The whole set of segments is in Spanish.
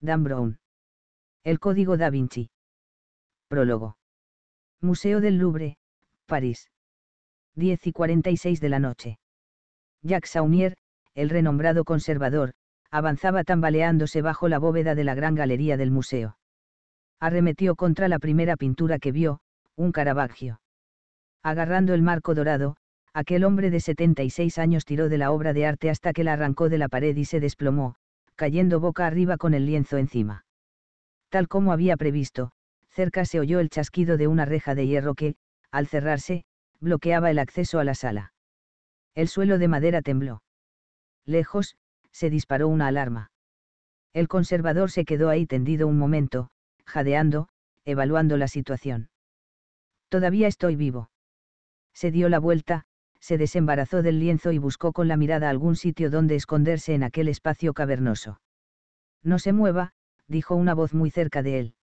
Dan Brown. El Código da Vinci. Prólogo. Museo del Louvre, París. 10 y 46 de la noche. Jacques Saunier, el renombrado conservador, avanzaba tambaleándose bajo la bóveda de la gran galería del museo. Arremetió contra la primera pintura que vio, un Caravaggio. Agarrando el marco dorado, aquel hombre de 76 años tiró de la obra de arte hasta que la arrancó de la pared y se desplomó, cayendo boca arriba con el lienzo encima. Tal como había previsto, cerca se oyó el chasquido de una reja de hierro que, al cerrarse, bloqueaba el acceso a la sala. El suelo de madera tembló. Lejos, se disparó una alarma. El conservador se quedó ahí tendido un momento, jadeando, evaluando la situación. Todavía estoy vivo. Se dio la vuelta, se desembarazó del lienzo y buscó con la mirada algún sitio donde esconderse en aquel espacio cavernoso. No se mueva, dijo una voz muy cerca de él.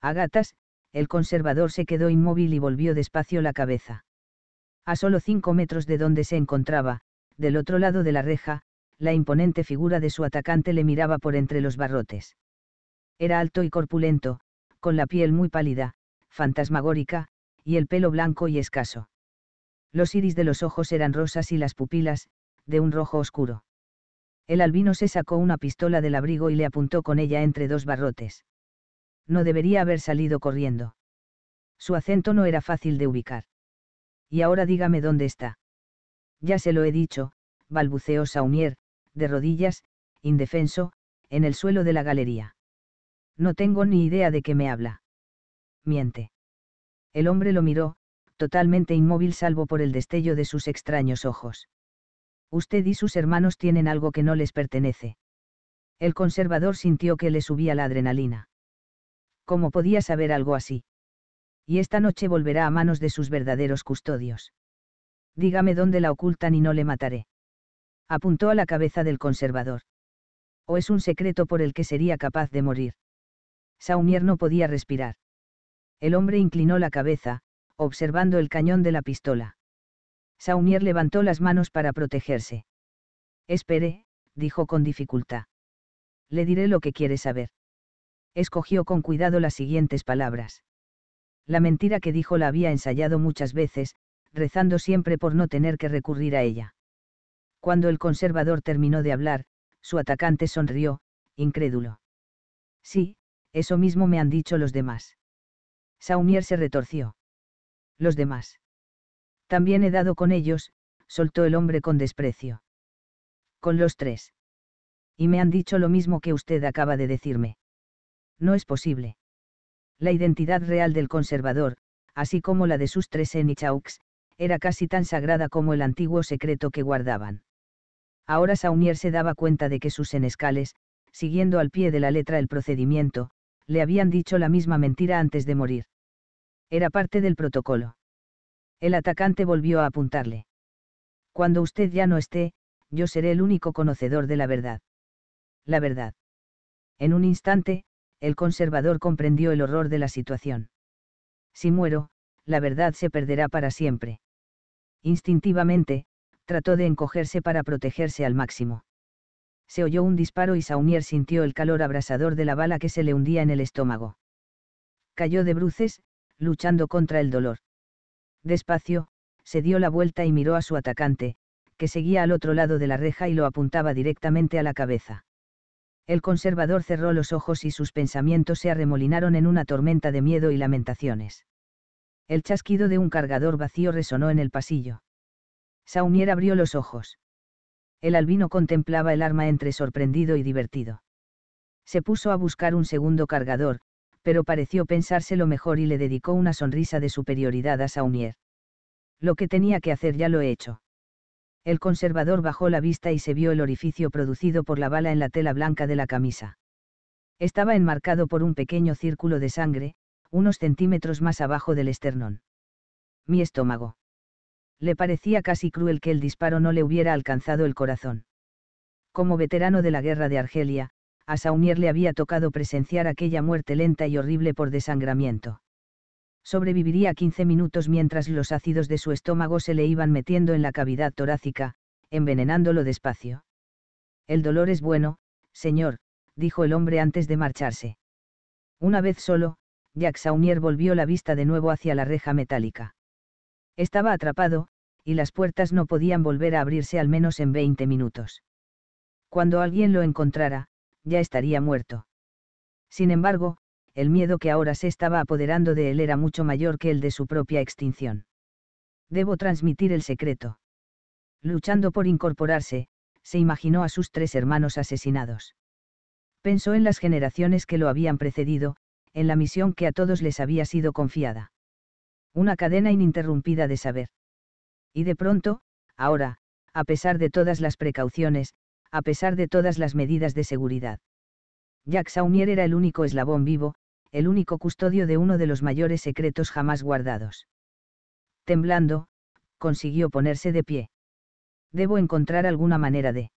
A gatas, el conservador se quedó inmóvil y volvió despacio la cabeza. A solo cinco metros de donde se encontraba, del otro lado de la reja, la imponente figura de su atacante le miraba por entre los barrotes. Era alto y corpulento, con la piel muy pálida, fantasmagórica, y el pelo blanco y escaso. Los iris de los ojos eran rosas y las pupilas, de un rojo oscuro. El albino se sacó una pistola del abrigo y le apuntó con ella entre dos barrotes. No debería haber salido corriendo. Su acento no era fácil de ubicar. Y ahora dígame dónde está. Ya se lo he dicho, balbuceó Saumier, de rodillas, indefenso, en el suelo de la galería. No tengo ni idea de qué me habla. Miente. El hombre lo miró, totalmente inmóvil salvo por el destello de sus extraños ojos. Usted y sus hermanos tienen algo que no les pertenece. El conservador sintió que le subía la adrenalina. ¿Cómo podía saber algo así? Y esta noche volverá a manos de sus verdaderos custodios. Dígame dónde la ocultan y no le mataré. Apuntó a la cabeza del conservador. O es un secreto por el que sería capaz de morir. Saumier no podía respirar. El hombre inclinó la cabeza, observando el cañón de la pistola. Saumier levantó las manos para protegerse. Espere, dijo con dificultad. Le diré lo que quiere saber. Escogió con cuidado las siguientes palabras. La mentira que dijo la había ensayado muchas veces, rezando siempre por no tener que recurrir a ella. Cuando el conservador terminó de hablar, su atacante sonrió, incrédulo. Sí, eso mismo me han dicho los demás. Saumier se retorció los demás. También he dado con ellos, soltó el hombre con desprecio. Con los tres. Y me han dicho lo mismo que usted acaba de decirme. No es posible. La identidad real del conservador, así como la de sus tres enichauks, era casi tan sagrada como el antiguo secreto que guardaban. Ahora Saumier se daba cuenta de que sus enescales, siguiendo al pie de la letra el procedimiento, le habían dicho la misma mentira antes de morir. Era parte del protocolo. El atacante volvió a apuntarle. Cuando usted ya no esté, yo seré el único conocedor de la verdad. La verdad. En un instante, el conservador comprendió el horror de la situación. Si muero, la verdad se perderá para siempre. Instintivamente, trató de encogerse para protegerse al máximo. Se oyó un disparo y Saunier sintió el calor abrasador de la bala que se le hundía en el estómago. Cayó de bruces, luchando contra el dolor. Despacio, se dio la vuelta y miró a su atacante, que seguía al otro lado de la reja y lo apuntaba directamente a la cabeza. El conservador cerró los ojos y sus pensamientos se arremolinaron en una tormenta de miedo y lamentaciones. El chasquido de un cargador vacío resonó en el pasillo. Saumier abrió los ojos. El albino contemplaba el arma entre sorprendido y divertido. Se puso a buscar un segundo cargador, pero pareció pensárselo mejor y le dedicó una sonrisa de superioridad a Saunier. Lo que tenía que hacer ya lo he hecho. El conservador bajó la vista y se vio el orificio producido por la bala en la tela blanca de la camisa. Estaba enmarcado por un pequeño círculo de sangre, unos centímetros más abajo del esternón. Mi estómago. Le parecía casi cruel que el disparo no le hubiera alcanzado el corazón. Como veterano de la guerra de Argelia, a Saunier le había tocado presenciar aquella muerte lenta y horrible por desangramiento. Sobreviviría 15 minutos mientras los ácidos de su estómago se le iban metiendo en la cavidad torácica, envenenándolo despacio. El dolor es bueno, señor, dijo el hombre antes de marcharse. Una vez solo, Jack Saunier volvió la vista de nuevo hacia la reja metálica. Estaba atrapado, y las puertas no podían volver a abrirse al menos en 20 minutos. Cuando alguien lo encontrara, ya estaría muerto. Sin embargo, el miedo que ahora se estaba apoderando de él era mucho mayor que el de su propia extinción. Debo transmitir el secreto. Luchando por incorporarse, se imaginó a sus tres hermanos asesinados. Pensó en las generaciones que lo habían precedido, en la misión que a todos les había sido confiada. Una cadena ininterrumpida de saber. Y de pronto, ahora, a pesar de todas las precauciones, a pesar de todas las medidas de seguridad. Jack Saumier era el único eslabón vivo, el único custodio de uno de los mayores secretos jamás guardados. Temblando, consiguió ponerse de pie. Debo encontrar alguna manera de.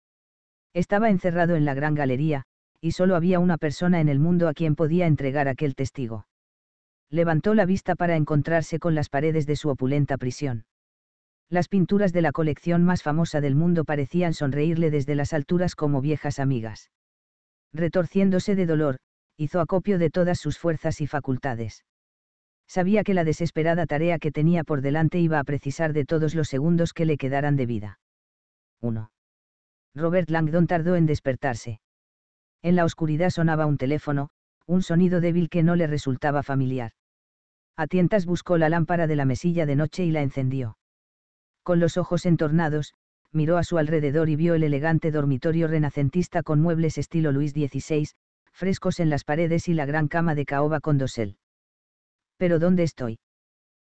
Estaba encerrado en la gran galería, y solo había una persona en el mundo a quien podía entregar aquel testigo. Levantó la vista para encontrarse con las paredes de su opulenta prisión las pinturas de la colección más famosa del mundo parecían sonreírle desde las alturas como viejas amigas. Retorciéndose de dolor, hizo acopio de todas sus fuerzas y facultades. Sabía que la desesperada tarea que tenía por delante iba a precisar de todos los segundos que le quedaran de vida. 1. Robert Langdon tardó en despertarse. En la oscuridad sonaba un teléfono, un sonido débil que no le resultaba familiar. A tientas buscó la lámpara de la mesilla de noche y la encendió. Con los ojos entornados, miró a su alrededor y vio el elegante dormitorio renacentista con muebles estilo Luis XVI, frescos en las paredes y la gran cama de caoba con dosel. ¿Pero dónde estoy?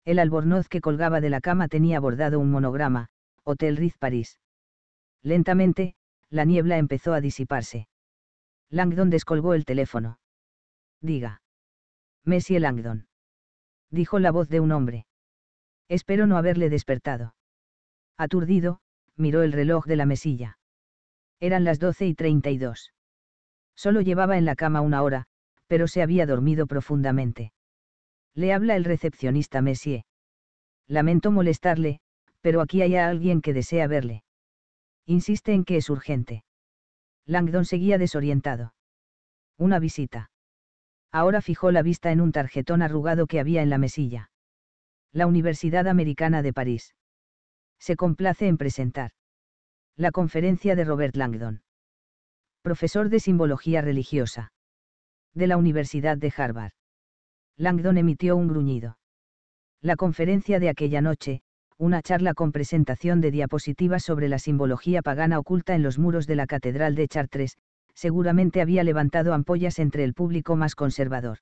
El albornoz que colgaba de la cama tenía bordado un monograma, Hotel Riz París. Lentamente, la niebla empezó a disiparse. Langdon descolgó el teléfono. Diga. Messi Langdon. Dijo la voz de un hombre. Espero no haberle despertado. Aturdido, miró el reloj de la mesilla. Eran las doce y treinta y dos. Solo llevaba en la cama una hora, pero se había dormido profundamente. Le habla el recepcionista Messier. Lamento molestarle, pero aquí hay a alguien que desea verle. Insiste en que es urgente. Langdon seguía desorientado. Una visita. Ahora fijó la vista en un tarjetón arrugado que había en la mesilla. La Universidad Americana de París se complace en presentar. La conferencia de Robert Langdon. Profesor de Simbología Religiosa. De la Universidad de Harvard. Langdon emitió un gruñido. La conferencia de aquella noche, una charla con presentación de diapositivas sobre la simbología pagana oculta en los muros de la Catedral de Chartres, seguramente había levantado ampollas entre el público más conservador.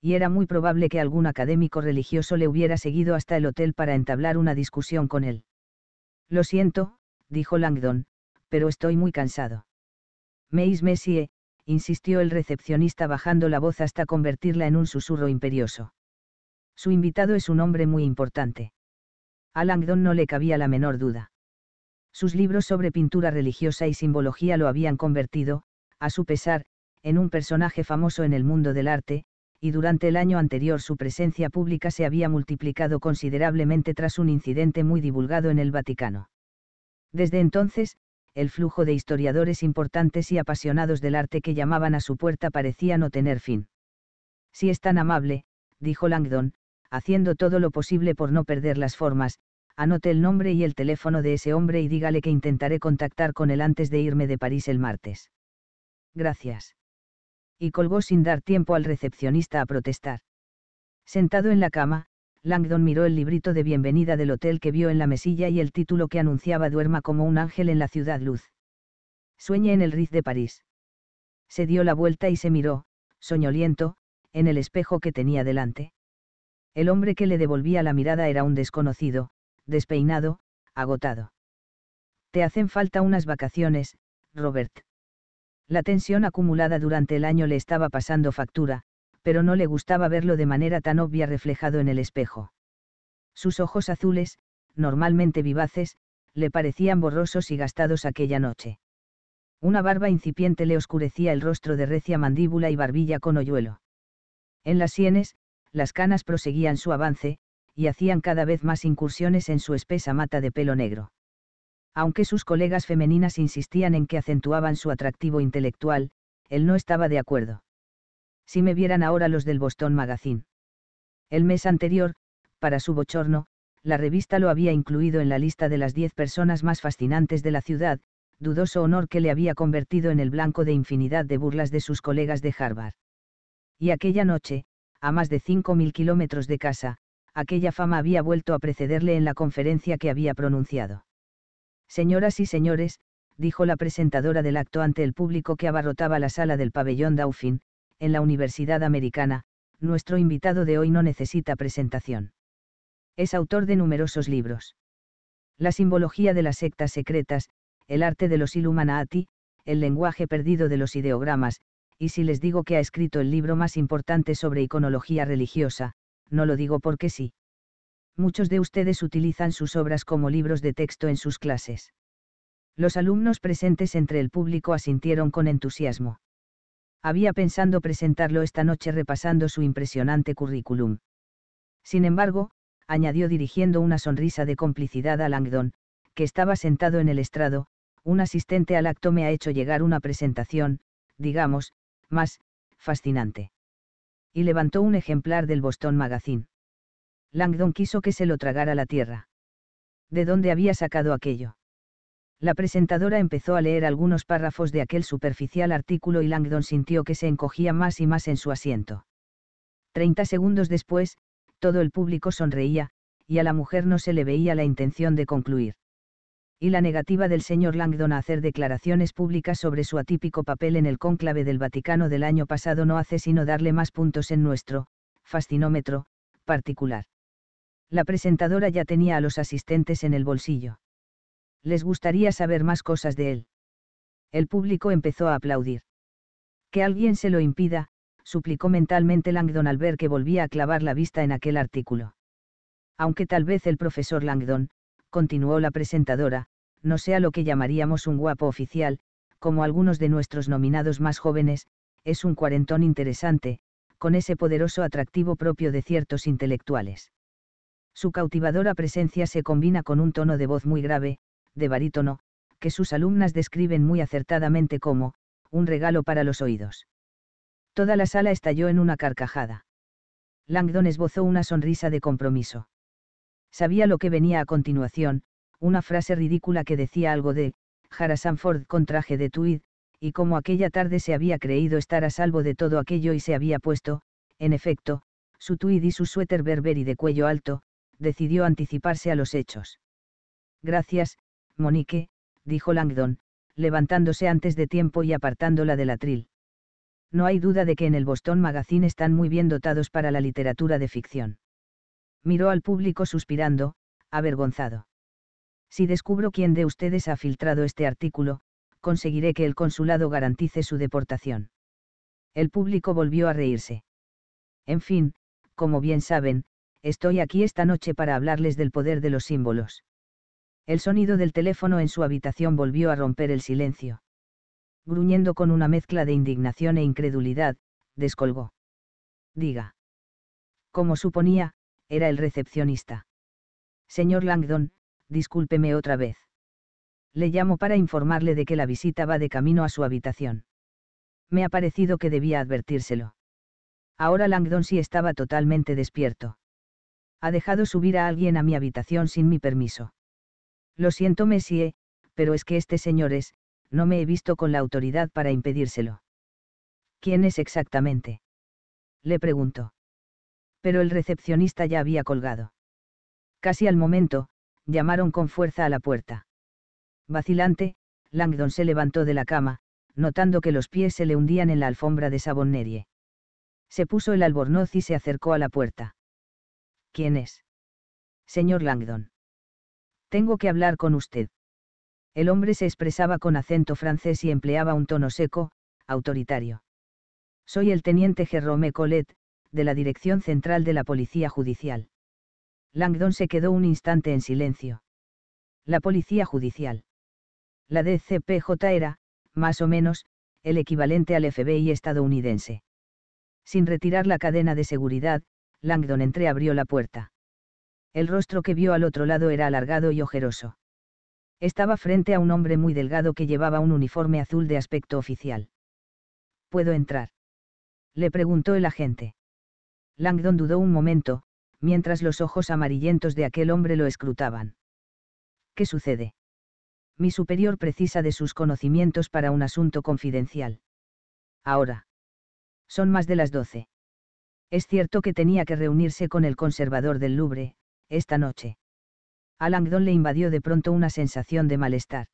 Y era muy probable que algún académico religioso le hubiera seguido hasta el hotel para entablar una discusión con él. Lo siento, dijo Langdon, pero estoy muy cansado. Meis Messie, insistió el recepcionista bajando la voz hasta convertirla en un susurro imperioso. Su invitado es un hombre muy importante. A Langdon no le cabía la menor duda. Sus libros sobre pintura religiosa y simbología lo habían convertido, a su pesar, en un personaje famoso en el mundo del arte, y durante el año anterior su presencia pública se había multiplicado considerablemente tras un incidente muy divulgado en el Vaticano. Desde entonces, el flujo de historiadores importantes y apasionados del arte que llamaban a su puerta parecía no tener fin. Si es tan amable, dijo Langdon, haciendo todo lo posible por no perder las formas, anote el nombre y el teléfono de ese hombre y dígale que intentaré contactar con él antes de irme de París el martes. Gracias y colgó sin dar tiempo al recepcionista a protestar. Sentado en la cama, Langdon miró el librito de bienvenida del hotel que vio en la mesilla y el título que anunciaba Duerma como un ángel en la ciudad luz. Sueña en el Riz de París. Se dio la vuelta y se miró, soñoliento, en el espejo que tenía delante. El hombre que le devolvía la mirada era un desconocido, despeinado, agotado. Te hacen falta unas vacaciones, Robert. La tensión acumulada durante el año le estaba pasando factura, pero no le gustaba verlo de manera tan obvia reflejado en el espejo. Sus ojos azules, normalmente vivaces, le parecían borrosos y gastados aquella noche. Una barba incipiente le oscurecía el rostro de recia mandíbula y barbilla con hoyuelo. En las sienes, las canas proseguían su avance, y hacían cada vez más incursiones en su espesa mata de pelo negro. Aunque sus colegas femeninas insistían en que acentuaban su atractivo intelectual, él no estaba de acuerdo. Si me vieran ahora los del Boston Magazine. El mes anterior, para su bochorno, la revista lo había incluido en la lista de las diez personas más fascinantes de la ciudad, dudoso honor que le había convertido en el blanco de infinidad de burlas de sus colegas de Harvard. Y aquella noche, a más de 5.000 kilómetros de casa, aquella fama había vuelto a precederle en la conferencia que había pronunciado. Señoras y señores, dijo la presentadora del acto ante el público que abarrotaba la sala del pabellón Dauphin, en la Universidad Americana, nuestro invitado de hoy no necesita presentación. Es autor de numerosos libros. La simbología de las sectas secretas, el arte de los Illuminati, el lenguaje perdido de los ideogramas, y si les digo que ha escrito el libro más importante sobre iconología religiosa, no lo digo porque sí muchos de ustedes utilizan sus obras como libros de texto en sus clases. Los alumnos presentes entre el público asintieron con entusiasmo. Había pensado presentarlo esta noche repasando su impresionante currículum. Sin embargo, añadió dirigiendo una sonrisa de complicidad a Langdon, que estaba sentado en el estrado, un asistente al acto me ha hecho llegar una presentación, digamos, más, fascinante. Y levantó un ejemplar del Boston Magazine. Langdon quiso que se lo tragara la tierra. ¿De dónde había sacado aquello? La presentadora empezó a leer algunos párrafos de aquel superficial artículo y Langdon sintió que se encogía más y más en su asiento. Treinta segundos después, todo el público sonreía, y a la mujer no se le veía la intención de concluir. Y la negativa del señor Langdon a hacer declaraciones públicas sobre su atípico papel en el cónclave del Vaticano del año pasado no hace sino darle más puntos en nuestro, fascinómetro, particular la presentadora ya tenía a los asistentes en el bolsillo. Les gustaría saber más cosas de él. El público empezó a aplaudir. Que alguien se lo impida, suplicó mentalmente Langdon al ver que volvía a clavar la vista en aquel artículo. Aunque tal vez el profesor Langdon, continuó la presentadora, no sea lo que llamaríamos un guapo oficial, como algunos de nuestros nominados más jóvenes, es un cuarentón interesante, con ese poderoso atractivo propio de ciertos intelectuales. Su cautivadora presencia se combina con un tono de voz muy grave, de barítono, que sus alumnas describen muy acertadamente como, un regalo para los oídos. Toda la sala estalló en una carcajada. Langdon esbozó una sonrisa de compromiso. Sabía lo que venía a continuación, una frase ridícula que decía algo de, Jara Sanford con traje de tweed, y como aquella tarde se había creído estar a salvo de todo aquello y se había puesto, en efecto, su tweed y su suéter berberi de cuello alto, decidió anticiparse a los hechos. Gracias, Monique, dijo Langdon, levantándose antes de tiempo y apartándola del atril. No hay duda de que en el Boston Magazine están muy bien dotados para la literatura de ficción. Miró al público suspirando, avergonzado. Si descubro quién de ustedes ha filtrado este artículo, conseguiré que el consulado garantice su deportación. El público volvió a reírse. En fin, como bien saben, estoy aquí esta noche para hablarles del poder de los símbolos. El sonido del teléfono en su habitación volvió a romper el silencio. Gruñendo con una mezcla de indignación e incredulidad, descolgó. Diga. Como suponía, era el recepcionista. Señor Langdon, discúlpeme otra vez. Le llamo para informarle de que la visita va de camino a su habitación. Me ha parecido que debía advertírselo. Ahora Langdon sí estaba totalmente despierto ha dejado subir a alguien a mi habitación sin mi permiso. Lo siento, Messier, pero es que este señor es, no me he visto con la autoridad para impedírselo. ¿Quién es exactamente? Le preguntó. Pero el recepcionista ya había colgado. Casi al momento, llamaron con fuerza a la puerta. Vacilante, Langdon se levantó de la cama, notando que los pies se le hundían en la alfombra de Sabonnerie. Se puso el albornoz y se acercó a la puerta. ¿Quién es? Señor Langdon. Tengo que hablar con usted. El hombre se expresaba con acento francés y empleaba un tono seco, autoritario. Soy el teniente Jerome Collet, de la Dirección Central de la Policía Judicial. Langdon se quedó un instante en silencio. La Policía Judicial. La DCPJ era, más o menos, el equivalente al FBI estadounidense. Sin retirar la cadena de seguridad, Langdon abrió la puerta. El rostro que vio al otro lado era alargado y ojeroso. Estaba frente a un hombre muy delgado que llevaba un uniforme azul de aspecto oficial. ¿Puedo entrar? Le preguntó el agente. Langdon dudó un momento, mientras los ojos amarillentos de aquel hombre lo escrutaban. ¿Qué sucede? Mi superior precisa de sus conocimientos para un asunto confidencial. Ahora. Son más de las doce. Es cierto que tenía que reunirse con el conservador del Louvre, esta noche. A Langdon le invadió de pronto una sensación de malestar.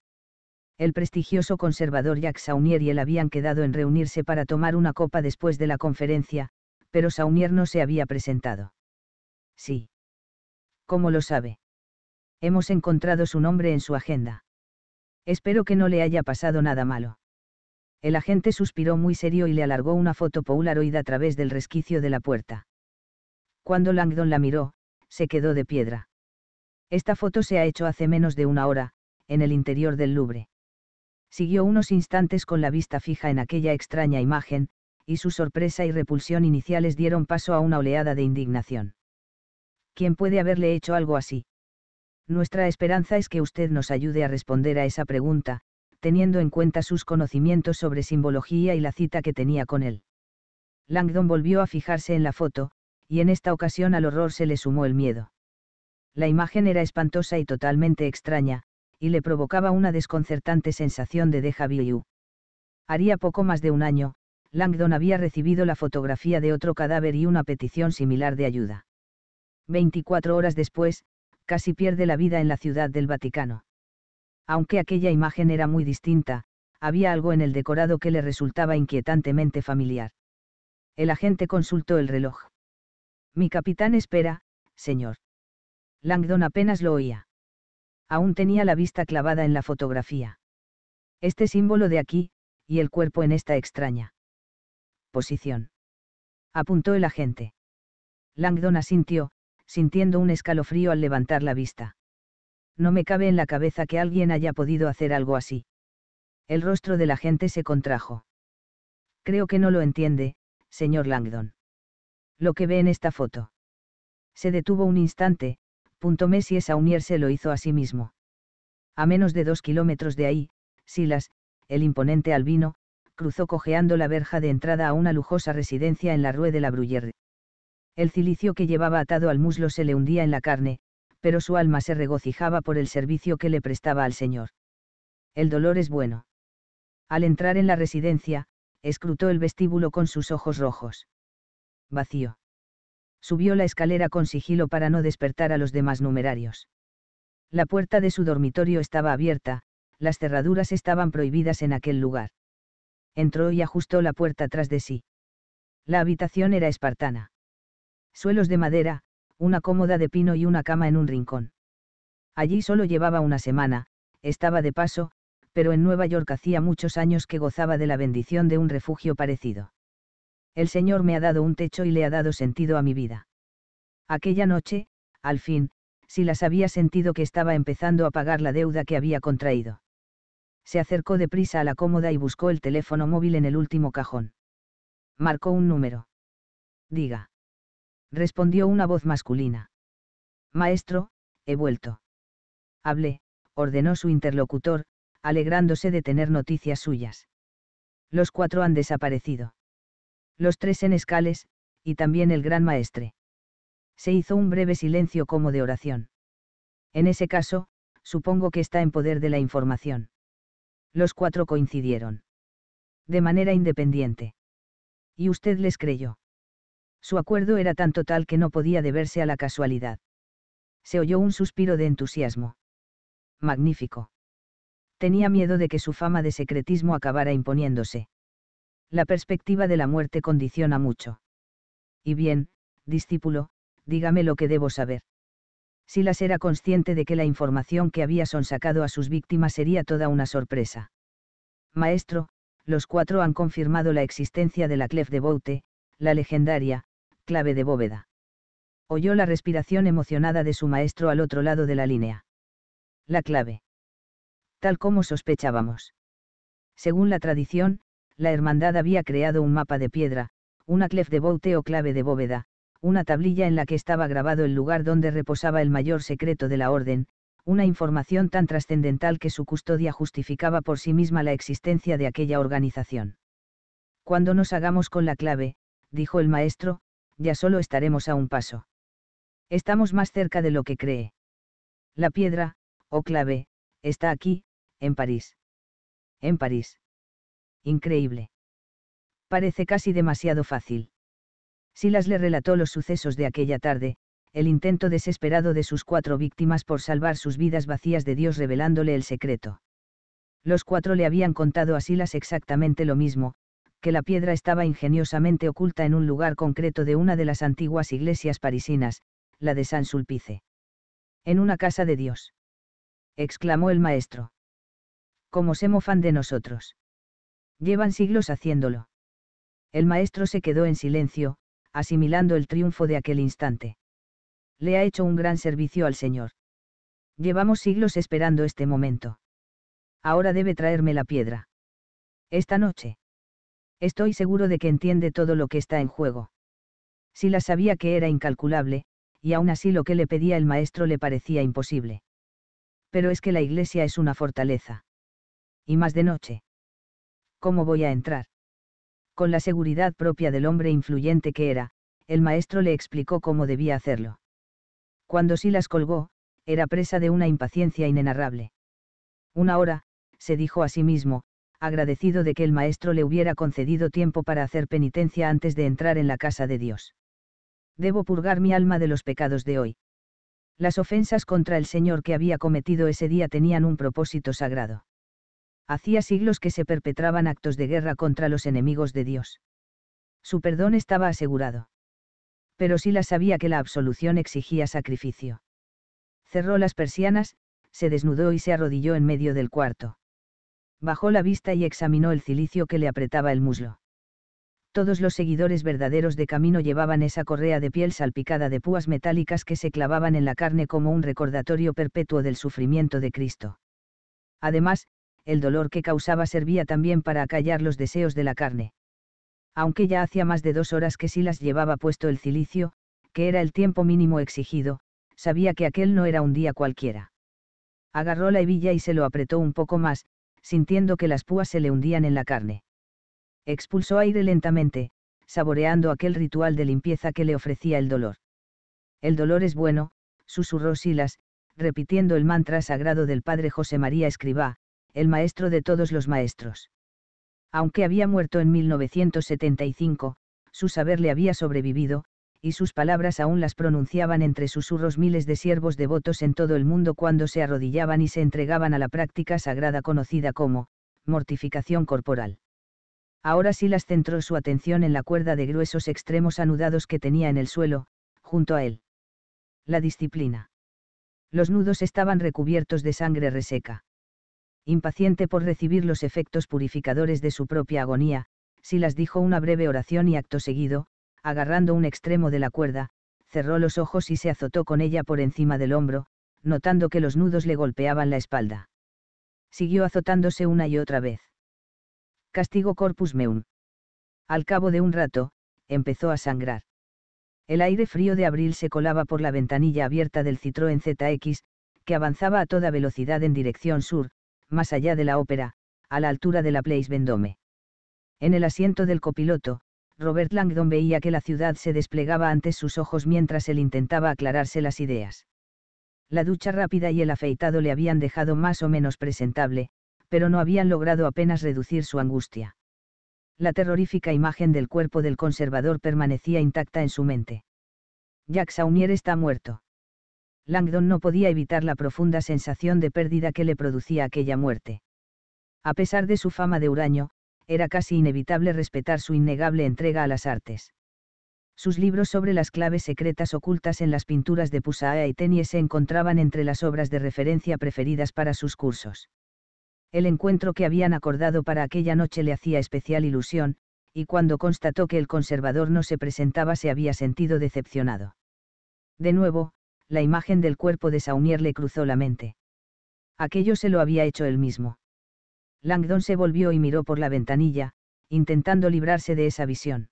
El prestigioso conservador Jacques Saunier y él habían quedado en reunirse para tomar una copa después de la conferencia, pero Saunier no se había presentado. Sí. ¿Cómo lo sabe? Hemos encontrado su nombre en su agenda. Espero que no le haya pasado nada malo. El agente suspiró muy serio y le alargó una foto Polaroid a través del resquicio de la puerta. Cuando Langdon la miró, se quedó de piedra. Esta foto se ha hecho hace menos de una hora, en el interior del Louvre. Siguió unos instantes con la vista fija en aquella extraña imagen, y su sorpresa y repulsión iniciales dieron paso a una oleada de indignación. ¿Quién puede haberle hecho algo así? Nuestra esperanza es que usted nos ayude a responder a esa pregunta, teniendo en cuenta sus conocimientos sobre simbología y la cita que tenía con él. Langdon volvió a fijarse en la foto, y en esta ocasión al horror se le sumó el miedo. La imagen era espantosa y totalmente extraña, y le provocaba una desconcertante sensación de deja vu. Haría poco más de un año, Langdon había recibido la fotografía de otro cadáver y una petición similar de ayuda. 24 horas después, casi pierde la vida en la ciudad del Vaticano aunque aquella imagen era muy distinta, había algo en el decorado que le resultaba inquietantemente familiar. El agente consultó el reloj. Mi capitán espera, señor. Langdon apenas lo oía. Aún tenía la vista clavada en la fotografía. Este símbolo de aquí, y el cuerpo en esta extraña posición. Apuntó el agente. Langdon asintió, sintiendo un escalofrío al levantar la vista no me cabe en la cabeza que alguien haya podido hacer algo así. El rostro de la gente se contrajo. Creo que no lo entiende, señor Langdon. Lo que ve en esta foto. Se detuvo un instante, punto Messi es a unirse lo hizo a sí mismo. A menos de dos kilómetros de ahí, Silas, el imponente albino, cruzó cojeando la verja de entrada a una lujosa residencia en la Rue de la Bruyère. El cilicio que llevaba atado al muslo se le hundía en la carne, pero su alma se regocijaba por el servicio que le prestaba al Señor. El dolor es bueno. Al entrar en la residencia, escrutó el vestíbulo con sus ojos rojos. Vacío. Subió la escalera con sigilo para no despertar a los demás numerarios. La puerta de su dormitorio estaba abierta, las cerraduras estaban prohibidas en aquel lugar. Entró y ajustó la puerta tras de sí. La habitación era espartana. Suelos de madera, una cómoda de pino y una cama en un rincón. Allí solo llevaba una semana, estaba de paso, pero en Nueva York hacía muchos años que gozaba de la bendición de un refugio parecido. El Señor me ha dado un techo y le ha dado sentido a mi vida. Aquella noche, al fin, si las había sentido que estaba empezando a pagar la deuda que había contraído. Se acercó deprisa a la cómoda y buscó el teléfono móvil en el último cajón. Marcó un número. Diga respondió una voz masculina. Maestro, he vuelto. Hablé, ordenó su interlocutor, alegrándose de tener noticias suyas. Los cuatro han desaparecido. Los tres en escales, y también el gran maestre. Se hizo un breve silencio como de oración. En ese caso, supongo que está en poder de la información. Los cuatro coincidieron. De manera independiente. Y usted les creyó. Su acuerdo era tan total que no podía deberse a la casualidad. Se oyó un suspiro de entusiasmo. Magnífico. Tenía miedo de que su fama de secretismo acabara imponiéndose. La perspectiva de la muerte condiciona mucho. Y bien, discípulo, dígame lo que debo saber. Silas era consciente de que la información que había sonsacado a sus víctimas sería toda una sorpresa. Maestro, los cuatro han confirmado la existencia de la Clef de Boute, la legendaria, clave de bóveda. Oyó la respiración emocionada de su maestro al otro lado de la línea. La clave. Tal como sospechábamos. Según la tradición, la hermandad había creado un mapa de piedra, una clef de boute o clave de bóveda, una tablilla en la que estaba grabado el lugar donde reposaba el mayor secreto de la orden, una información tan trascendental que su custodia justificaba por sí misma la existencia de aquella organización. Cuando nos hagamos con la clave, dijo el maestro, ya solo estaremos a un paso. Estamos más cerca de lo que cree. La piedra, o clave, está aquí, en París. En París. Increíble. Parece casi demasiado fácil. Silas le relató los sucesos de aquella tarde, el intento desesperado de sus cuatro víctimas por salvar sus vidas vacías de Dios revelándole el secreto. Los cuatro le habían contado a Silas exactamente lo mismo, que la piedra estaba ingeniosamente oculta en un lugar concreto de una de las antiguas iglesias parisinas, la de San Sulpice. En una casa de Dios. exclamó el maestro. Como se mofan de nosotros. Llevan siglos haciéndolo. El maestro se quedó en silencio, asimilando el triunfo de aquel instante. Le ha hecho un gran servicio al Señor. Llevamos siglos esperando este momento. Ahora debe traerme la piedra. Esta noche. Estoy seguro de que entiende todo lo que está en juego. Silas sabía que era incalculable, y aún así lo que le pedía el maestro le parecía imposible. Pero es que la iglesia es una fortaleza. Y más de noche. ¿Cómo voy a entrar? Con la seguridad propia del hombre influyente que era, el maestro le explicó cómo debía hacerlo. Cuando Silas colgó, era presa de una impaciencia inenarrable. Una hora, se dijo a sí mismo, agradecido de que el Maestro le hubiera concedido tiempo para hacer penitencia antes de entrar en la casa de Dios. Debo purgar mi alma de los pecados de hoy. Las ofensas contra el Señor que había cometido ese día tenían un propósito sagrado. Hacía siglos que se perpetraban actos de guerra contra los enemigos de Dios. Su perdón estaba asegurado. Pero Sila sabía que la absolución exigía sacrificio. Cerró las persianas, se desnudó y se arrodilló en medio del cuarto bajó la vista y examinó el cilicio que le apretaba el muslo. Todos los seguidores verdaderos de camino llevaban esa correa de piel salpicada de púas metálicas que se clavaban en la carne como un recordatorio perpetuo del sufrimiento de Cristo. Además, el dolor que causaba servía también para acallar los deseos de la carne. Aunque ya hacía más de dos horas que las llevaba puesto el cilicio, que era el tiempo mínimo exigido, sabía que aquel no era un día cualquiera. Agarró la hebilla y se lo apretó un poco más, sintiendo que las púas se le hundían en la carne. Expulsó aire lentamente, saboreando aquel ritual de limpieza que le ofrecía el dolor. El dolor es bueno, susurró Silas, repitiendo el mantra sagrado del padre José María Escribá, el maestro de todos los maestros. Aunque había muerto en 1975, su saber le había sobrevivido, y sus palabras aún las pronunciaban entre susurros miles de siervos devotos en todo el mundo cuando se arrodillaban y se entregaban a la práctica sagrada conocida como, mortificación corporal. Ahora Silas centró su atención en la cuerda de gruesos extremos anudados que tenía en el suelo, junto a él. La disciplina. Los nudos estaban recubiertos de sangre reseca. Impaciente por recibir los efectos purificadores de su propia agonía, Silas dijo una breve oración y acto seguido, agarrando un extremo de la cuerda, cerró los ojos y se azotó con ella por encima del hombro, notando que los nudos le golpeaban la espalda. Siguió azotándose una y otra vez. Castigo corpus meum. Al cabo de un rato, empezó a sangrar. El aire frío de abril se colaba por la ventanilla abierta del Citroën ZX, que avanzaba a toda velocidad en dirección sur, más allá de la ópera, a la altura de la Place Vendôme. En el asiento del copiloto, Robert Langdon veía que la ciudad se desplegaba ante sus ojos mientras él intentaba aclararse las ideas. La ducha rápida y el afeitado le habían dejado más o menos presentable, pero no habían logrado apenas reducir su angustia. La terrorífica imagen del cuerpo del conservador permanecía intacta en su mente. Jack Saumier está muerto. Langdon no podía evitar la profunda sensación de pérdida que le producía aquella muerte. A pesar de su fama de huraño, era casi inevitable respetar su innegable entrega a las artes. Sus libros sobre las claves secretas ocultas en las pinturas de Pusaa y Tenie se encontraban entre las obras de referencia preferidas para sus cursos. El encuentro que habían acordado para aquella noche le hacía especial ilusión, y cuando constató que el conservador no se presentaba se había sentido decepcionado. De nuevo, la imagen del cuerpo de Saumier le cruzó la mente. Aquello se lo había hecho él mismo. Langdon se volvió y miró por la ventanilla, intentando librarse de esa visión.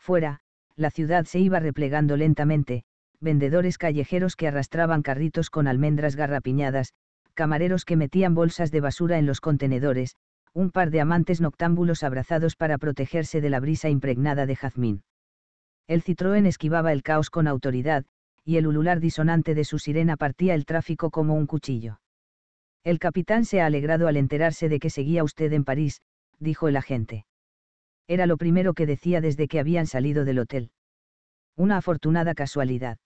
Fuera, la ciudad se iba replegando lentamente, vendedores callejeros que arrastraban carritos con almendras garrapiñadas, camareros que metían bolsas de basura en los contenedores, un par de amantes noctámbulos abrazados para protegerse de la brisa impregnada de jazmín. El Citroën esquivaba el caos con autoridad, y el ulular disonante de su sirena partía el tráfico como un cuchillo. El capitán se ha alegrado al enterarse de que seguía usted en París, dijo el agente. Era lo primero que decía desde que habían salido del hotel. Una afortunada casualidad.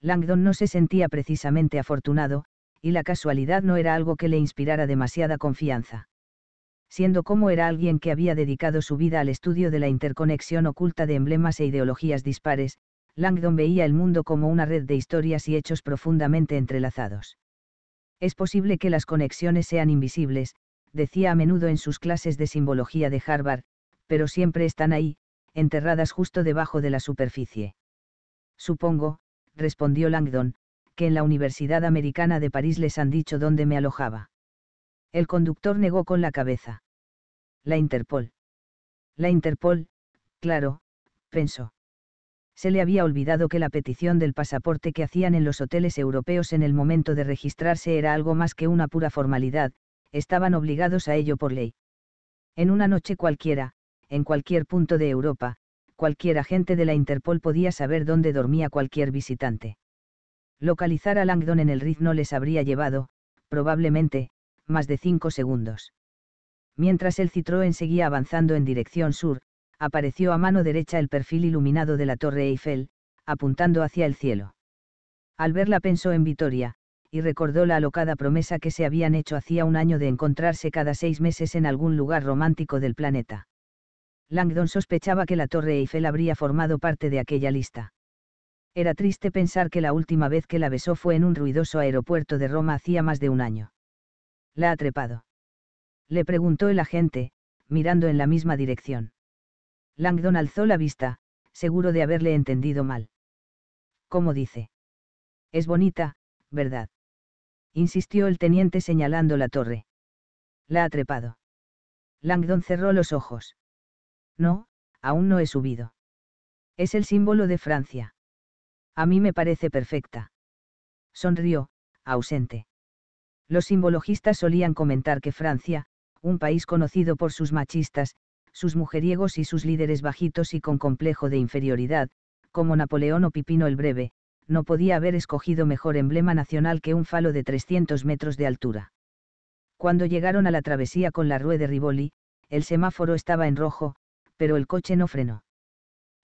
Langdon no se sentía precisamente afortunado, y la casualidad no era algo que le inspirara demasiada confianza. Siendo como era alguien que había dedicado su vida al estudio de la interconexión oculta de emblemas e ideologías dispares, Langdon veía el mundo como una red de historias y hechos profundamente entrelazados. Es posible que las conexiones sean invisibles, decía a menudo en sus clases de simbología de Harvard, pero siempre están ahí, enterradas justo debajo de la superficie. Supongo, respondió Langdon, que en la Universidad Americana de París les han dicho dónde me alojaba. El conductor negó con la cabeza. La Interpol. La Interpol, claro, pensó se le había olvidado que la petición del pasaporte que hacían en los hoteles europeos en el momento de registrarse era algo más que una pura formalidad, estaban obligados a ello por ley. En una noche cualquiera, en cualquier punto de Europa, cualquier agente de la Interpol podía saber dónde dormía cualquier visitante. Localizar a Langdon en el Ritz no les habría llevado, probablemente, más de cinco segundos. Mientras el Citroën seguía avanzando en dirección sur, apareció a mano derecha el perfil iluminado de la Torre Eiffel, apuntando hacia el cielo. Al verla pensó en Vitoria, y recordó la alocada promesa que se habían hecho hacía un año de encontrarse cada seis meses en algún lugar romántico del planeta. Langdon sospechaba que la Torre Eiffel habría formado parte de aquella lista. Era triste pensar que la última vez que la besó fue en un ruidoso aeropuerto de Roma hacía más de un año. ¿La ha trepado? Le preguntó el agente, mirando en la misma dirección. Langdon alzó la vista, seguro de haberle entendido mal. ¿Cómo dice? Es bonita, ¿verdad? insistió el teniente señalando la torre. La ha trepado. Langdon cerró los ojos. No, aún no he subido. Es el símbolo de Francia. A mí me parece perfecta. Sonrió, ausente. Los simbologistas solían comentar que Francia, un país conocido por sus machistas, sus mujeriegos y sus líderes bajitos y con complejo de inferioridad, como Napoleón o Pipino el Breve, no podía haber escogido mejor emblema nacional que un falo de 300 metros de altura. Cuando llegaron a la travesía con la Rue de Rivoli, el semáforo estaba en rojo, pero el coche no frenó.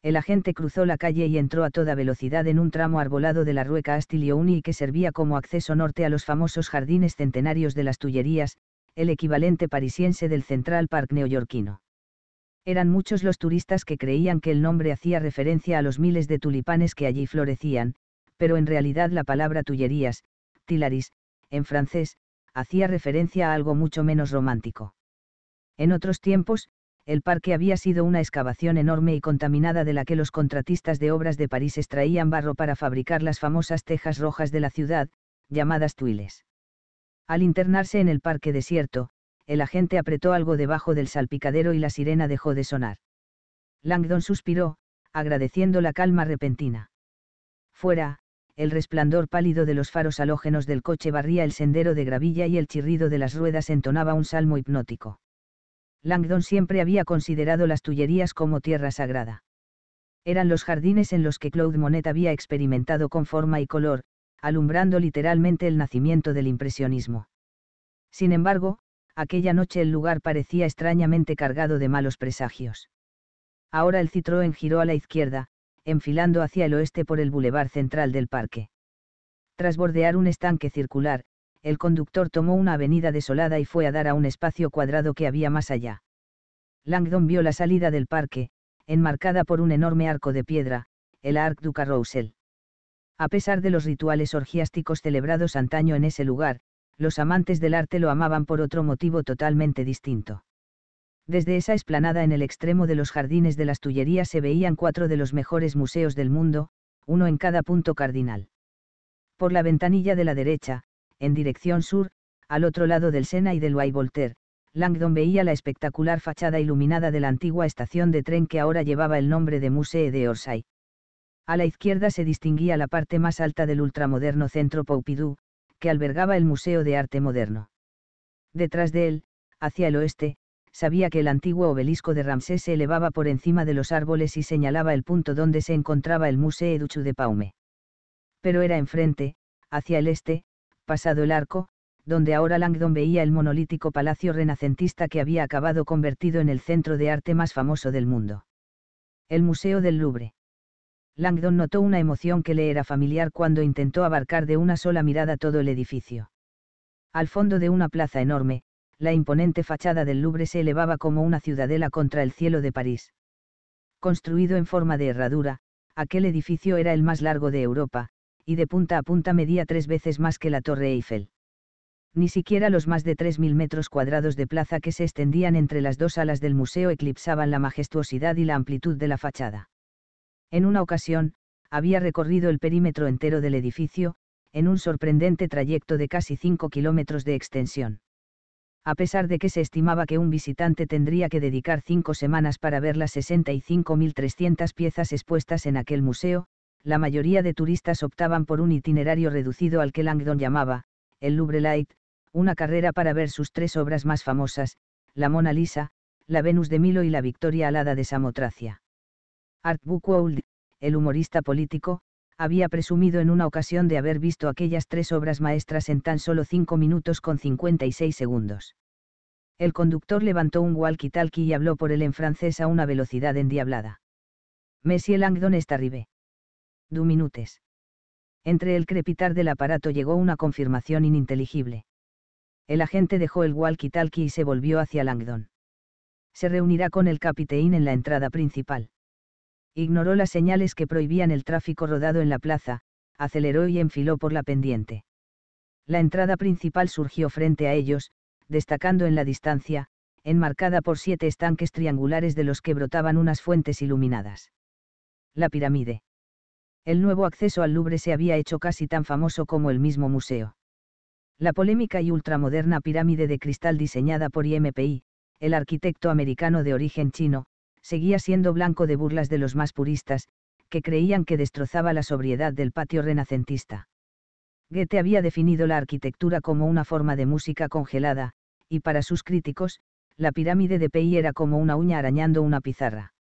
El agente cruzó la calle y entró a toda velocidad en un tramo arbolado de la Rue Castiglioni que servía como acceso norte a los famosos jardines centenarios de las Tullerías, el equivalente parisiense del Central Park neoyorquino. Eran muchos los turistas que creían que el nombre hacía referencia a los miles de tulipanes que allí florecían, pero en realidad la palabra tullerías, tilaris, en francés, hacía referencia a algo mucho menos romántico. En otros tiempos, el parque había sido una excavación enorme y contaminada de la que los contratistas de obras de París extraían barro para fabricar las famosas tejas rojas de la ciudad, llamadas tuiles. Al internarse en el parque desierto, el agente apretó algo debajo del salpicadero y la sirena dejó de sonar. Langdon suspiró, agradeciendo la calma repentina. Fuera, el resplandor pálido de los faros halógenos del coche barría el sendero de gravilla y el chirrido de las ruedas entonaba un salmo hipnótico. Langdon siempre había considerado las Tullerías como tierra sagrada. Eran los jardines en los que Claude Monet había experimentado con forma y color, alumbrando literalmente el nacimiento del impresionismo. Sin embargo, aquella noche el lugar parecía extrañamente cargado de malos presagios. Ahora el Citroën giró a la izquierda, enfilando hacia el oeste por el bulevar central del parque. Tras bordear un estanque circular, el conductor tomó una avenida desolada y fue a dar a un espacio cuadrado que había más allá. Langdon vio la salida del parque, enmarcada por un enorme arco de piedra, el Arc du Carrousel. A pesar de los rituales orgiásticos celebrados antaño en ese lugar, los amantes del arte lo amaban por otro motivo totalmente distinto. Desde esa esplanada en el extremo de los jardines de las Tullerías se veían cuatro de los mejores museos del mundo, uno en cada punto cardinal. Por la ventanilla de la derecha, en dirección sur, al otro lado del Sena y del Way Voltaire, Langdon veía la espectacular fachada iluminada de la antigua estación de tren que ahora llevaba el nombre de Musee de Orsay. A la izquierda se distinguía la parte más alta del ultramoderno centro Pompidou, que albergaba el Museo de Arte Moderno. Detrás de él, hacia el oeste, sabía que el antiguo obelisco de Ramsés se elevaba por encima de los árboles y señalaba el punto donde se encontraba el Museo Duchu de Paume. Pero era enfrente, hacia el este, pasado el arco, donde ahora Langdon veía el monolítico palacio renacentista que había acabado convertido en el centro de arte más famoso del mundo. El Museo del Louvre. Langdon notó una emoción que le era familiar cuando intentó abarcar de una sola mirada todo el edificio. Al fondo de una plaza enorme, la imponente fachada del Louvre se elevaba como una ciudadela contra el cielo de París. Construido en forma de herradura, aquel edificio era el más largo de Europa, y de punta a punta medía tres veces más que la Torre Eiffel. Ni siquiera los más de 3.000 metros cuadrados de plaza que se extendían entre las dos alas del museo eclipsaban la majestuosidad y la amplitud de la fachada. En una ocasión, había recorrido el perímetro entero del edificio, en un sorprendente trayecto de casi 5 kilómetros de extensión. A pesar de que se estimaba que un visitante tendría que dedicar cinco semanas para ver las 65.300 piezas expuestas en aquel museo, la mayoría de turistas optaban por un itinerario reducido al que Langdon llamaba, el Louvre Light, una carrera para ver sus tres obras más famosas, la Mona Lisa, la Venus de Milo y la Victoria Alada de Samotracia. Art Buchwald, el humorista político, había presumido en una ocasión de haber visto aquellas tres obras maestras en tan solo 5 minutos con 56 segundos. El conductor levantó un walkie-talkie y habló por él en francés a una velocidad endiablada. «Monsieur Langdon está arrivé. Du minutes. Entre el crepitar del aparato llegó una confirmación ininteligible. El agente dejó el walkie-talkie y se volvió hacia Langdon. Se reunirá con el capitán en la entrada principal ignoró las señales que prohibían el tráfico rodado en la plaza, aceleró y enfiló por la pendiente. La entrada principal surgió frente a ellos, destacando en la distancia, enmarcada por siete estanques triangulares de los que brotaban unas fuentes iluminadas. La pirámide. El nuevo acceso al Louvre se había hecho casi tan famoso como el mismo museo. La polémica y ultramoderna pirámide de cristal diseñada por IMPI, el arquitecto americano de origen chino, seguía siendo blanco de burlas de los más puristas, que creían que destrozaba la sobriedad del patio renacentista. Goethe había definido la arquitectura como una forma de música congelada, y para sus críticos, la pirámide de Pei era como una uña arañando una pizarra.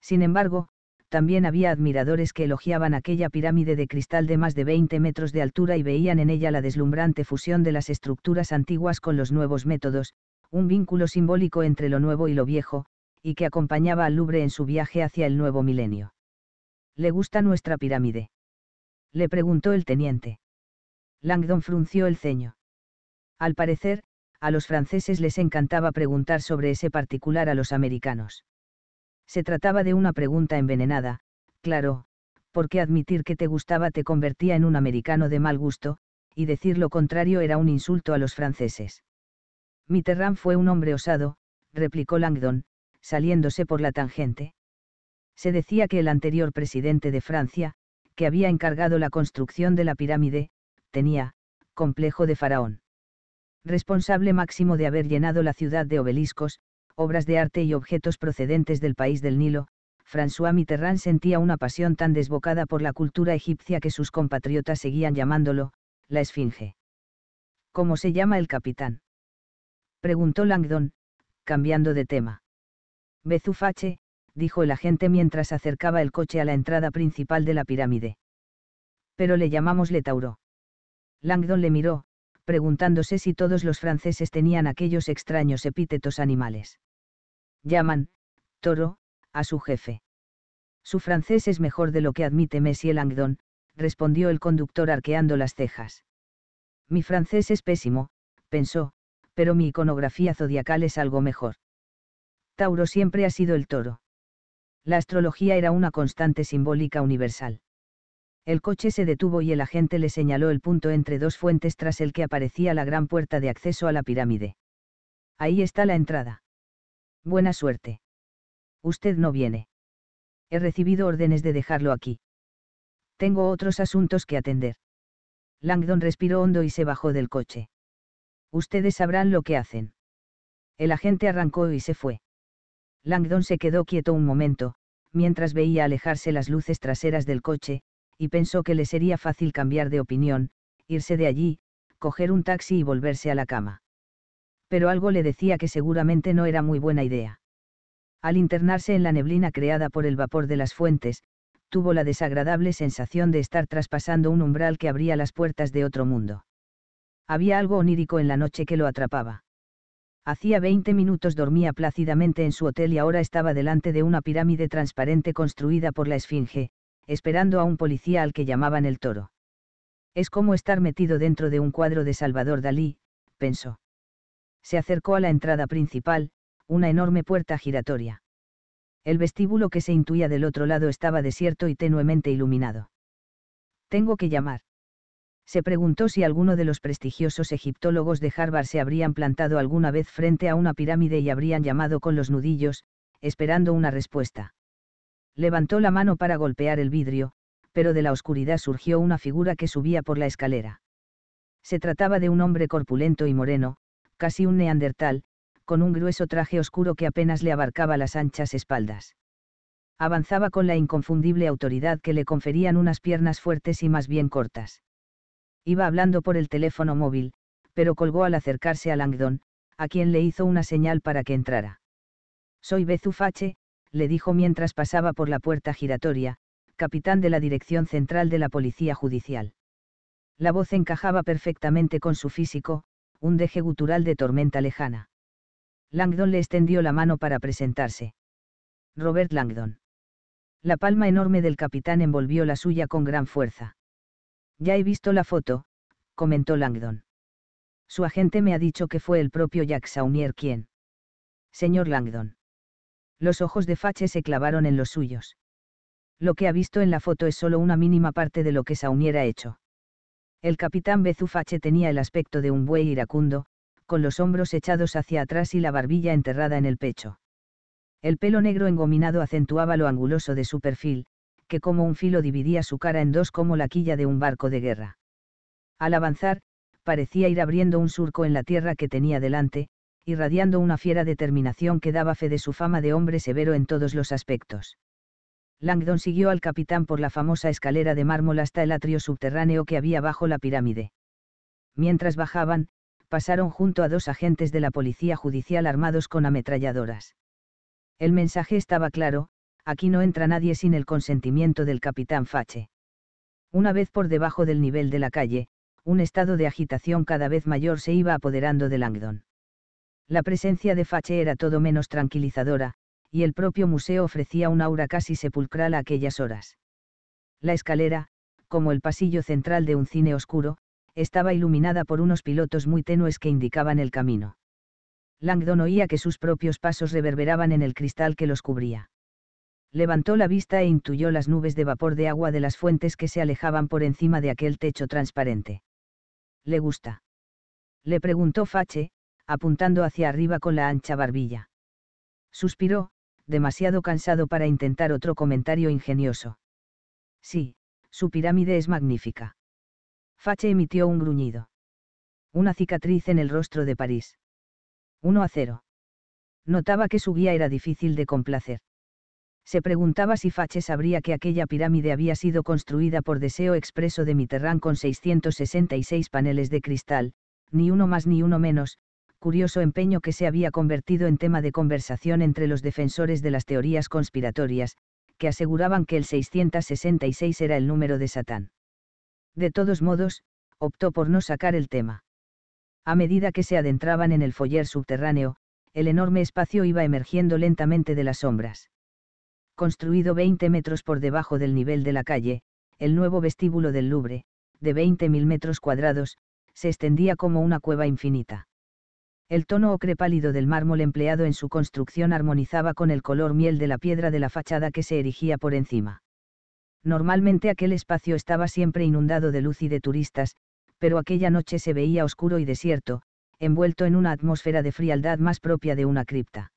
Sin embargo, también había admiradores que elogiaban aquella pirámide de cristal de más de 20 metros de altura y veían en ella la deslumbrante fusión de las estructuras antiguas con los nuevos métodos, un vínculo simbólico entre lo nuevo y lo viejo, y que acompañaba al Louvre en su viaje hacia el nuevo milenio. ¿Le gusta nuestra pirámide? Le preguntó el teniente. Langdon frunció el ceño. Al parecer, a los franceses les encantaba preguntar sobre ese particular a los americanos. Se trataba de una pregunta envenenada, claro, porque admitir que te gustaba te convertía en un americano de mal gusto, y decir lo contrario era un insulto a los franceses. Mitterrand fue un hombre osado, replicó Langdon, saliéndose por la tangente. Se decía que el anterior presidente de Francia, que había encargado la construcción de la pirámide, tenía, complejo de faraón. Responsable máximo de haber llenado la ciudad de obeliscos, obras de arte y objetos procedentes del país del Nilo, François Mitterrand sentía una pasión tan desbocada por la cultura egipcia que sus compatriotas seguían llamándolo, la Esfinge. ¿Cómo se llama el capitán? Preguntó Langdon, cambiando de tema. Bezufache, dijo el agente mientras acercaba el coche a la entrada principal de la pirámide. Pero le llamamos tauro Langdon le miró, preguntándose si todos los franceses tenían aquellos extraños epítetos animales. Llaman, toro, a su jefe. Su francés es mejor de lo que admite Monsieur Langdon, respondió el conductor arqueando las cejas. Mi francés es pésimo, pensó, pero mi iconografía zodiacal es algo mejor. Tauro siempre ha sido el toro. La astrología era una constante simbólica universal. El coche se detuvo y el agente le señaló el punto entre dos fuentes tras el que aparecía la gran puerta de acceso a la pirámide. Ahí está la entrada. Buena suerte. Usted no viene. He recibido órdenes de dejarlo aquí. Tengo otros asuntos que atender. Langdon respiró hondo y se bajó del coche. Ustedes sabrán lo que hacen. El agente arrancó y se fue. Langdon se quedó quieto un momento, mientras veía alejarse las luces traseras del coche, y pensó que le sería fácil cambiar de opinión, irse de allí, coger un taxi y volverse a la cama. Pero algo le decía que seguramente no era muy buena idea. Al internarse en la neblina creada por el vapor de las fuentes, tuvo la desagradable sensación de estar traspasando un umbral que abría las puertas de otro mundo. Había algo onírico en la noche que lo atrapaba. Hacía 20 minutos dormía plácidamente en su hotel y ahora estaba delante de una pirámide transparente construida por la Esfinge, esperando a un policía al que llamaban el toro. Es como estar metido dentro de un cuadro de Salvador Dalí, pensó. Se acercó a la entrada principal, una enorme puerta giratoria. El vestíbulo que se intuía del otro lado estaba desierto y tenuemente iluminado. Tengo que llamar se preguntó si alguno de los prestigiosos egiptólogos de Harvard se habrían plantado alguna vez frente a una pirámide y habrían llamado con los nudillos, esperando una respuesta. Levantó la mano para golpear el vidrio, pero de la oscuridad surgió una figura que subía por la escalera. Se trataba de un hombre corpulento y moreno, casi un neandertal, con un grueso traje oscuro que apenas le abarcaba las anchas espaldas. Avanzaba con la inconfundible autoridad que le conferían unas piernas fuertes y más bien cortas. Iba hablando por el teléfono móvil, pero colgó al acercarse a Langdon, a quien le hizo una señal para que entrara. Soy Bezufache, le dijo mientras pasaba por la puerta giratoria, capitán de la Dirección Central de la Policía Judicial. La voz encajaba perfectamente con su físico, un deje gutural de tormenta lejana. Langdon le extendió la mano para presentarse. Robert Langdon. La palma enorme del capitán envolvió la suya con gran fuerza. Ya he visto la foto, comentó Langdon. Su agente me ha dicho que fue el propio Jack Saunier quien. Señor Langdon. Los ojos de Fache se clavaron en los suyos. Lo que ha visto en la foto es solo una mínima parte de lo que Saunier ha hecho. El capitán Bezufache tenía el aspecto de un buey iracundo, con los hombros echados hacia atrás y la barbilla enterrada en el pecho. El pelo negro engominado acentuaba lo anguloso de su perfil, que como un filo dividía su cara en dos como la quilla de un barco de guerra. Al avanzar, parecía ir abriendo un surco en la tierra que tenía delante, irradiando una fiera determinación que daba fe de su fama de hombre severo en todos los aspectos. Langdon siguió al capitán por la famosa escalera de mármol hasta el atrio subterráneo que había bajo la pirámide. Mientras bajaban, pasaron junto a dos agentes de la policía judicial armados con ametralladoras. El mensaje estaba claro, aquí no entra nadie sin el consentimiento del capitán Fache. Una vez por debajo del nivel de la calle, un estado de agitación cada vez mayor se iba apoderando de Langdon. La presencia de Fache era todo menos tranquilizadora, y el propio museo ofrecía un aura casi sepulcral a aquellas horas. La escalera, como el pasillo central de un cine oscuro, estaba iluminada por unos pilotos muy tenues que indicaban el camino. Langdon oía que sus propios pasos reverberaban en el cristal que los cubría levantó la vista e intuyó las nubes de vapor de agua de las fuentes que se alejaban por encima de aquel techo transparente. ¿Le gusta? Le preguntó Fache, apuntando hacia arriba con la ancha barbilla. Suspiró, demasiado cansado para intentar otro comentario ingenioso. Sí, su pirámide es magnífica. Fache emitió un gruñido. Una cicatriz en el rostro de París. 1 a 0. Notaba que su guía era difícil de complacer. Se preguntaba si Fache sabría que aquella pirámide había sido construida por deseo expreso de Mitterrand con 666 paneles de cristal, ni uno más ni uno menos, curioso empeño que se había convertido en tema de conversación entre los defensores de las teorías conspiratorias, que aseguraban que el 666 era el número de Satán. De todos modos, optó por no sacar el tema. A medida que se adentraban en el foyer subterráneo, el enorme espacio iba emergiendo lentamente de las sombras construido 20 metros por debajo del nivel de la calle, el nuevo vestíbulo del Louvre, de 20.000 metros cuadrados, se extendía como una cueva infinita. El tono ocre pálido del mármol empleado en su construcción armonizaba con el color miel de la piedra de la fachada que se erigía por encima. Normalmente aquel espacio estaba siempre inundado de luz y de turistas, pero aquella noche se veía oscuro y desierto, envuelto en una atmósfera de frialdad más propia de una cripta.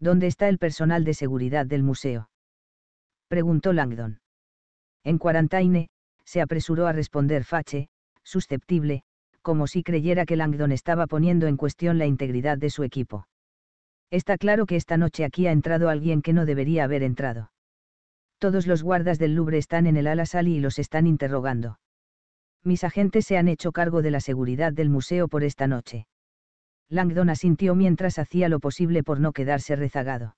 ¿Dónde está el personal de seguridad del museo? Preguntó Langdon. En cuarantaine, se apresuró a responder Fache, susceptible, como si creyera que Langdon estaba poniendo en cuestión la integridad de su equipo. Está claro que esta noche aquí ha entrado alguien que no debería haber entrado. Todos los guardas del Louvre están en el ala Sali y los están interrogando. Mis agentes se han hecho cargo de la seguridad del museo por esta noche. Langdon asintió mientras hacía lo posible por no quedarse rezagado.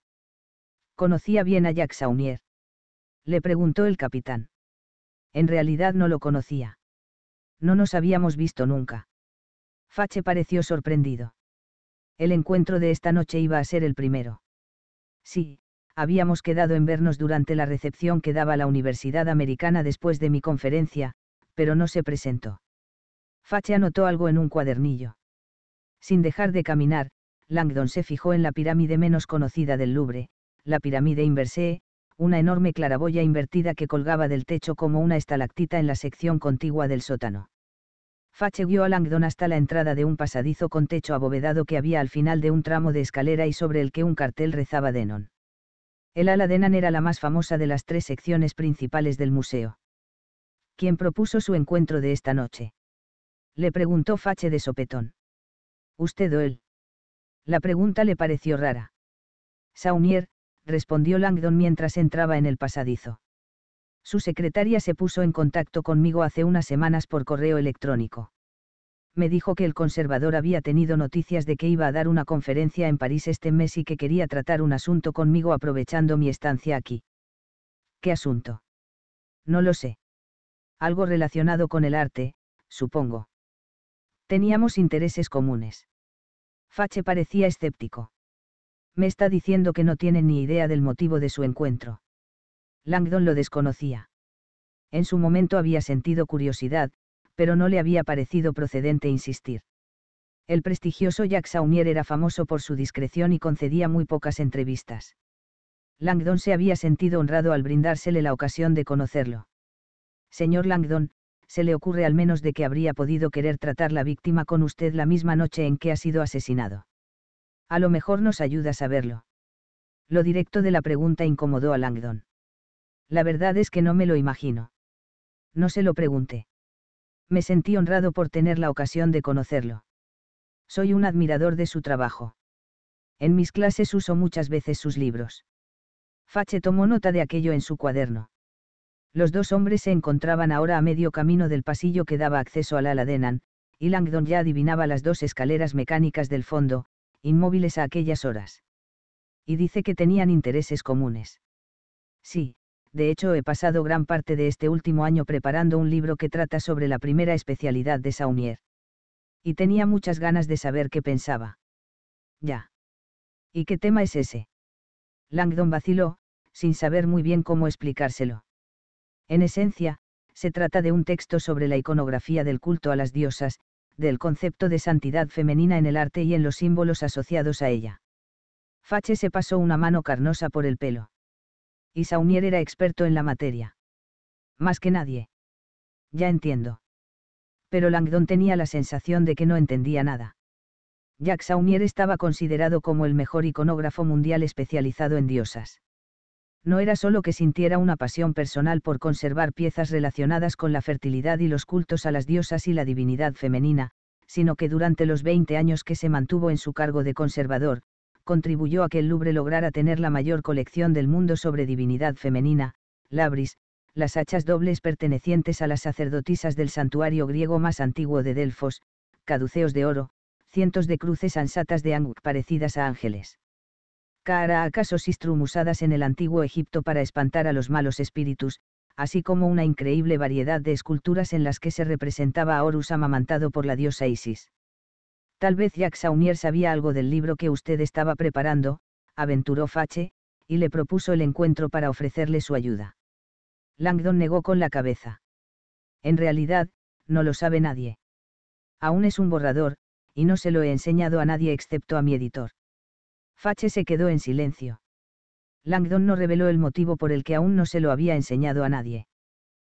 ¿Conocía bien a Jack Saunier? Le preguntó el capitán. En realidad no lo conocía. No nos habíamos visto nunca. Fache pareció sorprendido. El encuentro de esta noche iba a ser el primero. Sí, habíamos quedado en vernos durante la recepción que daba la Universidad Americana después de mi conferencia, pero no se presentó. Fache anotó algo en un cuadernillo. Sin dejar de caminar, Langdon se fijó en la pirámide menos conocida del Louvre, la pirámide Inversee, una enorme claraboya invertida que colgaba del techo como una estalactita en la sección contigua del sótano. Fache guió a Langdon hasta la entrada de un pasadizo con techo abovedado que había al final de un tramo de escalera y sobre el que un cartel rezaba Denon. El ala Denon era la más famosa de las tres secciones principales del museo. ¿Quién propuso su encuentro de esta noche? Le preguntó Fache de sopetón. ¿Usted o él? La pregunta le pareció rara. «Saunier», respondió Langdon mientras entraba en el pasadizo. Su secretaria se puso en contacto conmigo hace unas semanas por correo electrónico. Me dijo que el conservador había tenido noticias de que iba a dar una conferencia en París este mes y que quería tratar un asunto conmigo aprovechando mi estancia aquí. ¿Qué asunto? No lo sé. Algo relacionado con el arte, supongo. Teníamos intereses comunes. Fache parecía escéptico. Me está diciendo que no tiene ni idea del motivo de su encuentro. Langdon lo desconocía. En su momento había sentido curiosidad, pero no le había parecido procedente insistir. El prestigioso Jacques Saumier era famoso por su discreción y concedía muy pocas entrevistas. Langdon se había sentido honrado al brindársele la ocasión de conocerlo. Señor Langdon, se le ocurre al menos de que habría podido querer tratar la víctima con usted la misma noche en que ha sido asesinado. A lo mejor nos ayuda a saberlo. Lo directo de la pregunta incomodó a Langdon. La verdad es que no me lo imagino. No se lo pregunté. Me sentí honrado por tener la ocasión de conocerlo. Soy un admirador de su trabajo. En mis clases uso muchas veces sus libros. Fache tomó nota de aquello en su cuaderno. Los dos hombres se encontraban ahora a medio camino del pasillo que daba acceso al Aladenan, y Langdon ya adivinaba las dos escaleras mecánicas del fondo, inmóviles a aquellas horas. Y dice que tenían intereses comunes. Sí, de hecho he pasado gran parte de este último año preparando un libro que trata sobre la primera especialidad de Saunier. Y tenía muchas ganas de saber qué pensaba. Ya. ¿Y qué tema es ese? Langdon vaciló, sin saber muy bien cómo explicárselo. En esencia, se trata de un texto sobre la iconografía del culto a las diosas, del concepto de santidad femenina en el arte y en los símbolos asociados a ella. Fache se pasó una mano carnosa por el pelo. Y Saunier era experto en la materia. Más que nadie. Ya entiendo. Pero Langdon tenía la sensación de que no entendía nada. Jacques Saunier estaba considerado como el mejor iconógrafo mundial especializado en diosas no era solo que sintiera una pasión personal por conservar piezas relacionadas con la fertilidad y los cultos a las diosas y la divinidad femenina, sino que durante los 20 años que se mantuvo en su cargo de conservador, contribuyó a que el Louvre lograra tener la mayor colección del mundo sobre divinidad femenina, labris, las hachas dobles pertenecientes a las sacerdotisas del santuario griego más antiguo de Delfos, caduceos de oro, cientos de cruces ansatas de Anguk parecidas a ángeles cara casos sistrum usadas en el antiguo Egipto para espantar a los malos espíritus, así como una increíble variedad de esculturas en las que se representaba a Horus amamantado por la diosa Isis. Tal vez Jacques Saumier sabía algo del libro que usted estaba preparando, aventuró Fache, y le propuso el encuentro para ofrecerle su ayuda. Langdon negó con la cabeza. En realidad, no lo sabe nadie. Aún es un borrador, y no se lo he enseñado a nadie excepto a mi editor. Fache se quedó en silencio. Langdon no reveló el motivo por el que aún no se lo había enseñado a nadie.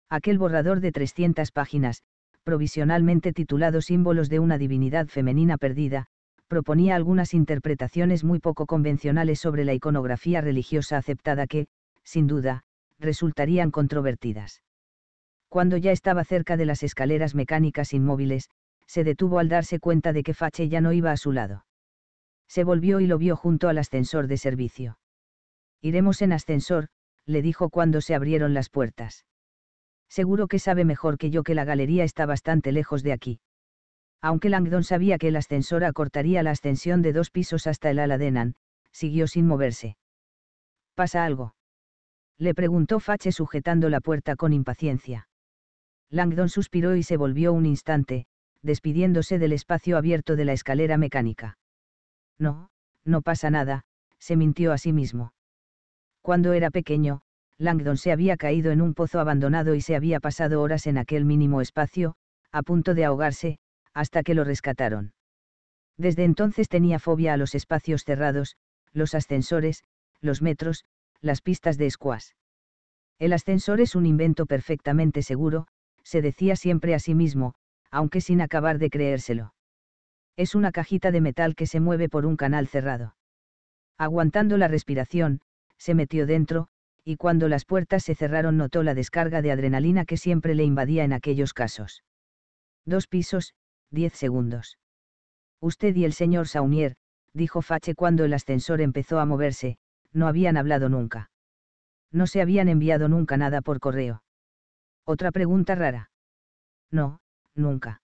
Aquel borrador de 300 páginas, provisionalmente titulado Símbolos de una divinidad femenina perdida, proponía algunas interpretaciones muy poco convencionales sobre la iconografía religiosa aceptada que, sin duda, resultarían controvertidas. Cuando ya estaba cerca de las escaleras mecánicas inmóviles, se detuvo al darse cuenta de que Fache ya no iba a su lado. Se volvió y lo vio junto al ascensor de servicio. Iremos en ascensor, le dijo cuando se abrieron las puertas. Seguro que sabe mejor que yo que la galería está bastante lejos de aquí. Aunque Langdon sabía que el ascensor acortaría la ascensión de dos pisos hasta el ala de siguió sin moverse. ¿Pasa algo? Le preguntó Fache sujetando la puerta con impaciencia. Langdon suspiró y se volvió un instante, despidiéndose del espacio abierto de la escalera mecánica. No, no pasa nada, se mintió a sí mismo. Cuando era pequeño, Langdon se había caído en un pozo abandonado y se había pasado horas en aquel mínimo espacio, a punto de ahogarse, hasta que lo rescataron. Desde entonces tenía fobia a los espacios cerrados, los ascensores, los metros, las pistas de squash. El ascensor es un invento perfectamente seguro, se decía siempre a sí mismo, aunque sin acabar de creérselo es una cajita de metal que se mueve por un canal cerrado. Aguantando la respiración, se metió dentro, y cuando las puertas se cerraron notó la descarga de adrenalina que siempre le invadía en aquellos casos. Dos pisos, diez segundos. Usted y el señor Saunier, dijo Fache cuando el ascensor empezó a moverse, no habían hablado nunca. No se habían enviado nunca nada por correo. Otra pregunta rara. No, nunca.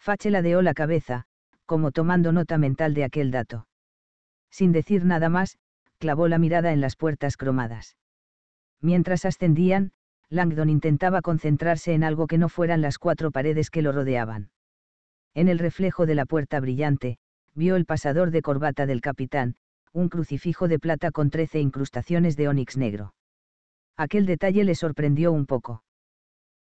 Fache ladeó la cabeza, como tomando nota mental de aquel dato. Sin decir nada más, clavó la mirada en las puertas cromadas. Mientras ascendían, Langdon intentaba concentrarse en algo que no fueran las cuatro paredes que lo rodeaban. En el reflejo de la puerta brillante, vio el pasador de corbata del capitán, un crucifijo de plata con trece incrustaciones de ónix negro. Aquel detalle le sorprendió un poco.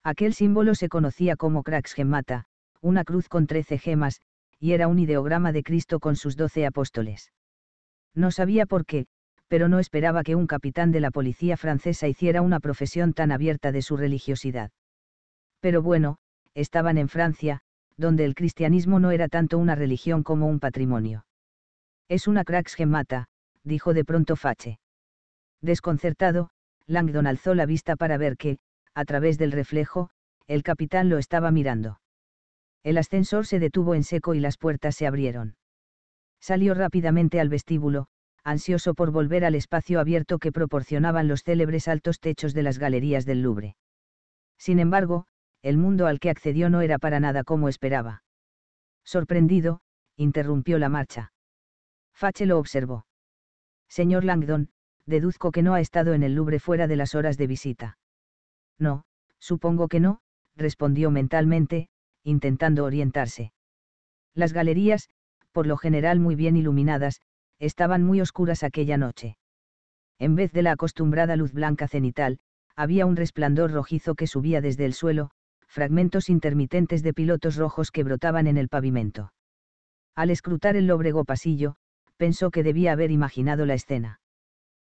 Aquel símbolo se conocía como Crax Gemata, una cruz con trece gemas, y era un ideograma de Cristo con sus doce apóstoles. No sabía por qué, pero no esperaba que un capitán de la policía francesa hiciera una profesión tan abierta de su religiosidad. Pero bueno, estaban en Francia, donde el cristianismo no era tanto una religión como un patrimonio. Es una que gemata, dijo de pronto Fache. Desconcertado, Langdon alzó la vista para ver que, a través del reflejo, el capitán lo estaba mirando. El ascensor se detuvo en seco y las puertas se abrieron. Salió rápidamente al vestíbulo, ansioso por volver al espacio abierto que proporcionaban los célebres altos techos de las galerías del Louvre. Sin embargo, el mundo al que accedió no era para nada como esperaba. Sorprendido, interrumpió la marcha. Fache lo observó. Señor Langdon, deduzco que no ha estado en el Louvre fuera de las horas de visita. No, supongo que no, respondió mentalmente, intentando orientarse. Las galerías, por lo general muy bien iluminadas, estaban muy oscuras aquella noche. En vez de la acostumbrada luz blanca cenital, había un resplandor rojizo que subía desde el suelo, fragmentos intermitentes de pilotos rojos que brotaban en el pavimento. Al escrutar el lóbrego pasillo, pensó que debía haber imaginado la escena.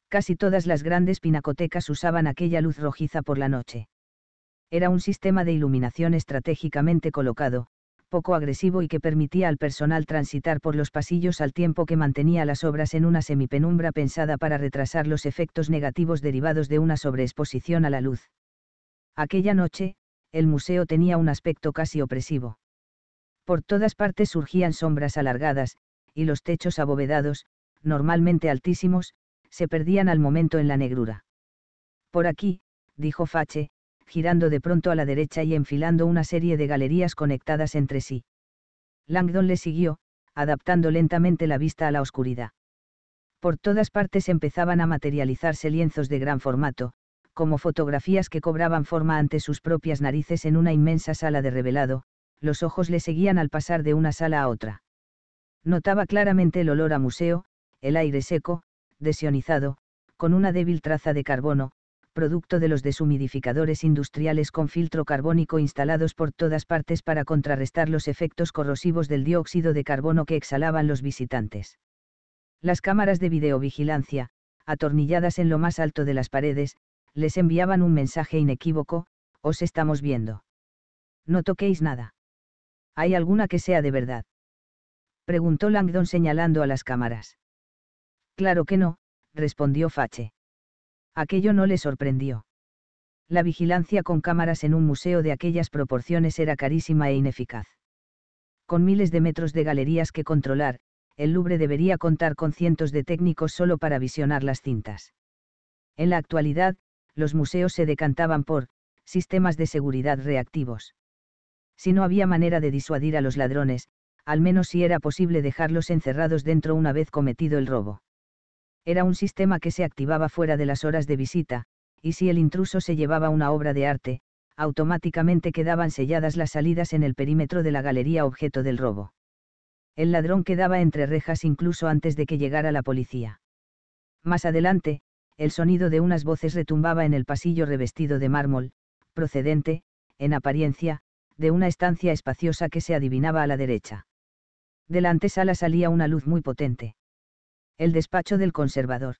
Casi todas las grandes pinacotecas usaban aquella luz rojiza por la noche. Era un sistema de iluminación estratégicamente colocado, poco agresivo y que permitía al personal transitar por los pasillos al tiempo que mantenía las obras en una semipenumbra pensada para retrasar los efectos negativos derivados de una sobreexposición a la luz. Aquella noche, el museo tenía un aspecto casi opresivo. Por todas partes surgían sombras alargadas, y los techos abovedados, normalmente altísimos, se perdían al momento en la negrura. Por aquí, dijo Fache, girando de pronto a la derecha y enfilando una serie de galerías conectadas entre sí. Langdon le siguió, adaptando lentamente la vista a la oscuridad. Por todas partes empezaban a materializarse lienzos de gran formato, como fotografías que cobraban forma ante sus propias narices en una inmensa sala de revelado, los ojos le seguían al pasar de una sala a otra. Notaba claramente el olor a museo, el aire seco, desionizado, con una débil traza de carbono, producto de los deshumidificadores industriales con filtro carbónico instalados por todas partes para contrarrestar los efectos corrosivos del dióxido de carbono que exhalaban los visitantes. Las cámaras de videovigilancia, atornilladas en lo más alto de las paredes, les enviaban un mensaje inequívoco, os estamos viendo. No toquéis nada. ¿Hay alguna que sea de verdad? Preguntó Langdon señalando a las cámaras. Claro que no, respondió Fache aquello no le sorprendió. La vigilancia con cámaras en un museo de aquellas proporciones era carísima e ineficaz. Con miles de metros de galerías que controlar, el Louvre debería contar con cientos de técnicos solo para visionar las cintas. En la actualidad, los museos se decantaban por sistemas de seguridad reactivos. Si no había manera de disuadir a los ladrones, al menos si era posible dejarlos encerrados dentro una vez cometido el robo. Era un sistema que se activaba fuera de las horas de visita, y si el intruso se llevaba una obra de arte, automáticamente quedaban selladas las salidas en el perímetro de la galería objeto del robo. El ladrón quedaba entre rejas incluso antes de que llegara la policía. Más adelante, el sonido de unas voces retumbaba en el pasillo revestido de mármol, procedente, en apariencia, de una estancia espaciosa que se adivinaba a la derecha. De la antesala salía una luz muy potente el despacho del conservador.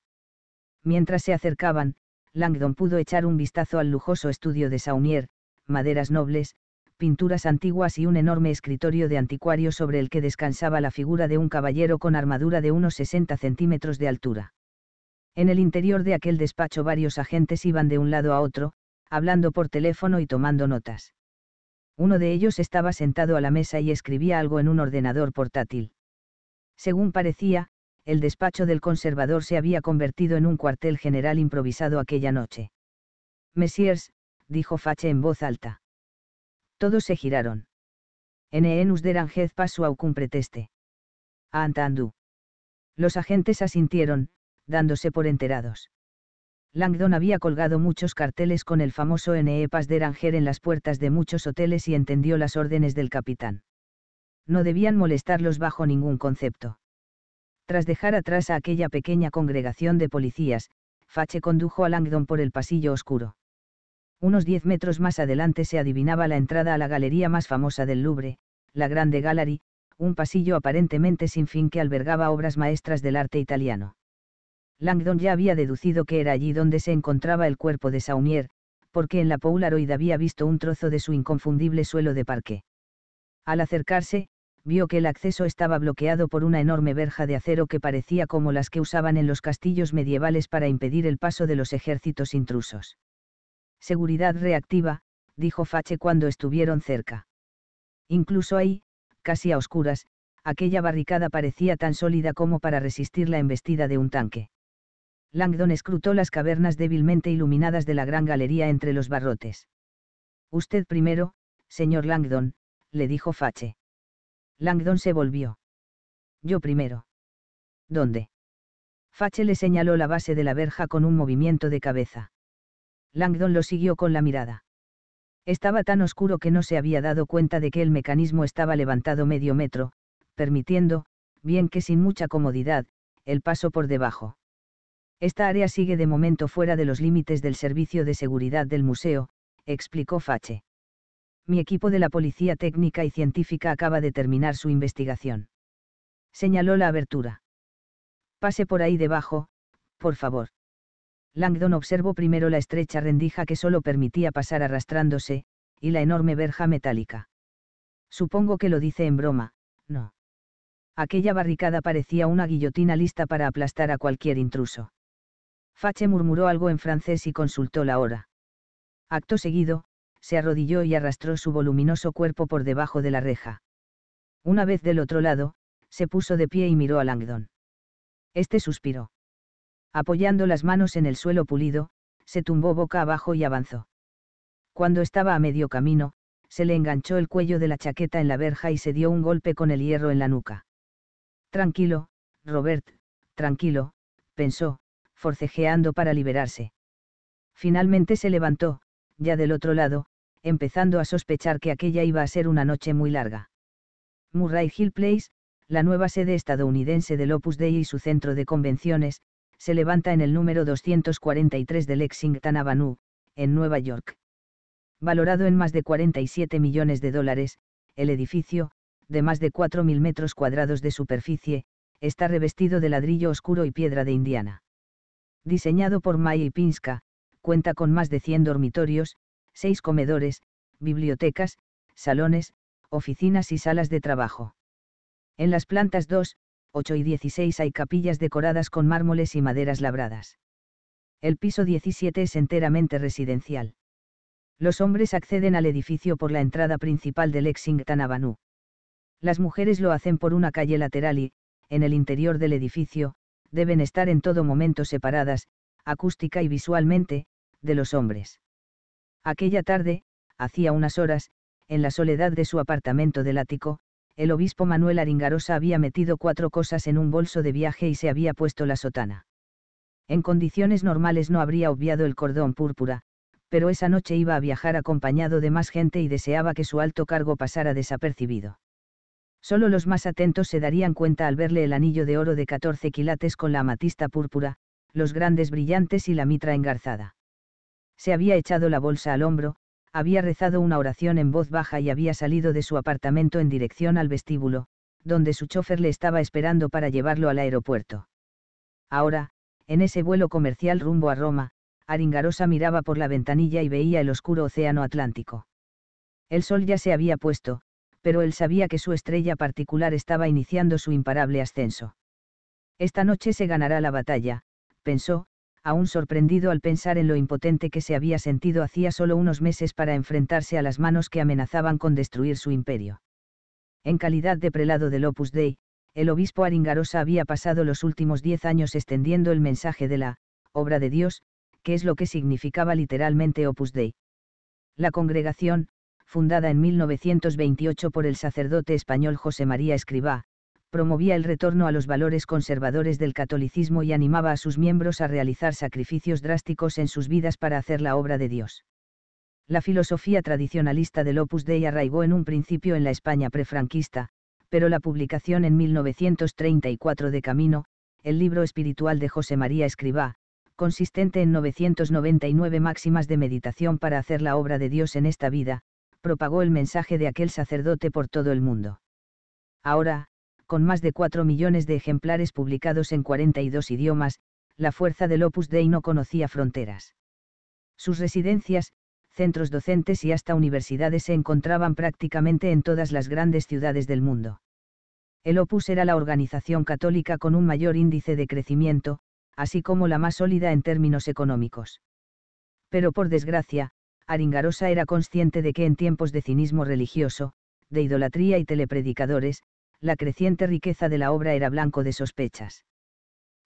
Mientras se acercaban, Langdon pudo echar un vistazo al lujoso estudio de Saumier, maderas nobles, pinturas antiguas y un enorme escritorio de anticuario sobre el que descansaba la figura de un caballero con armadura de unos 60 centímetros de altura. En el interior de aquel despacho varios agentes iban de un lado a otro, hablando por teléfono y tomando notas. Uno de ellos estaba sentado a la mesa y escribía algo en un ordenador portátil. Según parecía, el despacho del conservador se había convertido en un cuartel general improvisado aquella noche. «Messieurs», dijo Fache en voz alta. Todos se giraron. de derangez paso a preteste. Los agentes asintieron, dándose por enterados. Langdon había colgado muchos carteles con el famoso NE Pas de Ranger en las puertas de muchos hoteles y entendió las órdenes del capitán. No debían molestarlos bajo ningún concepto. Tras dejar atrás a aquella pequeña congregación de policías, Fache condujo a Langdon por el pasillo oscuro. Unos diez metros más adelante se adivinaba la entrada a la galería más famosa del Louvre, la Grande Gallery, un pasillo aparentemente sin fin que albergaba obras maestras del arte italiano. Langdon ya había deducido que era allí donde se encontraba el cuerpo de Saumier, porque en la Polaroid había visto un trozo de su inconfundible suelo de parque. Al acercarse, vio que el acceso estaba bloqueado por una enorme verja de acero que parecía como las que usaban en los castillos medievales para impedir el paso de los ejércitos intrusos. Seguridad reactiva, dijo Fache cuando estuvieron cerca. Incluso ahí, casi a oscuras, aquella barricada parecía tan sólida como para resistir la embestida de un tanque. Langdon escrutó las cavernas débilmente iluminadas de la gran galería entre los barrotes. Usted primero, señor Langdon, le dijo Fache. Langdon se volvió. Yo primero. ¿Dónde? Fache le señaló la base de la verja con un movimiento de cabeza. Langdon lo siguió con la mirada. Estaba tan oscuro que no se había dado cuenta de que el mecanismo estaba levantado medio metro, permitiendo, bien que sin mucha comodidad, el paso por debajo. Esta área sigue de momento fuera de los límites del servicio de seguridad del museo, explicó Fache mi equipo de la Policía Técnica y Científica acaba de terminar su investigación. Señaló la abertura. Pase por ahí debajo, por favor. Langdon observó primero la estrecha rendija que solo permitía pasar arrastrándose, y la enorme verja metálica. Supongo que lo dice en broma, no. Aquella barricada parecía una guillotina lista para aplastar a cualquier intruso. Fache murmuró algo en francés y consultó la hora. Acto seguido, se arrodilló y arrastró su voluminoso cuerpo por debajo de la reja. Una vez del otro lado, se puso de pie y miró a Langdon. Este suspiró. Apoyando las manos en el suelo pulido, se tumbó boca abajo y avanzó. Cuando estaba a medio camino, se le enganchó el cuello de la chaqueta en la verja y se dio un golpe con el hierro en la nuca. Tranquilo, Robert, tranquilo, pensó, forcejeando para liberarse. Finalmente se levantó, ya del otro lado, empezando a sospechar que aquella iba a ser una noche muy larga. Murray Hill Place, la nueva sede estadounidense del Opus Dei y su centro de convenciones, se levanta en el número 243 de Lexington Avenue, en Nueva York. Valorado en más de 47 millones de dólares, el edificio, de más de 4.000 metros cuadrados de superficie, está revestido de ladrillo oscuro y piedra de Indiana. Diseñado por May y Pinska, cuenta con más de 100 dormitorios, 6 comedores, bibliotecas, salones, oficinas y salas de trabajo. En las plantas 2, 8 y 16 hay capillas decoradas con mármoles y maderas labradas. El piso 17 es enteramente residencial. Los hombres acceden al edificio por la entrada principal de Lexington Avenue. Las mujeres lo hacen por una calle lateral y, en el interior del edificio, deben estar en todo momento separadas, acústica y visualmente, de los hombres. Aquella tarde, hacía unas horas, en la soledad de su apartamento del ático, el obispo Manuel Aringarosa había metido cuatro cosas en un bolso de viaje y se había puesto la sotana. En condiciones normales no habría obviado el cordón púrpura, pero esa noche iba a viajar acompañado de más gente y deseaba que su alto cargo pasara desapercibido. Solo los más atentos se darían cuenta al verle el anillo de oro de 14 quilates con la amatista púrpura, los grandes brillantes y la mitra engarzada se había echado la bolsa al hombro, había rezado una oración en voz baja y había salido de su apartamento en dirección al vestíbulo, donde su chofer le estaba esperando para llevarlo al aeropuerto. Ahora, en ese vuelo comercial rumbo a Roma, Aringarosa miraba por la ventanilla y veía el oscuro océano Atlántico. El sol ya se había puesto, pero él sabía que su estrella particular estaba iniciando su imparable ascenso. Esta noche se ganará la batalla, pensó, aún sorprendido al pensar en lo impotente que se había sentido hacía solo unos meses para enfrentarse a las manos que amenazaban con destruir su imperio. En calidad de prelado del Opus Dei, el obispo Aringarosa había pasado los últimos diez años extendiendo el mensaje de la obra de Dios, que es lo que significaba literalmente Opus Dei. La congregación, fundada en 1928 por el sacerdote español José María Escribá, promovía el retorno a los valores conservadores del catolicismo y animaba a sus miembros a realizar sacrificios drásticos en sus vidas para hacer la obra de Dios. La filosofía tradicionalista del Opus Dei arraigó en un principio en la España prefranquista, pero la publicación en 1934 de Camino, el libro espiritual de José María Escribá, consistente en 999 máximas de meditación para hacer la obra de Dios en esta vida, propagó el mensaje de aquel sacerdote por todo el mundo. Ahora, con más de 4 millones de ejemplares publicados en 42 idiomas, la fuerza del Opus Dei no conocía fronteras. Sus residencias, centros docentes y hasta universidades se encontraban prácticamente en todas las grandes ciudades del mundo. El Opus era la organización católica con un mayor índice de crecimiento, así como la más sólida en términos económicos. Pero por desgracia, Aringarosa era consciente de que en tiempos de cinismo religioso, de idolatría y telepredicadores, la creciente riqueza de la obra era blanco de sospechas.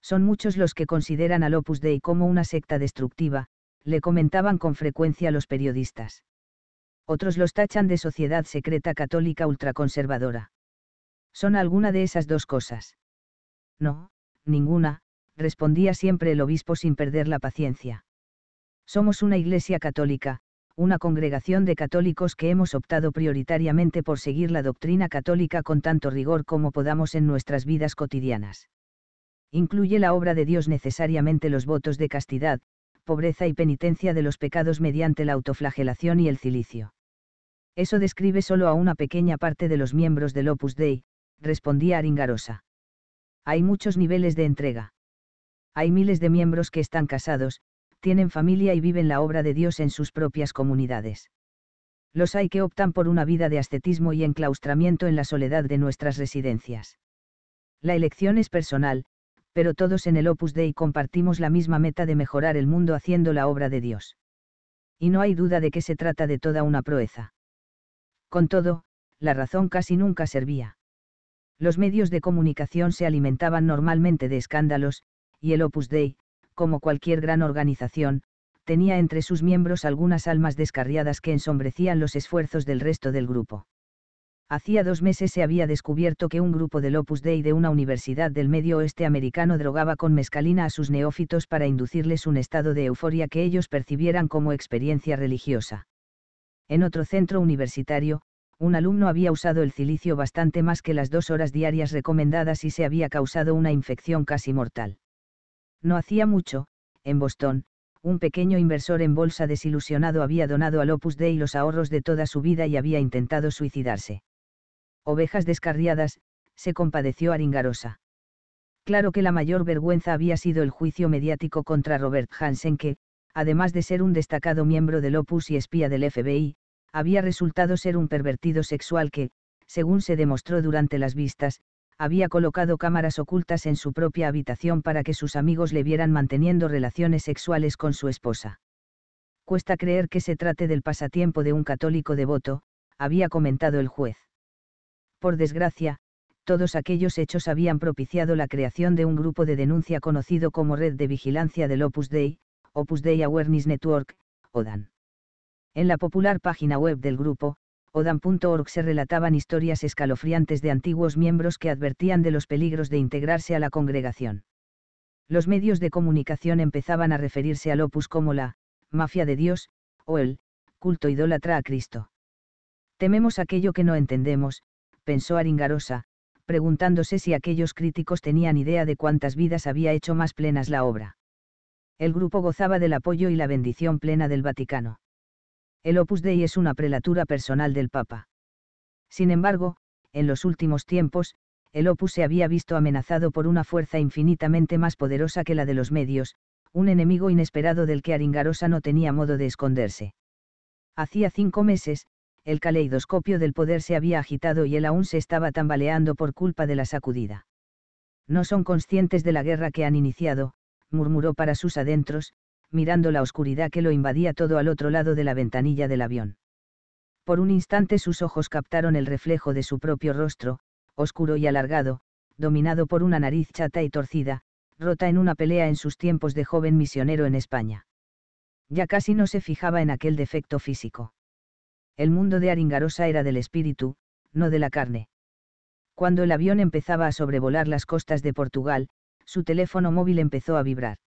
Son muchos los que consideran al Opus Dei como una secta destructiva, le comentaban con frecuencia los periodistas. Otros los tachan de sociedad secreta católica ultraconservadora. ¿Son alguna de esas dos cosas? No, ninguna, respondía siempre el obispo sin perder la paciencia. Somos una iglesia católica, una congregación de católicos que hemos optado prioritariamente por seguir la doctrina católica con tanto rigor como podamos en nuestras vidas cotidianas. Incluye la obra de Dios necesariamente los votos de castidad, pobreza y penitencia de los pecados mediante la autoflagelación y el cilicio. Eso describe solo a una pequeña parte de los miembros del Opus Dei, respondía Aringarosa. Hay muchos niveles de entrega. Hay miles de miembros que están casados, tienen familia y viven la obra de Dios en sus propias comunidades. Los hay que optan por una vida de ascetismo y enclaustramiento en la soledad de nuestras residencias. La elección es personal, pero todos en el Opus Dei compartimos la misma meta de mejorar el mundo haciendo la obra de Dios. Y no hay duda de que se trata de toda una proeza. Con todo, la razón casi nunca servía. Los medios de comunicación se alimentaban normalmente de escándalos, y el Opus Dei, como cualquier gran organización, tenía entre sus miembros algunas almas descarriadas que ensombrecían los esfuerzos del resto del grupo. Hacía dos meses se había descubierto que un grupo del Opus Dei de una universidad del medio oeste americano drogaba con mescalina a sus neófitos para inducirles un estado de euforia que ellos percibieran como experiencia religiosa. En otro centro universitario, un alumno había usado el cilicio bastante más que las dos horas diarias recomendadas y se había causado una infección casi mortal. No hacía mucho, en Boston, un pequeño inversor en bolsa desilusionado había donado al Opus Dei los ahorros de toda su vida y había intentado suicidarse. Ovejas descarriadas, se compadeció Aringarosa. Claro que la mayor vergüenza había sido el juicio mediático contra Robert Hansen que, además de ser un destacado miembro del Opus y espía del FBI, había resultado ser un pervertido sexual que, según se demostró durante las vistas, había colocado cámaras ocultas en su propia habitación para que sus amigos le vieran manteniendo relaciones sexuales con su esposa. Cuesta creer que se trate del pasatiempo de un católico devoto, había comentado el juez. Por desgracia, todos aquellos hechos habían propiciado la creación de un grupo de denuncia conocido como Red de Vigilancia del Opus Dei, Opus Dei Awareness Network, ODAN. En la popular página web del grupo, Odan.org se relataban historias escalofriantes de antiguos miembros que advertían de los peligros de integrarse a la congregación. Los medios de comunicación empezaban a referirse al opus como la mafia de Dios, o el culto idólatra a Cristo. Tememos aquello que no entendemos, pensó Aringarosa, preguntándose si aquellos críticos tenían idea de cuántas vidas había hecho más plenas la obra. El grupo gozaba del apoyo y la bendición plena del Vaticano. El Opus Dei es una prelatura personal del Papa. Sin embargo, en los últimos tiempos, el Opus se había visto amenazado por una fuerza infinitamente más poderosa que la de los medios, un enemigo inesperado del que Aringarosa no tenía modo de esconderse. Hacía cinco meses, el caleidoscopio del poder se había agitado y él aún se estaba tambaleando por culpa de la sacudida. No son conscientes de la guerra que han iniciado, murmuró para sus adentros, mirando la oscuridad que lo invadía todo al otro lado de la ventanilla del avión. Por un instante sus ojos captaron el reflejo de su propio rostro, oscuro y alargado, dominado por una nariz chata y torcida, rota en una pelea en sus tiempos de joven misionero en España. Ya casi no se fijaba en aquel defecto físico. El mundo de Aringarosa era del espíritu, no de la carne. Cuando el avión empezaba a sobrevolar las costas de Portugal, su teléfono móvil empezó a vibrar.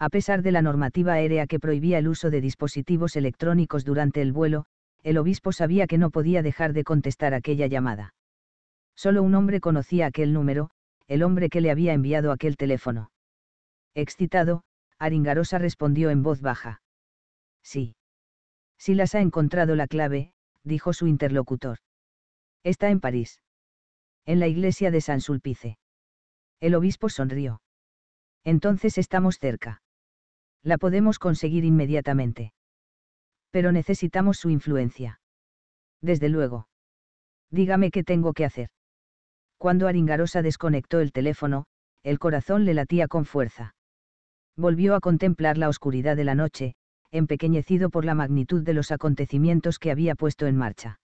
A pesar de la normativa aérea que prohibía el uso de dispositivos electrónicos durante el vuelo, el obispo sabía que no podía dejar de contestar aquella llamada. Solo un hombre conocía aquel número, el hombre que le había enviado aquel teléfono. Excitado, Aringarosa respondió en voz baja. Sí. Si las ha encontrado la clave, dijo su interlocutor. Está en París. En la iglesia de San Sulpice. El obispo sonrió. Entonces estamos cerca la podemos conseguir inmediatamente. Pero necesitamos su influencia. Desde luego. Dígame qué tengo que hacer. Cuando Aringarosa desconectó el teléfono, el corazón le latía con fuerza. Volvió a contemplar la oscuridad de la noche, empequeñecido por la magnitud de los acontecimientos que había puesto en marcha.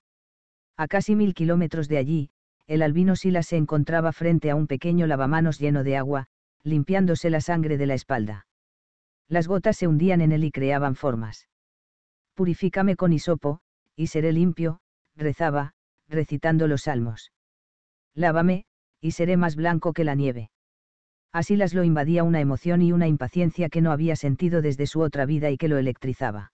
A casi mil kilómetros de allí, el albino Sila se encontraba frente a un pequeño lavamanos lleno de agua, limpiándose la sangre de la espalda las gotas se hundían en él y creaban formas. Purifícame con hisopo, y seré limpio, rezaba, recitando los salmos. Lávame, y seré más blanco que la nieve. Así las lo invadía una emoción y una impaciencia que no había sentido desde su otra vida y que lo electrizaba.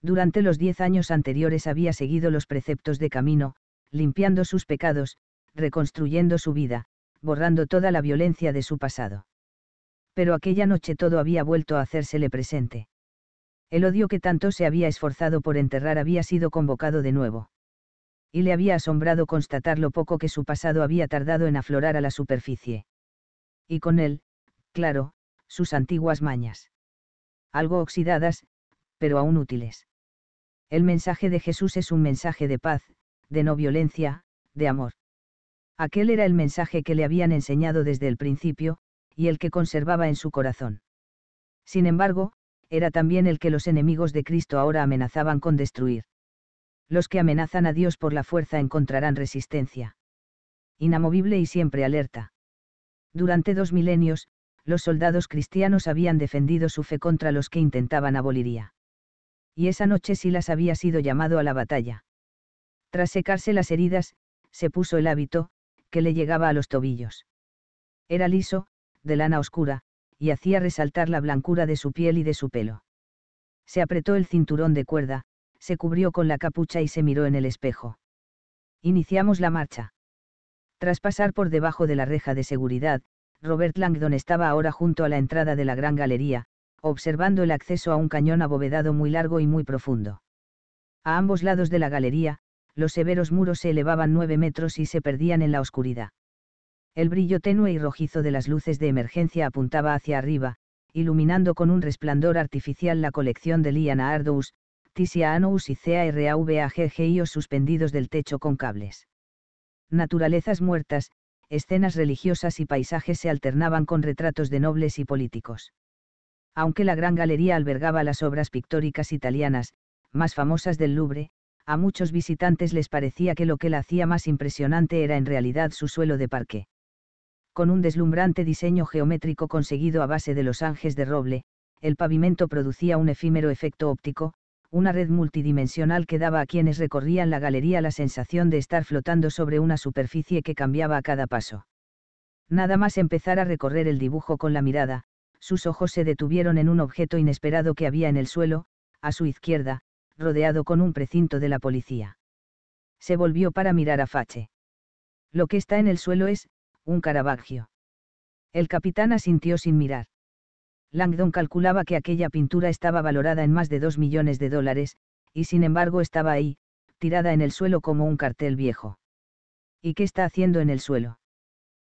Durante los diez años anteriores había seguido los preceptos de camino, limpiando sus pecados, reconstruyendo su vida, borrando toda la violencia de su pasado pero aquella noche todo había vuelto a hacérsele presente. El odio que tanto se había esforzado por enterrar había sido convocado de nuevo. Y le había asombrado constatar lo poco que su pasado había tardado en aflorar a la superficie. Y con él, claro, sus antiguas mañas. Algo oxidadas, pero aún útiles. El mensaje de Jesús es un mensaje de paz, de no violencia, de amor. Aquel era el mensaje que le habían enseñado desde el principio, y el que conservaba en su corazón. Sin embargo, era también el que los enemigos de Cristo ahora amenazaban con destruir. Los que amenazan a Dios por la fuerza encontrarán resistencia. Inamovible y siempre alerta. Durante dos milenios, los soldados cristianos habían defendido su fe contra los que intentaban aboliría. Y esa noche Silas había sido llamado a la batalla. Tras secarse las heridas, se puso el hábito, que le llegaba a los tobillos. Era liso, de lana oscura, y hacía resaltar la blancura de su piel y de su pelo. Se apretó el cinturón de cuerda, se cubrió con la capucha y se miró en el espejo. Iniciamos la marcha. Tras pasar por debajo de la reja de seguridad, Robert Langdon estaba ahora junto a la entrada de la gran galería, observando el acceso a un cañón abovedado muy largo y muy profundo. A ambos lados de la galería, los severos muros se elevaban nueve metros y se perdían en la oscuridad. El brillo tenue y rojizo de las luces de emergencia apuntaba hacia arriba, iluminando con un resplandor artificial la colección de Liana Ardous, Tisia Anous y o suspendidos del techo con cables. Naturalezas muertas, escenas religiosas y paisajes se alternaban con retratos de nobles y políticos. Aunque la gran galería albergaba las obras pictóricas italianas, más famosas del Louvre, a muchos visitantes les parecía que lo que la hacía más impresionante era en realidad su suelo de parque con un deslumbrante diseño geométrico conseguido a base de los ángeles de roble, el pavimento producía un efímero efecto óptico, una red multidimensional que daba a quienes recorrían la galería la sensación de estar flotando sobre una superficie que cambiaba a cada paso. Nada más empezar a recorrer el dibujo con la mirada, sus ojos se detuvieron en un objeto inesperado que había en el suelo, a su izquierda, rodeado con un precinto de la policía. Se volvió para mirar a Fache. Lo que está en el suelo es, un Caravaggio. El capitán asintió sin mirar. Langdon calculaba que aquella pintura estaba valorada en más de dos millones de dólares, y sin embargo estaba ahí, tirada en el suelo como un cartel viejo. ¿Y qué está haciendo en el suelo?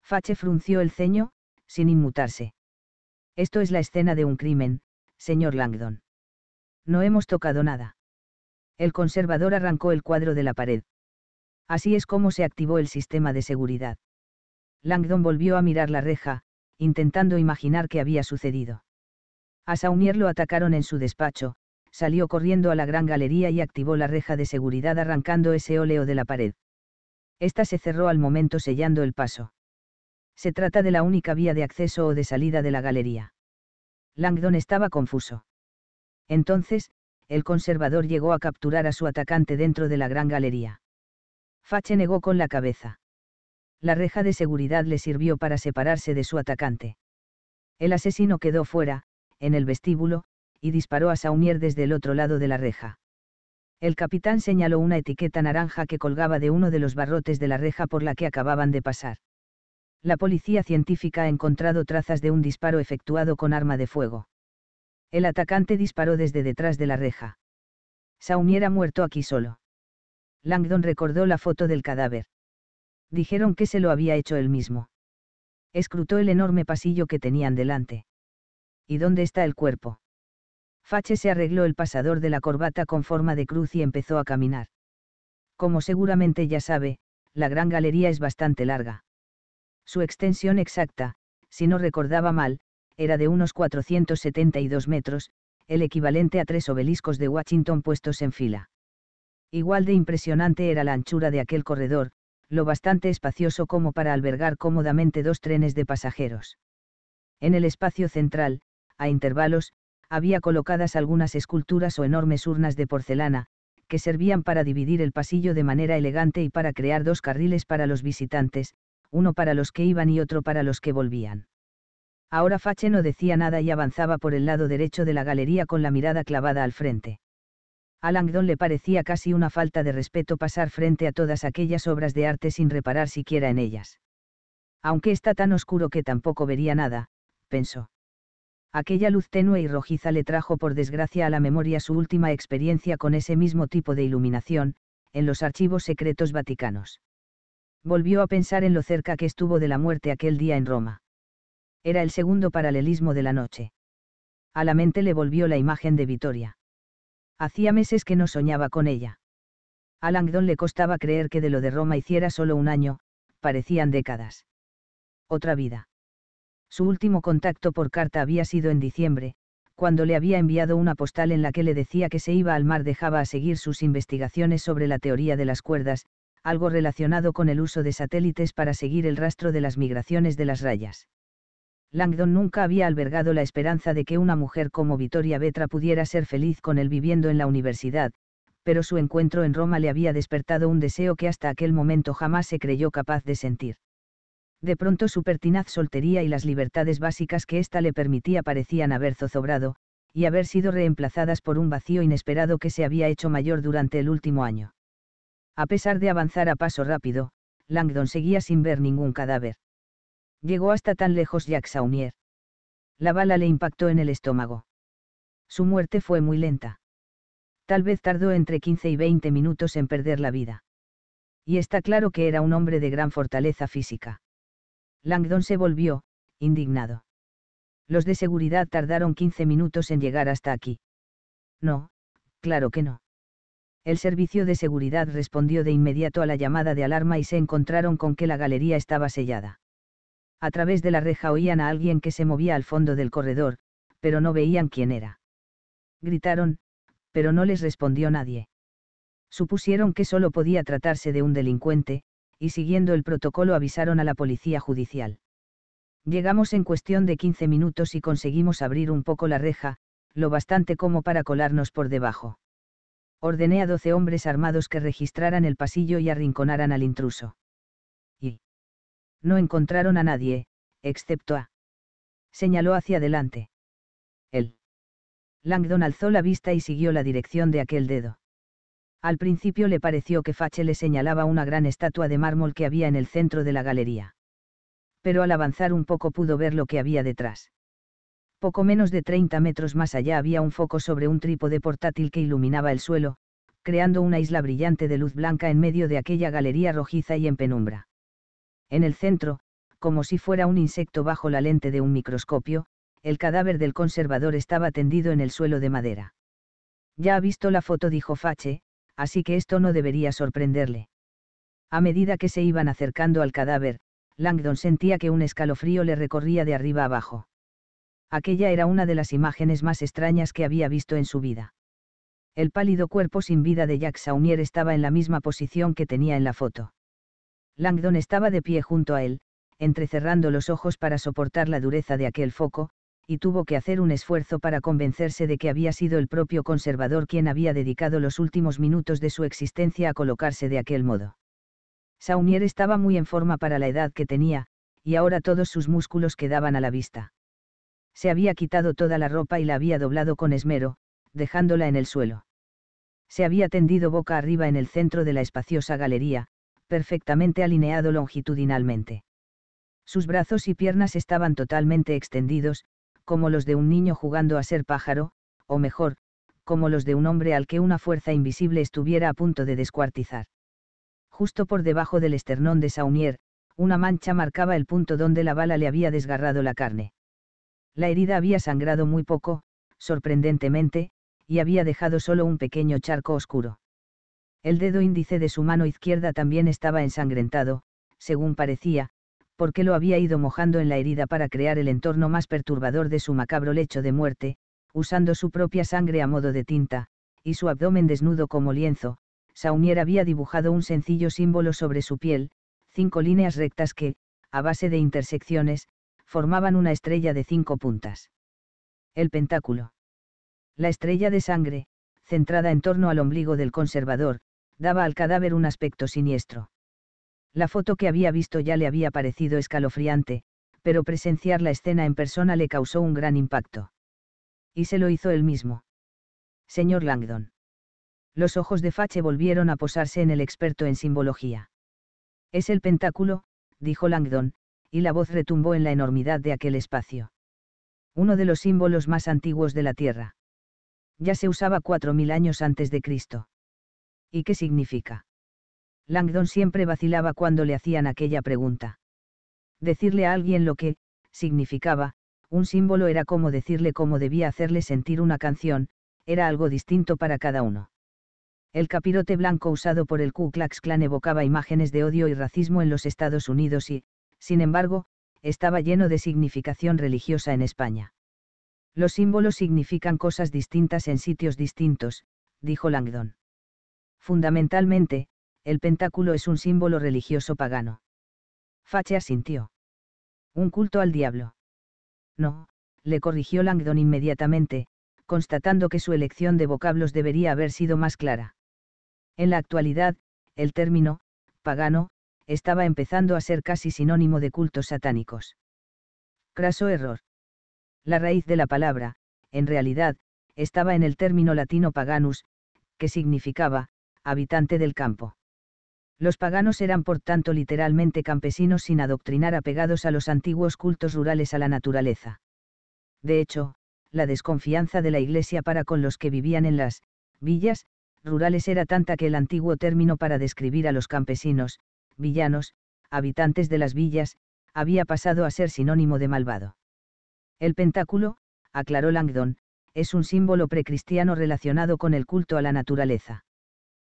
Fache frunció el ceño, sin inmutarse. Esto es la escena de un crimen, señor Langdon. No hemos tocado nada. El conservador arrancó el cuadro de la pared. Así es como se activó el sistema de seguridad. Langdon volvió a mirar la reja, intentando imaginar qué había sucedido. A Saumier lo atacaron en su despacho, salió corriendo a la gran galería y activó la reja de seguridad arrancando ese óleo de la pared. Esta se cerró al momento sellando el paso. Se trata de la única vía de acceso o de salida de la galería. Langdon estaba confuso. Entonces, el conservador llegó a capturar a su atacante dentro de la gran galería. Fache negó con la cabeza la reja de seguridad le sirvió para separarse de su atacante. El asesino quedó fuera, en el vestíbulo, y disparó a Saumier desde el otro lado de la reja. El capitán señaló una etiqueta naranja que colgaba de uno de los barrotes de la reja por la que acababan de pasar. La policía científica ha encontrado trazas de un disparo efectuado con arma de fuego. El atacante disparó desde detrás de la reja. Saumier ha muerto aquí solo. Langdon recordó la foto del cadáver dijeron que se lo había hecho él mismo. Escrutó el enorme pasillo que tenían delante. ¿Y dónde está el cuerpo? Fache se arregló el pasador de la corbata con forma de cruz y empezó a caminar. Como seguramente ya sabe, la gran galería es bastante larga. Su extensión exacta, si no recordaba mal, era de unos 472 metros, el equivalente a tres obeliscos de Washington puestos en fila. Igual de impresionante era la anchura de aquel corredor, lo bastante espacioso como para albergar cómodamente dos trenes de pasajeros. En el espacio central, a intervalos, había colocadas algunas esculturas o enormes urnas de porcelana, que servían para dividir el pasillo de manera elegante y para crear dos carriles para los visitantes, uno para los que iban y otro para los que volvían. Ahora Fache no decía nada y avanzaba por el lado derecho de la galería con la mirada clavada al frente. A Langdon le parecía casi una falta de respeto pasar frente a todas aquellas obras de arte sin reparar siquiera en ellas. Aunque está tan oscuro que tampoco vería nada, pensó. Aquella luz tenue y rojiza le trajo por desgracia a la memoria su última experiencia con ese mismo tipo de iluminación, en los archivos secretos vaticanos. Volvió a pensar en lo cerca que estuvo de la muerte aquel día en Roma. Era el segundo paralelismo de la noche. A la mente le volvió la imagen de Vitoria. Hacía meses que no soñaba con ella. A Langdon le costaba creer que de lo de Roma hiciera solo un año, parecían décadas. Otra vida. Su último contacto por carta había sido en diciembre, cuando le había enviado una postal en la que le decía que se iba al mar dejaba a seguir sus investigaciones sobre la teoría de las cuerdas, algo relacionado con el uso de satélites para seguir el rastro de las migraciones de las rayas. Langdon nunca había albergado la esperanza de que una mujer como Vittoria Vetra pudiera ser feliz con él viviendo en la universidad, pero su encuentro en Roma le había despertado un deseo que hasta aquel momento jamás se creyó capaz de sentir. De pronto su pertinaz soltería y las libertades básicas que ésta le permitía parecían haber zozobrado, y haber sido reemplazadas por un vacío inesperado que se había hecho mayor durante el último año. A pesar de avanzar a paso rápido, Langdon seguía sin ver ningún cadáver. Llegó hasta tan lejos Jacques Saunier. La bala le impactó en el estómago. Su muerte fue muy lenta. Tal vez tardó entre 15 y 20 minutos en perder la vida. Y está claro que era un hombre de gran fortaleza física. Langdon se volvió, indignado. Los de seguridad tardaron 15 minutos en llegar hasta aquí. No, claro que no. El servicio de seguridad respondió de inmediato a la llamada de alarma y se encontraron con que la galería estaba sellada. A través de la reja oían a alguien que se movía al fondo del corredor, pero no veían quién era. Gritaron, pero no les respondió nadie. Supusieron que solo podía tratarse de un delincuente, y siguiendo el protocolo avisaron a la policía judicial. Llegamos en cuestión de 15 minutos y conseguimos abrir un poco la reja, lo bastante como para colarnos por debajo. Ordené a 12 hombres armados que registraran el pasillo y arrinconaran al intruso. No encontraron a nadie, excepto a... Señaló hacia adelante. Él. Langdon alzó la vista y siguió la dirección de aquel dedo. Al principio le pareció que Fache le señalaba una gran estatua de mármol que había en el centro de la galería. Pero al avanzar un poco pudo ver lo que había detrás. Poco menos de 30 metros más allá había un foco sobre un trípode portátil que iluminaba el suelo, creando una isla brillante de luz blanca en medio de aquella galería rojiza y en penumbra. En el centro, como si fuera un insecto bajo la lente de un microscopio, el cadáver del conservador estaba tendido en el suelo de madera. Ya ha visto la foto, dijo Fache, así que esto no debería sorprenderle. A medida que se iban acercando al cadáver, Langdon sentía que un escalofrío le recorría de arriba abajo. Aquella era una de las imágenes más extrañas que había visto en su vida. El pálido cuerpo sin vida de Jack Saunier estaba en la misma posición que tenía en la foto. Langdon estaba de pie junto a él, entrecerrando los ojos para soportar la dureza de aquel foco, y tuvo que hacer un esfuerzo para convencerse de que había sido el propio conservador quien había dedicado los últimos minutos de su existencia a colocarse de aquel modo. Saumier estaba muy en forma para la edad que tenía, y ahora todos sus músculos quedaban a la vista. Se había quitado toda la ropa y la había doblado con esmero, dejándola en el suelo. Se había tendido boca arriba en el centro de la espaciosa galería, perfectamente alineado longitudinalmente. Sus brazos y piernas estaban totalmente extendidos, como los de un niño jugando a ser pájaro, o mejor, como los de un hombre al que una fuerza invisible estuviera a punto de descuartizar. Justo por debajo del esternón de Saunier, una mancha marcaba el punto donde la bala le había desgarrado la carne. La herida había sangrado muy poco, sorprendentemente, y había dejado solo un pequeño charco oscuro. El dedo índice de su mano izquierda también estaba ensangrentado, según parecía, porque lo había ido mojando en la herida para crear el entorno más perturbador de su macabro lecho de muerte, usando su propia sangre a modo de tinta, y su abdomen desnudo como lienzo, Saunier había dibujado un sencillo símbolo sobre su piel, cinco líneas rectas que, a base de intersecciones, formaban una estrella de cinco puntas. El pentáculo. La estrella de sangre, centrada en torno al ombligo del conservador, daba al cadáver un aspecto siniestro. La foto que había visto ya le había parecido escalofriante, pero presenciar la escena en persona le causó un gran impacto. Y se lo hizo él mismo. Señor Langdon. Los ojos de Fache volvieron a posarse en el experto en simbología. Es el pentáculo, dijo Langdon, y la voz retumbó en la enormidad de aquel espacio. Uno de los símbolos más antiguos de la Tierra. Ya se usaba cuatro mil años antes de Cristo. ¿Y qué significa? Langdon siempre vacilaba cuando le hacían aquella pregunta. Decirle a alguien lo que, significaba, un símbolo era como decirle cómo debía hacerle sentir una canción, era algo distinto para cada uno. El capirote blanco usado por el Ku Klux Klan evocaba imágenes de odio y racismo en los Estados Unidos y, sin embargo, estaba lleno de significación religiosa en España. Los símbolos significan cosas distintas en sitios distintos, dijo Langdon. Fundamentalmente, el pentáculo es un símbolo religioso pagano. Fache asintió. Un culto al diablo. No, le corrigió Langdon inmediatamente, constatando que su elección de vocablos debería haber sido más clara. En la actualidad, el término, pagano, estaba empezando a ser casi sinónimo de cultos satánicos. Craso error. La raíz de la palabra, en realidad, estaba en el término latino paganus, que significaba, habitante del campo. Los paganos eran por tanto literalmente campesinos sin adoctrinar apegados a los antiguos cultos rurales a la naturaleza. De hecho, la desconfianza de la Iglesia para con los que vivían en las villas rurales era tanta que el antiguo término para describir a los campesinos, villanos, habitantes de las villas, había pasado a ser sinónimo de malvado. El pentáculo, aclaró Langdon, es un símbolo precristiano relacionado con el culto a la naturaleza.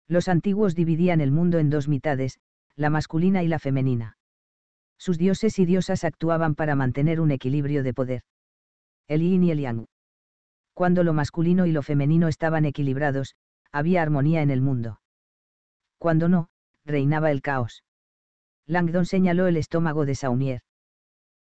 Los antiguos dividían el mundo en dos mitades, la masculina y la femenina. Sus dioses y diosas actuaban para mantener un equilibrio de poder. El yin y el yang. Cuando lo masculino y lo femenino estaban equilibrados, había armonía en el mundo. Cuando no, reinaba el caos. Langdon señaló el estómago de Saunier.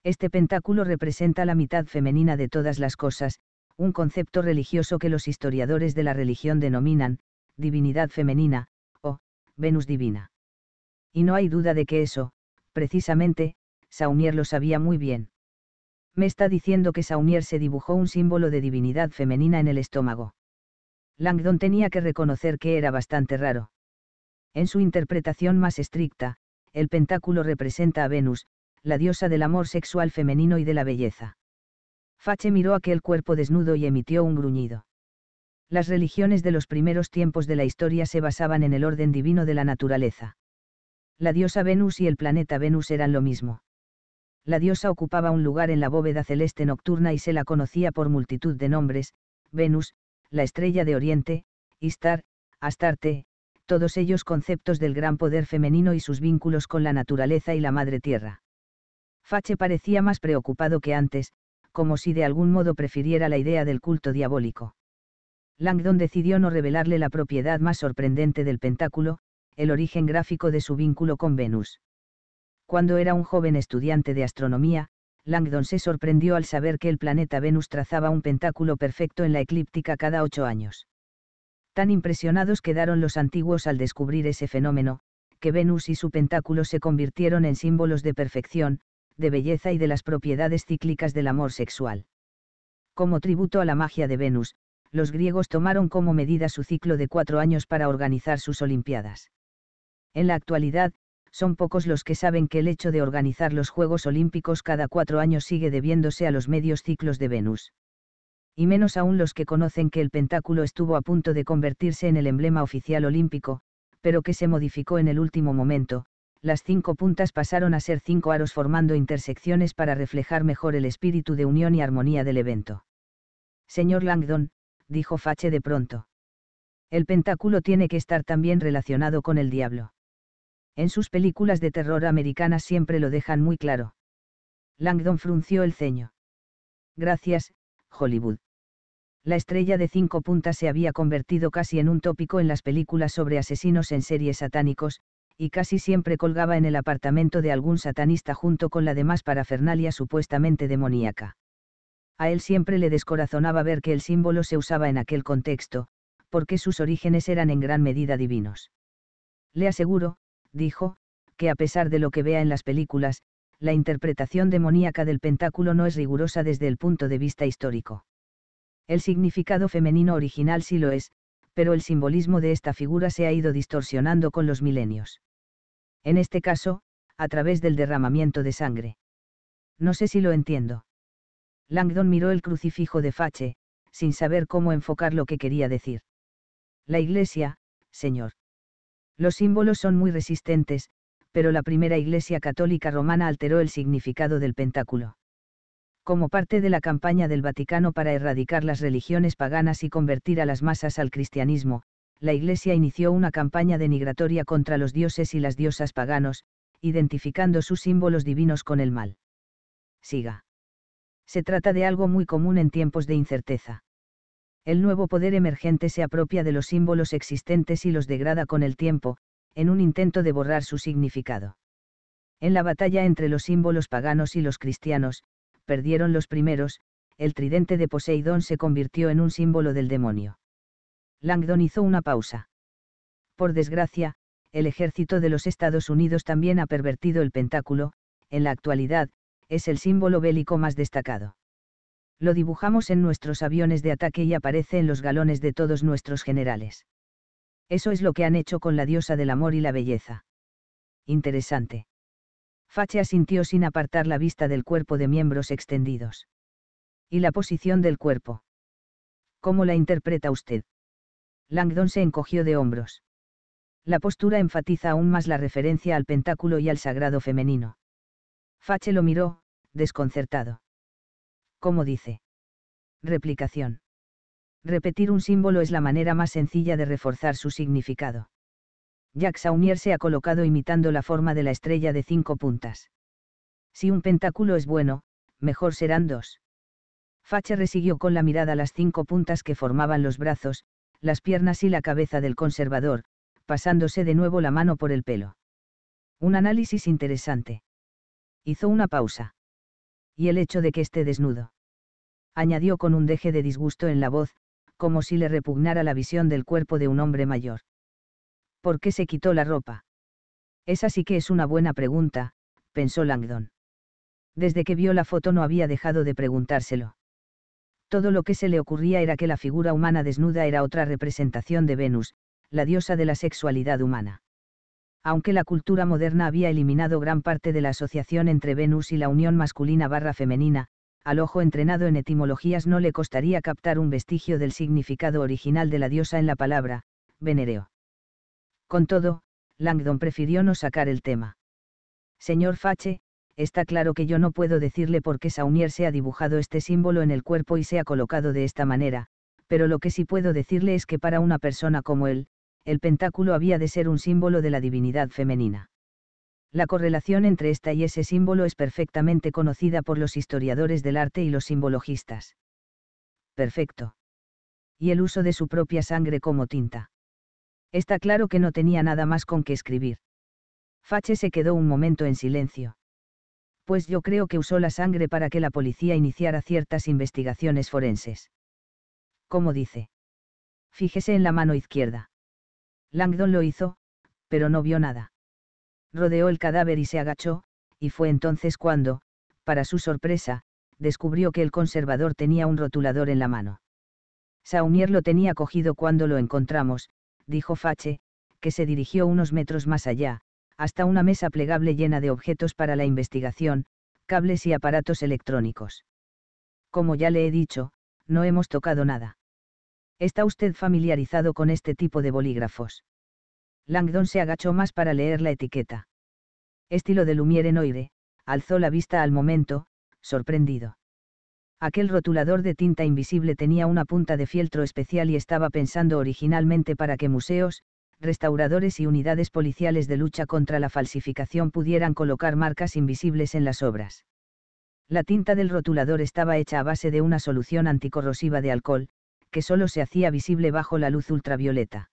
Este pentáculo representa la mitad femenina de todas las cosas, un concepto religioso que los historiadores de la religión denominan, divinidad femenina, o Venus divina. Y no hay duda de que eso, precisamente, Saumier lo sabía muy bien. Me está diciendo que Saumier se dibujó un símbolo de divinidad femenina en el estómago. Langdon tenía que reconocer que era bastante raro. En su interpretación más estricta, el pentáculo representa a Venus, la diosa del amor sexual femenino y de la belleza. Fache miró aquel cuerpo desnudo y emitió un gruñido. Las religiones de los primeros tiempos de la historia se basaban en el orden divino de la naturaleza. La diosa Venus y el planeta Venus eran lo mismo. La diosa ocupaba un lugar en la bóveda celeste nocturna y se la conocía por multitud de nombres, Venus, la estrella de Oriente, Istar, Astarte, todos ellos conceptos del gran poder femenino y sus vínculos con la naturaleza y la madre tierra. Fache parecía más preocupado que antes, como si de algún modo prefiriera la idea del culto diabólico. Langdon decidió no revelarle la propiedad más sorprendente del pentáculo, el origen gráfico de su vínculo con Venus. Cuando era un joven estudiante de astronomía, Langdon se sorprendió al saber que el planeta Venus trazaba un pentáculo perfecto en la eclíptica cada ocho años. Tan impresionados quedaron los antiguos al descubrir ese fenómeno, que Venus y su pentáculo se convirtieron en símbolos de perfección, de belleza y de las propiedades cíclicas del amor sexual. Como tributo a la magia de Venus, los griegos tomaron como medida su ciclo de cuatro años para organizar sus Olimpiadas. En la actualidad, son pocos los que saben que el hecho de organizar los Juegos Olímpicos cada cuatro años sigue debiéndose a los medios ciclos de Venus. Y menos aún los que conocen que el pentáculo estuvo a punto de convertirse en el emblema oficial olímpico, pero que se modificó en el último momento, las cinco puntas pasaron a ser cinco aros formando intersecciones para reflejar mejor el espíritu de unión y armonía del evento. Señor Langdon, dijo Fache de pronto. El pentáculo tiene que estar también relacionado con el diablo. En sus películas de terror americanas siempre lo dejan muy claro. Langdon frunció el ceño. Gracias, Hollywood. La estrella de cinco puntas se había convertido casi en un tópico en las películas sobre asesinos en series satánicos, y casi siempre colgaba en el apartamento de algún satanista junto con la demás parafernalia supuestamente demoníaca a él siempre le descorazonaba ver que el símbolo se usaba en aquel contexto, porque sus orígenes eran en gran medida divinos. Le aseguro, dijo, que a pesar de lo que vea en las películas, la interpretación demoníaca del pentáculo no es rigurosa desde el punto de vista histórico. El significado femenino original sí lo es, pero el simbolismo de esta figura se ha ido distorsionando con los milenios. En este caso, a través del derramamiento de sangre. No sé si lo entiendo. Langdon miró el crucifijo de Fache, sin saber cómo enfocar lo que quería decir. La iglesia, señor. Los símbolos son muy resistentes, pero la primera iglesia católica romana alteró el significado del pentáculo. Como parte de la campaña del Vaticano para erradicar las religiones paganas y convertir a las masas al cristianismo, la iglesia inició una campaña denigratoria contra los dioses y las diosas paganos, identificando sus símbolos divinos con el mal. Siga se trata de algo muy común en tiempos de incerteza. El nuevo poder emergente se apropia de los símbolos existentes y los degrada con el tiempo, en un intento de borrar su significado. En la batalla entre los símbolos paganos y los cristianos, perdieron los primeros, el tridente de Poseidón se convirtió en un símbolo del demonio. Langdon hizo una pausa. Por desgracia, el ejército de los Estados Unidos también ha pervertido el pentáculo, en la actualidad, es el símbolo bélico más destacado. Lo dibujamos en nuestros aviones de ataque y aparece en los galones de todos nuestros generales. Eso es lo que han hecho con la diosa del amor y la belleza. Interesante. Fache asintió sin apartar la vista del cuerpo de miembros extendidos. ¿Y la posición del cuerpo? ¿Cómo la interpreta usted? Langdon se encogió de hombros. La postura enfatiza aún más la referencia al pentáculo y al sagrado femenino. Fache lo miró, desconcertado. ¿Cómo dice? Replicación. Repetir un símbolo es la manera más sencilla de reforzar su significado. Jack Saumier se ha colocado imitando la forma de la estrella de cinco puntas. Si un pentáculo es bueno, mejor serán dos. Fache resiguió con la mirada las cinco puntas que formaban los brazos, las piernas y la cabeza del conservador, pasándose de nuevo la mano por el pelo. Un análisis interesante. Hizo una pausa y el hecho de que esté desnudo. Añadió con un deje de disgusto en la voz, como si le repugnara la visión del cuerpo de un hombre mayor. ¿Por qué se quitó la ropa? Esa sí que es una buena pregunta, pensó Langdon. Desde que vio la foto no había dejado de preguntárselo. Todo lo que se le ocurría era que la figura humana desnuda era otra representación de Venus, la diosa de la sexualidad humana aunque la cultura moderna había eliminado gran parte de la asociación entre Venus y la unión masculina barra femenina, al ojo entrenado en etimologías no le costaría captar un vestigio del significado original de la diosa en la palabra, venereo. Con todo, Langdon prefirió no sacar el tema. Señor Fache, está claro que yo no puedo decirle por qué Saunier se ha dibujado este símbolo en el cuerpo y se ha colocado de esta manera, pero lo que sí puedo decirle es que para una persona como él, el pentáculo había de ser un símbolo de la divinidad femenina. La correlación entre esta y ese símbolo es perfectamente conocida por los historiadores del arte y los simbologistas. Perfecto. Y el uso de su propia sangre como tinta. Está claro que no tenía nada más con que escribir. Fache se quedó un momento en silencio. Pues yo creo que usó la sangre para que la policía iniciara ciertas investigaciones forenses. ¿Cómo dice. Fíjese en la mano izquierda. Langdon lo hizo, pero no vio nada. Rodeó el cadáver y se agachó, y fue entonces cuando, para su sorpresa, descubrió que el conservador tenía un rotulador en la mano. Saunier lo tenía cogido cuando lo encontramos, dijo Fache, que se dirigió unos metros más allá, hasta una mesa plegable llena de objetos para la investigación, cables y aparatos electrónicos. Como ya le he dicho, no hemos tocado nada. ¿Está usted familiarizado con este tipo de bolígrafos? Langdon se agachó más para leer la etiqueta. Estilo de Lumiere Noire, alzó la vista al momento, sorprendido. Aquel rotulador de tinta invisible tenía una punta de fieltro especial y estaba pensando originalmente para que museos, restauradores y unidades policiales de lucha contra la falsificación pudieran colocar marcas invisibles en las obras. La tinta del rotulador estaba hecha a base de una solución anticorrosiva de alcohol, que solo se hacía visible bajo la luz ultravioleta.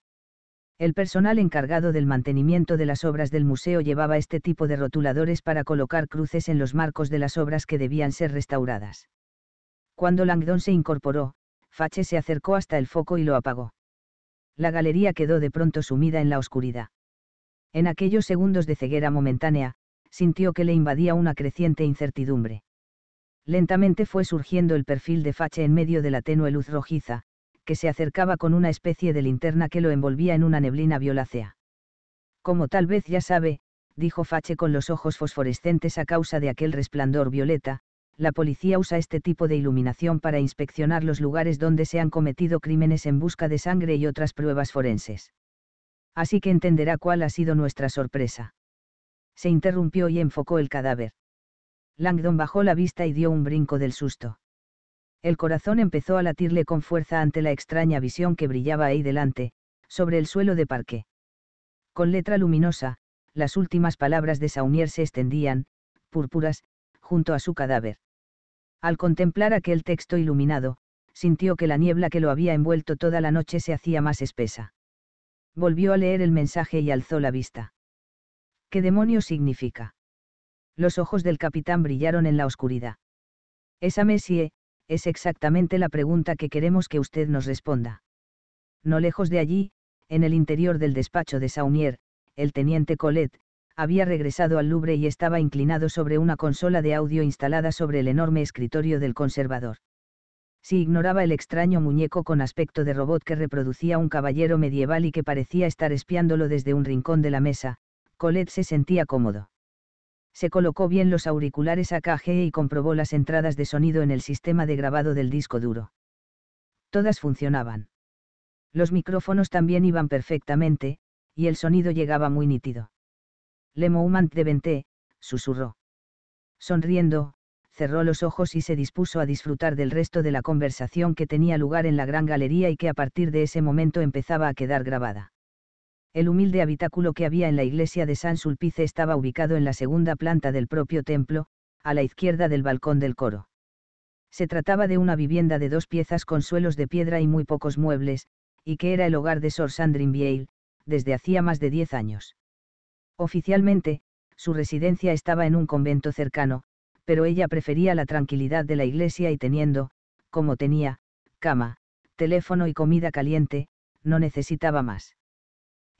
El personal encargado del mantenimiento de las obras del museo llevaba este tipo de rotuladores para colocar cruces en los marcos de las obras que debían ser restauradas. Cuando Langdon se incorporó, Fache se acercó hasta el foco y lo apagó. La galería quedó de pronto sumida en la oscuridad. En aquellos segundos de ceguera momentánea, sintió que le invadía una creciente incertidumbre. Lentamente fue surgiendo el perfil de Fache en medio de la tenue luz rojiza, que se acercaba con una especie de linterna que lo envolvía en una neblina violácea. Como tal vez ya sabe, dijo Fache con los ojos fosforescentes a causa de aquel resplandor violeta, la policía usa este tipo de iluminación para inspeccionar los lugares donde se han cometido crímenes en busca de sangre y otras pruebas forenses. Así que entenderá cuál ha sido nuestra sorpresa. Se interrumpió y enfocó el cadáver. Langdon bajó la vista y dio un brinco del susto. El corazón empezó a latirle con fuerza ante la extraña visión que brillaba ahí delante, sobre el suelo de parque. Con letra luminosa, las últimas palabras de Saumier se extendían, púrpuras, junto a su cadáver. Al contemplar aquel texto iluminado, sintió que la niebla que lo había envuelto toda la noche se hacía más espesa. Volvió a leer el mensaje y alzó la vista. ¿Qué demonio significa? Los ojos del capitán brillaron en la oscuridad. Esa Messie, es exactamente la pregunta que queremos que usted nos responda. No lejos de allí, en el interior del despacho de Saunier, el teniente Colette, había regresado al Louvre y estaba inclinado sobre una consola de audio instalada sobre el enorme escritorio del conservador. Si ignoraba el extraño muñeco con aspecto de robot que reproducía un caballero medieval y que parecía estar espiándolo desde un rincón de la mesa, Colette se sentía cómodo se colocó bien los auriculares AKG y comprobó las entradas de sonido en el sistema de grabado del disco duro. Todas funcionaban. Los micrófonos también iban perfectamente, y el sonido llegaba muy nítido. Le Moumant de Venté, susurró. Sonriendo, cerró los ojos y se dispuso a disfrutar del resto de la conversación que tenía lugar en la gran galería y que a partir de ese momento empezaba a quedar grabada. El humilde habitáculo que había en la iglesia de San Sulpice estaba ubicado en la segunda planta del propio templo, a la izquierda del balcón del coro. Se trataba de una vivienda de dos piezas con suelos de piedra y muy pocos muebles, y que era el hogar de Sor Sandrine Biel, desde hacía más de diez años. Oficialmente, su residencia estaba en un convento cercano, pero ella prefería la tranquilidad de la iglesia y teniendo, como tenía, cama, teléfono y comida caliente, no necesitaba más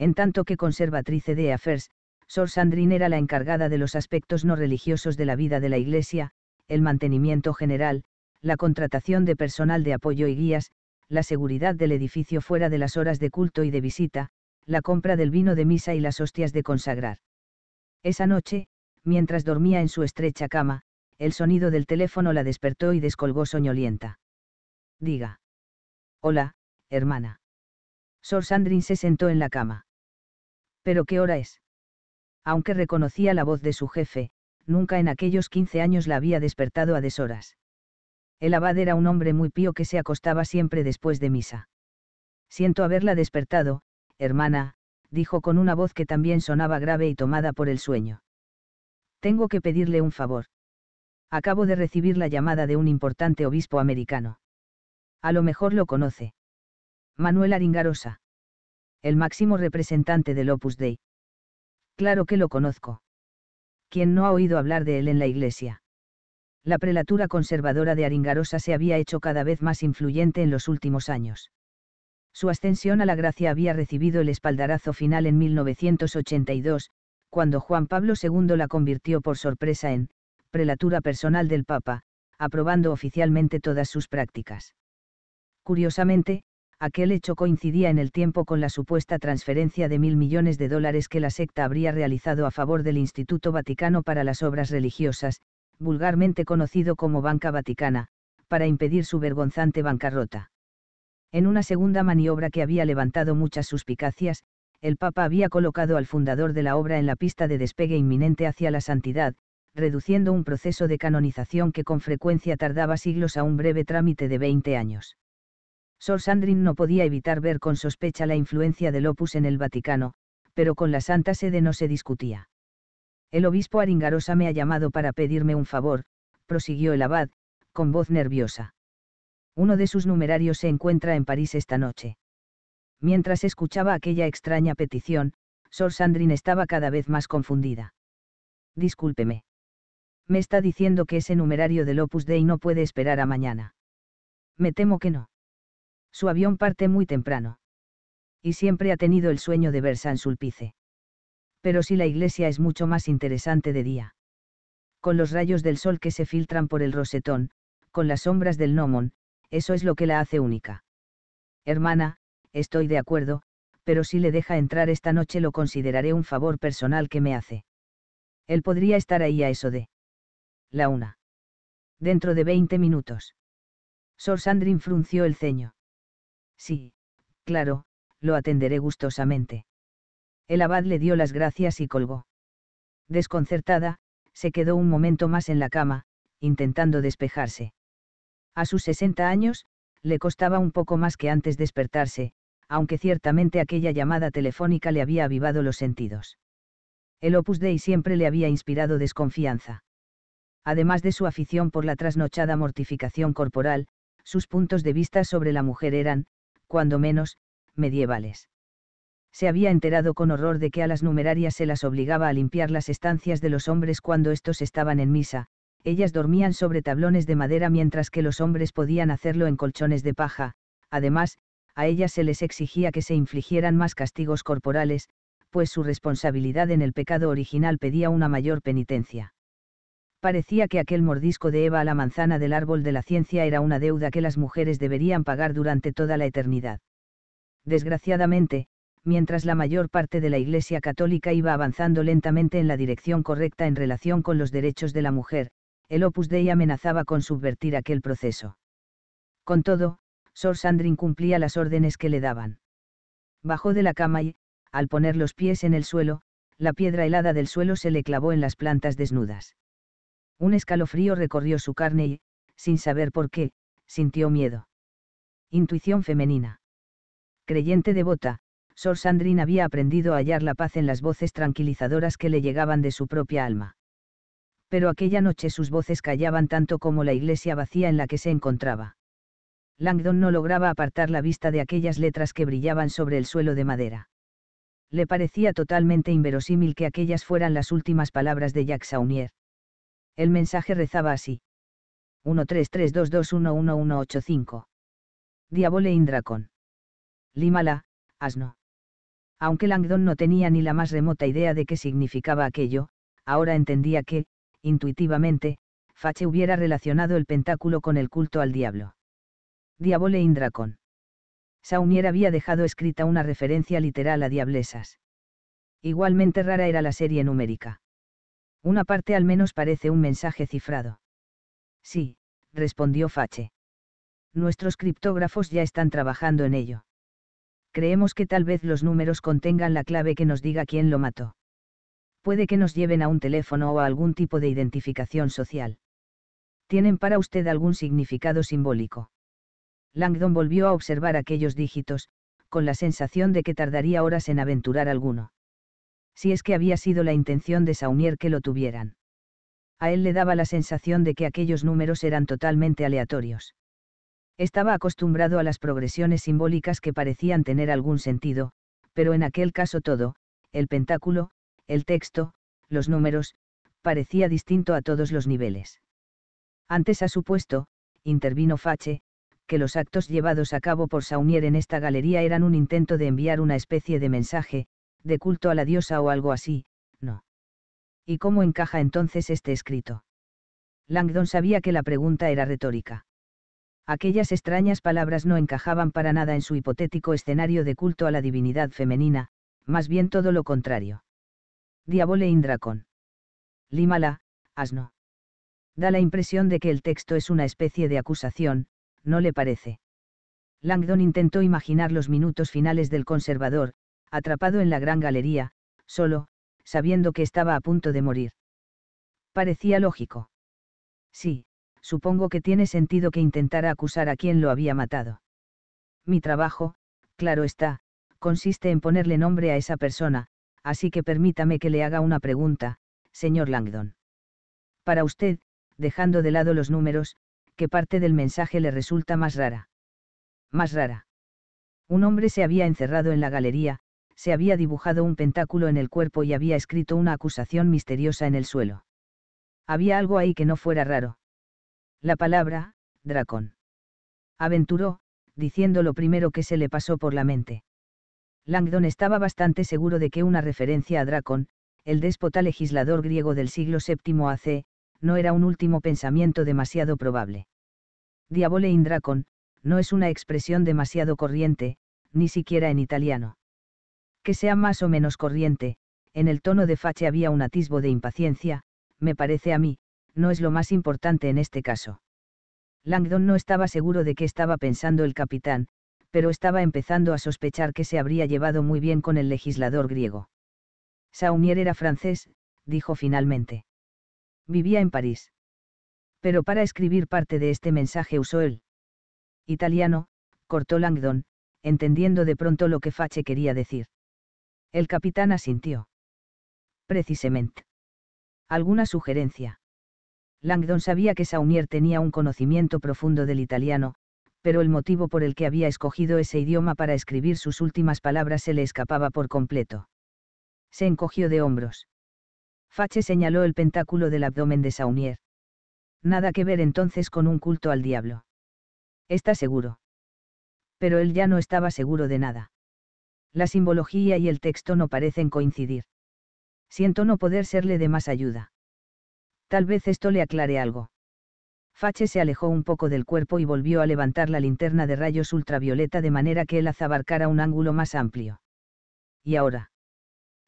en tanto que conservatrice de Affairs, Sor Sandrine era la encargada de los aspectos no religiosos de la vida de la Iglesia, el mantenimiento general, la contratación de personal de apoyo y guías, la seguridad del edificio fuera de las horas de culto y de visita, la compra del vino de misa y las hostias de consagrar. Esa noche, mientras dormía en su estrecha cama, el sonido del teléfono la despertó y descolgó soñolienta. Diga. Hola, hermana. Sor Sandrin se sentó en la cama. ¿Pero qué hora es? Aunque reconocía la voz de su jefe, nunca en aquellos 15 años la había despertado a deshoras. El abad era un hombre muy pío que se acostaba siempre después de misa. Siento haberla despertado, hermana, dijo con una voz que también sonaba grave y tomada por el sueño. Tengo que pedirle un favor. Acabo de recibir la llamada de un importante obispo americano. A lo mejor lo conoce. Manuel Aringarosa el máximo representante del Opus Dei. Claro que lo conozco. ¿Quién no ha oído hablar de él en la Iglesia? La prelatura conservadora de Aringarosa se había hecho cada vez más influyente en los últimos años. Su ascensión a la gracia había recibido el espaldarazo final en 1982, cuando Juan Pablo II la convirtió por sorpresa en prelatura personal del Papa, aprobando oficialmente todas sus prácticas. Curiosamente, aquel hecho coincidía en el tiempo con la supuesta transferencia de mil millones de dólares que la secta habría realizado a favor del Instituto Vaticano para las Obras Religiosas, vulgarmente conocido como Banca Vaticana, para impedir su vergonzante bancarrota. En una segunda maniobra que había levantado muchas suspicacias, el Papa había colocado al fundador de la obra en la pista de despegue inminente hacia la santidad, reduciendo un proceso de canonización que con frecuencia tardaba siglos a un breve trámite de 20 años. Sor Sandrin no podía evitar ver con sospecha la influencia del opus en el Vaticano, pero con la Santa Sede no se discutía. El obispo Aringarosa me ha llamado para pedirme un favor, prosiguió el abad, con voz nerviosa. Uno de sus numerarios se encuentra en París esta noche. Mientras escuchaba aquella extraña petición, Sor Sandrin estaba cada vez más confundida. Discúlpeme. Me está diciendo que ese numerario del Opus Dei no puede esperar a mañana. Me temo que no. Su avión parte muy temprano. Y siempre ha tenido el sueño de ver San Sulpice. Pero si la iglesia es mucho más interesante de día. Con los rayos del sol que se filtran por el rosetón, con las sombras del gnomon, eso es lo que la hace única. Hermana, estoy de acuerdo, pero si le deja entrar esta noche lo consideraré un favor personal que me hace. Él podría estar ahí a eso de. La una. Dentro de veinte minutos. Sor Sandrin frunció el ceño. Sí, claro, lo atenderé gustosamente. El abad le dio las gracias y colgó. Desconcertada, se quedó un momento más en la cama, intentando despejarse. A sus 60 años, le costaba un poco más que antes despertarse, aunque ciertamente aquella llamada telefónica le había avivado los sentidos. El Opus Dei siempre le había inspirado desconfianza. Además de su afición por la trasnochada mortificación corporal, sus puntos de vista sobre la mujer eran, cuando menos, medievales. Se había enterado con horror de que a las numerarias se las obligaba a limpiar las estancias de los hombres cuando estos estaban en misa, ellas dormían sobre tablones de madera mientras que los hombres podían hacerlo en colchones de paja, además, a ellas se les exigía que se infligieran más castigos corporales, pues su responsabilidad en el pecado original pedía una mayor penitencia parecía que aquel mordisco de Eva a la manzana del árbol de la ciencia era una deuda que las mujeres deberían pagar durante toda la eternidad. Desgraciadamente, mientras la mayor parte de la Iglesia católica iba avanzando lentamente en la dirección correcta en relación con los derechos de la mujer, el Opus Dei amenazaba con subvertir aquel proceso. Con todo, Sor Sandrin cumplía las órdenes que le daban. Bajó de la cama y, al poner los pies en el suelo, la piedra helada del suelo se le clavó en las plantas desnudas. Un escalofrío recorrió su carne y, sin saber por qué, sintió miedo. Intuición femenina. Creyente devota, Sor Sandrine había aprendido a hallar la paz en las voces tranquilizadoras que le llegaban de su propia alma. Pero aquella noche sus voces callaban tanto como la iglesia vacía en la que se encontraba. Langdon no lograba apartar la vista de aquellas letras que brillaban sobre el suelo de madera. Le parecía totalmente inverosímil que aquellas fueran las últimas palabras de Jacques Saunier. El mensaje rezaba así. 1332211185. Diabole Indracon. Límala, asno. Aunque Langdon no tenía ni la más remota idea de qué significaba aquello, ahora entendía que, intuitivamente, Fache hubiera relacionado el pentáculo con el culto al diablo. Diabole Indracon. Saumier había dejado escrita una referencia literal a diablesas. Igualmente rara era la serie numérica. Una parte al menos parece un mensaje cifrado. Sí, respondió Fache. Nuestros criptógrafos ya están trabajando en ello. Creemos que tal vez los números contengan la clave que nos diga quién lo mató. Puede que nos lleven a un teléfono o a algún tipo de identificación social. ¿Tienen para usted algún significado simbólico? Langdon volvió a observar aquellos dígitos, con la sensación de que tardaría horas en aventurar alguno si es que había sido la intención de Saunier que lo tuvieran. A él le daba la sensación de que aquellos números eran totalmente aleatorios. Estaba acostumbrado a las progresiones simbólicas que parecían tener algún sentido, pero en aquel caso todo, el pentáculo, el texto, los números, parecía distinto a todos los niveles. Antes ha supuesto, intervino Fache, que los actos llevados a cabo por Saunier en esta galería eran un intento de enviar una especie de mensaje, de culto a la diosa o algo así, no. ¿Y cómo encaja entonces este escrito? Langdon sabía que la pregunta era retórica. Aquellas extrañas palabras no encajaban para nada en su hipotético escenario de culto a la divinidad femenina, más bien todo lo contrario. Diabole Indracon. Límala, asno. Da la impresión de que el texto es una especie de acusación, ¿no le parece? Langdon intentó imaginar los minutos finales del conservador, atrapado en la gran galería, solo, sabiendo que estaba a punto de morir. Parecía lógico. Sí, supongo que tiene sentido que intentara acusar a quien lo había matado. Mi trabajo, claro está, consiste en ponerle nombre a esa persona, así que permítame que le haga una pregunta, señor Langdon. Para usted, dejando de lado los números, ¿qué parte del mensaje le resulta más rara? Más rara. Un hombre se había encerrado en la galería, se había dibujado un pentáculo en el cuerpo y había escrito una acusación misteriosa en el suelo. Había algo ahí que no fuera raro. La palabra, dracón. Aventuró, diciendo lo primero que se le pasó por la mente. Langdon estaba bastante seguro de que una referencia a Dracón, el déspota legislador griego del siglo VII AC, no era un último pensamiento demasiado probable. Diabole in Dracon, no es una expresión demasiado corriente, ni siquiera en italiano que sea más o menos corriente, en el tono de Fache había un atisbo de impaciencia, me parece a mí, no es lo más importante en este caso. Langdon no estaba seguro de qué estaba pensando el capitán, pero estaba empezando a sospechar que se habría llevado muy bien con el legislador griego. Saumier era francés, dijo finalmente. Vivía en París. Pero para escribir parte de este mensaje usó el italiano, cortó Langdon, entendiendo de pronto lo que Fache quería decir. El capitán asintió. Precisamente. ¿Alguna sugerencia? Langdon sabía que Saunier tenía un conocimiento profundo del italiano, pero el motivo por el que había escogido ese idioma para escribir sus últimas palabras se le escapaba por completo. Se encogió de hombros. Fache señaló el pentáculo del abdomen de Saunier. Nada que ver entonces con un culto al diablo. Está seguro. Pero él ya no estaba seguro de nada la simbología y el texto no parecen coincidir. Siento no poder serle de más ayuda. Tal vez esto le aclare algo. Fache se alejó un poco del cuerpo y volvió a levantar la linterna de rayos ultravioleta de manera que él abarcara un ángulo más amplio. Y ahora.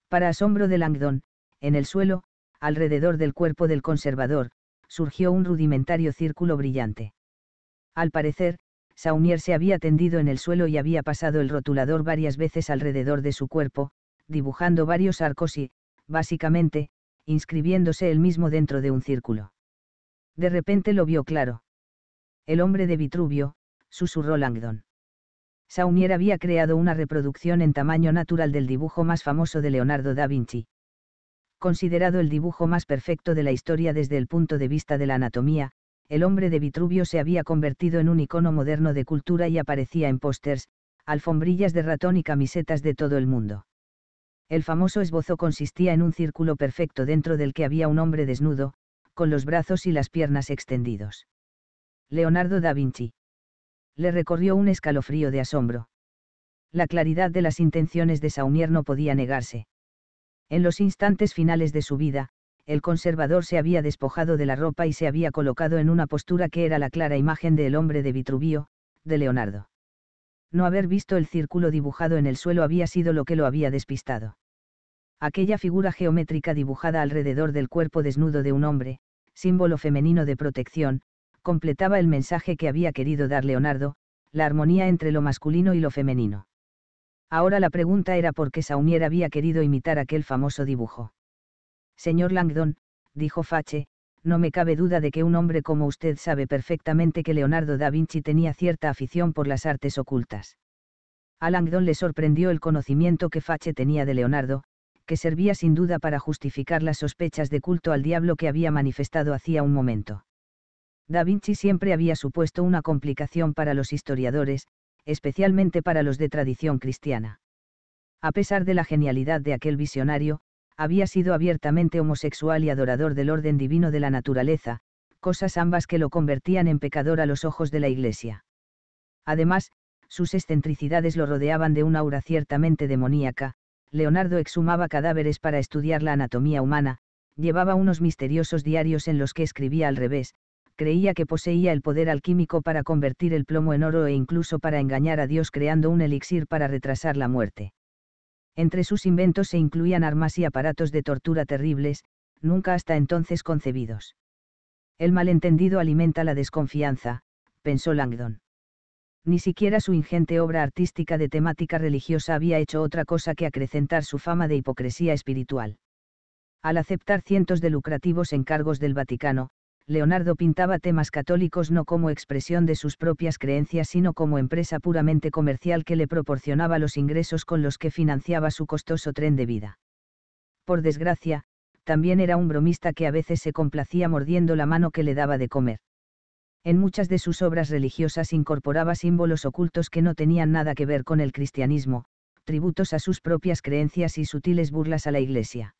Para asombro de Langdon, en el suelo, alrededor del cuerpo del conservador, surgió un rudimentario círculo brillante. Al parecer, Saunier se había tendido en el suelo y había pasado el rotulador varias veces alrededor de su cuerpo, dibujando varios arcos y, básicamente, inscribiéndose él mismo dentro de un círculo. De repente lo vio claro. El hombre de Vitruvio, susurró Langdon. Saunier había creado una reproducción en tamaño natural del dibujo más famoso de Leonardo da Vinci. Considerado el dibujo más perfecto de la historia desde el punto de vista de la anatomía, el hombre de Vitruvio se había convertido en un icono moderno de cultura y aparecía en pósters, alfombrillas de ratón y camisetas de todo el mundo. El famoso esbozo consistía en un círculo perfecto dentro del que había un hombre desnudo, con los brazos y las piernas extendidos. Leonardo da Vinci. Le recorrió un escalofrío de asombro. La claridad de las intenciones de Saumier no podía negarse. En los instantes finales de su vida, el conservador se había despojado de la ropa y se había colocado en una postura que era la clara imagen del hombre de Vitruvio, de Leonardo. No haber visto el círculo dibujado en el suelo había sido lo que lo había despistado. Aquella figura geométrica dibujada alrededor del cuerpo desnudo de un hombre, símbolo femenino de protección, completaba el mensaje que había querido dar Leonardo, la armonía entre lo masculino y lo femenino. Ahora la pregunta era por qué Saunier había querido imitar aquel famoso dibujo. Señor Langdon, dijo Fache, no me cabe duda de que un hombre como usted sabe perfectamente que Leonardo da Vinci tenía cierta afición por las artes ocultas. A Langdon le sorprendió el conocimiento que Fache tenía de Leonardo, que servía sin duda para justificar las sospechas de culto al diablo que había manifestado hacía un momento. Da Vinci siempre había supuesto una complicación para los historiadores, especialmente para los de tradición cristiana. A pesar de la genialidad de aquel visionario, había sido abiertamente homosexual y adorador del orden divino de la naturaleza, cosas ambas que lo convertían en pecador a los ojos de la Iglesia. Además, sus excentricidades lo rodeaban de un aura ciertamente demoníaca, Leonardo exhumaba cadáveres para estudiar la anatomía humana, llevaba unos misteriosos diarios en los que escribía al revés, creía que poseía el poder alquímico para convertir el plomo en oro e incluso para engañar a Dios creando un elixir para retrasar la muerte. Entre sus inventos se incluían armas y aparatos de tortura terribles, nunca hasta entonces concebidos. El malentendido alimenta la desconfianza, pensó Langdon. Ni siquiera su ingente obra artística de temática religiosa había hecho otra cosa que acrecentar su fama de hipocresía espiritual. Al aceptar cientos de lucrativos encargos del Vaticano, Leonardo pintaba temas católicos no como expresión de sus propias creencias, sino como empresa puramente comercial que le proporcionaba los ingresos con los que financiaba su costoso tren de vida. Por desgracia, también era un bromista que a veces se complacía mordiendo la mano que le daba de comer. En muchas de sus obras religiosas incorporaba símbolos ocultos que no tenían nada que ver con el cristianismo, tributos a sus propias creencias y sutiles burlas a la Iglesia.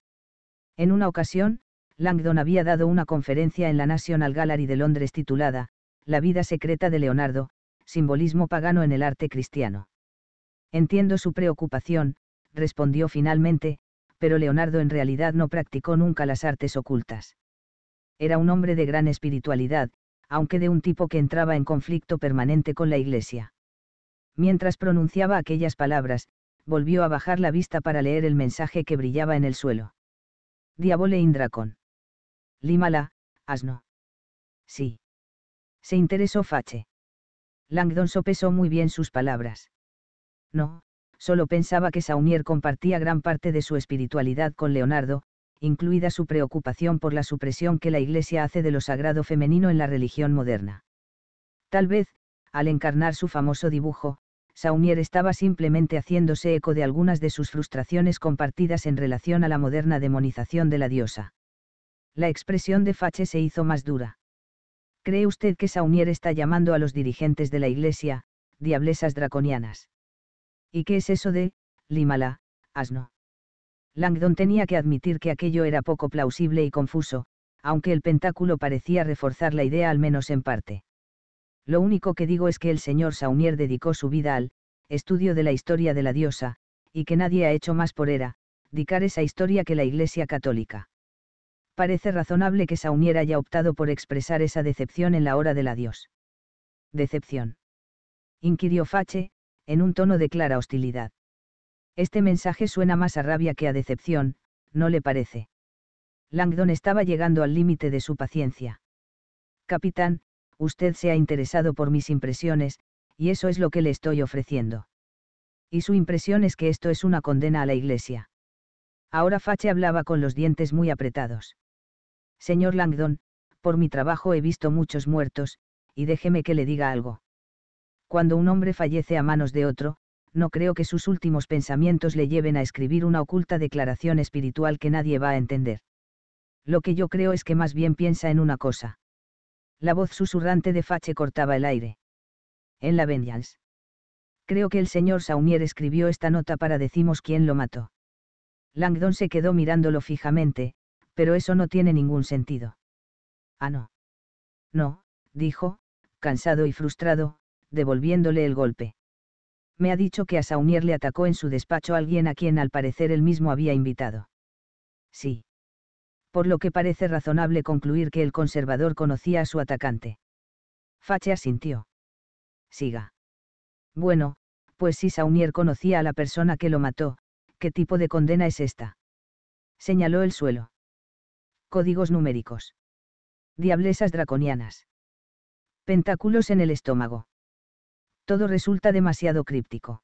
En una ocasión, Langdon había dado una conferencia en la National Gallery de Londres titulada, La vida secreta de Leonardo, simbolismo pagano en el arte cristiano. Entiendo su preocupación, respondió finalmente, pero Leonardo en realidad no practicó nunca las artes ocultas. Era un hombre de gran espiritualidad, aunque de un tipo que entraba en conflicto permanente con la Iglesia. Mientras pronunciaba aquellas palabras, volvió a bajar la vista para leer el mensaje que brillaba en el suelo. Diabole Indracon. Límala, asno. Sí. Se interesó Fache. Langdon sopesó muy bien sus palabras. No, solo pensaba que Saumier compartía gran parte de su espiritualidad con Leonardo, incluida su preocupación por la supresión que la Iglesia hace de lo sagrado femenino en la religión moderna. Tal vez, al encarnar su famoso dibujo, Saumier estaba simplemente haciéndose eco de algunas de sus frustraciones compartidas en relación a la moderna demonización de la diosa la expresión de Fache se hizo más dura. ¿Cree usted que Saunier está llamando a los dirigentes de la Iglesia, diablesas draconianas? ¿Y qué es eso de, Límala, asno? Langdon tenía que admitir que aquello era poco plausible y confuso, aunque el pentáculo parecía reforzar la idea al menos en parte. Lo único que digo es que el señor Saunier dedicó su vida al estudio de la historia de la diosa, y que nadie ha hecho más por era, dicar esa historia que la Iglesia Católica parece razonable que Saumier haya optado por expresar esa decepción en la hora del adiós. ¿Decepción? inquirió Fache, en un tono de clara hostilidad. Este mensaje suena más a rabia que a decepción, ¿no le parece? Langdon estaba llegando al límite de su paciencia. Capitán, usted se ha interesado por mis impresiones, y eso es lo que le estoy ofreciendo. Y su impresión es que esto es una condena a la Iglesia. Ahora Fache hablaba con los dientes muy apretados. Señor Langdon, por mi trabajo he visto muchos muertos, y déjeme que le diga algo. Cuando un hombre fallece a manos de otro, no creo que sus últimos pensamientos le lleven a escribir una oculta declaración espiritual que nadie va a entender. Lo que yo creo es que más bien piensa en una cosa. La voz susurrante de Fache cortaba el aire. En la Vengeance. Creo que el señor Saumier escribió esta nota para decimos quién lo mató. Langdon se quedó mirándolo fijamente, pero eso no tiene ningún sentido. Ah, no. No, dijo, cansado y frustrado, devolviéndole el golpe. Me ha dicho que a Saunier le atacó en su despacho alguien a quien al parecer él mismo había invitado. Sí. Por lo que parece razonable concluir que el conservador conocía a su atacante. Fache asintió. Siga. Bueno, pues si Saunier conocía a la persona que lo mató, ¿Qué tipo de condena es esta? Señaló el suelo. Códigos numéricos. Diablesas draconianas. Pentáculos en el estómago. Todo resulta demasiado críptico.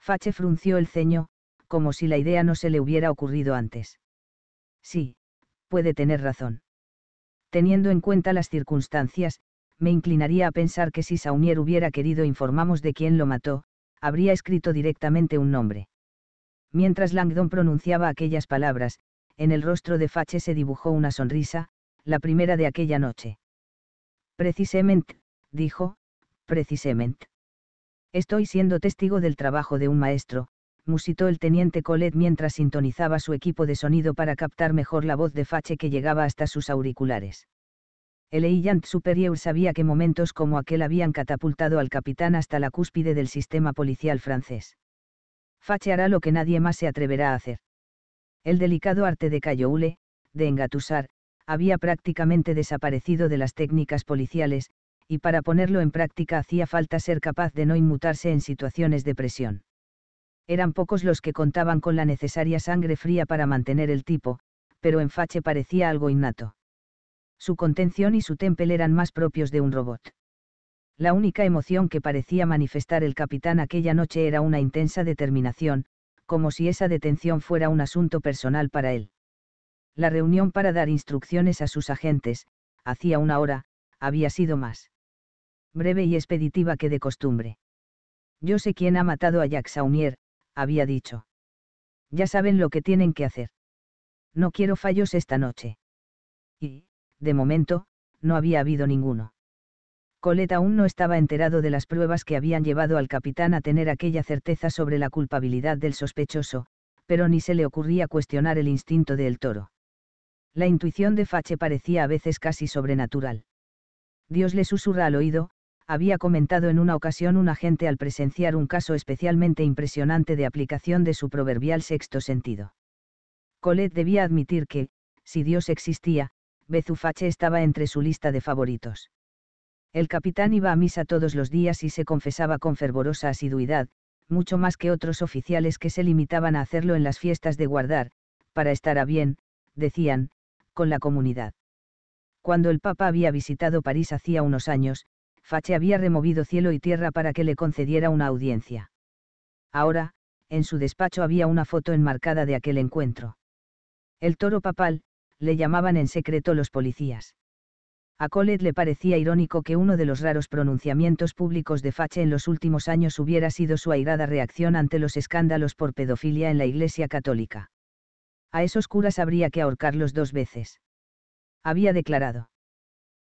Fache frunció el ceño, como si la idea no se le hubiera ocurrido antes. Sí, puede tener razón. Teniendo en cuenta las circunstancias, me inclinaría a pensar que si Saumier hubiera querido informamos de quién lo mató, habría escrito directamente un nombre. Mientras Langdon pronunciaba aquellas palabras, en el rostro de Fache se dibujó una sonrisa, la primera de aquella noche. Precisamente, dijo, precisamente. Estoy siendo testigo del trabajo de un maestro, musitó el teniente Colette mientras sintonizaba su equipo de sonido para captar mejor la voz de Fache que llegaba hasta sus auriculares. El Eyant Superior sabía que momentos como aquel habían catapultado al capitán hasta la cúspide del sistema policial francés. Fache hará lo que nadie más se atreverá a hacer. El delicado arte de Cayoule, de engatusar, había prácticamente desaparecido de las técnicas policiales, y para ponerlo en práctica hacía falta ser capaz de no inmutarse en situaciones de presión. Eran pocos los que contaban con la necesaria sangre fría para mantener el tipo, pero en Fache parecía algo innato. Su contención y su temple eran más propios de un robot. La única emoción que parecía manifestar el capitán aquella noche era una intensa determinación, como si esa detención fuera un asunto personal para él. La reunión para dar instrucciones a sus agentes, hacía una hora, había sido más breve y expeditiva que de costumbre. Yo sé quién ha matado a Jacques Saunier, había dicho. Ya saben lo que tienen que hacer. No quiero fallos esta noche. Y, de momento, no había habido ninguno. Colette aún no estaba enterado de las pruebas que habían llevado al capitán a tener aquella certeza sobre la culpabilidad del sospechoso, pero ni se le ocurría cuestionar el instinto del toro. La intuición de Fache parecía a veces casi sobrenatural. Dios le susurra al oído, había comentado en una ocasión un agente al presenciar un caso especialmente impresionante de aplicación de su proverbial sexto sentido. Colette debía admitir que, si Dios existía, Bezufache estaba entre su lista de favoritos. El capitán iba a misa todos los días y se confesaba con fervorosa asiduidad, mucho más que otros oficiales que se limitaban a hacerlo en las fiestas de guardar, para estar a bien, decían, con la comunidad. Cuando el Papa había visitado París hacía unos años, Fache había removido cielo y tierra para que le concediera una audiencia. Ahora, en su despacho había una foto enmarcada de aquel encuentro. El toro papal, le llamaban en secreto los policías a Colette le parecía irónico que uno de los raros pronunciamientos públicos de Fache en los últimos años hubiera sido su airada reacción ante los escándalos por pedofilia en la Iglesia Católica. A esos curas habría que ahorcarlos dos veces. Había declarado.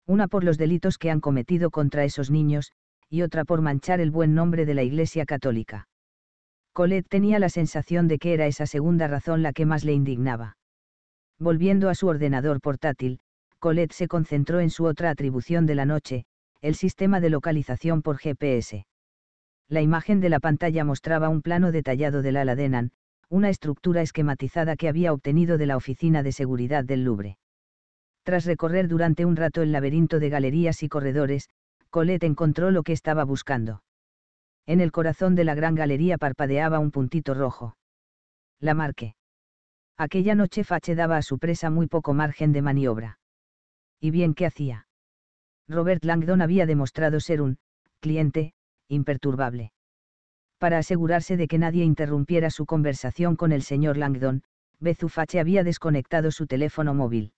Una por los delitos que han cometido contra esos niños, y otra por manchar el buen nombre de la Iglesia Católica. Colette tenía la sensación de que era esa segunda razón la que más le indignaba. Volviendo a su ordenador portátil, Colette se concentró en su otra atribución de la noche, el sistema de localización por GPS. La imagen de la pantalla mostraba un plano detallado del Aladenan, una estructura esquematizada que había obtenido de la Oficina de Seguridad del Louvre. Tras recorrer durante un rato el laberinto de galerías y corredores, Colette encontró lo que estaba buscando. En el corazón de la gran galería parpadeaba un puntito rojo. La marque. Aquella noche Fache daba a su presa muy poco margen de maniobra y bien qué hacía. Robert Langdon había demostrado ser un cliente imperturbable. Para asegurarse de que nadie interrumpiera su conversación con el señor Langdon, Bezufache había desconectado su teléfono móvil.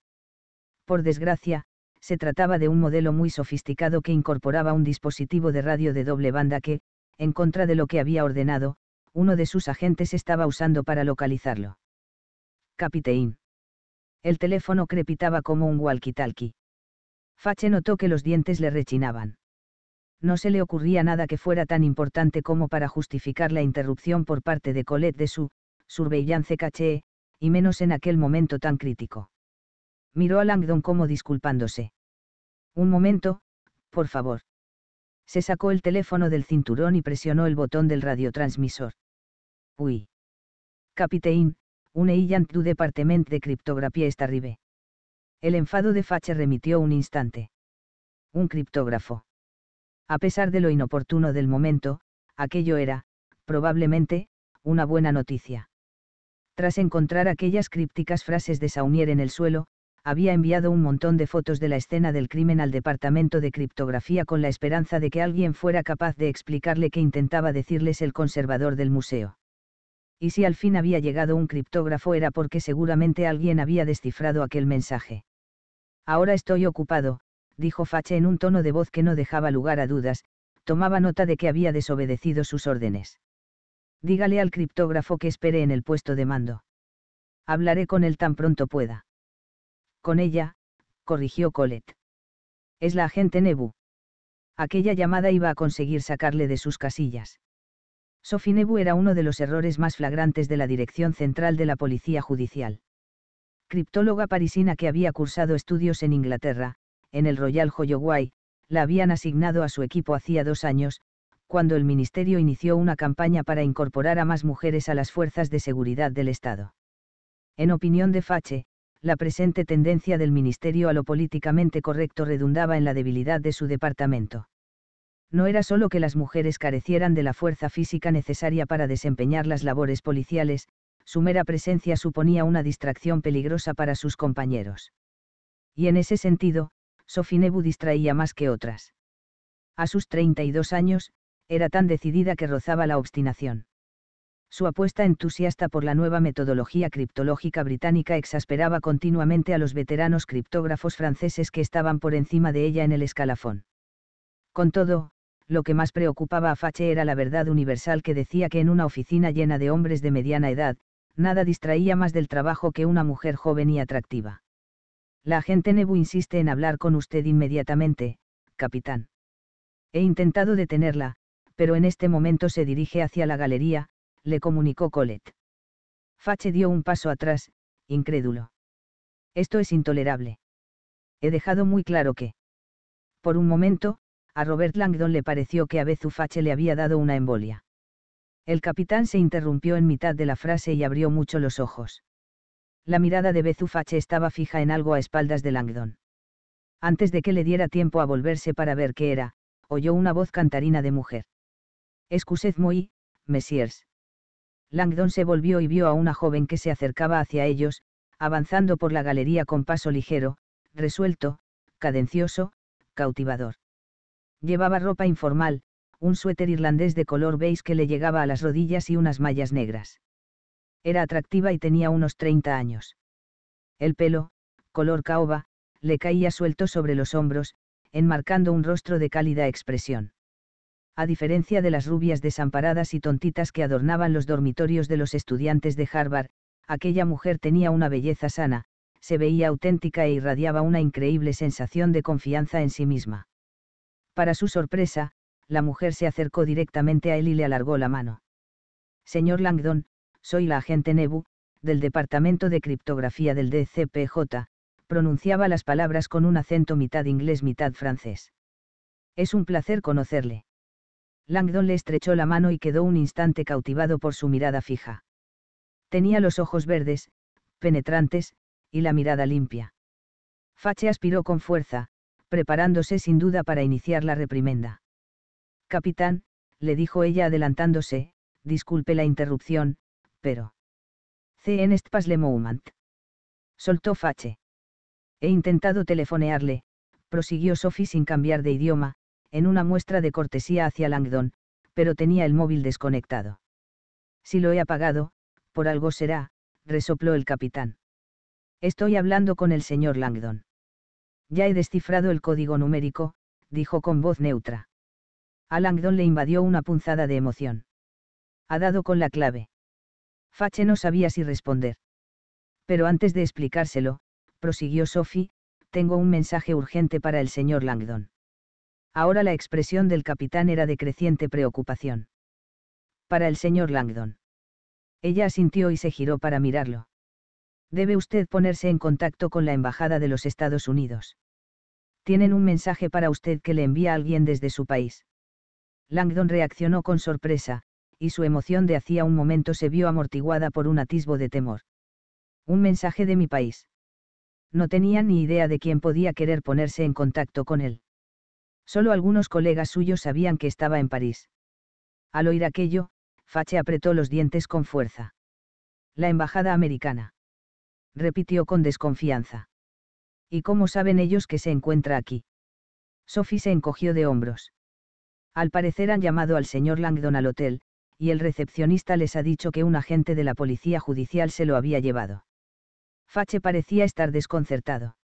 Por desgracia, se trataba de un modelo muy sofisticado que incorporaba un dispositivo de radio de doble banda que, en contra de lo que había ordenado, uno de sus agentes estaba usando para localizarlo. Capitán. El teléfono crepitaba como un walkie-talkie. Fache notó que los dientes le rechinaban. No se le ocurría nada que fuera tan importante como para justificar la interrupción por parte de Colette de su surveillance caché, y menos en aquel momento tan crítico. Miró a Langdon como disculpándose. Un momento, por favor. Se sacó el teléfono del cinturón y presionó el botón del radiotransmisor. Uy. Capitán, un illant du Departement de Criptografía está El enfado de Fache remitió un instante. Un criptógrafo. A pesar de lo inoportuno del momento, aquello era, probablemente, una buena noticia. Tras encontrar aquellas crípticas frases de Saunier en el suelo, había enviado un montón de fotos de la escena del crimen al departamento de criptografía con la esperanza de que alguien fuera capaz de explicarle qué intentaba decirles el conservador del museo y si al fin había llegado un criptógrafo era porque seguramente alguien había descifrado aquel mensaje. Ahora estoy ocupado, dijo Fache en un tono de voz que no dejaba lugar a dudas, tomaba nota de que había desobedecido sus órdenes. Dígale al criptógrafo que espere en el puesto de mando. Hablaré con él tan pronto pueda. Con ella, corrigió Colette. Es la agente Nebu. Aquella llamada iba a conseguir sacarle de sus casillas. Sofinebu era uno de los errores más flagrantes de la Dirección Central de la Policía Judicial. Criptóloga parisina que había cursado estudios en Inglaterra, en el Royal Holloway, la habían asignado a su equipo hacía dos años, cuando el Ministerio inició una campaña para incorporar a más mujeres a las fuerzas de seguridad del Estado. En opinión de Fache, la presente tendencia del Ministerio a lo políticamente correcto redundaba en la debilidad de su departamento no era solo que las mujeres carecieran de la fuerza física necesaria para desempeñar las labores policiales, su mera presencia suponía una distracción peligrosa para sus compañeros. Y en ese sentido, Sofinebu distraía más que otras. A sus 32 años, era tan decidida que rozaba la obstinación. Su apuesta entusiasta por la nueva metodología criptológica británica exasperaba continuamente a los veteranos criptógrafos franceses que estaban por encima de ella en el escalafón. Con todo, lo que más preocupaba a Fache era la verdad universal que decía que en una oficina llena de hombres de mediana edad, nada distraía más del trabajo que una mujer joven y atractiva. La agente Nebu insiste en hablar con usted inmediatamente, capitán. He intentado detenerla, pero en este momento se dirige hacia la galería, le comunicó Colette. Fache dio un paso atrás, incrédulo. Esto es intolerable. He dejado muy claro que. Por un momento, a Robert Langdon le pareció que a Bezufache le había dado una embolia. El capitán se interrumpió en mitad de la frase y abrió mucho los ojos. La mirada de Bezufache estaba fija en algo a espaldas de Langdon. Antes de que le diera tiempo a volverse para ver qué era, oyó una voz cantarina de mujer. Excusez muy, messieurs. Langdon se volvió y vio a una joven que se acercaba hacia ellos, avanzando por la galería con paso ligero, resuelto, cadencioso, cautivador. Llevaba ropa informal, un suéter irlandés de color beige que le llegaba a las rodillas y unas mallas negras. Era atractiva y tenía unos 30 años. El pelo, color caoba, le caía suelto sobre los hombros, enmarcando un rostro de cálida expresión. A diferencia de las rubias desamparadas y tontitas que adornaban los dormitorios de los estudiantes de Harvard, aquella mujer tenía una belleza sana, se veía auténtica e irradiaba una increíble sensación de confianza en sí misma. Para su sorpresa, la mujer se acercó directamente a él y le alargó la mano. Señor Langdon, soy la agente Nebu, del Departamento de Criptografía del DCPJ, pronunciaba las palabras con un acento mitad inglés mitad francés. Es un placer conocerle. Langdon le estrechó la mano y quedó un instante cautivado por su mirada fija. Tenía los ojos verdes, penetrantes, y la mirada limpia. Fache aspiró con fuerza, preparándose sin duda para iniciar la reprimenda. Capitán, le dijo ella adelantándose, disculpe la interrupción, pero. en est pas le moment. Soltó Fache. He intentado telefonearle, prosiguió Sophie sin cambiar de idioma, en una muestra de cortesía hacia Langdon, pero tenía el móvil desconectado. Si lo he apagado, por algo será, resopló el capitán. Estoy hablando con el señor Langdon. Ya he descifrado el código numérico, dijo con voz neutra. A Langdon le invadió una punzada de emoción. Ha dado con la clave. Fache no sabía si responder. Pero antes de explicárselo, prosiguió Sophie, tengo un mensaje urgente para el señor Langdon. Ahora la expresión del capitán era de creciente preocupación. Para el señor Langdon. Ella asintió y se giró para mirarlo debe usted ponerse en contacto con la Embajada de los Estados Unidos. Tienen un mensaje para usted que le envía alguien desde su país. Langdon reaccionó con sorpresa, y su emoción de hacía un momento se vio amortiguada por un atisbo de temor. Un mensaje de mi país. No tenía ni idea de quién podía querer ponerse en contacto con él. Solo algunos colegas suyos sabían que estaba en París. Al oír aquello, Fache apretó los dientes con fuerza. La embajada americana repitió con desconfianza. ¿Y cómo saben ellos que se encuentra aquí? Sophie se encogió de hombros. Al parecer han llamado al señor Langdon al hotel, y el recepcionista les ha dicho que un agente de la policía judicial se lo había llevado. Fache parecía estar desconcertado.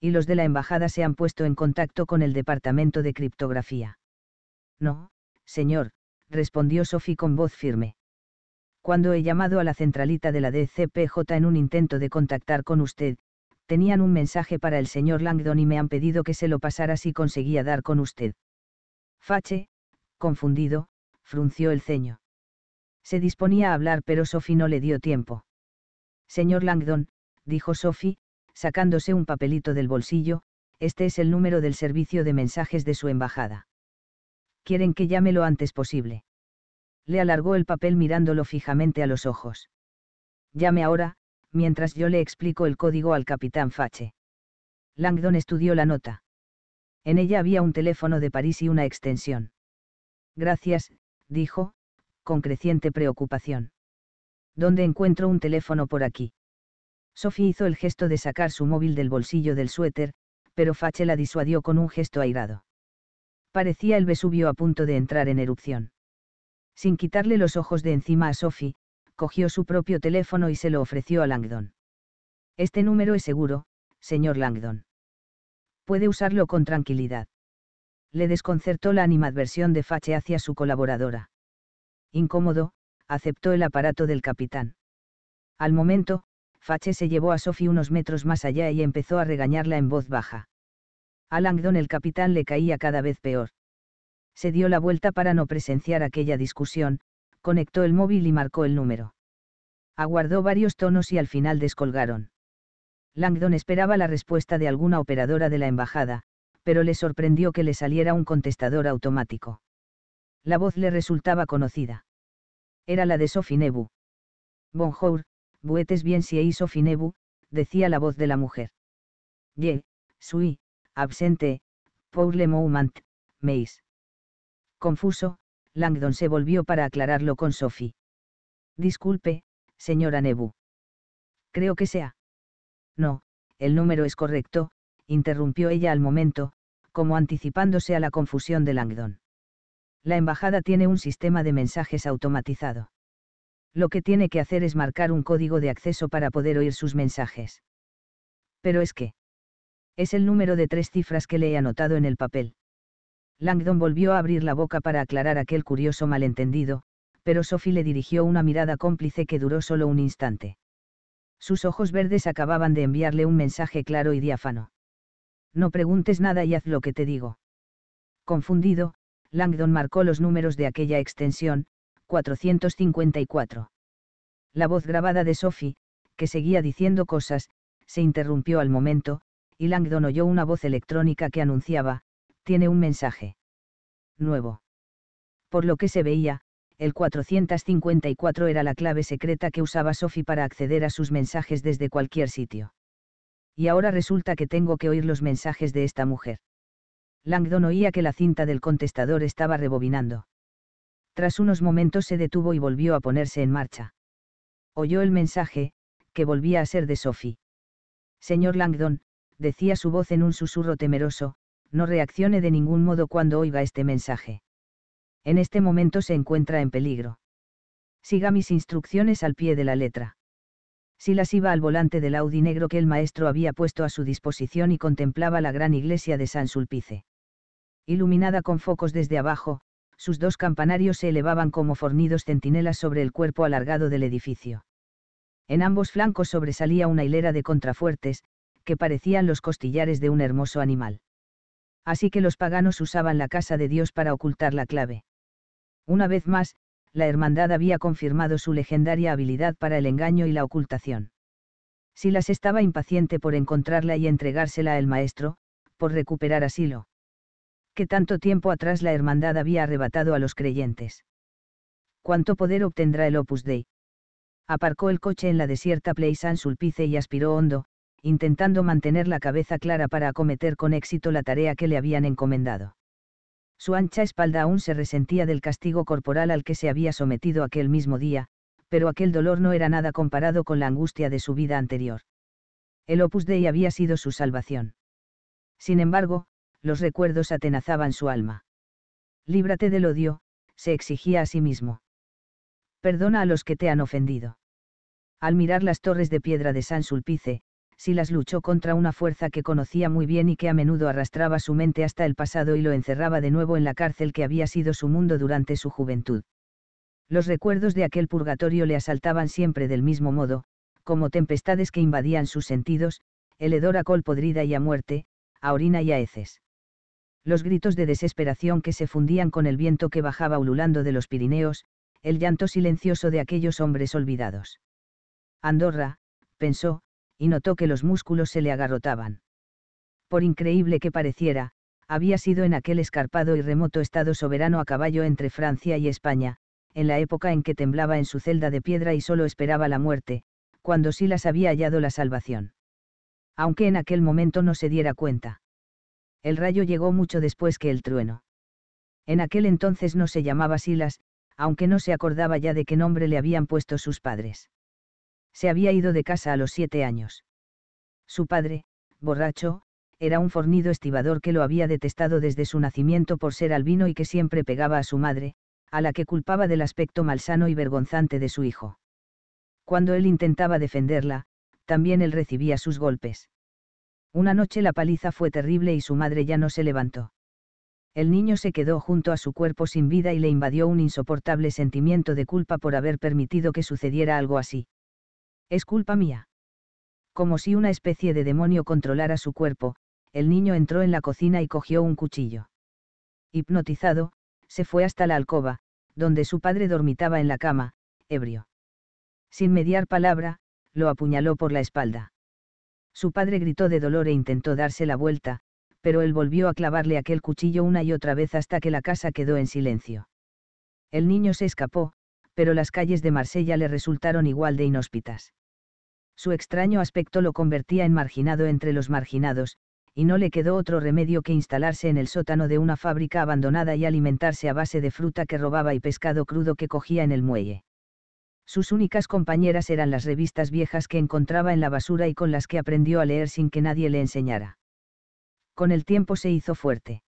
Y los de la embajada se han puesto en contacto con el departamento de criptografía. No, señor, respondió Sophie con voz firme cuando he llamado a la centralita de la DCPJ en un intento de contactar con usted, tenían un mensaje para el señor Langdon y me han pedido que se lo pasara si conseguía dar con usted. Fache, confundido, frunció el ceño. Se disponía a hablar pero Sophie no le dio tiempo. Señor Langdon, dijo Sophie, sacándose un papelito del bolsillo, este es el número del servicio de mensajes de su embajada. Quieren que llame lo antes posible le alargó el papel mirándolo fijamente a los ojos. Llame ahora, mientras yo le explico el código al capitán Fache. Langdon estudió la nota. En ella había un teléfono de París y una extensión. Gracias, dijo, con creciente preocupación. ¿Dónde encuentro un teléfono por aquí? Sophie hizo el gesto de sacar su móvil del bolsillo del suéter, pero Fache la disuadió con un gesto airado. Parecía el Vesubio a punto de entrar en erupción. Sin quitarle los ojos de encima a Sophie, cogió su propio teléfono y se lo ofreció a Langdon. Este número es seguro, señor Langdon. Puede usarlo con tranquilidad. Le desconcertó la animadversión de Fache hacia su colaboradora. Incómodo, aceptó el aparato del capitán. Al momento, Fache se llevó a Sophie unos metros más allá y empezó a regañarla en voz baja. A Langdon el capitán le caía cada vez peor se dio la vuelta para no presenciar aquella discusión, conectó el móvil y marcó el número. Aguardó varios tonos y al final descolgaron. Langdon esperaba la respuesta de alguna operadora de la embajada, pero le sorprendió que le saliera un contestador automático. La voz le resultaba conocida. Era la de Sofinebu. Bonjour, buetes bien si Sophie Sofinebu, decía la voz de la mujer. Ye, sui, absente, pour le moment, mais...» Confuso, Langdon se volvió para aclararlo con Sophie. Disculpe, señora Nebu. Creo que sea. No, el número es correcto, interrumpió ella al momento, como anticipándose a la confusión de Langdon. La embajada tiene un sistema de mensajes automatizado. Lo que tiene que hacer es marcar un código de acceso para poder oír sus mensajes. Pero es que. Es el número de tres cifras que le he anotado en el papel. Langdon volvió a abrir la boca para aclarar aquel curioso malentendido, pero Sophie le dirigió una mirada cómplice que duró solo un instante. Sus ojos verdes acababan de enviarle un mensaje claro y diáfano. No preguntes nada y haz lo que te digo. Confundido, Langdon marcó los números de aquella extensión, 454. La voz grabada de Sophie, que seguía diciendo cosas, se interrumpió al momento, y Langdon oyó una voz electrónica que anunciaba, tiene un mensaje nuevo. Por lo que se veía, el 454 era la clave secreta que usaba Sophie para acceder a sus mensajes desde cualquier sitio. Y ahora resulta que tengo que oír los mensajes de esta mujer. Langdon oía que la cinta del contestador estaba rebobinando. Tras unos momentos se detuvo y volvió a ponerse en marcha. Oyó el mensaje, que volvía a ser de Sophie. Señor Langdon, decía su voz en un susurro temeroso, no reaccione de ningún modo cuando oiga este mensaje. En este momento se encuentra en peligro. Siga mis instrucciones al pie de la letra. Silas iba al volante del Audi negro que el maestro había puesto a su disposición y contemplaba la gran iglesia de San Sulpice. Iluminada con focos desde abajo, sus dos campanarios se elevaban como fornidos centinelas sobre el cuerpo alargado del edificio. En ambos flancos sobresalía una hilera de contrafuertes, que parecían los costillares de un hermoso animal así que los paganos usaban la casa de Dios para ocultar la clave. Una vez más, la hermandad había confirmado su legendaria habilidad para el engaño y la ocultación. Silas estaba impaciente por encontrarla y entregársela al maestro, por recuperar asilo. ¿Qué tanto tiempo atrás la hermandad había arrebatado a los creyentes. ¿Cuánto poder obtendrá el Opus Dei? Aparcó el coche en la desierta Play San Sulpice y aspiró hondo, intentando mantener la cabeza clara para acometer con éxito la tarea que le habían encomendado. Su ancha espalda aún se resentía del castigo corporal al que se había sometido aquel mismo día, pero aquel dolor no era nada comparado con la angustia de su vida anterior. El Opus Dei había sido su salvación. Sin embargo, los recuerdos atenazaban su alma. Líbrate del odio, se exigía a sí mismo. Perdona a los que te han ofendido. Al mirar las torres de piedra de San Sulpice, si las luchó contra una fuerza que conocía muy bien y que a menudo arrastraba su mente hasta el pasado y lo encerraba de nuevo en la cárcel que había sido su mundo durante su juventud. Los recuerdos de aquel purgatorio le asaltaban siempre del mismo modo, como tempestades que invadían sus sentidos, el hedor a col podrida y a muerte, a orina y a heces. Los gritos de desesperación que se fundían con el viento que bajaba ululando de los Pirineos, el llanto silencioso de aquellos hombres olvidados. Andorra, pensó, y notó que los músculos se le agarrotaban. Por increíble que pareciera, había sido en aquel escarpado y remoto estado soberano a caballo entre Francia y España, en la época en que temblaba en su celda de piedra y solo esperaba la muerte, cuando Silas había hallado la salvación. Aunque en aquel momento no se diera cuenta. El rayo llegó mucho después que el trueno. En aquel entonces no se llamaba Silas, aunque no se acordaba ya de qué nombre le habían puesto sus padres se había ido de casa a los siete años. Su padre, borracho, era un fornido estibador que lo había detestado desde su nacimiento por ser albino y que siempre pegaba a su madre, a la que culpaba del aspecto malsano y vergonzante de su hijo. Cuando él intentaba defenderla, también él recibía sus golpes. Una noche la paliza fue terrible y su madre ya no se levantó. El niño se quedó junto a su cuerpo sin vida y le invadió un insoportable sentimiento de culpa por haber permitido que sucediera algo así. Es culpa mía. Como si una especie de demonio controlara su cuerpo, el niño entró en la cocina y cogió un cuchillo. Hipnotizado, se fue hasta la alcoba, donde su padre dormitaba en la cama, ebrio. Sin mediar palabra, lo apuñaló por la espalda. Su padre gritó de dolor e intentó darse la vuelta, pero él volvió a clavarle aquel cuchillo una y otra vez hasta que la casa quedó en silencio. El niño se escapó, pero las calles de Marsella le resultaron igual de inhóspitas. Su extraño aspecto lo convertía en marginado entre los marginados, y no le quedó otro remedio que instalarse en el sótano de una fábrica abandonada y alimentarse a base de fruta que robaba y pescado crudo que cogía en el muelle. Sus únicas compañeras eran las revistas viejas que encontraba en la basura y con las que aprendió a leer sin que nadie le enseñara. Con el tiempo se hizo fuerte.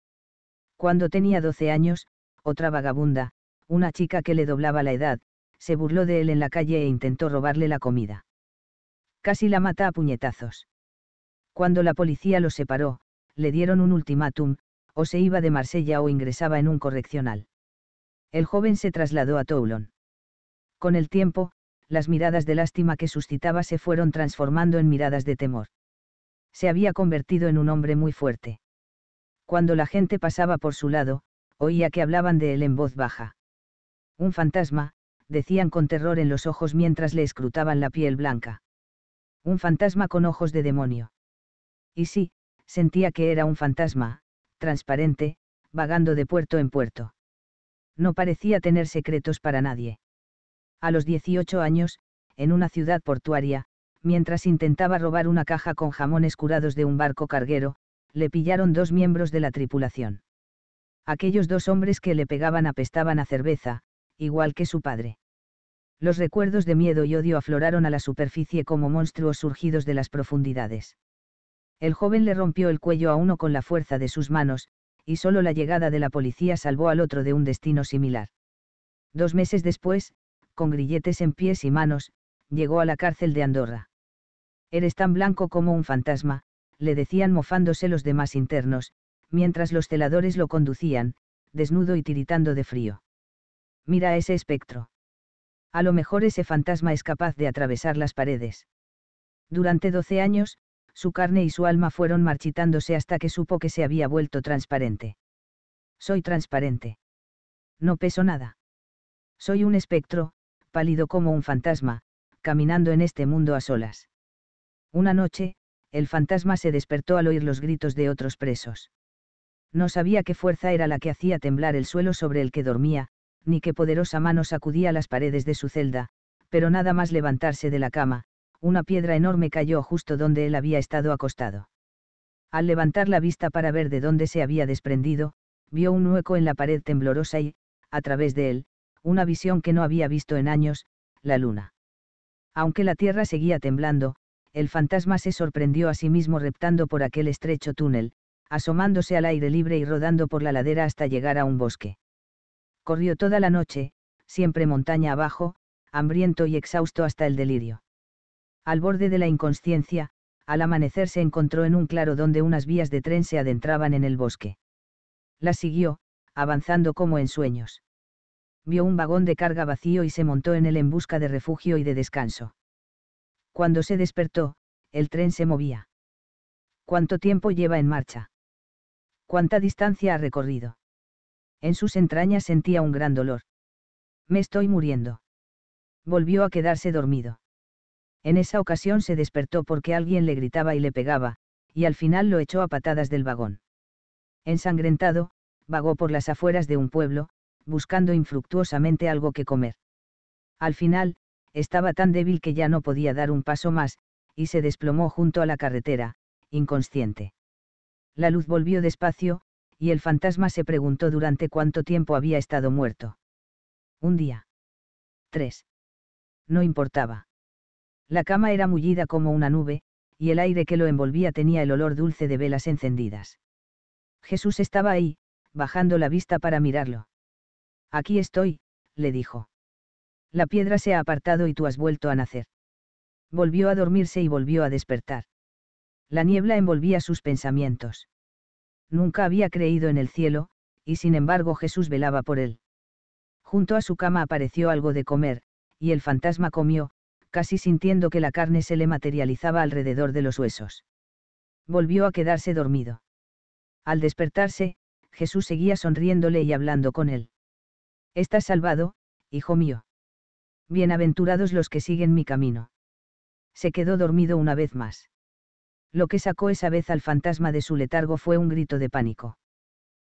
Cuando tenía 12 años, otra vagabunda, una chica que le doblaba la edad, se burló de él en la calle e intentó robarle la comida casi la mata a puñetazos. Cuando la policía lo separó, le dieron un ultimátum, o se iba de Marsella o ingresaba en un correccional. El joven se trasladó a Toulon. Con el tiempo, las miradas de lástima que suscitaba se fueron transformando en miradas de temor. Se había convertido en un hombre muy fuerte. Cuando la gente pasaba por su lado, oía que hablaban de él en voz baja. Un fantasma, decían con terror en los ojos mientras le escrutaban la piel blanca. Un fantasma con ojos de demonio. Y sí, sentía que era un fantasma, transparente, vagando de puerto en puerto. No parecía tener secretos para nadie. A los 18 años, en una ciudad portuaria, mientras intentaba robar una caja con jamones curados de un barco carguero, le pillaron dos miembros de la tripulación. Aquellos dos hombres que le pegaban apestaban a cerveza, igual que su padre los recuerdos de miedo y odio afloraron a la superficie como monstruos surgidos de las profundidades. El joven le rompió el cuello a uno con la fuerza de sus manos, y solo la llegada de la policía salvó al otro de un destino similar. Dos meses después, con grilletes en pies y manos, llegó a la cárcel de Andorra. Eres tan blanco como un fantasma, le decían mofándose los demás internos, mientras los celadores lo conducían, desnudo y tiritando de frío. Mira ese espectro a lo mejor ese fantasma es capaz de atravesar las paredes. Durante doce años, su carne y su alma fueron marchitándose hasta que supo que se había vuelto transparente. Soy transparente. No peso nada. Soy un espectro, pálido como un fantasma, caminando en este mundo a solas. Una noche, el fantasma se despertó al oír los gritos de otros presos. No sabía qué fuerza era la que hacía temblar el suelo sobre el que dormía, ni qué poderosa mano sacudía las paredes de su celda, pero nada más levantarse de la cama, una piedra enorme cayó justo donde él había estado acostado. Al levantar la vista para ver de dónde se había desprendido, vio un hueco en la pared temblorosa y, a través de él, una visión que no había visto en años, la luna. Aunque la tierra seguía temblando, el fantasma se sorprendió a sí mismo reptando por aquel estrecho túnel, asomándose al aire libre y rodando por la ladera hasta llegar a un bosque. Corrió toda la noche, siempre montaña abajo, hambriento y exhausto hasta el delirio. Al borde de la inconsciencia, al amanecer se encontró en un claro donde unas vías de tren se adentraban en el bosque. La siguió, avanzando como en sueños. Vio un vagón de carga vacío y se montó en él en busca de refugio y de descanso. Cuando se despertó, el tren se movía. ¿Cuánto tiempo lleva en marcha? ¿Cuánta distancia ha recorrido? En sus entrañas sentía un gran dolor. Me estoy muriendo. Volvió a quedarse dormido. En esa ocasión se despertó porque alguien le gritaba y le pegaba, y al final lo echó a patadas del vagón. Ensangrentado, vagó por las afueras de un pueblo, buscando infructuosamente algo que comer. Al final, estaba tan débil que ya no podía dar un paso más, y se desplomó junto a la carretera, inconsciente. La luz volvió despacio, y el fantasma se preguntó durante cuánto tiempo había estado muerto. Un día. Tres. No importaba. La cama era mullida como una nube, y el aire que lo envolvía tenía el olor dulce de velas encendidas. Jesús estaba ahí, bajando la vista para mirarlo. Aquí estoy, le dijo. La piedra se ha apartado y tú has vuelto a nacer. Volvió a dormirse y volvió a despertar. La niebla envolvía sus pensamientos nunca había creído en el cielo, y sin embargo Jesús velaba por él. Junto a su cama apareció algo de comer, y el fantasma comió, casi sintiendo que la carne se le materializaba alrededor de los huesos. Volvió a quedarse dormido. Al despertarse, Jesús seguía sonriéndole y hablando con él. Estás salvado, hijo mío. Bienaventurados los que siguen mi camino. Se quedó dormido una vez más. Lo que sacó esa vez al fantasma de su letargo fue un grito de pánico.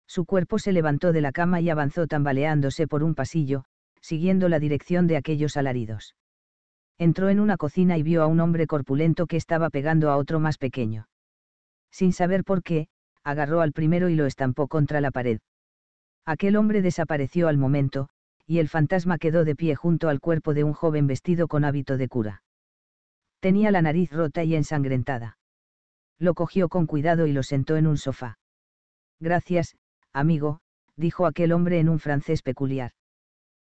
Su cuerpo se levantó de la cama y avanzó tambaleándose por un pasillo, siguiendo la dirección de aquellos alaridos. Entró en una cocina y vio a un hombre corpulento que estaba pegando a otro más pequeño. Sin saber por qué, agarró al primero y lo estampó contra la pared. Aquel hombre desapareció al momento, y el fantasma quedó de pie junto al cuerpo de un joven vestido con hábito de cura. Tenía la nariz rota y ensangrentada lo cogió con cuidado y lo sentó en un sofá. Gracias, amigo, dijo aquel hombre en un francés peculiar.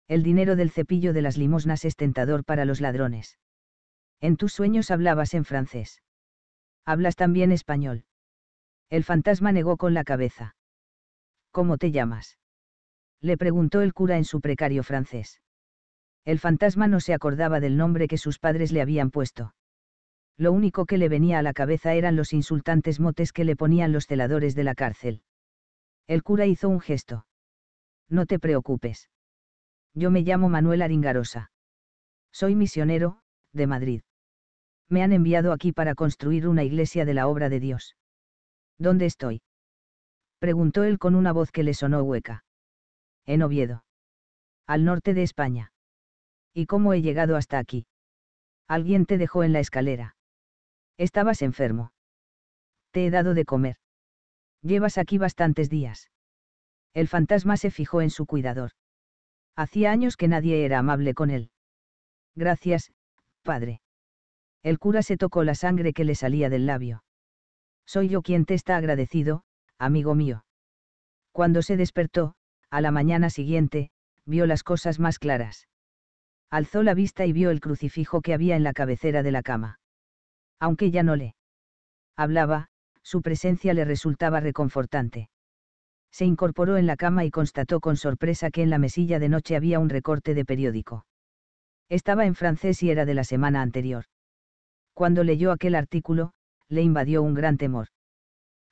El dinero del cepillo de las limosnas es tentador para los ladrones. En tus sueños hablabas en francés. Hablas también español. El fantasma negó con la cabeza. ¿Cómo te llamas? Le preguntó el cura en su precario francés. El fantasma no se acordaba del nombre que sus padres le habían puesto lo único que le venía a la cabeza eran los insultantes motes que le ponían los celadores de la cárcel. El cura hizo un gesto. No te preocupes. Yo me llamo Manuel Aringarosa. Soy misionero, de Madrid. Me han enviado aquí para construir una iglesia de la obra de Dios. ¿Dónde estoy? Preguntó él con una voz que le sonó hueca. En Oviedo. Al norte de España. ¿Y cómo he llegado hasta aquí? Alguien te dejó en la escalera. Estabas enfermo. Te he dado de comer. Llevas aquí bastantes días. El fantasma se fijó en su cuidador. Hacía años que nadie era amable con él. Gracias, padre. El cura se tocó la sangre que le salía del labio. Soy yo quien te está agradecido, amigo mío. Cuando se despertó, a la mañana siguiente, vio las cosas más claras. Alzó la vista y vio el crucifijo que había en la cabecera de la cama. Aunque ya no le hablaba, su presencia le resultaba reconfortante. Se incorporó en la cama y constató con sorpresa que en la mesilla de noche había un recorte de periódico. Estaba en francés y era de la semana anterior. Cuando leyó aquel artículo, le invadió un gran temor.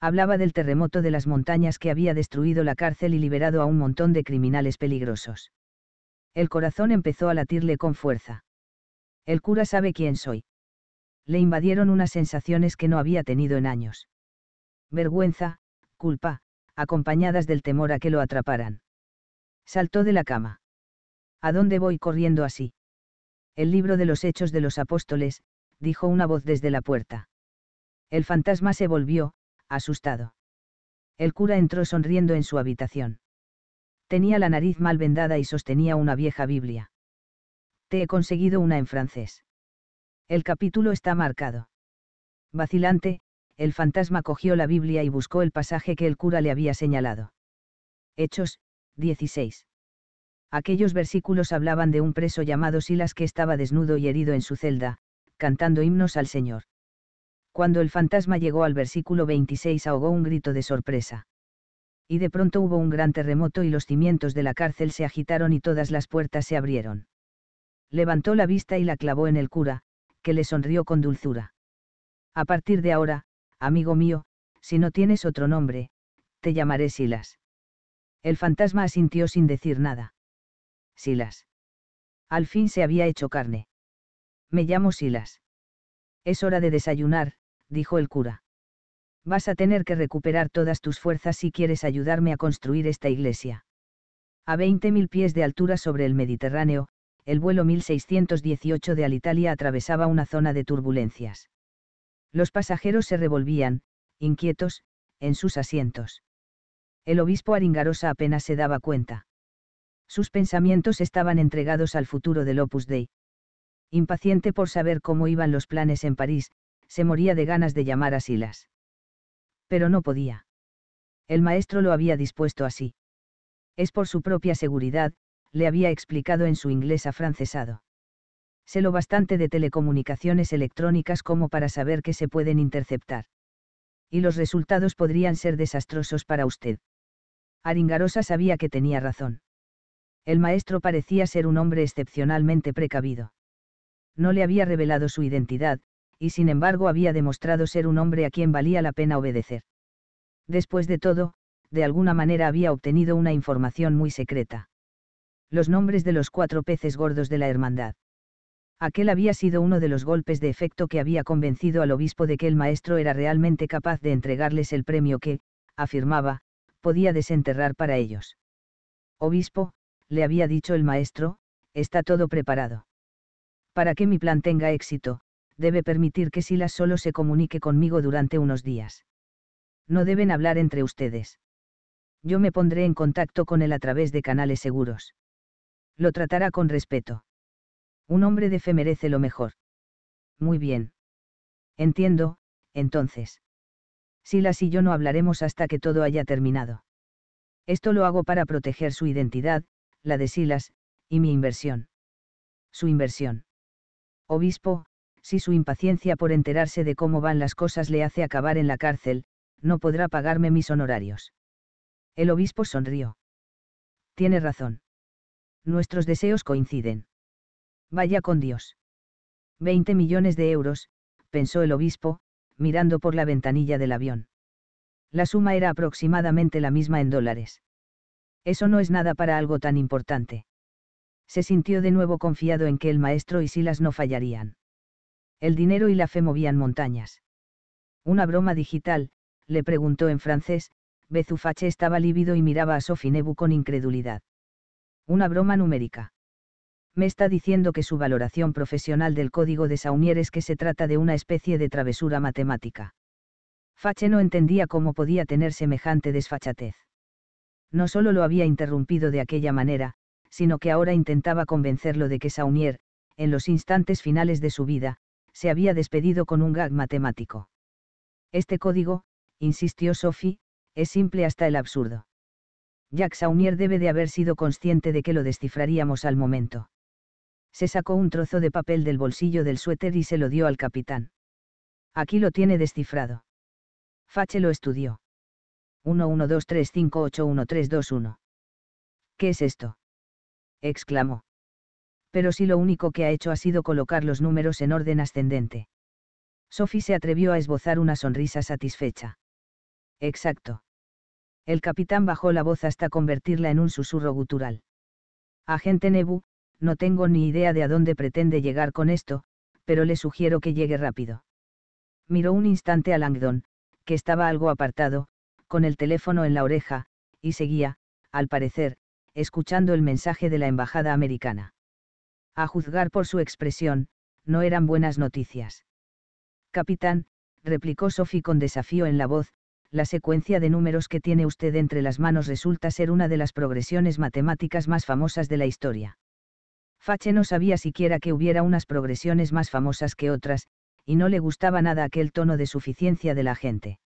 Hablaba del terremoto de las montañas que había destruido la cárcel y liberado a un montón de criminales peligrosos. El corazón empezó a latirle con fuerza. El cura sabe quién soy le invadieron unas sensaciones que no había tenido en años. Vergüenza, culpa, acompañadas del temor a que lo atraparan. Saltó de la cama. ¿A dónde voy corriendo así? El libro de los Hechos de los Apóstoles, dijo una voz desde la puerta. El fantasma se volvió, asustado. El cura entró sonriendo en su habitación. Tenía la nariz mal vendada y sostenía una vieja Biblia. Te he conseguido una en francés. El capítulo está marcado. Vacilante, el fantasma cogió la Biblia y buscó el pasaje que el cura le había señalado. Hechos, 16. Aquellos versículos hablaban de un preso llamado Silas que estaba desnudo y herido en su celda, cantando himnos al Señor. Cuando el fantasma llegó al versículo 26 ahogó un grito de sorpresa. Y de pronto hubo un gran terremoto y los cimientos de la cárcel se agitaron y todas las puertas se abrieron. Levantó la vista y la clavó en el cura, que le sonrió con dulzura. A partir de ahora, amigo mío, si no tienes otro nombre, te llamaré Silas. El fantasma asintió sin decir nada. Silas. Al fin se había hecho carne. Me llamo Silas. Es hora de desayunar, dijo el cura. Vas a tener que recuperar todas tus fuerzas si quieres ayudarme a construir esta iglesia. A 20.000 pies de altura sobre el Mediterráneo, el vuelo 1618 de Alitalia atravesaba una zona de turbulencias. Los pasajeros se revolvían, inquietos, en sus asientos. El obispo Aringarosa apenas se daba cuenta. Sus pensamientos estaban entregados al futuro del Opus Dei. Impaciente por saber cómo iban los planes en París, se moría de ganas de llamar a Silas. Pero no podía. El maestro lo había dispuesto así. Es por su propia seguridad, le había explicado en su inglés afrancesado. Sé lo bastante de telecomunicaciones electrónicas como para saber que se pueden interceptar. Y los resultados podrían ser desastrosos para usted. Aringarosa sabía que tenía razón. El maestro parecía ser un hombre excepcionalmente precavido. No le había revelado su identidad, y sin embargo había demostrado ser un hombre a quien valía la pena obedecer. Después de todo, de alguna manera había obtenido una información muy secreta los nombres de los cuatro peces gordos de la hermandad. Aquel había sido uno de los golpes de efecto que había convencido al obispo de que el maestro era realmente capaz de entregarles el premio que, afirmaba, podía desenterrar para ellos. Obispo, le había dicho el maestro, está todo preparado. Para que mi plan tenga éxito, debe permitir que Silas solo se comunique conmigo durante unos días. No deben hablar entre ustedes. Yo me pondré en contacto con él a través de canales seguros lo tratará con respeto. Un hombre de fe merece lo mejor. Muy bien. Entiendo, entonces. Silas y yo no hablaremos hasta que todo haya terminado. Esto lo hago para proteger su identidad, la de Silas, y mi inversión. Su inversión. Obispo, si su impaciencia por enterarse de cómo van las cosas le hace acabar en la cárcel, no podrá pagarme mis honorarios. El obispo sonrió. Tiene razón nuestros deseos coinciden. Vaya con Dios. Veinte millones de euros, pensó el obispo, mirando por la ventanilla del avión. La suma era aproximadamente la misma en dólares. Eso no es nada para algo tan importante. Se sintió de nuevo confiado en que el maestro y Silas no fallarían. El dinero y la fe movían montañas. Una broma digital, le preguntó en francés, Bezufache estaba lívido y miraba a Sofinebu con incredulidad. Una broma numérica. Me está diciendo que su valoración profesional del código de Saunier es que se trata de una especie de travesura matemática. Fache no entendía cómo podía tener semejante desfachatez. No solo lo había interrumpido de aquella manera, sino que ahora intentaba convencerlo de que Saunier, en los instantes finales de su vida, se había despedido con un gag matemático. Este código, insistió Sophie, es simple hasta el absurdo. Jack Saumier debe de haber sido consciente de que lo descifraríamos al momento. Se sacó un trozo de papel del bolsillo del suéter y se lo dio al capitán. Aquí lo tiene descifrado. Fache lo estudió. 1123581321. ¿Qué es esto? exclamó. Pero si lo único que ha hecho ha sido colocar los números en orden ascendente. Sophie se atrevió a esbozar una sonrisa satisfecha. Exacto. El capitán bajó la voz hasta convertirla en un susurro gutural. Agente Nebu, no tengo ni idea de a dónde pretende llegar con esto, pero le sugiero que llegue rápido. Miró un instante a Langdon, que estaba algo apartado, con el teléfono en la oreja, y seguía, al parecer, escuchando el mensaje de la embajada americana. A juzgar por su expresión, no eran buenas noticias. Capitán, replicó Sophie con desafío en la voz, la secuencia de números que tiene usted entre las manos resulta ser una de las progresiones matemáticas más famosas de la historia. Fache no sabía siquiera que hubiera unas progresiones más famosas que otras, y no le gustaba nada aquel tono de suficiencia de la gente.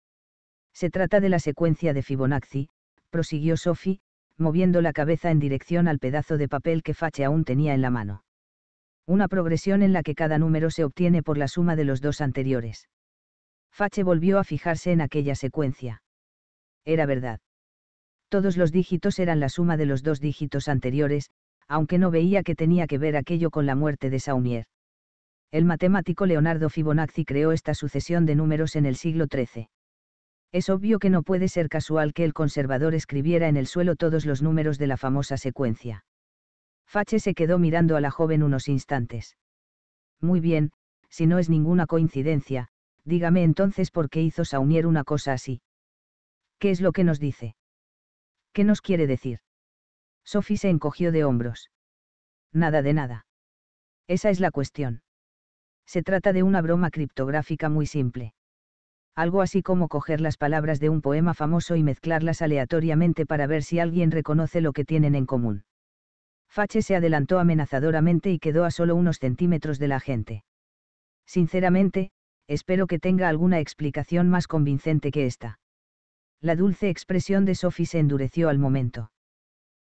Se trata de la secuencia de Fibonacci, prosiguió Sophie, moviendo la cabeza en dirección al pedazo de papel que Fache aún tenía en la mano. Una progresión en la que cada número se obtiene por la suma de los dos anteriores. Fache volvió a fijarse en aquella secuencia. Era verdad. Todos los dígitos eran la suma de los dos dígitos anteriores, aunque no veía que tenía que ver aquello con la muerte de Saumier. El matemático Leonardo Fibonacci creó esta sucesión de números en el siglo XIII. Es obvio que no puede ser casual que el conservador escribiera en el suelo todos los números de la famosa secuencia. Fache se quedó mirando a la joven unos instantes. Muy bien, si no es ninguna coincidencia, dígame entonces por qué hizo Saumier una cosa así. ¿Qué es lo que nos dice? ¿Qué nos quiere decir? Sophie se encogió de hombros. Nada de nada. Esa es la cuestión. Se trata de una broma criptográfica muy simple. Algo así como coger las palabras de un poema famoso y mezclarlas aleatoriamente para ver si alguien reconoce lo que tienen en común. Fache se adelantó amenazadoramente y quedó a solo unos centímetros de la gente. Sinceramente, espero que tenga alguna explicación más convincente que esta. La dulce expresión de Sophie se endureció al momento.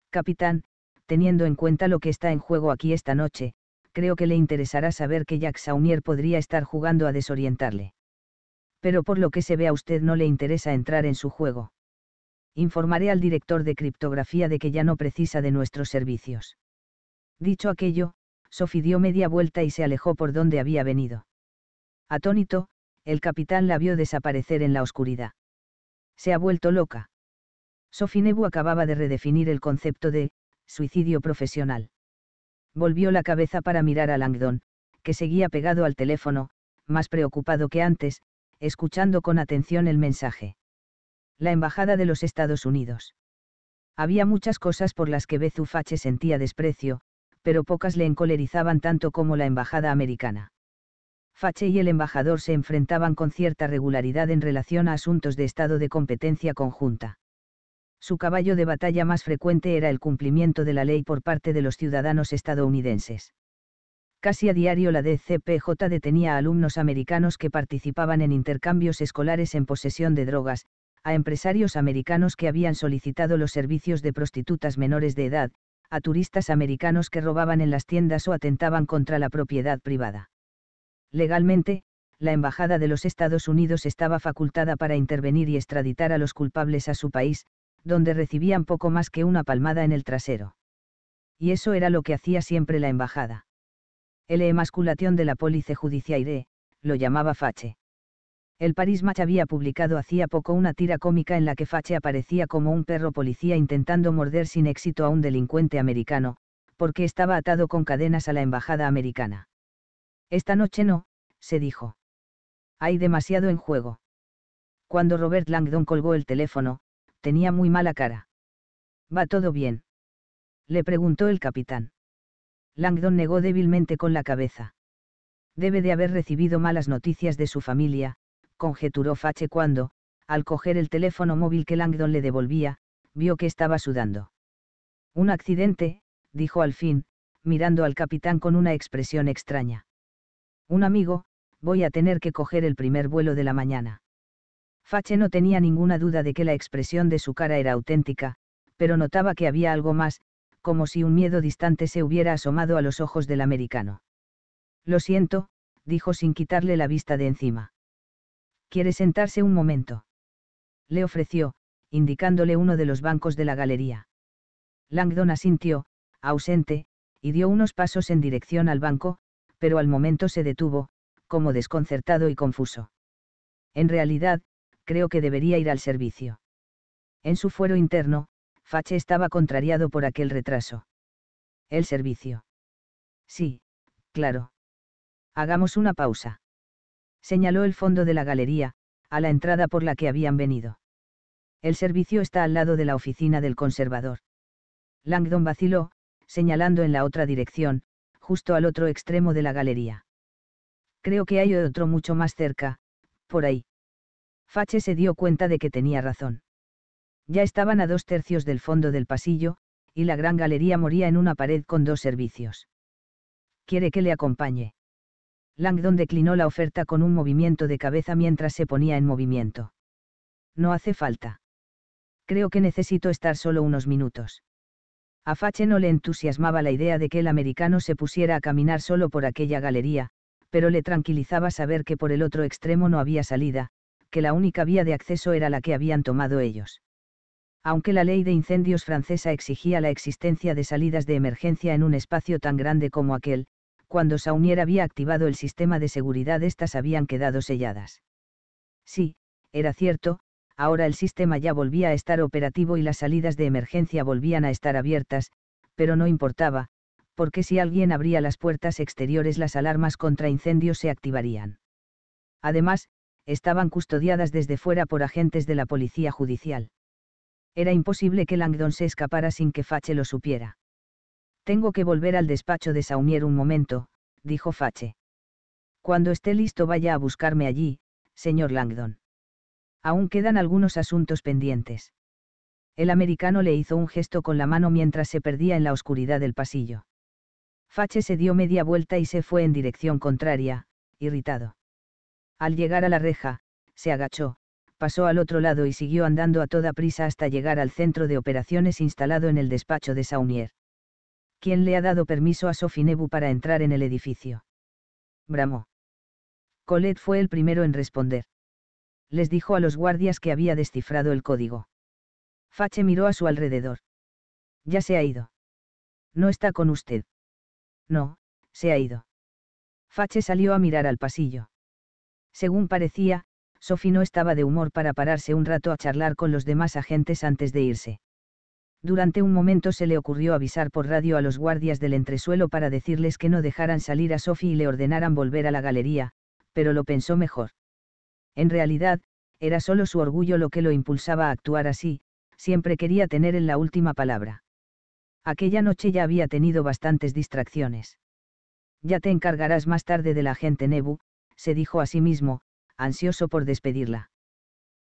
Capitán, teniendo en cuenta lo que está en juego aquí esta noche, creo que le interesará saber que Jack Saunier podría estar jugando a desorientarle. Pero por lo que se ve a usted no le interesa entrar en su juego. Informaré al director de criptografía de que ya no precisa de nuestros servicios. Dicho aquello, Sophie dio media vuelta y se alejó por donde había venido. Atónito, el capitán la vio desaparecer en la oscuridad. Se ha vuelto loca. Sofinebu acababa de redefinir el concepto de suicidio profesional. Volvió la cabeza para mirar a Langdon, que seguía pegado al teléfono, más preocupado que antes, escuchando con atención el mensaje. La Embajada de los Estados Unidos. Había muchas cosas por las que Bezufache sentía desprecio, pero pocas le encolerizaban tanto como la Embajada americana. Fache y el embajador se enfrentaban con cierta regularidad en relación a asuntos de estado de competencia conjunta. Su caballo de batalla más frecuente era el cumplimiento de la ley por parte de los ciudadanos estadounidenses. Casi a diario la DCPJ detenía a alumnos americanos que participaban en intercambios escolares en posesión de drogas, a empresarios americanos que habían solicitado los servicios de prostitutas menores de edad, a turistas americanos que robaban en las tiendas o atentaban contra la propiedad privada. Legalmente, la Embajada de los Estados Unidos estaba facultada para intervenir y extraditar a los culpables a su país, donde recibían poco más que una palmada en el trasero. Y eso era lo que hacía siempre la Embajada. El emasculación de la pólice judiciaire, lo llamaba Fache. El Paris Match había publicado hacía poco una tira cómica en la que Fache aparecía como un perro policía intentando morder sin éxito a un delincuente americano, porque estaba atado con cadenas a la embajada americana. Esta noche no, se dijo. Hay demasiado en juego. Cuando Robert Langdon colgó el teléfono, tenía muy mala cara. ¿Va todo bien? Le preguntó el capitán. Langdon negó débilmente con la cabeza. Debe de haber recibido malas noticias de su familia, conjeturó Fache cuando, al coger el teléfono móvil que Langdon le devolvía, vio que estaba sudando. Un accidente, dijo al fin, mirando al capitán con una expresión extraña. Un amigo, voy a tener que coger el primer vuelo de la mañana. Fache no tenía ninguna duda de que la expresión de su cara era auténtica, pero notaba que había algo más, como si un miedo distante se hubiera asomado a los ojos del americano. Lo siento, dijo sin quitarle la vista de encima. ¿Quiere sentarse un momento? Le ofreció, indicándole uno de los bancos de la galería. Langdon asintió, ausente, y dio unos pasos en dirección al banco, pero al momento se detuvo, como desconcertado y confuso. En realidad, creo que debería ir al servicio. En su fuero interno, Fache estaba contrariado por aquel retraso. El servicio. Sí, claro. Hagamos una pausa. Señaló el fondo de la galería, a la entrada por la que habían venido. El servicio está al lado de la oficina del conservador. Langdon vaciló, señalando en la otra dirección, justo al otro extremo de la galería. Creo que hay otro mucho más cerca, por ahí. Fache se dio cuenta de que tenía razón. Ya estaban a dos tercios del fondo del pasillo, y la gran galería moría en una pared con dos servicios. ¿Quiere que le acompañe? Langdon declinó la oferta con un movimiento de cabeza mientras se ponía en movimiento. No hace falta. Creo que necesito estar solo unos minutos. A Fache no le entusiasmaba la idea de que el americano se pusiera a caminar solo por aquella galería, pero le tranquilizaba saber que por el otro extremo no había salida, que la única vía de acceso era la que habían tomado ellos. Aunque la ley de incendios francesa exigía la existencia de salidas de emergencia en un espacio tan grande como aquel, cuando Saunier había activado el sistema de seguridad éstas habían quedado selladas. Sí, era cierto, ahora el sistema ya volvía a estar operativo y las salidas de emergencia volvían a estar abiertas, pero no importaba, porque si alguien abría las puertas exteriores las alarmas contra incendios se activarían. Además, estaban custodiadas desde fuera por agentes de la policía judicial. Era imposible que Langdon se escapara sin que Fache lo supiera. Tengo que volver al despacho de Saumier un momento, dijo Fache. Cuando esté listo vaya a buscarme allí, señor Langdon. Aún quedan algunos asuntos pendientes. El americano le hizo un gesto con la mano mientras se perdía en la oscuridad del pasillo. Fache se dio media vuelta y se fue en dirección contraria, irritado. Al llegar a la reja, se agachó, pasó al otro lado y siguió andando a toda prisa hasta llegar al centro de operaciones instalado en el despacho de Saunier. ¿Quién le ha dado permiso a Sofinebu para entrar en el edificio? Bramó. Colette fue el primero en responder les dijo a los guardias que había descifrado el código. Fache miró a su alrededor. Ya se ha ido. No está con usted. No, se ha ido. Fache salió a mirar al pasillo. Según parecía, Sophie no estaba de humor para pararse un rato a charlar con los demás agentes antes de irse. Durante un momento se le ocurrió avisar por radio a los guardias del entresuelo para decirles que no dejaran salir a Sophie y le ordenaran volver a la galería, pero lo pensó mejor. En realidad, era solo su orgullo lo que lo impulsaba a actuar así, siempre quería tener en la última palabra. Aquella noche ya había tenido bastantes distracciones. Ya te encargarás más tarde de la gente Nebu, se dijo a sí mismo, ansioso por despedirla.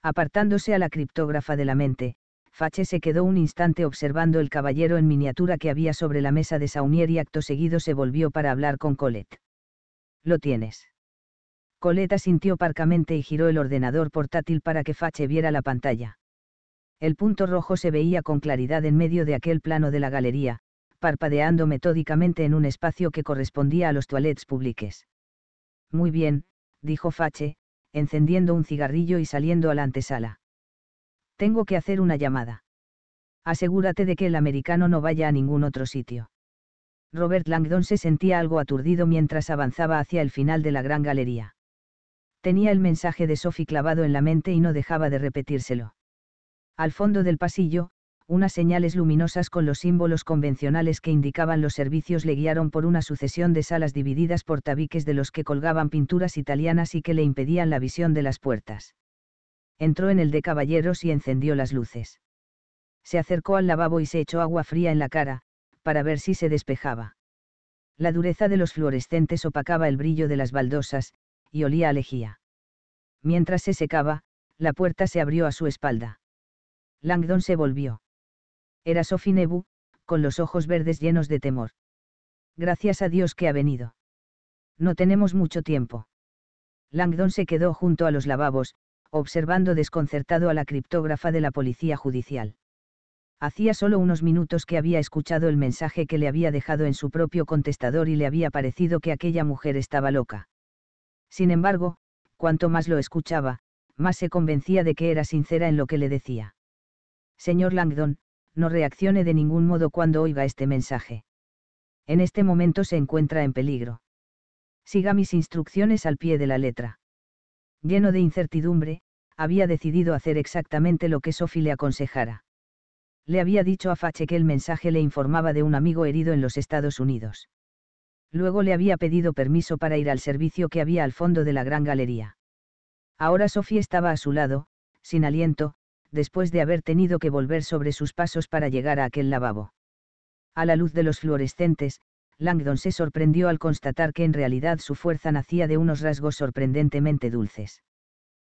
Apartándose a la criptógrafa de la mente, Fache se quedó un instante observando el caballero en miniatura que había sobre la mesa de Saunier y acto seguido se volvió para hablar con Colette. Lo tienes. Coleta sintió parcamente y giró el ordenador portátil para que Fache viera la pantalla. El punto rojo se veía con claridad en medio de aquel plano de la galería, parpadeando metódicamente en un espacio que correspondía a los toilettes públicos. Muy bien, dijo Fache, encendiendo un cigarrillo y saliendo a la antesala. Tengo que hacer una llamada. Asegúrate de que el americano no vaya a ningún otro sitio. Robert Langdon se sentía algo aturdido mientras avanzaba hacia el final de la gran galería tenía el mensaje de Sophie clavado en la mente y no dejaba de repetírselo. Al fondo del pasillo, unas señales luminosas con los símbolos convencionales que indicaban los servicios le guiaron por una sucesión de salas divididas por tabiques de los que colgaban pinturas italianas y que le impedían la visión de las puertas. Entró en el de caballeros y encendió las luces. Se acercó al lavabo y se echó agua fría en la cara, para ver si se despejaba. La dureza de los fluorescentes opacaba el brillo de las baldosas, y olía a lejía. Mientras se secaba, la puerta se abrió a su espalda. Langdon se volvió. Era Sophie Nebu, con los ojos verdes llenos de temor. Gracias a Dios que ha venido. No tenemos mucho tiempo. Langdon se quedó junto a los lavabos, observando desconcertado a la criptógrafa de la policía judicial. Hacía solo unos minutos que había escuchado el mensaje que le había dejado en su propio contestador y le había parecido que aquella mujer estaba loca. Sin embargo, cuanto más lo escuchaba, más se convencía de que era sincera en lo que le decía. Señor Langdon, no reaccione de ningún modo cuando oiga este mensaje. En este momento se encuentra en peligro. Siga mis instrucciones al pie de la letra. Lleno de incertidumbre, había decidido hacer exactamente lo que Sophie le aconsejara. Le había dicho a Fache que el mensaje le informaba de un amigo herido en los Estados Unidos. Luego le había pedido permiso para ir al servicio que había al fondo de la gran galería. Ahora Sophie estaba a su lado, sin aliento, después de haber tenido que volver sobre sus pasos para llegar a aquel lavabo. A la luz de los fluorescentes, Langdon se sorprendió al constatar que en realidad su fuerza nacía de unos rasgos sorprendentemente dulces.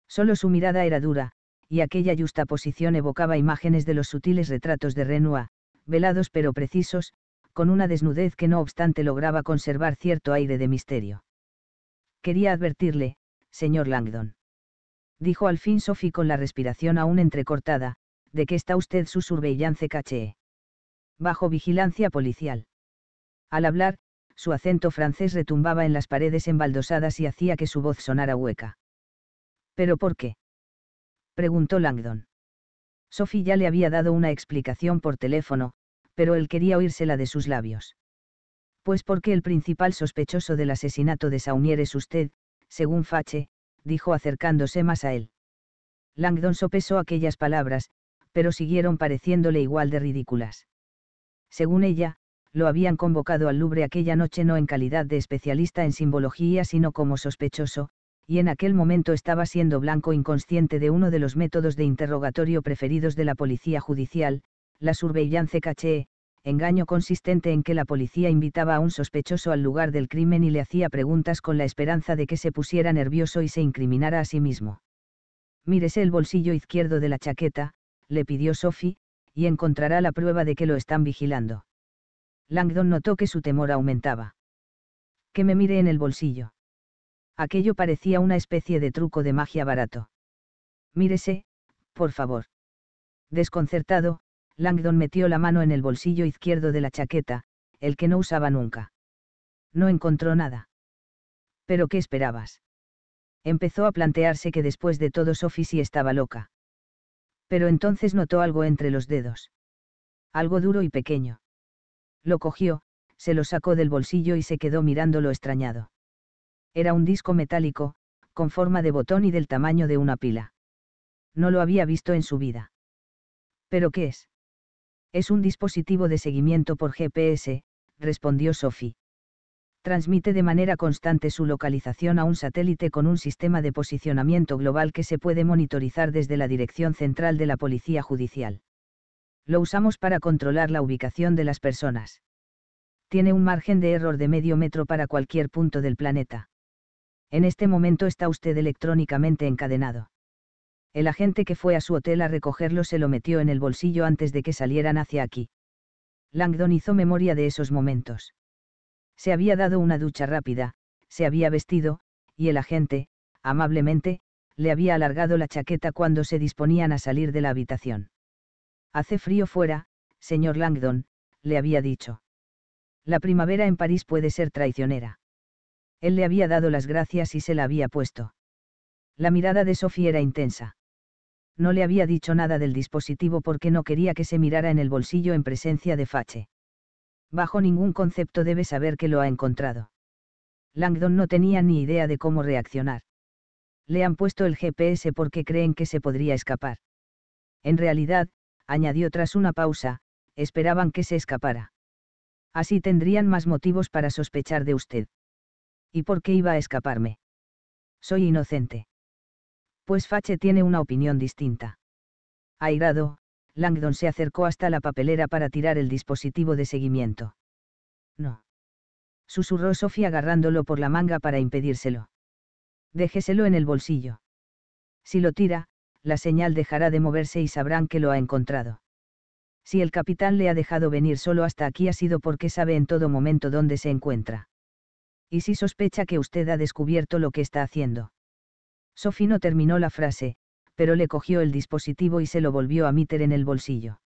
Solo su mirada era dura, y aquella justa posición evocaba imágenes de los sutiles retratos de Renoir, velados pero precisos, con una desnudez que no obstante lograba conservar cierto aire de misterio. Quería advertirle, señor Langdon. Dijo al fin Sophie con la respiración aún entrecortada, de que está usted su surveillance caché. Bajo vigilancia policial. Al hablar, su acento francés retumbaba en las paredes embaldosadas y hacía que su voz sonara hueca. ¿Pero por qué? preguntó Langdon. Sophie ya le había dado una explicación por teléfono, pero él quería oírsela de sus labios. Pues porque el principal sospechoso del asesinato de Saunier es usted, según Fache, dijo acercándose más a él. Langdon sopesó aquellas palabras, pero siguieron pareciéndole igual de ridículas. Según ella, lo habían convocado al Louvre aquella noche no en calidad de especialista en simbología sino como sospechoso, y en aquel momento estaba siendo blanco inconsciente de uno de los métodos de interrogatorio preferidos de la policía judicial, la surveillance caché, engaño consistente en que la policía invitaba a un sospechoso al lugar del crimen y le hacía preguntas con la esperanza de que se pusiera nervioso y se incriminara a sí mismo. Mírese el bolsillo izquierdo de la chaqueta, le pidió Sophie, y encontrará la prueba de que lo están vigilando. Langdon notó que su temor aumentaba. Que me mire en el bolsillo. Aquello parecía una especie de truco de magia barato. Mírese, por favor. Desconcertado, Langdon metió la mano en el bolsillo izquierdo de la chaqueta, el que no usaba nunca. No encontró nada. ¿Pero qué esperabas? Empezó a plantearse que después de todo Sophie sí estaba loca. Pero entonces notó algo entre los dedos. Algo duro y pequeño. Lo cogió, se lo sacó del bolsillo y se quedó mirándolo extrañado. Era un disco metálico, con forma de botón y del tamaño de una pila. No lo había visto en su vida. ¿Pero qué es? Es un dispositivo de seguimiento por GPS, respondió Sophie. Transmite de manera constante su localización a un satélite con un sistema de posicionamiento global que se puede monitorizar desde la dirección central de la Policía Judicial. Lo usamos para controlar la ubicación de las personas. Tiene un margen de error de medio metro para cualquier punto del planeta. En este momento está usted electrónicamente encadenado el agente que fue a su hotel a recogerlo se lo metió en el bolsillo antes de que salieran hacia aquí. Langdon hizo memoria de esos momentos. Se había dado una ducha rápida, se había vestido, y el agente, amablemente, le había alargado la chaqueta cuando se disponían a salir de la habitación. Hace frío fuera, señor Langdon, le había dicho. La primavera en París puede ser traicionera. Él le había dado las gracias y se la había puesto. La mirada de Sophie era intensa no le había dicho nada del dispositivo porque no quería que se mirara en el bolsillo en presencia de Fache. Bajo ningún concepto debe saber que lo ha encontrado. Langdon no tenía ni idea de cómo reaccionar. Le han puesto el GPS porque creen que se podría escapar. En realidad, añadió tras una pausa, esperaban que se escapara. Así tendrían más motivos para sospechar de usted. ¿Y por qué iba a escaparme? Soy inocente pues Fache tiene una opinión distinta. Airado, Langdon se acercó hasta la papelera para tirar el dispositivo de seguimiento. No. Susurró Sophie agarrándolo por la manga para impedírselo. Déjeselo en el bolsillo. Si lo tira, la señal dejará de moverse y sabrán que lo ha encontrado. Si el capitán le ha dejado venir solo hasta aquí ha sido porque sabe en todo momento dónde se encuentra. Y si sospecha que usted ha descubierto lo que está haciendo. Sophie no terminó la frase, pero le cogió el dispositivo y se lo volvió a meter en el bolsillo.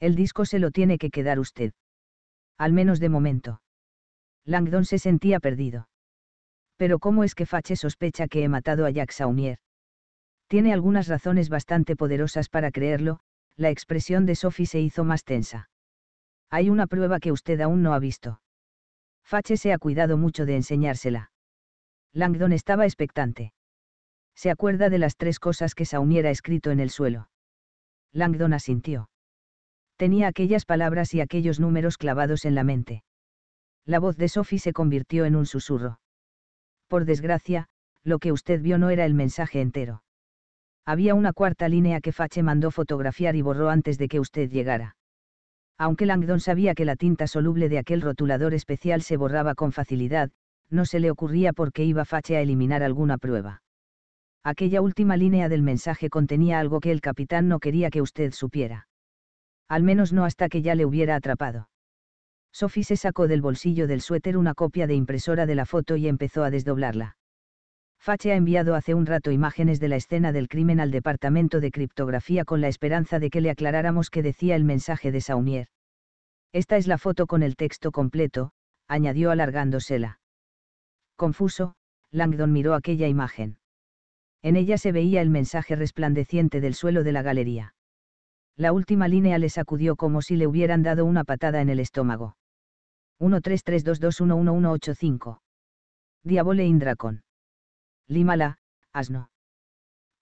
El disco se lo tiene que quedar usted. Al menos de momento. Langdon se sentía perdido. Pero ¿cómo es que Fache sospecha que he matado a Jack Saunier? Tiene algunas razones bastante poderosas para creerlo, la expresión de Sophie se hizo más tensa. Hay una prueba que usted aún no ha visto. Fache se ha cuidado mucho de enseñársela. Langdon estaba expectante. Se acuerda de las tres cosas que Saumiera escrito en el suelo. Langdon asintió. Tenía aquellas palabras y aquellos números clavados en la mente. La voz de Sophie se convirtió en un susurro. Por desgracia, lo que usted vio no era el mensaje entero. Había una cuarta línea que Fache mandó fotografiar y borró antes de que usted llegara. Aunque Langdon sabía que la tinta soluble de aquel rotulador especial se borraba con facilidad, no se le ocurría por qué iba Fache a eliminar alguna prueba. Aquella última línea del mensaje contenía algo que el capitán no quería que usted supiera. Al menos no hasta que ya le hubiera atrapado. Sophie se sacó del bolsillo del suéter una copia de impresora de la foto y empezó a desdoblarla. Fache ha enviado hace un rato imágenes de la escena del crimen al departamento de criptografía con la esperanza de que le aclaráramos qué decía el mensaje de Saunier. Esta es la foto con el texto completo, añadió alargándosela. Confuso, Langdon miró aquella imagen. En ella se veía el mensaje resplandeciente del suelo de la galería. La última línea le sacudió como si le hubieran dado una patada en el estómago. 1332211185. Diabole Indracon. Límala, asno.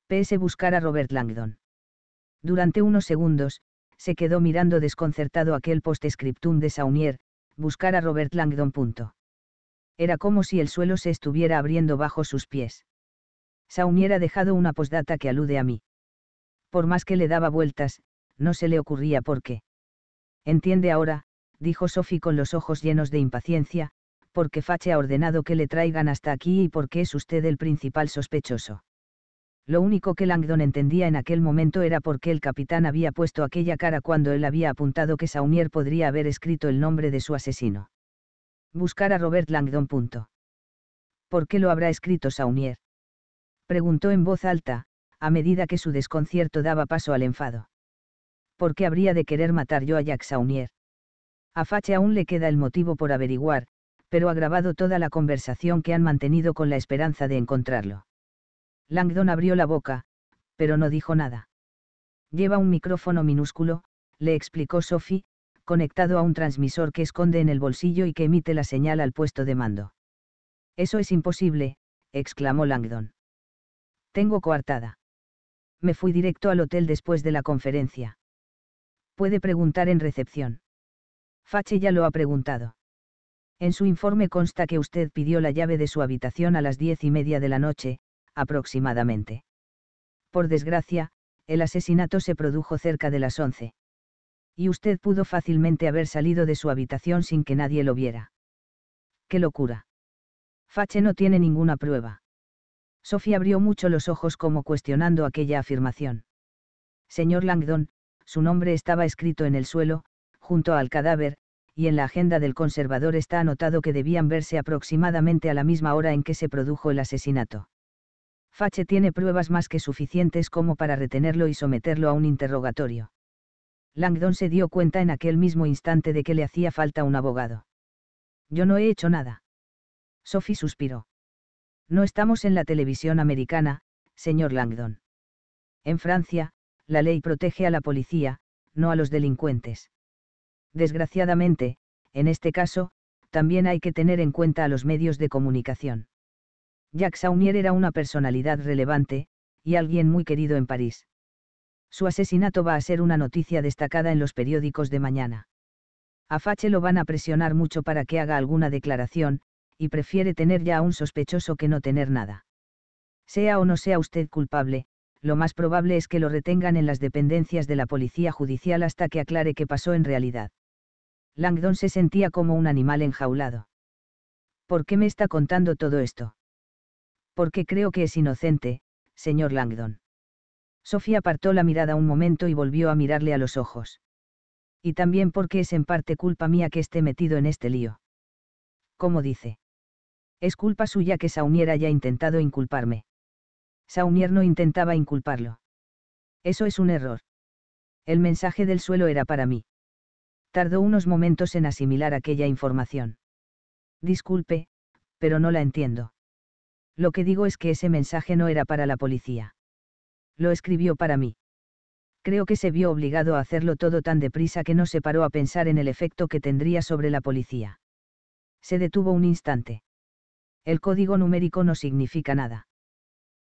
PS buscar a Robert Langdon. Durante unos segundos, se quedó mirando desconcertado aquel post de Saunier, buscar a Robert Langdon. Era como si el suelo se estuviera abriendo bajo sus pies. Saumier ha dejado una posdata que alude a mí. Por más que le daba vueltas, no se le ocurría por qué. Entiende ahora, dijo Sophie con los ojos llenos de impaciencia, porque Fache ha ordenado que le traigan hasta aquí y porque es usted el principal sospechoso. Lo único que Langdon entendía en aquel momento era por qué el capitán había puesto aquella cara cuando él había apuntado que Saumier podría haber escrito el nombre de su asesino. Buscar a Robert Langdon. ¿Por qué lo habrá escrito Saumier? Preguntó en voz alta, a medida que su desconcierto daba paso al enfado. ¿Por qué habría de querer matar yo a Jack Saunier? A Fache aún le queda el motivo por averiguar, pero ha grabado toda la conversación que han mantenido con la esperanza de encontrarlo. Langdon abrió la boca, pero no dijo nada. Lleva un micrófono minúsculo, le explicó Sophie, conectado a un transmisor que esconde en el bolsillo y que emite la señal al puesto de mando. Eso es imposible, exclamó Langdon. Tengo coartada. Me fui directo al hotel después de la conferencia. Puede preguntar en recepción. Fache ya lo ha preguntado. En su informe consta que usted pidió la llave de su habitación a las diez y media de la noche, aproximadamente. Por desgracia, el asesinato se produjo cerca de las once. Y usted pudo fácilmente haber salido de su habitación sin que nadie lo viera. ¡Qué locura! Fache no tiene ninguna prueba. Sophie abrió mucho los ojos como cuestionando aquella afirmación. Señor Langdon, su nombre estaba escrito en el suelo, junto al cadáver, y en la agenda del conservador está anotado que debían verse aproximadamente a la misma hora en que se produjo el asesinato. Fache tiene pruebas más que suficientes como para retenerlo y someterlo a un interrogatorio. Langdon se dio cuenta en aquel mismo instante de que le hacía falta un abogado. Yo no he hecho nada. Sophie suspiró. No estamos en la televisión americana, señor Langdon. En Francia, la ley protege a la policía, no a los delincuentes. Desgraciadamente, en este caso, también hay que tener en cuenta a los medios de comunicación. Jacques Saumier era una personalidad relevante, y alguien muy querido en París. Su asesinato va a ser una noticia destacada en los periódicos de mañana. A Fache lo van a presionar mucho para que haga alguna declaración, y prefiere tener ya a un sospechoso que no tener nada. Sea o no sea usted culpable, lo más probable es que lo retengan en las dependencias de la policía judicial hasta que aclare qué pasó en realidad. Langdon se sentía como un animal enjaulado. ¿Por qué me está contando todo esto? Porque creo que es inocente, señor Langdon. Sofía apartó la mirada un momento y volvió a mirarle a los ojos. Y también porque es en parte culpa mía que esté metido en este lío. ¿Cómo dice? Es culpa suya que Saumier haya intentado inculparme. Saumier no intentaba inculparlo. Eso es un error. El mensaje del suelo era para mí. Tardó unos momentos en asimilar aquella información. Disculpe, pero no la entiendo. Lo que digo es que ese mensaje no era para la policía. Lo escribió para mí. Creo que se vio obligado a hacerlo todo tan deprisa que no se paró a pensar en el efecto que tendría sobre la policía. Se detuvo un instante. El código numérico no significa nada.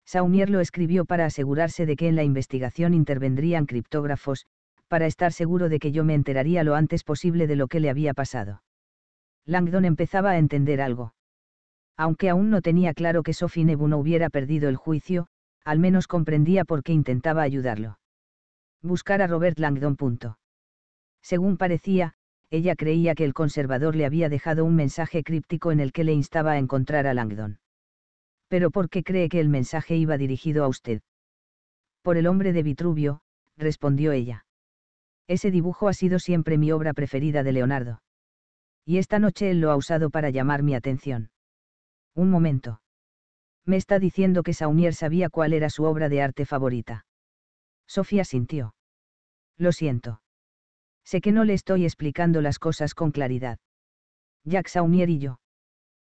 Saumier lo escribió para asegurarse de que en la investigación intervendrían criptógrafos, para estar seguro de que yo me enteraría lo antes posible de lo que le había pasado. Langdon empezaba a entender algo. Aunque aún no tenía claro que Sophie no hubiera perdido el juicio, al menos comprendía por qué intentaba ayudarlo. Buscar a Robert Langdon. Según parecía, ella creía que el conservador le había dejado un mensaje críptico en el que le instaba a encontrar a Langdon. Pero ¿por qué cree que el mensaje iba dirigido a usted? Por el hombre de Vitruvio, respondió ella. Ese dibujo ha sido siempre mi obra preferida de Leonardo. Y esta noche él lo ha usado para llamar mi atención. Un momento. Me está diciendo que Saunier sabía cuál era su obra de arte favorita. Sofía sintió. Lo siento. Sé que no le estoy explicando las cosas con claridad. Jack Saumier y yo.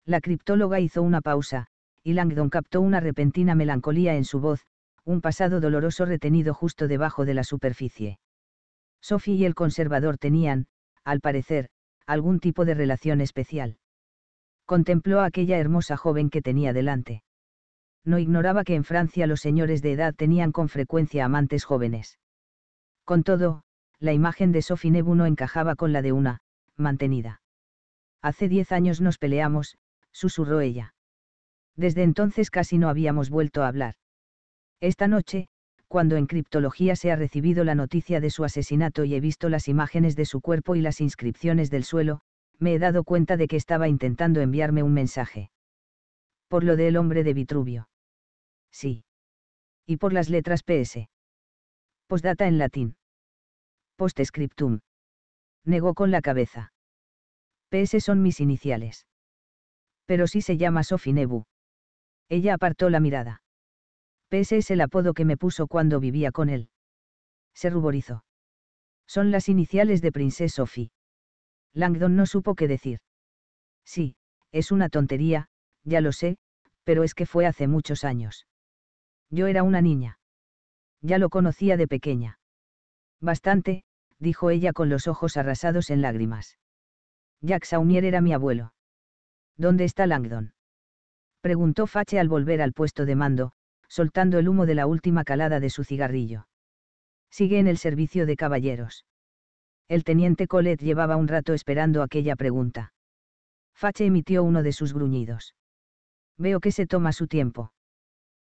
La criptóloga hizo una pausa, y Langdon captó una repentina melancolía en su voz, un pasado doloroso retenido justo debajo de la superficie. Sophie y el conservador tenían, al parecer, algún tipo de relación especial. Contempló a aquella hermosa joven que tenía delante. No ignoraba que en Francia los señores de edad tenían con frecuencia amantes jóvenes. Con todo, la imagen de Sofinebu no encajaba con la de una, mantenida. Hace diez años nos peleamos, susurró ella. Desde entonces casi no habíamos vuelto a hablar. Esta noche, cuando en criptología se ha recibido la noticia de su asesinato y he visto las imágenes de su cuerpo y las inscripciones del suelo, me he dado cuenta de que estaba intentando enviarme un mensaje. Por lo del hombre de Vitruvio. Sí. Y por las letras PS. Postdata en latín. Postscriptum. Negó con la cabeza. PS son mis iniciales. Pero sí se llama Sophie Nebu. Ella apartó la mirada. PS es el apodo que me puso cuando vivía con él. Se ruborizó. Son las iniciales de Princess Sophie. Langdon no supo qué decir. Sí, es una tontería, ya lo sé, pero es que fue hace muchos años. Yo era una niña. Ya lo conocía de pequeña. Bastante, dijo ella con los ojos arrasados en lágrimas. Jack Saumier era mi abuelo. ¿Dónde está Langdon? Preguntó Fache al volver al puesto de mando, soltando el humo de la última calada de su cigarrillo. Sigue en el servicio de caballeros. El teniente Colette llevaba un rato esperando aquella pregunta. Fache emitió uno de sus gruñidos. Veo que se toma su tiempo.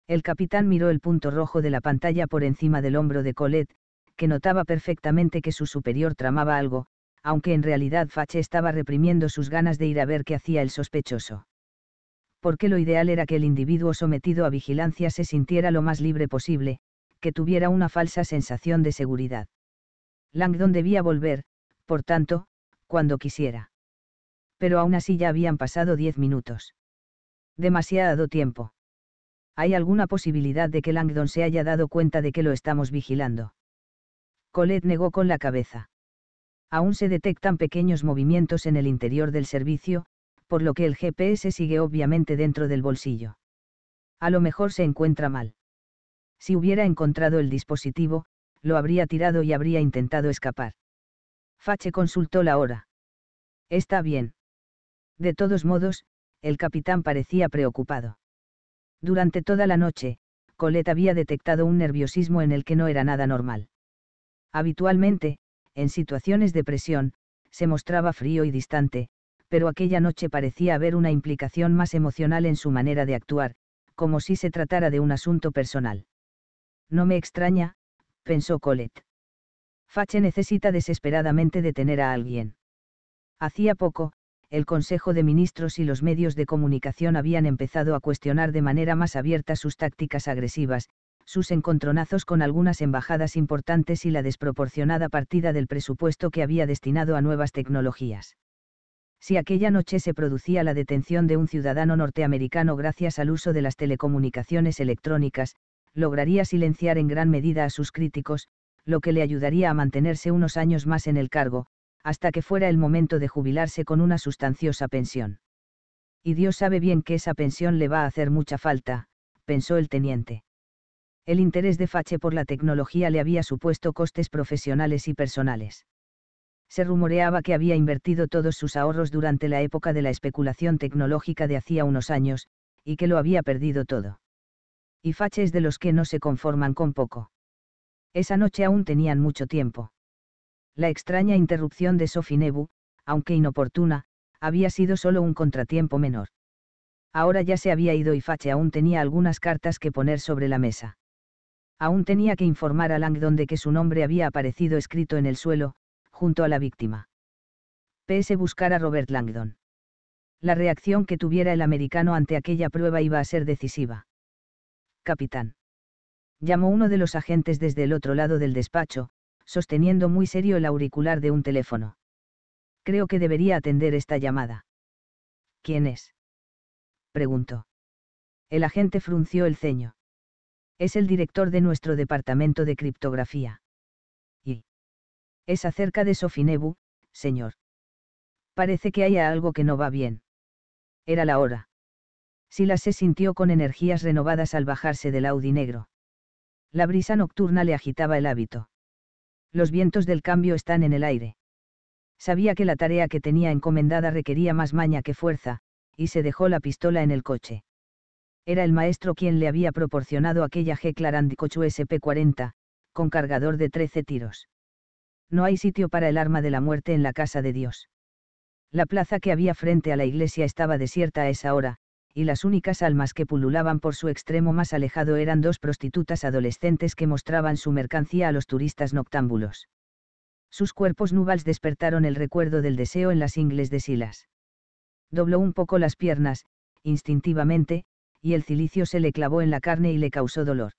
El capitán miró el punto rojo de la pantalla por encima del hombro de Colette, que notaba perfectamente que su superior tramaba algo, aunque en realidad Fache estaba reprimiendo sus ganas de ir a ver qué hacía el sospechoso. Porque lo ideal era que el individuo sometido a vigilancia se sintiera lo más libre posible, que tuviera una falsa sensación de seguridad. Langdon debía volver, por tanto, cuando quisiera. Pero aún así ya habían pasado diez minutos. Demasiado tiempo. ¿Hay alguna posibilidad de que Langdon se haya dado cuenta de que lo estamos vigilando? Colette negó con la cabeza. Aún se detectan pequeños movimientos en el interior del servicio, por lo que el GPS sigue obviamente dentro del bolsillo. A lo mejor se encuentra mal. Si hubiera encontrado el dispositivo, lo habría tirado y habría intentado escapar. Fache consultó la hora. Está bien. De todos modos, el capitán parecía preocupado. Durante toda la noche, Colette había detectado un nerviosismo en el que no era nada normal. Habitualmente, en situaciones de presión, se mostraba frío y distante, pero aquella noche parecía haber una implicación más emocional en su manera de actuar, como si se tratara de un asunto personal. No me extraña, pensó Colette. Fache necesita desesperadamente detener a alguien. Hacía poco, el Consejo de Ministros y los medios de comunicación habían empezado a cuestionar de manera más abierta sus tácticas agresivas, sus encontronazos con algunas embajadas importantes y la desproporcionada partida del presupuesto que había destinado a nuevas tecnologías. Si aquella noche se producía la detención de un ciudadano norteamericano gracias al uso de las telecomunicaciones electrónicas, lograría silenciar en gran medida a sus críticos, lo que le ayudaría a mantenerse unos años más en el cargo, hasta que fuera el momento de jubilarse con una sustanciosa pensión. Y Dios sabe bien que esa pensión le va a hacer mucha falta, pensó el teniente. El interés de Fache por la tecnología le había supuesto costes profesionales y personales. Se rumoreaba que había invertido todos sus ahorros durante la época de la especulación tecnológica de hacía unos años, y que lo había perdido todo. Y Fache es de los que no se conforman con poco. Esa noche aún tenían mucho tiempo. La extraña interrupción de Sofinebu, aunque inoportuna, había sido solo un contratiempo menor. Ahora ya se había ido y Fache aún tenía algunas cartas que poner sobre la mesa aún tenía que informar a Langdon de que su nombre había aparecido escrito en el suelo, junto a la víctima. PS buscar a Robert Langdon. La reacción que tuviera el americano ante aquella prueba iba a ser decisiva. Capitán. Llamó uno de los agentes desde el otro lado del despacho, sosteniendo muy serio el auricular de un teléfono. Creo que debería atender esta llamada. ¿Quién es? Preguntó. El agente frunció el ceño. Es el director de nuestro departamento de criptografía. Y. Es acerca de Sofinebu, señor. Parece que haya algo que no va bien. Era la hora. Silas se sintió con energías renovadas al bajarse del Audi negro. La brisa nocturna le agitaba el hábito. Los vientos del cambio están en el aire. Sabía que la tarea que tenía encomendada requería más maña que fuerza, y se dejó la pistola en el coche. Era el maestro quien le había proporcionado aquella g clarandicochu SP40, con cargador de 13 tiros. No hay sitio para el arma de la muerte en la casa de Dios. La plaza que había frente a la iglesia estaba desierta a esa hora, y las únicas almas que pululaban por su extremo más alejado eran dos prostitutas adolescentes que mostraban su mercancía a los turistas noctámbulos. Sus cuerpos nubals despertaron el recuerdo del deseo en las ingles de Silas. Dobló un poco las piernas, instintivamente, y el cilicio se le clavó en la carne y le causó dolor.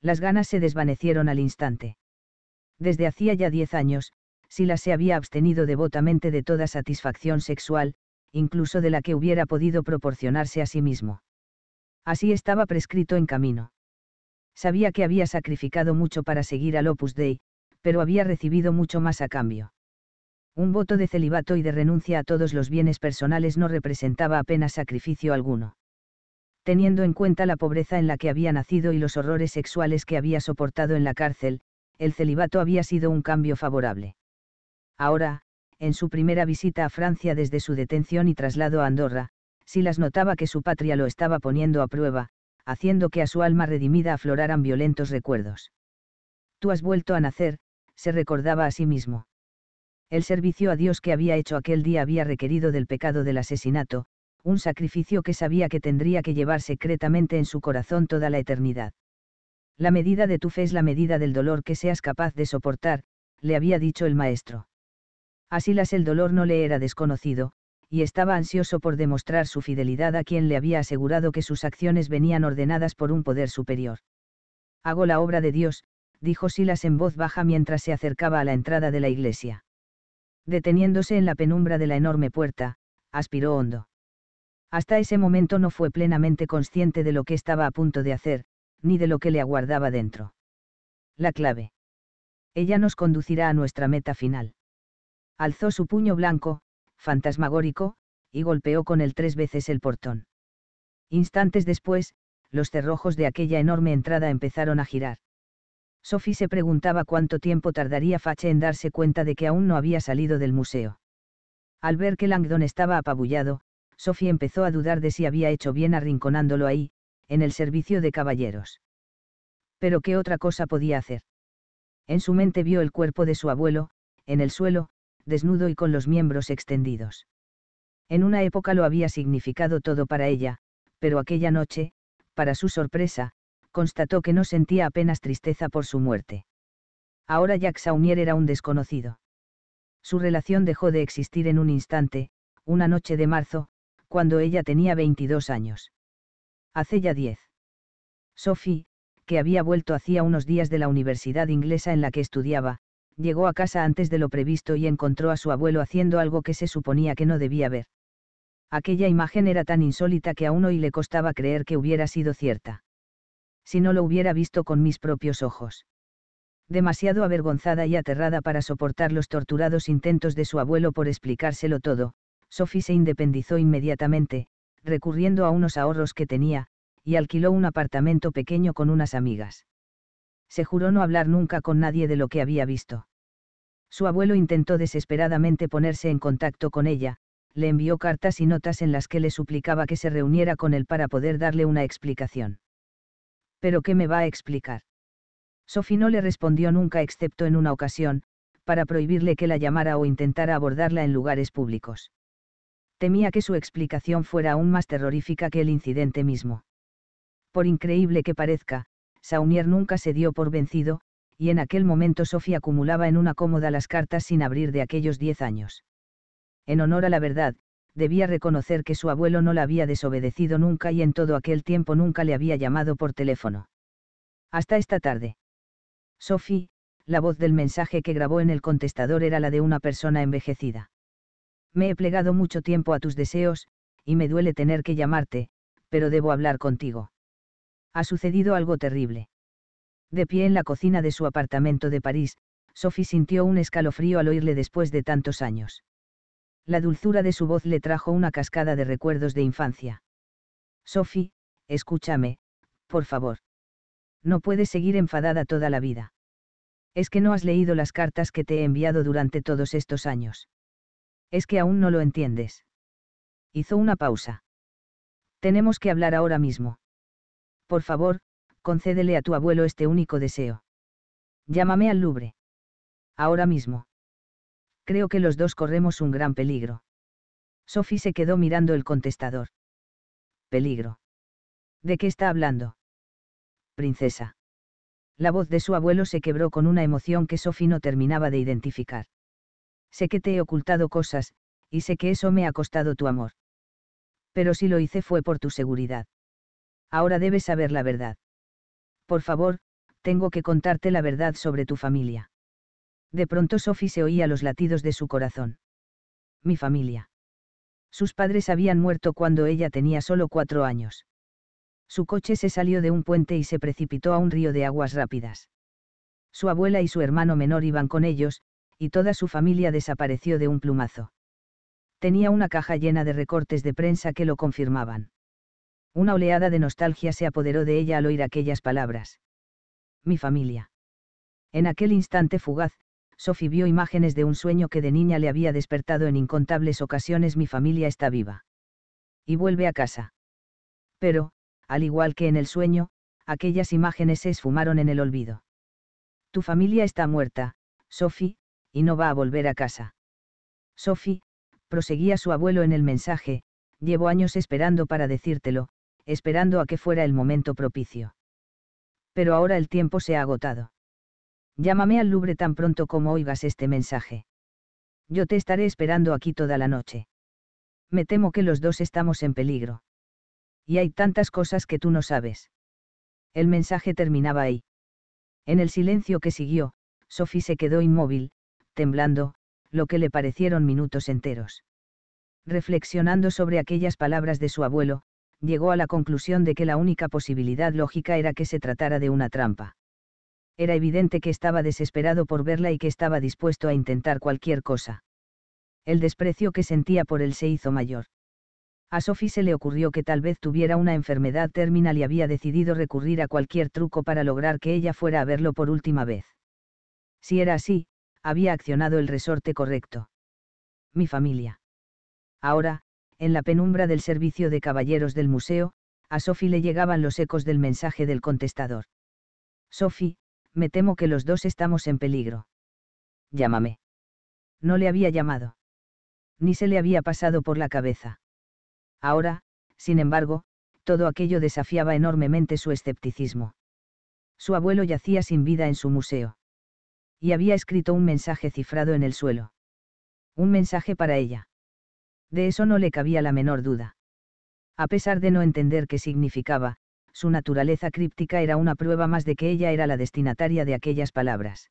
Las ganas se desvanecieron al instante. Desde hacía ya diez años, Silas se había abstenido devotamente de toda satisfacción sexual, incluso de la que hubiera podido proporcionarse a sí mismo. Así estaba prescrito en camino. Sabía que había sacrificado mucho para seguir al Opus Dei, pero había recibido mucho más a cambio. Un voto de celibato y de renuncia a todos los bienes personales no representaba apenas sacrificio alguno teniendo en cuenta la pobreza en la que había nacido y los horrores sexuales que había soportado en la cárcel, el celibato había sido un cambio favorable. Ahora, en su primera visita a Francia desde su detención y traslado a Andorra, Silas notaba que su patria lo estaba poniendo a prueba, haciendo que a su alma redimida afloraran violentos recuerdos. Tú has vuelto a nacer, se recordaba a sí mismo. El servicio a Dios que había hecho aquel día había requerido del pecado del asesinato, un sacrificio que sabía que tendría que llevar secretamente en su corazón toda la eternidad. La medida de tu fe es la medida del dolor que seas capaz de soportar, le había dicho el maestro. A Silas el dolor no le era desconocido, y estaba ansioso por demostrar su fidelidad a quien le había asegurado que sus acciones venían ordenadas por un poder superior. Hago la obra de Dios, dijo Silas en voz baja mientras se acercaba a la entrada de la iglesia. Deteniéndose en la penumbra de la enorme puerta, aspiró hondo. Hasta ese momento no fue plenamente consciente de lo que estaba a punto de hacer, ni de lo que le aguardaba dentro. La clave. Ella nos conducirá a nuestra meta final. Alzó su puño blanco, fantasmagórico, y golpeó con él tres veces el portón. Instantes después, los cerrojos de aquella enorme entrada empezaron a girar. Sophie se preguntaba cuánto tiempo tardaría Fache en darse cuenta de que aún no había salido del museo. Al ver que Langdon estaba apabullado, Sophie empezó a dudar de si había hecho bien arrinconándolo ahí, en el servicio de caballeros. Pero ¿qué otra cosa podía hacer? En su mente vio el cuerpo de su abuelo, en el suelo, desnudo y con los miembros extendidos. En una época lo había significado todo para ella, pero aquella noche, para su sorpresa, constató que no sentía apenas tristeza por su muerte. Ahora Jacques Saunier era un desconocido. Su relación dejó de existir en un instante, una noche de marzo, cuando ella tenía 22 años. Hace ya 10. Sophie, que había vuelto hacía unos días de la universidad inglesa en la que estudiaba, llegó a casa antes de lo previsto y encontró a su abuelo haciendo algo que se suponía que no debía ver. Aquella imagen era tan insólita que a uno y le costaba creer que hubiera sido cierta. Si no lo hubiera visto con mis propios ojos. Demasiado avergonzada y aterrada para soportar los torturados intentos de su abuelo por explicárselo todo, Sophie se independizó inmediatamente, recurriendo a unos ahorros que tenía, y alquiló un apartamento pequeño con unas amigas. Se juró no hablar nunca con nadie de lo que había visto. Su abuelo intentó desesperadamente ponerse en contacto con ella, le envió cartas y notas en las que le suplicaba que se reuniera con él para poder darle una explicación. ¿Pero qué me va a explicar? Sophie no le respondió nunca excepto en una ocasión, para prohibirle que la llamara o intentara abordarla en lugares públicos temía que su explicación fuera aún más terrorífica que el incidente mismo. Por increíble que parezca, Saunier nunca se dio por vencido, y en aquel momento Sofía acumulaba en una cómoda las cartas sin abrir de aquellos diez años. En honor a la verdad, debía reconocer que su abuelo no la había desobedecido nunca y en todo aquel tiempo nunca le había llamado por teléfono. Hasta esta tarde. Sophie, la voz del mensaje que grabó en el contestador era la de una persona envejecida. Me he plegado mucho tiempo a tus deseos, y me duele tener que llamarte, pero debo hablar contigo. Ha sucedido algo terrible. De pie en la cocina de su apartamento de París, Sophie sintió un escalofrío al oírle después de tantos años. La dulzura de su voz le trajo una cascada de recuerdos de infancia. Sophie, escúchame, por favor. No puedes seguir enfadada toda la vida. Es que no has leído las cartas que te he enviado durante todos estos años. Es que aún no lo entiendes. Hizo una pausa. Tenemos que hablar ahora mismo. Por favor, concédele a tu abuelo este único deseo. Llámame al Louvre. Ahora mismo. Creo que los dos corremos un gran peligro. Sophie se quedó mirando el contestador. Peligro. ¿De qué está hablando? Princesa. La voz de su abuelo se quebró con una emoción que Sophie no terminaba de identificar. Sé que te he ocultado cosas, y sé que eso me ha costado tu amor. Pero si lo hice fue por tu seguridad. Ahora debes saber la verdad. Por favor, tengo que contarte la verdad sobre tu familia. De pronto Sophie se oía los latidos de su corazón. Mi familia. Sus padres habían muerto cuando ella tenía solo cuatro años. Su coche se salió de un puente y se precipitó a un río de aguas rápidas. Su abuela y su hermano menor iban con ellos, y toda su familia desapareció de un plumazo. Tenía una caja llena de recortes de prensa que lo confirmaban. Una oleada de nostalgia se apoderó de ella al oír aquellas palabras. Mi familia. En aquel instante fugaz, Sophie vio imágenes de un sueño que de niña le había despertado en incontables ocasiones mi familia está viva. Y vuelve a casa. Pero, al igual que en el sueño, aquellas imágenes se esfumaron en el olvido. Tu familia está muerta, Sophie, y no va a volver a casa. Sophie, proseguía su abuelo en el mensaje, llevo años esperando para decírtelo, esperando a que fuera el momento propicio. Pero ahora el tiempo se ha agotado. Llámame al Louvre tan pronto como oigas este mensaje. Yo te estaré esperando aquí toda la noche. Me temo que los dos estamos en peligro. Y hay tantas cosas que tú no sabes. El mensaje terminaba ahí. En el silencio que siguió, Sophie se quedó inmóvil, temblando, lo que le parecieron minutos enteros. Reflexionando sobre aquellas palabras de su abuelo, llegó a la conclusión de que la única posibilidad lógica era que se tratara de una trampa. Era evidente que estaba desesperado por verla y que estaba dispuesto a intentar cualquier cosa. El desprecio que sentía por él se hizo mayor. A Sophie se le ocurrió que tal vez tuviera una enfermedad terminal y había decidido recurrir a cualquier truco para lograr que ella fuera a verlo por última vez. Si era así, había accionado el resorte correcto. Mi familia. Ahora, en la penumbra del servicio de caballeros del museo, a Sophie le llegaban los ecos del mensaje del contestador. Sophie, me temo que los dos estamos en peligro. Llámame. No le había llamado. Ni se le había pasado por la cabeza. Ahora, sin embargo, todo aquello desafiaba enormemente su escepticismo. Su abuelo yacía sin vida en su museo y había escrito un mensaje cifrado en el suelo. Un mensaje para ella. De eso no le cabía la menor duda. A pesar de no entender qué significaba, su naturaleza críptica era una prueba más de que ella era la destinataria de aquellas palabras.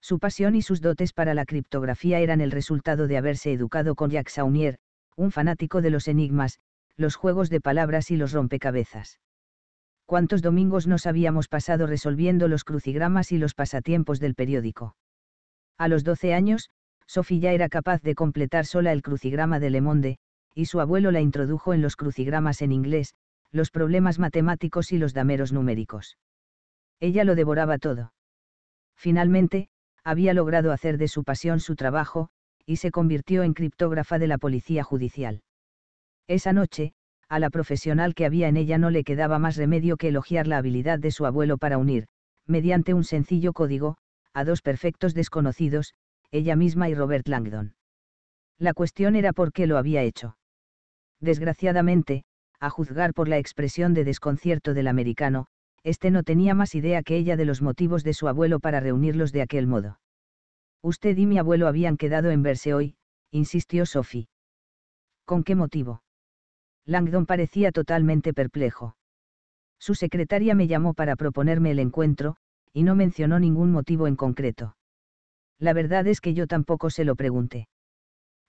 Su pasión y sus dotes para la criptografía eran el resultado de haberse educado con Jacques Saunier, un fanático de los enigmas, los juegos de palabras y los rompecabezas cuántos domingos nos habíamos pasado resolviendo los crucigramas y los pasatiempos del periódico. A los 12 años, Sofía ya era capaz de completar sola el crucigrama de Le Monde, y su abuelo la introdujo en los crucigramas en inglés, los problemas matemáticos y los dameros numéricos. Ella lo devoraba todo. Finalmente, había logrado hacer de su pasión su trabajo, y se convirtió en criptógrafa de la policía judicial. Esa noche, a la profesional que había en ella no le quedaba más remedio que elogiar la habilidad de su abuelo para unir, mediante un sencillo código, a dos perfectos desconocidos, ella misma y Robert Langdon. La cuestión era por qué lo había hecho. Desgraciadamente, a juzgar por la expresión de desconcierto del americano, este no tenía más idea que ella de los motivos de su abuelo para reunirlos de aquel modo. Usted y mi abuelo habían quedado en verse hoy, insistió Sophie. ¿Con qué motivo? Langdon parecía totalmente perplejo. Su secretaria me llamó para proponerme el encuentro, y no mencionó ningún motivo en concreto. La verdad es que yo tampoco se lo pregunté.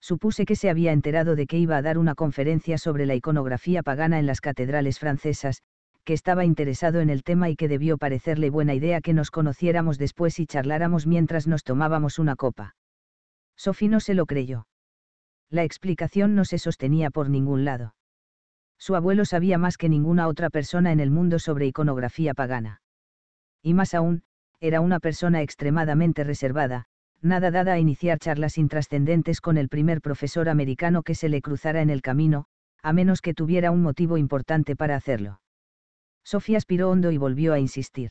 Supuse que se había enterado de que iba a dar una conferencia sobre la iconografía pagana en las catedrales francesas, que estaba interesado en el tema y que debió parecerle buena idea que nos conociéramos después y charláramos mientras nos tomábamos una copa. Sophie no se lo creyó. La explicación no se sostenía por ningún lado. Su abuelo sabía más que ninguna otra persona en el mundo sobre iconografía pagana. Y más aún, era una persona extremadamente reservada, nada dada a iniciar charlas intrascendentes con el primer profesor americano que se le cruzara en el camino, a menos que tuviera un motivo importante para hacerlo. Sofía aspiró hondo y volvió a insistir.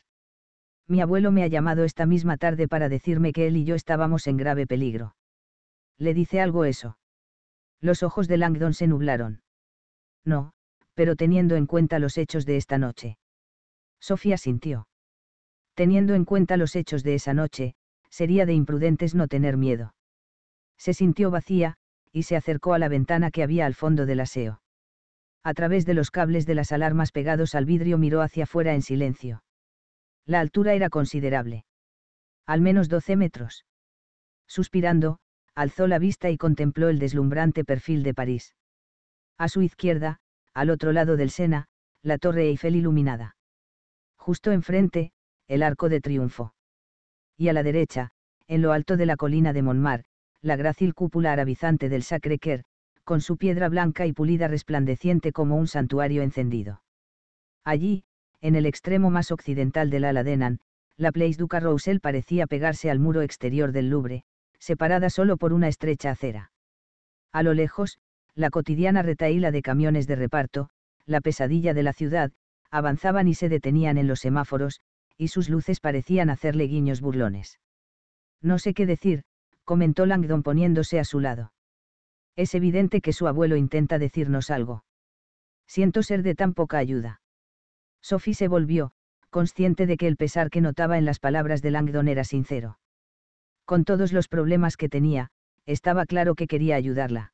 Mi abuelo me ha llamado esta misma tarde para decirme que él y yo estábamos en grave peligro. ¿Le dice algo eso? Los ojos de Langdon se nublaron. No, pero teniendo en cuenta los hechos de esta noche. Sofía sintió. Teniendo en cuenta los hechos de esa noche, sería de imprudentes no tener miedo. Se sintió vacía, y se acercó a la ventana que había al fondo del aseo. A través de los cables de las alarmas pegados al vidrio miró hacia afuera en silencio. La altura era considerable. Al menos 12 metros. Suspirando, alzó la vista y contempló el deslumbrante perfil de París. A su izquierda, al otro lado del Sena, la torre Eiffel iluminada. Justo enfrente, el Arco de Triunfo. Y a la derecha, en lo alto de la colina de Montmartre, la grácil cúpula arabizante del Sacré-Cœur, con su piedra blanca y pulida resplandeciente como un santuario encendido. Allí, en el extremo más occidental del la la Place du Carrousel parecía pegarse al muro exterior del Louvre, separada solo por una estrecha acera. A lo lejos, la cotidiana retaíla de camiones de reparto, la pesadilla de la ciudad, avanzaban y se detenían en los semáforos, y sus luces parecían hacerle guiños burlones. No sé qué decir, comentó Langdon poniéndose a su lado. Es evidente que su abuelo intenta decirnos algo. Siento ser de tan poca ayuda. Sophie se volvió, consciente de que el pesar que notaba en las palabras de Langdon era sincero. Con todos los problemas que tenía, estaba claro que quería ayudarla.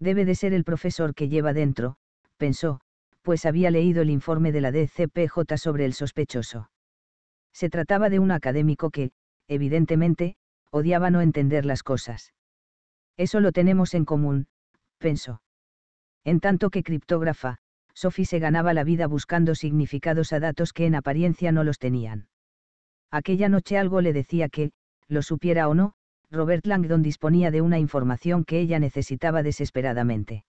Debe de ser el profesor que lleva dentro, pensó, pues había leído el informe de la DCPJ sobre el sospechoso. Se trataba de un académico que, evidentemente, odiaba no entender las cosas. Eso lo tenemos en común, pensó. En tanto que criptógrafa, Sophie se ganaba la vida buscando significados a datos que en apariencia no los tenían. Aquella noche algo le decía que, lo supiera o no, Robert Langdon disponía de una información que ella necesitaba desesperadamente.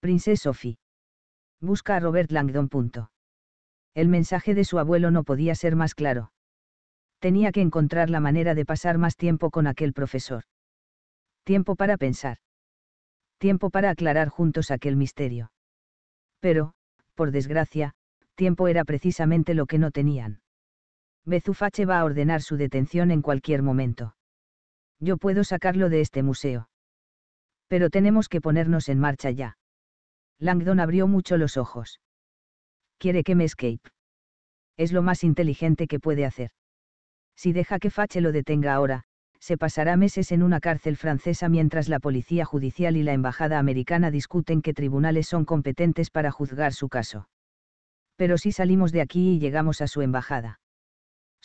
Princesa Sophie. Busca a Robert Langdon. El mensaje de su abuelo no podía ser más claro. Tenía que encontrar la manera de pasar más tiempo con aquel profesor. Tiempo para pensar. Tiempo para aclarar juntos aquel misterio. Pero, por desgracia, tiempo era precisamente lo que no tenían. Bezufache va a ordenar su detención en cualquier momento. Yo puedo sacarlo de este museo. Pero tenemos que ponernos en marcha ya. Langdon abrió mucho los ojos. Quiere que me escape. Es lo más inteligente que puede hacer. Si deja que Fache lo detenga ahora, se pasará meses en una cárcel francesa mientras la policía judicial y la embajada americana discuten qué tribunales son competentes para juzgar su caso. Pero si salimos de aquí y llegamos a su embajada.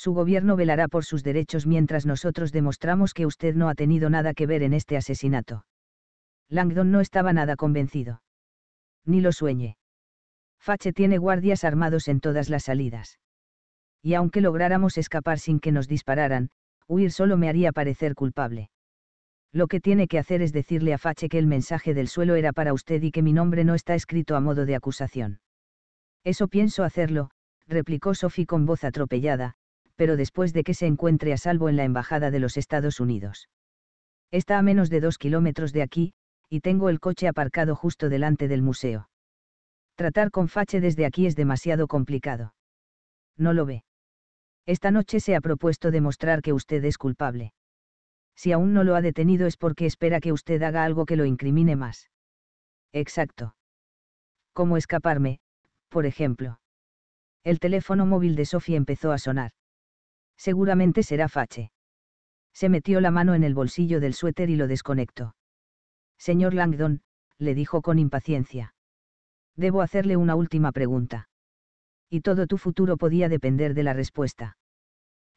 Su gobierno velará por sus derechos mientras nosotros demostramos que usted no ha tenido nada que ver en este asesinato. Langdon no estaba nada convencido. Ni lo sueñe. Fache tiene guardias armados en todas las salidas. Y aunque lográramos escapar sin que nos dispararan, huir solo me haría parecer culpable. Lo que tiene que hacer es decirle a Fache que el mensaje del suelo era para usted y que mi nombre no está escrito a modo de acusación. Eso pienso hacerlo, replicó Sophie con voz atropellada, pero después de que se encuentre a salvo en la Embajada de los Estados Unidos. Está a menos de dos kilómetros de aquí, y tengo el coche aparcado justo delante del museo. Tratar con Fache desde aquí es demasiado complicado. No lo ve. Esta noche se ha propuesto demostrar que usted es culpable. Si aún no lo ha detenido es porque espera que usted haga algo que lo incrimine más. Exacto. ¿Cómo escaparme? Por ejemplo. El teléfono móvil de Sophie empezó a sonar. Seguramente será Fache. Se metió la mano en el bolsillo del suéter y lo desconectó. Señor Langdon, le dijo con impaciencia. Debo hacerle una última pregunta. Y todo tu futuro podía depender de la respuesta.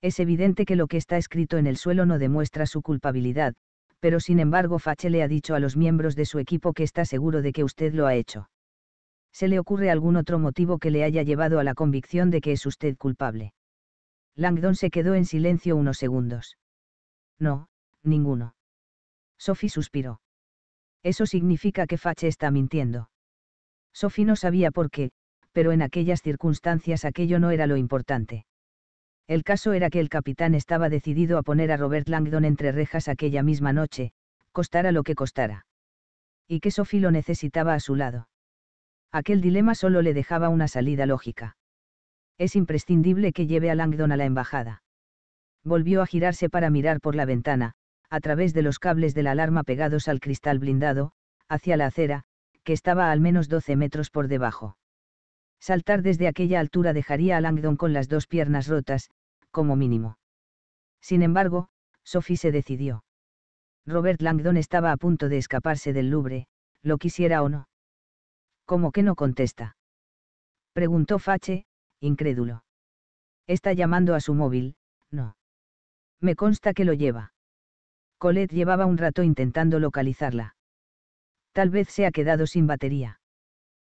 Es evidente que lo que está escrito en el suelo no demuestra su culpabilidad, pero sin embargo Fache le ha dicho a los miembros de su equipo que está seguro de que usted lo ha hecho. ¿Se le ocurre algún otro motivo que le haya llevado a la convicción de que es usted culpable? Langdon se quedó en silencio unos segundos. No, ninguno. Sophie suspiró. Eso significa que Fache está mintiendo. Sophie no sabía por qué, pero en aquellas circunstancias aquello no era lo importante. El caso era que el capitán estaba decidido a poner a Robert Langdon entre rejas aquella misma noche, costara lo que costara. Y que Sophie lo necesitaba a su lado. Aquel dilema solo le dejaba una salida lógica es imprescindible que lleve a Langdon a la embajada. Volvió a girarse para mirar por la ventana, a través de los cables de la alarma pegados al cristal blindado, hacia la acera, que estaba al menos 12 metros por debajo. Saltar desde aquella altura dejaría a Langdon con las dos piernas rotas, como mínimo. Sin embargo, Sophie se decidió. Robert Langdon estaba a punto de escaparse del Louvre, lo quisiera o no. ¿Cómo que no contesta? Preguntó Fache, incrédulo. Está llamando a su móvil, no. Me consta que lo lleva. Colette llevaba un rato intentando localizarla. Tal vez se ha quedado sin batería.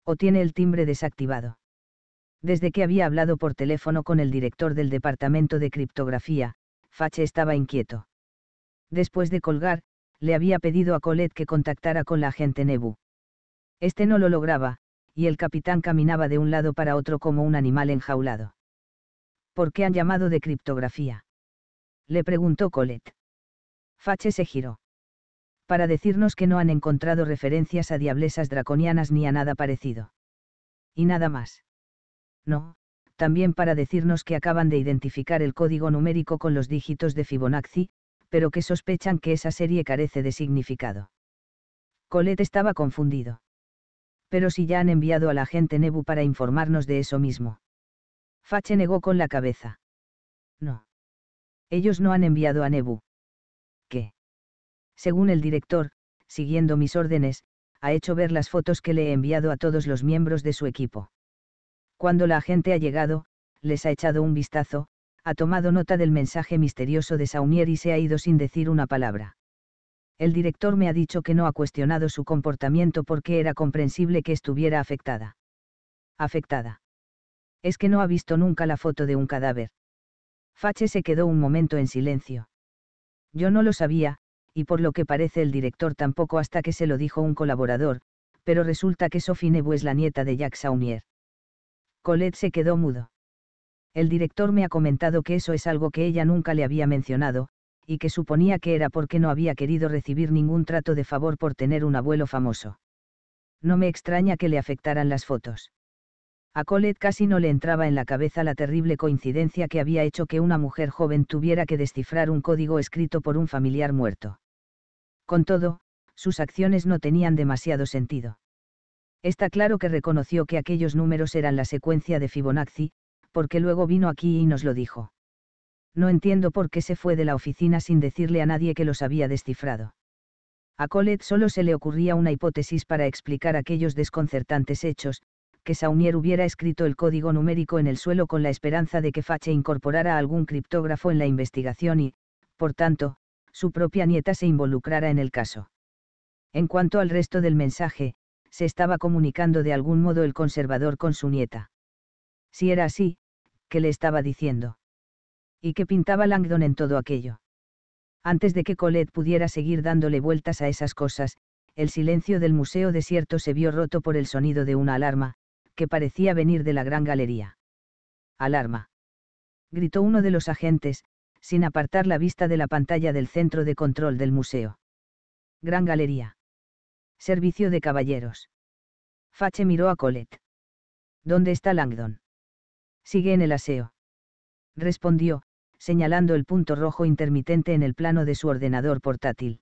O tiene el timbre desactivado. Desde que había hablado por teléfono con el director del departamento de criptografía, Fache estaba inquieto. Después de colgar, le había pedido a Colette que contactara con la agente Nebu. Este no lo lograba, y el capitán caminaba de un lado para otro como un animal enjaulado. ¿Por qué han llamado de criptografía? Le preguntó Colette. Fache se giró. Para decirnos que no han encontrado referencias a diablesas draconianas ni a nada parecido. Y nada más. No, también para decirnos que acaban de identificar el código numérico con los dígitos de Fibonacci, pero que sospechan que esa serie carece de significado. Colette estaba confundido pero si ya han enviado a la gente Nebu para informarnos de eso mismo. Fache negó con la cabeza. No. Ellos no han enviado a Nebu. ¿Qué? Según el director, siguiendo mis órdenes, ha hecho ver las fotos que le he enviado a todos los miembros de su equipo. Cuando la gente ha llegado, les ha echado un vistazo, ha tomado nota del mensaje misterioso de Saumier y se ha ido sin decir una palabra el director me ha dicho que no ha cuestionado su comportamiento porque era comprensible que estuviera afectada. Afectada. Es que no ha visto nunca la foto de un cadáver. Fache se quedó un momento en silencio. Yo no lo sabía, y por lo que parece el director tampoco hasta que se lo dijo un colaborador, pero resulta que Sophie Nebu es la nieta de Jacques Saunier. Colette se quedó mudo. El director me ha comentado que eso es algo que ella nunca le había mencionado, y que suponía que era porque no había querido recibir ningún trato de favor por tener un abuelo famoso. No me extraña que le afectaran las fotos. A Colette casi no le entraba en la cabeza la terrible coincidencia que había hecho que una mujer joven tuviera que descifrar un código escrito por un familiar muerto. Con todo, sus acciones no tenían demasiado sentido. Está claro que reconoció que aquellos números eran la secuencia de Fibonacci, porque luego vino aquí y nos lo dijo no entiendo por qué se fue de la oficina sin decirle a nadie que los había descifrado. A Colette solo se le ocurría una hipótesis para explicar aquellos desconcertantes hechos, que Saumier hubiera escrito el código numérico en el suelo con la esperanza de que Fache incorporara algún criptógrafo en la investigación y, por tanto, su propia nieta se involucrara en el caso. En cuanto al resto del mensaje, se estaba comunicando de algún modo el conservador con su nieta. Si era así, ¿qué le estaba diciendo? ¿Y qué pintaba Langdon en todo aquello? Antes de que Colette pudiera seguir dándole vueltas a esas cosas, el silencio del museo desierto se vio roto por el sonido de una alarma, que parecía venir de la gran galería. ¡Alarma! gritó uno de los agentes, sin apartar la vista de la pantalla del centro de control del museo. Gran galería. Servicio de caballeros. Fache miró a Colette. ¿Dónde está Langdon? Sigue en el aseo respondió, señalando el punto rojo intermitente en el plano de su ordenador portátil.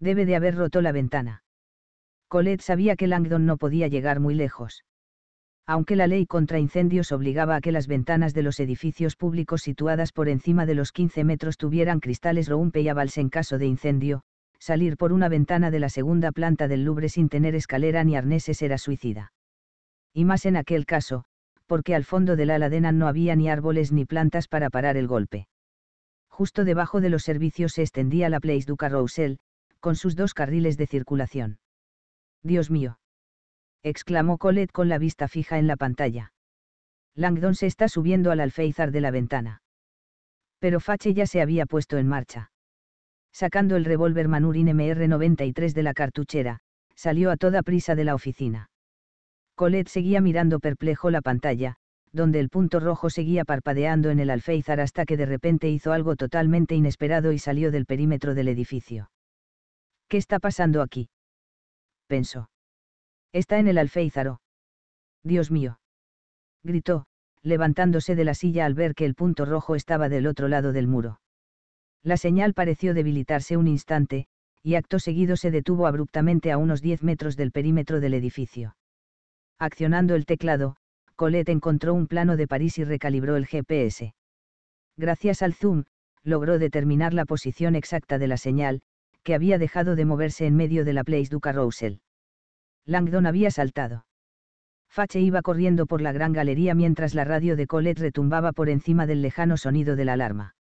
Debe de haber roto la ventana. Colette sabía que Langdon no podía llegar muy lejos. Aunque la ley contra incendios obligaba a que las ventanas de los edificios públicos situadas por encima de los 15 metros tuvieran cristales rompehíavals en caso de incendio, salir por una ventana de la segunda planta del Louvre sin tener escalera ni arneses era suicida. Y más en aquel caso, porque al fondo de la aladena no había ni árboles ni plantas para parar el golpe. Justo debajo de los servicios se extendía la Place du Carrousel, con sus dos carriles de circulación. Dios mío. exclamó Colette con la vista fija en la pantalla. Langdon se está subiendo al alféizar de la ventana. Pero Fache ya se había puesto en marcha. Sacando el revólver Manurin MR-93 de la cartuchera, salió a toda prisa de la oficina. Colette seguía mirando perplejo la pantalla, donde el punto rojo seguía parpadeando en el alféizar hasta que de repente hizo algo totalmente inesperado y salió del perímetro del edificio. ¿Qué está pasando aquí? pensó. Está en el alféizaro. Oh. Dios mío. gritó, levantándose de la silla al ver que el punto rojo estaba del otro lado del muro. La señal pareció debilitarse un instante, y acto seguido se detuvo abruptamente a unos diez metros del perímetro del edificio. Accionando el teclado, Colette encontró un plano de París y recalibró el GPS. Gracias al zoom, logró determinar la posición exacta de la señal, que había dejado de moverse en medio de la Place du Carrousel. Langdon había saltado. Fache iba corriendo por la gran galería mientras la radio de Colette retumbaba por encima del lejano sonido de la alarma.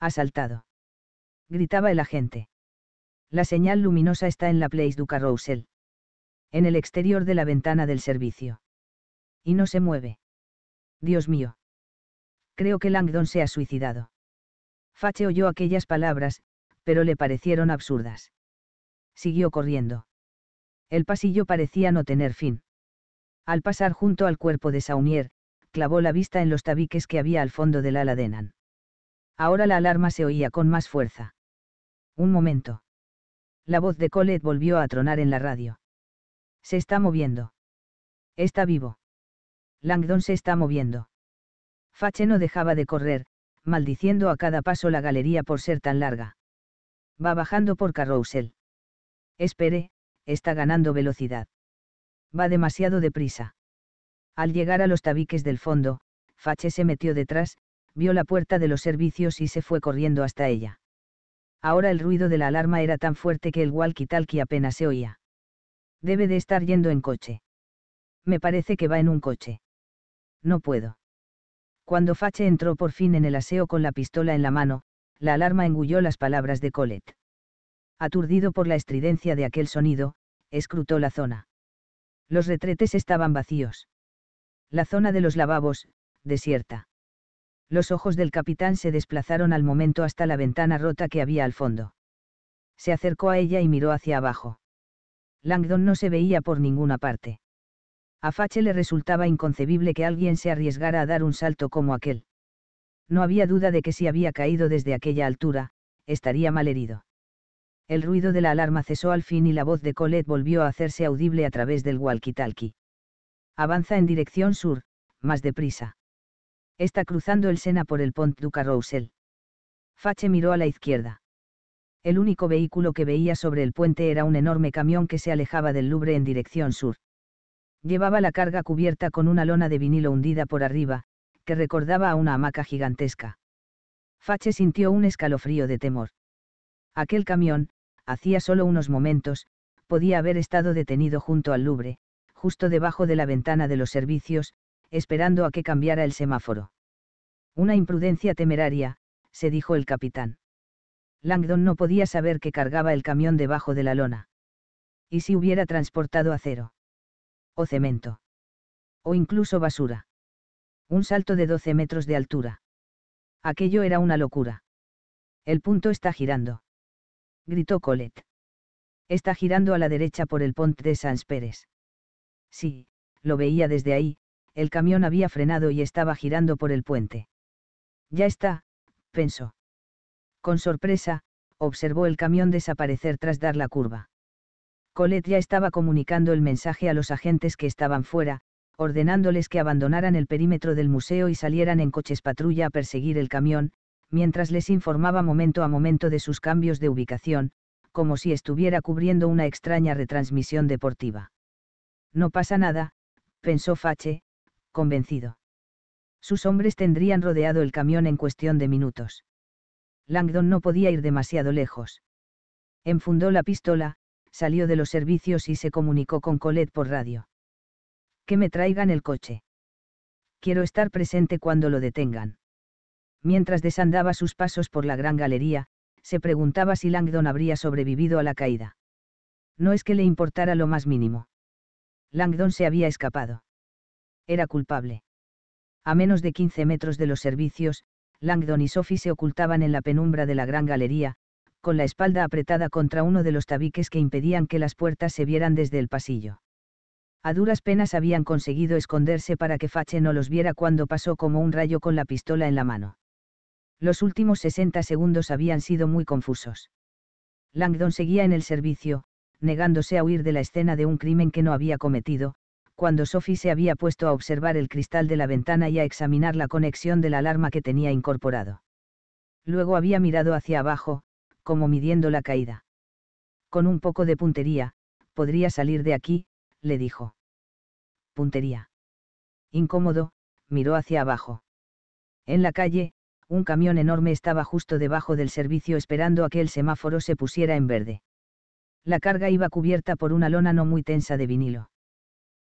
Ha saltado. Gritaba el agente. La señal luminosa está en la Place du Carrousel en el exterior de la ventana del servicio. Y no se mueve. Dios mío. Creo que Langdon se ha suicidado. Fache oyó aquellas palabras, pero le parecieron absurdas. Siguió corriendo. El pasillo parecía no tener fin. Al pasar junto al cuerpo de Saunier, clavó la vista en los tabiques que había al fondo del ala de Ahora la alarma se oía con más fuerza. Un momento. La voz de Colette volvió a tronar en la radio. Se está moviendo. Está vivo. Langdon se está moviendo. Fache no dejaba de correr, maldiciendo a cada paso la galería por ser tan larga. Va bajando por Carrousel. Espere, está ganando velocidad. Va demasiado deprisa. Al llegar a los tabiques del fondo, Fache se metió detrás, vio la puerta de los servicios y se fue corriendo hasta ella. Ahora el ruido de la alarma era tan fuerte que el walkie-talkie apenas se oía. Debe de estar yendo en coche. Me parece que va en un coche. No puedo. Cuando Fache entró por fin en el aseo con la pistola en la mano, la alarma engulló las palabras de Colette. Aturdido por la estridencia de aquel sonido, escrutó la zona. Los retretes estaban vacíos. La zona de los lavabos, desierta. Los ojos del capitán se desplazaron al momento hasta la ventana rota que había al fondo. Se acercó a ella y miró hacia abajo. Langdon no se veía por ninguna parte. A Fache le resultaba inconcebible que alguien se arriesgara a dar un salto como aquel. No había duda de que si había caído desde aquella altura, estaría mal herido. El ruido de la alarma cesó al fin y la voz de Colette volvió a hacerse audible a través del walkie Avanza en dirección sur, más deprisa. Está cruzando el Sena por el Pont du Carrousel. Fache miró a la izquierda el único vehículo que veía sobre el puente era un enorme camión que se alejaba del Louvre en dirección sur. Llevaba la carga cubierta con una lona de vinilo hundida por arriba, que recordaba a una hamaca gigantesca. Fache sintió un escalofrío de temor. Aquel camión, hacía solo unos momentos, podía haber estado detenido junto al Louvre, justo debajo de la ventana de los servicios, esperando a que cambiara el semáforo. Una imprudencia temeraria, se dijo el capitán. Langdon no podía saber que cargaba el camión debajo de la lona. ¿Y si hubiera transportado acero? O cemento. O incluso basura. Un salto de 12 metros de altura. Aquello era una locura. El punto está girando. Gritó Colette. Está girando a la derecha por el pont de Sans Pérez. Sí, lo veía desde ahí, el camión había frenado y estaba girando por el puente. Ya está, pensó. Con sorpresa, observó el camión desaparecer tras dar la curva. Colette ya estaba comunicando el mensaje a los agentes que estaban fuera, ordenándoles que abandonaran el perímetro del museo y salieran en coches patrulla a perseguir el camión, mientras les informaba momento a momento de sus cambios de ubicación, como si estuviera cubriendo una extraña retransmisión deportiva. No pasa nada, pensó Fache, convencido. Sus hombres tendrían rodeado el camión en cuestión de minutos. Langdon no podía ir demasiado lejos. Enfundó la pistola, salió de los servicios y se comunicó con Colette por radio. Que me traigan el coche. Quiero estar presente cuando lo detengan. Mientras desandaba sus pasos por la gran galería, se preguntaba si Langdon habría sobrevivido a la caída. No es que le importara lo más mínimo. Langdon se había escapado. Era culpable. A menos de 15 metros de los servicios, Langdon y Sophie se ocultaban en la penumbra de la gran galería, con la espalda apretada contra uno de los tabiques que impedían que las puertas se vieran desde el pasillo. A duras penas habían conseguido esconderse para que Fache no los viera cuando pasó como un rayo con la pistola en la mano. Los últimos 60 segundos habían sido muy confusos. Langdon seguía en el servicio, negándose a huir de la escena de un crimen que no había cometido, cuando Sophie se había puesto a observar el cristal de la ventana y a examinar la conexión de la alarma que tenía incorporado. Luego había mirado hacia abajo, como midiendo la caída. Con un poco de puntería, podría salir de aquí, le dijo. Puntería. Incómodo, miró hacia abajo. En la calle, un camión enorme estaba justo debajo del servicio esperando a que el semáforo se pusiera en verde. La carga iba cubierta por una lona no muy tensa de vinilo.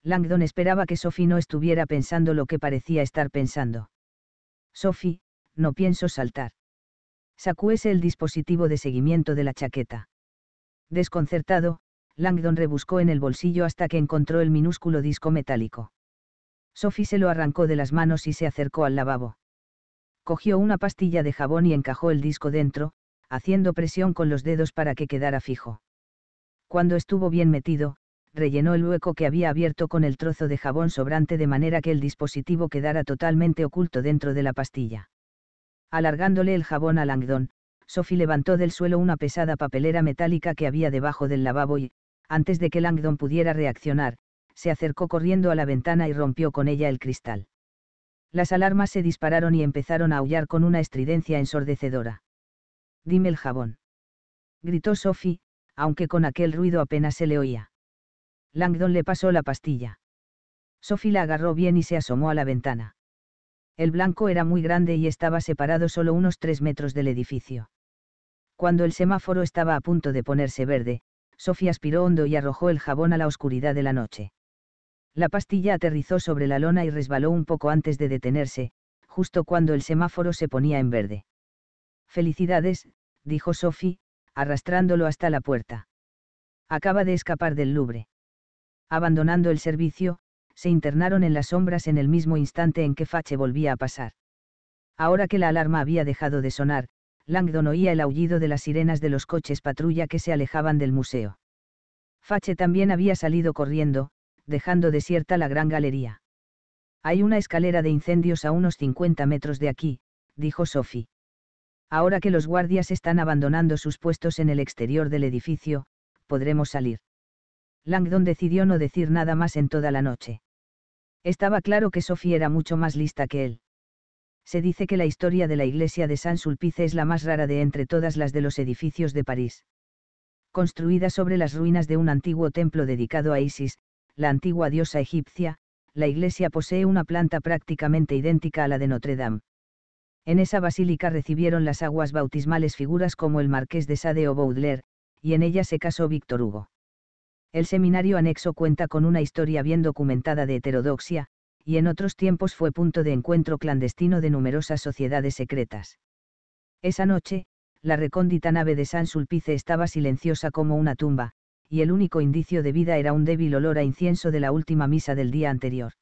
Langdon esperaba que Sophie no estuviera pensando lo que parecía estar pensando. Sophie, no pienso saltar. Sacúese el dispositivo de seguimiento de la chaqueta. Desconcertado, Langdon rebuscó en el bolsillo hasta que encontró el minúsculo disco metálico. Sophie se lo arrancó de las manos y se acercó al lavabo. Cogió una pastilla de jabón y encajó el disco dentro, haciendo presión con los dedos para que quedara fijo. Cuando estuvo bien metido, rellenó el hueco que había abierto con el trozo de jabón sobrante de manera que el dispositivo quedara totalmente oculto dentro de la pastilla. Alargándole el jabón a Langdon, Sophie levantó del suelo una pesada papelera metálica que había debajo del lavabo y, antes de que Langdon pudiera reaccionar, se acercó corriendo a la ventana y rompió con ella el cristal. Las alarmas se dispararon y empezaron a aullar con una estridencia ensordecedora. Dime el jabón. Gritó Sophie, aunque con aquel ruido apenas se le oía. Langdon le pasó la pastilla. Sophie la agarró bien y se asomó a la ventana. El blanco era muy grande y estaba separado solo unos tres metros del edificio. Cuando el semáforo estaba a punto de ponerse verde, Sophie aspiró hondo y arrojó el jabón a la oscuridad de la noche. La pastilla aterrizó sobre la lona y resbaló un poco antes de detenerse, justo cuando el semáforo se ponía en verde. Felicidades, dijo Sophie, arrastrándolo hasta la puerta. Acaba de escapar del Louvre abandonando el servicio, se internaron en las sombras en el mismo instante en que Fache volvía a pasar. Ahora que la alarma había dejado de sonar, Langdon oía el aullido de las sirenas de los coches patrulla que se alejaban del museo. Fache también había salido corriendo, dejando desierta la gran galería. Hay una escalera de incendios a unos 50 metros de aquí, dijo Sophie. Ahora que los guardias están abandonando sus puestos en el exterior del edificio, podremos salir. Langdon decidió no decir nada más en toda la noche. Estaba claro que Sophie era mucho más lista que él. Se dice que la historia de la iglesia de San Sulpice es la más rara de entre todas las de los edificios de París. Construida sobre las ruinas de un antiguo templo dedicado a Isis, la antigua diosa egipcia, la iglesia posee una planta prácticamente idéntica a la de Notre Dame. En esa basílica recibieron las aguas bautismales figuras como el marqués de Sade o Baudelaire, y en ella se casó Víctor Hugo. El seminario anexo cuenta con una historia bien documentada de heterodoxia, y en otros tiempos fue punto de encuentro clandestino de numerosas sociedades secretas. Esa noche, la recóndita nave de San Sulpice estaba silenciosa como una tumba, y el único indicio de vida era un débil olor a incienso de la última misa del día anterior.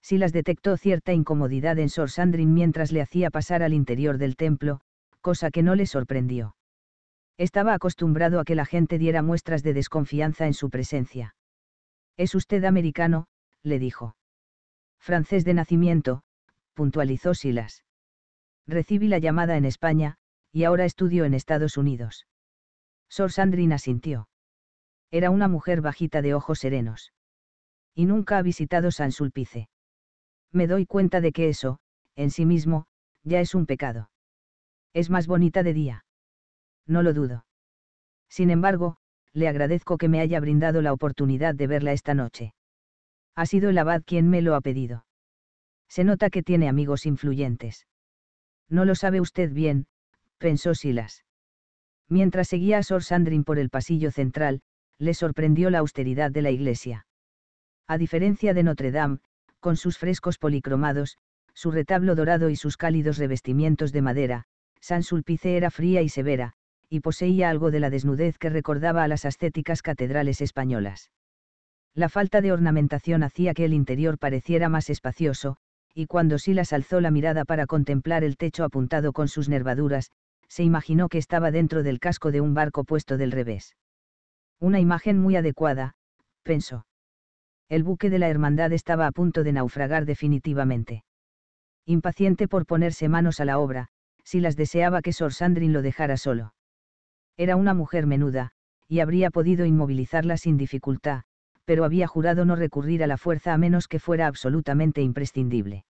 Silas detectó cierta incomodidad en Sor Sandrin mientras le hacía pasar al interior del templo, cosa que no le sorprendió. Estaba acostumbrado a que la gente diera muestras de desconfianza en su presencia. Es usted americano, le dijo. Francés de nacimiento, puntualizó Silas. Recibí la llamada en España, y ahora estudio en Estados Unidos. Sor Sandrina asintió. Era una mujer bajita de ojos serenos. Y nunca ha visitado San Sulpice. Me doy cuenta de que eso, en sí mismo, ya es un pecado. Es más bonita de día no lo dudo. Sin embargo, le agradezco que me haya brindado la oportunidad de verla esta noche. Ha sido el abad quien me lo ha pedido. Se nota que tiene amigos influyentes. No lo sabe usted bien, pensó Silas. Mientras seguía a Sor Sandrin por el pasillo central, le sorprendió la austeridad de la iglesia. A diferencia de Notre Dame, con sus frescos policromados, su retablo dorado y sus cálidos revestimientos de madera, San Sulpice era fría y severa, y poseía algo de la desnudez que recordaba a las ascéticas catedrales españolas. La falta de ornamentación hacía que el interior pareciera más espacioso, y cuando Silas alzó la mirada para contemplar el techo apuntado con sus nervaduras, se imaginó que estaba dentro del casco de un barco puesto del revés. Una imagen muy adecuada, pensó. El buque de la Hermandad estaba a punto de naufragar definitivamente. Impaciente por ponerse manos a la obra, Silas deseaba que Sor Sandrin lo dejara solo. Era una mujer menuda, y habría podido inmovilizarla sin dificultad, pero había jurado no recurrir a la fuerza a menos que fuera absolutamente imprescindible.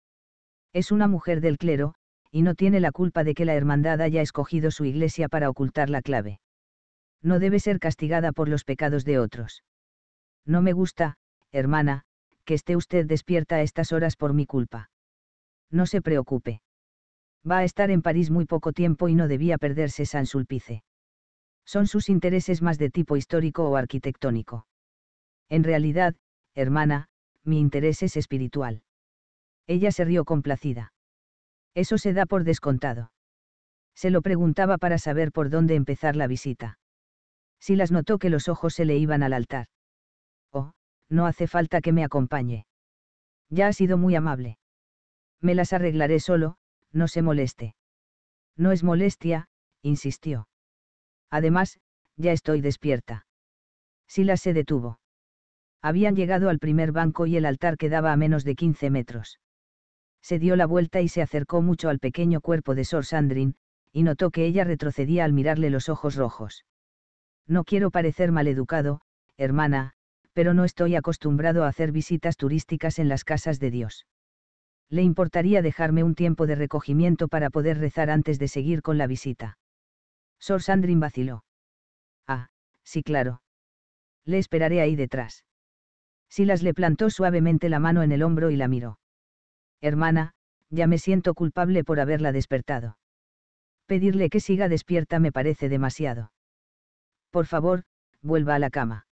Es una mujer del clero, y no tiene la culpa de que la hermandad haya escogido su iglesia para ocultar la clave. No debe ser castigada por los pecados de otros. No me gusta, hermana, que esté usted despierta a estas horas por mi culpa. No se preocupe. Va a estar en París muy poco tiempo y no debía perderse San Sulpice son sus intereses más de tipo histórico o arquitectónico. En realidad, hermana, mi interés es espiritual. Ella se rió complacida. Eso se da por descontado. Se lo preguntaba para saber por dónde empezar la visita. Si las notó que los ojos se le iban al altar. Oh, no hace falta que me acompañe. Ya ha sido muy amable. Me las arreglaré solo, no se moleste. No es molestia, insistió. Además, ya estoy despierta. Sila se detuvo. Habían llegado al primer banco y el altar quedaba a menos de 15 metros. Se dio la vuelta y se acercó mucho al pequeño cuerpo de Sor Sandrin, y notó que ella retrocedía al mirarle los ojos rojos. No quiero parecer maleducado, hermana, pero no estoy acostumbrado a hacer visitas turísticas en las casas de Dios. ¿Le importaría dejarme un tiempo de recogimiento para poder rezar antes de seguir con la visita? Sor Sandrin vaciló. Ah, sí, claro. Le esperaré ahí detrás. Silas le plantó suavemente la mano en el hombro y la miró. Hermana, ya me siento culpable por haberla despertado. Pedirle que siga despierta me parece demasiado. Por favor, vuelva a la cama.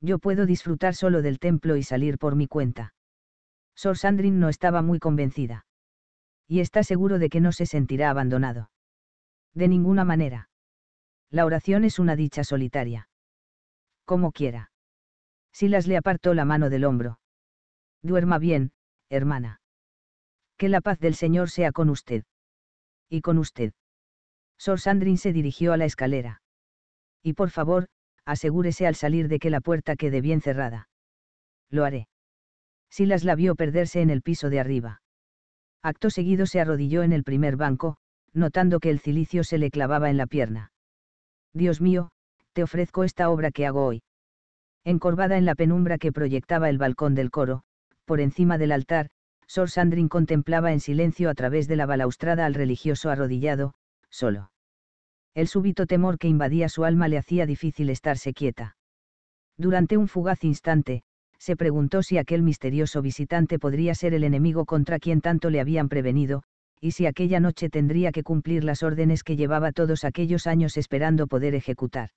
Yo puedo disfrutar solo del templo y salir por mi cuenta. Sor Sandrin no estaba muy convencida. Y está seguro de que no se sentirá abandonado. De ninguna manera. La oración es una dicha solitaria. Como quiera. Silas le apartó la mano del hombro. Duerma bien, hermana. Que la paz del Señor sea con usted. Y con usted. Sor Sandrin se dirigió a la escalera. Y por favor, asegúrese al salir de que la puerta quede bien cerrada. Lo haré. Silas la vio perderse en el piso de arriba. Acto seguido se arrodilló en el primer banco, notando que el cilicio se le clavaba en la pierna. Dios mío, te ofrezco esta obra que hago hoy. Encorvada en la penumbra que proyectaba el balcón del coro, por encima del altar, Sor Sandrin contemplaba en silencio a través de la balaustrada al religioso arrodillado, solo. El súbito temor que invadía su alma le hacía difícil estarse quieta. Durante un fugaz instante, se preguntó si aquel misterioso visitante podría ser el enemigo contra quien tanto le habían prevenido, y si aquella noche tendría que cumplir las órdenes que llevaba todos aquellos años esperando poder ejecutar.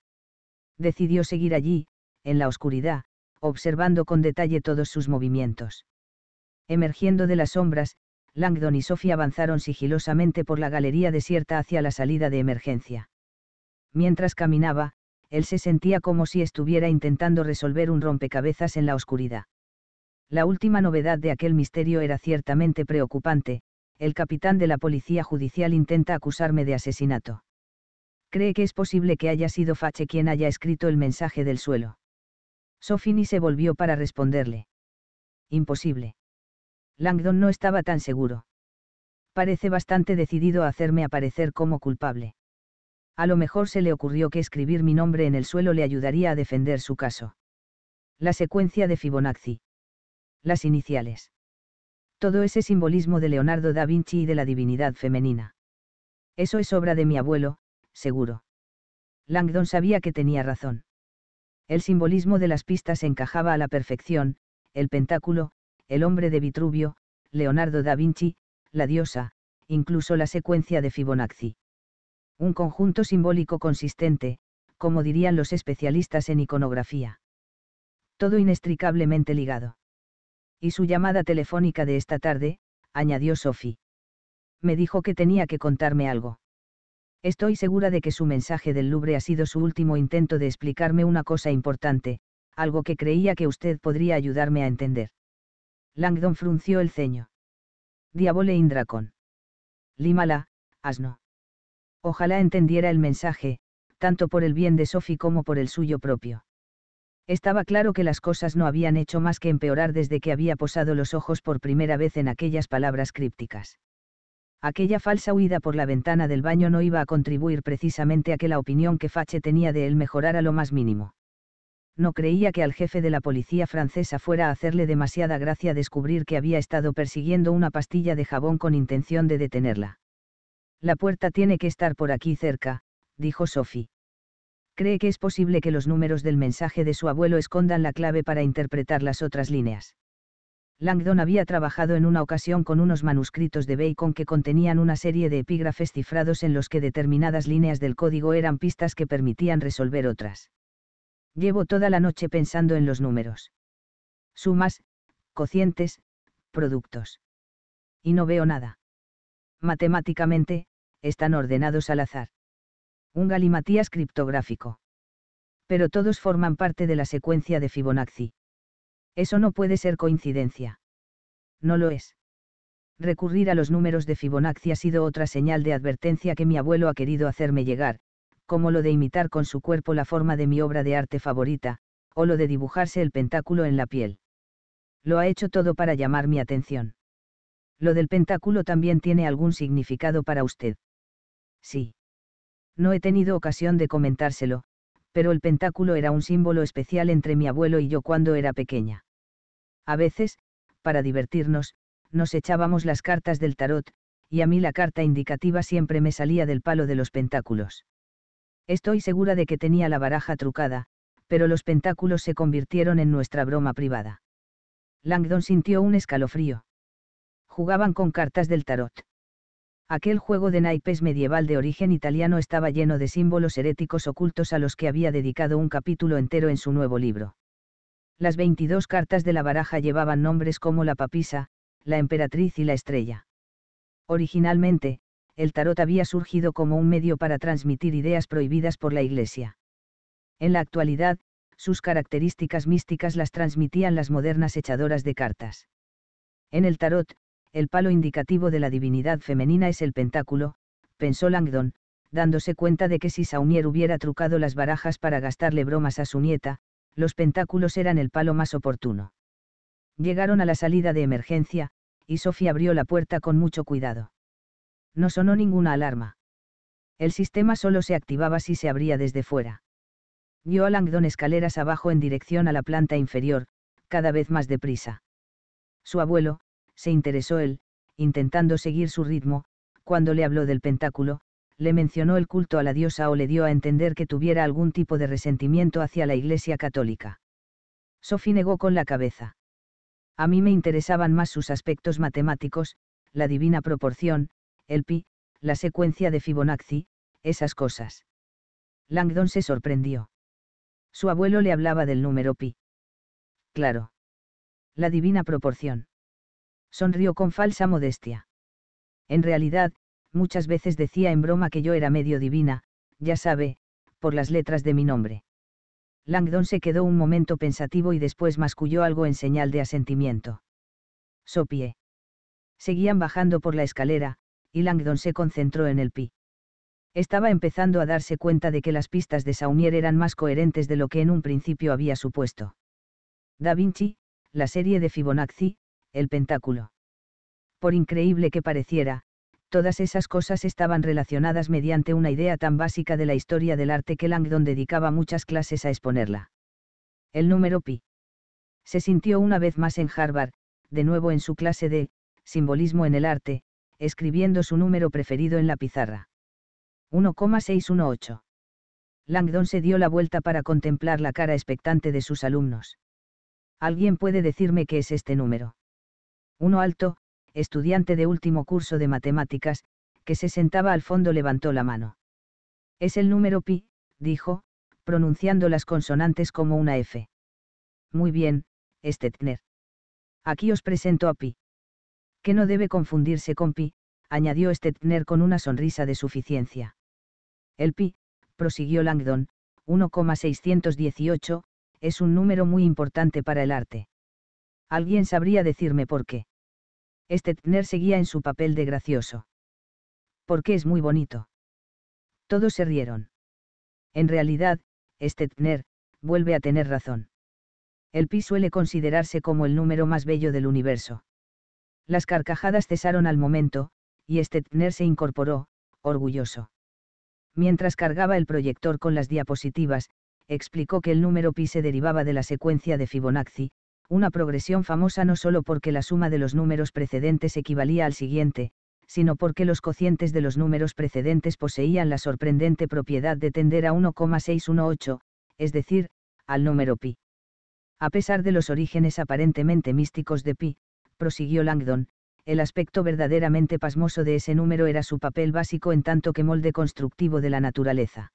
Decidió seguir allí, en la oscuridad, observando con detalle todos sus movimientos. Emergiendo de las sombras, Langdon y Sophie avanzaron sigilosamente por la galería desierta hacia la salida de emergencia. Mientras caminaba, él se sentía como si estuviera intentando resolver un rompecabezas en la oscuridad. La última novedad de aquel misterio era ciertamente preocupante, el capitán de la policía judicial intenta acusarme de asesinato. Cree que es posible que haya sido Fache quien haya escrito el mensaje del suelo. Sofini se volvió para responderle. Imposible. Langdon no estaba tan seguro. Parece bastante decidido a hacerme aparecer como culpable. A lo mejor se le ocurrió que escribir mi nombre en el suelo le ayudaría a defender su caso. La secuencia de Fibonacci. Las iniciales todo ese simbolismo de Leonardo da Vinci y de la divinidad femenina. Eso es obra de mi abuelo, seguro. Langdon sabía que tenía razón. El simbolismo de las pistas encajaba a la perfección, el pentáculo, el hombre de Vitruvio, Leonardo da Vinci, la diosa, incluso la secuencia de Fibonacci. Un conjunto simbólico consistente, como dirían los especialistas en iconografía. Todo inextricablemente ligado. Y su llamada telefónica de esta tarde, añadió Sophie. Me dijo que tenía que contarme algo. Estoy segura de que su mensaje del Louvre ha sido su último intento de explicarme una cosa importante, algo que creía que usted podría ayudarme a entender. Langdon frunció el ceño. Diabole Indracon. Límala, asno. Ojalá entendiera el mensaje, tanto por el bien de Sophie como por el suyo propio. Estaba claro que las cosas no habían hecho más que empeorar desde que había posado los ojos por primera vez en aquellas palabras crípticas. Aquella falsa huida por la ventana del baño no iba a contribuir precisamente a que la opinión que Fache tenía de él mejorara lo más mínimo. No creía que al jefe de la policía francesa fuera a hacerle demasiada gracia descubrir que había estado persiguiendo una pastilla de jabón con intención de detenerla. La puerta tiene que estar por aquí cerca, dijo Sophie cree que es posible que los números del mensaje de su abuelo escondan la clave para interpretar las otras líneas. Langdon había trabajado en una ocasión con unos manuscritos de Bacon que contenían una serie de epígrafes cifrados en los que determinadas líneas del código eran pistas que permitían resolver otras. Llevo toda la noche pensando en los números. Sumas, cocientes, productos. Y no veo nada. Matemáticamente, están ordenados al azar un galimatías criptográfico. Pero todos forman parte de la secuencia de Fibonacci. Eso no puede ser coincidencia. No lo es. Recurrir a los números de Fibonacci ha sido otra señal de advertencia que mi abuelo ha querido hacerme llegar, como lo de imitar con su cuerpo la forma de mi obra de arte favorita, o lo de dibujarse el pentáculo en la piel. Lo ha hecho todo para llamar mi atención. Lo del pentáculo también tiene algún significado para usted. Sí. No he tenido ocasión de comentárselo, pero el pentáculo era un símbolo especial entre mi abuelo y yo cuando era pequeña. A veces, para divertirnos, nos echábamos las cartas del tarot, y a mí la carta indicativa siempre me salía del palo de los pentáculos. Estoy segura de que tenía la baraja trucada, pero los pentáculos se convirtieron en nuestra broma privada. Langdon sintió un escalofrío. Jugaban con cartas del tarot. Aquel juego de naipes medieval de origen italiano estaba lleno de símbolos heréticos ocultos a los que había dedicado un capítulo entero en su nuevo libro. Las 22 cartas de la baraja llevaban nombres como la papisa, la emperatriz y la estrella. Originalmente, el tarot había surgido como un medio para transmitir ideas prohibidas por la Iglesia. En la actualidad, sus características místicas las transmitían las modernas echadoras de cartas. En el tarot, el palo indicativo de la divinidad femenina es el pentáculo, pensó Langdon, dándose cuenta de que si Saumier hubiera trucado las barajas para gastarle bromas a su nieta, los pentáculos eran el palo más oportuno. Llegaron a la salida de emergencia, y Sophie abrió la puerta con mucho cuidado. No sonó ninguna alarma. El sistema solo se activaba si se abría desde fuera. Vio a Langdon escaleras abajo en dirección a la planta inferior, cada vez más deprisa. Su abuelo, se interesó él, intentando seguir su ritmo, cuando le habló del pentáculo, le mencionó el culto a la diosa o le dio a entender que tuviera algún tipo de resentimiento hacia la Iglesia católica. Sophie negó con la cabeza. A mí me interesaban más sus aspectos matemáticos, la divina proporción, el pi, la secuencia de Fibonacci, esas cosas. Langdon se sorprendió. Su abuelo le hablaba del número pi. Claro. La divina proporción. Sonrió con falsa modestia. En realidad, muchas veces decía en broma que yo era medio divina, ya sabe, por las letras de mi nombre. Langdon se quedó un momento pensativo y después masculló algo en señal de asentimiento. Sopié. Seguían bajando por la escalera, y Langdon se concentró en el pi. Estaba empezando a darse cuenta de que las pistas de Saumier eran más coherentes de lo que en un principio había supuesto. Da Vinci, la serie de Fibonacci, el pentáculo. Por increíble que pareciera, todas esas cosas estaban relacionadas mediante una idea tan básica de la historia del arte que Langdon dedicaba muchas clases a exponerla. El número pi. Se sintió una vez más en Harvard, de nuevo en su clase de simbolismo en el arte, escribiendo su número preferido en la pizarra. 1,618. Langdon se dio la vuelta para contemplar la cara expectante de sus alumnos. ¿Alguien puede decirme qué es este número? Uno alto, estudiante de último curso de matemáticas, que se sentaba al fondo levantó la mano. Es el número pi, dijo, pronunciando las consonantes como una F. Muy bien, Stetner. Aquí os presento a pi. Que no debe confundirse con pi, añadió Stetner con una sonrisa de suficiencia. El pi, prosiguió Langdon, 1,618, es un número muy importante para el arte alguien sabría decirme por qué. Stettner seguía en su papel de gracioso. Porque es muy bonito. Todos se rieron. En realidad, Stettner, vuelve a tener razón. El pi suele considerarse como el número más bello del universo. Las carcajadas cesaron al momento, y Stettner se incorporó, orgulloso. Mientras cargaba el proyector con las diapositivas, explicó que el número pi se derivaba de la secuencia de Fibonacci, una progresión famosa no solo porque la suma de los números precedentes equivalía al siguiente, sino porque los cocientes de los números precedentes poseían la sorprendente propiedad de tender a 1,618, es decir, al número pi. A pesar de los orígenes aparentemente místicos de pi, prosiguió Langdon, el aspecto verdaderamente pasmoso de ese número era su papel básico en tanto que molde constructivo de la naturaleza.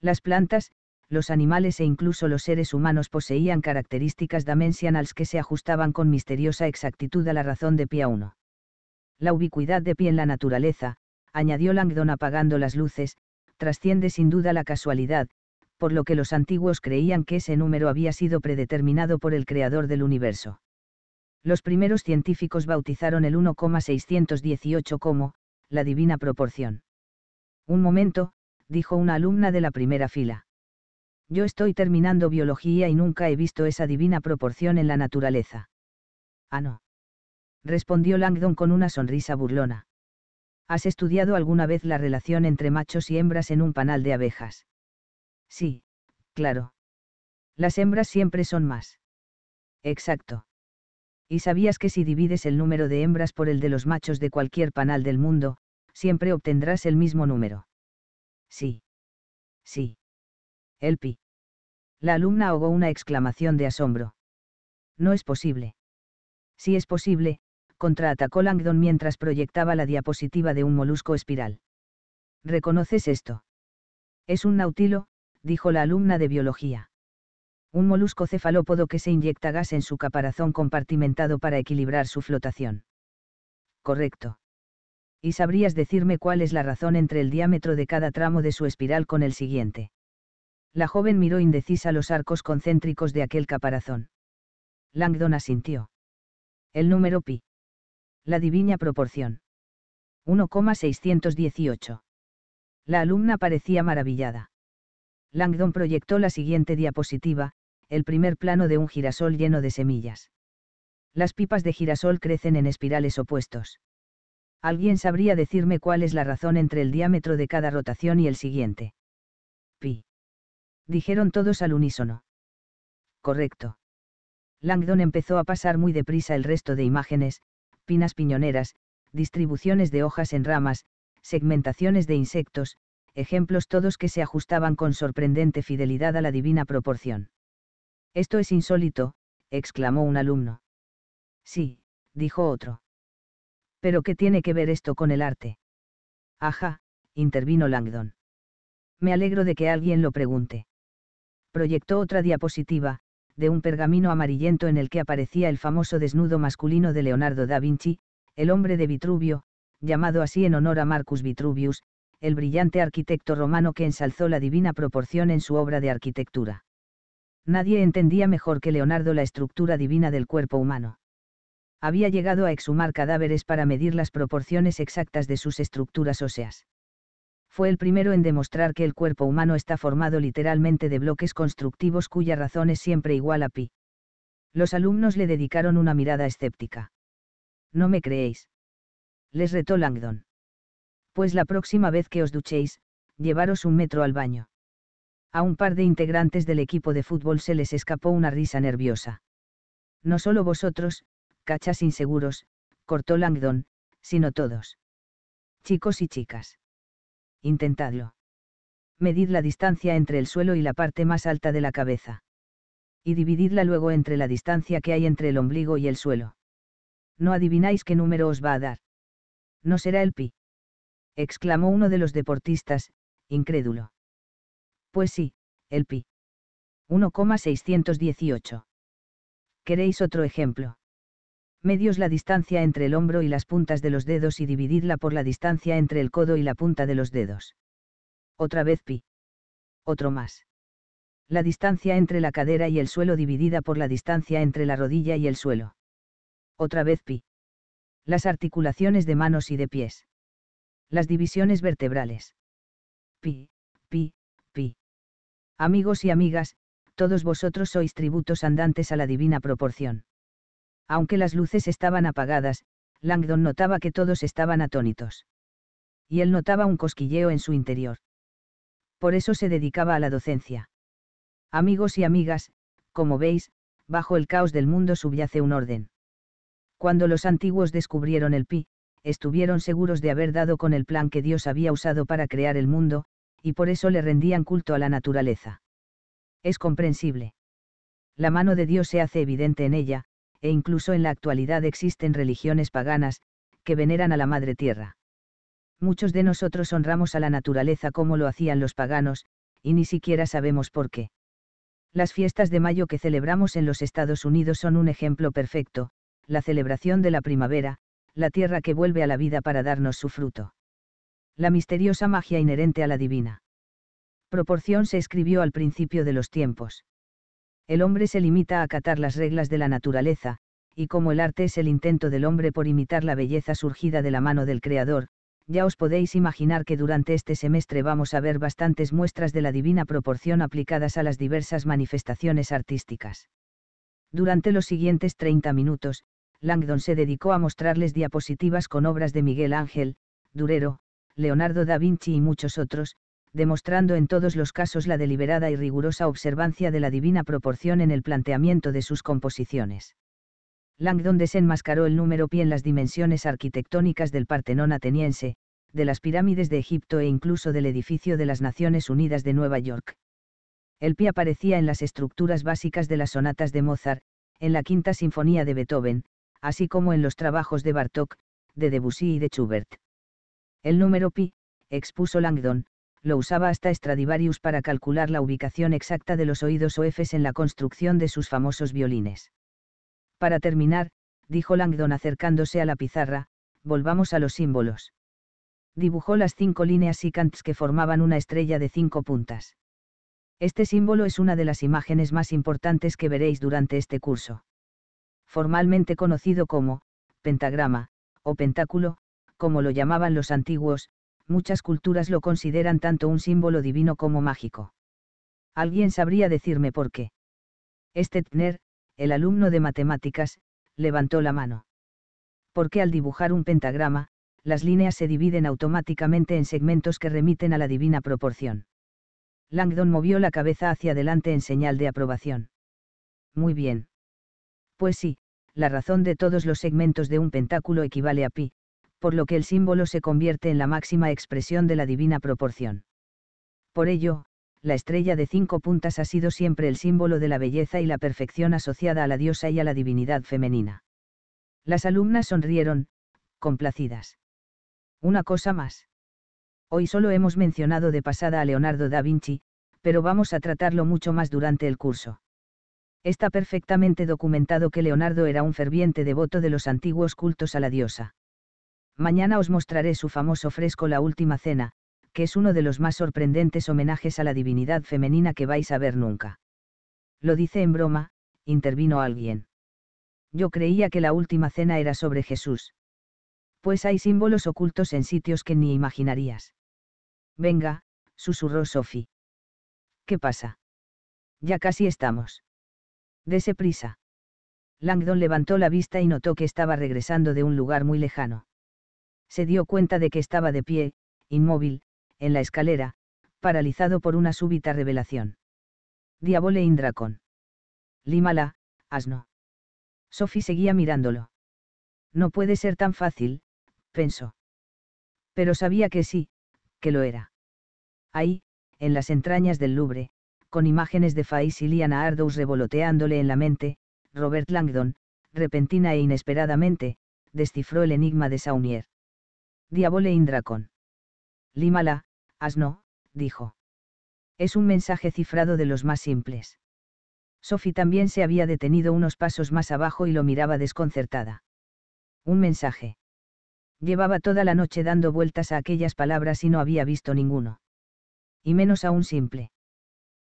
Las plantas, los animales e incluso los seres humanos poseían características damensianals que se ajustaban con misteriosa exactitud a la razón de a uno. La ubicuidad de pie en la naturaleza, añadió Langdon apagando las luces, trasciende sin duda la casualidad, por lo que los antiguos creían que ese número había sido predeterminado por el creador del universo. Los primeros científicos bautizaron el 1,618 como, la divina proporción. Un momento, dijo una alumna de la primera fila yo estoy terminando biología y nunca he visto esa divina proporción en la naturaleza. Ah, no. Respondió Langdon con una sonrisa burlona. ¿Has estudiado alguna vez la relación entre machos y hembras en un panal de abejas? Sí, claro. Las hembras siempre son más. Exacto. ¿Y sabías que si divides el número de hembras por el de los machos de cualquier panal del mundo, siempre obtendrás el mismo número? Sí. Sí. Elpi. La alumna ahogó una exclamación de asombro. No es posible. Si es posible, contraatacó Langdon mientras proyectaba la diapositiva de un molusco espiral. ¿Reconoces esto? Es un nautilo, dijo la alumna de biología. Un molusco cefalópodo que se inyecta gas en su caparazón compartimentado para equilibrar su flotación. Correcto. ¿Y sabrías decirme cuál es la razón entre el diámetro de cada tramo de su espiral con el siguiente? La joven miró indecisa los arcos concéntricos de aquel caparazón. Langdon asintió. El número pi. La divina proporción. 1,618. La alumna parecía maravillada. Langdon proyectó la siguiente diapositiva, el primer plano de un girasol lleno de semillas. Las pipas de girasol crecen en espirales opuestos. ¿Alguien sabría decirme cuál es la razón entre el diámetro de cada rotación y el siguiente? dijeron todos al unísono. Correcto. Langdon empezó a pasar muy deprisa el resto de imágenes, pinas piñoneras, distribuciones de hojas en ramas, segmentaciones de insectos, ejemplos todos que se ajustaban con sorprendente fidelidad a la divina proporción. Esto es insólito, exclamó un alumno. Sí, dijo otro. ¿Pero qué tiene que ver esto con el arte? Ajá, intervino Langdon. Me alegro de que alguien lo pregunte proyectó otra diapositiva, de un pergamino amarillento en el que aparecía el famoso desnudo masculino de Leonardo da Vinci, el hombre de Vitruvio, llamado así en honor a Marcus Vitruvius, el brillante arquitecto romano que ensalzó la divina proporción en su obra de arquitectura. Nadie entendía mejor que Leonardo la estructura divina del cuerpo humano. Había llegado a exhumar cadáveres para medir las proporciones exactas de sus estructuras óseas fue el primero en demostrar que el cuerpo humano está formado literalmente de bloques constructivos cuya razón es siempre igual a pi. Los alumnos le dedicaron una mirada escéptica. No me creéis. Les retó Langdon. Pues la próxima vez que os duchéis, llevaros un metro al baño. A un par de integrantes del equipo de fútbol se les escapó una risa nerviosa. No solo vosotros, cachas inseguros, cortó Langdon, sino todos. Chicos y chicas intentadlo. Medid la distancia entre el suelo y la parte más alta de la cabeza. Y divididla luego entre la distancia que hay entre el ombligo y el suelo. No adivináis qué número os va a dar. No será el pi. Exclamó uno de los deportistas, incrédulo. Pues sí, el pi. 1,618. ¿Queréis otro ejemplo? medios la distancia entre el hombro y las puntas de los dedos y divididla por la distancia entre el codo y la punta de los dedos. Otra vez pi. Otro más. La distancia entre la cadera y el suelo dividida por la distancia entre la rodilla y el suelo. Otra vez pi. Las articulaciones de manos y de pies. Las divisiones vertebrales. Pi, pi, pi. Amigos y amigas, todos vosotros sois tributos andantes a la divina proporción aunque las luces estaban apagadas, Langdon notaba que todos estaban atónitos. Y él notaba un cosquilleo en su interior. Por eso se dedicaba a la docencia. Amigos y amigas, como veis, bajo el caos del mundo subyace un orden. Cuando los antiguos descubrieron el pi, estuvieron seguros de haber dado con el plan que Dios había usado para crear el mundo, y por eso le rendían culto a la naturaleza. Es comprensible. La mano de Dios se hace evidente en ella, e incluso en la actualidad existen religiones paganas, que veneran a la Madre Tierra. Muchos de nosotros honramos a la naturaleza como lo hacían los paganos, y ni siquiera sabemos por qué. Las fiestas de mayo que celebramos en los Estados Unidos son un ejemplo perfecto, la celebración de la primavera, la tierra que vuelve a la vida para darnos su fruto. La misteriosa magia inherente a la divina proporción se escribió al principio de los tiempos el hombre se limita a acatar las reglas de la naturaleza, y como el arte es el intento del hombre por imitar la belleza surgida de la mano del Creador, ya os podéis imaginar que durante este semestre vamos a ver bastantes muestras de la divina proporción aplicadas a las diversas manifestaciones artísticas. Durante los siguientes 30 minutos, Langdon se dedicó a mostrarles diapositivas con obras de Miguel Ángel, Durero, Leonardo da Vinci y muchos otros, demostrando en todos los casos la deliberada y rigurosa observancia de la divina proporción en el planteamiento de sus composiciones. Langdon desenmascaró el número pi en las dimensiones arquitectónicas del Partenón ateniense, de las pirámides de Egipto e incluso del edificio de las Naciones Unidas de Nueva York. El pi aparecía en las estructuras básicas de las sonatas de Mozart, en la Quinta Sinfonía de Beethoven, así como en los trabajos de Bartok, de Debussy y de Schubert. El número pi, expuso Langdon, lo usaba hasta Stradivarius para calcular la ubicación exacta de los oídos o Fs en la construcción de sus famosos violines. Para terminar, dijo Langdon acercándose a la pizarra, volvamos a los símbolos. Dibujó las cinco líneas cantos que formaban una estrella de cinco puntas. Este símbolo es una de las imágenes más importantes que veréis durante este curso. Formalmente conocido como, pentagrama, o pentáculo, como lo llamaban los antiguos, muchas culturas lo consideran tanto un símbolo divino como mágico. ¿Alguien sabría decirme por qué? estetner el alumno de matemáticas, levantó la mano. Porque al dibujar un pentagrama, las líneas se dividen automáticamente en segmentos que remiten a la divina proporción. Langdon movió la cabeza hacia adelante en señal de aprobación. Muy bien. Pues sí, la razón de todos los segmentos de un pentáculo equivale a pi, por lo que el símbolo se convierte en la máxima expresión de la divina proporción. Por ello, la estrella de cinco puntas ha sido siempre el símbolo de la belleza y la perfección asociada a la diosa y a la divinidad femenina. Las alumnas sonrieron, complacidas. Una cosa más. Hoy solo hemos mencionado de pasada a Leonardo da Vinci, pero vamos a tratarlo mucho más durante el curso. Está perfectamente documentado que Leonardo era un ferviente devoto de los antiguos cultos a la diosa. Mañana os mostraré su famoso fresco La Última Cena, que es uno de los más sorprendentes homenajes a la divinidad femenina que vais a ver nunca. Lo dice en broma, intervino alguien. Yo creía que la Última Cena era sobre Jesús. Pues hay símbolos ocultos en sitios que ni imaginarías. Venga, susurró Sophie. ¿Qué pasa? Ya casi estamos. Dese prisa. Langdon levantó la vista y notó que estaba regresando de un lugar muy lejano se dio cuenta de que estaba de pie, inmóvil, en la escalera, paralizado por una súbita revelación. Diabole Indracon. Límala, asno. Sophie seguía mirándolo. No puede ser tan fácil, pensó. Pero sabía que sí, que lo era. Ahí, en las entrañas del Louvre, con imágenes de Fais y Liana Ardous revoloteándole en la mente, Robert Langdon, repentina e inesperadamente, descifró el enigma de Saunier. Diabole Indracon. Límala, asno, dijo. Es un mensaje cifrado de los más simples. Sophie también se había detenido unos pasos más abajo y lo miraba desconcertada. Un mensaje. Llevaba toda la noche dando vueltas a aquellas palabras y no había visto ninguno. Y menos aún simple.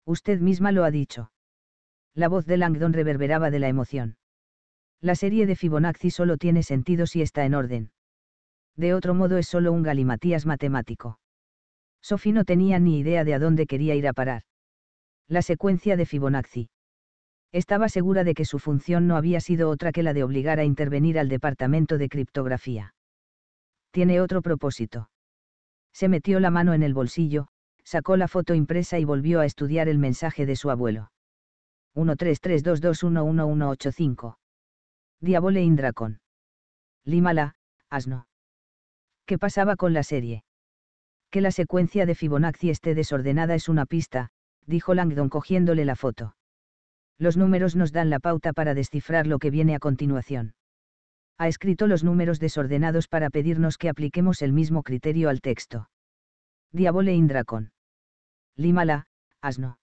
Usted misma lo ha dicho. La voz de Langdon reverberaba de la emoción. La serie de Fibonacci solo tiene sentido si está en orden de otro modo es solo un galimatías matemático. Sophie no tenía ni idea de a dónde quería ir a parar. La secuencia de Fibonacci. Estaba segura de que su función no había sido otra que la de obligar a intervenir al departamento de criptografía. Tiene otro propósito. Se metió la mano en el bolsillo, sacó la foto impresa y volvió a estudiar el mensaje de su abuelo. 1332211185. Diabole Indracon. Límala, asno. ¿Qué pasaba con la serie? Que la secuencia de Fibonacci esté desordenada es una pista, dijo Langdon cogiéndole la foto. Los números nos dan la pauta para descifrar lo que viene a continuación. Ha escrito los números desordenados para pedirnos que apliquemos el mismo criterio al texto. Diabole Indracon. Límala, asno.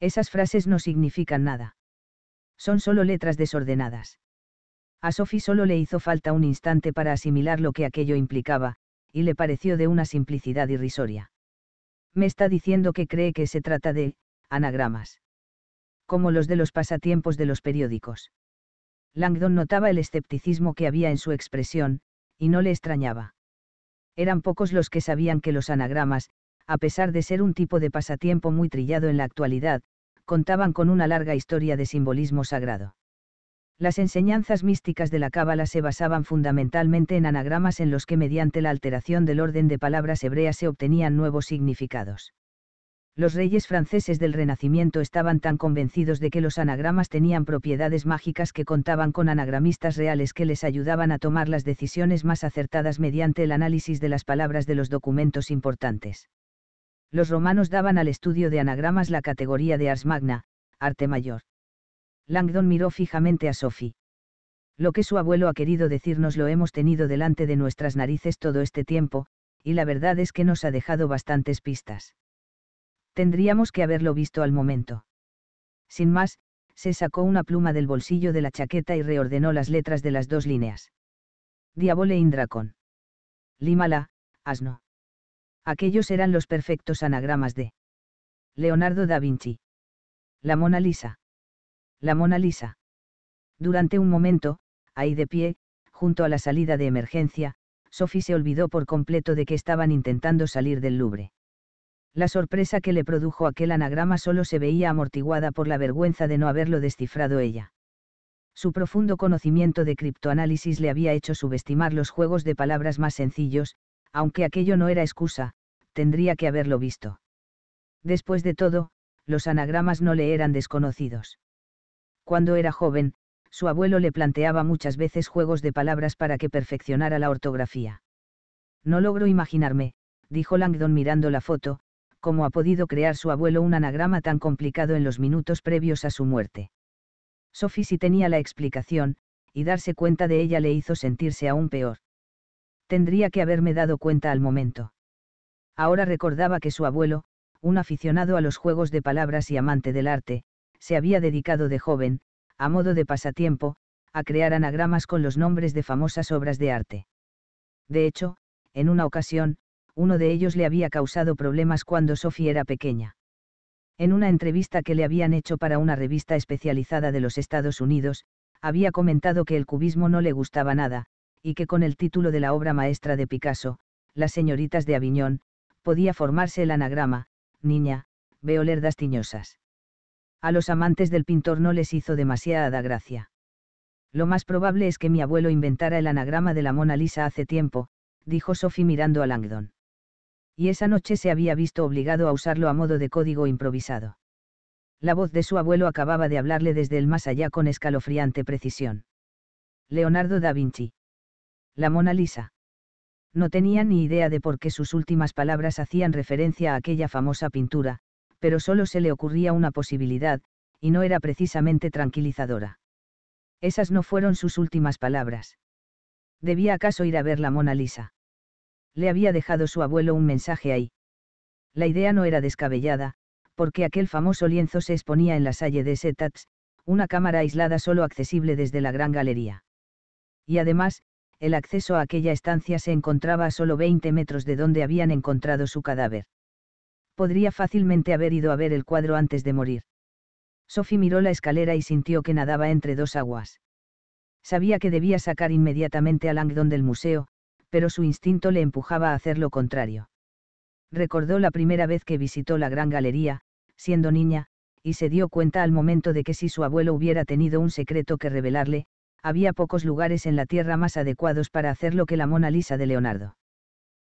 Esas frases no significan nada. Son solo letras desordenadas. A Sophie solo le hizo falta un instante para asimilar lo que aquello implicaba, y le pareció de una simplicidad irrisoria. Me está diciendo que cree que se trata de anagramas. Como los de los pasatiempos de los periódicos. Langdon notaba el escepticismo que había en su expresión, y no le extrañaba. Eran pocos los que sabían que los anagramas, a pesar de ser un tipo de pasatiempo muy trillado en la actualidad, contaban con una larga historia de simbolismo sagrado. Las enseñanzas místicas de la Cábala se basaban fundamentalmente en anagramas en los que mediante la alteración del orden de palabras hebreas se obtenían nuevos significados. Los reyes franceses del Renacimiento estaban tan convencidos de que los anagramas tenían propiedades mágicas que contaban con anagramistas reales que les ayudaban a tomar las decisiones más acertadas mediante el análisis de las palabras de los documentos importantes. Los romanos daban al estudio de anagramas la categoría de ars magna, arte mayor. Langdon miró fijamente a Sophie. Lo que su abuelo ha querido decirnos lo hemos tenido delante de nuestras narices todo este tiempo, y la verdad es que nos ha dejado bastantes pistas. Tendríamos que haberlo visto al momento. Sin más, se sacó una pluma del bolsillo de la chaqueta y reordenó las letras de las dos líneas. Diabole Indracon. Límala, asno. Aquellos eran los perfectos anagramas de Leonardo da Vinci. La Mona Lisa la Mona Lisa. Durante un momento, ahí de pie, junto a la salida de emergencia, Sophie se olvidó por completo de que estaban intentando salir del Louvre. La sorpresa que le produjo aquel anagrama solo se veía amortiguada por la vergüenza de no haberlo descifrado ella. Su profundo conocimiento de criptoanálisis le había hecho subestimar los juegos de palabras más sencillos, aunque aquello no era excusa, tendría que haberlo visto. Después de todo, los anagramas no le eran desconocidos. Cuando era joven, su abuelo le planteaba muchas veces juegos de palabras para que perfeccionara la ortografía. No logro imaginarme, dijo Langdon mirando la foto, cómo ha podido crear su abuelo un anagrama tan complicado en los minutos previos a su muerte. Sophie sí tenía la explicación, y darse cuenta de ella le hizo sentirse aún peor. Tendría que haberme dado cuenta al momento. Ahora recordaba que su abuelo, un aficionado a los juegos de palabras y amante del arte, se había dedicado de joven, a modo de pasatiempo, a crear anagramas con los nombres de famosas obras de arte. De hecho, en una ocasión, uno de ellos le había causado problemas cuando Sophie era pequeña. En una entrevista que le habían hecho para una revista especializada de los Estados Unidos, había comentado que el cubismo no le gustaba nada, y que con el título de la obra maestra de Picasso, Las señoritas de Aviñón, podía formarse el anagrama, niña, veo lerdas tiñosas a los amantes del pintor no les hizo demasiada gracia. Lo más probable es que mi abuelo inventara el anagrama de la Mona Lisa hace tiempo, dijo Sophie mirando a Langdon. Y esa noche se había visto obligado a usarlo a modo de código improvisado. La voz de su abuelo acababa de hablarle desde el más allá con escalofriante precisión. Leonardo da Vinci. La Mona Lisa. No tenía ni idea de por qué sus últimas palabras hacían referencia a aquella famosa pintura, pero solo se le ocurría una posibilidad, y no era precisamente tranquilizadora. Esas no fueron sus últimas palabras. ¿Debía acaso ir a ver la Mona Lisa? Le había dejado su abuelo un mensaje ahí. La idea no era descabellada, porque aquel famoso lienzo se exponía en la Salle de Setats, una cámara aislada solo accesible desde la Gran Galería. Y además, el acceso a aquella estancia se encontraba a solo 20 metros de donde habían encontrado su cadáver podría fácilmente haber ido a ver el cuadro antes de morir. Sophie miró la escalera y sintió que nadaba entre dos aguas. Sabía que debía sacar inmediatamente a Langdon del museo, pero su instinto le empujaba a hacer lo contrario. Recordó la primera vez que visitó la gran galería, siendo niña, y se dio cuenta al momento de que si su abuelo hubiera tenido un secreto que revelarle, había pocos lugares en la Tierra más adecuados para hacerlo que la Mona Lisa de Leonardo.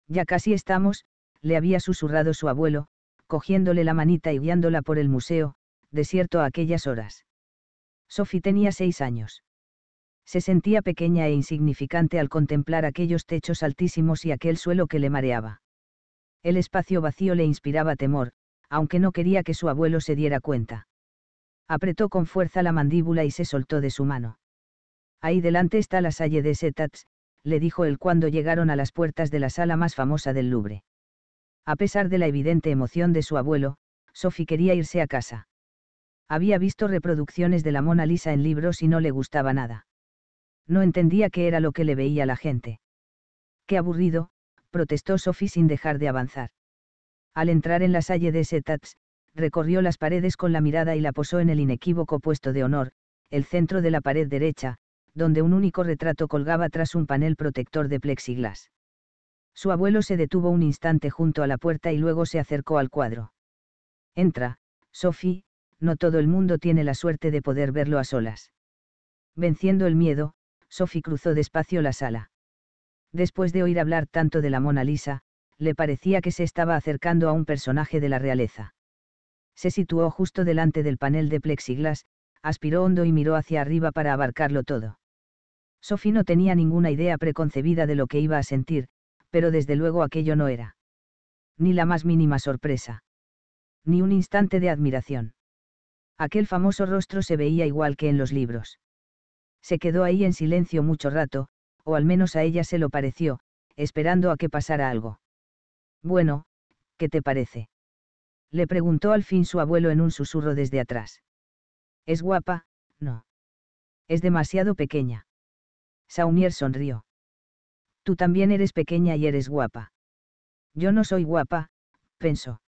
Ya casi estamos, le había susurrado su abuelo, cogiéndole la manita y guiándola por el museo, desierto a aquellas horas. Sophie tenía seis años. Se sentía pequeña e insignificante al contemplar aquellos techos altísimos y aquel suelo que le mareaba. El espacio vacío le inspiraba temor, aunque no quería que su abuelo se diera cuenta. Apretó con fuerza la mandíbula y se soltó de su mano. Ahí delante está la Salle de Setats, le dijo él cuando llegaron a las puertas de la sala más famosa del Louvre. A pesar de la evidente emoción de su abuelo, Sophie quería irse a casa. Había visto reproducciones de la Mona Lisa en libros y no le gustaba nada. No entendía qué era lo que le veía la gente. Qué aburrido, protestó Sophie sin dejar de avanzar. Al entrar en la salle de Setats, recorrió las paredes con la mirada y la posó en el inequívoco puesto de honor, el centro de la pared derecha, donde un único retrato colgaba tras un panel protector de plexiglas. Su abuelo se detuvo un instante junto a la puerta y luego se acercó al cuadro. Entra, Sophie, no todo el mundo tiene la suerte de poder verlo a solas. Venciendo el miedo, Sophie cruzó despacio la sala. Después de oír hablar tanto de la Mona Lisa, le parecía que se estaba acercando a un personaje de la realeza. Se situó justo delante del panel de plexiglas, aspiró hondo y miró hacia arriba para abarcarlo todo. Sophie no tenía ninguna idea preconcebida de lo que iba a sentir, pero desde luego aquello no era. Ni la más mínima sorpresa. Ni un instante de admiración. Aquel famoso rostro se veía igual que en los libros. Se quedó ahí en silencio mucho rato, o al menos a ella se lo pareció, esperando a que pasara algo. Bueno, ¿qué te parece? Le preguntó al fin su abuelo en un susurro desde atrás. ¿Es guapa? No. Es demasiado pequeña. Saumier sonrió. Tú también eres pequeña y eres guapa. Yo no soy guapa, pensó.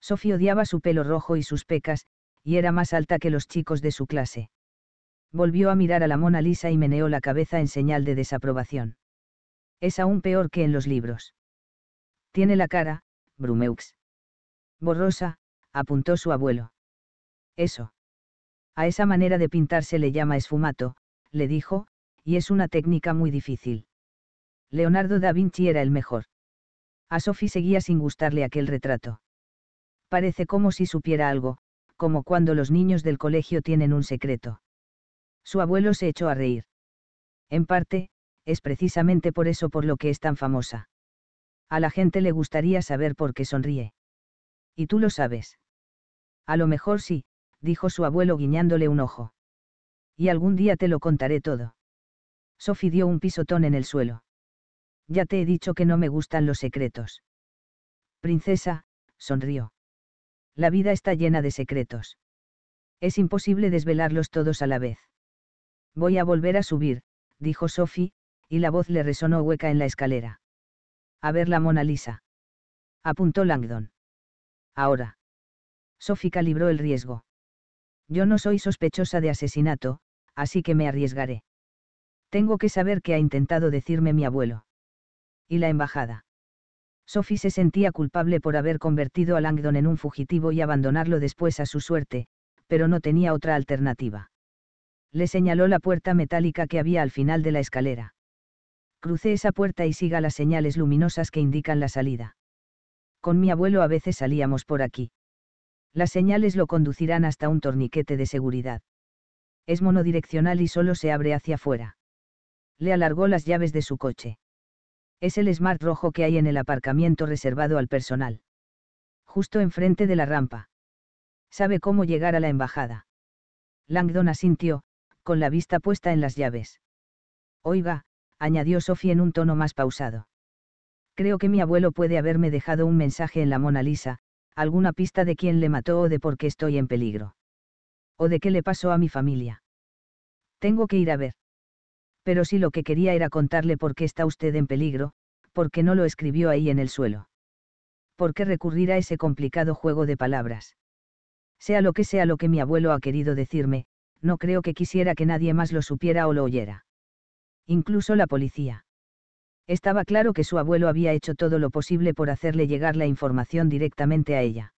Sofía odiaba su pelo rojo y sus pecas, y era más alta que los chicos de su clase. Volvió a mirar a la Mona Lisa y meneó la cabeza en señal de desaprobación. Es aún peor que en los libros. Tiene la cara, Brumeux. Borrosa, apuntó su abuelo. Eso. A esa manera de pintar se le llama esfumato, le dijo, y es una técnica muy difícil. Leonardo da Vinci era el mejor. A Sophie seguía sin gustarle aquel retrato. Parece como si supiera algo, como cuando los niños del colegio tienen un secreto. Su abuelo se echó a reír. En parte, es precisamente por eso por lo que es tan famosa. A la gente le gustaría saber por qué sonríe. Y tú lo sabes. A lo mejor sí, dijo su abuelo guiñándole un ojo. Y algún día te lo contaré todo. Sophie dio un pisotón en el suelo. Ya te he dicho que no me gustan los secretos. Princesa, sonrió. La vida está llena de secretos. Es imposible desvelarlos todos a la vez. Voy a volver a subir, dijo Sophie, y la voz le resonó hueca en la escalera. A ver la Mona Lisa. Apuntó Langdon. Ahora. Sophie calibró el riesgo. Yo no soy sospechosa de asesinato, así que me arriesgaré. Tengo que saber qué ha intentado decirme mi abuelo y la embajada. Sophie se sentía culpable por haber convertido a Langdon en un fugitivo y abandonarlo después a su suerte, pero no tenía otra alternativa. Le señaló la puerta metálica que había al final de la escalera. Crucé esa puerta y siga las señales luminosas que indican la salida. Con mi abuelo a veces salíamos por aquí. Las señales lo conducirán hasta un torniquete de seguridad. Es monodireccional y solo se abre hacia afuera. Le alargó las llaves de su coche. Es el Smart rojo que hay en el aparcamiento reservado al personal. Justo enfrente de la rampa. Sabe cómo llegar a la embajada. Langdon asintió, con la vista puesta en las llaves. Oiga, añadió Sophie en un tono más pausado. Creo que mi abuelo puede haberme dejado un mensaje en la Mona Lisa, alguna pista de quién le mató o de por qué estoy en peligro. O de qué le pasó a mi familia. Tengo que ir a ver pero si lo que quería era contarle por qué está usted en peligro, por qué no lo escribió ahí en el suelo. ¿Por qué recurrir a ese complicado juego de palabras? Sea lo que sea lo que mi abuelo ha querido decirme, no creo que quisiera que nadie más lo supiera o lo oyera. Incluso la policía. Estaba claro que su abuelo había hecho todo lo posible por hacerle llegar la información directamente a ella.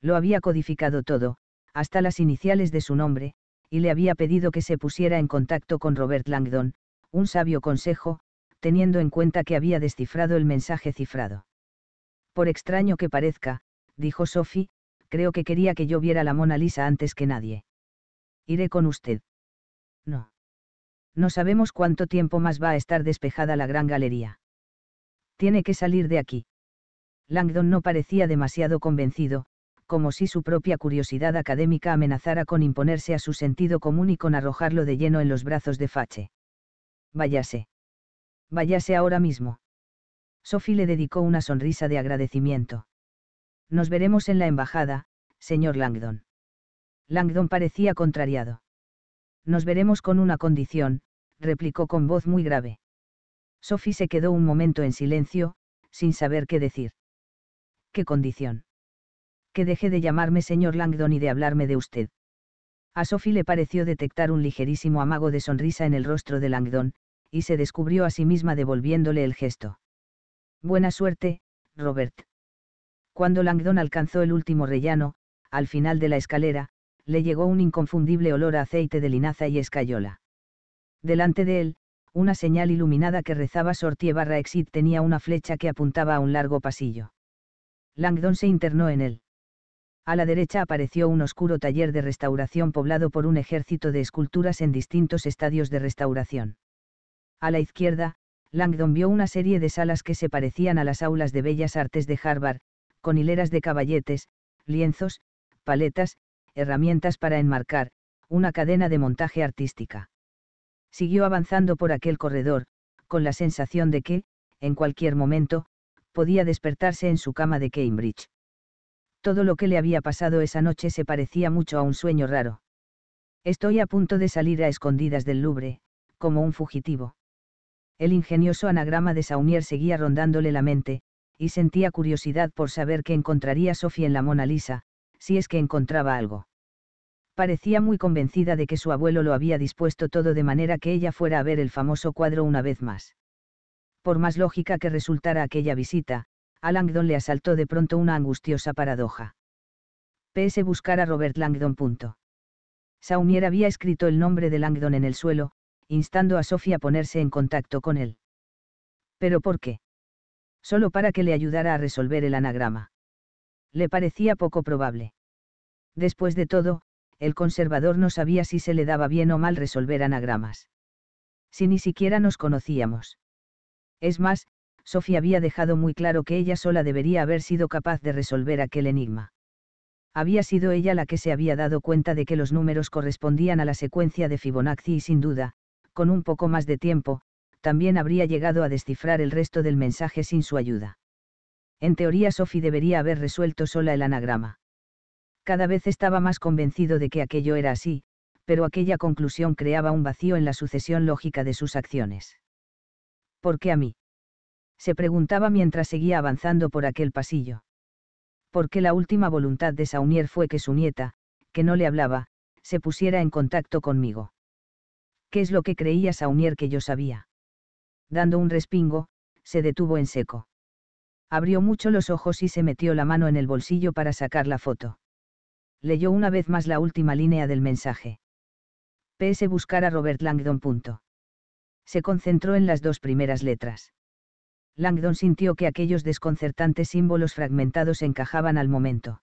Lo había codificado todo, hasta las iniciales de su nombre, y le había pedido que se pusiera en contacto con Robert Langdon, un sabio consejo, teniendo en cuenta que había descifrado el mensaje cifrado. Por extraño que parezca, dijo Sophie, creo que quería que yo viera la Mona Lisa antes que nadie. Iré con usted. No. No sabemos cuánto tiempo más va a estar despejada la gran galería. Tiene que salir de aquí. Langdon no parecía demasiado convencido, como si su propia curiosidad académica amenazara con imponerse a su sentido común y con arrojarlo de lleno en los brazos de Fache. Váyase. Váyase ahora mismo. Sophie le dedicó una sonrisa de agradecimiento. Nos veremos en la embajada, señor Langdon. Langdon parecía contrariado. Nos veremos con una condición, replicó con voz muy grave. Sophie se quedó un momento en silencio, sin saber qué decir. ¿Qué condición? que deje de llamarme señor Langdon y de hablarme de usted. A Sophie le pareció detectar un ligerísimo amago de sonrisa en el rostro de Langdon, y se descubrió a sí misma devolviéndole el gesto. Buena suerte, Robert. Cuando Langdon alcanzó el último rellano, al final de la escalera, le llegó un inconfundible olor a aceite de linaza y escayola. Delante de él, una señal iluminada que rezaba Sortie barra Exit tenía una flecha que apuntaba a un largo pasillo. Langdon se internó en él a la derecha apareció un oscuro taller de restauración poblado por un ejército de esculturas en distintos estadios de restauración. A la izquierda, Langdon vio una serie de salas que se parecían a las aulas de bellas artes de Harvard, con hileras de caballetes, lienzos, paletas, herramientas para enmarcar, una cadena de montaje artística. Siguió avanzando por aquel corredor, con la sensación de que, en cualquier momento, podía despertarse en su cama de Cambridge. Todo lo que le había pasado esa noche se parecía mucho a un sueño raro. Estoy a punto de salir a escondidas del Louvre, como un fugitivo. El ingenioso anagrama de Saunier seguía rondándole la mente, y sentía curiosidad por saber qué encontraría Sophie en la Mona Lisa, si es que encontraba algo. Parecía muy convencida de que su abuelo lo había dispuesto todo de manera que ella fuera a ver el famoso cuadro una vez más. Por más lógica que resultara aquella visita, a Langdon le asaltó de pronto una angustiosa paradoja. PS buscar a Robert Langdon. Saumier había escrito el nombre de Langdon en el suelo, instando a Sophie a ponerse en contacto con él. ¿Pero por qué? Solo para que le ayudara a resolver el anagrama. Le parecía poco probable. Después de todo, el conservador no sabía si se le daba bien o mal resolver anagramas. Si ni siquiera nos conocíamos. Es más, Sophie había dejado muy claro que ella sola debería haber sido capaz de resolver aquel enigma. Había sido ella la que se había dado cuenta de que los números correspondían a la secuencia de Fibonacci y sin duda, con un poco más de tiempo, también habría llegado a descifrar el resto del mensaje sin su ayuda. En teoría Sophie debería haber resuelto sola el anagrama. Cada vez estaba más convencido de que aquello era así, pero aquella conclusión creaba un vacío en la sucesión lógica de sus acciones. ¿Por qué a mí? se preguntaba mientras seguía avanzando por aquel pasillo. ¿Por qué la última voluntad de Saunier fue que su nieta, que no le hablaba, se pusiera en contacto conmigo. ¿Qué es lo que creía Saunier que yo sabía? Dando un respingo, se detuvo en seco. Abrió mucho los ojos y se metió la mano en el bolsillo para sacar la foto. Leyó una vez más la última línea del mensaje. PS buscar a Robert Langdon. Se concentró en las dos primeras letras. Langdon sintió que aquellos desconcertantes símbolos fragmentados encajaban al momento.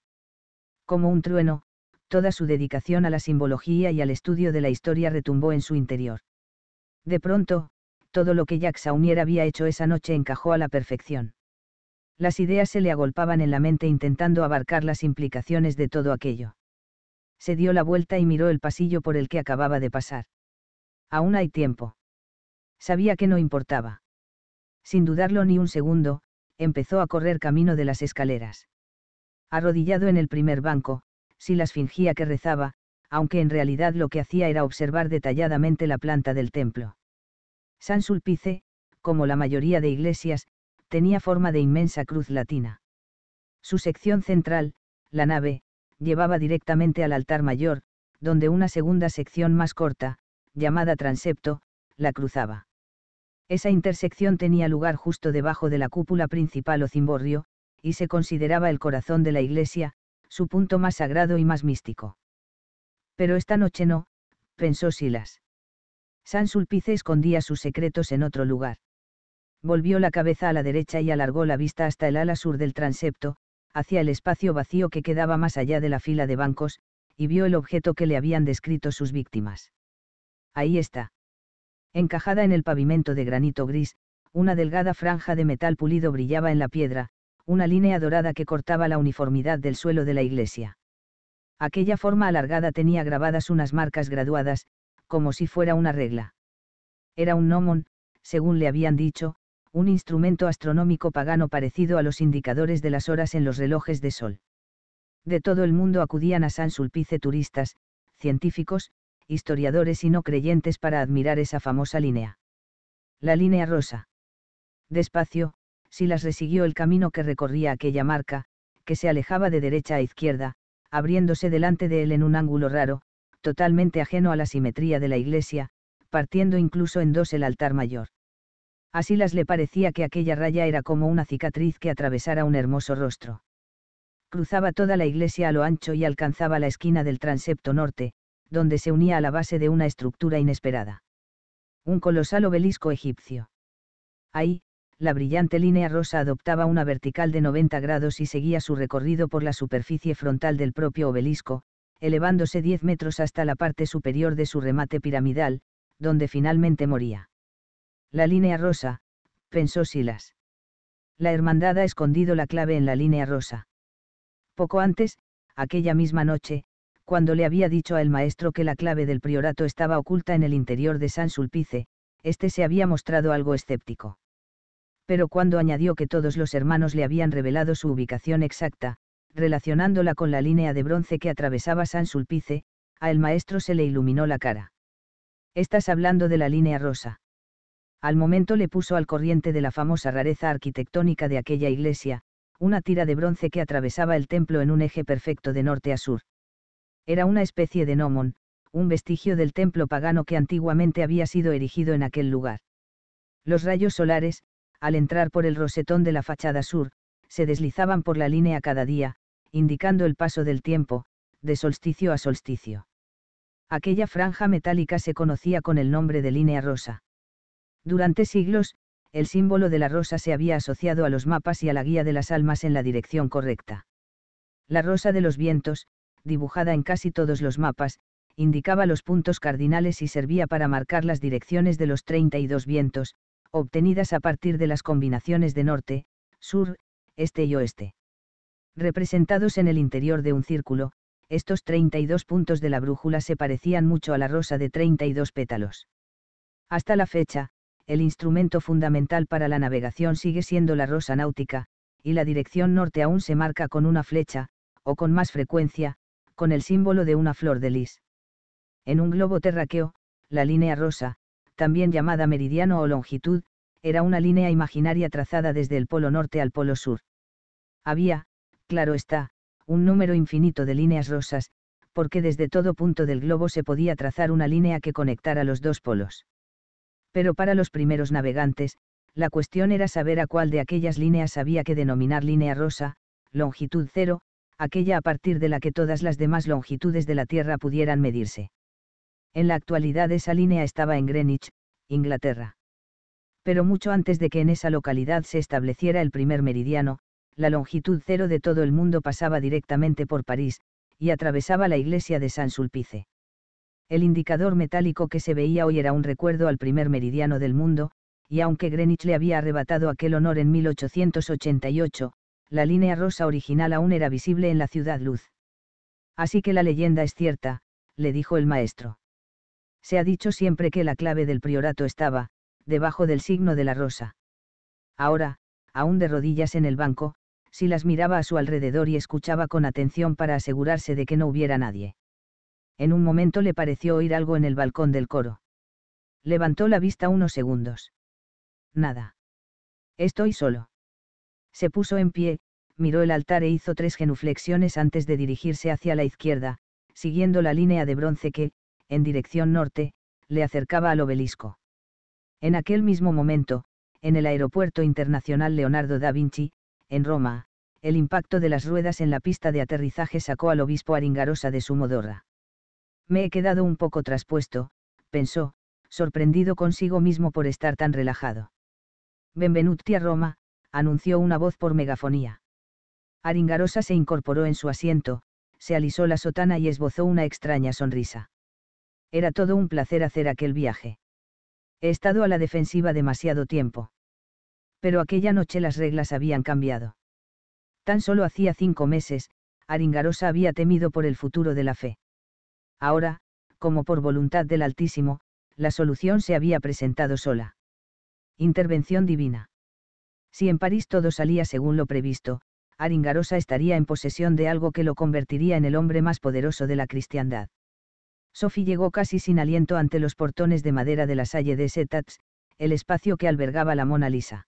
Como un trueno, toda su dedicación a la simbología y al estudio de la historia retumbó en su interior. De pronto, todo lo que Jack Saunier había hecho esa noche encajó a la perfección. Las ideas se le agolpaban en la mente intentando abarcar las implicaciones de todo aquello. Se dio la vuelta y miró el pasillo por el que acababa de pasar. Aún hay tiempo. Sabía que no importaba sin dudarlo ni un segundo, empezó a correr camino de las escaleras. Arrodillado en el primer banco, Silas fingía que rezaba, aunque en realidad lo que hacía era observar detalladamente la planta del templo. San Sulpice, como la mayoría de iglesias, tenía forma de inmensa cruz latina. Su sección central, la nave, llevaba directamente al altar mayor, donde una segunda sección más corta, llamada transepto, la cruzaba. Esa intersección tenía lugar justo debajo de la cúpula principal o cimborrio, y se consideraba el corazón de la iglesia, su punto más sagrado y más místico. Pero esta noche no, pensó Silas. San Sulpice escondía sus secretos en otro lugar. Volvió la cabeza a la derecha y alargó la vista hasta el ala sur del transepto, hacia el espacio vacío que quedaba más allá de la fila de bancos, y vio el objeto que le habían descrito sus víctimas. Ahí está. Encajada en el pavimento de granito gris, una delgada franja de metal pulido brillaba en la piedra, una línea dorada que cortaba la uniformidad del suelo de la iglesia. Aquella forma alargada tenía grabadas unas marcas graduadas, como si fuera una regla. Era un gnomon, según le habían dicho, un instrumento astronómico pagano parecido a los indicadores de las horas en los relojes de sol. De todo el mundo acudían a San Sulpice turistas, científicos, historiadores y no creyentes para admirar esa famosa línea. La línea rosa. Despacio, Silas resiguió el camino que recorría aquella marca, que se alejaba de derecha a izquierda, abriéndose delante de él en un ángulo raro, totalmente ajeno a la simetría de la iglesia, partiendo incluso en dos el altar mayor. A Silas le parecía que aquella raya era como una cicatriz que atravesara un hermoso rostro. Cruzaba toda la iglesia a lo ancho y alcanzaba la esquina del transepto norte, donde se unía a la base de una estructura inesperada. Un colosal obelisco egipcio. Ahí, la brillante línea rosa adoptaba una vertical de 90 grados y seguía su recorrido por la superficie frontal del propio obelisco, elevándose 10 metros hasta la parte superior de su remate piramidal, donde finalmente moría. La línea rosa, pensó Silas. La hermandad ha escondido la clave en la línea rosa. Poco antes, aquella misma noche, cuando le había dicho al maestro que la clave del priorato estaba oculta en el interior de San Sulpice, éste se había mostrado algo escéptico. Pero cuando añadió que todos los hermanos le habían revelado su ubicación exacta, relacionándola con la línea de bronce que atravesaba San Sulpice, a el maestro se le iluminó la cara. Estás hablando de la línea rosa. Al momento le puso al corriente de la famosa rareza arquitectónica de aquella iglesia, una tira de bronce que atravesaba el templo en un eje perfecto de norte a sur. Era una especie de gnomon, un vestigio del templo pagano que antiguamente había sido erigido en aquel lugar. Los rayos solares, al entrar por el rosetón de la fachada sur, se deslizaban por la línea cada día, indicando el paso del tiempo, de solsticio a solsticio. Aquella franja metálica se conocía con el nombre de línea rosa. Durante siglos, el símbolo de la rosa se había asociado a los mapas y a la guía de las almas en la dirección correcta. La rosa de los vientos, dibujada en casi todos los mapas, indicaba los puntos cardinales y servía para marcar las direcciones de los 32 vientos, obtenidas a partir de las combinaciones de norte, sur, este y oeste. Representados en el interior de un círculo, estos 32 puntos de la brújula se parecían mucho a la rosa de 32 pétalos. Hasta la fecha, el instrumento fundamental para la navegación sigue siendo la rosa náutica, y la dirección norte aún se marca con una flecha, o con más frecuencia, con el símbolo de una flor de lis. En un globo terráqueo, la línea rosa, también llamada meridiano o longitud, era una línea imaginaria trazada desde el polo norte al polo sur. Había, claro está, un número infinito de líneas rosas, porque desde todo punto del globo se podía trazar una línea que conectara los dos polos. Pero para los primeros navegantes, la cuestión era saber a cuál de aquellas líneas había que denominar línea rosa, longitud cero, aquella a partir de la que todas las demás longitudes de la Tierra pudieran medirse. En la actualidad esa línea estaba en Greenwich, Inglaterra. Pero mucho antes de que en esa localidad se estableciera el primer meridiano, la longitud cero de todo el mundo pasaba directamente por París, y atravesaba la iglesia de San Sulpice. El indicador metálico que se veía hoy era un recuerdo al primer meridiano del mundo, y aunque Greenwich le había arrebatado aquel honor en 1888, la línea rosa original aún era visible en la ciudad luz. Así que la leyenda es cierta, le dijo el maestro. Se ha dicho siempre que la clave del priorato estaba, debajo del signo de la rosa. Ahora, aún de rodillas en el banco, si las miraba a su alrededor y escuchaba con atención para asegurarse de que no hubiera nadie. En un momento le pareció oír algo en el balcón del coro. Levantó la vista unos segundos. Nada. Estoy solo. Se puso en pie, miró el altar e hizo tres genuflexiones antes de dirigirse hacia la izquierda, siguiendo la línea de bronce que, en dirección norte, le acercaba al obelisco. En aquel mismo momento, en el Aeropuerto Internacional Leonardo da Vinci, en Roma, el impacto de las ruedas en la pista de aterrizaje sacó al obispo Aringarosa de su modorra. Me he quedado un poco traspuesto, pensó, sorprendido consigo mismo por estar tan relajado. Benvenuti a Roma, anunció una voz por megafonía. Aringarosa se incorporó en su asiento, se alisó la sotana y esbozó una extraña sonrisa. Era todo un placer hacer aquel viaje. He estado a la defensiva demasiado tiempo. Pero aquella noche las reglas habían cambiado. Tan solo hacía cinco meses, Aringarosa había temido por el futuro de la fe. Ahora, como por voluntad del Altísimo, la solución se había presentado sola. Intervención divina. Si en París todo salía según lo previsto, Aringarosa estaría en posesión de algo que lo convertiría en el hombre más poderoso de la cristiandad. Sophie llegó casi sin aliento ante los portones de madera de la Salle de Setats, el espacio que albergaba la Mona Lisa.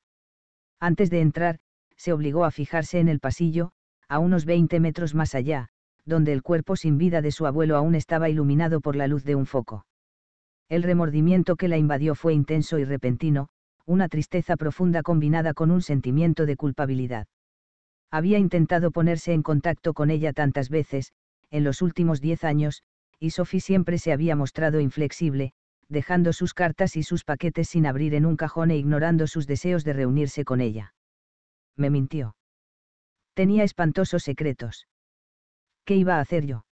Antes de entrar, se obligó a fijarse en el pasillo, a unos 20 metros más allá, donde el cuerpo sin vida de su abuelo aún estaba iluminado por la luz de un foco. El remordimiento que la invadió fue intenso y repentino, una tristeza profunda combinada con un sentimiento de culpabilidad. Había intentado ponerse en contacto con ella tantas veces, en los últimos diez años, y Sophie siempre se había mostrado inflexible, dejando sus cartas y sus paquetes sin abrir en un cajón e ignorando sus deseos de reunirse con ella. Me mintió. Tenía espantosos secretos. ¿Qué iba a hacer yo?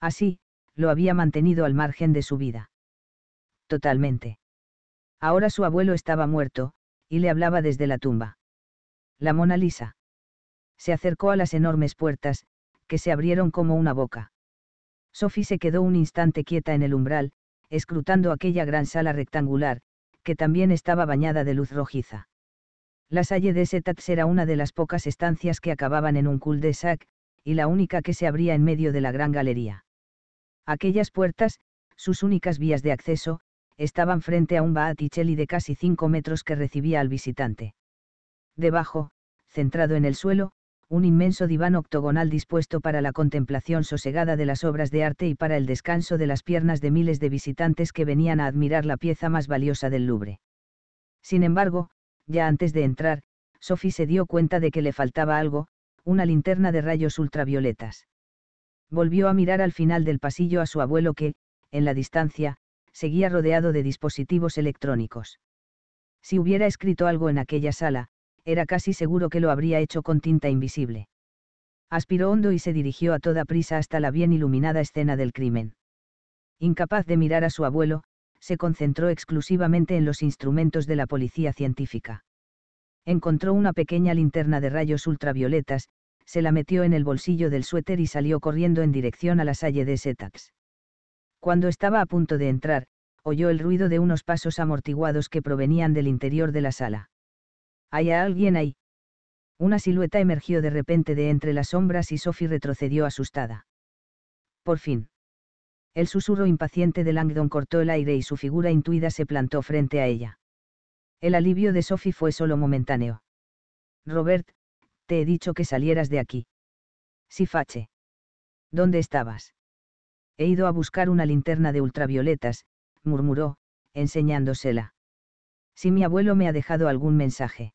Así, lo había mantenido al margen de su vida. Totalmente. Ahora su abuelo estaba muerto, y le hablaba desde la tumba. La Mona Lisa. Se acercó a las enormes puertas, que se abrieron como una boca. Sophie se quedó un instante quieta en el umbral, escrutando aquella gran sala rectangular, que también estaba bañada de luz rojiza. La Salle de Setats era una de las pocas estancias que acababan en un cul-de-sac, y la única que se abría en medio de la gran galería. Aquellas puertas, sus únicas vías de acceso, estaban frente a un Baaticelli de casi cinco metros que recibía al visitante. Debajo, centrado en el suelo, un inmenso diván octogonal dispuesto para la contemplación sosegada de las obras de arte y para el descanso de las piernas de miles de visitantes que venían a admirar la pieza más valiosa del Louvre. Sin embargo, ya antes de entrar, Sophie se dio cuenta de que le faltaba algo, una linterna de rayos ultravioletas. Volvió a mirar al final del pasillo a su abuelo que, en la distancia, seguía rodeado de dispositivos electrónicos. Si hubiera escrito algo en aquella sala, era casi seguro que lo habría hecho con tinta invisible. Aspiró hondo y se dirigió a toda prisa hasta la bien iluminada escena del crimen. Incapaz de mirar a su abuelo, se concentró exclusivamente en los instrumentos de la policía científica. Encontró una pequeña linterna de rayos ultravioletas, se la metió en el bolsillo del suéter y salió corriendo en dirección a la Salle de setups. Cuando estaba a punto de entrar, oyó el ruido de unos pasos amortiguados que provenían del interior de la sala. ¿Hay alguien ahí? Una silueta emergió de repente de entre las sombras y Sophie retrocedió asustada. Por fin. El susurro impaciente de Langdon cortó el aire y su figura intuida se plantó frente a ella. El alivio de Sophie fue solo momentáneo. Robert, te he dicho que salieras de aquí. Sí, Fache. ¿Dónde estabas? He ido a buscar una linterna de ultravioletas, murmuró, enseñándosela. Si mi abuelo me ha dejado algún mensaje.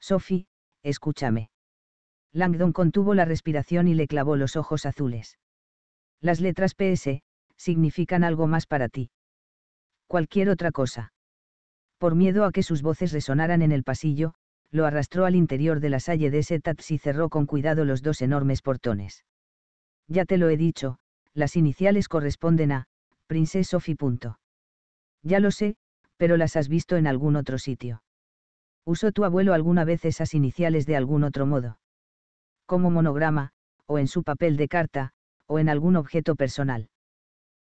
Sophie, escúchame. Langdon contuvo la respiración y le clavó los ojos azules. Las letras PS, significan algo más para ti. Cualquier otra cosa. Por miedo a que sus voces resonaran en el pasillo, lo arrastró al interior de la salle de Setats y cerró con cuidado los dos enormes portones. Ya te lo he dicho, las iniciales corresponden a, Princess Sophie. Ya lo sé, pero las has visto en algún otro sitio. ¿Usó tu abuelo alguna vez esas iniciales de algún otro modo? Como monograma, o en su papel de carta, o en algún objeto personal.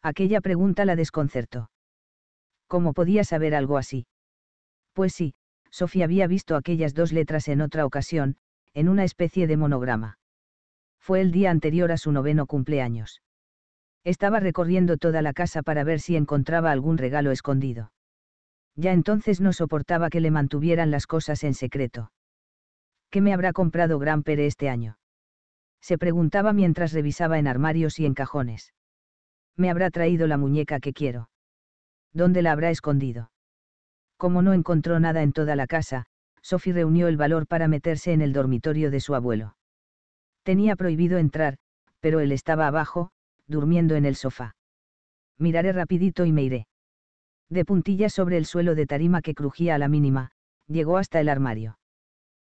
Aquella pregunta la desconcertó. ¿Cómo podía saber algo así? Pues sí, Sophie había visto aquellas dos letras en otra ocasión, en una especie de monograma. Fue el día anterior a su noveno cumpleaños. Estaba recorriendo toda la casa para ver si encontraba algún regalo escondido. Ya entonces no soportaba que le mantuvieran las cosas en secreto. ¿Qué me habrá comprado Gran Pere este año? Se preguntaba mientras revisaba en armarios y en cajones. Me habrá traído la muñeca que quiero. ¿Dónde la habrá escondido? Como no encontró nada en toda la casa, Sophie reunió el valor para meterse en el dormitorio de su abuelo. Tenía prohibido entrar, pero él estaba abajo, durmiendo en el sofá. Miraré rapidito y me iré. De puntillas sobre el suelo de tarima que crujía a la mínima, llegó hasta el armario.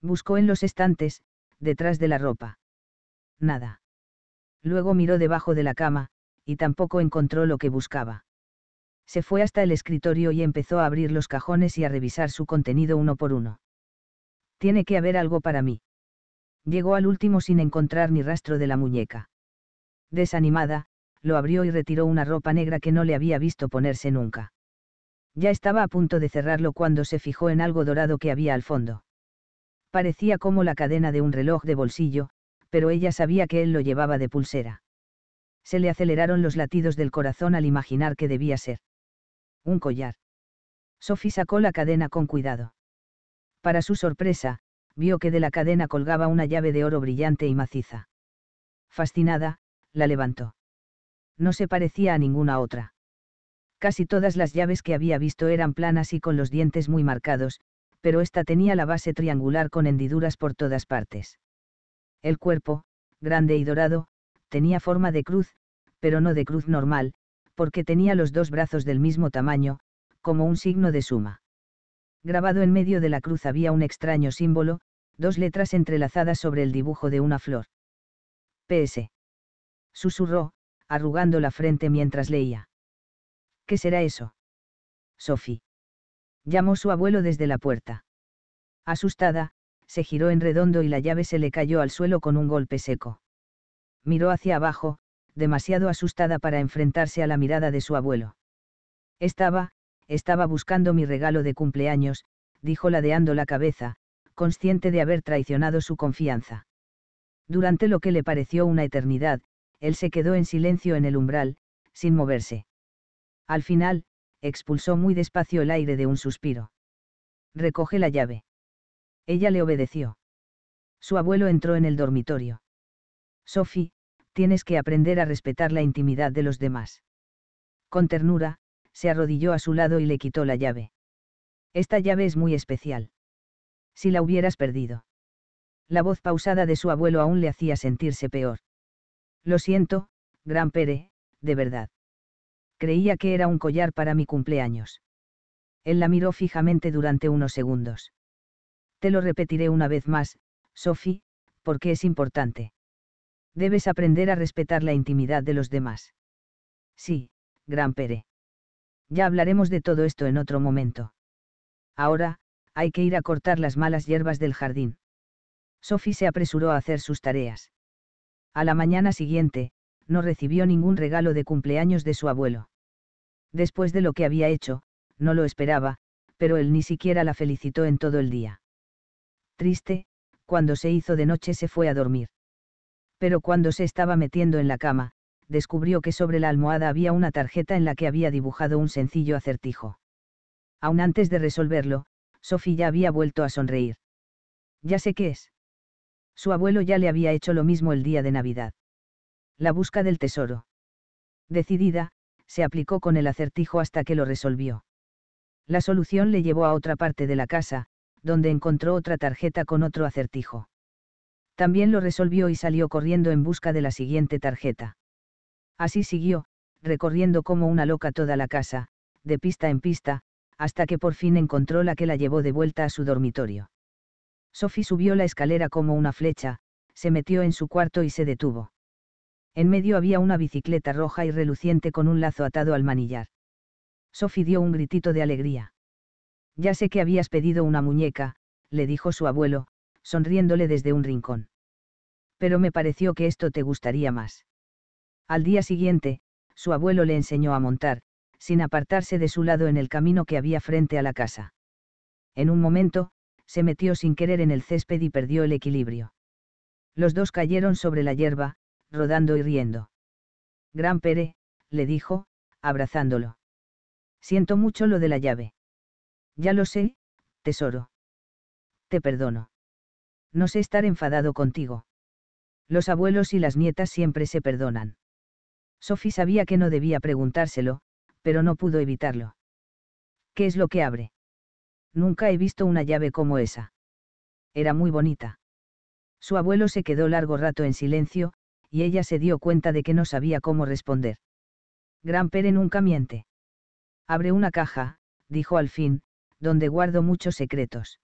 Buscó en los estantes, detrás de la ropa. Nada. Luego miró debajo de la cama, y tampoco encontró lo que buscaba. Se fue hasta el escritorio y empezó a abrir los cajones y a revisar su contenido uno por uno. Tiene que haber algo para mí. Llegó al último sin encontrar ni rastro de la muñeca desanimada, lo abrió y retiró una ropa negra que no le había visto ponerse nunca. Ya estaba a punto de cerrarlo cuando se fijó en algo dorado que había al fondo. Parecía como la cadena de un reloj de bolsillo, pero ella sabía que él lo llevaba de pulsera. Se le aceleraron los latidos del corazón al imaginar que debía ser. Un collar. Sophie sacó la cadena con cuidado. Para su sorpresa, vio que de la cadena colgaba una llave de oro brillante y maciza. Fascinada, la levantó. No se parecía a ninguna otra. Casi todas las llaves que había visto eran planas y con los dientes muy marcados, pero esta tenía la base triangular con hendiduras por todas partes. El cuerpo, grande y dorado, tenía forma de cruz, pero no de cruz normal, porque tenía los dos brazos del mismo tamaño, como un signo de suma. Grabado en medio de la cruz había un extraño símbolo, dos letras entrelazadas sobre el dibujo de una flor. PS. Susurró, arrugando la frente mientras leía. ¿Qué será eso? Sophie. Llamó su abuelo desde la puerta. Asustada, se giró en redondo y la llave se le cayó al suelo con un golpe seco. Miró hacia abajo, demasiado asustada para enfrentarse a la mirada de su abuelo. Estaba, estaba buscando mi regalo de cumpleaños, dijo ladeando la cabeza, consciente de haber traicionado su confianza. Durante lo que le pareció una eternidad, él se quedó en silencio en el umbral, sin moverse. Al final, expulsó muy despacio el aire de un suspiro. Recoge la llave. Ella le obedeció. Su abuelo entró en el dormitorio. Sophie, tienes que aprender a respetar la intimidad de los demás. Con ternura, se arrodilló a su lado y le quitó la llave. Esta llave es muy especial. Si la hubieras perdido. La voz pausada de su abuelo aún le hacía sentirse peor. Lo siento, Gran Pere, de verdad. Creía que era un collar para mi cumpleaños. Él la miró fijamente durante unos segundos. Te lo repetiré una vez más, Sophie, porque es importante. Debes aprender a respetar la intimidad de los demás. Sí, Gran Pere. Ya hablaremos de todo esto en otro momento. Ahora, hay que ir a cortar las malas hierbas del jardín. Sophie se apresuró a hacer sus tareas. A la mañana siguiente, no recibió ningún regalo de cumpleaños de su abuelo. Después de lo que había hecho, no lo esperaba, pero él ni siquiera la felicitó en todo el día. Triste, cuando se hizo de noche se fue a dormir. Pero cuando se estaba metiendo en la cama, descubrió que sobre la almohada había una tarjeta en la que había dibujado un sencillo acertijo. Aún antes de resolverlo, Sofía ya había vuelto a sonreír. Ya sé qué es. Su abuelo ya le había hecho lo mismo el día de Navidad. La busca del tesoro. Decidida, se aplicó con el acertijo hasta que lo resolvió. La solución le llevó a otra parte de la casa, donde encontró otra tarjeta con otro acertijo. También lo resolvió y salió corriendo en busca de la siguiente tarjeta. Así siguió, recorriendo como una loca toda la casa, de pista en pista, hasta que por fin encontró la que la llevó de vuelta a su dormitorio. Sophie subió la escalera como una flecha, se metió en su cuarto y se detuvo. En medio había una bicicleta roja y reluciente con un lazo atado al manillar. Sophie dio un gritito de alegría. Ya sé que habías pedido una muñeca, le dijo su abuelo, sonriéndole desde un rincón. Pero me pareció que esto te gustaría más. Al día siguiente, su abuelo le enseñó a montar, sin apartarse de su lado en el camino que había frente a la casa. En un momento, se metió sin querer en el césped y perdió el equilibrio. Los dos cayeron sobre la hierba, rodando y riendo. Gran Pere, le dijo, abrazándolo. Siento mucho lo de la llave. Ya lo sé, tesoro. Te perdono. No sé estar enfadado contigo. Los abuelos y las nietas siempre se perdonan. Sophie sabía que no debía preguntárselo, pero no pudo evitarlo. ¿Qué es lo que abre? Nunca he visto una llave como esa. Era muy bonita. Su abuelo se quedó largo rato en silencio, y ella se dio cuenta de que no sabía cómo responder. Gran Pere nunca miente. Abre una caja, dijo al fin, donde guardo muchos secretos.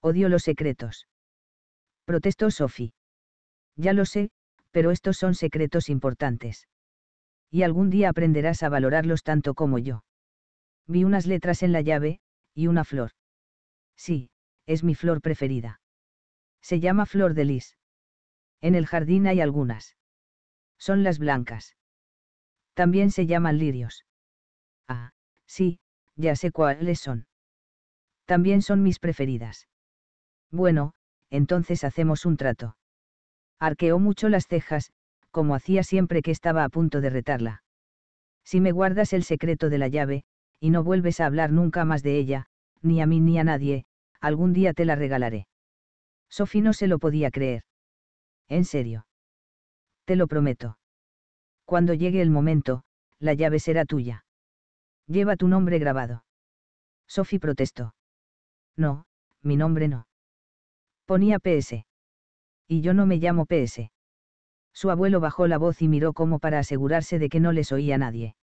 Odio los secretos. Protestó Sophie. Ya lo sé, pero estos son secretos importantes. Y algún día aprenderás a valorarlos tanto como yo. Vi unas letras en la llave, y una flor. Sí, es mi flor preferida. Se llama flor de lis. En el jardín hay algunas. Son las blancas. También se llaman lirios. Ah, sí, ya sé cuáles son. También son mis preferidas. Bueno, entonces hacemos un trato. Arqueó mucho las cejas, como hacía siempre que estaba a punto de retarla. Si me guardas el secreto de la llave, y no vuelves a hablar nunca más de ella, ni a mí ni a nadie, algún día te la regalaré. Sophie no se lo podía creer. En serio. Te lo prometo. Cuando llegue el momento, la llave será tuya. Lleva tu nombre grabado. Sophie protestó. No, mi nombre no. Ponía PS. Y yo no me llamo PS. Su abuelo bajó la voz y miró como para asegurarse de que no les oía nadie.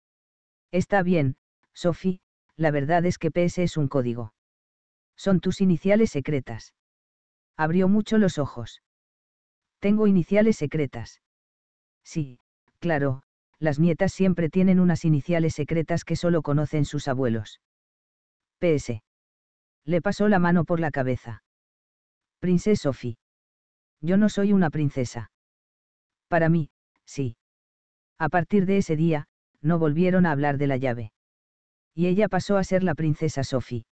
Está bien, Sophie, la verdad es que PS es un código. Son tus iniciales secretas. Abrió mucho los ojos. Tengo iniciales secretas. Sí, claro, las nietas siempre tienen unas iniciales secretas que solo conocen sus abuelos. PS. Le pasó la mano por la cabeza. Princesa Sophie. Yo no soy una princesa. Para mí, sí. A partir de ese día, no volvieron a hablar de la llave y ella pasó a ser la princesa Sophie.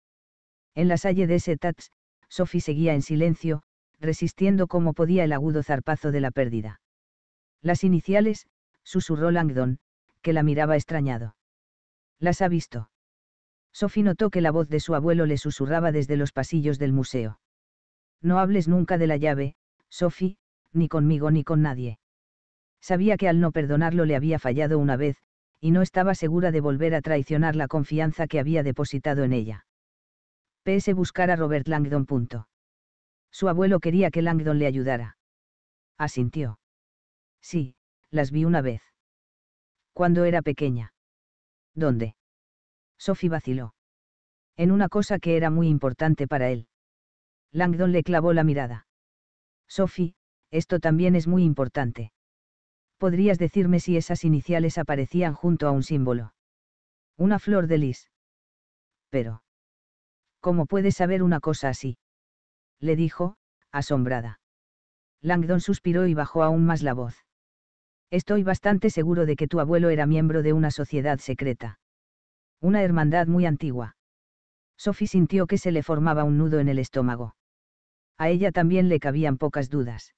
En la salle de Setats, Sophie seguía en silencio, resistiendo como podía el agudo zarpazo de la pérdida. Las iniciales, susurró Langdon, que la miraba extrañado. Las ha visto. Sophie notó que la voz de su abuelo le susurraba desde los pasillos del museo. No hables nunca de la llave, Sophie, ni conmigo ni con nadie. Sabía que al no perdonarlo le había fallado una vez, y no estaba segura de volver a traicionar la confianza que había depositado en ella. PS buscar a Robert Langdon. Su abuelo quería que Langdon le ayudara. Asintió. Sí, las vi una vez. Cuando era pequeña. ¿Dónde? Sophie vaciló. En una cosa que era muy importante para él. Langdon le clavó la mirada. Sophie, esto también es muy importante podrías decirme si esas iniciales aparecían junto a un símbolo. Una flor de lis. Pero. ¿Cómo puedes saber una cosa así? Le dijo, asombrada. Langdon suspiró y bajó aún más la voz. Estoy bastante seguro de que tu abuelo era miembro de una sociedad secreta. Una hermandad muy antigua. Sophie sintió que se le formaba un nudo en el estómago. A ella también le cabían pocas dudas.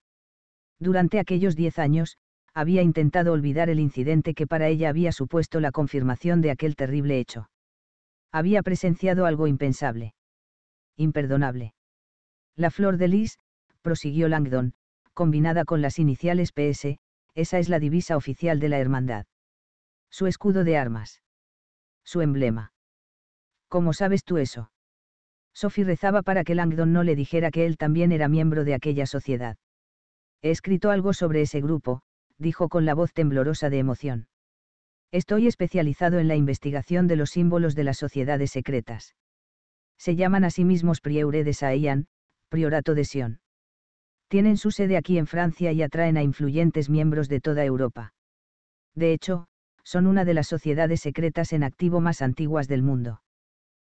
Durante aquellos diez años, había intentado olvidar el incidente que para ella había supuesto la confirmación de aquel terrible hecho. Había presenciado algo impensable. Imperdonable. La flor de lis, prosiguió Langdon, combinada con las iniciales PS, esa es la divisa oficial de la hermandad. Su escudo de armas. Su emblema. ¿Cómo sabes tú eso? Sophie rezaba para que Langdon no le dijera que él también era miembro de aquella sociedad. He escrito algo sobre ese grupo, dijo con la voz temblorosa de emoción. Estoy especializado en la investigación de los símbolos de las sociedades secretas. Se llaman a sí mismos Prieure de Priorato de Sion. Tienen su sede aquí en Francia y atraen a influyentes miembros de toda Europa. De hecho, son una de las sociedades secretas en activo más antiguas del mundo.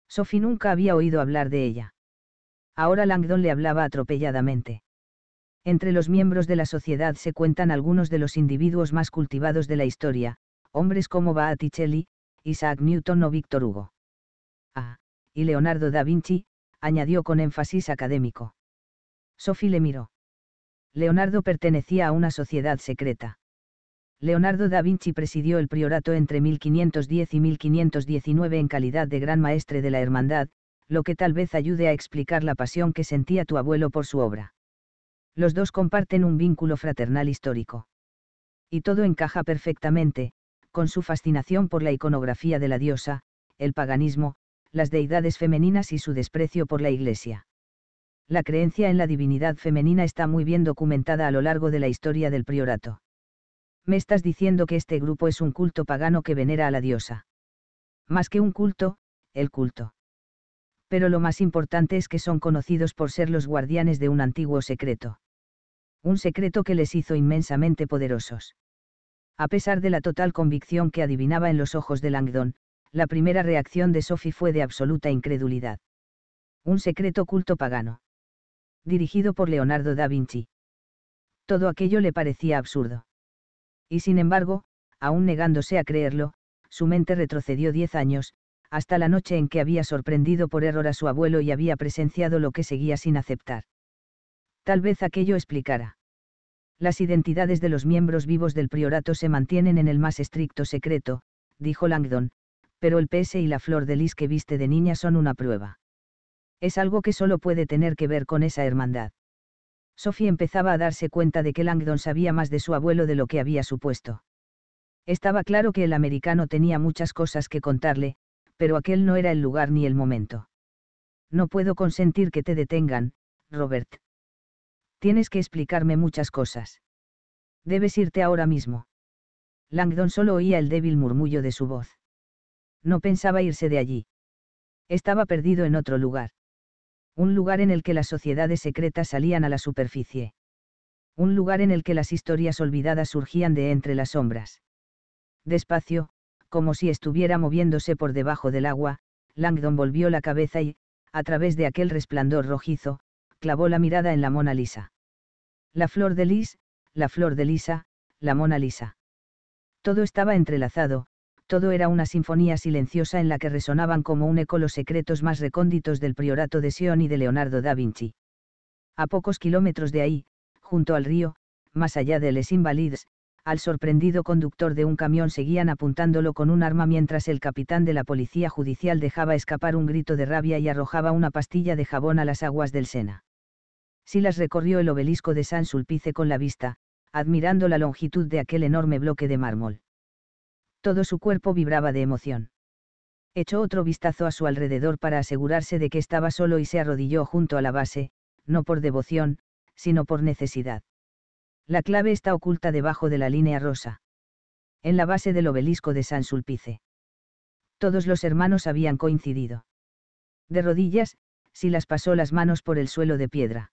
Sophie nunca había oído hablar de ella. Ahora Langdon le hablaba atropelladamente. Entre los miembros de la sociedad se cuentan algunos de los individuos más cultivados de la historia, hombres como Botticelli, Isaac Newton o Víctor Hugo. Ah, y Leonardo da Vinci, añadió con énfasis académico. Sophie le miró. Leonardo pertenecía a una sociedad secreta. Leonardo da Vinci presidió el priorato entre 1510 y 1519 en calidad de gran maestre de la hermandad, lo que tal vez ayude a explicar la pasión que sentía tu abuelo por su obra. Los dos comparten un vínculo fraternal histórico. Y todo encaja perfectamente, con su fascinación por la iconografía de la diosa, el paganismo, las deidades femeninas y su desprecio por la Iglesia. La creencia en la divinidad femenina está muy bien documentada a lo largo de la historia del priorato. Me estás diciendo que este grupo es un culto pagano que venera a la diosa. Más que un culto, el culto. Pero lo más importante es que son conocidos por ser los guardianes de un antiguo secreto un secreto que les hizo inmensamente poderosos. A pesar de la total convicción que adivinaba en los ojos de Langdon, la primera reacción de Sophie fue de absoluta incredulidad. Un secreto culto pagano. Dirigido por Leonardo da Vinci. Todo aquello le parecía absurdo. Y sin embargo, aún negándose a creerlo, su mente retrocedió diez años, hasta la noche en que había sorprendido por error a su abuelo y había presenciado lo que seguía sin aceptar. Tal vez aquello explicara. Las identidades de los miembros vivos del priorato se mantienen en el más estricto secreto, dijo Langdon, pero el PS y la flor de lis que viste de niña son una prueba. Es algo que solo puede tener que ver con esa hermandad. Sophie empezaba a darse cuenta de que Langdon sabía más de su abuelo de lo que había supuesto. Estaba claro que el americano tenía muchas cosas que contarle, pero aquel no era el lugar ni el momento. No puedo consentir que te detengan, Robert tienes que explicarme muchas cosas. Debes irte ahora mismo. Langdon solo oía el débil murmullo de su voz. No pensaba irse de allí. Estaba perdido en otro lugar. Un lugar en el que las sociedades secretas salían a la superficie. Un lugar en el que las historias olvidadas surgían de entre las sombras. Despacio, como si estuviera moviéndose por debajo del agua, Langdon volvió la cabeza y, a través de aquel resplandor rojizo, clavó la mirada en la Mona Lisa. La flor de lis, la flor de lisa, la Mona Lisa. Todo estaba entrelazado, todo era una sinfonía silenciosa en la que resonaban como un eco los secretos más recónditos del priorato de Sion y de Leonardo da Vinci. A pocos kilómetros de ahí, junto al río, más allá de Les Invalides, al sorprendido conductor de un camión seguían apuntándolo con un arma mientras el capitán de la policía judicial dejaba escapar un grito de rabia y arrojaba una pastilla de jabón a las aguas del Sena. Silas recorrió el obelisco de San Sulpice con la vista, admirando la longitud de aquel enorme bloque de mármol. Todo su cuerpo vibraba de emoción. Echó otro vistazo a su alrededor para asegurarse de que estaba solo y se arrodilló junto a la base, no por devoción, sino por necesidad. La clave está oculta debajo de la línea rosa. En la base del obelisco de San Sulpice. Todos los hermanos habían coincidido. De rodillas, Silas pasó las manos por el suelo de piedra.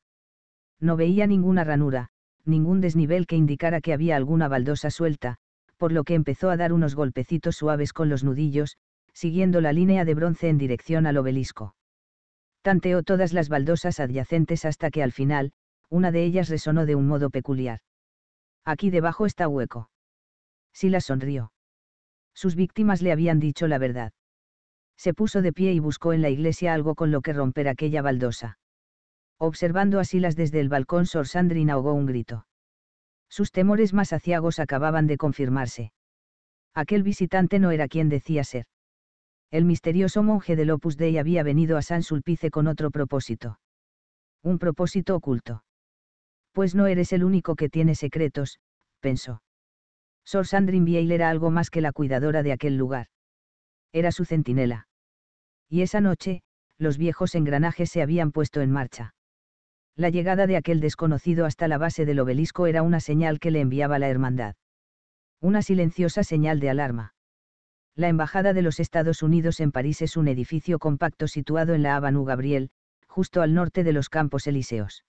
No veía ninguna ranura, ningún desnivel que indicara que había alguna baldosa suelta, por lo que empezó a dar unos golpecitos suaves con los nudillos, siguiendo la línea de bronce en dirección al obelisco. Tanteó todas las baldosas adyacentes hasta que al final, una de ellas resonó de un modo peculiar. Aquí debajo está hueco. Sila sonrió. Sus víctimas le habían dicho la verdad. Se puso de pie y buscó en la iglesia algo con lo que romper aquella baldosa. Observando así las desde el balcón, Sor Sandrin ahogó un grito. Sus temores más aciagos acababan de confirmarse. Aquel visitante no era quien decía ser. El misterioso monje del Opus Dei había venido a San Sulpice con otro propósito. Un propósito oculto. Pues no eres el único que tiene secretos, pensó. Sor Sandrin Biel era algo más que la cuidadora de aquel lugar. Era su centinela. Y esa noche, los viejos engranajes se habían puesto en marcha la llegada de aquel desconocido hasta la base del obelisco era una señal que le enviaba la hermandad. Una silenciosa señal de alarma. La Embajada de los Estados Unidos en París es un edificio compacto situado en la Avenue Gabriel, justo al norte de los Campos Elíseos.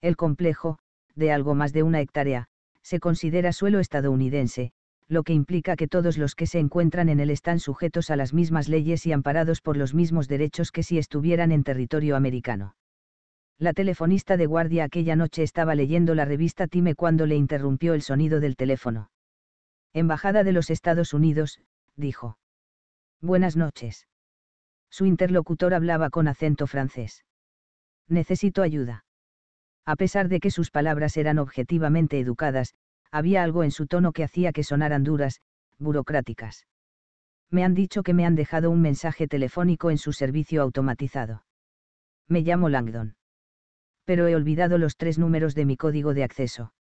El complejo, de algo más de una hectárea, se considera suelo estadounidense, lo que implica que todos los que se encuentran en él están sujetos a las mismas leyes y amparados por los mismos derechos que si estuvieran en territorio americano. La telefonista de guardia aquella noche estaba leyendo la revista Time cuando le interrumpió el sonido del teléfono. Embajada de los Estados Unidos, dijo. Buenas noches. Su interlocutor hablaba con acento francés. Necesito ayuda. A pesar de que sus palabras eran objetivamente educadas, había algo en su tono que hacía que sonaran duras, burocráticas. Me han dicho que me han dejado un mensaje telefónico en su servicio automatizado. Me llamo Langdon pero he olvidado los tres números de mi código de acceso.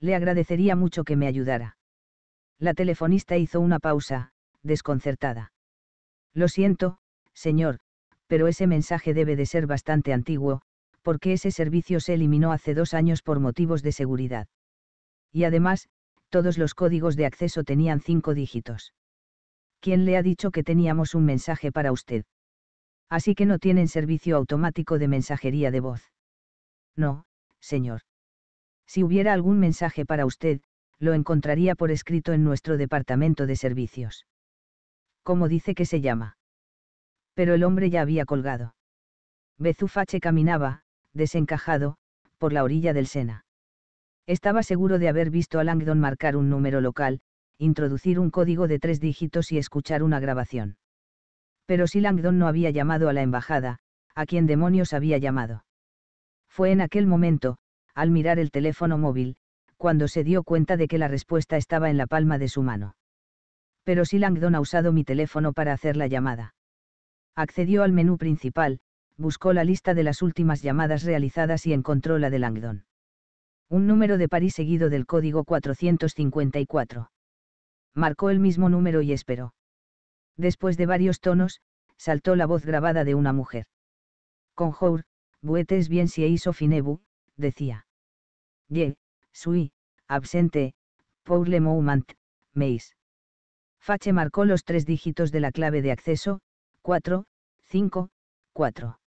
Le agradecería mucho que me ayudara. La telefonista hizo una pausa, desconcertada. Lo siento, señor, pero ese mensaje debe de ser bastante antiguo, porque ese servicio se eliminó hace dos años por motivos de seguridad. Y además, todos los códigos de acceso tenían cinco dígitos. ¿Quién le ha dicho que teníamos un mensaje para usted? Así que no tienen servicio automático de mensajería de voz. No, señor. Si hubiera algún mensaje para usted, lo encontraría por escrito en nuestro departamento de servicios. ¿Cómo dice que se llama? Pero el hombre ya había colgado. Bezufache caminaba, desencajado, por la orilla del Sena. Estaba seguro de haber visto a Langdon marcar un número local, introducir un código de tres dígitos y escuchar una grabación. Pero si Langdon no había llamado a la embajada, ¿a quién demonios había llamado? Fue en aquel momento, al mirar el teléfono móvil, cuando se dio cuenta de que la respuesta estaba en la palma de su mano. Pero si Langdon ha usado mi teléfono para hacer la llamada. Accedió al menú principal, buscó la lista de las últimas llamadas realizadas y encontró la de Langdon. Un número de París seguido del código 454. Marcó el mismo número y esperó. Después de varios tonos, saltó la voz grabada de una mujer. Conjour, Buetes bien si hizo finebu, decía. Ye, sui, absente, le moment, meis. Fache marcó los tres dígitos de la clave de acceso, 4, 5, 4.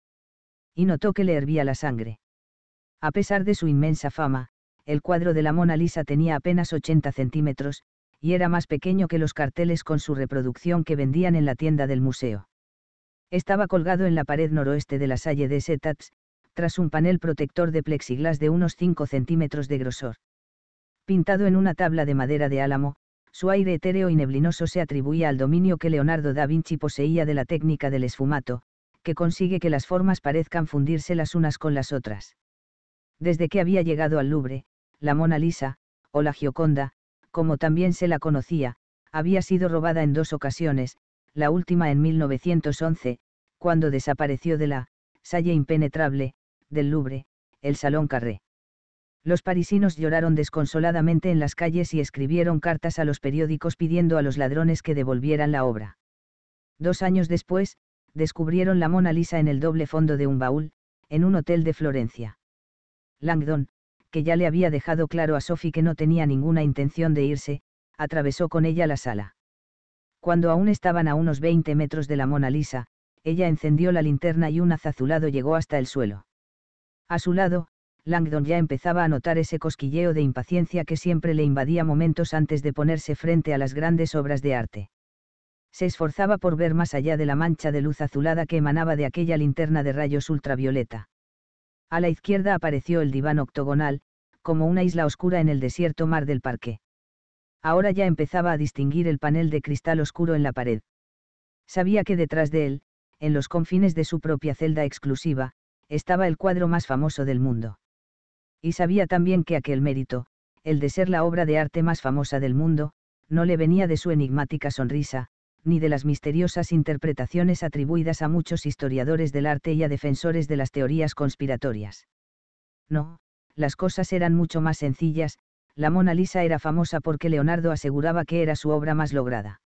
Y notó que le hervía la sangre. A pesar de su inmensa fama, el cuadro de la Mona Lisa tenía apenas 80 centímetros, y era más pequeño que los carteles con su reproducción que vendían en la tienda del museo. Estaba colgado en la pared noroeste de la Salle de Setats, tras un panel protector de plexiglas de unos 5 centímetros de grosor. Pintado en una tabla de madera de álamo, su aire etéreo y neblinoso se atribuía al dominio que Leonardo da Vinci poseía de la técnica del esfumato, que consigue que las formas parezcan fundirse las unas con las otras. Desde que había llegado al Louvre, la Mona Lisa, o la Gioconda, como también se la conocía, había sido robada en dos ocasiones, la última en 1911, cuando desapareció de la Salle Impenetrable, del Louvre, el Salón Carré. Los parisinos lloraron desconsoladamente en las calles y escribieron cartas a los periódicos pidiendo a los ladrones que devolvieran la obra. Dos años después, descubrieron la Mona Lisa en el doble fondo de un baúl, en un hotel de Florencia. Langdon, que ya le había dejado claro a Sophie que no tenía ninguna intención de irse, atravesó con ella la sala. Cuando aún estaban a unos 20 metros de la Mona Lisa, ella encendió la linterna y un azazulado llegó hasta el suelo. A su lado, Langdon ya empezaba a notar ese cosquilleo de impaciencia que siempre le invadía momentos antes de ponerse frente a las grandes obras de arte. Se esforzaba por ver más allá de la mancha de luz azulada que emanaba de aquella linterna de rayos ultravioleta. A la izquierda apareció el diván octogonal, como una isla oscura en el desierto mar del parque. Ahora ya empezaba a distinguir el panel de cristal oscuro en la pared. Sabía que detrás de él, en los confines de su propia celda exclusiva, estaba el cuadro más famoso del mundo. Y sabía también que aquel mérito, el de ser la obra de arte más famosa del mundo, no le venía de su enigmática sonrisa, ni de las misteriosas interpretaciones atribuidas a muchos historiadores del arte y a defensores de las teorías conspiratorias. No, las cosas eran mucho más sencillas, la Mona Lisa era famosa porque Leonardo aseguraba que era su obra más lograda.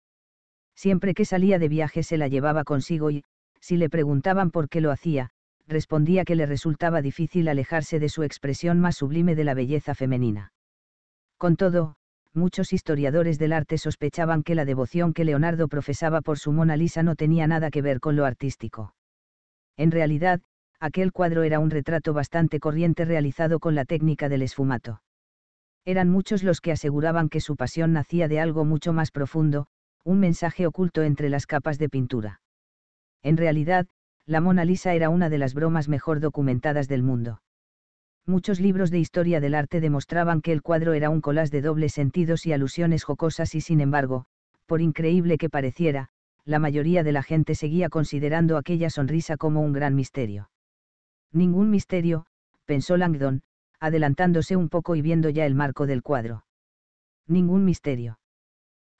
Siempre que salía de viaje se la llevaba consigo y, si le preguntaban por qué lo hacía, respondía que le resultaba difícil alejarse de su expresión más sublime de la belleza femenina. Con todo, muchos historiadores del arte sospechaban que la devoción que Leonardo profesaba por su Mona Lisa no tenía nada que ver con lo artístico. En realidad, aquel cuadro era un retrato bastante corriente realizado con la técnica del esfumato. Eran muchos los que aseguraban que su pasión nacía de algo mucho más profundo, un mensaje oculto entre las capas de pintura. En realidad, la Mona Lisa era una de las bromas mejor documentadas del mundo. Muchos libros de historia del arte demostraban que el cuadro era un colás de dobles sentidos y alusiones jocosas y sin embargo, por increíble que pareciera, la mayoría de la gente seguía considerando aquella sonrisa como un gran misterio. Ningún misterio, pensó Langdon, adelantándose un poco y viendo ya el marco del cuadro. Ningún misterio.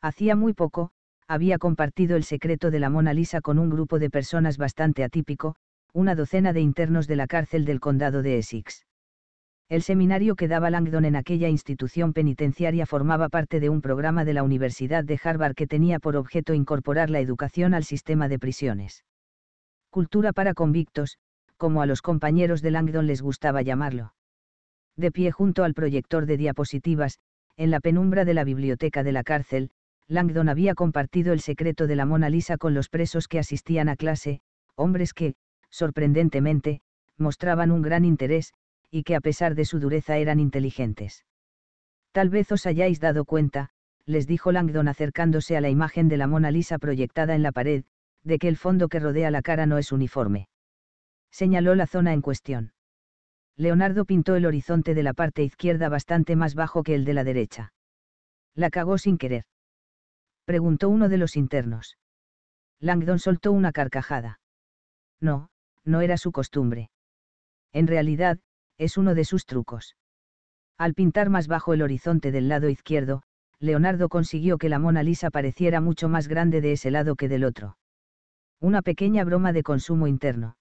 Hacía muy poco, había compartido el secreto de la Mona Lisa con un grupo de personas bastante atípico, una docena de internos de la cárcel del condado de Essex. El seminario que daba Langdon en aquella institución penitenciaria formaba parte de un programa de la Universidad de Harvard que tenía por objeto incorporar la educación al sistema de prisiones. Cultura para convictos, como a los compañeros de Langdon les gustaba llamarlo. De pie junto al proyector de diapositivas, en la penumbra de la biblioteca de la cárcel, Langdon había compartido el secreto de la Mona Lisa con los presos que asistían a clase, hombres que, sorprendentemente, mostraban un gran interés, y que a pesar de su dureza eran inteligentes. Tal vez os hayáis dado cuenta, les dijo Langdon acercándose a la imagen de la Mona Lisa proyectada en la pared, de que el fondo que rodea la cara no es uniforme. Señaló la zona en cuestión. Leonardo pintó el horizonte de la parte izquierda bastante más bajo que el de la derecha. La cagó sin querer preguntó uno de los internos. Langdon soltó una carcajada. No, no era su costumbre. En realidad, es uno de sus trucos. Al pintar más bajo el horizonte del lado izquierdo, Leonardo consiguió que la Mona Lisa pareciera mucho más grande de ese lado que del otro. Una pequeña broma de consumo interno.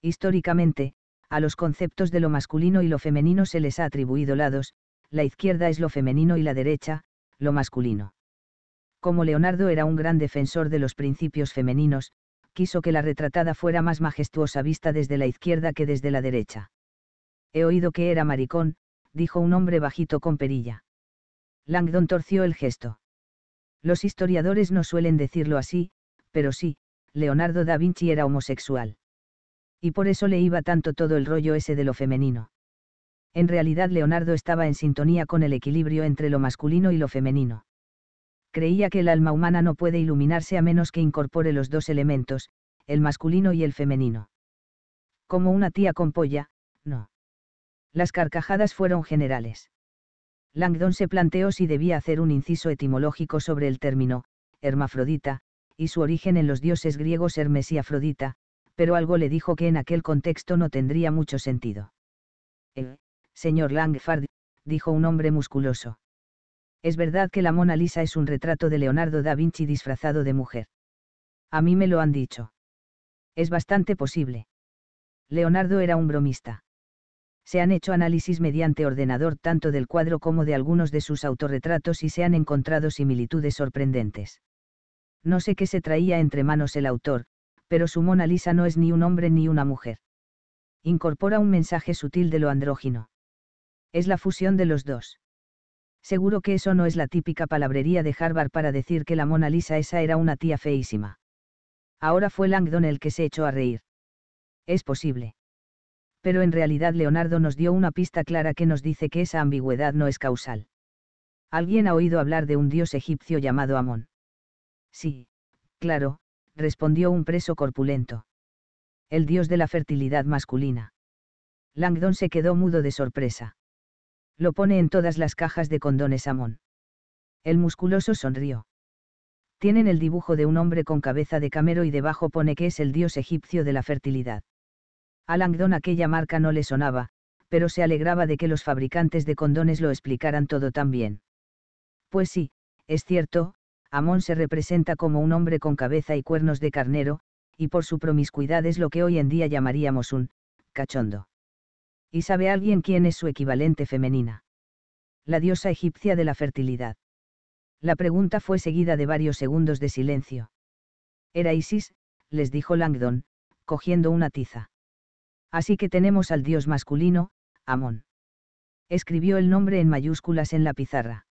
Históricamente, a los conceptos de lo masculino y lo femenino se les ha atribuido lados, la izquierda es lo femenino y la derecha, lo masculino como Leonardo era un gran defensor de los principios femeninos, quiso que la retratada fuera más majestuosa vista desde la izquierda que desde la derecha. He oído que era maricón, dijo un hombre bajito con perilla. Langdon torció el gesto. Los historiadores no suelen decirlo así, pero sí, Leonardo da Vinci era homosexual. Y por eso le iba tanto todo el rollo ese de lo femenino. En realidad Leonardo estaba en sintonía con el equilibrio entre lo masculino y lo femenino creía que el alma humana no puede iluminarse a menos que incorpore los dos elementos, el masculino y el femenino. Como una tía con polla, no. Las carcajadas fueron generales. Langdon se planteó si debía hacer un inciso etimológico sobre el término, hermafrodita, y su origen en los dioses griegos Hermes y Afrodita, pero algo le dijo que en aquel contexto no tendría mucho sentido. Eh, señor Langford, dijo un hombre musculoso. Es verdad que la Mona Lisa es un retrato de Leonardo da Vinci disfrazado de mujer. A mí me lo han dicho. Es bastante posible. Leonardo era un bromista. Se han hecho análisis mediante ordenador tanto del cuadro como de algunos de sus autorretratos y se han encontrado similitudes sorprendentes. No sé qué se traía entre manos el autor, pero su Mona Lisa no es ni un hombre ni una mujer. Incorpora un mensaje sutil de lo andrógino. Es la fusión de los dos. Seguro que eso no es la típica palabrería de Harvard para decir que la Mona Lisa esa era una tía feísima. Ahora fue Langdon el que se echó a reír. Es posible. Pero en realidad Leonardo nos dio una pista clara que nos dice que esa ambigüedad no es causal. ¿Alguien ha oído hablar de un dios egipcio llamado Amón? Sí, claro, respondió un preso corpulento. El dios de la fertilidad masculina. Langdon se quedó mudo de sorpresa. Lo pone en todas las cajas de condones Amón. El musculoso sonrió. Tienen el dibujo de un hombre con cabeza de camero y debajo pone que es el dios egipcio de la fertilidad. A Langdon aquella marca no le sonaba, pero se alegraba de que los fabricantes de condones lo explicaran todo tan bien. Pues sí, es cierto, Amón se representa como un hombre con cabeza y cuernos de carnero, y por su promiscuidad es lo que hoy en día llamaríamos un cachondo y sabe alguien quién es su equivalente femenina. La diosa egipcia de la fertilidad. La pregunta fue seguida de varios segundos de silencio. Era Isis, les dijo Langdon, cogiendo una tiza. Así que tenemos al dios masculino, Amón. Escribió el nombre en mayúsculas en la pizarra.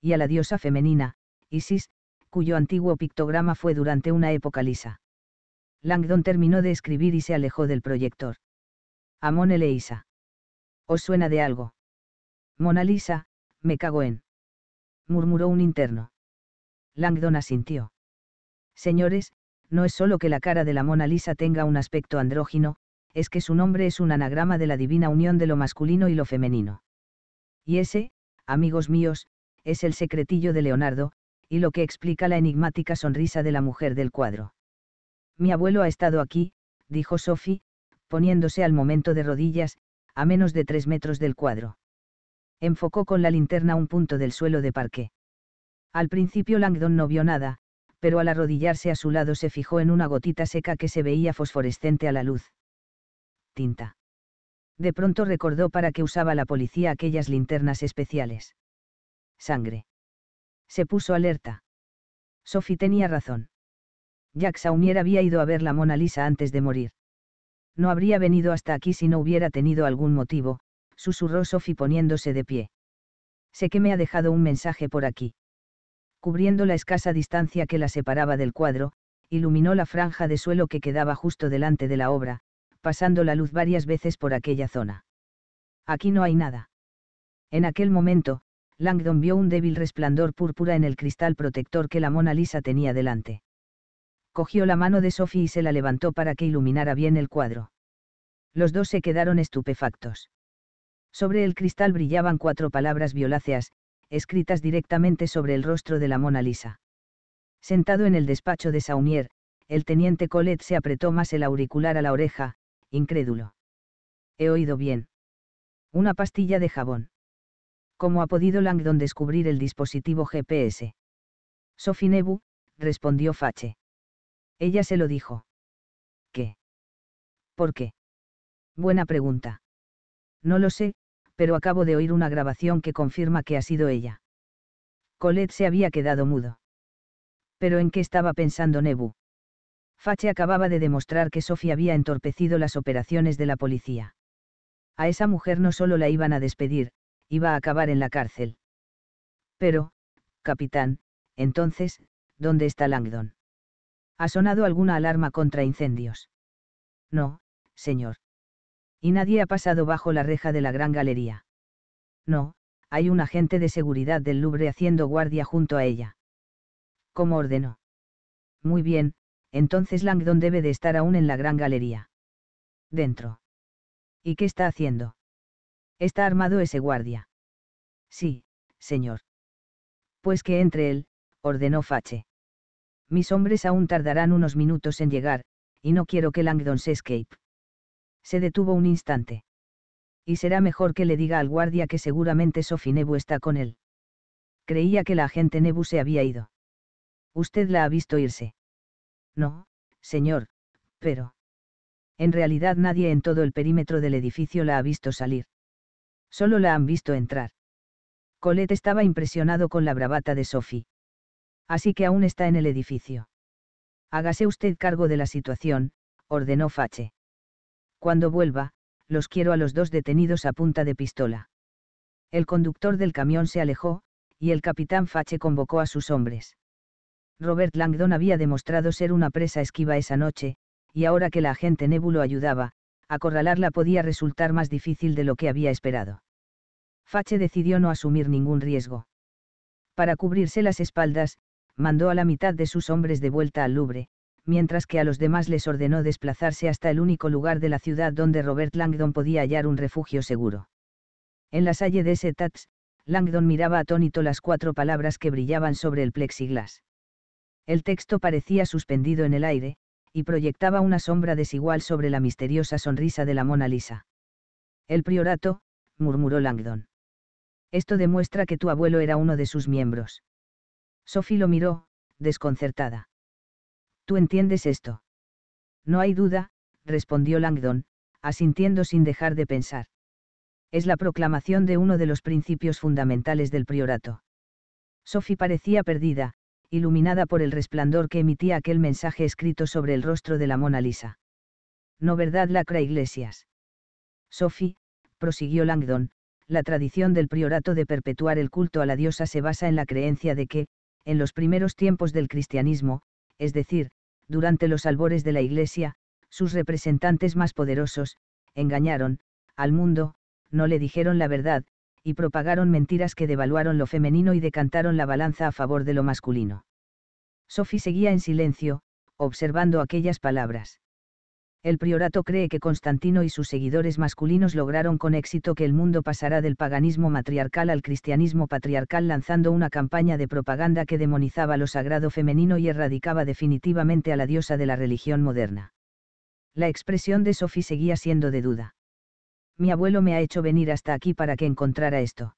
Y a la diosa femenina, Isis, cuyo antiguo pictograma fue durante una época lisa. Langdon terminó de escribir y se alejó del proyector. Amón Eleisa. ¿Os suena de algo? Mona Lisa, me cago en. Murmuró un interno. Langdon asintió. Señores, no es solo que la cara de la Mona Lisa tenga un aspecto andrógino, es que su nombre es un anagrama de la divina unión de lo masculino y lo femenino. Y ese, amigos míos, es el secretillo de Leonardo, y lo que explica la enigmática sonrisa de la mujer del cuadro. Mi abuelo ha estado aquí, dijo Sophie, poniéndose al momento de rodillas, a menos de tres metros del cuadro. Enfocó con la linterna un punto del suelo de parque. Al principio Langdon no vio nada, pero al arrodillarse a su lado se fijó en una gotita seca que se veía fosforescente a la luz. Tinta. De pronto recordó para qué usaba la policía aquellas linternas especiales. Sangre. Se puso alerta. Sophie tenía razón. Jack Saumier había ido a ver la Mona Lisa antes de morir. No habría venido hasta aquí si no hubiera tenido algún motivo, susurró Sophie poniéndose de pie. Sé que me ha dejado un mensaje por aquí. Cubriendo la escasa distancia que la separaba del cuadro, iluminó la franja de suelo que quedaba justo delante de la obra, pasando la luz varias veces por aquella zona. Aquí no hay nada. En aquel momento, Langdon vio un débil resplandor púrpura en el cristal protector que la Mona Lisa tenía delante cogió la mano de Sophie y se la levantó para que iluminara bien el cuadro. Los dos se quedaron estupefactos. Sobre el cristal brillaban cuatro palabras violáceas, escritas directamente sobre el rostro de la Mona Lisa. Sentado en el despacho de Saumier, el teniente Colette se apretó más el auricular a la oreja, incrédulo. He oído bien. Una pastilla de jabón. ¿Cómo ha podido Langdon descubrir el dispositivo GPS? Sofinebu, respondió Fache. Ella se lo dijo. ¿Qué? ¿Por qué? Buena pregunta. No lo sé, pero acabo de oír una grabación que confirma que ha sido ella. Colette se había quedado mudo. ¿Pero en qué estaba pensando Nebu? Fache acababa de demostrar que Sophie había entorpecido las operaciones de la policía. A esa mujer no solo la iban a despedir, iba a acabar en la cárcel. Pero, capitán, entonces, ¿dónde está Langdon? ¿Ha sonado alguna alarma contra incendios? No, señor. ¿Y nadie ha pasado bajo la reja de la gran galería? No, hay un agente de seguridad del Louvre haciendo guardia junto a ella. ¿Cómo ordenó? Muy bien, entonces Langdon debe de estar aún en la gran galería. Dentro. ¿Y qué está haciendo? ¿Está armado ese guardia? Sí, señor. Pues que entre él, ordenó Fache. Mis hombres aún tardarán unos minutos en llegar, y no quiero que Langdon se escape. Se detuvo un instante. Y será mejor que le diga al guardia que seguramente Sophie Nebu está con él. Creía que la agente Nebu se había ido. Usted la ha visto irse. No, señor, pero... En realidad nadie en todo el perímetro del edificio la ha visto salir. Solo la han visto entrar. Colette estaba impresionado con la bravata de Sophie así que aún está en el edificio. Hágase usted cargo de la situación, ordenó Fache. Cuando vuelva, los quiero a los dos detenidos a punta de pistola. El conductor del camión se alejó, y el capitán Fache convocó a sus hombres. Robert Langdon había demostrado ser una presa esquiva esa noche, y ahora que la agente Nébulo ayudaba, acorralarla podía resultar más difícil de lo que había esperado. Fache decidió no asumir ningún riesgo. Para cubrirse las espaldas, mandó a la mitad de sus hombres de vuelta al Louvre, mientras que a los demás les ordenó desplazarse hasta el único lugar de la ciudad donde Robert Langdon podía hallar un refugio seguro. En la salle de Setats, Langdon miraba atónito las cuatro palabras que brillaban sobre el plexiglas. El texto parecía suspendido en el aire, y proyectaba una sombra desigual sobre la misteriosa sonrisa de la Mona Lisa. El priorato, murmuró Langdon. Esto demuestra que tu abuelo era uno de sus miembros. Sophie lo miró, desconcertada. ¿Tú entiendes esto? No hay duda, respondió Langdon, asintiendo sin dejar de pensar. Es la proclamación de uno de los principios fundamentales del priorato. Sophie parecía perdida, iluminada por el resplandor que emitía aquel mensaje escrito sobre el rostro de la Mona Lisa. ¿No verdad, Lacra Iglesias? Sophie, prosiguió Langdon, la tradición del priorato de perpetuar el culto a la diosa se basa en la creencia de que, en los primeros tiempos del cristianismo, es decir, durante los albores de la Iglesia, sus representantes más poderosos, engañaron, al mundo, no le dijeron la verdad, y propagaron mentiras que devaluaron lo femenino y decantaron la balanza a favor de lo masculino. Sophie seguía en silencio, observando aquellas palabras el priorato cree que Constantino y sus seguidores masculinos lograron con éxito que el mundo pasará del paganismo matriarcal al cristianismo patriarcal lanzando una campaña de propaganda que demonizaba lo sagrado femenino y erradicaba definitivamente a la diosa de la religión moderna. La expresión de Sophie seguía siendo de duda. Mi abuelo me ha hecho venir hasta aquí para que encontrara esto.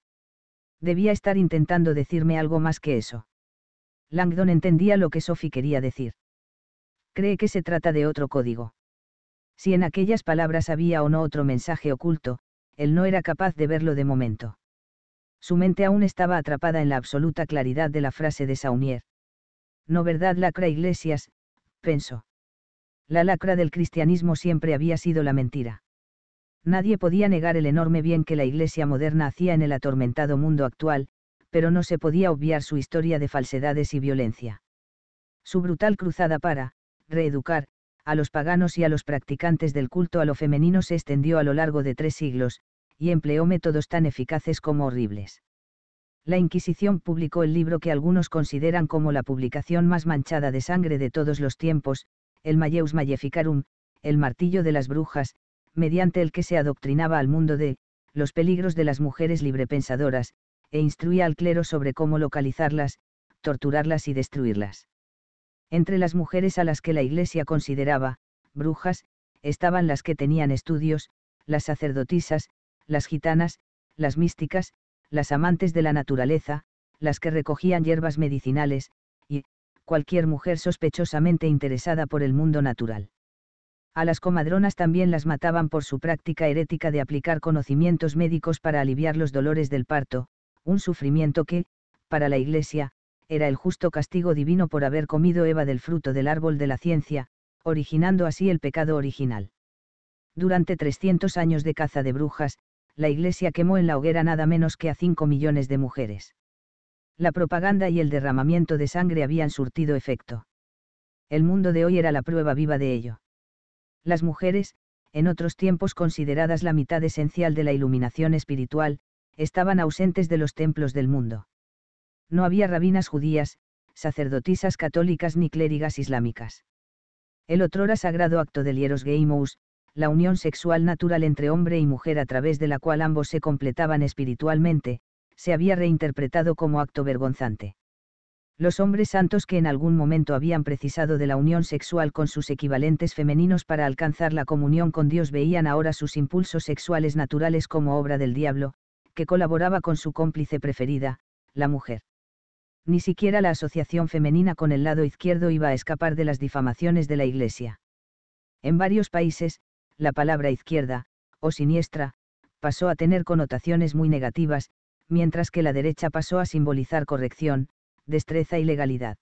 Debía estar intentando decirme algo más que eso. Langdon entendía lo que Sophie quería decir. Cree que se trata de otro código si en aquellas palabras había o no otro mensaje oculto, él no era capaz de verlo de momento. Su mente aún estaba atrapada en la absoluta claridad de la frase de Saunier. No verdad lacra Iglesias, pensó. La lacra del cristianismo siempre había sido la mentira. Nadie podía negar el enorme bien que la Iglesia moderna hacía en el atormentado mundo actual, pero no se podía obviar su historia de falsedades y violencia. Su brutal cruzada para, reeducar, a los paganos y a los practicantes del culto a lo femenino se extendió a lo largo de tres siglos, y empleó métodos tan eficaces como horribles. La Inquisición publicó el libro que algunos consideran como la publicación más manchada de sangre de todos los tiempos, el Malleus Maleficarum, el martillo de las brujas, mediante el que se adoctrinaba al mundo de los peligros de las mujeres librepensadoras, e instruía al clero sobre cómo localizarlas, torturarlas y destruirlas. Entre las mujeres a las que la Iglesia consideraba, brujas, estaban las que tenían estudios, las sacerdotisas, las gitanas, las místicas, las amantes de la naturaleza, las que recogían hierbas medicinales, y, cualquier mujer sospechosamente interesada por el mundo natural. A las comadronas también las mataban por su práctica herética de aplicar conocimientos médicos para aliviar los dolores del parto, un sufrimiento que, para la Iglesia, era el justo castigo divino por haber comido Eva del fruto del árbol de la ciencia, originando así el pecado original. Durante 300 años de caza de brujas, la Iglesia quemó en la hoguera nada menos que a 5 millones de mujeres. La propaganda y el derramamiento de sangre habían surtido efecto. El mundo de hoy era la prueba viva de ello. Las mujeres, en otros tiempos consideradas la mitad esencial de la iluminación espiritual, estaban ausentes de los templos del mundo no había rabinas judías, sacerdotisas católicas ni clérigas islámicas. El otrora sagrado acto del Hieros Geimous, la unión sexual natural entre hombre y mujer a través de la cual ambos se completaban espiritualmente, se había reinterpretado como acto vergonzante. Los hombres santos que en algún momento habían precisado de la unión sexual con sus equivalentes femeninos para alcanzar la comunión con Dios veían ahora sus impulsos sexuales naturales como obra del diablo, que colaboraba con su cómplice preferida, la mujer ni siquiera la asociación femenina con el lado izquierdo iba a escapar de las difamaciones de la Iglesia. En varios países, la palabra izquierda, o siniestra, pasó a tener connotaciones muy negativas, mientras que la derecha pasó a simbolizar corrección, destreza y legalidad.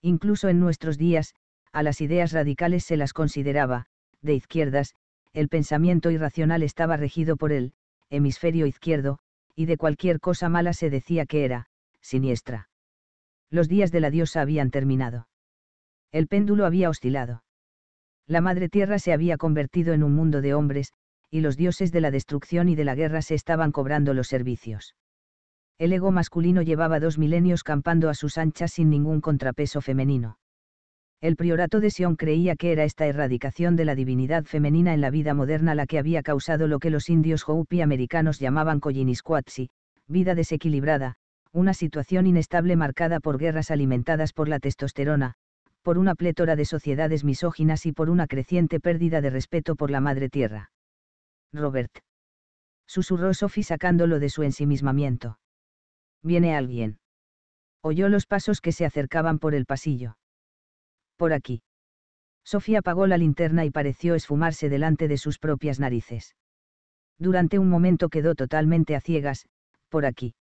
Incluso en nuestros días, a las ideas radicales se las consideraba, de izquierdas, el pensamiento irracional estaba regido por el hemisferio izquierdo, y de cualquier cosa mala se decía que era, siniestra. Los días de la diosa habían terminado. El péndulo había oscilado. La madre tierra se había convertido en un mundo de hombres, y los dioses de la destrucción y de la guerra se estaban cobrando los servicios. El ego masculino llevaba dos milenios campando a sus anchas sin ningún contrapeso femenino. El priorato de Sion creía que era esta erradicación de la divinidad femenina en la vida moderna la que había causado lo que los indios Hopi americanos llamaban Collinisquatsi, vida desequilibrada, una situación inestable marcada por guerras alimentadas por la testosterona, por una plétora de sociedades misóginas y por una creciente pérdida de respeto por la madre tierra. Robert. Susurró Sophie sacándolo de su ensimismamiento. Viene alguien. Oyó los pasos que se acercaban por el pasillo. Por aquí. Sofía apagó la linterna y pareció esfumarse delante de sus propias narices. Durante un momento quedó totalmente a ciegas, por aquí.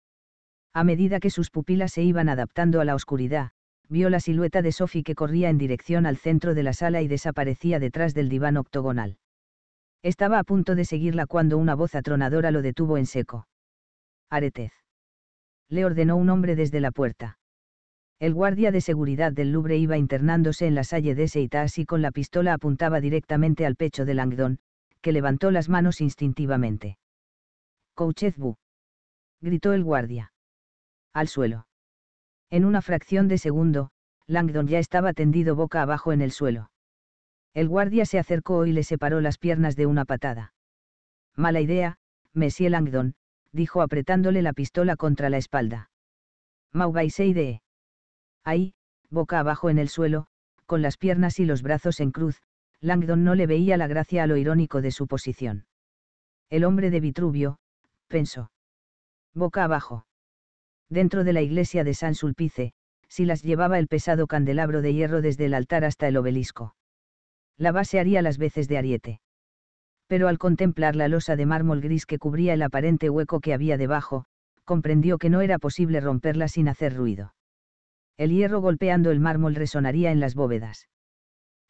A medida que sus pupilas se iban adaptando a la oscuridad, vio la silueta de Sophie que corría en dirección al centro de la sala y desaparecía detrás del diván octogonal. Estaba a punto de seguirla cuando una voz atronadora lo detuvo en seco. Aretez. Le ordenó un hombre desde la puerta. El guardia de seguridad del Louvre iba internándose en la salle de Seitas y con la pistola apuntaba directamente al pecho de Langdon, que levantó las manos instintivamente. Couchezbu. Gritó el guardia al suelo. En una fracción de segundo, Langdon ya estaba tendido boca abajo en el suelo. El guardia se acercó y le separó las piernas de una patada. Mala idea, Monsieur Langdon, dijo apretándole la pistola contra la espalda. Maubaiseide. E. Ahí, boca abajo en el suelo, con las piernas y los brazos en cruz, Langdon no le veía la gracia a lo irónico de su posición. El hombre de Vitruvio, pensó. Boca abajo dentro de la iglesia de San Sulpice, si las llevaba el pesado candelabro de hierro desde el altar hasta el obelisco. La base haría las veces de ariete. Pero al contemplar la losa de mármol gris que cubría el aparente hueco que había debajo, comprendió que no era posible romperla sin hacer ruido. El hierro golpeando el mármol resonaría en las bóvedas.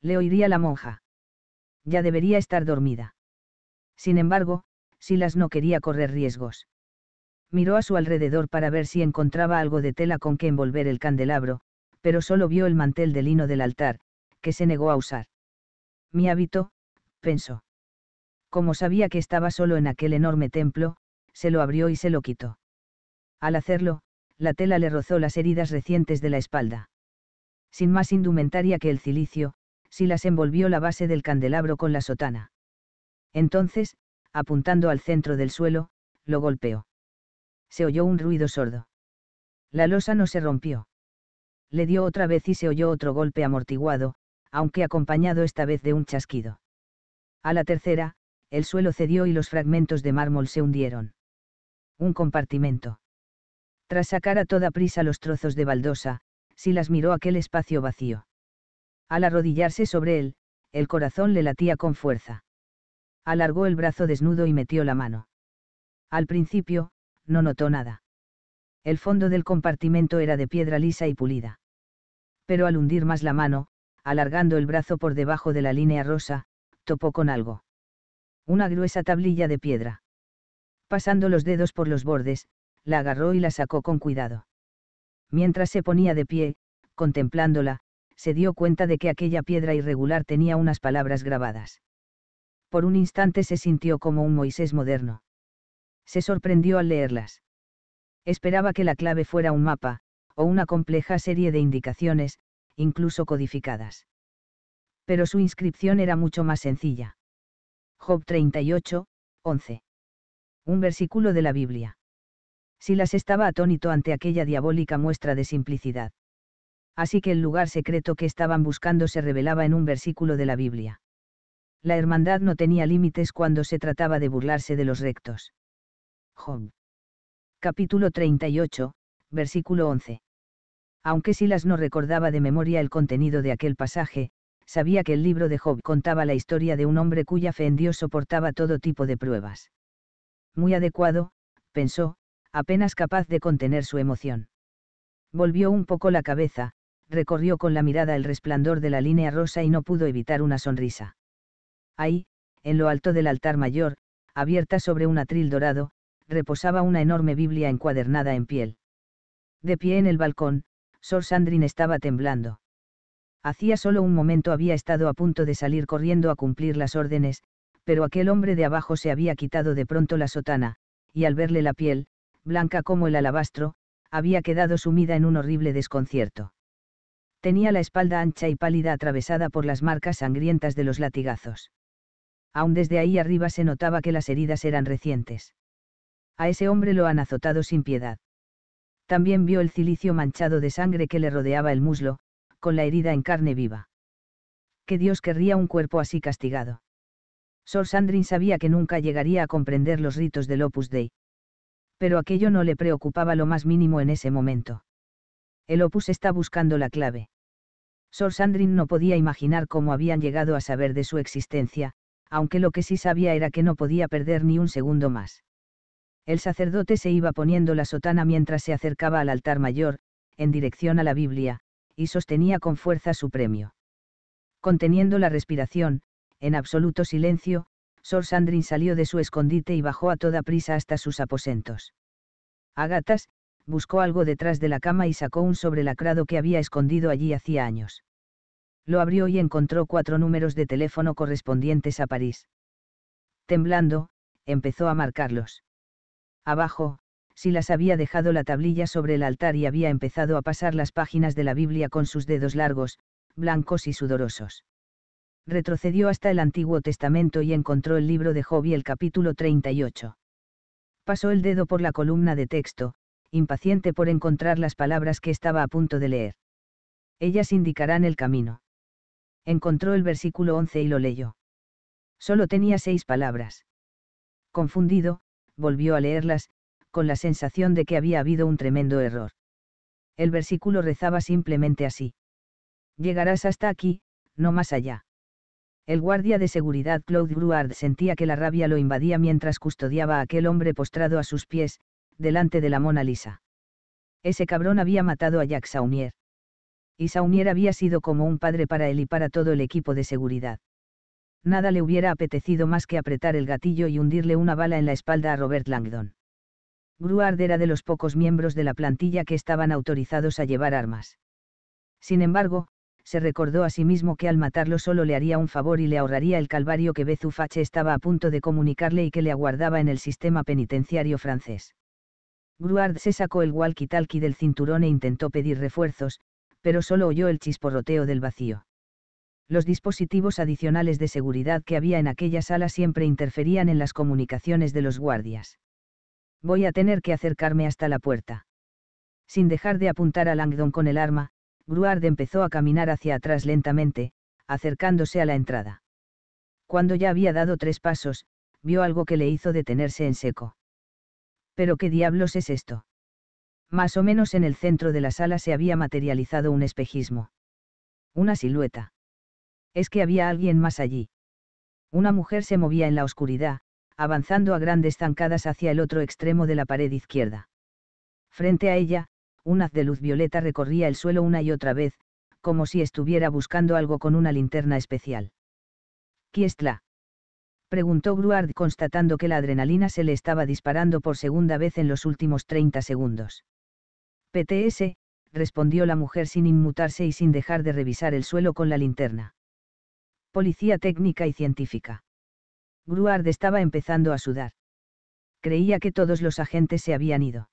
Le oiría la monja. Ya debería estar dormida. Sin embargo, Silas no quería correr riesgos miró a su alrededor para ver si encontraba algo de tela con que envolver el candelabro, pero solo vio el mantel de lino del altar, que se negó a usar. Mi hábito, pensó. Como sabía que estaba solo en aquel enorme templo, se lo abrió y se lo quitó. Al hacerlo, la tela le rozó las heridas recientes de la espalda. Sin más indumentaria que el cilicio, si las envolvió la base del candelabro con la sotana. Entonces, apuntando al centro del suelo, lo golpeó se oyó un ruido sordo. La losa no se rompió. Le dio otra vez y se oyó otro golpe amortiguado, aunque acompañado esta vez de un chasquido. A la tercera, el suelo cedió y los fragmentos de mármol se hundieron. Un compartimento. Tras sacar a toda prisa los trozos de baldosa, Silas miró aquel espacio vacío. Al arrodillarse sobre él, el corazón le latía con fuerza. Alargó el brazo desnudo y metió la mano. Al principio, no notó nada. El fondo del compartimento era de piedra lisa y pulida. Pero al hundir más la mano, alargando el brazo por debajo de la línea rosa, topó con algo. Una gruesa tablilla de piedra. Pasando los dedos por los bordes, la agarró y la sacó con cuidado. Mientras se ponía de pie, contemplándola, se dio cuenta de que aquella piedra irregular tenía unas palabras grabadas. Por un instante se sintió como un Moisés moderno se sorprendió al leerlas. Esperaba que la clave fuera un mapa, o una compleja serie de indicaciones, incluso codificadas. Pero su inscripción era mucho más sencilla. Job 38, 11. Un versículo de la Biblia. Silas estaba atónito ante aquella diabólica muestra de simplicidad. Así que el lugar secreto que estaban buscando se revelaba en un versículo de la Biblia. La hermandad no tenía límites cuando se trataba de burlarse de los rectos. Job. Capítulo 38, versículo 11. Aunque Silas no recordaba de memoria el contenido de aquel pasaje, sabía que el libro de Job contaba la historia de un hombre cuya fe en Dios soportaba todo tipo de pruebas. Muy adecuado, pensó, apenas capaz de contener su emoción. Volvió un poco la cabeza, recorrió con la mirada el resplandor de la línea rosa y no pudo evitar una sonrisa. Ahí, en lo alto del altar mayor, abierta sobre un atril dorado, reposaba una enorme Biblia encuadernada en piel. De pie en el balcón, Sor Sandrin estaba temblando. Hacía solo un momento había estado a punto de salir corriendo a cumplir las órdenes, pero aquel hombre de abajo se había quitado de pronto la sotana, y al verle la piel, blanca como el alabastro, había quedado sumida en un horrible desconcierto. Tenía la espalda ancha y pálida atravesada por las marcas sangrientas de los latigazos. Aún desde ahí arriba se notaba que las heridas eran recientes a ese hombre lo han azotado sin piedad. También vio el cilicio manchado de sangre que le rodeaba el muslo, con la herida en carne viva. Que Dios querría un cuerpo así castigado. Sor Sandrin sabía que nunca llegaría a comprender los ritos del Opus Dei. Pero aquello no le preocupaba lo más mínimo en ese momento. El Opus está buscando la clave. Sor Sandrin no podía imaginar cómo habían llegado a saber de su existencia, aunque lo que sí sabía era que no podía perder ni un segundo más. El sacerdote se iba poniendo la sotana mientras se acercaba al altar mayor, en dirección a la Biblia, y sostenía con fuerza su premio. Conteniendo la respiración, en absoluto silencio, Sor Sandrin salió de su escondite y bajó a toda prisa hasta sus aposentos. Agatas, buscó algo detrás de la cama y sacó un sobrelacrado que había escondido allí hacía años. Lo abrió y encontró cuatro números de teléfono correspondientes a París. Temblando, empezó a marcarlos abajo, si las había dejado la tablilla sobre el altar y había empezado a pasar las páginas de la Biblia con sus dedos largos, blancos y sudorosos. Retrocedió hasta el Antiguo Testamento y encontró el libro de Job y el capítulo 38. Pasó el dedo por la columna de texto, impaciente por encontrar las palabras que estaba a punto de leer. Ellas indicarán el camino. Encontró el versículo 11 y lo leyó. Solo tenía seis palabras. Confundido, volvió a leerlas, con la sensación de que había habido un tremendo error. El versículo rezaba simplemente así. Llegarás hasta aquí, no más allá. El guardia de seguridad Claude Bruard sentía que la rabia lo invadía mientras custodiaba a aquel hombre postrado a sus pies, delante de la Mona Lisa. Ese cabrón había matado a Jacques Saumier. Y Saumier había sido como un padre para él y para todo el equipo de seguridad nada le hubiera apetecido más que apretar el gatillo y hundirle una bala en la espalda a Robert Langdon. Gruard era de los pocos miembros de la plantilla que estaban autorizados a llevar armas. Sin embargo, se recordó a sí mismo que al matarlo solo le haría un favor y le ahorraría el calvario que Bezufache estaba a punto de comunicarle y que le aguardaba en el sistema penitenciario francés. Gruard se sacó el walkie-talkie del cinturón e intentó pedir refuerzos, pero solo oyó el chisporroteo del vacío los dispositivos adicionales de seguridad que había en aquella sala siempre interferían en las comunicaciones de los guardias. Voy a tener que acercarme hasta la puerta. Sin dejar de apuntar a Langdon con el arma, Bruard empezó a caminar hacia atrás lentamente, acercándose a la entrada. Cuando ya había dado tres pasos, vio algo que le hizo detenerse en seco. ¿Pero qué diablos es esto? Más o menos en el centro de la sala se había materializado un espejismo. Una silueta es que había alguien más allí. Una mujer se movía en la oscuridad, avanzando a grandes zancadas hacia el otro extremo de la pared izquierda. Frente a ella, un haz de luz violeta recorría el suelo una y otra vez, como si estuviera buscando algo con una linterna especial. ¿Quiestla? preguntó Gruard constatando que la adrenalina se le estaba disparando por segunda vez en los últimos 30 segundos. PTS, respondió la mujer sin inmutarse y sin dejar de revisar el suelo con la linterna. Policía técnica y científica. Gruard estaba empezando a sudar. Creía que todos los agentes se habían ido.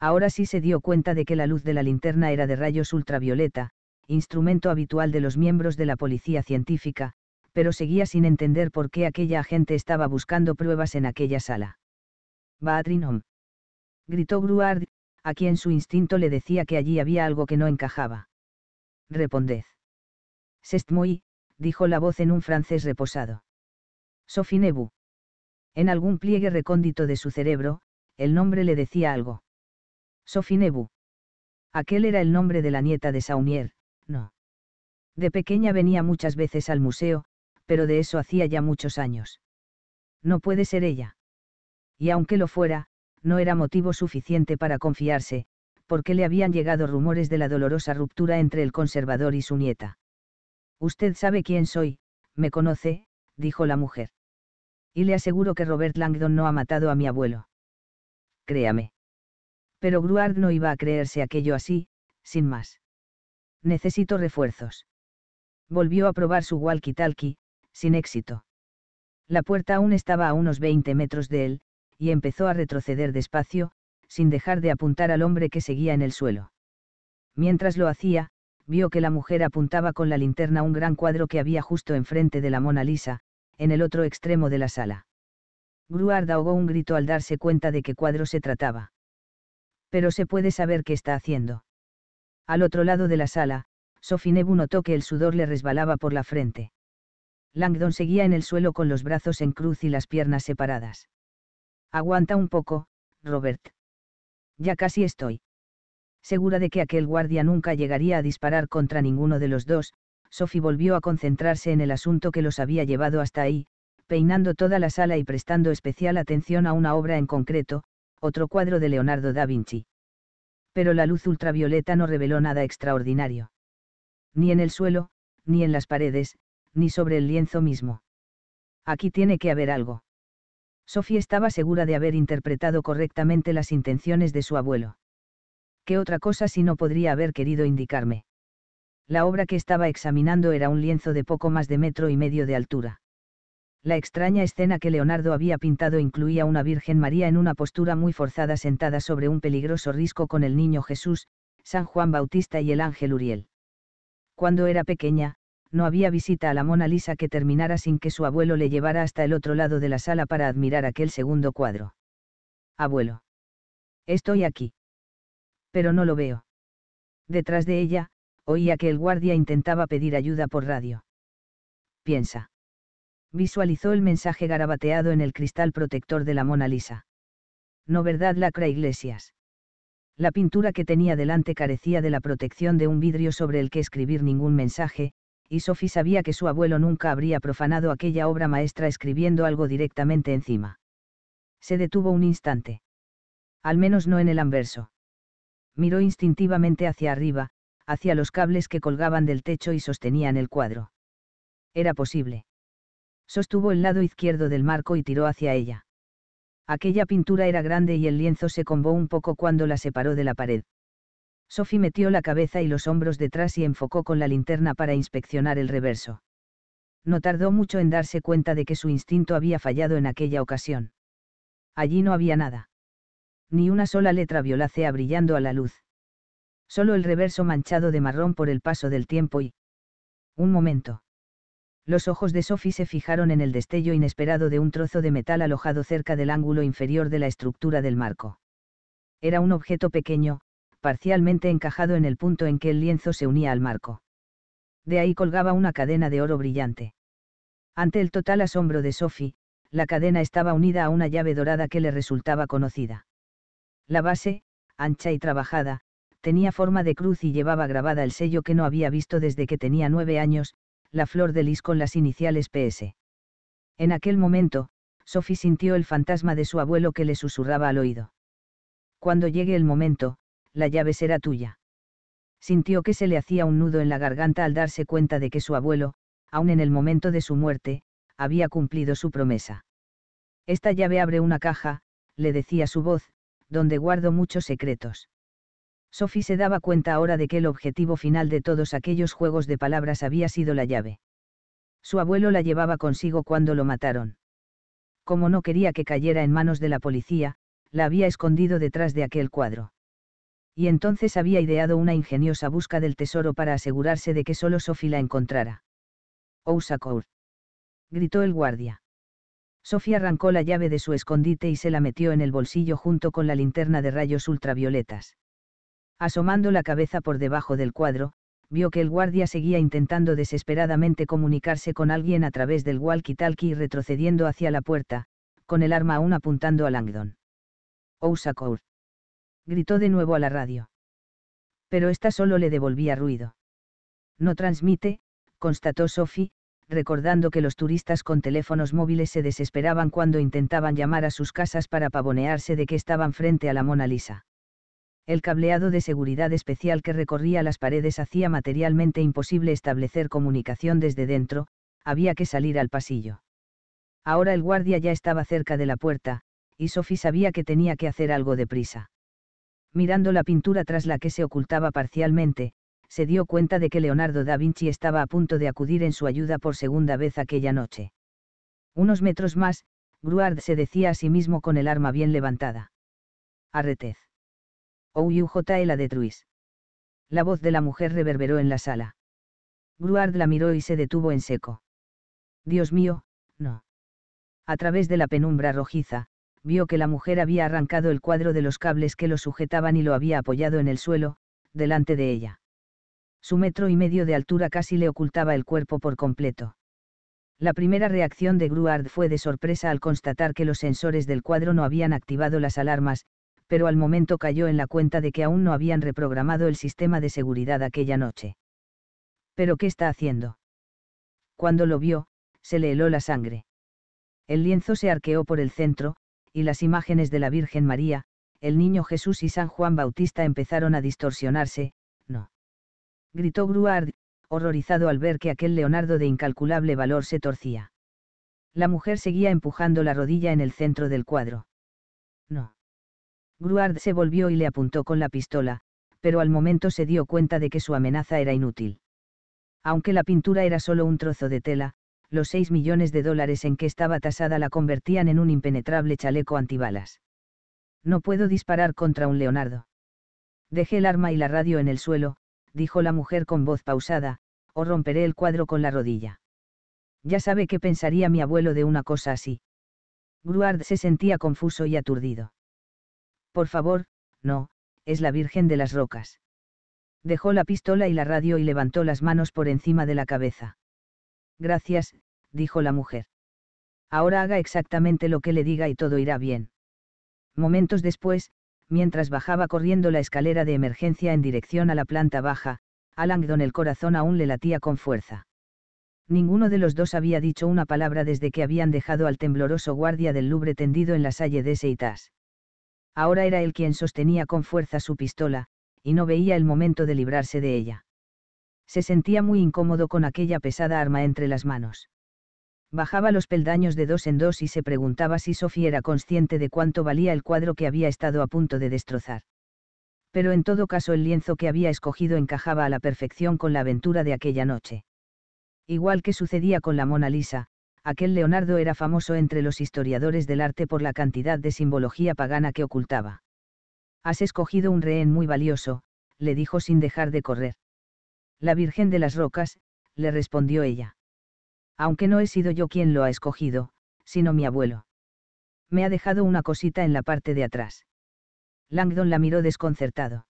Ahora sí se dio cuenta de que la luz de la linterna era de rayos ultravioleta, instrumento habitual de los miembros de la policía científica, pero seguía sin entender por qué aquella agente estaba buscando pruebas en aquella sala. «Badrinom!» Gritó Gruard, a quien su instinto le decía que allí había algo que no encajaba. Responded. Sestmoy, dijo la voz en un francés reposado. Sofinebu. En algún pliegue recóndito de su cerebro, el nombre le decía algo. Sofinebu. Aquel era el nombre de la nieta de Saunier, no. De pequeña venía muchas veces al museo, pero de eso hacía ya muchos años. No puede ser ella. Y aunque lo fuera, no era motivo suficiente para confiarse, porque le habían llegado rumores de la dolorosa ruptura entre el conservador y su nieta. Usted sabe quién soy, me conoce, dijo la mujer. Y le aseguro que Robert Langdon no ha matado a mi abuelo. Créame. Pero Gruard no iba a creerse aquello así, sin más. Necesito refuerzos. Volvió a probar su walkie-talkie, sin éxito. La puerta aún estaba a unos 20 metros de él, y empezó a retroceder despacio, sin dejar de apuntar al hombre que seguía en el suelo. Mientras lo hacía, vio que la mujer apuntaba con la linterna un gran cuadro que había justo enfrente de la Mona Lisa, en el otro extremo de la sala. Gruard ahogó un grito al darse cuenta de qué cuadro se trataba. Pero se puede saber qué está haciendo. Al otro lado de la sala, Sofinebu notó que el sudor le resbalaba por la frente. Langdon seguía en el suelo con los brazos en cruz y las piernas separadas. Aguanta un poco, Robert. Ya casi estoy. Segura de que aquel guardia nunca llegaría a disparar contra ninguno de los dos, Sophie volvió a concentrarse en el asunto que los había llevado hasta ahí, peinando toda la sala y prestando especial atención a una obra en concreto, otro cuadro de Leonardo da Vinci. Pero la luz ultravioleta no reveló nada extraordinario. Ni en el suelo, ni en las paredes, ni sobre el lienzo mismo. Aquí tiene que haber algo. Sophie estaba segura de haber interpretado correctamente las intenciones de su abuelo. ¿qué otra cosa si no podría haber querido indicarme? La obra que estaba examinando era un lienzo de poco más de metro y medio de altura. La extraña escena que Leonardo había pintado incluía una Virgen María en una postura muy forzada sentada sobre un peligroso risco con el niño Jesús, San Juan Bautista y el ángel Uriel. Cuando era pequeña, no había visita a la Mona Lisa que terminara sin que su abuelo le llevara hasta el otro lado de la sala para admirar aquel segundo cuadro. Abuelo. Estoy aquí pero no lo veo. Detrás de ella, oía que el guardia intentaba pedir ayuda por radio. Piensa. Visualizó el mensaje garabateado en el cristal protector de la Mona Lisa. No verdad lacra Iglesias. La pintura que tenía delante carecía de la protección de un vidrio sobre el que escribir ningún mensaje, y Sophie sabía que su abuelo nunca habría profanado aquella obra maestra escribiendo algo directamente encima. Se detuvo un instante. Al menos no en el anverso miró instintivamente hacia arriba, hacia los cables que colgaban del techo y sostenían el cuadro. Era posible. Sostuvo el lado izquierdo del marco y tiró hacia ella. Aquella pintura era grande y el lienzo se combó un poco cuando la separó de la pared. Sophie metió la cabeza y los hombros detrás y enfocó con la linterna para inspeccionar el reverso. No tardó mucho en darse cuenta de que su instinto había fallado en aquella ocasión. Allí no había nada ni una sola letra violácea brillando a la luz. Solo el reverso manchado de marrón por el paso del tiempo y... Un momento. Los ojos de Sophie se fijaron en el destello inesperado de un trozo de metal alojado cerca del ángulo inferior de la estructura del marco. Era un objeto pequeño, parcialmente encajado en el punto en que el lienzo se unía al marco. De ahí colgaba una cadena de oro brillante. Ante el total asombro de Sophie, la cadena estaba unida a una llave dorada que le resultaba conocida. La base, ancha y trabajada, tenía forma de cruz y llevaba grabada el sello que no había visto desde que tenía nueve años, la flor de lis con las iniciales PS. En aquel momento, Sophie sintió el fantasma de su abuelo que le susurraba al oído. Cuando llegue el momento, la llave será tuya. Sintió que se le hacía un nudo en la garganta al darse cuenta de que su abuelo, aun en el momento de su muerte, había cumplido su promesa. Esta llave abre una caja, le decía su voz, donde guardo muchos secretos. Sophie se daba cuenta ahora de que el objetivo final de todos aquellos juegos de palabras había sido la llave. Su abuelo la llevaba consigo cuando lo mataron. Como no quería que cayera en manos de la policía, la había escondido detrás de aquel cuadro. Y entonces había ideado una ingeniosa busca del tesoro para asegurarse de que solo Sophie la encontrara. Ousacourt. Gritó el guardia. Sofía arrancó la llave de su escondite y se la metió en el bolsillo junto con la linterna de rayos ultravioletas. Asomando la cabeza por debajo del cuadro, vio que el guardia seguía intentando desesperadamente comunicarse con alguien a través del walkie-talkie y retrocediendo hacia la puerta, con el arma aún apuntando a Langdon. ¡Ousakour! Gritó de nuevo a la radio. Pero esta solo le devolvía ruido. No transmite, constató Sophie, recordando que los turistas con teléfonos móviles se desesperaban cuando intentaban llamar a sus casas para pavonearse de que estaban frente a la Mona Lisa. El cableado de seguridad especial que recorría las paredes hacía materialmente imposible establecer comunicación desde dentro, había que salir al pasillo. Ahora el guardia ya estaba cerca de la puerta, y Sophie sabía que tenía que hacer algo de prisa. Mirando la pintura tras la que se ocultaba parcialmente, se dio cuenta de que Leonardo da Vinci estaba a punto de acudir en su ayuda por segunda vez aquella noche. Unos metros más, Gruard se decía a sí mismo con el arma bien levantada. Arretez. UJ e la detruís. La voz de la mujer reverberó en la sala. Gruard la miró y se detuvo en seco. Dios mío, no. A través de la penumbra rojiza, vio que la mujer había arrancado el cuadro de los cables que lo sujetaban y lo había apoyado en el suelo, delante de ella. Su metro y medio de altura casi le ocultaba el cuerpo por completo. La primera reacción de Gruard fue de sorpresa al constatar que los sensores del cuadro no habían activado las alarmas, pero al momento cayó en la cuenta de que aún no habían reprogramado el sistema de seguridad aquella noche. ¿Pero qué está haciendo? Cuando lo vio, se le heló la sangre. El lienzo se arqueó por el centro, y las imágenes de la Virgen María, el Niño Jesús y San Juan Bautista empezaron a distorsionarse, no gritó Gruard, horrorizado al ver que aquel Leonardo de incalculable valor se torcía. La mujer seguía empujando la rodilla en el centro del cuadro. No. Gruard se volvió y le apuntó con la pistola, pero al momento se dio cuenta de que su amenaza era inútil. Aunque la pintura era solo un trozo de tela, los seis millones de dólares en que estaba tasada la convertían en un impenetrable chaleco antibalas. No puedo disparar contra un Leonardo. Dejé el arma y la radio en el suelo, dijo la mujer con voz pausada, o romperé el cuadro con la rodilla. Ya sabe qué pensaría mi abuelo de una cosa así. Gruard se sentía confuso y aturdido. Por favor, no, es la Virgen de las Rocas. Dejó la pistola y la radio y levantó las manos por encima de la cabeza. Gracias, dijo la mujer. Ahora haga exactamente lo que le diga y todo irá bien. Momentos después, mientras bajaba corriendo la escalera de emergencia en dirección a la planta baja, a el corazón aún le latía con fuerza. Ninguno de los dos había dicho una palabra desde que habían dejado al tembloroso guardia del Louvre tendido en la salle de Seitas. Ahora era él quien sostenía con fuerza su pistola, y no veía el momento de librarse de ella. Se sentía muy incómodo con aquella pesada arma entre las manos. Bajaba los peldaños de dos en dos y se preguntaba si Sophie era consciente de cuánto valía el cuadro que había estado a punto de destrozar. Pero en todo caso el lienzo que había escogido encajaba a la perfección con la aventura de aquella noche. Igual que sucedía con la Mona Lisa, aquel Leonardo era famoso entre los historiadores del arte por la cantidad de simbología pagana que ocultaba. Has escogido un rehén muy valioso, le dijo sin dejar de correr. La Virgen de las Rocas, le respondió ella aunque no he sido yo quien lo ha escogido, sino mi abuelo. Me ha dejado una cosita en la parte de atrás. Langdon la miró desconcertado.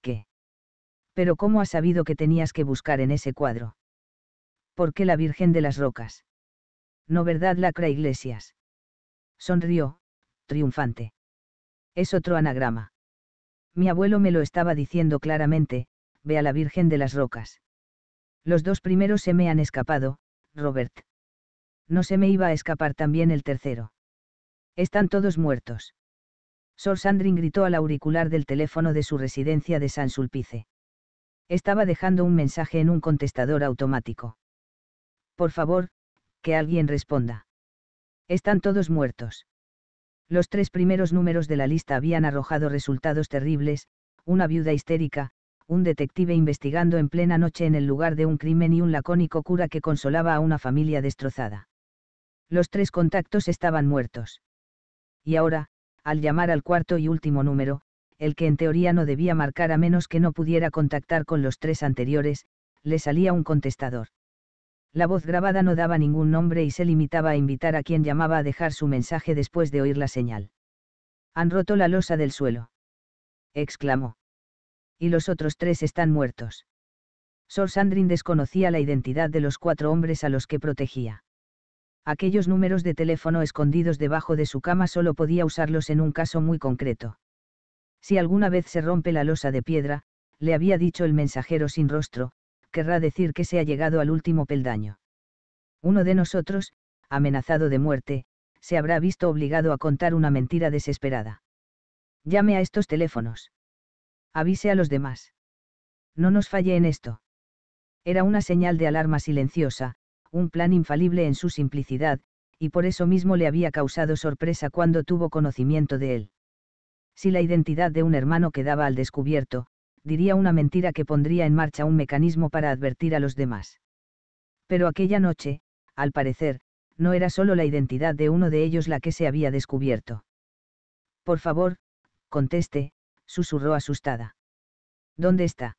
¿Qué? Pero ¿cómo has sabido que tenías que buscar en ese cuadro? ¿Por qué la Virgen de las Rocas? ¿No verdad, Lacra Iglesias? Sonrió, triunfante. Es otro anagrama. Mi abuelo me lo estaba diciendo claramente, ve a la Virgen de las Rocas. Los dos primeros se me han escapado, Robert. No se me iba a escapar también el tercero. Están todos muertos. Sor Sandrin gritó al auricular del teléfono de su residencia de San Sulpice. Estaba dejando un mensaje en un contestador automático. Por favor, que alguien responda. Están todos muertos. Los tres primeros números de la lista habían arrojado resultados terribles, una viuda histérica, un detective investigando en plena noche en el lugar de un crimen y un lacónico cura que consolaba a una familia destrozada. Los tres contactos estaban muertos. Y ahora, al llamar al cuarto y último número, el que en teoría no debía marcar a menos que no pudiera contactar con los tres anteriores, le salía un contestador. La voz grabada no daba ningún nombre y se limitaba a invitar a quien llamaba a dejar su mensaje después de oír la señal. Han roto la losa del suelo. exclamó y los otros tres están muertos. Sor Sandrin desconocía la identidad de los cuatro hombres a los que protegía. Aquellos números de teléfono escondidos debajo de su cama solo podía usarlos en un caso muy concreto. Si alguna vez se rompe la losa de piedra, le había dicho el mensajero sin rostro, querrá decir que se ha llegado al último peldaño. Uno de nosotros, amenazado de muerte, se habrá visto obligado a contar una mentira desesperada. Llame a estos teléfonos avise a los demás. No nos falle en esto. Era una señal de alarma silenciosa, un plan infalible en su simplicidad, y por eso mismo le había causado sorpresa cuando tuvo conocimiento de él. Si la identidad de un hermano quedaba al descubierto, diría una mentira que pondría en marcha un mecanismo para advertir a los demás. Pero aquella noche, al parecer, no era solo la identidad de uno de ellos la que se había descubierto. Por favor, conteste, susurró asustada. ¿Dónde está?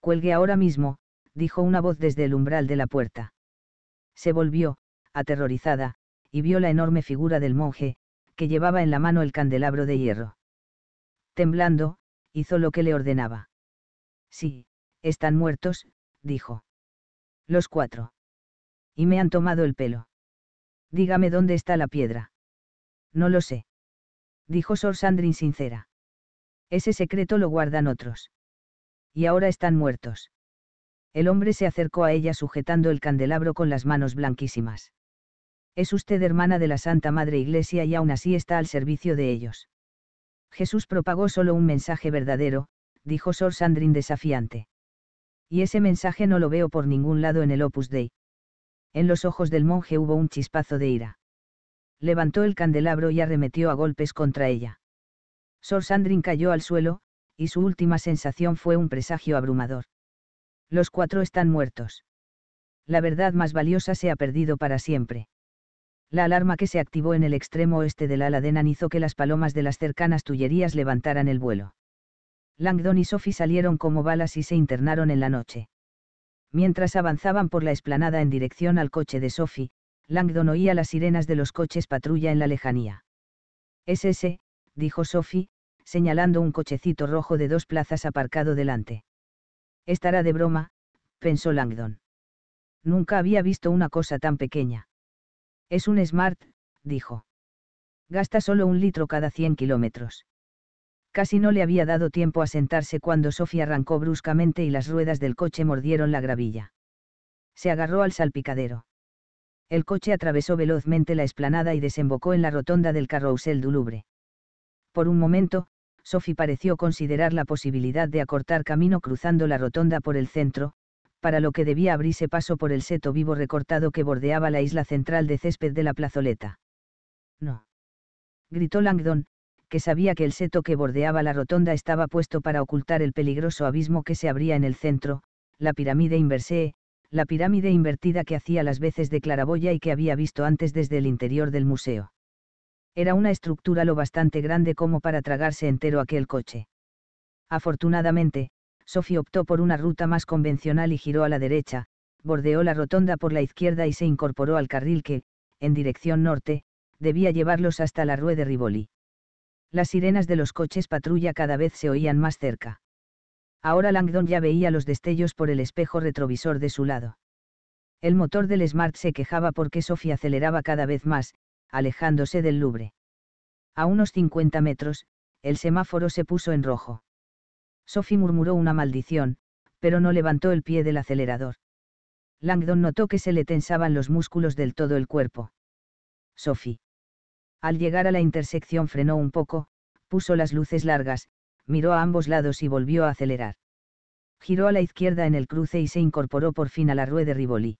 Cuelgue ahora mismo, dijo una voz desde el umbral de la puerta. Se volvió, aterrorizada, y vio la enorme figura del monje, que llevaba en la mano el candelabro de hierro. Temblando, hizo lo que le ordenaba. Sí, están muertos, dijo. Los cuatro. Y me han tomado el pelo. Dígame dónde está la piedra. No lo sé. Dijo Sor sincera. Ese secreto lo guardan otros. Y ahora están muertos. El hombre se acercó a ella sujetando el candelabro con las manos blanquísimas. Es usted hermana de la Santa Madre Iglesia y aún así está al servicio de ellos. Jesús propagó solo un mensaje verdadero, dijo Sor Sandrin desafiante. Y ese mensaje no lo veo por ningún lado en el Opus Dei. En los ojos del monje hubo un chispazo de ira. Levantó el candelabro y arremetió a golpes contra ella. Sor Sandrin cayó al suelo, y su última sensación fue un presagio abrumador. Los cuatro están muertos. La verdad más valiosa se ha perdido para siempre. La alarma que se activó en el extremo oeste del Aladenan hizo que las palomas de las cercanas Tullerías levantaran el vuelo. Langdon y Sophie salieron como balas y se internaron en la noche. Mientras avanzaban por la esplanada en dirección al coche de Sophie, Langdon oía las sirenas de los coches patrulla en la lejanía. SS, dijo Sophie, señalando un cochecito rojo de dos plazas aparcado delante. Estará de broma, pensó Langdon. Nunca había visto una cosa tan pequeña. Es un Smart, dijo. Gasta solo un litro cada 100 kilómetros. Casi no le había dado tiempo a sentarse cuando Sophie arrancó bruscamente y las ruedas del coche mordieron la gravilla. Se agarró al salpicadero. El coche atravesó velozmente la esplanada y desembocó en la rotonda del carrousel dulubre. Por un momento, Sophie pareció considerar la posibilidad de acortar camino cruzando la rotonda por el centro, para lo que debía abrirse paso por el seto vivo recortado que bordeaba la isla central de césped de la plazoleta. No. Gritó Langdon, que sabía que el seto que bordeaba la rotonda estaba puesto para ocultar el peligroso abismo que se abría en el centro, la pirámide inversée, la pirámide invertida que hacía las veces de claraboya y que había visto antes desde el interior del museo. Era una estructura lo bastante grande como para tragarse entero aquel coche. Afortunadamente, Sophie optó por una ruta más convencional y giró a la derecha, bordeó la rotonda por la izquierda y se incorporó al carril que, en dirección norte, debía llevarlos hasta la Rue de Rivoli. Las sirenas de los coches patrulla cada vez se oían más cerca. Ahora Langdon ya veía los destellos por el espejo retrovisor de su lado. El motor del Smart se quejaba porque Sophie aceleraba cada vez más, alejándose del Louvre. A unos 50 metros, el semáforo se puso en rojo. Sophie murmuró una maldición, pero no levantó el pie del acelerador. Langdon notó que se le tensaban los músculos del todo el cuerpo. Sophie. Al llegar a la intersección frenó un poco, puso las luces largas, miró a ambos lados y volvió a acelerar. Giró a la izquierda en el cruce y se incorporó por fin a la rueda de Rivoli.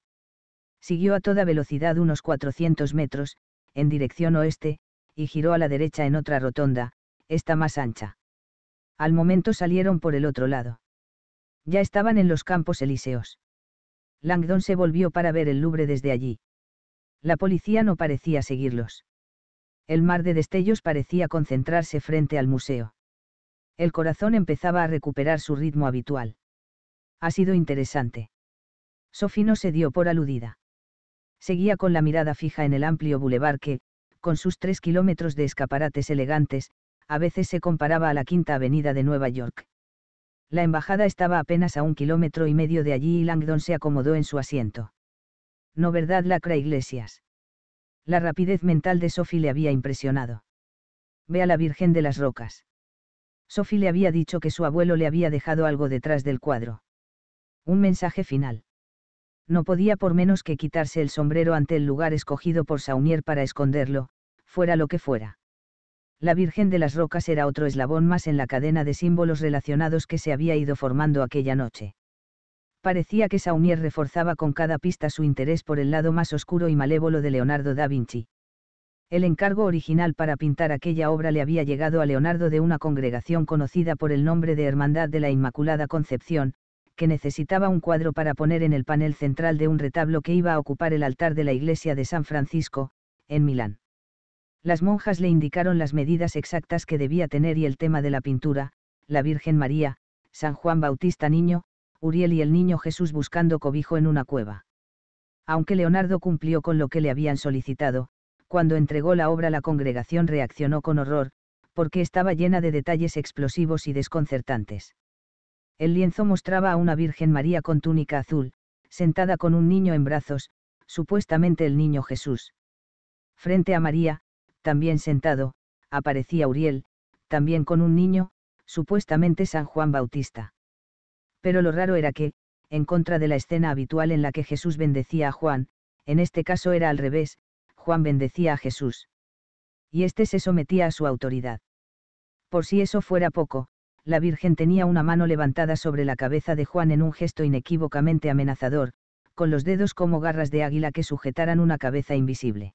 Siguió a toda velocidad unos 400 metros, en dirección oeste, y giró a la derecha en otra rotonda, esta más ancha. Al momento salieron por el otro lado. Ya estaban en los campos elíseos. Langdon se volvió para ver el Louvre desde allí. La policía no parecía seguirlos. El mar de destellos parecía concentrarse frente al museo. El corazón empezaba a recuperar su ritmo habitual. Ha sido interesante. Sophie no se dio por aludida seguía con la mirada fija en el amplio bulevar que, con sus tres kilómetros de escaparates elegantes, a veces se comparaba a la Quinta Avenida de Nueva York. La embajada estaba apenas a un kilómetro y medio de allí y Langdon se acomodó en su asiento. ¿No verdad, Lacra Iglesias? La rapidez mental de Sophie le había impresionado. Ve a la Virgen de las Rocas. Sophie le había dicho que su abuelo le había dejado algo detrás del cuadro. Un mensaje final no podía por menos que quitarse el sombrero ante el lugar escogido por Saumier para esconderlo, fuera lo que fuera. La Virgen de las Rocas era otro eslabón más en la cadena de símbolos relacionados que se había ido formando aquella noche. Parecía que Saumier reforzaba con cada pista su interés por el lado más oscuro y malévolo de Leonardo da Vinci. El encargo original para pintar aquella obra le había llegado a Leonardo de una congregación conocida por el nombre de Hermandad de la Inmaculada Concepción, que necesitaba un cuadro para poner en el panel central de un retablo que iba a ocupar el altar de la iglesia de San Francisco, en Milán. Las monjas le indicaron las medidas exactas que debía tener y el tema de la pintura, la Virgen María, San Juan Bautista Niño, Uriel y el Niño Jesús buscando cobijo en una cueva. Aunque Leonardo cumplió con lo que le habían solicitado, cuando entregó la obra la congregación reaccionó con horror, porque estaba llena de detalles explosivos y desconcertantes. El lienzo mostraba a una Virgen María con túnica azul, sentada con un niño en brazos, supuestamente el niño Jesús. Frente a María, también sentado, aparecía Uriel, también con un niño, supuestamente San Juan Bautista. Pero lo raro era que, en contra de la escena habitual en la que Jesús bendecía a Juan, en este caso era al revés, Juan bendecía a Jesús. Y éste se sometía a su autoridad. Por si eso fuera poco, la Virgen tenía una mano levantada sobre la cabeza de Juan en un gesto inequívocamente amenazador, con los dedos como garras de águila que sujetaran una cabeza invisible.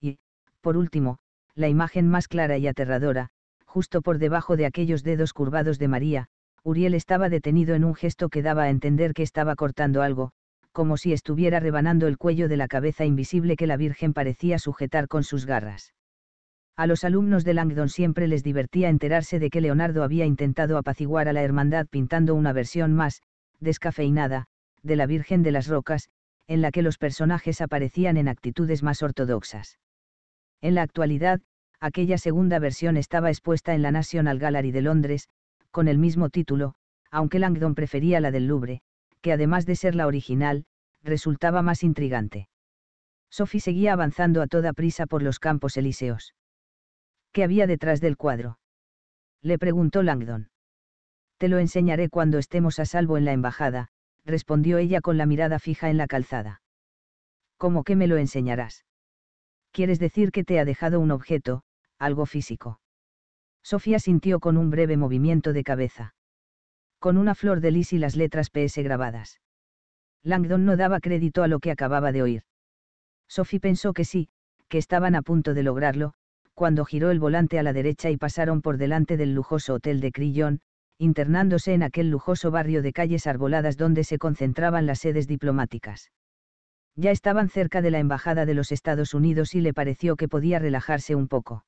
Y, por último, la imagen más clara y aterradora, justo por debajo de aquellos dedos curvados de María, Uriel estaba detenido en un gesto que daba a entender que estaba cortando algo, como si estuviera rebanando el cuello de la cabeza invisible que la Virgen parecía sujetar con sus garras. A los alumnos de Langdon siempre les divertía enterarse de que Leonardo había intentado apaciguar a la hermandad pintando una versión más, descafeinada, de la Virgen de las Rocas, en la que los personajes aparecían en actitudes más ortodoxas. En la actualidad, aquella segunda versión estaba expuesta en la National Gallery de Londres, con el mismo título, aunque Langdon prefería la del Louvre, que además de ser la original, resultaba más intrigante. Sophie seguía avanzando a toda prisa por los campos elíseos. ¿Qué había detrás del cuadro? Le preguntó Langdon. Te lo enseñaré cuando estemos a salvo en la embajada, respondió ella con la mirada fija en la calzada. ¿Cómo que me lo enseñarás? Quieres decir que te ha dejado un objeto, algo físico. Sofía sintió con un breve movimiento de cabeza. Con una flor de lis y las letras PS grabadas. Langdon no daba crédito a lo que acababa de oír. Sophie pensó que sí, que estaban a punto de lograrlo, cuando giró el volante a la derecha y pasaron por delante del lujoso hotel de Crillon, internándose en aquel lujoso barrio de calles arboladas donde se concentraban las sedes diplomáticas. Ya estaban cerca de la Embajada de los Estados Unidos y le pareció que podía relajarse un poco.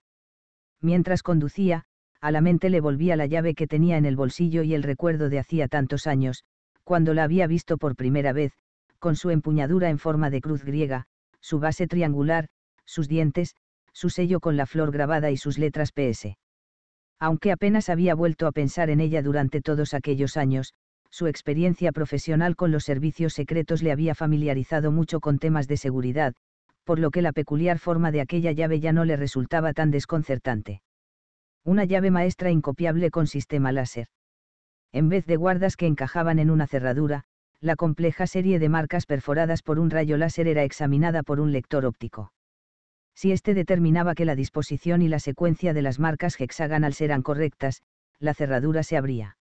Mientras conducía, a la mente le volvía la llave que tenía en el bolsillo y el recuerdo de hacía tantos años, cuando la había visto por primera vez, con su empuñadura en forma de cruz griega, su base triangular, sus dientes, su sello con la flor grabada y sus letras PS. Aunque apenas había vuelto a pensar en ella durante todos aquellos años, su experiencia profesional con los servicios secretos le había familiarizado mucho con temas de seguridad, por lo que la peculiar forma de aquella llave ya no le resultaba tan desconcertante. Una llave maestra incopiable con sistema láser. En vez de guardas que encajaban en una cerradura, la compleja serie de marcas perforadas por un rayo láser era examinada por un lector óptico. Si éste determinaba que la disposición y la secuencia de las marcas hexagonales eran correctas, la cerradura se abría.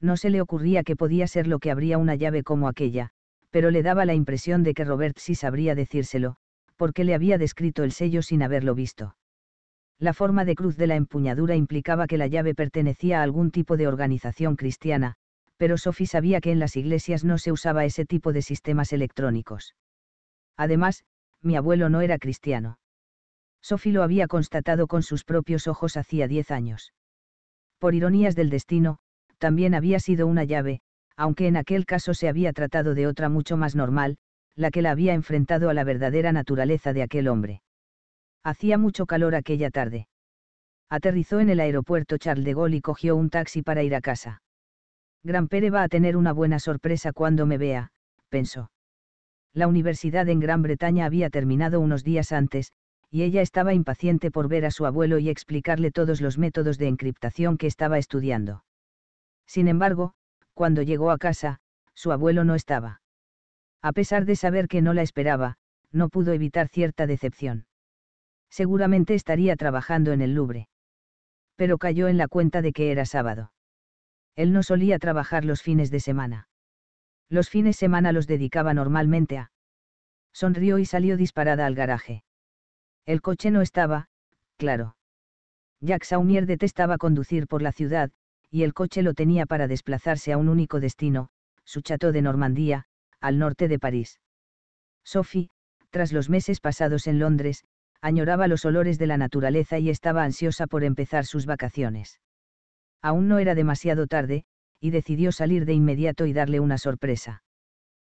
No se le ocurría que podía ser lo que abría una llave como aquella, pero le daba la impresión de que Robert sí sabría decírselo, porque le había descrito el sello sin haberlo visto. La forma de cruz de la empuñadura implicaba que la llave pertenecía a algún tipo de organización cristiana, pero Sophie sabía que en las iglesias no se usaba ese tipo de sistemas electrónicos. Además, mi abuelo no era cristiano. Sophie lo había constatado con sus propios ojos hacía diez años. Por ironías del destino, también había sido una llave, aunque en aquel caso se había tratado de otra mucho más normal, la que la había enfrentado a la verdadera naturaleza de aquel hombre. Hacía mucho calor aquella tarde. Aterrizó en el aeropuerto Charles de Gaulle y cogió un taxi para ir a casa. Gran Pere va a tener una buena sorpresa cuando me vea, pensó. La universidad en Gran Bretaña había terminado unos días antes, y ella estaba impaciente por ver a su abuelo y explicarle todos los métodos de encriptación que estaba estudiando. Sin embargo, cuando llegó a casa, su abuelo no estaba. A pesar de saber que no la esperaba, no pudo evitar cierta decepción. Seguramente estaría trabajando en el Louvre. Pero cayó en la cuenta de que era sábado. Él no solía trabajar los fines de semana. Los fines de semana los dedicaba normalmente a... Sonrió y salió disparada al garaje. El coche no estaba, claro. Jacques Saumier detestaba conducir por la ciudad, y el coche lo tenía para desplazarse a un único destino, su chateau de Normandía, al norte de París. Sophie, tras los meses pasados en Londres, añoraba los olores de la naturaleza y estaba ansiosa por empezar sus vacaciones. Aún no era demasiado tarde, y decidió salir de inmediato y darle una sorpresa.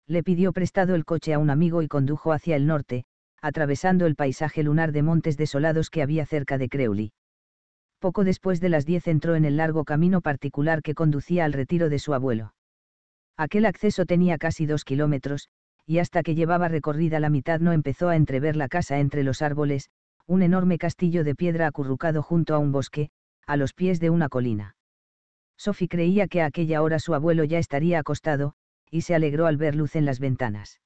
Le pidió prestado el coche a un amigo y condujo hacia el norte, atravesando el paisaje lunar de montes desolados que había cerca de Creuli. Poco después de las diez entró en el largo camino particular que conducía al retiro de su abuelo. Aquel acceso tenía casi dos kilómetros, y hasta que llevaba recorrida la mitad no empezó a entrever la casa entre los árboles, un enorme castillo de piedra acurrucado junto a un bosque, a los pies de una colina. Sophie creía que a aquella hora su abuelo ya estaría acostado, y se alegró al ver luz en las ventanas.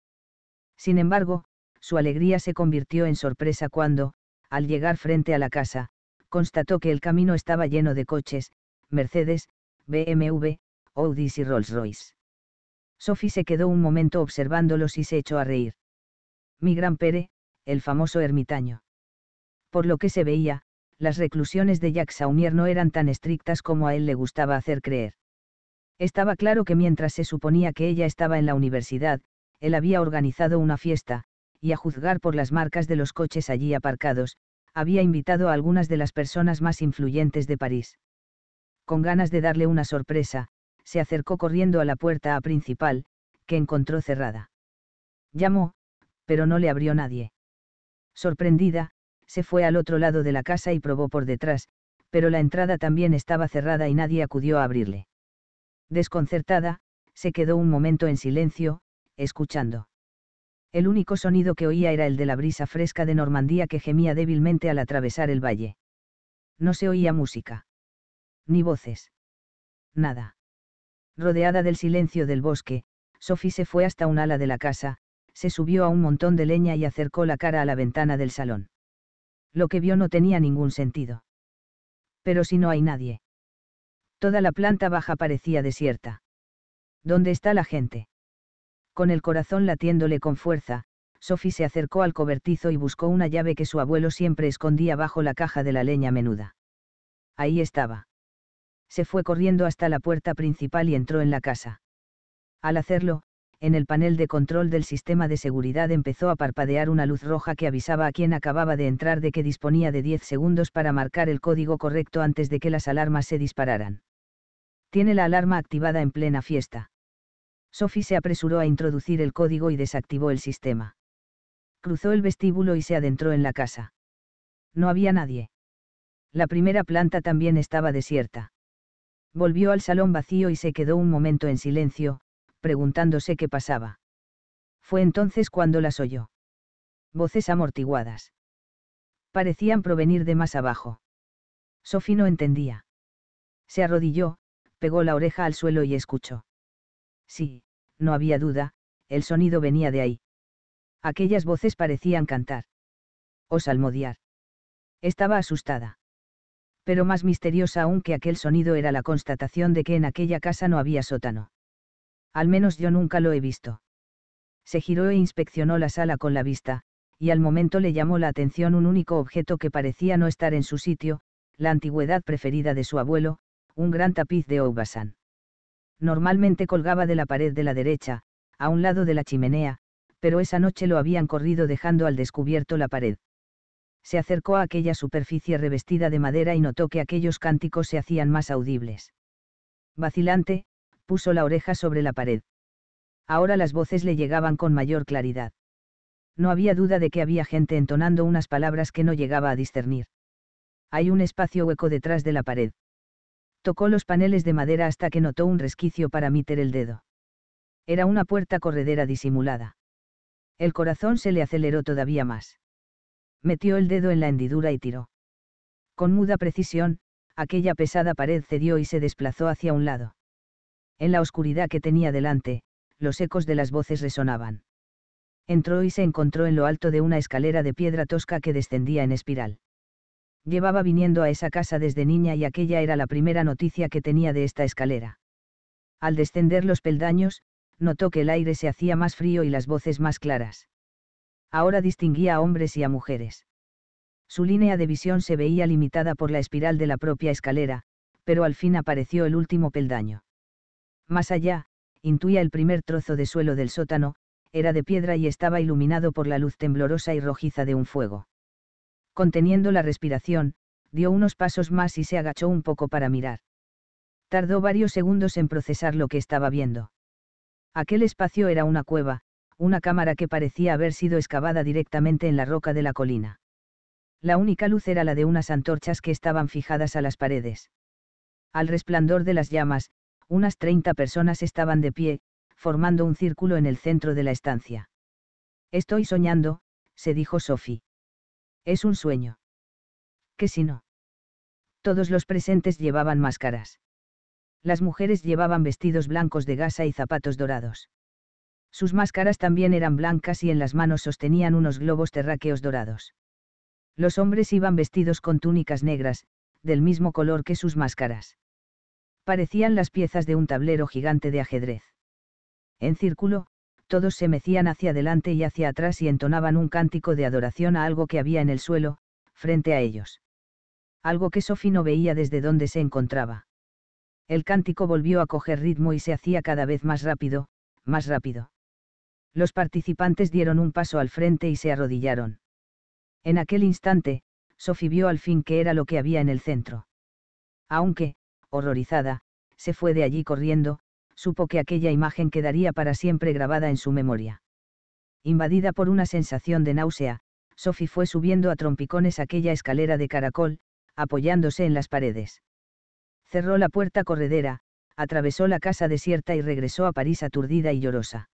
Sin embargo, su alegría se convirtió en sorpresa cuando, al llegar frente a la casa, constató que el camino estaba lleno de coches, Mercedes, BMW, Audis y Rolls-Royce. Sophie se quedó un momento observándolos y se echó a reír. Mi gran Pere, el famoso ermitaño. Por lo que se veía, las reclusiones de Jack Saumier no eran tan estrictas como a él le gustaba hacer creer. Estaba claro que mientras se suponía que ella estaba en la universidad, él había organizado una fiesta, y a juzgar por las marcas de los coches allí aparcados, había invitado a algunas de las personas más influyentes de París. Con ganas de darle una sorpresa, se acercó corriendo a la puerta a principal, que encontró cerrada. Llamó, pero no le abrió nadie. Sorprendida, se fue al otro lado de la casa y probó por detrás, pero la entrada también estaba cerrada y nadie acudió a abrirle. Desconcertada, se quedó un momento en silencio, escuchando el único sonido que oía era el de la brisa fresca de Normandía que gemía débilmente al atravesar el valle. No se oía música. Ni voces. Nada. Rodeada del silencio del bosque, Sophie se fue hasta un ala de la casa, se subió a un montón de leña y acercó la cara a la ventana del salón. Lo que vio no tenía ningún sentido. Pero si no hay nadie. Toda la planta baja parecía desierta. ¿Dónde está la gente? Con el corazón latiéndole con fuerza, Sophie se acercó al cobertizo y buscó una llave que su abuelo siempre escondía bajo la caja de la leña menuda. Ahí estaba. Se fue corriendo hasta la puerta principal y entró en la casa. Al hacerlo, en el panel de control del sistema de seguridad empezó a parpadear una luz roja que avisaba a quien acababa de entrar de que disponía de 10 segundos para marcar el código correcto antes de que las alarmas se dispararan. Tiene la alarma activada en plena fiesta. Sophie se apresuró a introducir el código y desactivó el sistema. Cruzó el vestíbulo y se adentró en la casa. No había nadie. La primera planta también estaba desierta. Volvió al salón vacío y se quedó un momento en silencio, preguntándose qué pasaba. Fue entonces cuando las oyó. Voces amortiguadas. Parecían provenir de más abajo. Sophie no entendía. Se arrodilló, pegó la oreja al suelo y escuchó. Sí, no había duda, el sonido venía de ahí. Aquellas voces parecían cantar. O salmodiar. Estaba asustada. Pero más misteriosa aún que aquel sonido era la constatación de que en aquella casa no había sótano. Al menos yo nunca lo he visto. Se giró e inspeccionó la sala con la vista, y al momento le llamó la atención un único objeto que parecía no estar en su sitio, la antigüedad preferida de su abuelo, un gran tapiz de Oubassan normalmente colgaba de la pared de la derecha, a un lado de la chimenea, pero esa noche lo habían corrido dejando al descubierto la pared. Se acercó a aquella superficie revestida de madera y notó que aquellos cánticos se hacían más audibles. Vacilante, puso la oreja sobre la pared. Ahora las voces le llegaban con mayor claridad. No había duda de que había gente entonando unas palabras que no llegaba a discernir. Hay un espacio hueco detrás de la pared. Tocó los paneles de madera hasta que notó un resquicio para meter el dedo. Era una puerta corredera disimulada. El corazón se le aceleró todavía más. Metió el dedo en la hendidura y tiró. Con muda precisión, aquella pesada pared cedió y se desplazó hacia un lado. En la oscuridad que tenía delante, los ecos de las voces resonaban. Entró y se encontró en lo alto de una escalera de piedra tosca que descendía en espiral llevaba viniendo a esa casa desde niña y aquella era la primera noticia que tenía de esta escalera. Al descender los peldaños, notó que el aire se hacía más frío y las voces más claras. Ahora distinguía a hombres y a mujeres. Su línea de visión se veía limitada por la espiral de la propia escalera, pero al fin apareció el último peldaño. Más allá, intuía el primer trozo de suelo del sótano, era de piedra y estaba iluminado por la luz temblorosa y rojiza de un fuego. Conteniendo la respiración, dio unos pasos más y se agachó un poco para mirar. Tardó varios segundos en procesar lo que estaba viendo. Aquel espacio era una cueva, una cámara que parecía haber sido excavada directamente en la roca de la colina. La única luz era la de unas antorchas que estaban fijadas a las paredes. Al resplandor de las llamas, unas 30 personas estaban de pie, formando un círculo en el centro de la estancia. Estoy soñando, se dijo Sophie. Es un sueño. ¿Qué si no? Todos los presentes llevaban máscaras. Las mujeres llevaban vestidos blancos de gasa y zapatos dorados. Sus máscaras también eran blancas y en las manos sostenían unos globos terráqueos dorados. Los hombres iban vestidos con túnicas negras, del mismo color que sus máscaras. Parecían las piezas de un tablero gigante de ajedrez. En círculo, todos se mecían hacia adelante y hacia atrás y entonaban un cántico de adoración a algo que había en el suelo, frente a ellos. Algo que Sophie no veía desde donde se encontraba. El cántico volvió a coger ritmo y se hacía cada vez más rápido, más rápido. Los participantes dieron un paso al frente y se arrodillaron. En aquel instante, Sophie vio al fin qué era lo que había en el centro. Aunque, horrorizada, se fue de allí corriendo, supo que aquella imagen quedaría para siempre grabada en su memoria. Invadida por una sensación de náusea, Sophie fue subiendo a trompicones aquella escalera de caracol, apoyándose en las paredes. Cerró la puerta corredera, atravesó la casa desierta y regresó a París aturdida y llorosa.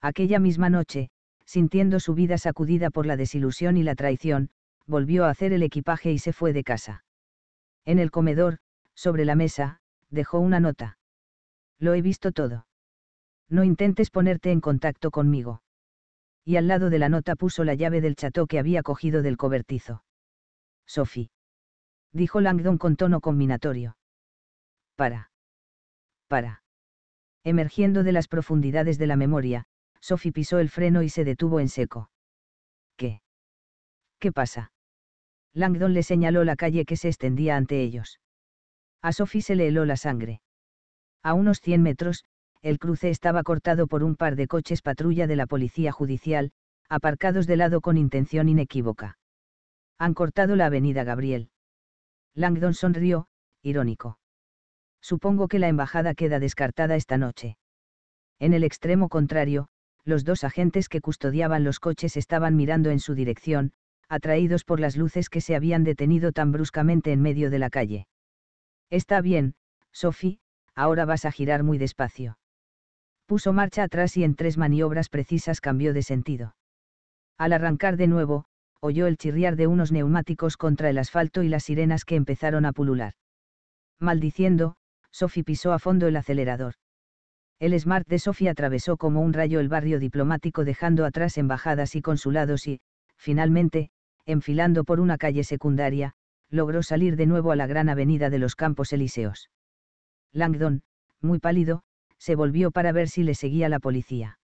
Aquella misma noche, sintiendo su vida sacudida por la desilusión y la traición, volvió a hacer el equipaje y se fue de casa. En el comedor, sobre la mesa, dejó una nota. Lo he visto todo. No intentes ponerte en contacto conmigo. Y al lado de la nota puso la llave del cható que había cogido del cobertizo. Sophie. Dijo Langdon con tono combinatorio. Para. Para. Emergiendo de las profundidades de la memoria, Sophie pisó el freno y se detuvo en seco. ¿Qué? ¿Qué pasa? Langdon le señaló la calle que se extendía ante ellos. A Sophie se le heló la sangre. A unos 100 metros, el cruce estaba cortado por un par de coches patrulla de la policía judicial, aparcados de lado con intención inequívoca. Han cortado la avenida Gabriel. Langdon sonrió, irónico. Supongo que la embajada queda descartada esta noche. En el extremo contrario, los dos agentes que custodiaban los coches estaban mirando en su dirección, atraídos por las luces que se habían detenido tan bruscamente en medio de la calle. Está bien, Sophie, ahora vas a girar muy despacio. Puso marcha atrás y en tres maniobras precisas cambió de sentido. Al arrancar de nuevo, oyó el chirriar de unos neumáticos contra el asfalto y las sirenas que empezaron a pulular. Maldiciendo, Sophie pisó a fondo el acelerador. El Smart de Sophie atravesó como un rayo el barrio diplomático dejando atrás embajadas y consulados y, finalmente, enfilando por una calle secundaria, logró salir de nuevo a la gran avenida de los Campos Elíseos. Langdon, muy pálido, se volvió para ver si le seguía la policía.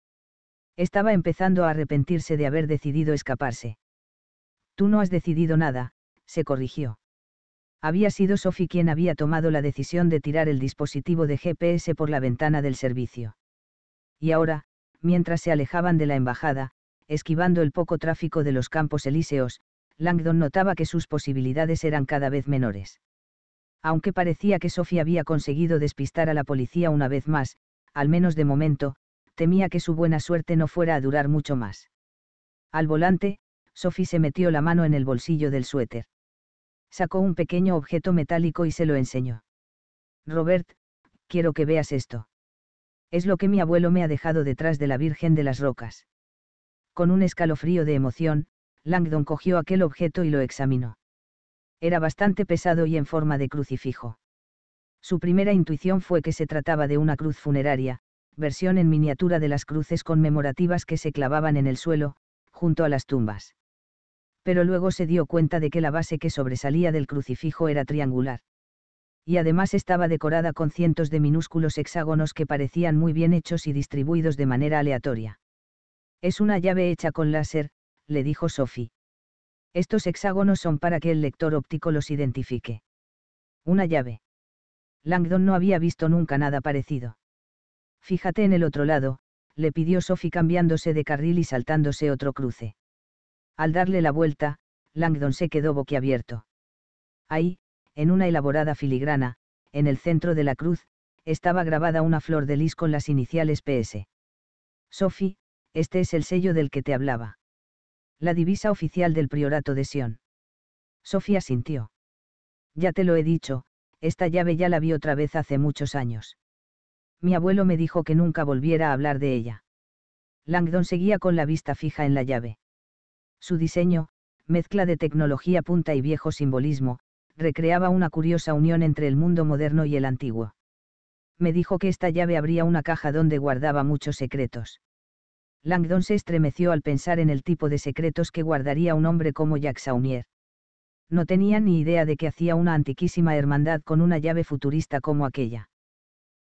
Estaba empezando a arrepentirse de haber decidido escaparse. Tú no has decidido nada, se corrigió. Había sido Sophie quien había tomado la decisión de tirar el dispositivo de GPS por la ventana del servicio. Y ahora, mientras se alejaban de la embajada, esquivando el poco tráfico de los campos elíseos, Langdon notaba que sus posibilidades eran cada vez menores. Aunque parecía que Sophie había conseguido despistar a la policía una vez más, al menos de momento, temía que su buena suerte no fuera a durar mucho más. Al volante, Sophie se metió la mano en el bolsillo del suéter. Sacó un pequeño objeto metálico y se lo enseñó. Robert, quiero que veas esto. Es lo que mi abuelo me ha dejado detrás de la Virgen de las Rocas. Con un escalofrío de emoción, Langdon cogió aquel objeto y lo examinó era bastante pesado y en forma de crucifijo. Su primera intuición fue que se trataba de una cruz funeraria, versión en miniatura de las cruces conmemorativas que se clavaban en el suelo, junto a las tumbas. Pero luego se dio cuenta de que la base que sobresalía del crucifijo era triangular. Y además estaba decorada con cientos de minúsculos hexágonos que parecían muy bien hechos y distribuidos de manera aleatoria. Es una llave hecha con láser, le dijo Sophie. Estos hexágonos son para que el lector óptico los identifique. Una llave. Langdon no había visto nunca nada parecido. Fíjate en el otro lado, le pidió Sophie cambiándose de carril y saltándose otro cruce. Al darle la vuelta, Langdon se quedó boquiabierto. Ahí, en una elaborada filigrana, en el centro de la cruz, estaba grabada una flor de lis con las iniciales PS. Sophie, este es el sello del que te hablaba la divisa oficial del priorato de Sion. Sofía sintió. Ya te lo he dicho, esta llave ya la vi otra vez hace muchos años. Mi abuelo me dijo que nunca volviera a hablar de ella. Langdon seguía con la vista fija en la llave. Su diseño, mezcla de tecnología punta y viejo simbolismo, recreaba una curiosa unión entre el mundo moderno y el antiguo. Me dijo que esta llave abría una caja donde guardaba muchos secretos. Langdon se estremeció al pensar en el tipo de secretos que guardaría un hombre como Jack Saunier. No tenía ni idea de que hacía una antiquísima hermandad con una llave futurista como aquella.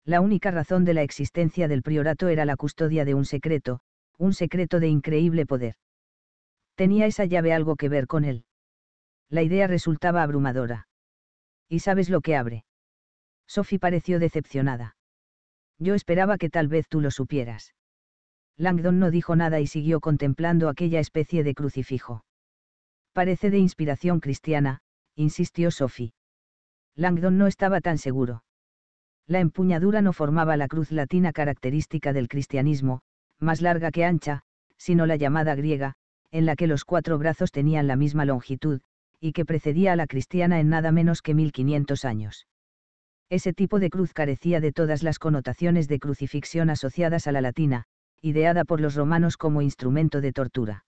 La única razón de la existencia del priorato era la custodia de un secreto, un secreto de increíble poder. ¿Tenía esa llave algo que ver con él? La idea resultaba abrumadora. ¿Y sabes lo que abre? Sophie pareció decepcionada. Yo esperaba que tal vez tú lo supieras. Langdon no dijo nada y siguió contemplando aquella especie de crucifijo. Parece de inspiración cristiana, insistió Sophie. Langdon no estaba tan seguro. La empuñadura no formaba la cruz latina característica del cristianismo, más larga que ancha, sino la llamada griega, en la que los cuatro brazos tenían la misma longitud, y que precedía a la cristiana en nada menos que 1500 años. Ese tipo de cruz carecía de todas las connotaciones de crucifixión asociadas a la latina, ideada por los romanos como instrumento de tortura.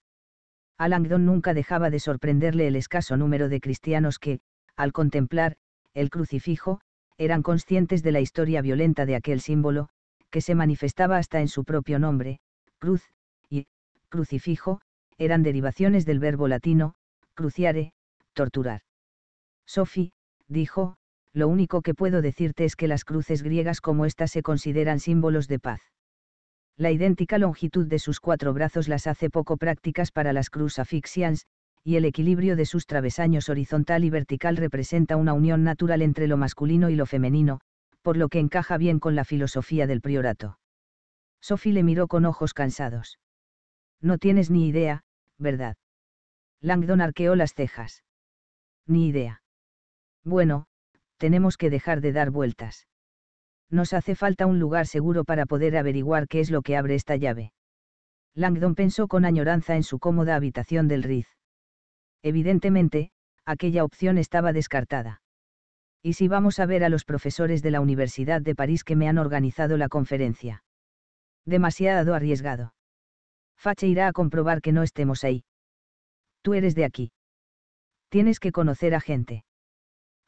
A nunca dejaba de sorprenderle el escaso número de cristianos que, al contemplar, el crucifijo, eran conscientes de la historia violenta de aquel símbolo, que se manifestaba hasta en su propio nombre, cruz, y, crucifijo, eran derivaciones del verbo latino, cruciare, torturar. Sophie, dijo, lo único que puedo decirte es que las cruces griegas como esta se consideran símbolos de paz la idéntica longitud de sus cuatro brazos las hace poco prácticas para las cruzafixians, y el equilibrio de sus travesaños horizontal y vertical representa una unión natural entre lo masculino y lo femenino, por lo que encaja bien con la filosofía del priorato. Sophie le miró con ojos cansados. No tienes ni idea, ¿verdad? Langdon arqueó las cejas. Ni idea. Bueno, tenemos que dejar de dar vueltas. Nos hace falta un lugar seguro para poder averiguar qué es lo que abre esta llave. Langdon pensó con añoranza en su cómoda habitación del Riz. Evidentemente, aquella opción estaba descartada. ¿Y si vamos a ver a los profesores de la Universidad de París que me han organizado la conferencia? Demasiado arriesgado. Fache irá a comprobar que no estemos ahí. Tú eres de aquí. Tienes que conocer a gente.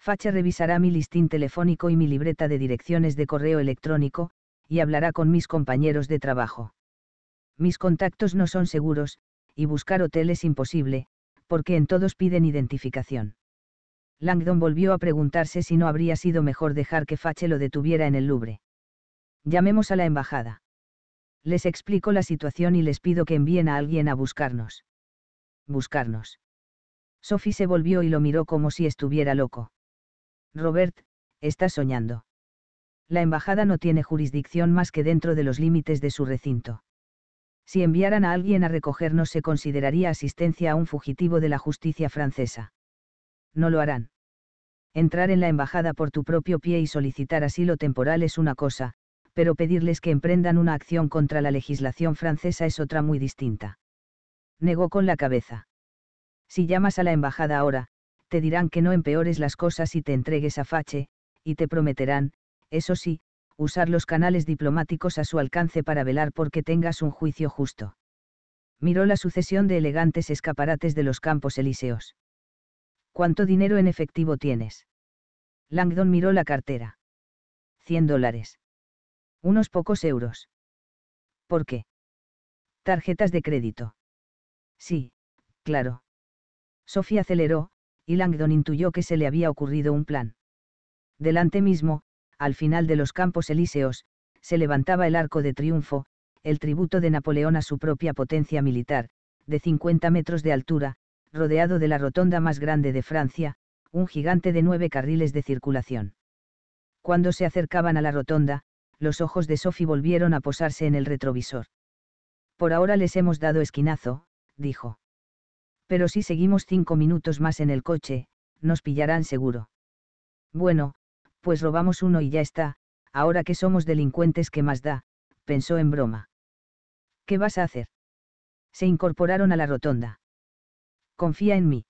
Fache revisará mi listín telefónico y mi libreta de direcciones de correo electrónico, y hablará con mis compañeros de trabajo. Mis contactos no son seguros, y buscar hotel es imposible, porque en todos piden identificación. Langdon volvió a preguntarse si no habría sido mejor dejar que Fache lo detuviera en el Louvre. Llamemos a la embajada. Les explico la situación y les pido que envíen a alguien a buscarnos. Buscarnos. Sophie se volvió y lo miró como si estuviera loco. Robert, estás soñando. La embajada no tiene jurisdicción más que dentro de los límites de su recinto. Si enviaran a alguien a recogernos se consideraría asistencia a un fugitivo de la justicia francesa. No lo harán. Entrar en la embajada por tu propio pie y solicitar asilo temporal es una cosa, pero pedirles que emprendan una acción contra la legislación francesa es otra muy distinta. Negó con la cabeza. Si llamas a la embajada ahora, te dirán que no empeores las cosas y te entregues a Fache, y te prometerán, eso sí, usar los canales diplomáticos a su alcance para velar porque tengas un juicio justo. Miró la sucesión de elegantes escaparates de los campos elíseos. ¿Cuánto dinero en efectivo tienes? Langdon miró la cartera. 100 dólares. Unos pocos euros. ¿Por qué? Tarjetas de crédito. Sí, claro. Sofía aceleró, y Langdon intuyó que se le había ocurrido un plan. Delante mismo, al final de los campos elíseos, se levantaba el arco de triunfo, el tributo de Napoleón a su propia potencia militar, de 50 metros de altura, rodeado de la rotonda más grande de Francia, un gigante de nueve carriles de circulación. Cuando se acercaban a la rotonda, los ojos de Sophie volvieron a posarse en el retrovisor. Por ahora les hemos dado esquinazo, dijo pero si seguimos cinco minutos más en el coche, nos pillarán seguro. Bueno, pues robamos uno y ya está, ahora que somos delincuentes, ¿qué más da? pensó en broma. ¿Qué vas a hacer? Se incorporaron a la rotonda. Confía en mí.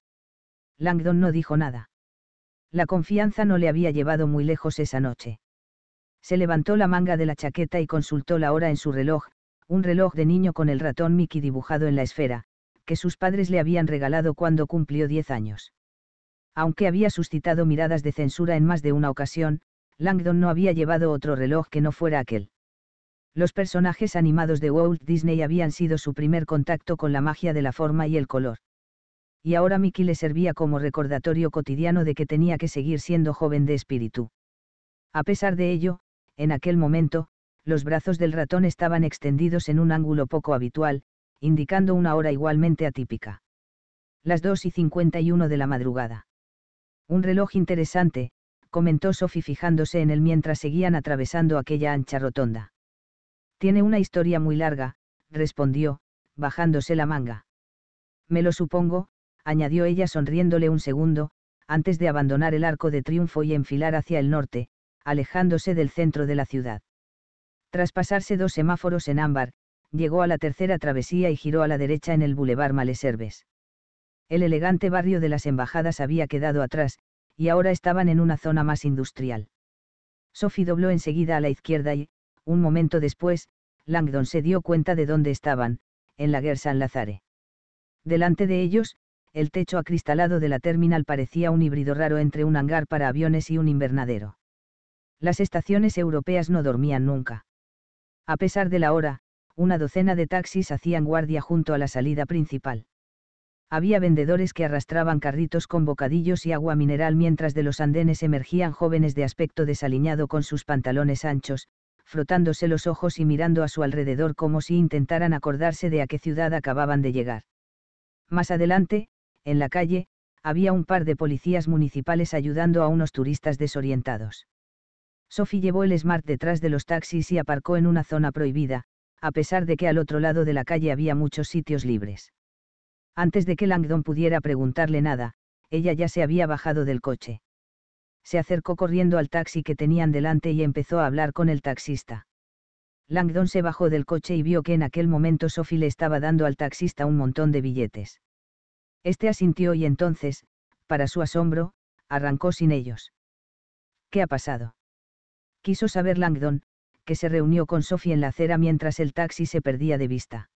Langdon no dijo nada. La confianza no le había llevado muy lejos esa noche. Se levantó la manga de la chaqueta y consultó la hora en su reloj, un reloj de niño con el ratón Mickey dibujado en la esfera, que sus padres le habían regalado cuando cumplió 10 años. Aunque había suscitado miradas de censura en más de una ocasión, Langdon no había llevado otro reloj que no fuera aquel. Los personajes animados de Walt Disney habían sido su primer contacto con la magia de la forma y el color. Y ahora Mickey le servía como recordatorio cotidiano de que tenía que seguir siendo joven de espíritu. A pesar de ello, en aquel momento, los brazos del ratón estaban extendidos en un ángulo poco habitual, indicando una hora igualmente atípica. Las 2 y 51 de la madrugada. Un reloj interesante, comentó Sophie fijándose en él mientras seguían atravesando aquella ancha rotonda. Tiene una historia muy larga, respondió, bajándose la manga. Me lo supongo, añadió ella sonriéndole un segundo, antes de abandonar el arco de triunfo y enfilar hacia el norte, alejándose del centro de la ciudad. Tras pasarse dos semáforos en ámbar, llegó a la tercera travesía y giró a la derecha en el Boulevard Maleserves. El elegante barrio de las embajadas había quedado atrás, y ahora estaban en una zona más industrial. Sophie dobló enseguida a la izquierda y, un momento después, Langdon se dio cuenta de dónde estaban, en la Guerra San Lazare. Delante de ellos, el techo acristalado de la terminal parecía un híbrido raro entre un hangar para aviones y un invernadero. Las estaciones europeas no dormían nunca. A pesar de la hora, una docena de taxis hacían guardia junto a la salida principal. Había vendedores que arrastraban carritos con bocadillos y agua mineral mientras de los andenes emergían jóvenes de aspecto desaliñado con sus pantalones anchos, frotándose los ojos y mirando a su alrededor como si intentaran acordarse de a qué ciudad acababan de llegar. Más adelante, en la calle, había un par de policías municipales ayudando a unos turistas desorientados. Sophie llevó el Smart detrás de los taxis y aparcó en una zona prohibida, a pesar de que al otro lado de la calle había muchos sitios libres. Antes de que Langdon pudiera preguntarle nada, ella ya se había bajado del coche. Se acercó corriendo al taxi que tenían delante y empezó a hablar con el taxista. Langdon se bajó del coche y vio que en aquel momento Sophie le estaba dando al taxista un montón de billetes. Este asintió y entonces, para su asombro, arrancó sin ellos. ¿Qué ha pasado? Quiso saber Langdon, que se reunió con Sophie en la acera mientras el taxi se perdía de vista.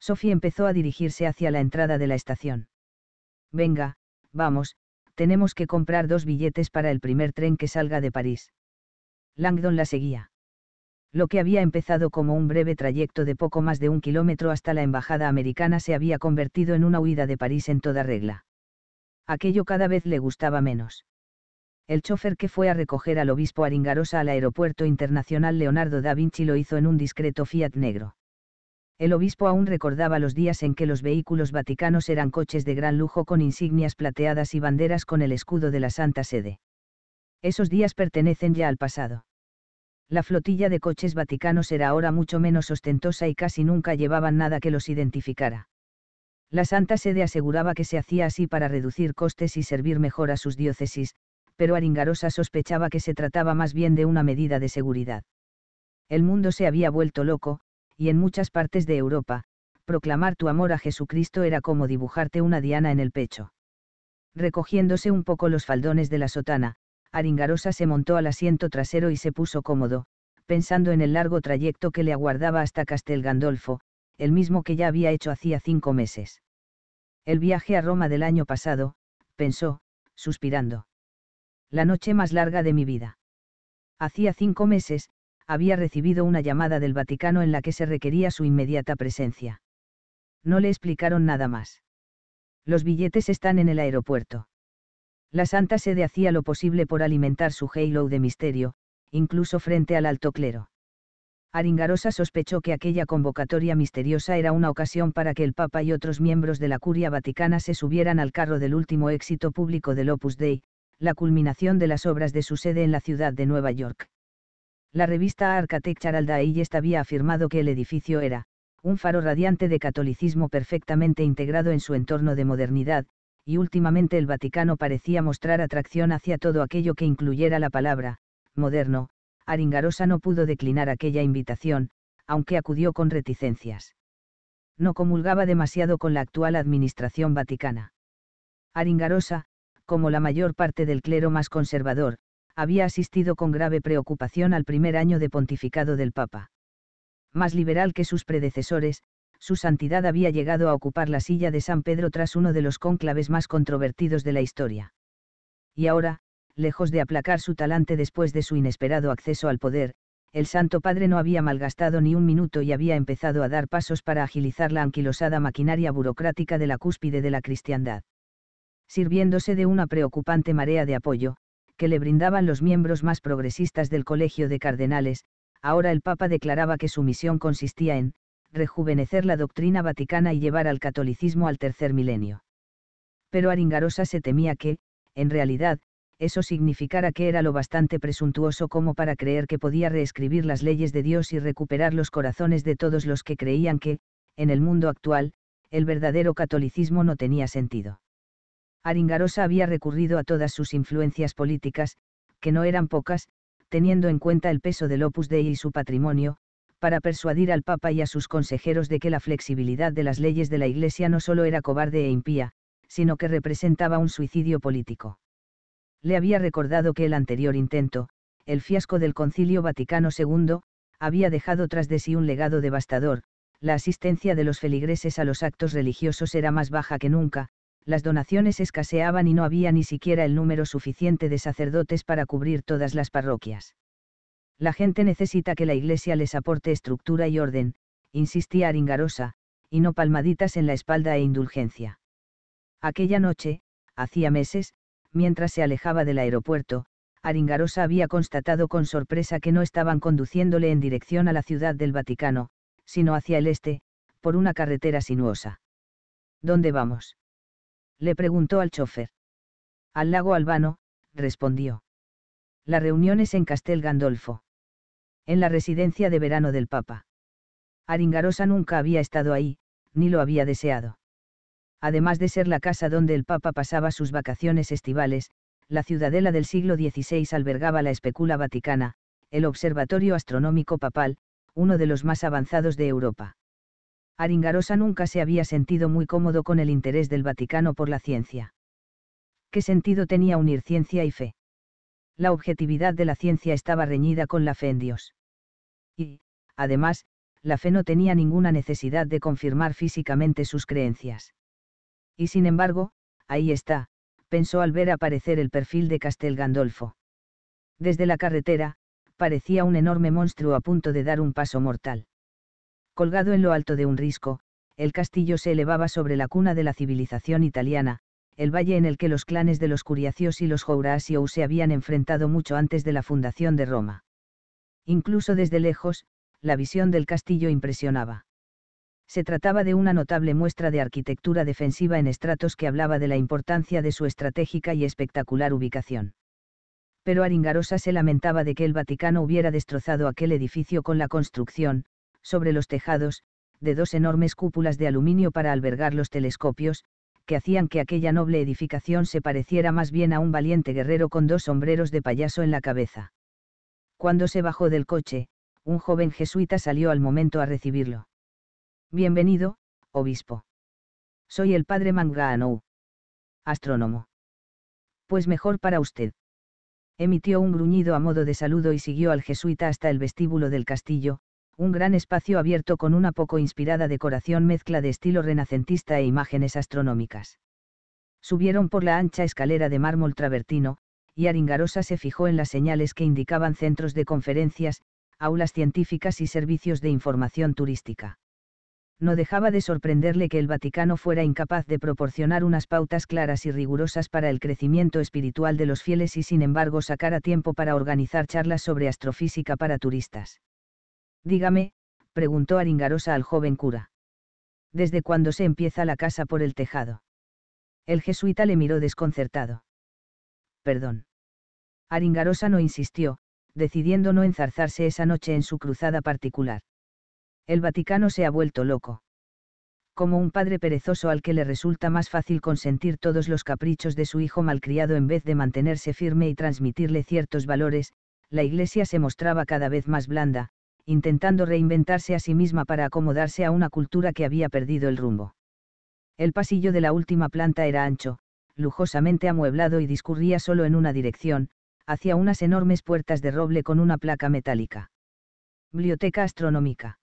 Sophie empezó a dirigirse hacia la entrada de la estación. Venga, vamos, tenemos que comprar dos billetes para el primer tren que salga de París. Langdon la seguía. Lo que había empezado como un breve trayecto de poco más de un kilómetro hasta la embajada americana se había convertido en una huida de París en toda regla. Aquello cada vez le gustaba menos. El chofer que fue a recoger al obispo Aringarosa al Aeropuerto Internacional Leonardo da Vinci lo hizo en un discreto Fiat negro. El obispo aún recordaba los días en que los vehículos vaticanos eran coches de gran lujo con insignias plateadas y banderas con el escudo de la Santa Sede. Esos días pertenecen ya al pasado. La flotilla de coches vaticanos era ahora mucho menos ostentosa y casi nunca llevaban nada que los identificara. La Santa Sede aseguraba que se hacía así para reducir costes y servir mejor a sus diócesis, pero Aringarosa sospechaba que se trataba más bien de una medida de seguridad. El mundo se había vuelto loco, y en muchas partes de Europa, proclamar tu amor a Jesucristo era como dibujarte una diana en el pecho. Recogiéndose un poco los faldones de la sotana, Aringarosa se montó al asiento trasero y se puso cómodo, pensando en el largo trayecto que le aguardaba hasta Castel Gandolfo, el mismo que ya había hecho hacía cinco meses. El viaje a Roma del año pasado, pensó, suspirando la noche más larga de mi vida. Hacía cinco meses, había recibido una llamada del Vaticano en la que se requería su inmediata presencia. No le explicaron nada más. Los billetes están en el aeropuerto. La Santa Sede hacía lo posible por alimentar su halo de misterio, incluso frente al alto clero. Aringarosa sospechó que aquella convocatoria misteriosa era una ocasión para que el Papa y otros miembros de la Curia Vaticana se subieran al carro del último éxito público del Opus Dei, la culminación de las obras de su sede en la ciudad de Nueva York. La revista Architectural Digest había afirmado que el edificio era, un faro radiante de catolicismo perfectamente integrado en su entorno de modernidad, y últimamente el Vaticano parecía mostrar atracción hacia todo aquello que incluyera la palabra, moderno, Aringarosa no pudo declinar aquella invitación, aunque acudió con reticencias. No comulgaba demasiado con la actual administración vaticana. Aringarosa, como la mayor parte del clero más conservador, había asistido con grave preocupación al primer año de pontificado del Papa. Más liberal que sus predecesores, su santidad había llegado a ocupar la silla de San Pedro tras uno de los cónclaves más controvertidos de la historia. Y ahora, lejos de aplacar su talante después de su inesperado acceso al poder, el Santo Padre no había malgastado ni un minuto y había empezado a dar pasos para agilizar la anquilosada maquinaria burocrática de la cúspide de la cristiandad sirviéndose de una preocupante marea de apoyo, que le brindaban los miembros más progresistas del Colegio de Cardenales, ahora el Papa declaraba que su misión consistía en, rejuvenecer la doctrina vaticana y llevar al catolicismo al tercer milenio. Pero Aringarosa se temía que, en realidad, eso significara que era lo bastante presuntuoso como para creer que podía reescribir las leyes de Dios y recuperar los corazones de todos los que creían que, en el mundo actual, el verdadero catolicismo no tenía sentido. Aringarosa había recurrido a todas sus influencias políticas, que no eran pocas, teniendo en cuenta el peso del Opus Dei y su patrimonio, para persuadir al Papa y a sus consejeros de que la flexibilidad de las leyes de la Iglesia no solo era cobarde e impía, sino que representaba un suicidio político. Le había recordado que el anterior intento, el fiasco del Concilio Vaticano II, había dejado tras de sí un legado devastador, la asistencia de los feligreses a los actos religiosos era más baja que nunca, las donaciones escaseaban y no había ni siquiera el número suficiente de sacerdotes para cubrir todas las parroquias. La gente necesita que la Iglesia les aporte estructura y orden, insistía Aringarosa, y no palmaditas en la espalda e indulgencia. Aquella noche, hacía meses, mientras se alejaba del aeropuerto, Aringarosa había constatado con sorpresa que no estaban conduciéndole en dirección a la ciudad del Vaticano, sino hacia el este, por una carretera sinuosa. ¿Dónde vamos? le preguntó al chofer. Al lago Albano, respondió. La reunión es en Castel Gandolfo. En la residencia de verano del Papa. Aringarosa nunca había estado ahí, ni lo había deseado. Además de ser la casa donde el Papa pasaba sus vacaciones estivales, la ciudadela del siglo XVI albergaba la Especula Vaticana, el observatorio astronómico papal, uno de los más avanzados de Europa. Aringarosa nunca se había sentido muy cómodo con el interés del Vaticano por la ciencia. ¿Qué sentido tenía unir ciencia y fe? La objetividad de la ciencia estaba reñida con la fe en Dios. Y, además, la fe no tenía ninguna necesidad de confirmar físicamente sus creencias. Y sin embargo, ahí está, pensó al ver aparecer el perfil de Castel Gandolfo. Desde la carretera, parecía un enorme monstruo a punto de dar un paso mortal. Colgado en lo alto de un risco, el castillo se elevaba sobre la cuna de la civilización italiana, el valle en el que los clanes de los Curiacios y los Jourasiou se habían enfrentado mucho antes de la fundación de Roma. Incluso desde lejos, la visión del castillo impresionaba. Se trataba de una notable muestra de arquitectura defensiva en estratos que hablaba de la importancia de su estratégica y espectacular ubicación. Pero Aringarosa se lamentaba de que el Vaticano hubiera destrozado aquel edificio con la construcción, sobre los tejados, de dos enormes cúpulas de aluminio para albergar los telescopios, que hacían que aquella noble edificación se pareciera más bien a un valiente guerrero con dos sombreros de payaso en la cabeza. Cuando se bajó del coche, un joven jesuita salió al momento a recibirlo. Bienvenido, obispo. Soy el padre Mangano, Astrónomo. Pues mejor para usted. Emitió un gruñido a modo de saludo y siguió al jesuita hasta el vestíbulo del castillo, un gran espacio abierto con una poco inspirada decoración mezcla de estilo renacentista e imágenes astronómicas. Subieron por la ancha escalera de mármol travertino, y Aringarosa se fijó en las señales que indicaban centros de conferencias, aulas científicas y servicios de información turística. No dejaba de sorprenderle que el Vaticano fuera incapaz de proporcionar unas pautas claras y rigurosas para el crecimiento espiritual de los fieles y sin embargo sacara tiempo para organizar charlas sobre astrofísica para turistas. Dígame, preguntó Aringarosa al joven cura. ¿Desde cuándo se empieza la casa por el tejado? El jesuita le miró desconcertado. Perdón. Aringarosa no insistió, decidiendo no enzarzarse esa noche en su cruzada particular. El Vaticano se ha vuelto loco. Como un padre perezoso al que le resulta más fácil consentir todos los caprichos de su hijo malcriado en vez de mantenerse firme y transmitirle ciertos valores, la Iglesia se mostraba cada vez más blanda, intentando reinventarse a sí misma para acomodarse a una cultura que había perdido el rumbo. El pasillo de la última planta era ancho, lujosamente amueblado y discurría solo en una dirección, hacia unas enormes puertas de roble con una placa metálica. Biblioteca astronómica.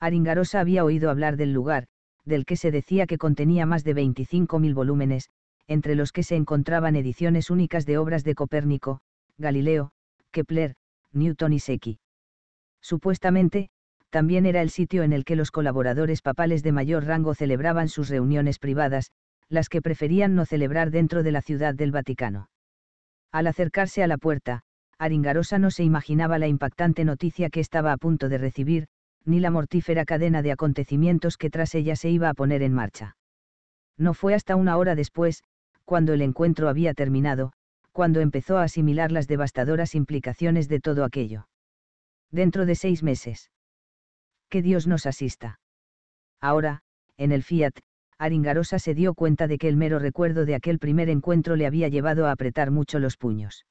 Aringarosa había oído hablar del lugar, del que se decía que contenía más de 25.000 volúmenes, entre los que se encontraban ediciones únicas de obras de Copérnico, Galileo, Kepler, Newton y Secchi supuestamente, también era el sitio en el que los colaboradores papales de mayor rango celebraban sus reuniones privadas, las que preferían no celebrar dentro de la ciudad del Vaticano. Al acercarse a la puerta, Aringarosa no se imaginaba la impactante noticia que estaba a punto de recibir, ni la mortífera cadena de acontecimientos que tras ella se iba a poner en marcha. No fue hasta una hora después, cuando el encuentro había terminado, cuando empezó a asimilar las devastadoras implicaciones de todo aquello dentro de seis meses. Que Dios nos asista. Ahora, en el Fiat, Aringarosa se dio cuenta de que el mero recuerdo de aquel primer encuentro le había llevado a apretar mucho los puños.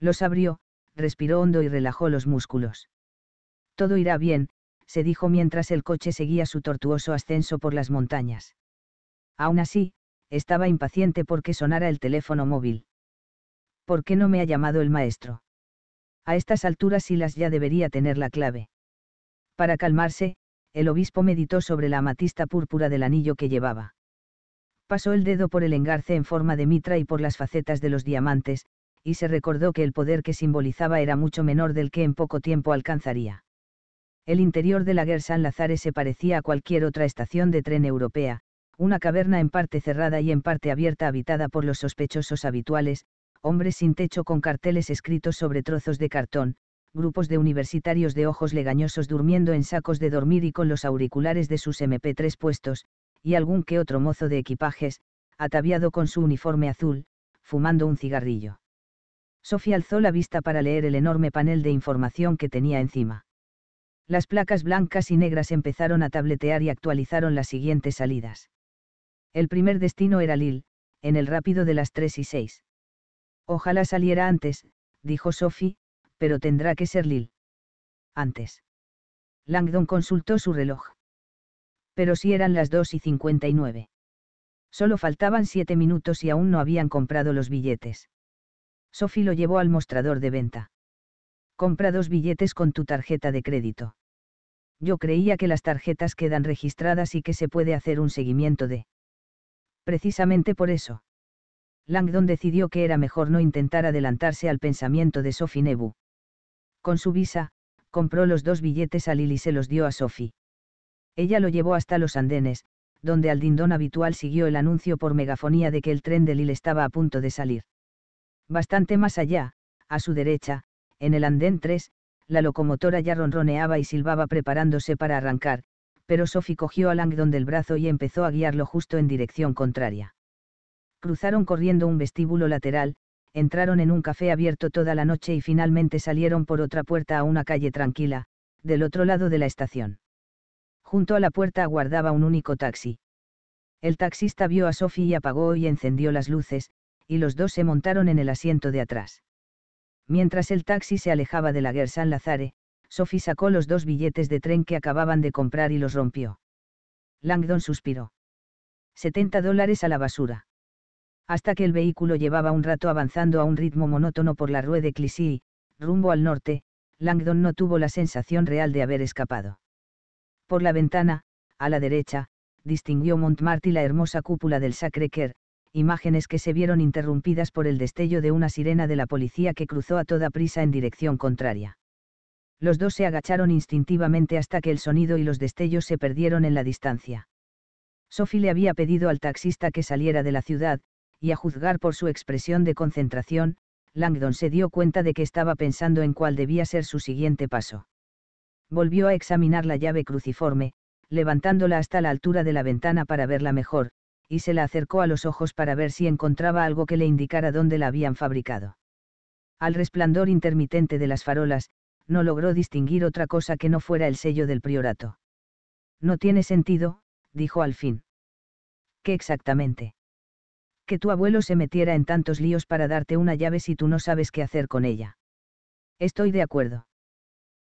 Los abrió, respiró hondo y relajó los músculos. Todo irá bien, se dijo mientras el coche seguía su tortuoso ascenso por las montañas. Aún así, estaba impaciente porque sonara el teléfono móvil. ¿Por qué no me ha llamado el maestro? A estas alturas Silas ya debería tener la clave. Para calmarse, el obispo meditó sobre la amatista púrpura del anillo que llevaba. Pasó el dedo por el engarce en forma de mitra y por las facetas de los diamantes, y se recordó que el poder que simbolizaba era mucho menor del que en poco tiempo alcanzaría. El interior de la guerra San Lazare se parecía a cualquier otra estación de tren europea, una caverna en parte cerrada y en parte abierta habitada por los sospechosos habituales, hombres sin techo con carteles escritos sobre trozos de cartón, grupos de universitarios de ojos legañosos durmiendo en sacos de dormir y con los auriculares de sus MP3 puestos, y algún que otro mozo de equipajes, ataviado con su uniforme azul, fumando un cigarrillo. Sofía alzó la vista para leer el enorme panel de información que tenía encima. Las placas blancas y negras empezaron a tabletear y actualizaron las siguientes salidas. El primer destino era Lille, en el rápido de las 3 y 6. Ojalá saliera antes, dijo Sophie, pero tendrá que ser Lil. Antes. Langdon consultó su reloj. Pero si eran las 2 y 59. Solo faltaban siete minutos y aún no habían comprado los billetes. Sophie lo llevó al mostrador de venta. Compra dos billetes con tu tarjeta de crédito. Yo creía que las tarjetas quedan registradas y que se puede hacer un seguimiento de. Precisamente por eso. Langdon decidió que era mejor no intentar adelantarse al pensamiento de Sophie Nebu. Con su visa, compró los dos billetes a Lily y se los dio a Sophie. Ella lo llevó hasta los andenes, donde al dindón habitual siguió el anuncio por megafonía de que el tren de Lille estaba a punto de salir. Bastante más allá, a su derecha, en el andén 3, la locomotora ya ronroneaba y silbaba preparándose para arrancar, pero Sophie cogió a Langdon del brazo y empezó a guiarlo justo en dirección contraria cruzaron corriendo un vestíbulo lateral, entraron en un café abierto toda la noche y finalmente salieron por otra puerta a una calle tranquila, del otro lado de la estación. Junto a la puerta aguardaba un único taxi. El taxista vio a Sophie y apagó y encendió las luces, y los dos se montaron en el asiento de atrás. Mientras el taxi se alejaba de la Gersan San Lazare, Sophie sacó los dos billetes de tren que acababan de comprar y los rompió. Langdon suspiró. 70 dólares a la basura hasta que el vehículo llevaba un rato avanzando a un ritmo monótono por la Rue de Clissy, rumbo al norte, Langdon no tuvo la sensación real de haber escapado. Por la ventana, a la derecha, distinguió Montmartre y la hermosa cúpula del Sacré-Cœur, imágenes que se vieron interrumpidas por el destello de una sirena de la policía que cruzó a toda prisa en dirección contraria. Los dos se agacharon instintivamente hasta que el sonido y los destellos se perdieron en la distancia. Sophie le había pedido al taxista que saliera de la ciudad, y a juzgar por su expresión de concentración, Langdon se dio cuenta de que estaba pensando en cuál debía ser su siguiente paso. Volvió a examinar la llave cruciforme, levantándola hasta la altura de la ventana para verla mejor, y se la acercó a los ojos para ver si encontraba algo que le indicara dónde la habían fabricado. Al resplandor intermitente de las farolas, no logró distinguir otra cosa que no fuera el sello del priorato. No tiene sentido, dijo al fin. ¿Qué exactamente? que tu abuelo se metiera en tantos líos para darte una llave si tú no sabes qué hacer con ella. Estoy de acuerdo.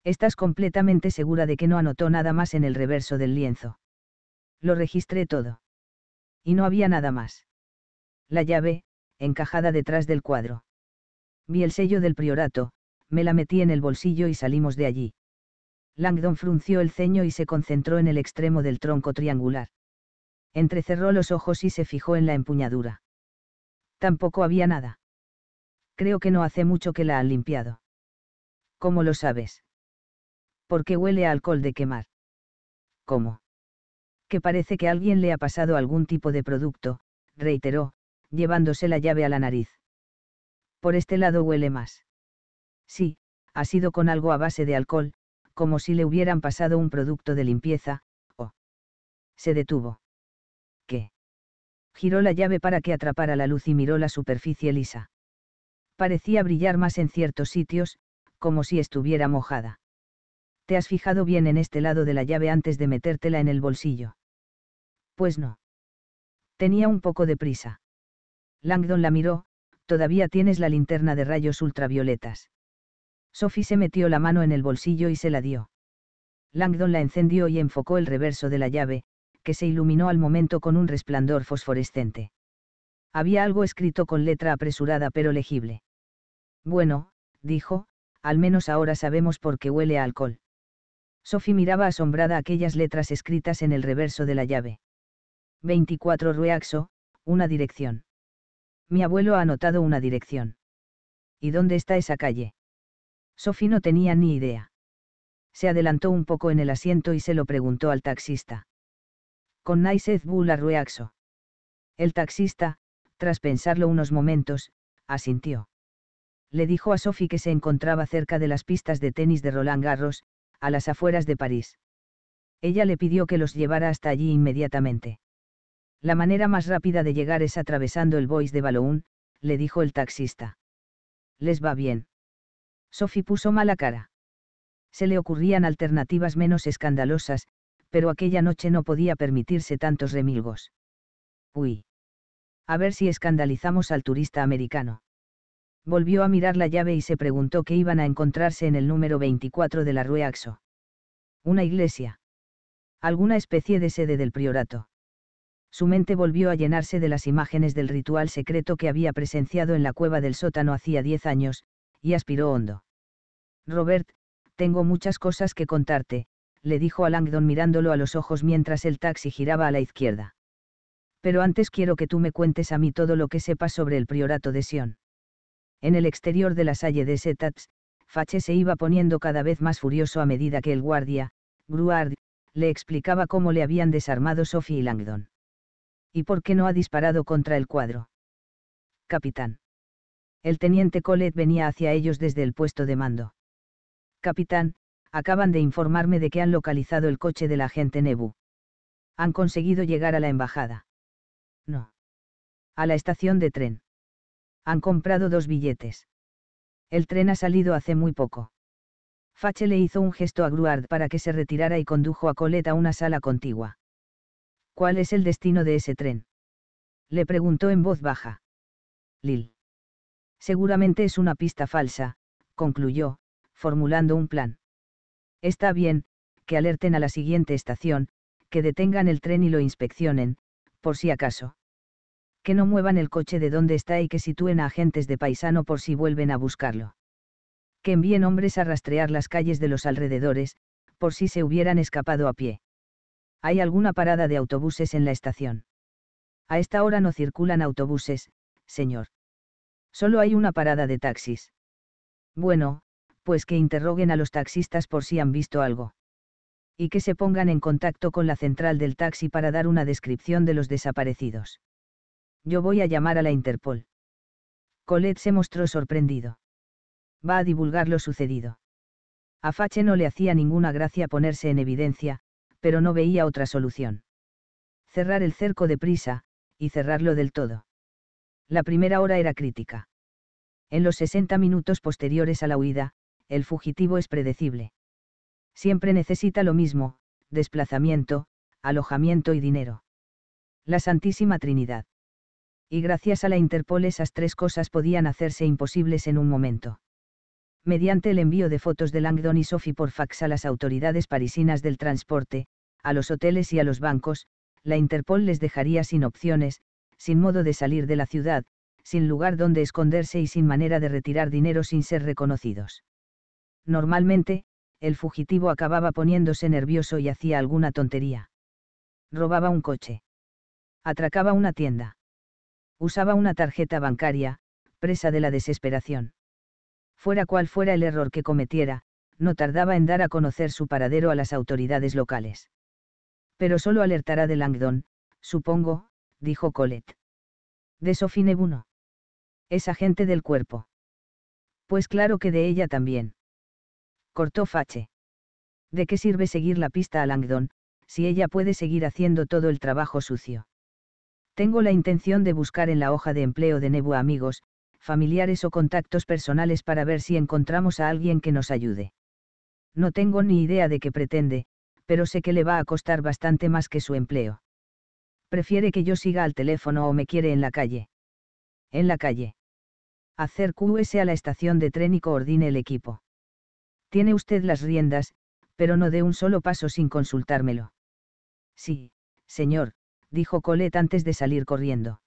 Estás completamente segura de que no anotó nada más en el reverso del lienzo. Lo registré todo. Y no había nada más. La llave, encajada detrás del cuadro. Vi el sello del priorato, me la metí en el bolsillo y salimos de allí. Langdon frunció el ceño y se concentró en el extremo del tronco triangular entrecerró los ojos y se fijó en la empuñadura. Tampoco había nada. Creo que no hace mucho que la han limpiado. ¿Cómo lo sabes? Porque huele a alcohol de quemar. ¿Cómo? Que parece que alguien le ha pasado algún tipo de producto, reiteró, llevándose la llave a la nariz. Por este lado huele más. Sí, ha sido con algo a base de alcohol, como si le hubieran pasado un producto de limpieza, o... Se detuvo giró la llave para que atrapara la luz y miró la superficie lisa. Parecía brillar más en ciertos sitios, como si estuviera mojada. ¿Te has fijado bien en este lado de la llave antes de metértela en el bolsillo? Pues no. Tenía un poco de prisa. Langdon la miró, todavía tienes la linterna de rayos ultravioletas. Sophie se metió la mano en el bolsillo y se la dio. Langdon la encendió y enfocó el reverso de la llave, que se iluminó al momento con un resplandor fosforescente. Había algo escrito con letra apresurada pero legible. Bueno, dijo, al menos ahora sabemos por qué huele a alcohol. Sophie miraba asombrada aquellas letras escritas en el reverso de la llave. 24 Rueaxo, una dirección. Mi abuelo ha anotado una dirección. ¿Y dónde está esa calle? Sophie no tenía ni idea. Se adelantó un poco en el asiento y se lo preguntó al taxista con Nice Bull Rueaxo. El taxista, tras pensarlo unos momentos, asintió. Le dijo a Sophie que se encontraba cerca de las pistas de tenis de Roland Garros, a las afueras de París. Ella le pidió que los llevara hasta allí inmediatamente. La manera más rápida de llegar es atravesando el Bois de Balloon, le dijo el taxista. Les va bien. Sophie puso mala cara. Se le ocurrían alternativas menos escandalosas, pero aquella noche no podía permitirse tantos remilgos. Uy. A ver si escandalizamos al turista americano. Volvió a mirar la llave y se preguntó qué iban a encontrarse en el número 24 de la Rue Axo. Una iglesia. Alguna especie de sede del priorato. Su mente volvió a llenarse de las imágenes del ritual secreto que había presenciado en la cueva del sótano hacía diez años, y aspiró hondo. Robert, tengo muchas cosas que contarte, le dijo a Langdon mirándolo a los ojos mientras el taxi giraba a la izquierda. Pero antes quiero que tú me cuentes a mí todo lo que sepas sobre el priorato de Sion. En el exterior de la salle de Setats, Fache se iba poniendo cada vez más furioso a medida que el guardia, Gruard, le explicaba cómo le habían desarmado Sophie y Langdon. ¿Y por qué no ha disparado contra el cuadro? Capitán. El teniente Colette venía hacia ellos desde el puesto de mando. Capitán, acaban de informarme de que han localizado el coche del agente Nebu. Han conseguido llegar a la embajada. No. A la estación de tren. Han comprado dos billetes. El tren ha salido hace muy poco. Fache le hizo un gesto a Gruard para que se retirara y condujo a Colette a una sala contigua. ¿Cuál es el destino de ese tren? Le preguntó en voz baja. Lil. Seguramente es una pista falsa, concluyó, formulando un plan. Está bien, que alerten a la siguiente estación, que detengan el tren y lo inspeccionen, por si acaso. Que no muevan el coche de donde está y que sitúen a agentes de paisano por si vuelven a buscarlo. Que envíen hombres a rastrear las calles de los alrededores, por si se hubieran escapado a pie. ¿Hay alguna parada de autobuses en la estación? A esta hora no circulan autobuses, señor. Solo hay una parada de taxis. Bueno, pues que interroguen a los taxistas por si han visto algo. Y que se pongan en contacto con la central del taxi para dar una descripción de los desaparecidos. Yo voy a llamar a la Interpol. Colette se mostró sorprendido. Va a divulgar lo sucedido. A Fache no le hacía ninguna gracia ponerse en evidencia, pero no veía otra solución. Cerrar el cerco de prisa, y cerrarlo del todo. La primera hora era crítica. En los 60 minutos posteriores a la huida, el fugitivo es predecible. Siempre necesita lo mismo, desplazamiento, alojamiento y dinero. La Santísima Trinidad. Y gracias a la Interpol esas tres cosas podían hacerse imposibles en un momento. Mediante el envío de fotos de Langdon y Sophie por fax a las autoridades parisinas del transporte, a los hoteles y a los bancos, la Interpol les dejaría sin opciones, sin modo de salir de la ciudad, sin lugar donde esconderse y sin manera de retirar dinero sin ser reconocidos. Normalmente, el fugitivo acababa poniéndose nervioso y hacía alguna tontería. Robaba un coche. Atracaba una tienda. Usaba una tarjeta bancaria, presa de la desesperación. Fuera cual fuera el error que cometiera, no tardaba en dar a conocer su paradero a las autoridades locales. Pero solo alertará de Langdon, supongo, dijo Colette. De Sophie Nebuno. Es agente del cuerpo. Pues claro que de ella también cortó Fache. ¿De qué sirve seguir la pista a Langdon, si ella puede seguir haciendo todo el trabajo sucio? Tengo la intención de buscar en la hoja de empleo de Nebu amigos, familiares o contactos personales para ver si encontramos a alguien que nos ayude. No tengo ni idea de qué pretende, pero sé que le va a costar bastante más que su empleo. Prefiere que yo siga al teléfono o me quiere en la calle. En la calle. Hacer QS a la estación de tren y coordine el equipo. Tiene usted las riendas, pero no dé un solo paso sin consultármelo. Sí, señor, dijo Colette antes de salir corriendo.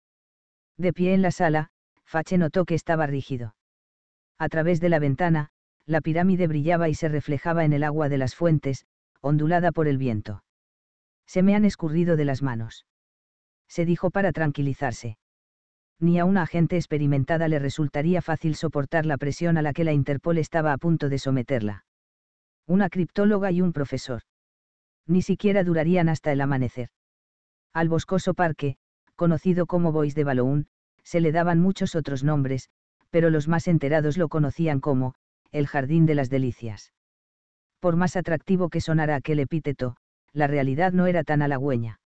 De pie en la sala, Fache notó que estaba rígido. A través de la ventana, la pirámide brillaba y se reflejaba en el agua de las fuentes, ondulada por el viento. Se me han escurrido de las manos. Se dijo para tranquilizarse ni a una agente experimentada le resultaría fácil soportar la presión a la que la Interpol estaba a punto de someterla. Una criptóloga y un profesor. Ni siquiera durarían hasta el amanecer. Al boscoso parque, conocido como Boys de Balloon, se le daban muchos otros nombres, pero los más enterados lo conocían como, el Jardín de las Delicias. Por más atractivo que sonara aquel epíteto, la realidad no era tan halagüeña.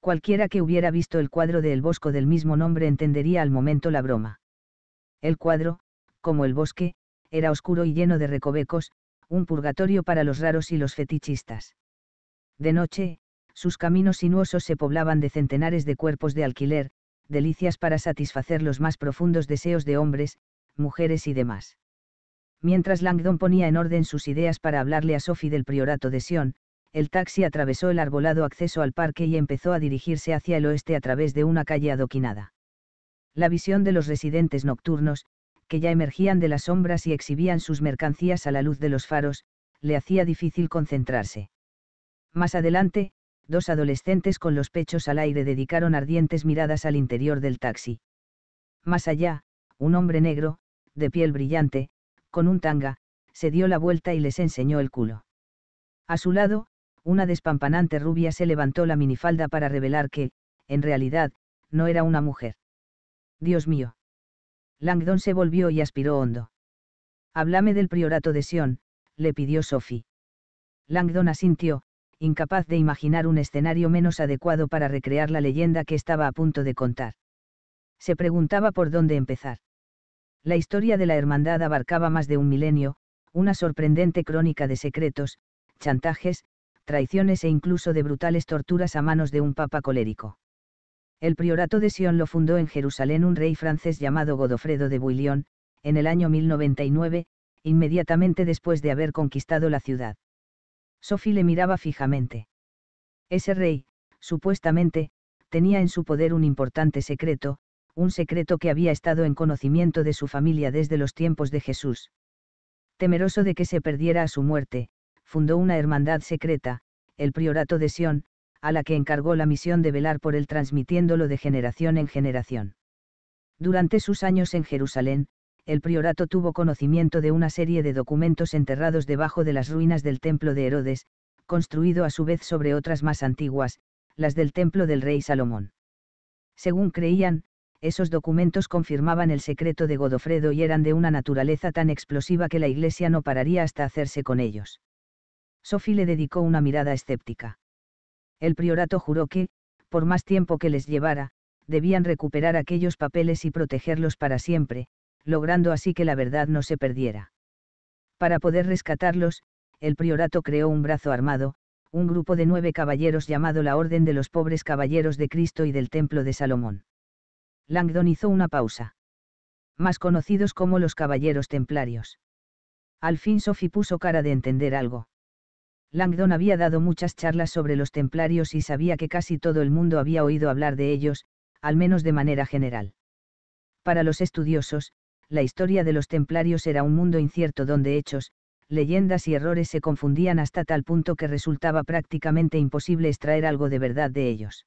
Cualquiera que hubiera visto el cuadro de El Bosco del mismo nombre entendería al momento la broma. El cuadro, como el bosque, era oscuro y lleno de recovecos, un purgatorio para los raros y los fetichistas. De noche, sus caminos sinuosos se poblaban de centenares de cuerpos de alquiler, delicias para satisfacer los más profundos deseos de hombres, mujeres y demás. Mientras Langdon ponía en orden sus ideas para hablarle a Sophie del priorato de Sion, el taxi atravesó el arbolado acceso al parque y empezó a dirigirse hacia el oeste a través de una calle adoquinada. La visión de los residentes nocturnos, que ya emergían de las sombras y exhibían sus mercancías a la luz de los faros, le hacía difícil concentrarse. Más adelante, dos adolescentes con los pechos al aire dedicaron ardientes miradas al interior del taxi. Más allá, un hombre negro, de piel brillante, con un tanga, se dio la vuelta y les enseñó el culo. A su lado, una despampanante rubia se levantó la minifalda para revelar que, en realidad, no era una mujer. Dios mío. Langdon se volvió y aspiró hondo. Háblame del priorato de Sion, le pidió Sophie. Langdon asintió, incapaz de imaginar un escenario menos adecuado para recrear la leyenda que estaba a punto de contar. Se preguntaba por dónde empezar. La historia de la hermandad abarcaba más de un milenio, una sorprendente crónica de secretos, chantajes, traiciones e incluso de brutales torturas a manos de un papa colérico. El priorato de Sion lo fundó en Jerusalén un rey francés llamado Godofredo de Bouillon, en el año 1099, inmediatamente después de haber conquistado la ciudad. Sophie le miraba fijamente. Ese rey, supuestamente, tenía en su poder un importante secreto, un secreto que había estado en conocimiento de su familia desde los tiempos de Jesús. Temeroso de que se perdiera a su muerte, fundó una hermandad secreta, el Priorato de Sion, a la que encargó la misión de velar por él transmitiéndolo de generación en generación. Durante sus años en Jerusalén, el priorato tuvo conocimiento de una serie de documentos enterrados debajo de las ruinas del templo de Herodes, construido a su vez sobre otras más antiguas, las del templo del rey Salomón. Según creían, esos documentos confirmaban el secreto de Godofredo y eran de una naturaleza tan explosiva que la Iglesia no pararía hasta hacerse con ellos. Sophie le dedicó una mirada escéptica. El priorato juró que, por más tiempo que les llevara, debían recuperar aquellos papeles y protegerlos para siempre, logrando así que la verdad no se perdiera. Para poder rescatarlos, el priorato creó un brazo armado, un grupo de nueve caballeros llamado la Orden de los Pobres Caballeros de Cristo y del Templo de Salomón. Langdon hizo una pausa. Más conocidos como los Caballeros Templarios. Al fin Sophie puso cara de entender algo. Langdon había dado muchas charlas sobre los templarios y sabía que casi todo el mundo había oído hablar de ellos, al menos de manera general. Para los estudiosos, la historia de los templarios era un mundo incierto donde hechos, leyendas y errores se confundían hasta tal punto que resultaba prácticamente imposible extraer algo de verdad de ellos.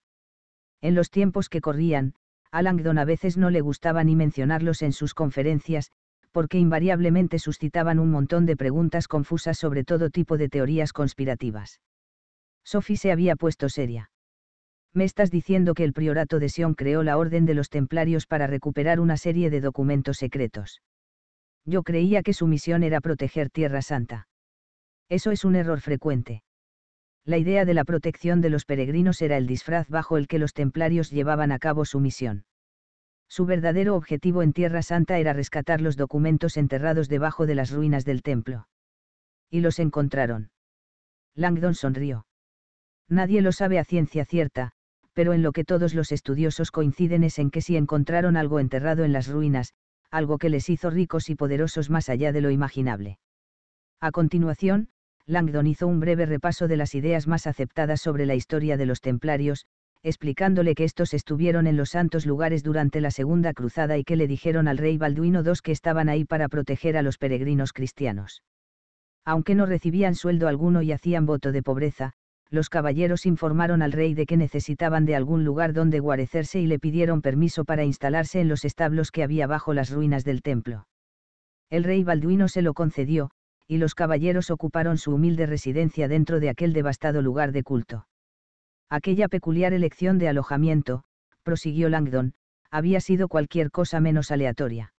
En los tiempos que corrían, a Langdon a veces no le gustaba ni mencionarlos en sus conferencias, porque invariablemente suscitaban un montón de preguntas confusas sobre todo tipo de teorías conspirativas. Sophie se había puesto seria. ¿Me estás diciendo que el priorato de Sion creó la Orden de los Templarios para recuperar una serie de documentos secretos? Yo creía que su misión era proteger Tierra Santa. Eso es un error frecuente. La idea de la protección de los peregrinos era el disfraz bajo el que los templarios llevaban a cabo su misión. Su verdadero objetivo en Tierra Santa era rescatar los documentos enterrados debajo de las ruinas del templo. Y los encontraron. Langdon sonrió. Nadie lo sabe a ciencia cierta, pero en lo que todos los estudiosos coinciden es en que si encontraron algo enterrado en las ruinas, algo que les hizo ricos y poderosos más allá de lo imaginable. A continuación, Langdon hizo un breve repaso de las ideas más aceptadas sobre la historia de los templarios, explicándole que estos estuvieron en los santos lugares durante la Segunda Cruzada y que le dijeron al rey Balduino II que estaban ahí para proteger a los peregrinos cristianos. Aunque no recibían sueldo alguno y hacían voto de pobreza, los caballeros informaron al rey de que necesitaban de algún lugar donde guarecerse y le pidieron permiso para instalarse en los establos que había bajo las ruinas del templo. El rey Balduino se lo concedió, y los caballeros ocuparon su humilde residencia dentro de aquel devastado lugar de culto. Aquella peculiar elección de alojamiento, prosiguió Langdon, había sido cualquier cosa menos aleatoria.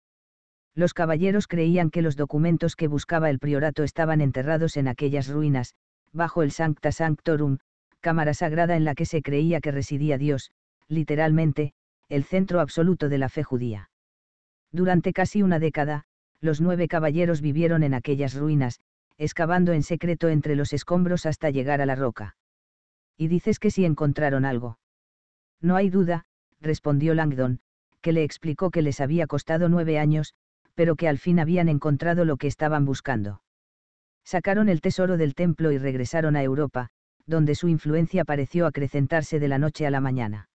Los caballeros creían que los documentos que buscaba el priorato estaban enterrados en aquellas ruinas, bajo el Sancta Sanctorum, cámara sagrada en la que se creía que residía Dios, literalmente, el centro absoluto de la fe judía. Durante casi una década, los nueve caballeros vivieron en aquellas ruinas, excavando en secreto entre los escombros hasta llegar a la roca. Y dices que si encontraron algo. No hay duda, respondió Langdon, que le explicó que les había costado nueve años, pero que al fin habían encontrado lo que estaban buscando. Sacaron el tesoro del templo y regresaron a Europa, donde su influencia pareció acrecentarse de la noche a la mañana.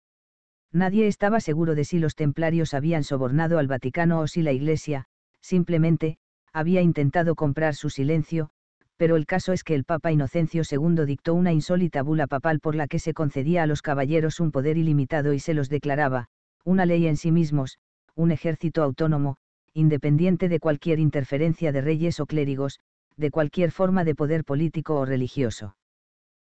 Nadie estaba seguro de si los templarios habían sobornado al Vaticano o si la Iglesia, simplemente, había intentado comprar su silencio, pero el caso es que el Papa Inocencio II dictó una insólita bula papal por la que se concedía a los caballeros un poder ilimitado y se los declaraba, una ley en sí mismos, un ejército autónomo, independiente de cualquier interferencia de reyes o clérigos, de cualquier forma de poder político o religioso.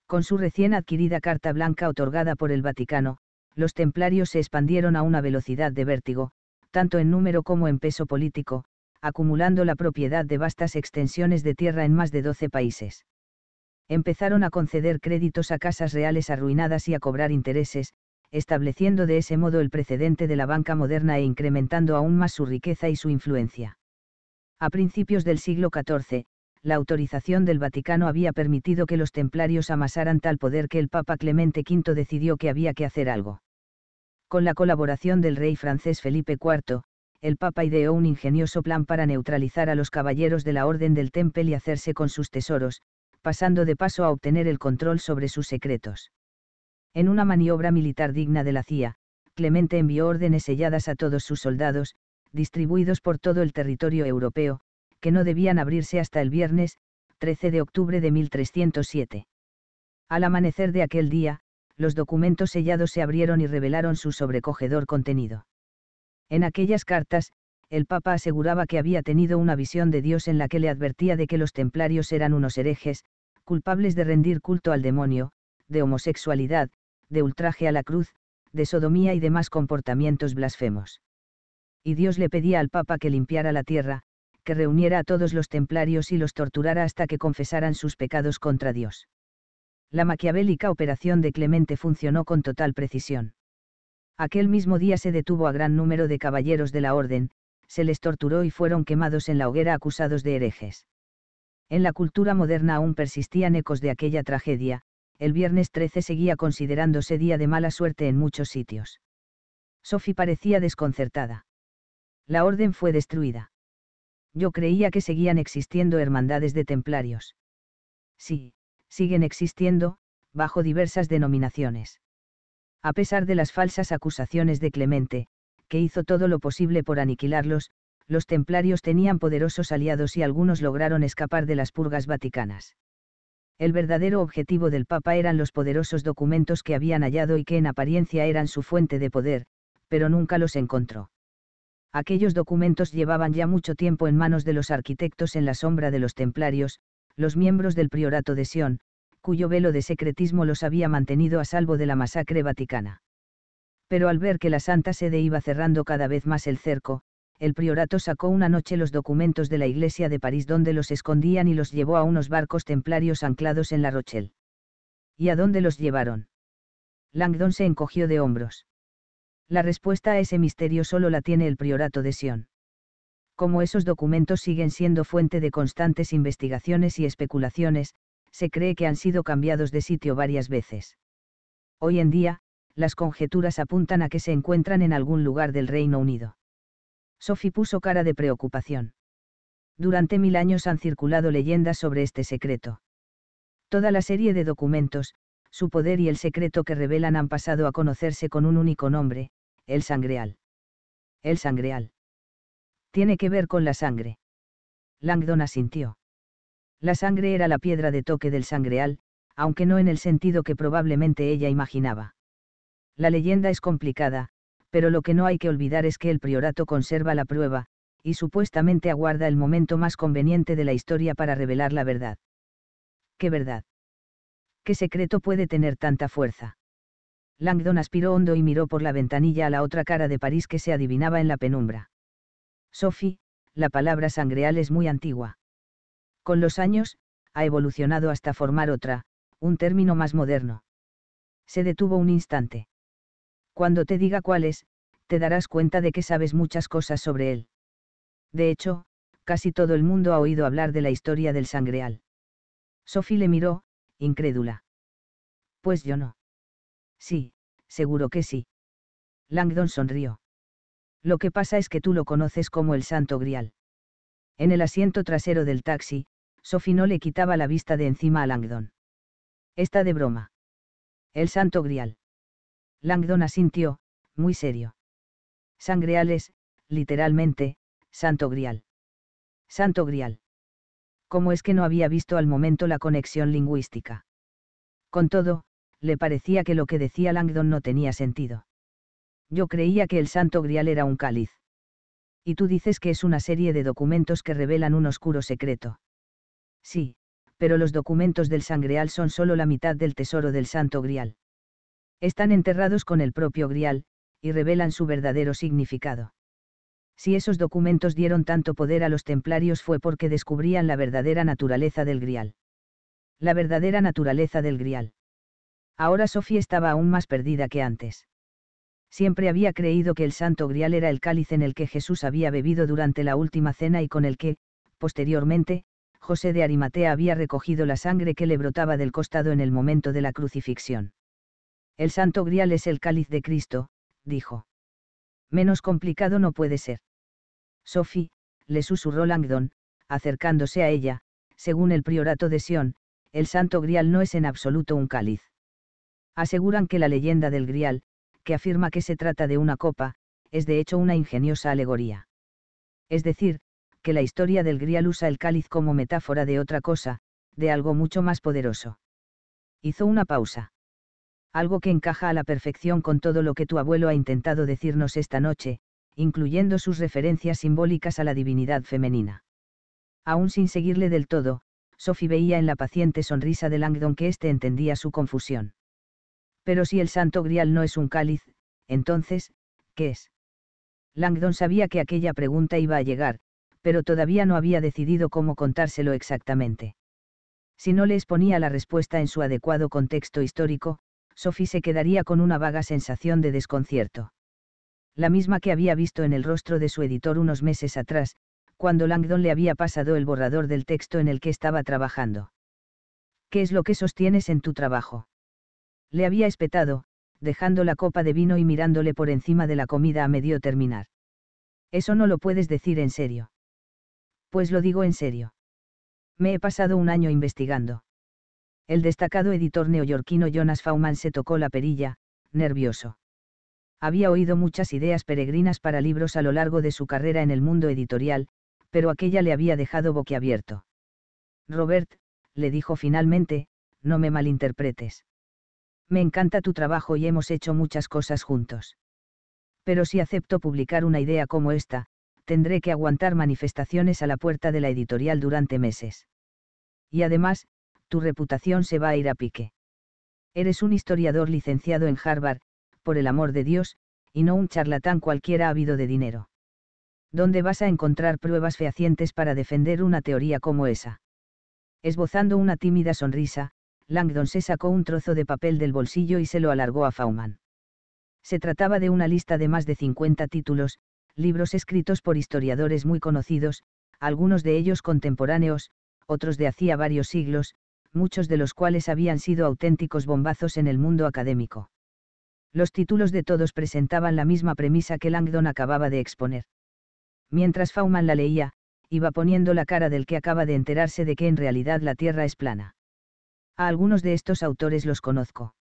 Con su recién adquirida Carta Blanca otorgada por el Vaticano, los templarios se expandieron a una velocidad de vértigo, tanto en número como en peso político, acumulando la propiedad de vastas extensiones de tierra en más de 12 países. Empezaron a conceder créditos a casas reales arruinadas y a cobrar intereses, estableciendo de ese modo el precedente de la banca moderna e incrementando aún más su riqueza y su influencia. A principios del siglo XIV, la autorización del Vaticano había permitido que los templarios amasaran tal poder que el Papa Clemente V decidió que había que hacer algo. Con la colaboración del rey francés Felipe IV, el Papa ideó un ingenioso plan para neutralizar a los caballeros de la Orden del Temple y hacerse con sus tesoros, pasando de paso a obtener el control sobre sus secretos. En una maniobra militar digna de la CIA, Clemente envió órdenes selladas a todos sus soldados, distribuidos por todo el territorio europeo, que no debían abrirse hasta el viernes, 13 de octubre de 1307. Al amanecer de aquel día, los documentos sellados se abrieron y revelaron su sobrecogedor contenido. En aquellas cartas, el Papa aseguraba que había tenido una visión de Dios en la que le advertía de que los templarios eran unos herejes, culpables de rendir culto al demonio, de homosexualidad, de ultraje a la cruz, de sodomía y demás comportamientos blasfemos. Y Dios le pedía al Papa que limpiara la tierra, que reuniera a todos los templarios y los torturara hasta que confesaran sus pecados contra Dios. La maquiavélica operación de Clemente funcionó con total precisión. Aquel mismo día se detuvo a gran número de caballeros de la orden, se les torturó y fueron quemados en la hoguera acusados de herejes. En la cultura moderna aún persistían ecos de aquella tragedia, el viernes 13 seguía considerándose día de mala suerte en muchos sitios. Sophie parecía desconcertada. La orden fue destruida. Yo creía que seguían existiendo hermandades de templarios. Sí, siguen existiendo, bajo diversas denominaciones a pesar de las falsas acusaciones de Clemente, que hizo todo lo posible por aniquilarlos, los templarios tenían poderosos aliados y algunos lograron escapar de las purgas vaticanas. El verdadero objetivo del Papa eran los poderosos documentos que habían hallado y que en apariencia eran su fuente de poder, pero nunca los encontró. Aquellos documentos llevaban ya mucho tiempo en manos de los arquitectos en la sombra de los templarios, los miembros del priorato de Sion, cuyo velo de secretismo los había mantenido a salvo de la masacre vaticana. Pero al ver que la Santa Sede iba cerrando cada vez más el cerco, el priorato sacó una noche los documentos de la iglesia de París donde los escondían y los llevó a unos barcos templarios anclados en La Rochelle. ¿Y a dónde los llevaron? Langdon se encogió de hombros. La respuesta a ese misterio solo la tiene el priorato de Sion. Como esos documentos siguen siendo fuente de constantes investigaciones y especulaciones, se cree que han sido cambiados de sitio varias veces. Hoy en día, las conjeturas apuntan a que se encuentran en algún lugar del Reino Unido. Sophie puso cara de preocupación. Durante mil años han circulado leyendas sobre este secreto. Toda la serie de documentos, su poder y el secreto que revelan han pasado a conocerse con un único nombre, el sangreal. El sangreal. Tiene que ver con la sangre. Langdon asintió. La sangre era la piedra de toque del sangreal, aunque no en el sentido que probablemente ella imaginaba. La leyenda es complicada, pero lo que no hay que olvidar es que el priorato conserva la prueba, y supuestamente aguarda el momento más conveniente de la historia para revelar la verdad. ¿Qué verdad? ¿Qué secreto puede tener tanta fuerza? Langdon aspiró hondo y miró por la ventanilla a la otra cara de París que se adivinaba en la penumbra. Sophie, la palabra sangreal es muy antigua con los años, ha evolucionado hasta formar otra, un término más moderno. Se detuvo un instante. Cuando te diga cuál es, te darás cuenta de que sabes muchas cosas sobre él. De hecho, casi todo el mundo ha oído hablar de la historia del sangreal. Sophie le miró, incrédula. Pues yo no. Sí, seguro que sí. Langdon sonrió. Lo que pasa es que tú lo conoces como el Santo Grial. En el asiento trasero del taxi, Sophie no le quitaba la vista de encima a Langdon. Está de broma. El santo grial. Langdon asintió, muy serio. Sangreales, literalmente, santo grial. Santo grial. ¿Cómo es que no había visto al momento la conexión lingüística? Con todo, le parecía que lo que decía Langdon no tenía sentido. Yo creía que el santo grial era un cáliz. Y tú dices que es una serie de documentos que revelan un oscuro secreto. Sí, pero los documentos del Sangreal son solo la mitad del tesoro del Santo Grial. Están enterrados con el propio Grial, y revelan su verdadero significado. Si esos documentos dieron tanto poder a los templarios fue porque descubrían la verdadera naturaleza del Grial. La verdadera naturaleza del Grial. Ahora Sofía estaba aún más perdida que antes siempre había creído que el santo grial era el cáliz en el que Jesús había bebido durante la última cena y con el que, posteriormente, José de Arimatea había recogido la sangre que le brotaba del costado en el momento de la crucifixión. El santo grial es el cáliz de Cristo, dijo. Menos complicado no puede ser. Sophie, le susurró Langdon, acercándose a ella, según el priorato de Sion, el santo grial no es en absoluto un cáliz. Aseguran que la leyenda del grial, que afirma que se trata de una copa, es de hecho una ingeniosa alegoría. Es decir, que la historia del Grial usa el cáliz como metáfora de otra cosa, de algo mucho más poderoso. Hizo una pausa. Algo que encaja a la perfección con todo lo que tu abuelo ha intentado decirnos esta noche, incluyendo sus referencias simbólicas a la divinidad femenina. Aún sin seguirle del todo, Sophie veía en la paciente sonrisa de Langdon que éste entendía su confusión. Pero si el santo grial no es un cáliz, entonces, ¿qué es? Langdon sabía que aquella pregunta iba a llegar, pero todavía no había decidido cómo contárselo exactamente. Si no le exponía la respuesta en su adecuado contexto histórico, Sophie se quedaría con una vaga sensación de desconcierto. La misma que había visto en el rostro de su editor unos meses atrás, cuando Langdon le había pasado el borrador del texto en el que estaba trabajando. ¿Qué es lo que sostienes en tu trabajo? Le había espetado, dejando la copa de vino y mirándole por encima de la comida a medio terminar. Eso no lo puedes decir en serio. Pues lo digo en serio. Me he pasado un año investigando. El destacado editor neoyorquino Jonas Fauman se tocó la perilla, nervioso. Había oído muchas ideas peregrinas para libros a lo largo de su carrera en el mundo editorial, pero aquella le había dejado boquiabierto. Robert, le dijo finalmente, no me malinterpretes. Me encanta tu trabajo y hemos hecho muchas cosas juntos. Pero si acepto publicar una idea como esta, tendré que aguantar manifestaciones a la puerta de la editorial durante meses. Y además, tu reputación se va a ir a pique. Eres un historiador licenciado en Harvard, por el amor de Dios, y no un charlatán cualquiera ávido de dinero. ¿Dónde vas a encontrar pruebas fehacientes para defender una teoría como esa? Esbozando una tímida sonrisa, Langdon se sacó un trozo de papel del bolsillo y se lo alargó a Fauman. Se trataba de una lista de más de 50 títulos, libros escritos por historiadores muy conocidos, algunos de ellos contemporáneos, otros de hacía varios siglos, muchos de los cuales habían sido auténticos bombazos en el mundo académico. Los títulos de todos presentaban la misma premisa que Langdon acababa de exponer. Mientras Fauman la leía, iba poniendo la cara del que acaba de enterarse de que en realidad la Tierra es plana. A algunos de estos autores los conozco.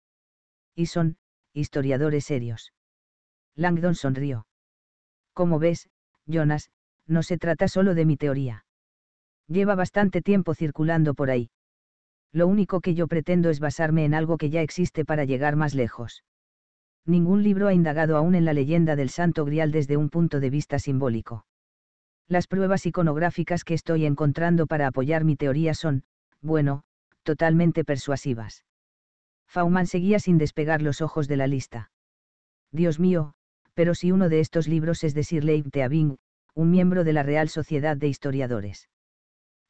Y son, historiadores serios. Langdon sonrió. Como ves, Jonas, no se trata solo de mi teoría. Lleva bastante tiempo circulando por ahí. Lo único que yo pretendo es basarme en algo que ya existe para llegar más lejos. Ningún libro ha indagado aún en la leyenda del Santo Grial desde un punto de vista simbólico. Las pruebas iconográficas que estoy encontrando para apoyar mi teoría son, bueno, totalmente persuasivas. Fauman seguía sin despegar los ojos de la lista. Dios mío, pero si uno de estos libros es de Sir Leib Teabing, un miembro de la Real Sociedad de Historiadores.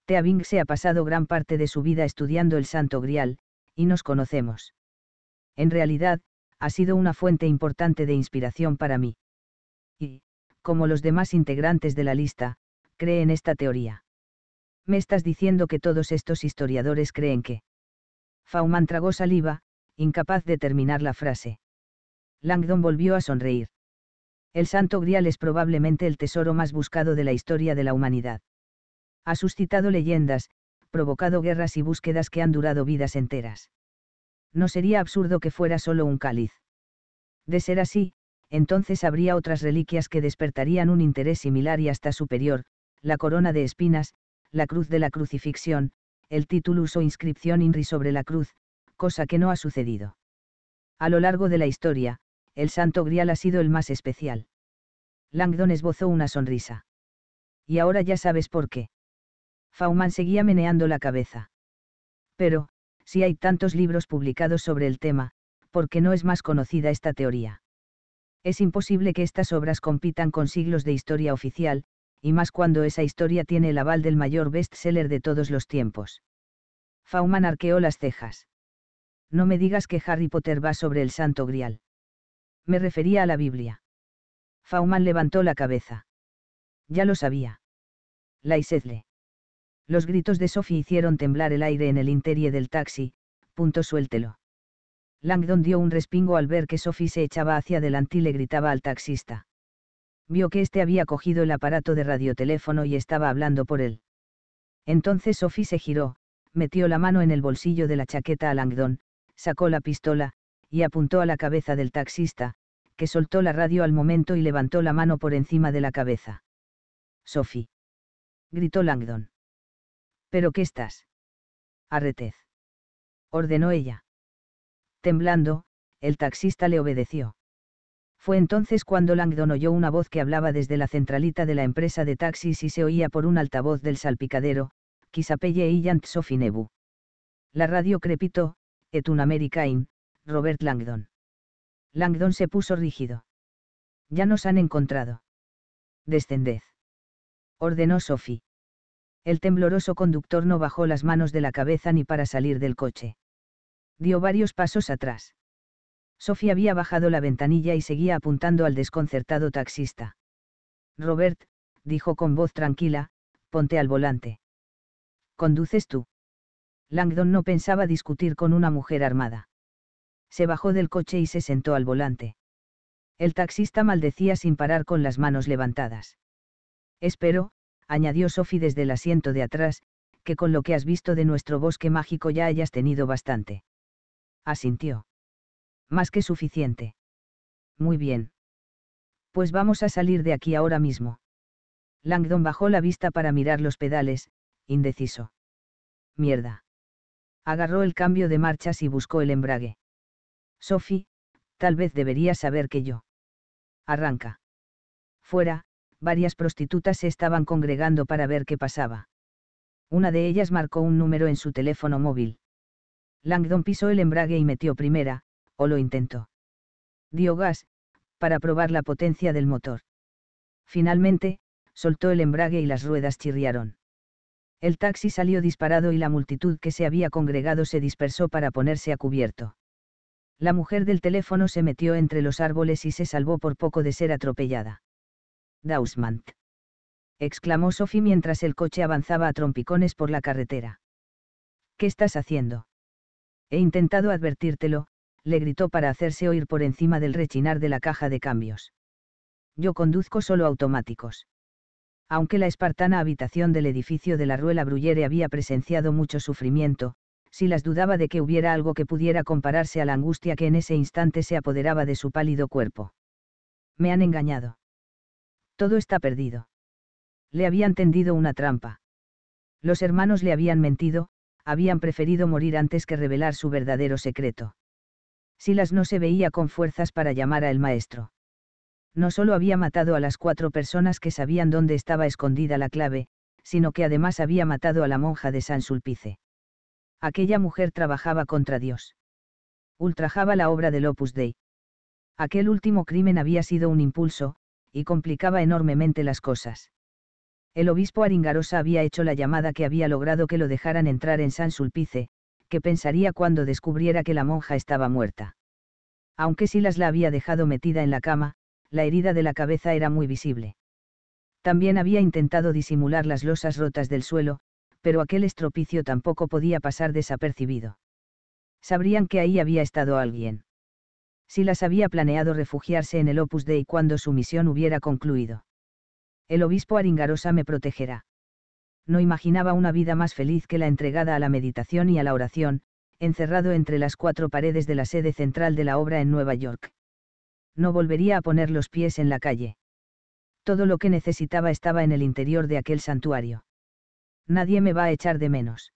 Teabing se ha pasado gran parte de su vida estudiando el Santo Grial, y nos conocemos. En realidad, ha sido una fuente importante de inspiración para mí. Y, como los demás integrantes de la lista, cree en esta teoría me estás diciendo que todos estos historiadores creen que. Fauman tragó saliva, incapaz de terminar la frase. Langdon volvió a sonreír. El Santo Grial es probablemente el tesoro más buscado de la historia de la humanidad. Ha suscitado leyendas, provocado guerras y búsquedas que han durado vidas enteras. No sería absurdo que fuera solo un cáliz. De ser así, entonces habría otras reliquias que despertarían un interés similar y hasta superior, la corona de espinas, la cruz de la crucifixión, el título o inscripción INRI sobre la cruz, cosa que no ha sucedido. A lo largo de la historia, el santo grial ha sido el más especial. Langdon esbozó una sonrisa. Y ahora ya sabes por qué. Fauman seguía meneando la cabeza. Pero, si hay tantos libros publicados sobre el tema, ¿por qué no es más conocida esta teoría? Es imposible que estas obras compitan con siglos de historia oficial, y más cuando esa historia tiene el aval del mayor bestseller de todos los tiempos. Fauman arqueó las cejas. No me digas que Harry Potter va sobre el santo grial. Me refería a la Biblia. Fauman levantó la cabeza. Ya lo sabía. Laisedle. Los gritos de Sophie hicieron temblar el aire en el interior del taxi, punto suéltelo. Langdon dio un respingo al ver que Sophie se echaba hacia adelante y le gritaba al taxista vio que éste había cogido el aparato de radioteléfono y estaba hablando por él. Entonces Sophie se giró, metió la mano en el bolsillo de la chaqueta a Langdon, sacó la pistola, y apuntó a la cabeza del taxista, que soltó la radio al momento y levantó la mano por encima de la cabeza. Sophie. Gritó Langdon. ¿Pero qué estás? Arretez. Ordenó ella. Temblando, el taxista le obedeció. Fue entonces cuando Langdon oyó una voz que hablaba desde la centralita de la empresa de taxis y se oía por un altavoz del salpicadero, Quisapelle y Sofinebu. La radio crepitó, et un Americain, Robert Langdon. Langdon se puso rígido. Ya nos han encontrado. Descended. Ordenó Sophie. El tembloroso conductor no bajó las manos de la cabeza ni para salir del coche. Dio varios pasos atrás. Sophie había bajado la ventanilla y seguía apuntando al desconcertado taxista. Robert, dijo con voz tranquila, ponte al volante. ¿Conduces tú? Langdon no pensaba discutir con una mujer armada. Se bajó del coche y se sentó al volante. El taxista maldecía sin parar con las manos levantadas. Espero, añadió Sophie desde el asiento de atrás, que con lo que has visto de nuestro bosque mágico ya hayas tenido bastante. Asintió. Más que suficiente. Muy bien. Pues vamos a salir de aquí ahora mismo. Langdon bajó la vista para mirar los pedales, indeciso. Mierda. Agarró el cambio de marchas y buscó el embrague. Sophie, tal vez deberías saber que yo. Arranca. Fuera, varias prostitutas se estaban congregando para ver qué pasaba. Una de ellas marcó un número en su teléfono móvil. Langdon pisó el embrague y metió primera, o lo intentó. Dio gas, para probar la potencia del motor. Finalmente, soltó el embrague y las ruedas chirriaron. El taxi salió disparado y la multitud que se había congregado se dispersó para ponerse a cubierto. La mujer del teléfono se metió entre los árboles y se salvó por poco de ser atropellada. Dausmant. exclamó Sophie mientras el coche avanzaba a trompicones por la carretera. ¿Qué estás haciendo? He intentado advertírtelo, le gritó para hacerse oír por encima del rechinar de la caja de cambios. Yo conduzco solo automáticos. Aunque la espartana habitación del edificio de la Ruela Bruyere había presenciado mucho sufrimiento, si las dudaba de que hubiera algo que pudiera compararse a la angustia que en ese instante se apoderaba de su pálido cuerpo. Me han engañado. Todo está perdido. Le habían tendido una trampa. Los hermanos le habían mentido, habían preferido morir antes que revelar su verdadero secreto. Silas no se veía con fuerzas para llamar al maestro. No solo había matado a las cuatro personas que sabían dónde estaba escondida la clave, sino que además había matado a la monja de San Sulpice. Aquella mujer trabajaba contra Dios. Ultrajaba la obra del Opus Dei. Aquel último crimen había sido un impulso, y complicaba enormemente las cosas. El obispo Aringarosa había hecho la llamada que había logrado que lo dejaran entrar en San Sulpice, que pensaría cuando descubriera que la monja estaba muerta. Aunque Silas la había dejado metida en la cama, la herida de la cabeza era muy visible. También había intentado disimular las losas rotas del suelo, pero aquel estropicio tampoco podía pasar desapercibido. Sabrían que ahí había estado alguien. Silas había planeado refugiarse en el Opus Dei cuando su misión hubiera concluido. El obispo Aringarosa me protegerá no imaginaba una vida más feliz que la entregada a la meditación y a la oración, encerrado entre las cuatro paredes de la sede central de la obra en Nueva York. No volvería a poner los pies en la calle. Todo lo que necesitaba estaba en el interior de aquel santuario. Nadie me va a echar de menos.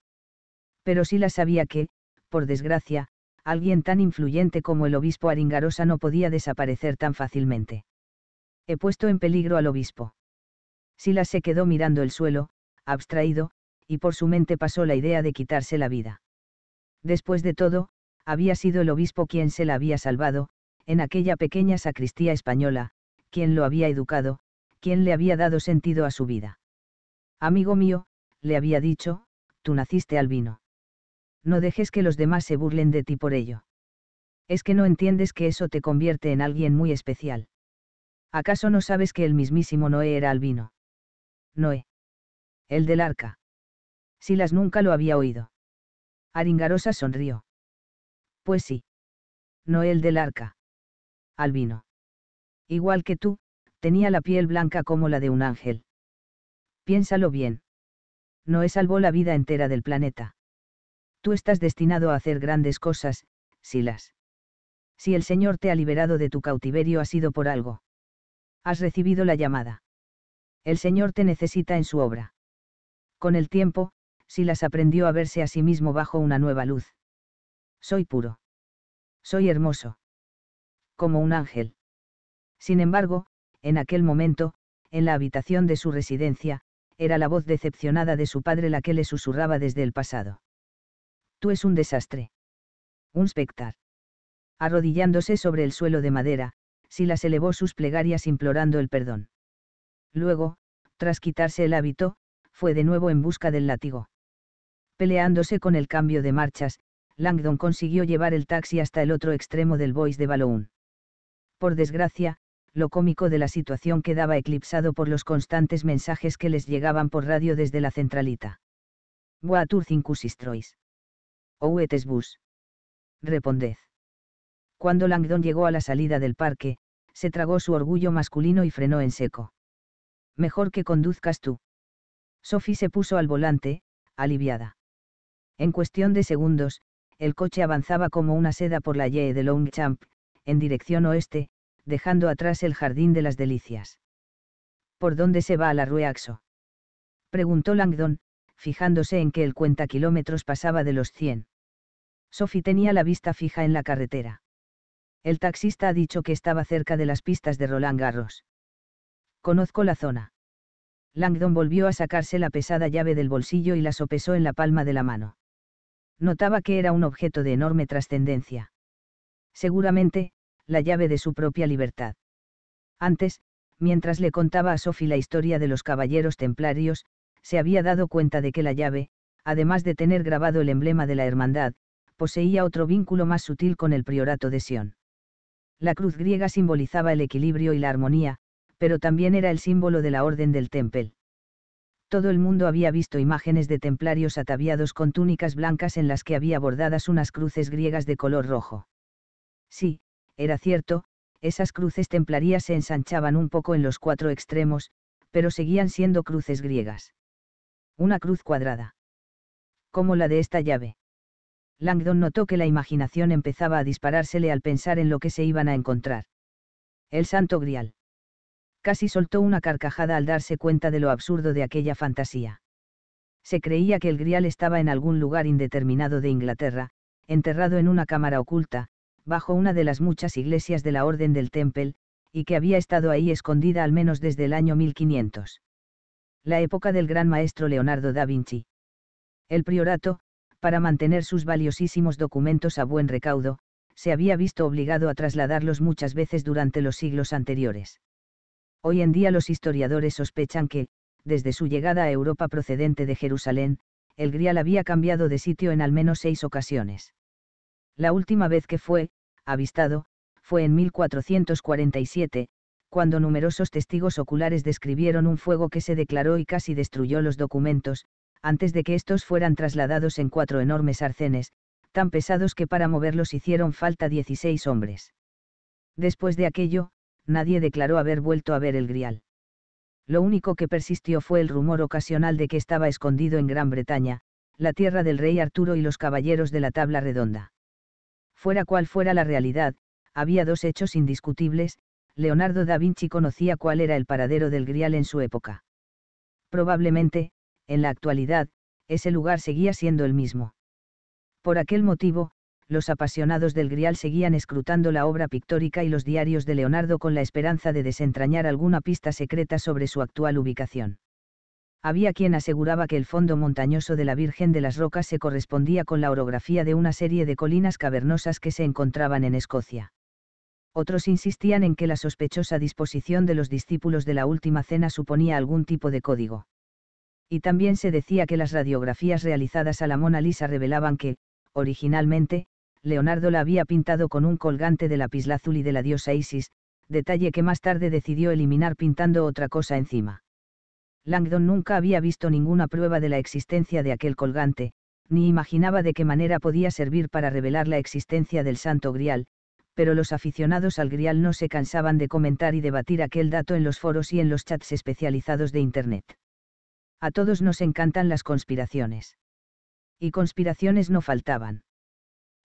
Pero sí sabía que, por desgracia, alguien tan influyente como el obispo Aringarosa no podía desaparecer tan fácilmente. He puesto en peligro al obispo. Sila se quedó mirando el suelo, abstraído, y por su mente pasó la idea de quitarse la vida. Después de todo, había sido el obispo quien se la había salvado, en aquella pequeña sacristía española, quien lo había educado, quien le había dado sentido a su vida. Amigo mío, le había dicho, tú naciste albino. No dejes que los demás se burlen de ti por ello. Es que no entiendes que eso te convierte en alguien muy especial. ¿Acaso no sabes que el mismísimo Noé era albino? Noé. El del arca. Silas nunca lo había oído. Aringarosa sonrió. Pues sí. No el del arca. Albino. Igual que tú, tenía la piel blanca como la de un ángel. Piénsalo bien. es salvó la vida entera del planeta. Tú estás destinado a hacer grandes cosas, Silas. Si el Señor te ha liberado de tu cautiverio ha sido por algo. Has recibido la llamada. El Señor te necesita en su obra con el tiempo, Silas aprendió a verse a sí mismo bajo una nueva luz. Soy puro. Soy hermoso. Como un ángel. Sin embargo, en aquel momento, en la habitación de su residencia, era la voz decepcionada de su padre la que le susurraba desde el pasado. Tú es un desastre. Un espectar. Arrodillándose sobre el suelo de madera, Silas elevó sus plegarias implorando el perdón. Luego, tras quitarse el hábito, fue de nuevo en busca del látigo. Peleándose con el cambio de marchas, Langdon consiguió llevar el taxi hasta el otro extremo del Bois de Balloon. Por desgracia, lo cómico de la situación quedaba eclipsado por los constantes mensajes que les llegaban por radio desde la centralita. Guatur istrois!» Ouetes bus. Repondez. Cuando Langdon llegó a la salida del parque, se tragó su orgullo masculino y frenó en seco. Mejor que conduzcas tú. Sophie se puso al volante, aliviada. En cuestión de segundos, el coche avanzaba como una seda por la Yee de Longchamp, en dirección oeste, dejando atrás el jardín de las delicias. ¿Por dónde se va a la Rue Axo? preguntó Langdon, fijándose en que el cuenta kilómetros pasaba de los 100. Sophie tenía la vista fija en la carretera. El taxista ha dicho que estaba cerca de las pistas de Roland Garros. Conozco la zona. Langdon volvió a sacarse la pesada llave del bolsillo y la sopesó en la palma de la mano. Notaba que era un objeto de enorme trascendencia. Seguramente, la llave de su propia libertad. Antes, mientras le contaba a Sophie la historia de los caballeros templarios, se había dado cuenta de que la llave, además de tener grabado el emblema de la hermandad, poseía otro vínculo más sutil con el priorato de Sion. La cruz griega simbolizaba el equilibrio y la armonía, pero también era el símbolo de la Orden del Temple. Todo el mundo había visto imágenes de templarios ataviados con túnicas blancas en las que había bordadas unas cruces griegas de color rojo. Sí, era cierto, esas cruces templarias se ensanchaban un poco en los cuatro extremos, pero seguían siendo cruces griegas. Una cruz cuadrada. Como la de esta llave. Langdon notó que la imaginación empezaba a disparársele al pensar en lo que se iban a encontrar. El Santo Grial casi soltó una carcajada al darse cuenta de lo absurdo de aquella fantasía. Se creía que el grial estaba en algún lugar indeterminado de Inglaterra, enterrado en una cámara oculta, bajo una de las muchas iglesias de la Orden del Temple, y que había estado ahí escondida al menos desde el año 1500. La época del gran maestro Leonardo da Vinci. El priorato, para mantener sus valiosísimos documentos a buen recaudo, se había visto obligado a trasladarlos muchas veces durante los siglos anteriores. Hoy en día los historiadores sospechan que, desde su llegada a Europa procedente de Jerusalén, el Grial había cambiado de sitio en al menos seis ocasiones. La última vez que fue, avistado, fue en 1447, cuando numerosos testigos oculares describieron un fuego que se declaró y casi destruyó los documentos, antes de que estos fueran trasladados en cuatro enormes arcenes, tan pesados que para moverlos hicieron falta 16 hombres. Después de aquello, nadie declaró haber vuelto a ver el grial. Lo único que persistió fue el rumor ocasional de que estaba escondido en Gran Bretaña, la tierra del rey Arturo y los caballeros de la tabla redonda. Fuera cual fuera la realidad, había dos hechos indiscutibles, Leonardo da Vinci conocía cuál era el paradero del Grial en su época. Probablemente, en la actualidad, ese lugar seguía siendo el mismo. Por aquel motivo, los apasionados del Grial seguían escrutando la obra pictórica y los diarios de Leonardo con la esperanza de desentrañar alguna pista secreta sobre su actual ubicación. Había quien aseguraba que el fondo montañoso de la Virgen de las Rocas se correspondía con la orografía de una serie de colinas cavernosas que se encontraban en Escocia. Otros insistían en que la sospechosa disposición de los discípulos de la Última Cena suponía algún tipo de código. Y también se decía que las radiografías realizadas a la Mona Lisa revelaban que, originalmente, Leonardo la había pintado con un colgante de y de la diosa Isis, detalle que más tarde decidió eliminar pintando otra cosa encima. Langdon nunca había visto ninguna prueba de la existencia de aquel colgante, ni imaginaba de qué manera podía servir para revelar la existencia del Santo Grial, pero los aficionados al Grial no se cansaban de comentar y debatir aquel dato en los foros y en los chats especializados de Internet. A todos nos encantan las conspiraciones. Y conspiraciones no faltaban.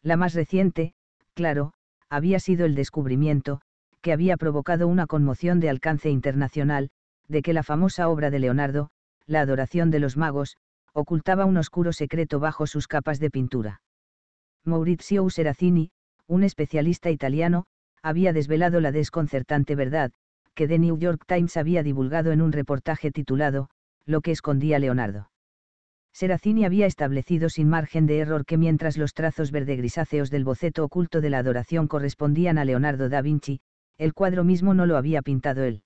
La más reciente, claro, había sido el descubrimiento, que había provocado una conmoción de alcance internacional, de que la famosa obra de Leonardo, La Adoración de los Magos, ocultaba un oscuro secreto bajo sus capas de pintura. Maurizio Seracini, un especialista italiano, había desvelado la desconcertante verdad, que The New York Times había divulgado en un reportaje titulado, Lo que escondía Leonardo. Seracini había establecido sin margen de error que mientras los trazos verde-grisáceos del boceto oculto de la adoración correspondían a Leonardo da Vinci, el cuadro mismo no lo había pintado él.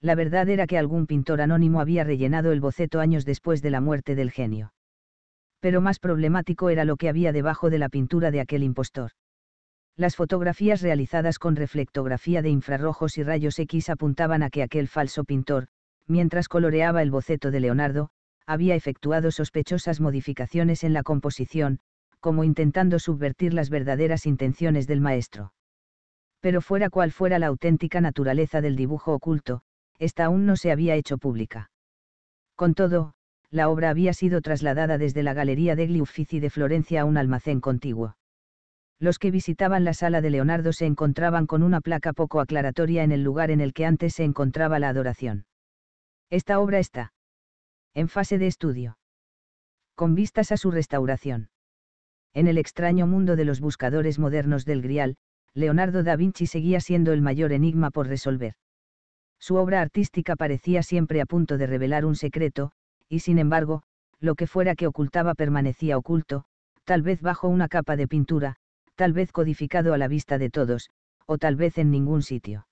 La verdad era que algún pintor anónimo había rellenado el boceto años después de la muerte del genio. Pero más problemático era lo que había debajo de la pintura de aquel impostor. Las fotografías realizadas con reflectografía de infrarrojos y rayos X apuntaban a que aquel falso pintor, mientras coloreaba el boceto de Leonardo, había efectuado sospechosas modificaciones en la composición, como intentando subvertir las verdaderas intenciones del maestro. Pero fuera cual fuera la auténtica naturaleza del dibujo oculto, esta aún no se había hecho pública. Con todo, la obra había sido trasladada desde la Galería degli Uffizi de Florencia a un almacén contiguo. Los que visitaban la sala de Leonardo se encontraban con una placa poco aclaratoria en el lugar en el que antes se encontraba la adoración. Esta obra está en fase de estudio. Con vistas a su restauración. En el extraño mundo de los buscadores modernos del Grial, Leonardo da Vinci seguía siendo el mayor enigma por resolver. Su obra artística parecía siempre a punto de revelar un secreto, y sin embargo, lo que fuera que ocultaba permanecía oculto, tal vez bajo una capa de pintura, tal vez codificado a la vista de todos, o tal vez en ningún sitio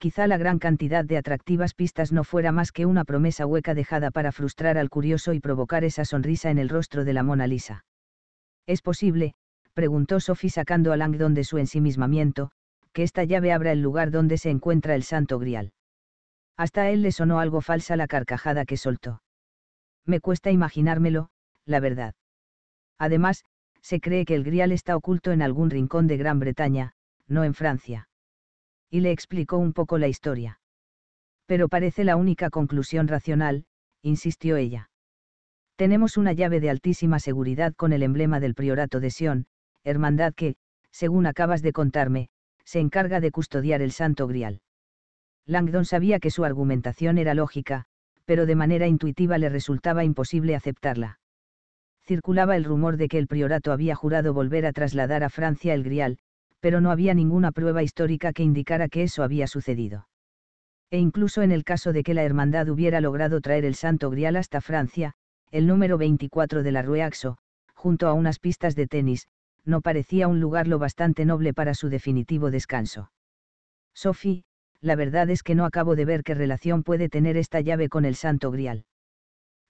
quizá la gran cantidad de atractivas pistas no fuera más que una promesa hueca dejada para frustrar al curioso y provocar esa sonrisa en el rostro de la Mona Lisa. ¿Es posible? preguntó Sophie sacando a Langdon de su ensimismamiento, que esta llave abra el lugar donde se encuentra el santo grial. Hasta él le sonó algo falsa la carcajada que soltó. Me cuesta imaginármelo, la verdad. Además, se cree que el grial está oculto en algún rincón de Gran Bretaña, no en Francia y le explicó un poco la historia. Pero parece la única conclusión racional, insistió ella. Tenemos una llave de altísima seguridad con el emblema del priorato de Sion, hermandad que, según acabas de contarme, se encarga de custodiar el santo grial. Langdon sabía que su argumentación era lógica, pero de manera intuitiva le resultaba imposible aceptarla. Circulaba el rumor de que el priorato había jurado volver a trasladar a Francia el grial, pero no había ninguna prueba histórica que indicara que eso había sucedido. E incluso en el caso de que la hermandad hubiera logrado traer el Santo Grial hasta Francia, el número 24 de la Rue Axo, junto a unas pistas de tenis, no parecía un lugar lo bastante noble para su definitivo descanso. Sophie, la verdad es que no acabo de ver qué relación puede tener esta llave con el Santo Grial.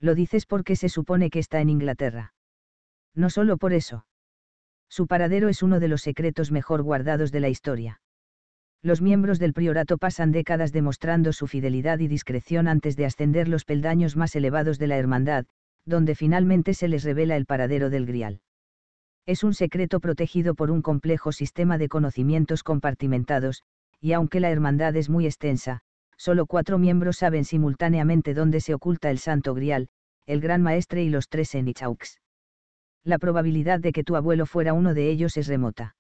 Lo dices porque se supone que está en Inglaterra. No solo por eso. Su paradero es uno de los secretos mejor guardados de la historia. Los miembros del priorato pasan décadas demostrando su fidelidad y discreción antes de ascender los peldaños más elevados de la hermandad, donde finalmente se les revela el paradero del grial. Es un secreto protegido por un complejo sistema de conocimientos compartimentados, y aunque la hermandad es muy extensa, solo cuatro miembros saben simultáneamente dónde se oculta el Santo Grial, el Gran Maestre y los tres Enichaux la probabilidad de que tu abuelo fuera uno de ellos es remota.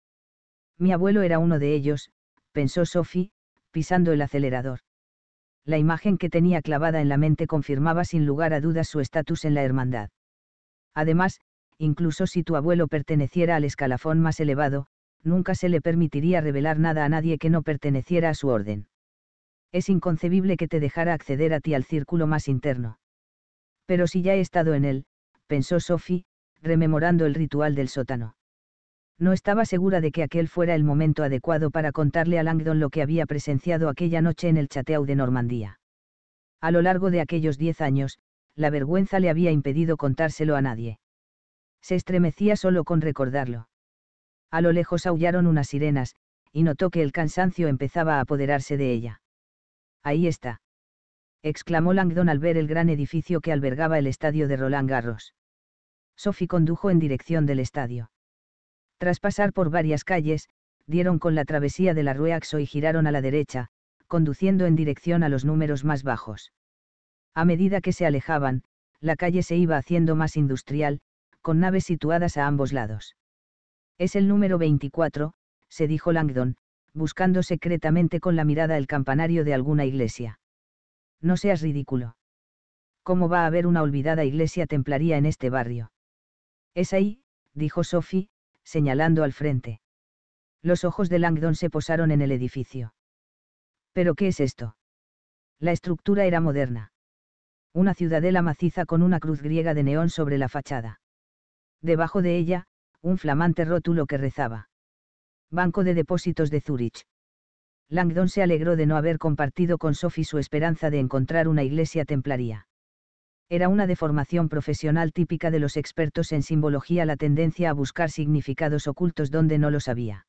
Mi abuelo era uno de ellos, pensó Sophie, pisando el acelerador. La imagen que tenía clavada en la mente confirmaba sin lugar a dudas su estatus en la hermandad. Además, incluso si tu abuelo perteneciera al escalafón más elevado, nunca se le permitiría revelar nada a nadie que no perteneciera a su orden. Es inconcebible que te dejara acceder a ti al círculo más interno. Pero si ya he estado en él, pensó Sophie, rememorando el ritual del sótano. No estaba segura de que aquel fuera el momento adecuado para contarle a Langdon lo que había presenciado aquella noche en el chateau de Normandía. A lo largo de aquellos diez años, la vergüenza le había impedido contárselo a nadie. Se estremecía solo con recordarlo. A lo lejos aullaron unas sirenas, y notó que el cansancio empezaba a apoderarse de ella. Ahí está exclamó Langdon al ver el gran edificio que albergaba el estadio de Roland Garros. Sophie condujo en dirección del estadio. Tras pasar por varias calles, dieron con la travesía de la Rue Axo y giraron a la derecha, conduciendo en dirección a los números más bajos. A medida que se alejaban, la calle se iba haciendo más industrial, con naves situadas a ambos lados. Es el número 24, se dijo Langdon, buscando secretamente con la mirada el campanario de alguna iglesia. No seas ridículo. ¿Cómo va a haber una olvidada iglesia templaria en este barrio? Es ahí, dijo Sophie, señalando al frente. Los ojos de Langdon se posaron en el edificio. ¿Pero qué es esto? La estructura era moderna. Una ciudadela maciza con una cruz griega de neón sobre la fachada. Debajo de ella, un flamante rótulo que rezaba. Banco de Depósitos de Zúrich. Langdon se alegró de no haber compartido con Sophie su esperanza de encontrar una iglesia templaria era una deformación profesional típica de los expertos en simbología la tendencia a buscar significados ocultos donde no los había.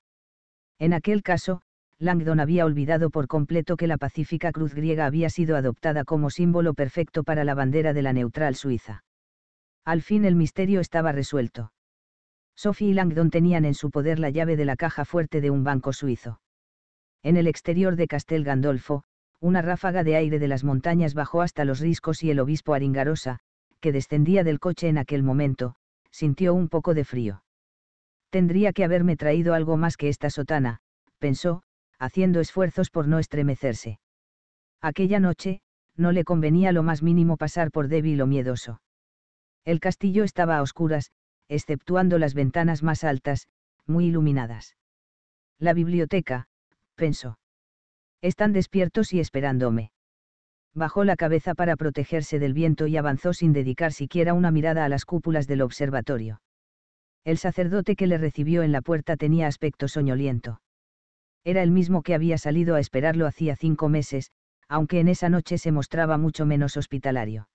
En aquel caso, Langdon había olvidado por completo que la pacífica cruz griega había sido adoptada como símbolo perfecto para la bandera de la neutral Suiza. Al fin el misterio estaba resuelto. Sophie y Langdon tenían en su poder la llave de la caja fuerte de un banco suizo. En el exterior de Castel Gandolfo, una ráfaga de aire de las montañas bajó hasta los riscos y el obispo Aringarosa, que descendía del coche en aquel momento, sintió un poco de frío. Tendría que haberme traído algo más que esta sotana, pensó, haciendo esfuerzos por no estremecerse. Aquella noche, no le convenía lo más mínimo pasar por débil o miedoso. El castillo estaba a oscuras, exceptuando las ventanas más altas, muy iluminadas. La biblioteca, pensó. Están despiertos y esperándome. Bajó la cabeza para protegerse del viento y avanzó sin dedicar siquiera una mirada a las cúpulas del observatorio. El sacerdote que le recibió en la puerta tenía aspecto soñoliento. Era el mismo que había salido a esperarlo hacía cinco meses, aunque en esa noche se mostraba mucho menos hospitalario.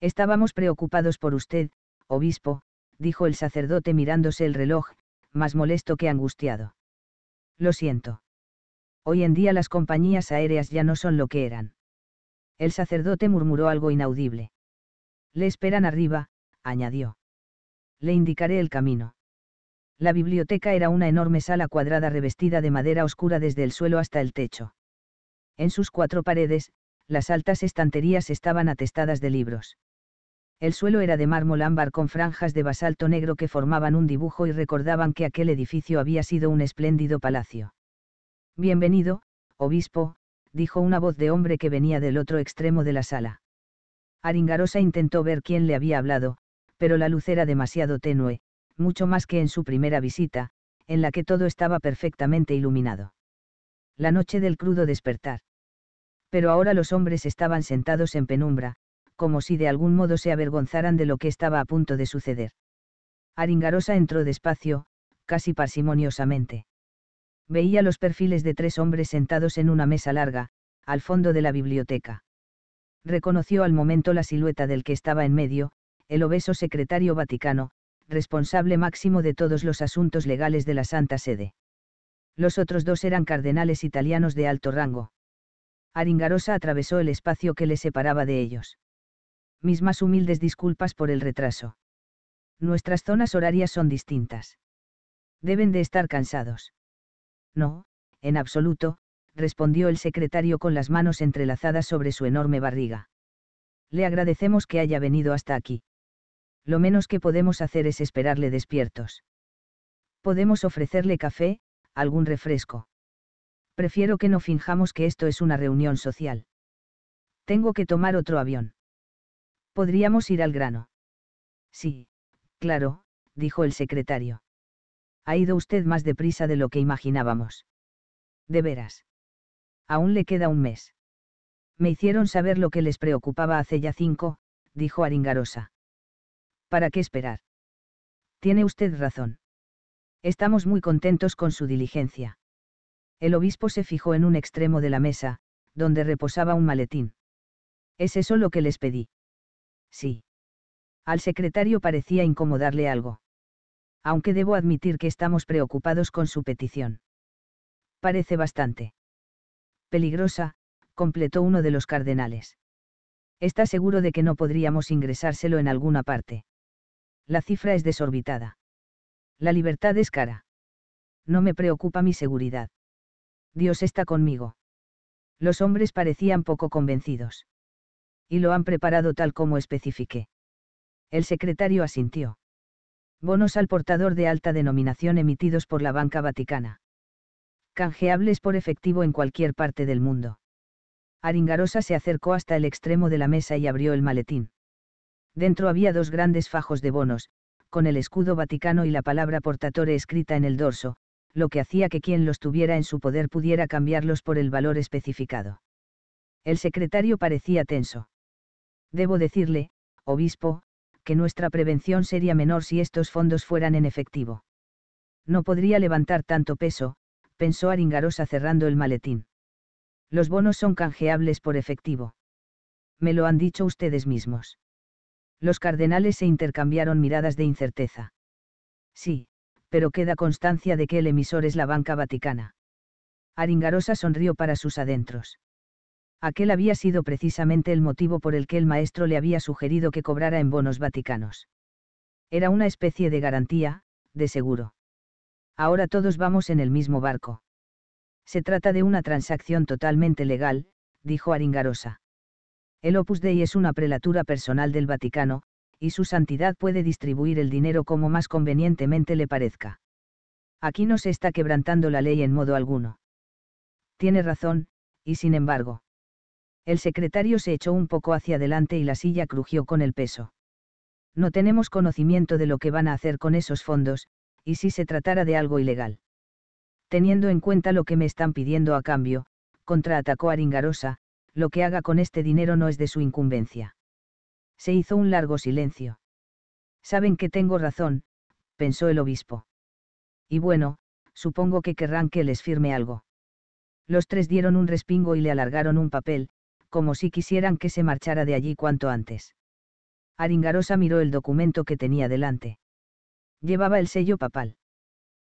Estábamos preocupados por usted, obispo, dijo el sacerdote mirándose el reloj, más molesto que angustiado. Lo siento. Hoy en día las compañías aéreas ya no son lo que eran. El sacerdote murmuró algo inaudible. Le esperan arriba, añadió. Le indicaré el camino. La biblioteca era una enorme sala cuadrada revestida de madera oscura desde el suelo hasta el techo. En sus cuatro paredes, las altas estanterías estaban atestadas de libros. El suelo era de mármol ámbar con franjas de basalto negro que formaban un dibujo y recordaban que aquel edificio había sido un espléndido palacio. Bienvenido, obispo, dijo una voz de hombre que venía del otro extremo de la sala. Aringarosa intentó ver quién le había hablado, pero la luz era demasiado tenue, mucho más que en su primera visita, en la que todo estaba perfectamente iluminado. La noche del crudo despertar. Pero ahora los hombres estaban sentados en penumbra, como si de algún modo se avergonzaran de lo que estaba a punto de suceder. Aringarosa entró despacio, casi parsimoniosamente veía los perfiles de tres hombres sentados en una mesa larga, al fondo de la biblioteca. Reconoció al momento la silueta del que estaba en medio, el obeso secretario vaticano, responsable máximo de todos los asuntos legales de la Santa Sede. Los otros dos eran cardenales italianos de alto rango. Aringarosa atravesó el espacio que le separaba de ellos. Mis más humildes disculpas por el retraso. Nuestras zonas horarias son distintas. Deben de estar cansados. No, en absoluto, respondió el secretario con las manos entrelazadas sobre su enorme barriga. Le agradecemos que haya venido hasta aquí. Lo menos que podemos hacer es esperarle despiertos. Podemos ofrecerle café, algún refresco. Prefiero que no finjamos que esto es una reunión social. Tengo que tomar otro avión. Podríamos ir al grano. Sí, claro, dijo el secretario. Ha ido usted más deprisa de lo que imaginábamos. De veras. Aún le queda un mes. Me hicieron saber lo que les preocupaba hace ya cinco, dijo Aringarosa. ¿Para qué esperar? Tiene usted razón. Estamos muy contentos con su diligencia. El obispo se fijó en un extremo de la mesa, donde reposaba un maletín. ¿Es eso lo que les pedí? Sí. Al secretario parecía incomodarle algo aunque debo admitir que estamos preocupados con su petición. Parece bastante peligrosa, completó uno de los cardenales. Está seguro de que no podríamos ingresárselo en alguna parte. La cifra es desorbitada. La libertad es cara. No me preocupa mi seguridad. Dios está conmigo. Los hombres parecían poco convencidos. Y lo han preparado tal como especifiqué. El secretario asintió bonos al portador de alta denominación emitidos por la Banca Vaticana. Canjeables por efectivo en cualquier parte del mundo. Aringarosa se acercó hasta el extremo de la mesa y abrió el maletín. Dentro había dos grandes fajos de bonos, con el escudo vaticano y la palabra portatore escrita en el dorso, lo que hacía que quien los tuviera en su poder pudiera cambiarlos por el valor especificado. El secretario parecía tenso. Debo decirle, obispo, que nuestra prevención sería menor si estos fondos fueran en efectivo. No podría levantar tanto peso, pensó Aringarosa cerrando el maletín. Los bonos son canjeables por efectivo. Me lo han dicho ustedes mismos. Los cardenales se intercambiaron miradas de incerteza. Sí, pero queda constancia de que el emisor es la banca vaticana. Aringarosa sonrió para sus adentros aquel había sido precisamente el motivo por el que el maestro le había sugerido que cobrara en bonos vaticanos. Era una especie de garantía, de seguro. Ahora todos vamos en el mismo barco. Se trata de una transacción totalmente legal, dijo Aringarosa. El Opus Dei es una prelatura personal del Vaticano, y su santidad puede distribuir el dinero como más convenientemente le parezca. Aquí no se está quebrantando la ley en modo alguno. Tiene razón, y sin embargo. El secretario se echó un poco hacia adelante y la silla crujió con el peso. No tenemos conocimiento de lo que van a hacer con esos fondos, y si se tratara de algo ilegal. Teniendo en cuenta lo que me están pidiendo a cambio, contraatacó Aringarosa, lo que haga con este dinero no es de su incumbencia. Se hizo un largo silencio. Saben que tengo razón, pensó el obispo. Y bueno, supongo que querrán que les firme algo. Los tres dieron un respingo y le alargaron un papel, como si quisieran que se marchara de allí cuanto antes. Aringarosa miró el documento que tenía delante. Llevaba el sello papal.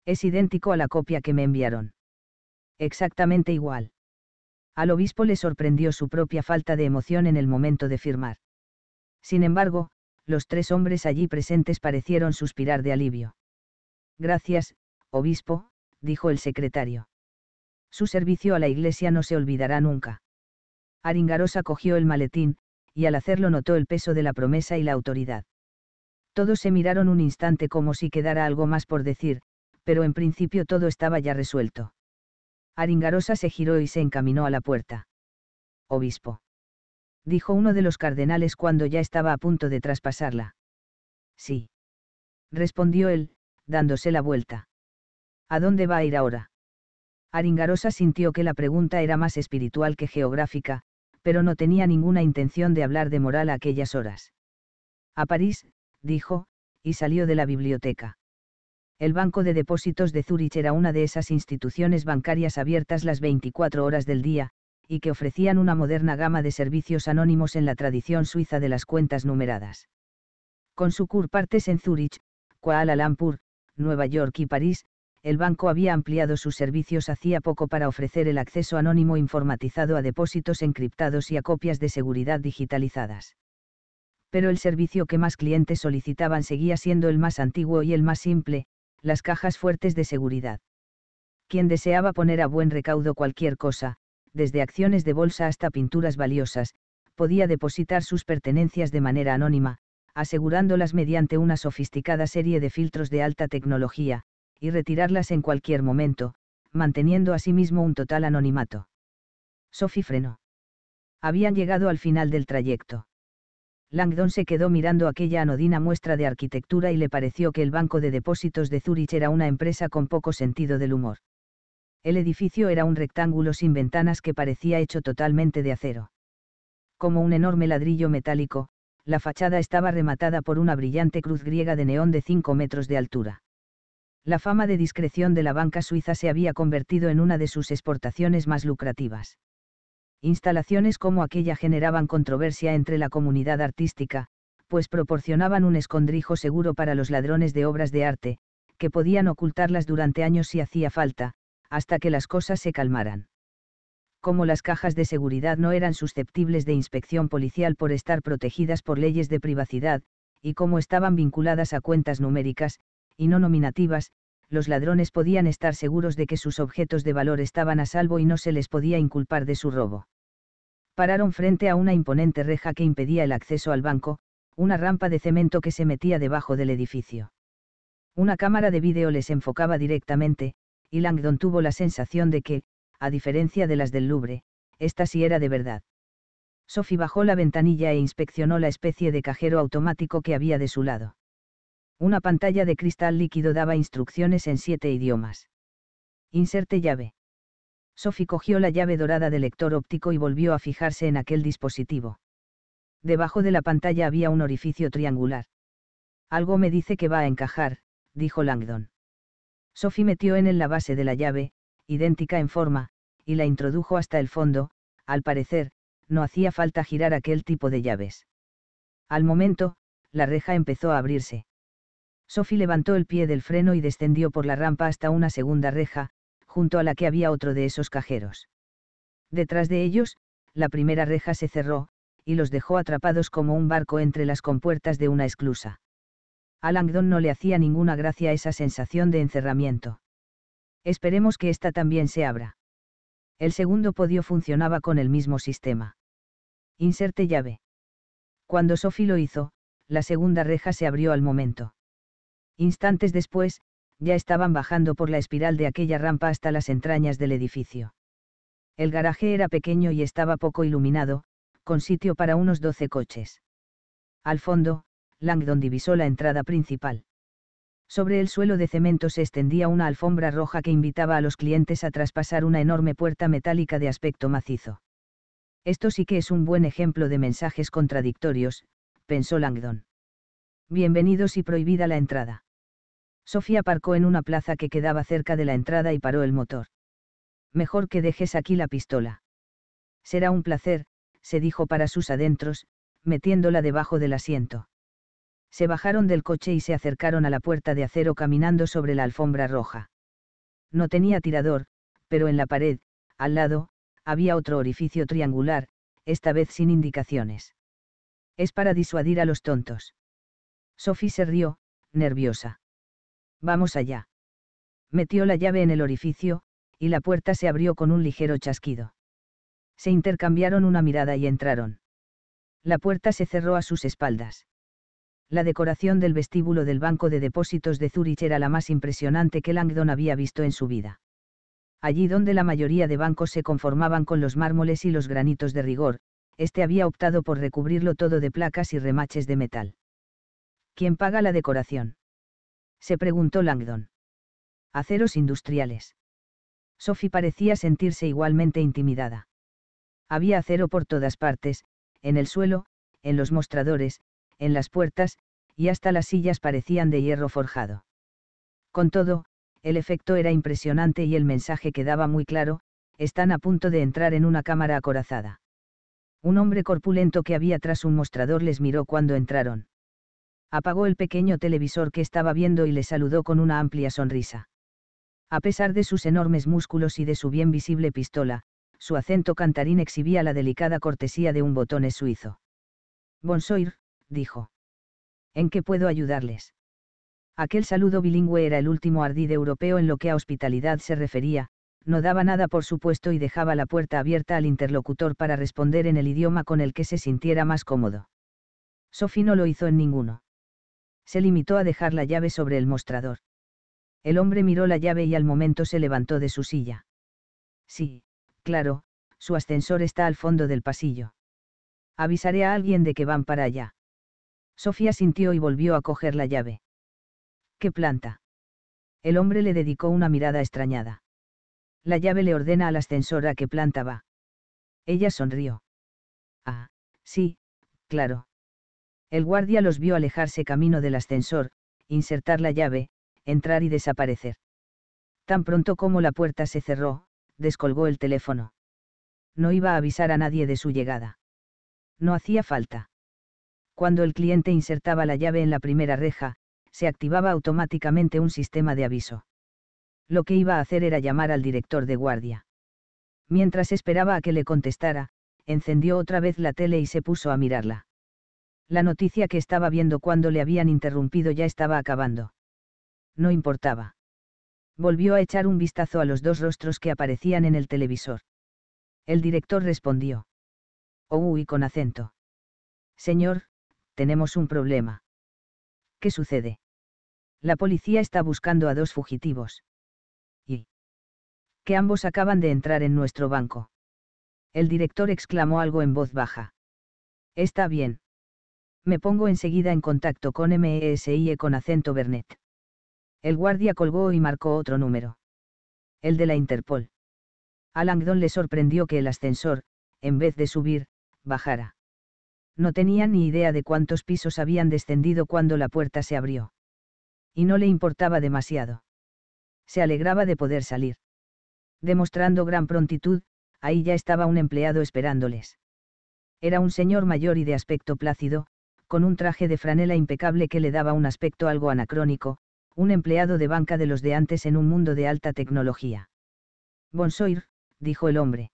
Es idéntico a la copia que me enviaron. Exactamente igual. Al obispo le sorprendió su propia falta de emoción en el momento de firmar. Sin embargo, los tres hombres allí presentes parecieron suspirar de alivio. Gracias, obispo, dijo el secretario. Su servicio a la Iglesia no se olvidará nunca. Aringarosa cogió el maletín, y al hacerlo notó el peso de la promesa y la autoridad. Todos se miraron un instante como si quedara algo más por decir, pero en principio todo estaba ya resuelto. Aringarosa se giró y se encaminó a la puerta. Obispo. Dijo uno de los cardenales cuando ya estaba a punto de traspasarla. Sí. Respondió él, dándose la vuelta. ¿A dónde va a ir ahora? Aringarosa sintió que la pregunta era más espiritual que geográfica, pero no tenía ninguna intención de hablar de moral a aquellas horas. A París, dijo, y salió de la biblioteca. El Banco de Depósitos de Zúrich era una de esas instituciones bancarias abiertas las 24 horas del día, y que ofrecían una moderna gama de servicios anónimos en la tradición suiza de las cuentas numeradas. Con su partes en Zúrich, Kuala Lumpur, Nueva York y París, el banco había ampliado sus servicios hacía poco para ofrecer el acceso anónimo informatizado a depósitos encriptados y a copias de seguridad digitalizadas. Pero el servicio que más clientes solicitaban seguía siendo el más antiguo y el más simple, las cajas fuertes de seguridad. Quien deseaba poner a buen recaudo cualquier cosa, desde acciones de bolsa hasta pinturas valiosas, podía depositar sus pertenencias de manera anónima, asegurándolas mediante una sofisticada serie de filtros de alta tecnología, y retirarlas en cualquier momento, manteniendo asimismo sí un total anonimato. Sophie frenó. Habían llegado al final del trayecto. Langdon se quedó mirando aquella anodina muestra de arquitectura y le pareció que el Banco de Depósitos de Zurich era una empresa con poco sentido del humor. El edificio era un rectángulo sin ventanas que parecía hecho totalmente de acero. Como un enorme ladrillo metálico, la fachada estaba rematada por una brillante cruz griega de neón de 5 metros de altura la fama de discreción de la banca suiza se había convertido en una de sus exportaciones más lucrativas. Instalaciones como aquella generaban controversia entre la comunidad artística, pues proporcionaban un escondrijo seguro para los ladrones de obras de arte, que podían ocultarlas durante años si hacía falta, hasta que las cosas se calmaran. Como las cajas de seguridad no eran susceptibles de inspección policial por estar protegidas por leyes de privacidad, y como estaban vinculadas a cuentas numéricas, y no nominativas, los ladrones podían estar seguros de que sus objetos de valor estaban a salvo y no se les podía inculpar de su robo. Pararon frente a una imponente reja que impedía el acceso al banco, una rampa de cemento que se metía debajo del edificio. Una cámara de vídeo les enfocaba directamente, y Langdon tuvo la sensación de que, a diferencia de las del Louvre, esta sí era de verdad. Sophie bajó la ventanilla e inspeccionó la especie de cajero automático que había de su lado. Una pantalla de cristal líquido daba instrucciones en siete idiomas. Inserte llave. Sophie cogió la llave dorada del lector óptico y volvió a fijarse en aquel dispositivo. Debajo de la pantalla había un orificio triangular. Algo me dice que va a encajar, dijo Langdon. Sophie metió en él la base de la llave, idéntica en forma, y la introdujo hasta el fondo, al parecer, no hacía falta girar aquel tipo de llaves. Al momento, la reja empezó a abrirse. Sophie levantó el pie del freno y descendió por la rampa hasta una segunda reja, junto a la que había otro de esos cajeros. Detrás de ellos, la primera reja se cerró, y los dejó atrapados como un barco entre las compuertas de una esclusa. A Langdon no le hacía ninguna gracia esa sensación de encerramiento. Esperemos que esta también se abra. El segundo podio funcionaba con el mismo sistema. Inserte llave. Cuando Sophie lo hizo, la segunda reja se abrió al momento. Instantes después, ya estaban bajando por la espiral de aquella rampa hasta las entrañas del edificio. El garaje era pequeño y estaba poco iluminado, con sitio para unos doce coches. Al fondo, Langdon divisó la entrada principal. Sobre el suelo de cemento se extendía una alfombra roja que invitaba a los clientes a traspasar una enorme puerta metálica de aspecto macizo. Esto sí que es un buen ejemplo de mensajes contradictorios, pensó Langdon. Bienvenidos y prohibida la entrada. Sofía aparcó en una plaza que quedaba cerca de la entrada y paró el motor. Mejor que dejes aquí la pistola. Será un placer, se dijo para sus adentros, metiéndola debajo del asiento. Se bajaron del coche y se acercaron a la puerta de acero caminando sobre la alfombra roja. No tenía tirador, pero en la pared, al lado, había otro orificio triangular, esta vez sin indicaciones. Es para disuadir a los tontos. Sophie se rió, nerviosa. Vamos allá. Metió la llave en el orificio, y la puerta se abrió con un ligero chasquido. Se intercambiaron una mirada y entraron. La puerta se cerró a sus espaldas. La decoración del vestíbulo del Banco de Depósitos de Zurich era la más impresionante que Langdon había visto en su vida. Allí donde la mayoría de bancos se conformaban con los mármoles y los granitos de rigor, este había optado por recubrirlo todo de placas y remaches de metal. ¿Quién paga la decoración? se preguntó Langdon. Aceros industriales. Sophie parecía sentirse igualmente intimidada. Había acero por todas partes, en el suelo, en los mostradores, en las puertas, y hasta las sillas parecían de hierro forjado. Con todo, el efecto era impresionante y el mensaje quedaba muy claro, están a punto de entrar en una cámara acorazada. Un hombre corpulento que había tras un mostrador les miró cuando entraron apagó el pequeño televisor que estaba viendo y le saludó con una amplia sonrisa. A pesar de sus enormes músculos y de su bien visible pistola, su acento cantarín exhibía la delicada cortesía de un botón suizo. Bonsoir, dijo. ¿En qué puedo ayudarles? Aquel saludo bilingüe era el último ardid europeo en lo que a hospitalidad se refería, no daba nada por supuesto y dejaba la puerta abierta al interlocutor para responder en el idioma con el que se sintiera más cómodo. Sophie no lo hizo en ninguno se limitó a dejar la llave sobre el mostrador. El hombre miró la llave y al momento se levantó de su silla. Sí, claro, su ascensor está al fondo del pasillo. Avisaré a alguien de que van para allá. Sofía sintió y volvió a coger la llave. ¿Qué planta? El hombre le dedicó una mirada extrañada. La llave le ordena al ascensor a qué planta va. Ella sonrió. Ah, sí, claro. El guardia los vio alejarse camino del ascensor, insertar la llave, entrar y desaparecer. Tan pronto como la puerta se cerró, descolgó el teléfono. No iba a avisar a nadie de su llegada. No hacía falta. Cuando el cliente insertaba la llave en la primera reja, se activaba automáticamente un sistema de aviso. Lo que iba a hacer era llamar al director de guardia. Mientras esperaba a que le contestara, encendió otra vez la tele y se puso a mirarla. La noticia que estaba viendo cuando le habían interrumpido ya estaba acabando. No importaba. Volvió a echar un vistazo a los dos rostros que aparecían en el televisor. El director respondió. Oh, y con acento. Señor, tenemos un problema. ¿Qué sucede? La policía está buscando a dos fugitivos. ¿Y? Que ambos acaban de entrar en nuestro banco. El director exclamó algo en voz baja. Está bien me pongo enseguida en contacto con M.E.S.I.E. E con acento Bernet. El guardia colgó y marcó otro número. El de la Interpol. A Langdon le sorprendió que el ascensor, en vez de subir, bajara. No tenía ni idea de cuántos pisos habían descendido cuando la puerta se abrió. Y no le importaba demasiado. Se alegraba de poder salir. Demostrando gran prontitud, ahí ya estaba un empleado esperándoles. Era un señor mayor y de aspecto plácido, con un traje de franela impecable que le daba un aspecto algo anacrónico, un empleado de banca de los de antes en un mundo de alta tecnología. Bonsoir, dijo el hombre.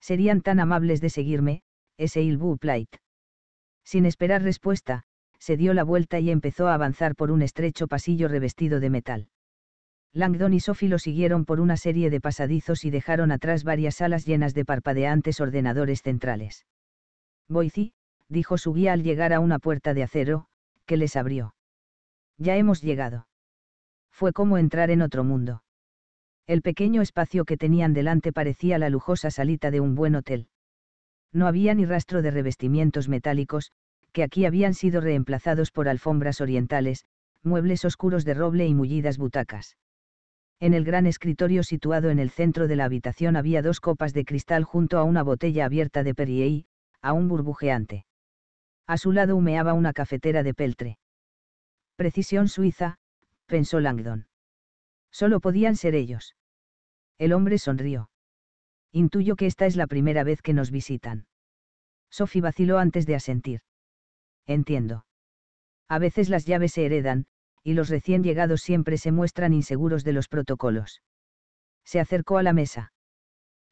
Serían tan amables de seguirme, ese Ilbu Plight. Sin esperar respuesta, se dio la vuelta y empezó a avanzar por un estrecho pasillo revestido de metal. Langdon y Sophie lo siguieron por una serie de pasadizos y dejaron atrás varias salas llenas de parpadeantes ordenadores centrales. -Boycy? dijo su guía al llegar a una puerta de acero, que les abrió. Ya hemos llegado. Fue como entrar en otro mundo. El pequeño espacio que tenían delante parecía la lujosa salita de un buen hotel. No había ni rastro de revestimientos metálicos, que aquí habían sido reemplazados por alfombras orientales, muebles oscuros de roble y mullidas butacas. En el gran escritorio situado en el centro de la habitación había dos copas de cristal junto a una botella abierta de Perrier, aún burbujeante. A su lado humeaba una cafetera de peltre. Precisión suiza, pensó Langdon. Solo podían ser ellos. El hombre sonrió. Intuyo que esta es la primera vez que nos visitan. Sophie vaciló antes de asentir. Entiendo. A veces las llaves se heredan, y los recién llegados siempre se muestran inseguros de los protocolos. Se acercó a la mesa.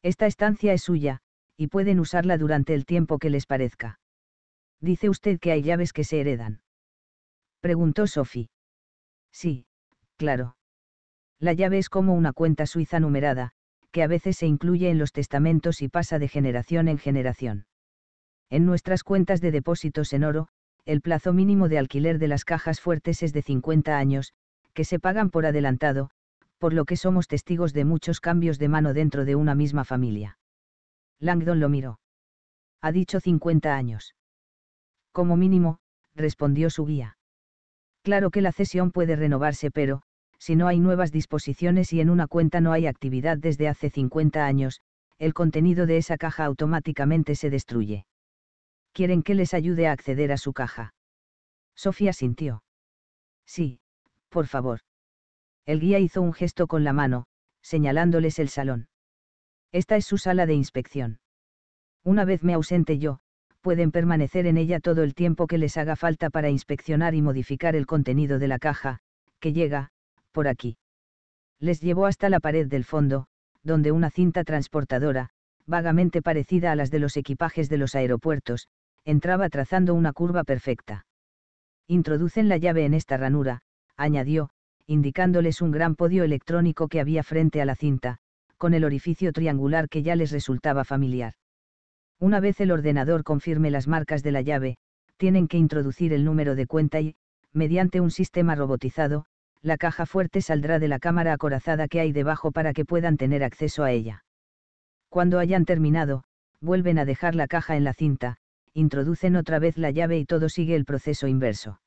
Esta estancia es suya, y pueden usarla durante el tiempo que les parezca. Dice usted que hay llaves que se heredan. Preguntó Sophie. Sí, claro. La llave es como una cuenta suiza numerada, que a veces se incluye en los testamentos y pasa de generación en generación. En nuestras cuentas de depósitos en oro, el plazo mínimo de alquiler de las cajas fuertes es de 50 años, que se pagan por adelantado, por lo que somos testigos de muchos cambios de mano dentro de una misma familia. Langdon lo miró. Ha dicho 50 años como mínimo, respondió su guía. Claro que la cesión puede renovarse, pero, si no hay nuevas disposiciones y en una cuenta no hay actividad desde hace 50 años, el contenido de esa caja automáticamente se destruye. ¿Quieren que les ayude a acceder a su caja? Sofía sintió. Sí, por favor. El guía hizo un gesto con la mano, señalándoles el salón. Esta es su sala de inspección. Una vez me ausente yo, pueden permanecer en ella todo el tiempo que les haga falta para inspeccionar y modificar el contenido de la caja, que llega, por aquí. Les llevó hasta la pared del fondo, donde una cinta transportadora, vagamente parecida a las de los equipajes de los aeropuertos, entraba trazando una curva perfecta. Introducen la llave en esta ranura, añadió, indicándoles un gran podio electrónico que había frente a la cinta, con el orificio triangular que ya les resultaba familiar. Una vez el ordenador confirme las marcas de la llave, tienen que introducir el número de cuenta y, mediante un sistema robotizado, la caja fuerte saldrá de la cámara acorazada que hay debajo para que puedan tener acceso a ella. Cuando hayan terminado, vuelven a dejar la caja en la cinta, introducen otra vez la llave y todo sigue el proceso inverso.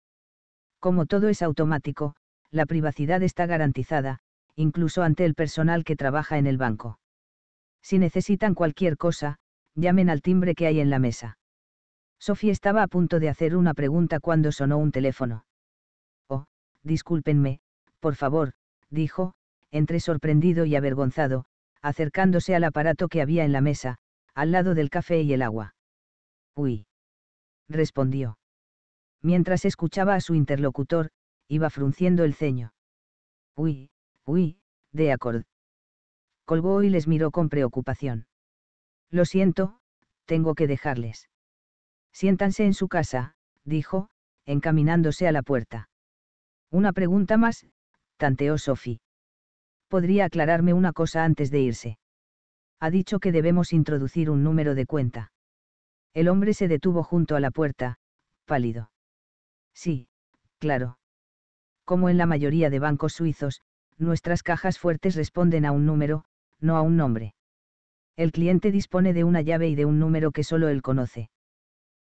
Como todo es automático, la privacidad está garantizada, incluso ante el personal que trabaja en el banco. Si necesitan cualquier cosa, llamen al timbre que hay en la mesa. Sophie estaba a punto de hacer una pregunta cuando sonó un teléfono. Oh, discúlpenme, por favor, dijo, entre sorprendido y avergonzado, acercándose al aparato que había en la mesa, al lado del café y el agua. Uy. respondió. Mientras escuchaba a su interlocutor, iba frunciendo el ceño. Uy, uy, de acord. Colgó y les miró con preocupación. Lo siento, tengo que dejarles. Siéntanse en su casa, dijo, encaminándose a la puerta. Una pregunta más, tanteó Sophie. Podría aclararme una cosa antes de irse. Ha dicho que debemos introducir un número de cuenta. El hombre se detuvo junto a la puerta, pálido. Sí, claro. Como en la mayoría de bancos suizos, nuestras cajas fuertes responden a un número, no a un nombre. El cliente dispone de una llave y de un número que solo él conoce.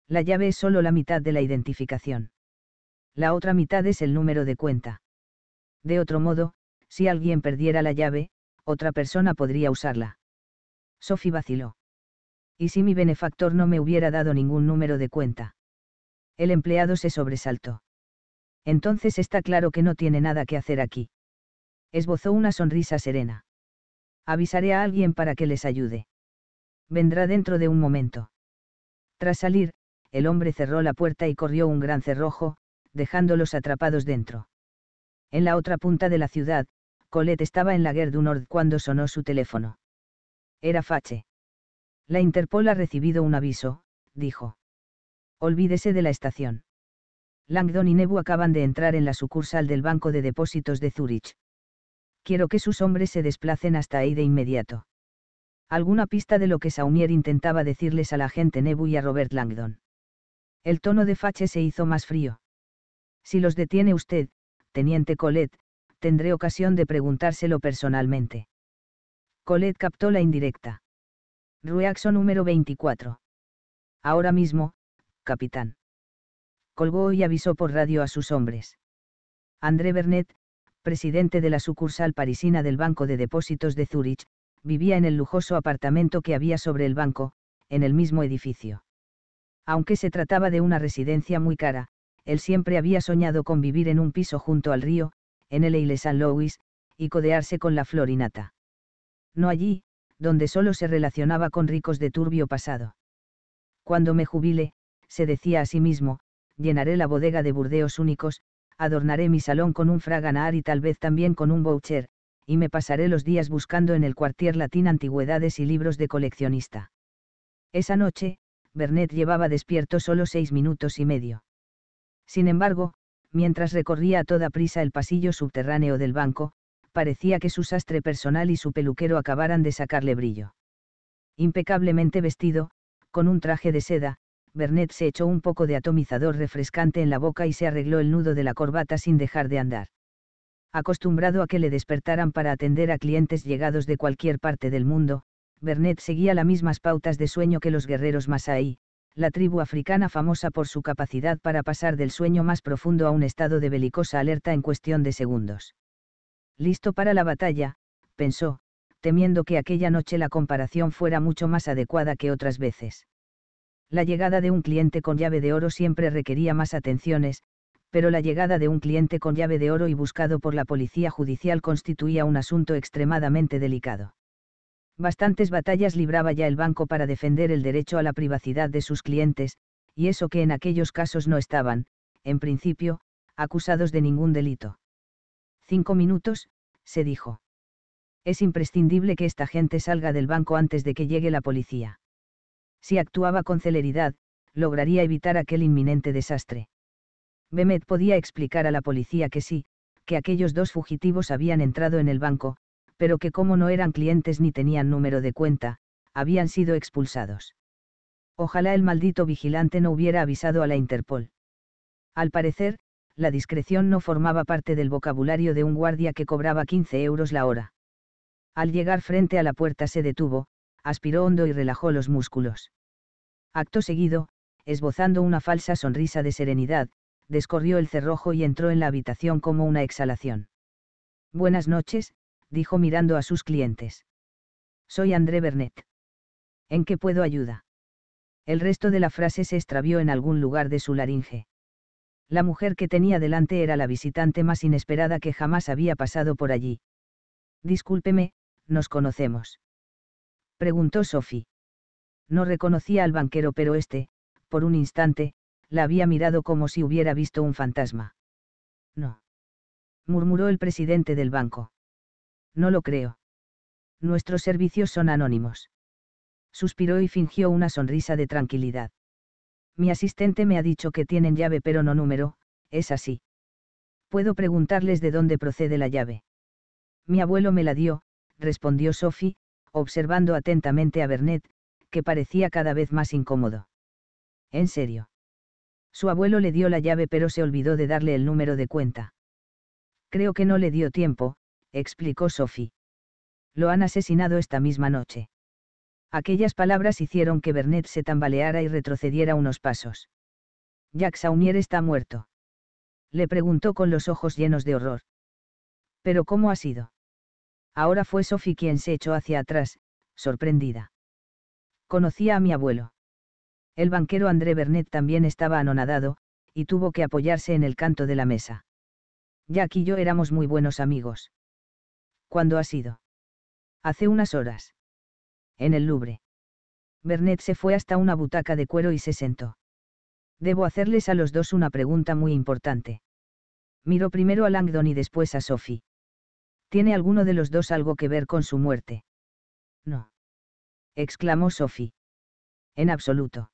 La llave es solo la mitad de la identificación. La otra mitad es el número de cuenta. De otro modo, si alguien perdiera la llave, otra persona podría usarla. Sophie vaciló. ¿Y si mi benefactor no me hubiera dado ningún número de cuenta? El empleado se sobresaltó. Entonces está claro que no tiene nada que hacer aquí. Esbozó una sonrisa serena. Avisaré a alguien para que les ayude. Vendrá dentro de un momento. Tras salir, el hombre cerró la puerta y corrió un gran cerrojo, dejándolos atrapados dentro. En la otra punta de la ciudad, Colette estaba en la Guerre du Nord cuando sonó su teléfono. Era Fache. La Interpol ha recibido un aviso, dijo. Olvídese de la estación. Langdon y Nebu acaban de entrar en la sucursal del Banco de Depósitos de Zurich quiero que sus hombres se desplacen hasta ahí de inmediato. Alguna pista de lo que Saumier intentaba decirles a la gente Nebu y a Robert Langdon. El tono de Fache se hizo más frío. Si los detiene usted, teniente Colette, tendré ocasión de preguntárselo personalmente. Colette captó la indirecta. Rueaxo número 24. Ahora mismo, capitán. Colgó y avisó por radio a sus hombres. André Bernet, presidente de la sucursal parisina del Banco de Depósitos de Zúrich, vivía en el lujoso apartamento que había sobre el banco, en el mismo edificio. Aunque se trataba de una residencia muy cara, él siempre había soñado con vivir en un piso junto al río, en el Eile saint Louis, y codearse con la florinata. No allí, donde solo se relacionaba con ricos de turbio pasado. Cuando me jubile, se decía a sí mismo, llenaré la bodega de burdeos únicos, adornaré mi salón con un fraganar y tal vez también con un voucher, y me pasaré los días buscando en el cuartier latín antigüedades y libros de coleccionista. Esa noche, Bernet llevaba despierto solo seis minutos y medio. Sin embargo, mientras recorría a toda prisa el pasillo subterráneo del banco, parecía que su sastre personal y su peluquero acabaran de sacarle brillo. Impecablemente vestido, con un traje de seda, Bernet se echó un poco de atomizador refrescante en la boca y se arregló el nudo de la corbata sin dejar de andar. Acostumbrado a que le despertaran para atender a clientes llegados de cualquier parte del mundo, Bernet seguía las mismas pautas de sueño que los guerreros Masai, la tribu africana famosa por su capacidad para pasar del sueño más profundo a un estado de belicosa alerta en cuestión de segundos. Listo para la batalla, pensó, temiendo que aquella noche la comparación fuera mucho más adecuada que otras veces. La llegada de un cliente con llave de oro siempre requería más atenciones, pero la llegada de un cliente con llave de oro y buscado por la policía judicial constituía un asunto extremadamente delicado. Bastantes batallas libraba ya el banco para defender el derecho a la privacidad de sus clientes, y eso que en aquellos casos no estaban, en principio, acusados de ningún delito. Cinco minutos, se dijo. Es imprescindible que esta gente salga del banco antes de que llegue la policía. Si actuaba con celeridad, lograría evitar aquel inminente desastre. Bemet podía explicar a la policía que sí, que aquellos dos fugitivos habían entrado en el banco, pero que como no eran clientes ni tenían número de cuenta, habían sido expulsados. Ojalá el maldito vigilante no hubiera avisado a la Interpol. Al parecer, la discreción no formaba parte del vocabulario de un guardia que cobraba 15 euros la hora. Al llegar frente a la puerta se detuvo, aspiró hondo y relajó los músculos. Acto seguido, esbozando una falsa sonrisa de serenidad, descorrió el cerrojo y entró en la habitación como una exhalación. Buenas noches, dijo mirando a sus clientes. Soy André Bernet. ¿En qué puedo ayuda? El resto de la frase se extravió en algún lugar de su laringe. La mujer que tenía delante era la visitante más inesperada que jamás había pasado por allí. Discúlpeme, nos conocemos preguntó Sophie. No reconocía al banquero, pero este, por un instante, la había mirado como si hubiera visto un fantasma. No. murmuró el presidente del banco. No lo creo. Nuestros servicios son anónimos. Suspiró y fingió una sonrisa de tranquilidad. Mi asistente me ha dicho que tienen llave pero no número, es así. Puedo preguntarles de dónde procede la llave. Mi abuelo me la dio, respondió Sophie, observando atentamente a Bernet, que parecía cada vez más incómodo. En serio. Su abuelo le dio la llave pero se olvidó de darle el número de cuenta. Creo que no le dio tiempo, explicó Sophie. Lo han asesinado esta misma noche. Aquellas palabras hicieron que Bernet se tambaleara y retrocediera unos pasos. jack Saumier está muerto. Le preguntó con los ojos llenos de horror. ¿Pero cómo ha sido? Ahora fue Sophie quien se echó hacia atrás, sorprendida. Conocía a mi abuelo. El banquero André Bernet también estaba anonadado, y tuvo que apoyarse en el canto de la mesa. Jack y yo éramos muy buenos amigos. ¿Cuándo ha sido? Hace unas horas. En el Louvre. Bernet se fue hasta una butaca de cuero y se sentó. Debo hacerles a los dos una pregunta muy importante. Miró primero a Langdon y después a Sophie. ¿Tiene alguno de los dos algo que ver con su muerte? No. exclamó Sophie. En absoluto.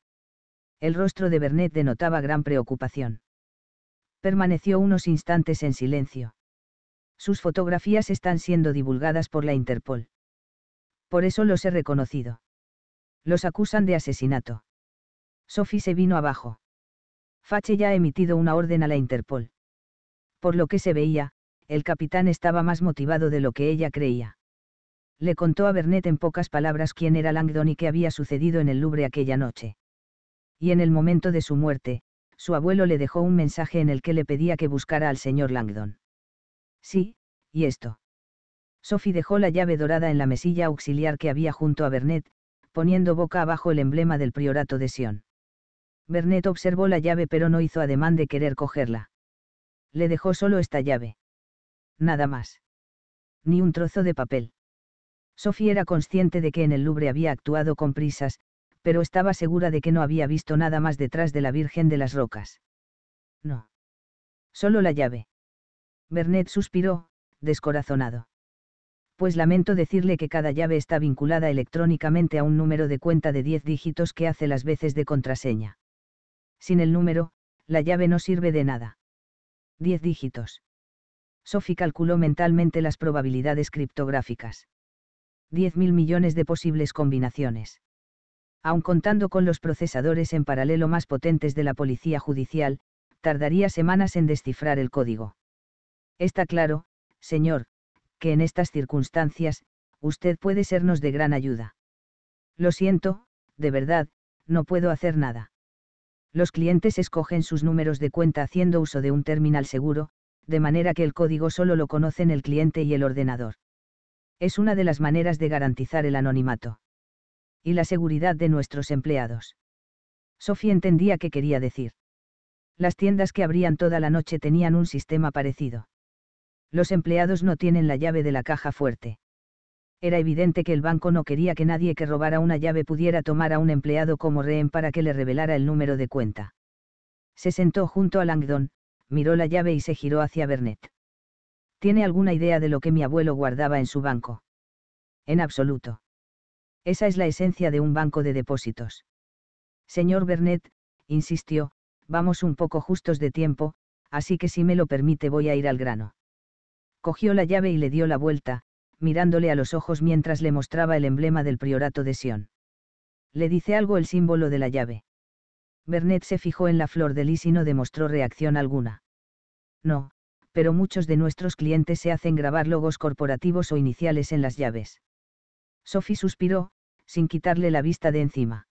El rostro de Bernet denotaba gran preocupación. Permaneció unos instantes en silencio. Sus fotografías están siendo divulgadas por la Interpol. Por eso los he reconocido. Los acusan de asesinato. Sophie se vino abajo. Fache ya ha emitido una orden a la Interpol. Por lo que se veía, el capitán estaba más motivado de lo que ella creía. Le contó a Bernet en pocas palabras quién era Langdon y qué había sucedido en el Louvre aquella noche. Y en el momento de su muerte, su abuelo le dejó un mensaje en el que le pedía que buscara al señor Langdon. Sí, y esto. Sophie dejó la llave dorada en la mesilla auxiliar que había junto a Bernet, poniendo boca abajo el emblema del priorato de Sion. Bernet observó la llave pero no hizo ademán de querer cogerla. Le dejó solo esta llave nada más. Ni un trozo de papel. Sophie era consciente de que en el Louvre había actuado con prisas, pero estaba segura de que no había visto nada más detrás de la Virgen de las Rocas. No. Solo la llave. Bernet suspiró, descorazonado. Pues lamento decirle que cada llave está vinculada electrónicamente a un número de cuenta de 10 dígitos que hace las veces de contraseña. Sin el número, la llave no sirve de nada. 10 dígitos. Sophie calculó mentalmente las probabilidades criptográficas. 10.000 millones de posibles combinaciones. Aun contando con los procesadores en paralelo más potentes de la policía judicial, tardaría semanas en descifrar el código. Está claro, señor, que en estas circunstancias, usted puede sernos de gran ayuda. Lo siento, de verdad, no puedo hacer nada. Los clientes escogen sus números de cuenta haciendo uso de un terminal seguro, de manera que el código solo lo conocen el cliente y el ordenador. Es una de las maneras de garantizar el anonimato. Y la seguridad de nuestros empleados. Sophie entendía qué quería decir. Las tiendas que abrían toda la noche tenían un sistema parecido. Los empleados no tienen la llave de la caja fuerte. Era evidente que el banco no quería que nadie que robara una llave pudiera tomar a un empleado como rehén para que le revelara el número de cuenta. Se sentó junto a Langdon, miró la llave y se giró hacia Bernet. ¿Tiene alguna idea de lo que mi abuelo guardaba en su banco? En absoluto. Esa es la esencia de un banco de depósitos. Señor Bernet, insistió, vamos un poco justos de tiempo, así que si me lo permite voy a ir al grano. Cogió la llave y le dio la vuelta, mirándole a los ojos mientras le mostraba el emblema del priorato de Sion. Le dice algo el símbolo de la llave. Bernet se fijó en la flor de lis y no demostró reacción alguna. No, pero muchos de nuestros clientes se hacen grabar logos corporativos o iniciales en las llaves. Sophie suspiró, sin quitarle la vista de encima.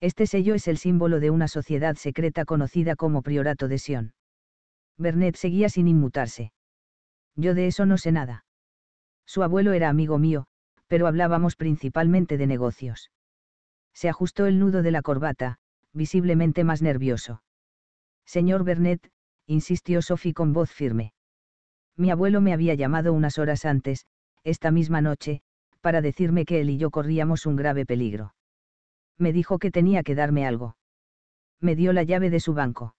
Este sello es el símbolo de una sociedad secreta conocida como Priorato de Sion. Bernet seguía sin inmutarse. Yo de eso no sé nada. Su abuelo era amigo mío, pero hablábamos principalmente de negocios. Se ajustó el nudo de la corbata, visiblemente más nervioso. Señor Bernet, insistió Sophie con voz firme. Mi abuelo me había llamado unas horas antes, esta misma noche, para decirme que él y yo corríamos un grave peligro. Me dijo que tenía que darme algo. Me dio la llave de su banco.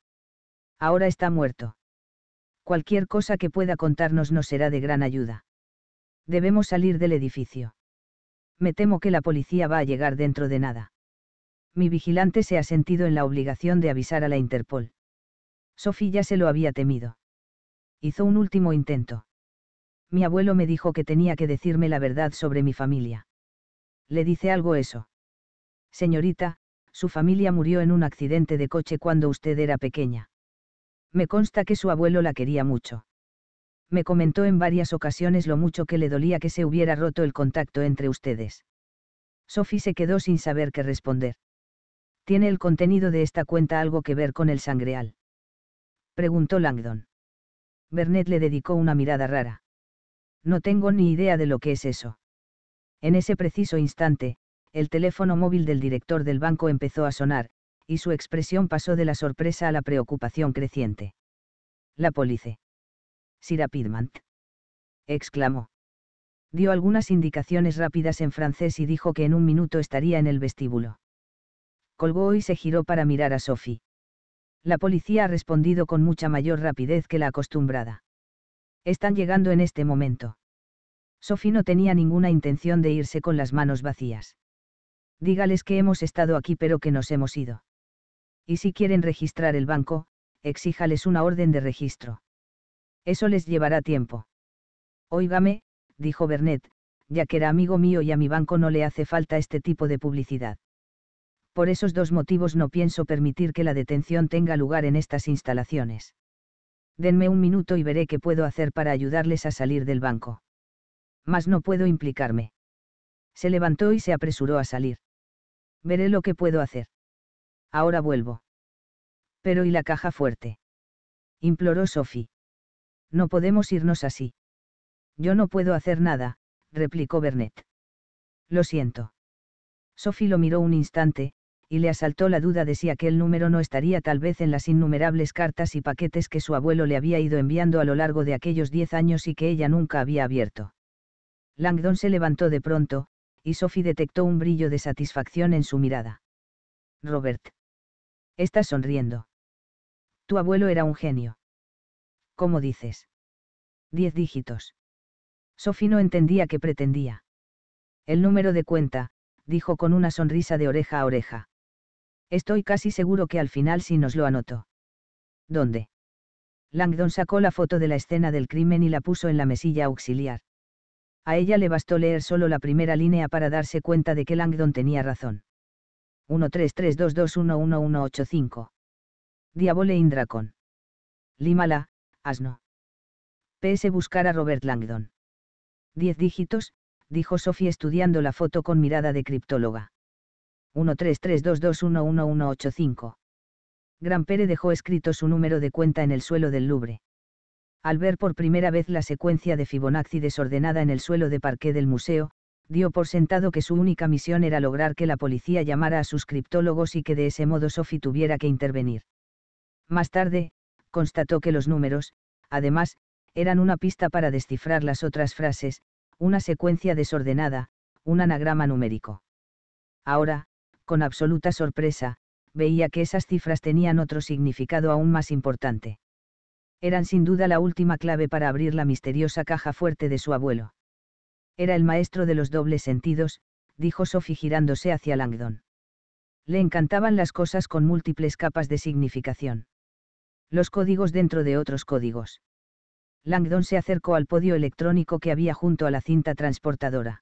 Ahora está muerto. Cualquier cosa que pueda contarnos nos será de gran ayuda. Debemos salir del edificio. Me temo que la policía va a llegar dentro de nada mi vigilante se ha sentido en la obligación de avisar a la Interpol. Sofía ya se lo había temido. Hizo un último intento. Mi abuelo me dijo que tenía que decirme la verdad sobre mi familia. ¿Le dice algo eso? Señorita, su familia murió en un accidente de coche cuando usted era pequeña. Me consta que su abuelo la quería mucho. Me comentó en varias ocasiones lo mucho que le dolía que se hubiera roto el contacto entre ustedes. Sophie se quedó sin saber qué responder. ¿Tiene el contenido de esta cuenta algo que ver con el sangreal? Preguntó Langdon. Bernet le dedicó una mirada rara. No tengo ni idea de lo que es eso. En ese preciso instante, el teléfono móvil del director del banco empezó a sonar, y su expresión pasó de la sorpresa a la preocupación creciente. La pólice. Sira Pidmant. Exclamó. Dio algunas indicaciones rápidas en francés y dijo que en un minuto estaría en el vestíbulo colgó y se giró para mirar a Sophie. La policía ha respondido con mucha mayor rapidez que la acostumbrada. Están llegando en este momento. Sophie no tenía ninguna intención de irse con las manos vacías. Dígales que hemos estado aquí pero que nos hemos ido. Y si quieren registrar el banco, exíjales una orden de registro. Eso les llevará tiempo. Óigame, dijo Bernet, ya que era amigo mío y a mi banco no le hace falta este tipo de publicidad. Por esos dos motivos no pienso permitir que la detención tenga lugar en estas instalaciones. Denme un minuto y veré qué puedo hacer para ayudarles a salir del banco. Mas no puedo implicarme. Se levantó y se apresuró a salir. Veré lo que puedo hacer. Ahora vuelvo. Pero ¿y la caja fuerte? imploró Sophie. No podemos irnos así. Yo no puedo hacer nada, replicó Bernet. Lo siento. Sophie lo miró un instante, y le asaltó la duda de si aquel número no estaría tal vez en las innumerables cartas y paquetes que su abuelo le había ido enviando a lo largo de aquellos diez años y que ella nunca había abierto. Langdon se levantó de pronto, y Sophie detectó un brillo de satisfacción en su mirada. Robert. Estás sonriendo. Tu abuelo era un genio. ¿Cómo dices? Diez dígitos. Sophie no entendía qué pretendía. El número de cuenta, dijo con una sonrisa de oreja a oreja. Estoy casi seguro que al final sí nos lo anotó. ¿Dónde? Langdon sacó la foto de la escena del crimen y la puso en la mesilla auxiliar. A ella le bastó leer solo la primera línea para darse cuenta de que Langdon tenía razón. 1332211185. Diabole Indracon. Límala, asno. PS buscar a Robert Langdon. Diez dígitos, dijo Sophie estudiando la foto con mirada de criptóloga. 1332211185. Pérez dejó escrito su número de cuenta en el suelo del Louvre. Al ver por primera vez la secuencia de Fibonacci desordenada en el suelo de parqué del museo, dio por sentado que su única misión era lograr que la policía llamara a sus criptólogos y que de ese modo Sophie tuviera que intervenir. Más tarde, constató que los números, además, eran una pista para descifrar las otras frases, una secuencia desordenada, un anagrama numérico. Ahora, con absoluta sorpresa, veía que esas cifras tenían otro significado aún más importante. Eran sin duda la última clave para abrir la misteriosa caja fuerte de su abuelo. Era el maestro de los dobles sentidos, dijo Sophie girándose hacia Langdon. Le encantaban las cosas con múltiples capas de significación. Los códigos dentro de otros códigos. Langdon se acercó al podio electrónico que había junto a la cinta transportadora.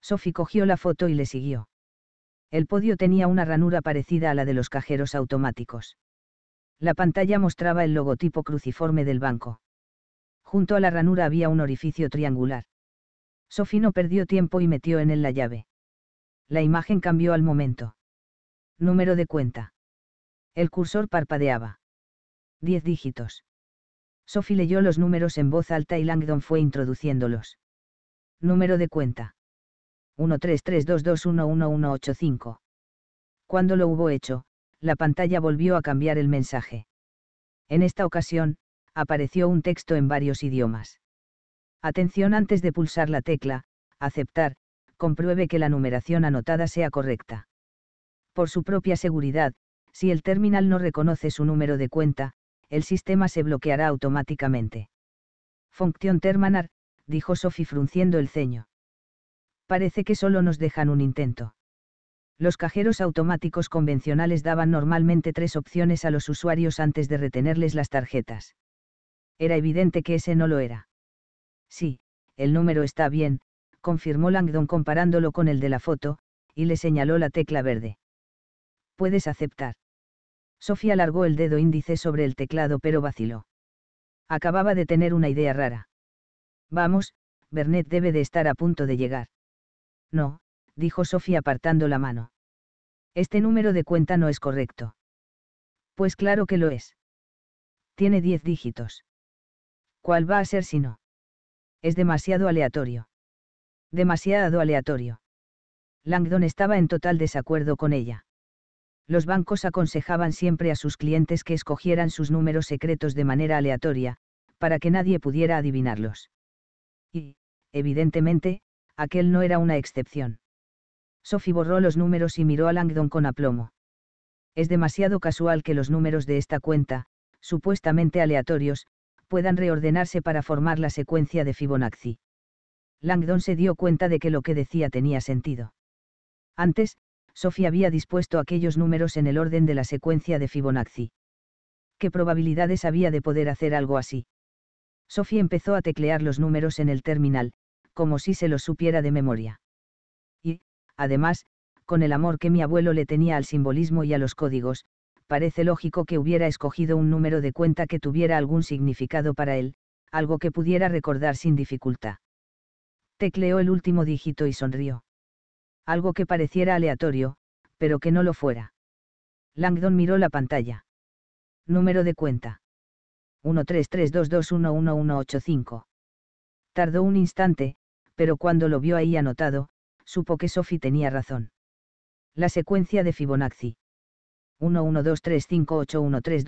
Sophie cogió la foto y le siguió. El podio tenía una ranura parecida a la de los cajeros automáticos. La pantalla mostraba el logotipo cruciforme del banco. Junto a la ranura había un orificio triangular. Sophie no perdió tiempo y metió en él la llave. La imagen cambió al momento. Número de cuenta. El cursor parpadeaba. Diez dígitos. Sophie leyó los números en voz alta y Langdon fue introduciéndolos. Número de cuenta. 1332211185. Cuando lo hubo hecho, la pantalla volvió a cambiar el mensaje. En esta ocasión, apareció un texto en varios idiomas. Atención antes de pulsar la tecla, aceptar, compruebe que la numeración anotada sea correcta. Por su propia seguridad, si el terminal no reconoce su número de cuenta, el sistema se bloqueará automáticamente. Función terminar, dijo Sophie frunciendo el ceño parece que solo nos dejan un intento. Los cajeros automáticos convencionales daban normalmente tres opciones a los usuarios antes de retenerles las tarjetas. Era evidente que ese no lo era. Sí, el número está bien, confirmó Langdon comparándolo con el de la foto, y le señaló la tecla verde. Puedes aceptar. Sofía alargó el dedo índice sobre el teclado pero vaciló. Acababa de tener una idea rara. Vamos, Bernet debe de estar a punto de llegar. No, dijo Sofía apartando la mano. Este número de cuenta no es correcto. Pues claro que lo es. Tiene diez dígitos. ¿Cuál va a ser si no? Es demasiado aleatorio. Demasiado aleatorio. Langdon estaba en total desacuerdo con ella. Los bancos aconsejaban siempre a sus clientes que escogieran sus números secretos de manera aleatoria, para que nadie pudiera adivinarlos. Y, evidentemente, aquel no era una excepción. Sophie borró los números y miró a Langdon con aplomo. Es demasiado casual que los números de esta cuenta, supuestamente aleatorios, puedan reordenarse para formar la secuencia de Fibonacci. Langdon se dio cuenta de que lo que decía tenía sentido. Antes, Sophie había dispuesto aquellos números en el orden de la secuencia de Fibonacci. ¿Qué probabilidades había de poder hacer algo así? Sophie empezó a teclear los números en el terminal, como si se lo supiera de memoria. Y, además, con el amor que mi abuelo le tenía al simbolismo y a los códigos, parece lógico que hubiera escogido un número de cuenta que tuviera algún significado para él, algo que pudiera recordar sin dificultad. Tecleó el último dígito y sonrió. Algo que pareciera aleatorio, pero que no lo fuera. Langdon miró la pantalla. Número de cuenta. 1332211185. Tardó un instante, pero cuando lo vio ahí anotado, supo que Sophie tenía razón. La secuencia de Fibonacci. 1 1 2 3 5 3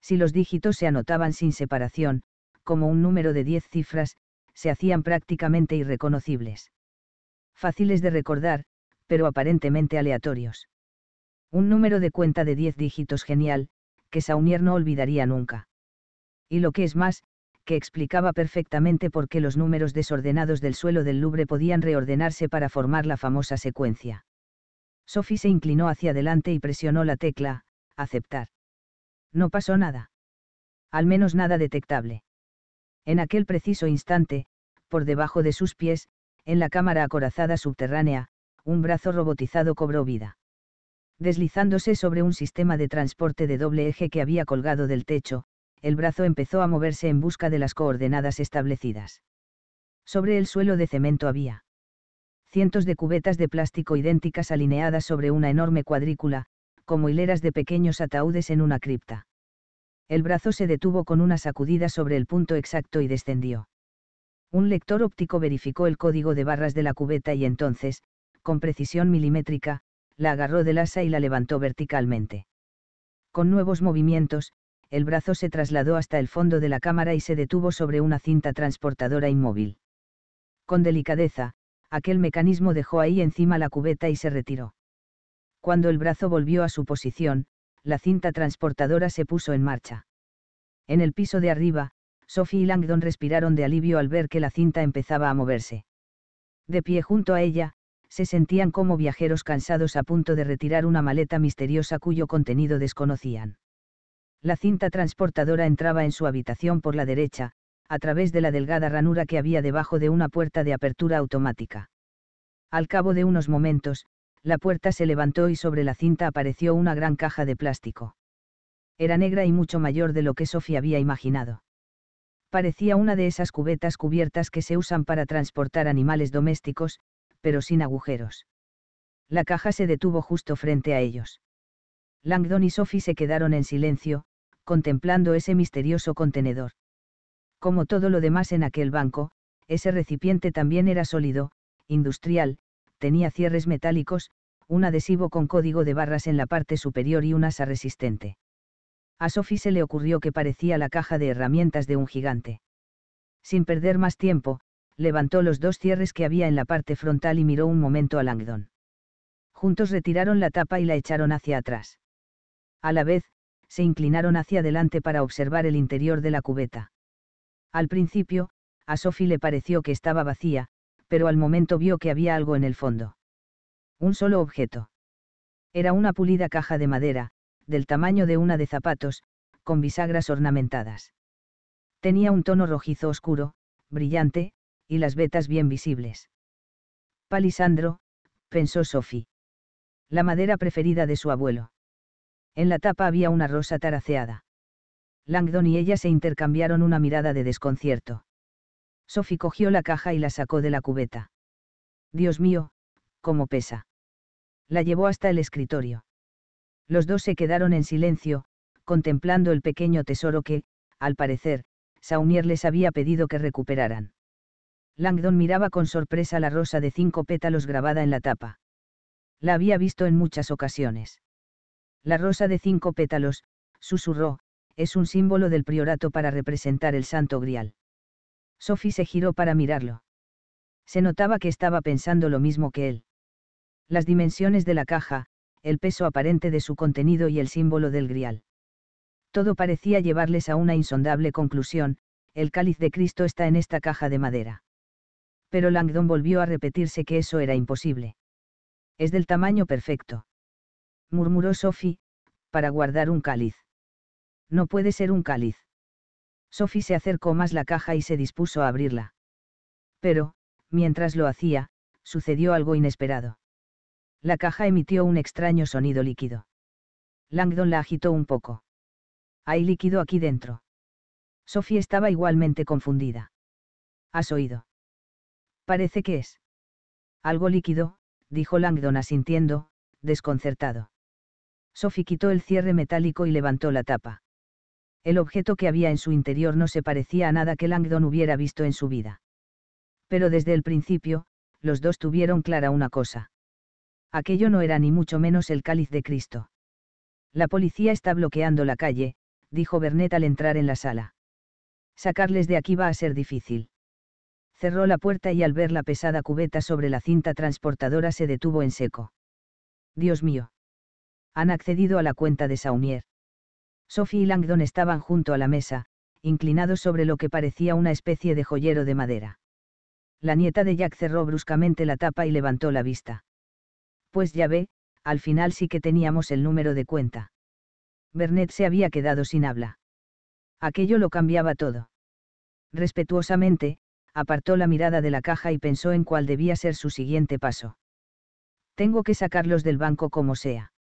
Si los dígitos se anotaban sin separación, como un número de 10 cifras, se hacían prácticamente irreconocibles. Fáciles de recordar, pero aparentemente aleatorios. Un número de cuenta de 10 dígitos genial, que Saumier no olvidaría nunca. Y lo que es más, que explicaba perfectamente por qué los números desordenados del suelo del Louvre podían reordenarse para formar la famosa secuencia. Sophie se inclinó hacia adelante y presionó la tecla, aceptar. No pasó nada. Al menos nada detectable. En aquel preciso instante, por debajo de sus pies, en la cámara acorazada subterránea, un brazo robotizado cobró vida. Deslizándose sobre un sistema de transporte de doble eje que había colgado del techo, el brazo empezó a moverse en busca de las coordenadas establecidas. Sobre el suelo de cemento había cientos de cubetas de plástico idénticas alineadas sobre una enorme cuadrícula, como hileras de pequeños ataúdes en una cripta. El brazo se detuvo con una sacudida sobre el punto exacto y descendió. Un lector óptico verificó el código de barras de la cubeta y entonces, con precisión milimétrica, la agarró del asa y la levantó verticalmente. Con nuevos movimientos, el brazo se trasladó hasta el fondo de la cámara y se detuvo sobre una cinta transportadora inmóvil. Con delicadeza, aquel mecanismo dejó ahí encima la cubeta y se retiró. Cuando el brazo volvió a su posición, la cinta transportadora se puso en marcha. En el piso de arriba, Sophie y Langdon respiraron de alivio al ver que la cinta empezaba a moverse. De pie junto a ella, se sentían como viajeros cansados a punto de retirar una maleta misteriosa cuyo contenido desconocían la cinta transportadora entraba en su habitación por la derecha, a través de la delgada ranura que había debajo de una puerta de apertura automática. Al cabo de unos momentos, la puerta se levantó y sobre la cinta apareció una gran caja de plástico. Era negra y mucho mayor de lo que Sophie había imaginado. Parecía una de esas cubetas cubiertas que se usan para transportar animales domésticos, pero sin agujeros. La caja se detuvo justo frente a ellos. Langdon y Sophie se quedaron en silencio, contemplando ese misterioso contenedor. Como todo lo demás en aquel banco, ese recipiente también era sólido, industrial, tenía cierres metálicos, un adhesivo con código de barras en la parte superior y un asa resistente. A Sophie se le ocurrió que parecía la caja de herramientas de un gigante. Sin perder más tiempo, levantó los dos cierres que había en la parte frontal y miró un momento a Langdon. Juntos retiraron la tapa y la echaron hacia atrás. A la vez, se inclinaron hacia adelante para observar el interior de la cubeta. Al principio, a Sophie le pareció que estaba vacía, pero al momento vio que había algo en el fondo. Un solo objeto. Era una pulida caja de madera, del tamaño de una de zapatos, con bisagras ornamentadas. Tenía un tono rojizo oscuro, brillante, y las vetas bien visibles. Palisandro, pensó Sophie. La madera preferida de su abuelo. En la tapa había una rosa taraceada. Langdon y ella se intercambiaron una mirada de desconcierto. Sophie cogió la caja y la sacó de la cubeta. Dios mío, cómo pesa. La llevó hasta el escritorio. Los dos se quedaron en silencio, contemplando el pequeño tesoro que, al parecer, Saumier les había pedido que recuperaran. Langdon miraba con sorpresa la rosa de cinco pétalos grabada en la tapa. La había visto en muchas ocasiones. La rosa de cinco pétalos, susurró, es un símbolo del priorato para representar el santo grial. Sophie se giró para mirarlo. Se notaba que estaba pensando lo mismo que él. Las dimensiones de la caja, el peso aparente de su contenido y el símbolo del grial. Todo parecía llevarles a una insondable conclusión, el cáliz de Cristo está en esta caja de madera. Pero Langdon volvió a repetirse que eso era imposible. Es del tamaño perfecto murmuró Sophie, para guardar un cáliz. No puede ser un cáliz. Sophie se acercó más la caja y se dispuso a abrirla. Pero, mientras lo hacía, sucedió algo inesperado. La caja emitió un extraño sonido líquido. Langdon la agitó un poco. Hay líquido aquí dentro. Sophie estaba igualmente confundida. ¿Has oído? Parece que es. Algo líquido, dijo Langdon asintiendo, desconcertado. Sophie quitó el cierre metálico y levantó la tapa. El objeto que había en su interior no se parecía a nada que Langdon hubiera visto en su vida. Pero desde el principio, los dos tuvieron clara una cosa. Aquello no era ni mucho menos el cáliz de Cristo. La policía está bloqueando la calle, dijo Bernet al entrar en la sala. Sacarles de aquí va a ser difícil. Cerró la puerta y al ver la pesada cubeta sobre la cinta transportadora se detuvo en seco. Dios mío han accedido a la cuenta de Saunier. Sophie y Langdon estaban junto a la mesa, inclinados sobre lo que parecía una especie de joyero de madera. La nieta de Jack cerró bruscamente la tapa y levantó la vista. Pues ya ve, al final sí que teníamos el número de cuenta. Bernet se había quedado sin habla. Aquello lo cambiaba todo. Respetuosamente, apartó la mirada de la caja y pensó en cuál debía ser su siguiente paso. Tengo que sacarlos del banco como sea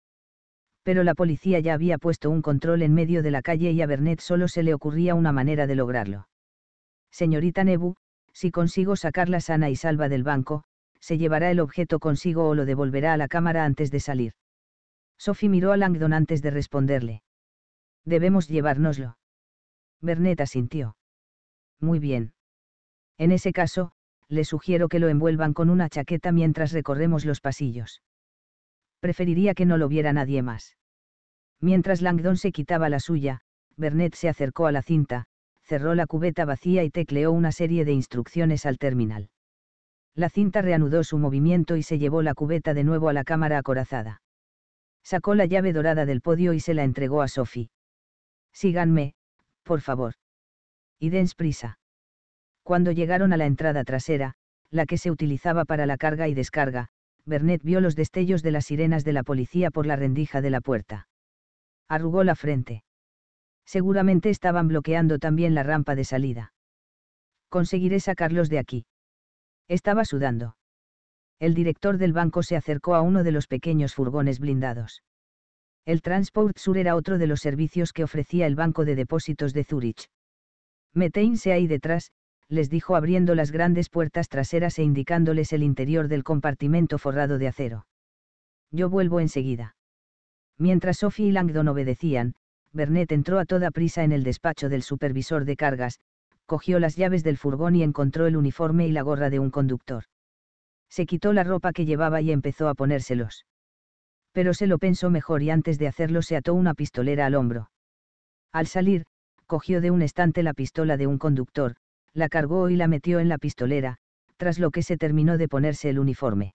pero la policía ya había puesto un control en medio de la calle y a Bernet solo se le ocurría una manera de lograrlo. Señorita Nebu, si consigo sacarla sana y salva del banco, se llevará el objeto consigo o lo devolverá a la cámara antes de salir. Sophie miró a Langdon antes de responderle. Debemos llevárnoslo. Bernet asintió. Muy bien. En ese caso, le sugiero que lo envuelvan con una chaqueta mientras recorremos los pasillos preferiría que no lo viera nadie más. Mientras Langdon se quitaba la suya, Bernet se acercó a la cinta, cerró la cubeta vacía y tecleó una serie de instrucciones al terminal. La cinta reanudó su movimiento y se llevó la cubeta de nuevo a la cámara acorazada. Sacó la llave dorada del podio y se la entregó a Sophie. Síganme, por favor. Y dens prisa. Cuando llegaron a la entrada trasera, la que se utilizaba para la carga y descarga, Bernet vio los destellos de las sirenas de la policía por la rendija de la puerta. Arrugó la frente. Seguramente estaban bloqueando también la rampa de salida. Conseguiré sacarlos de aquí. Estaba sudando. El director del banco se acercó a uno de los pequeños furgones blindados. El Transport Sur era otro de los servicios que ofrecía el Banco de Depósitos de Zurich. Metein ahí detrás, les dijo abriendo las grandes puertas traseras e indicándoles el interior del compartimento forrado de acero. Yo vuelvo enseguida. Mientras Sophie y Langdon obedecían, Bernet entró a toda prisa en el despacho del supervisor de cargas, cogió las llaves del furgón y encontró el uniforme y la gorra de un conductor. Se quitó la ropa que llevaba y empezó a ponérselos. Pero se lo pensó mejor y antes de hacerlo se ató una pistolera al hombro. Al salir, cogió de un estante la pistola de un conductor, la cargó y la metió en la pistolera, tras lo que se terminó de ponerse el uniforme.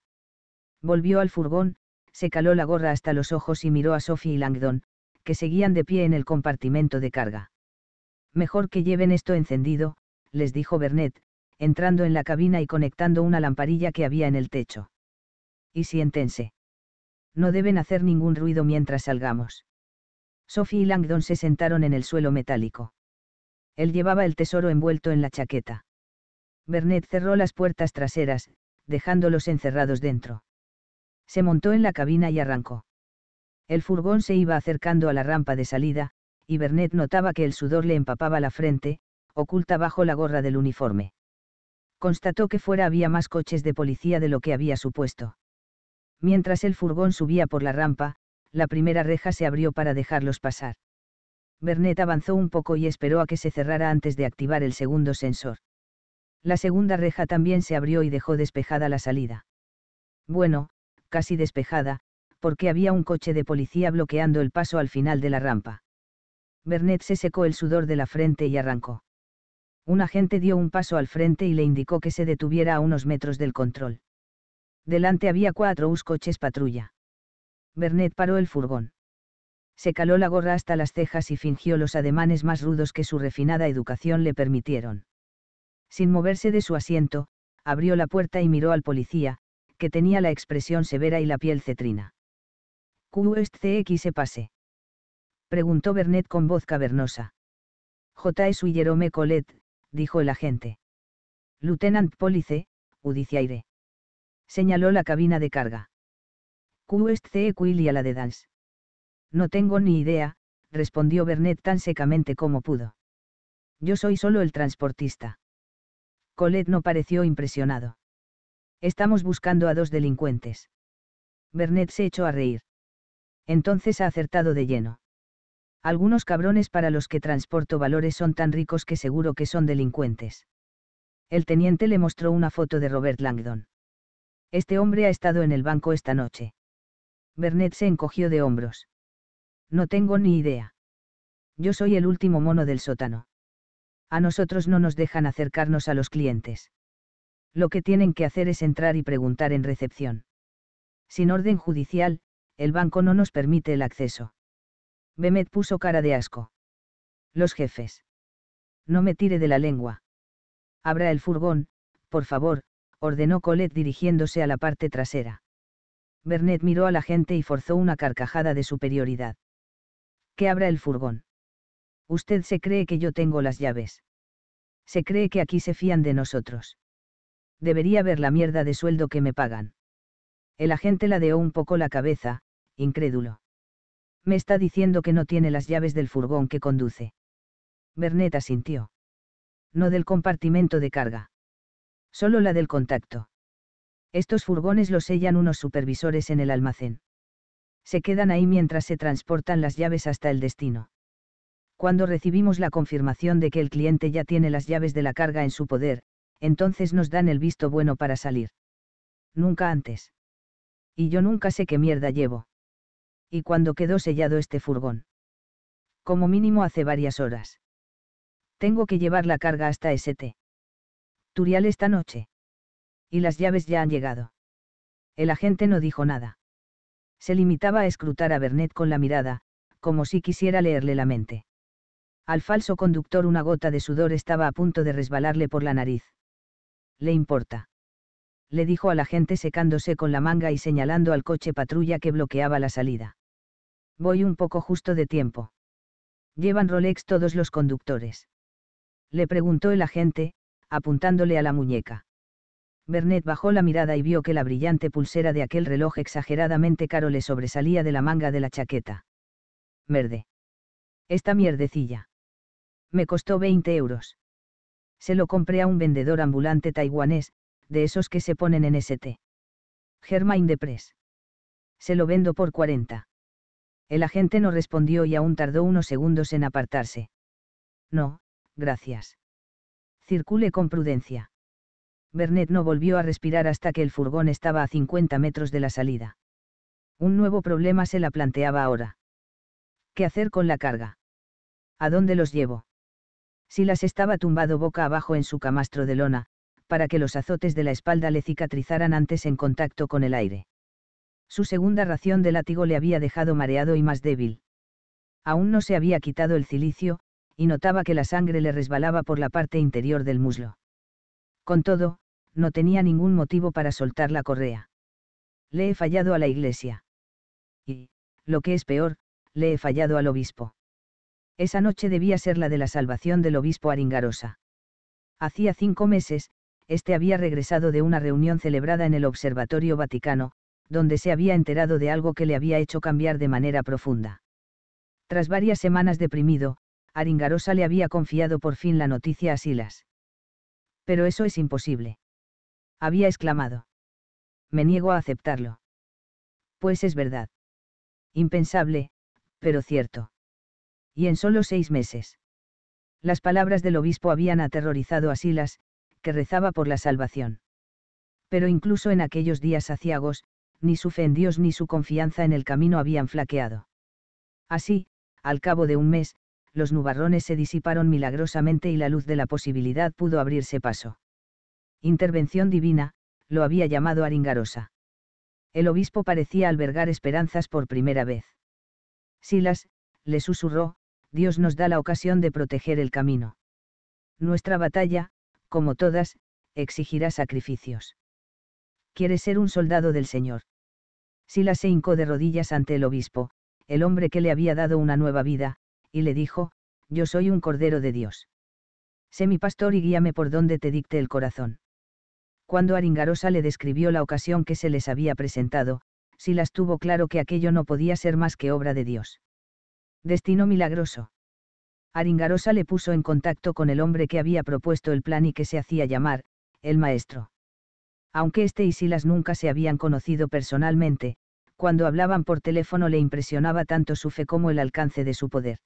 Volvió al furgón, se caló la gorra hasta los ojos y miró a Sophie y Langdon, que seguían de pie en el compartimento de carga. Mejor que lleven esto encendido, les dijo Bernet, entrando en la cabina y conectando una lamparilla que había en el techo. Y siéntense. No deben hacer ningún ruido mientras salgamos. Sophie y Langdon se sentaron en el suelo metálico. Él llevaba el tesoro envuelto en la chaqueta. Bernet cerró las puertas traseras, dejándolos encerrados dentro. Se montó en la cabina y arrancó. El furgón se iba acercando a la rampa de salida, y Bernet notaba que el sudor le empapaba la frente, oculta bajo la gorra del uniforme. Constató que fuera había más coches de policía de lo que había supuesto. Mientras el furgón subía por la rampa, la primera reja se abrió para dejarlos pasar. Bernet avanzó un poco y esperó a que se cerrara antes de activar el segundo sensor. La segunda reja también se abrió y dejó despejada la salida. Bueno, casi despejada, porque había un coche de policía bloqueando el paso al final de la rampa. Bernet se secó el sudor de la frente y arrancó. Un agente dio un paso al frente y le indicó que se detuviera a unos metros del control. Delante había cuatro US coches patrulla. Bernet paró el furgón se caló la gorra hasta las cejas y fingió los ademanes más rudos que su refinada educación le permitieron. Sin moverse de su asiento, abrió la puerta y miró al policía, que tenía la expresión severa y la piel cetrina. qui e se pase. Preguntó Bernet con voz cavernosa. J e. y Jerome Colet, dijo el agente. Lieutenant Police, Udiciaire. Señaló la cabina de carga. ce y e a la de Dance. No tengo ni idea, respondió Bernet tan secamente como pudo. Yo soy solo el transportista. Colette no pareció impresionado. Estamos buscando a dos delincuentes. Bernet se echó a reír. Entonces ha acertado de lleno. Algunos cabrones para los que transporto valores son tan ricos que seguro que son delincuentes. El teniente le mostró una foto de Robert Langdon. Este hombre ha estado en el banco esta noche. Bernet se encogió de hombros. No tengo ni idea. Yo soy el último mono del sótano. A nosotros no nos dejan acercarnos a los clientes. Lo que tienen que hacer es entrar y preguntar en recepción. Sin orden judicial, el banco no nos permite el acceso. Bemet puso cara de asco. Los jefes. No me tire de la lengua. Abra el furgón, por favor, ordenó Colette dirigiéndose a la parte trasera. Bernet miró a la gente y forzó una carcajada de superioridad que abra el furgón. Usted se cree que yo tengo las llaves. Se cree que aquí se fían de nosotros. Debería ver la mierda de sueldo que me pagan. El agente ladeó un poco la cabeza, incrédulo. Me está diciendo que no tiene las llaves del furgón que conduce. Bernet asintió. No del compartimento de carga. Solo la del contacto. Estos furgones los sellan unos supervisores en el almacén se quedan ahí mientras se transportan las llaves hasta el destino. Cuando recibimos la confirmación de que el cliente ya tiene las llaves de la carga en su poder, entonces nos dan el visto bueno para salir. Nunca antes. Y yo nunca sé qué mierda llevo. Y cuando quedó sellado este furgón. Como mínimo hace varias horas. Tengo que llevar la carga hasta ST. Turial esta noche. Y las llaves ya han llegado. El agente no dijo nada se limitaba a escrutar a Bernet con la mirada, como si quisiera leerle la mente. Al falso conductor una gota de sudor estaba a punto de resbalarle por la nariz. ¿Le importa? le dijo a la gente secándose con la manga y señalando al coche patrulla que bloqueaba la salida. Voy un poco justo de tiempo. Llevan Rolex todos los conductores. Le preguntó el agente, apuntándole a la muñeca. Bernet bajó la mirada y vio que la brillante pulsera de aquel reloj exageradamente caro le sobresalía de la manga de la chaqueta. Verde. Esta mierdecilla. Me costó 20 euros. Se lo compré a un vendedor ambulante taiwanés, de esos que se ponen en ST. Germain de Press. Se lo vendo por 40. El agente no respondió y aún tardó unos segundos en apartarse. No, gracias. Circule con prudencia. Bernet no volvió a respirar hasta que el furgón estaba a 50 metros de la salida. Un nuevo problema se la planteaba ahora. ¿Qué hacer con la carga? ¿A dónde los llevo? Si las estaba tumbado boca abajo en su camastro de lona, para que los azotes de la espalda le cicatrizaran antes en contacto con el aire. Su segunda ración de látigo le había dejado mareado y más débil. Aún no se había quitado el cilicio, y notaba que la sangre le resbalaba por la parte interior del muslo. Con todo, no tenía ningún motivo para soltar la correa. Le he fallado a la iglesia. Y, lo que es peor, le he fallado al obispo. Esa noche debía ser la de la salvación del obispo Aringarosa. Hacía cinco meses, este había regresado de una reunión celebrada en el Observatorio Vaticano, donde se había enterado de algo que le había hecho cambiar de manera profunda. Tras varias semanas deprimido, Aringarosa le había confiado por fin la noticia a Silas. Pero eso es imposible. Había exclamado. Me niego a aceptarlo. Pues es verdad. Impensable, pero cierto. Y en solo seis meses. Las palabras del obispo habían aterrorizado a Silas, que rezaba por la salvación. Pero incluso en aquellos días aciagos, ni su fe en Dios ni su confianza en el camino habían flaqueado. Así, al cabo de un mes, los nubarrones se disiparon milagrosamente y la luz de la posibilidad pudo abrirse paso intervención divina, lo había llamado Aringarosa. El obispo parecía albergar esperanzas por primera vez. Silas, le susurró, Dios nos da la ocasión de proteger el camino. Nuestra batalla, como todas, exigirá sacrificios. ¿Quieres ser un soldado del Señor? Silas se hincó de rodillas ante el obispo, el hombre que le había dado una nueva vida, y le dijo, Yo soy un cordero de Dios. Sé mi pastor y guíame por donde te dicte el corazón cuando Aringarosa le describió la ocasión que se les había presentado, Silas tuvo claro que aquello no podía ser más que obra de Dios. Destino milagroso. Aringarosa le puso en contacto con el hombre que había propuesto el plan y que se hacía llamar, el maestro. Aunque este y Silas nunca se habían conocido personalmente, cuando hablaban por teléfono le impresionaba tanto su fe como el alcance de su poder.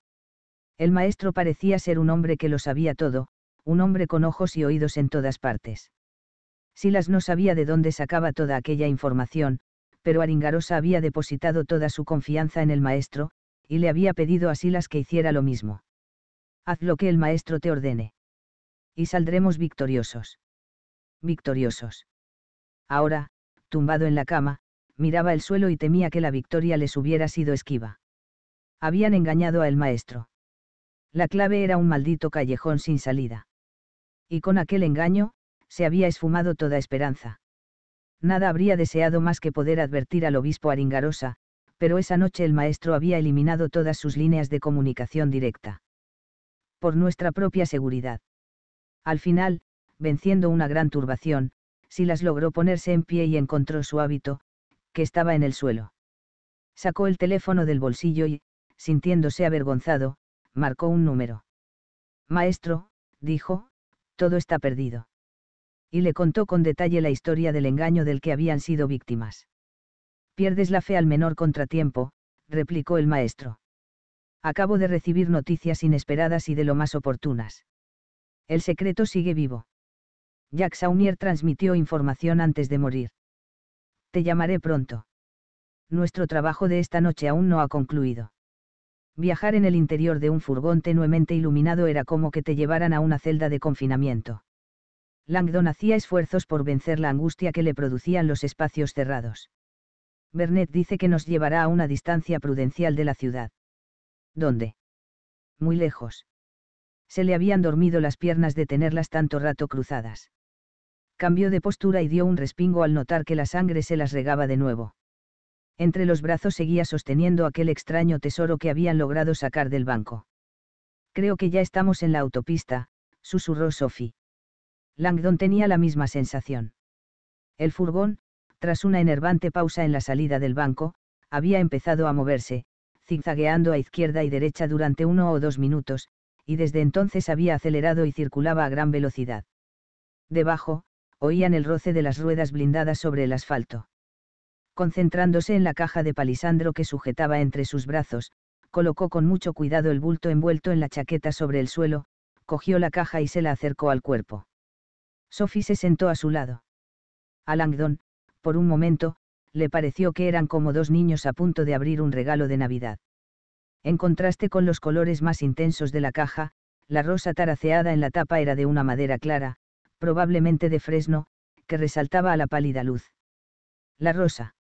El maestro parecía ser un hombre que lo sabía todo, un hombre con ojos y oídos en todas partes. Silas no sabía de dónde sacaba toda aquella información, pero Aringarosa había depositado toda su confianza en el maestro, y le había pedido a Silas que hiciera lo mismo. Haz lo que el maestro te ordene. Y saldremos victoriosos. Victoriosos. Ahora, tumbado en la cama, miraba el suelo y temía que la victoria les hubiera sido esquiva. Habían engañado al maestro. La clave era un maldito callejón sin salida. Y con aquel engaño, se había esfumado toda esperanza. Nada habría deseado más que poder advertir al obispo Aringarosa, pero esa noche el maestro había eliminado todas sus líneas de comunicación directa. Por nuestra propia seguridad. Al final, venciendo una gran turbación, Silas logró ponerse en pie y encontró su hábito, que estaba en el suelo. Sacó el teléfono del bolsillo y, sintiéndose avergonzado, marcó un número. Maestro, dijo, todo está perdido y le contó con detalle la historia del engaño del que habían sido víctimas. Pierdes la fe al menor contratiempo, replicó el maestro. Acabo de recibir noticias inesperadas y de lo más oportunas. El secreto sigue vivo. Jack Saunier transmitió información antes de morir. Te llamaré pronto. Nuestro trabajo de esta noche aún no ha concluido. Viajar en el interior de un furgón tenuemente iluminado era como que te llevaran a una celda de confinamiento. Langdon hacía esfuerzos por vencer la angustia que le producían los espacios cerrados. Bernet dice que nos llevará a una distancia prudencial de la ciudad. ¿Dónde? Muy lejos. Se le habían dormido las piernas de tenerlas tanto rato cruzadas. Cambió de postura y dio un respingo al notar que la sangre se las regaba de nuevo. Entre los brazos seguía sosteniendo aquel extraño tesoro que habían logrado sacar del banco. Creo que ya estamos en la autopista, susurró Sophie. Langdon tenía la misma sensación. El furgón, tras una enervante pausa en la salida del banco, había empezado a moverse, zigzagueando a izquierda y derecha durante uno o dos minutos, y desde entonces había acelerado y circulaba a gran velocidad. Debajo, oían el roce de las ruedas blindadas sobre el asfalto. Concentrándose en la caja de palisandro que sujetaba entre sus brazos, colocó con mucho cuidado el bulto envuelto en la chaqueta sobre el suelo, cogió la caja y se la acercó al cuerpo. Sophie se sentó a su lado. A Langdon, por un momento, le pareció que eran como dos niños a punto de abrir un regalo de Navidad. En contraste con los colores más intensos de la caja, la rosa taraceada en la tapa era de una madera clara, probablemente de fresno, que resaltaba a la pálida luz. La rosa.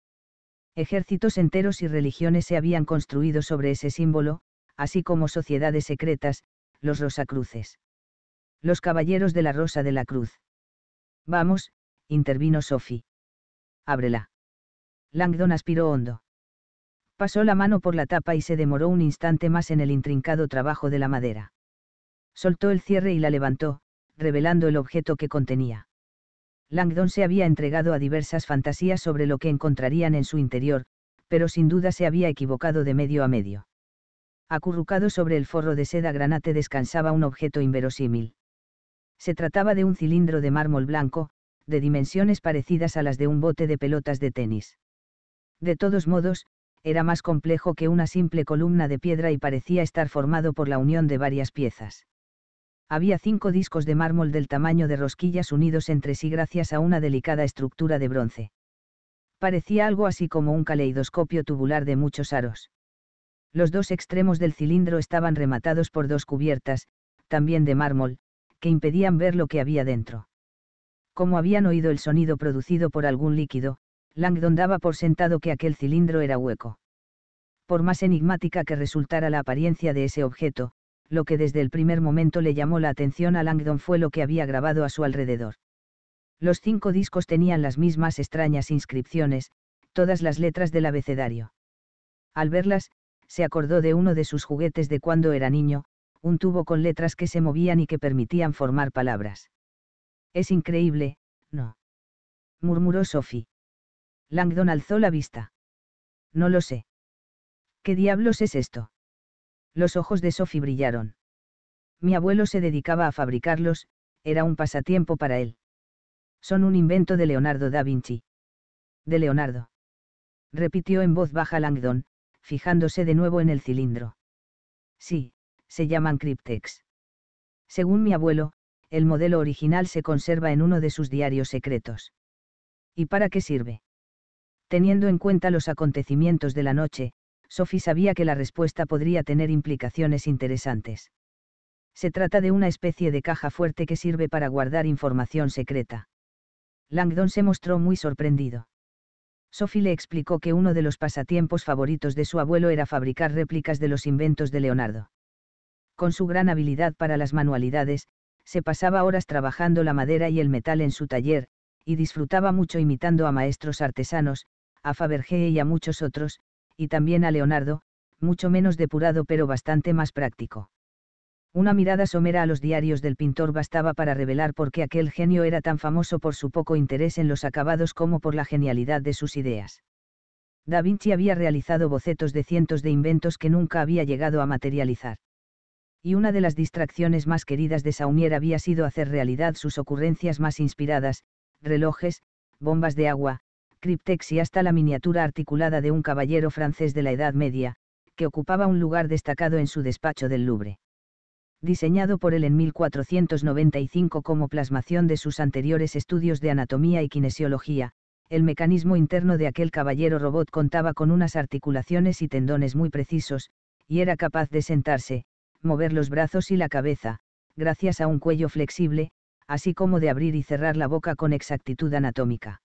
Ejércitos enteros y religiones se habían construido sobre ese símbolo, así como sociedades secretas, los rosacruces. Los caballeros de la Rosa de la Cruz. Vamos, intervino Sophie. Ábrela. Langdon aspiró hondo. Pasó la mano por la tapa y se demoró un instante más en el intrincado trabajo de la madera. Soltó el cierre y la levantó, revelando el objeto que contenía. Langdon se había entregado a diversas fantasías sobre lo que encontrarían en su interior, pero sin duda se había equivocado de medio a medio. Acurrucado sobre el forro de seda granate descansaba un objeto inverosímil. Se trataba de un cilindro de mármol blanco, de dimensiones parecidas a las de un bote de pelotas de tenis. De todos modos, era más complejo que una simple columna de piedra y parecía estar formado por la unión de varias piezas. Había cinco discos de mármol del tamaño de rosquillas unidos entre sí gracias a una delicada estructura de bronce. Parecía algo así como un caleidoscopio tubular de muchos aros. Los dos extremos del cilindro estaban rematados por dos cubiertas, también de mármol, que impedían ver lo que había dentro. Como habían oído el sonido producido por algún líquido, Langdon daba por sentado que aquel cilindro era hueco. Por más enigmática que resultara la apariencia de ese objeto, lo que desde el primer momento le llamó la atención a Langdon fue lo que había grabado a su alrededor. Los cinco discos tenían las mismas extrañas inscripciones, todas las letras del abecedario. Al verlas, se acordó de uno de sus juguetes de cuando era niño, un tubo con letras que se movían y que permitían formar palabras. Es increíble, ¿no? murmuró Sophie. Langdon alzó la vista. No lo sé. ¿Qué diablos es esto? Los ojos de Sophie brillaron. Mi abuelo se dedicaba a fabricarlos, era un pasatiempo para él. Son un invento de Leonardo da Vinci. De Leonardo. Repitió en voz baja Langdon, fijándose de nuevo en el cilindro. Sí, se llaman cryptex. Según mi abuelo, el modelo original se conserva en uno de sus diarios secretos. ¿Y para qué sirve? Teniendo en cuenta los acontecimientos de la noche, Sophie sabía que la respuesta podría tener implicaciones interesantes. Se trata de una especie de caja fuerte que sirve para guardar información secreta. Langdon se mostró muy sorprendido. Sophie le explicó que uno de los pasatiempos favoritos de su abuelo era fabricar réplicas de los inventos de Leonardo con su gran habilidad para las manualidades, se pasaba horas trabajando la madera y el metal en su taller, y disfrutaba mucho imitando a maestros artesanos, a Fabergé y a muchos otros, y también a Leonardo, mucho menos depurado pero bastante más práctico. Una mirada somera a los diarios del pintor bastaba para revelar por qué aquel genio era tan famoso por su poco interés en los acabados como por la genialidad de sus ideas. Da Vinci había realizado bocetos de cientos de inventos que nunca había llegado a materializar y una de las distracciones más queridas de Saumier había sido hacer realidad sus ocurrencias más inspiradas, relojes, bombas de agua, criptex y hasta la miniatura articulada de un caballero francés de la Edad Media, que ocupaba un lugar destacado en su despacho del Louvre. Diseñado por él en 1495 como plasmación de sus anteriores estudios de anatomía y kinesiología, el mecanismo interno de aquel caballero robot contaba con unas articulaciones y tendones muy precisos, y era capaz de sentarse, mover los brazos y la cabeza, gracias a un cuello flexible, así como de abrir y cerrar la boca con exactitud anatómica.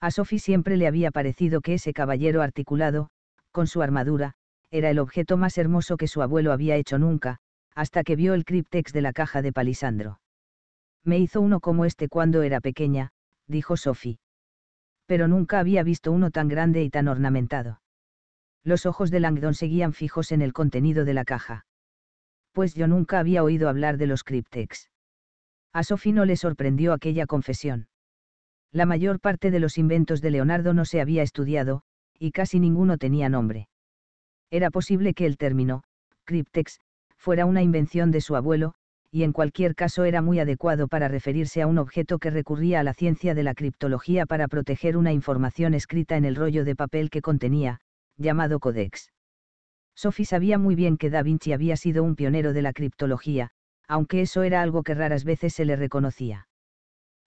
A Sophie siempre le había parecido que ese caballero articulado, con su armadura, era el objeto más hermoso que su abuelo había hecho nunca, hasta que vio el cryptex de la caja de palisandro. Me hizo uno como este cuando era pequeña, dijo Sophie. Pero nunca había visto uno tan grande y tan ornamentado. Los ojos de Langdon seguían fijos en el contenido de la caja pues yo nunca había oído hablar de los cryptex. A Sophie no le sorprendió aquella confesión. La mayor parte de los inventos de Leonardo no se había estudiado, y casi ninguno tenía nombre. Era posible que el término, cryptex, fuera una invención de su abuelo, y en cualquier caso era muy adecuado para referirse a un objeto que recurría a la ciencia de la criptología para proteger una información escrita en el rollo de papel que contenía, llamado Codex. Sophie sabía muy bien que Da Vinci había sido un pionero de la criptología, aunque eso era algo que raras veces se le reconocía.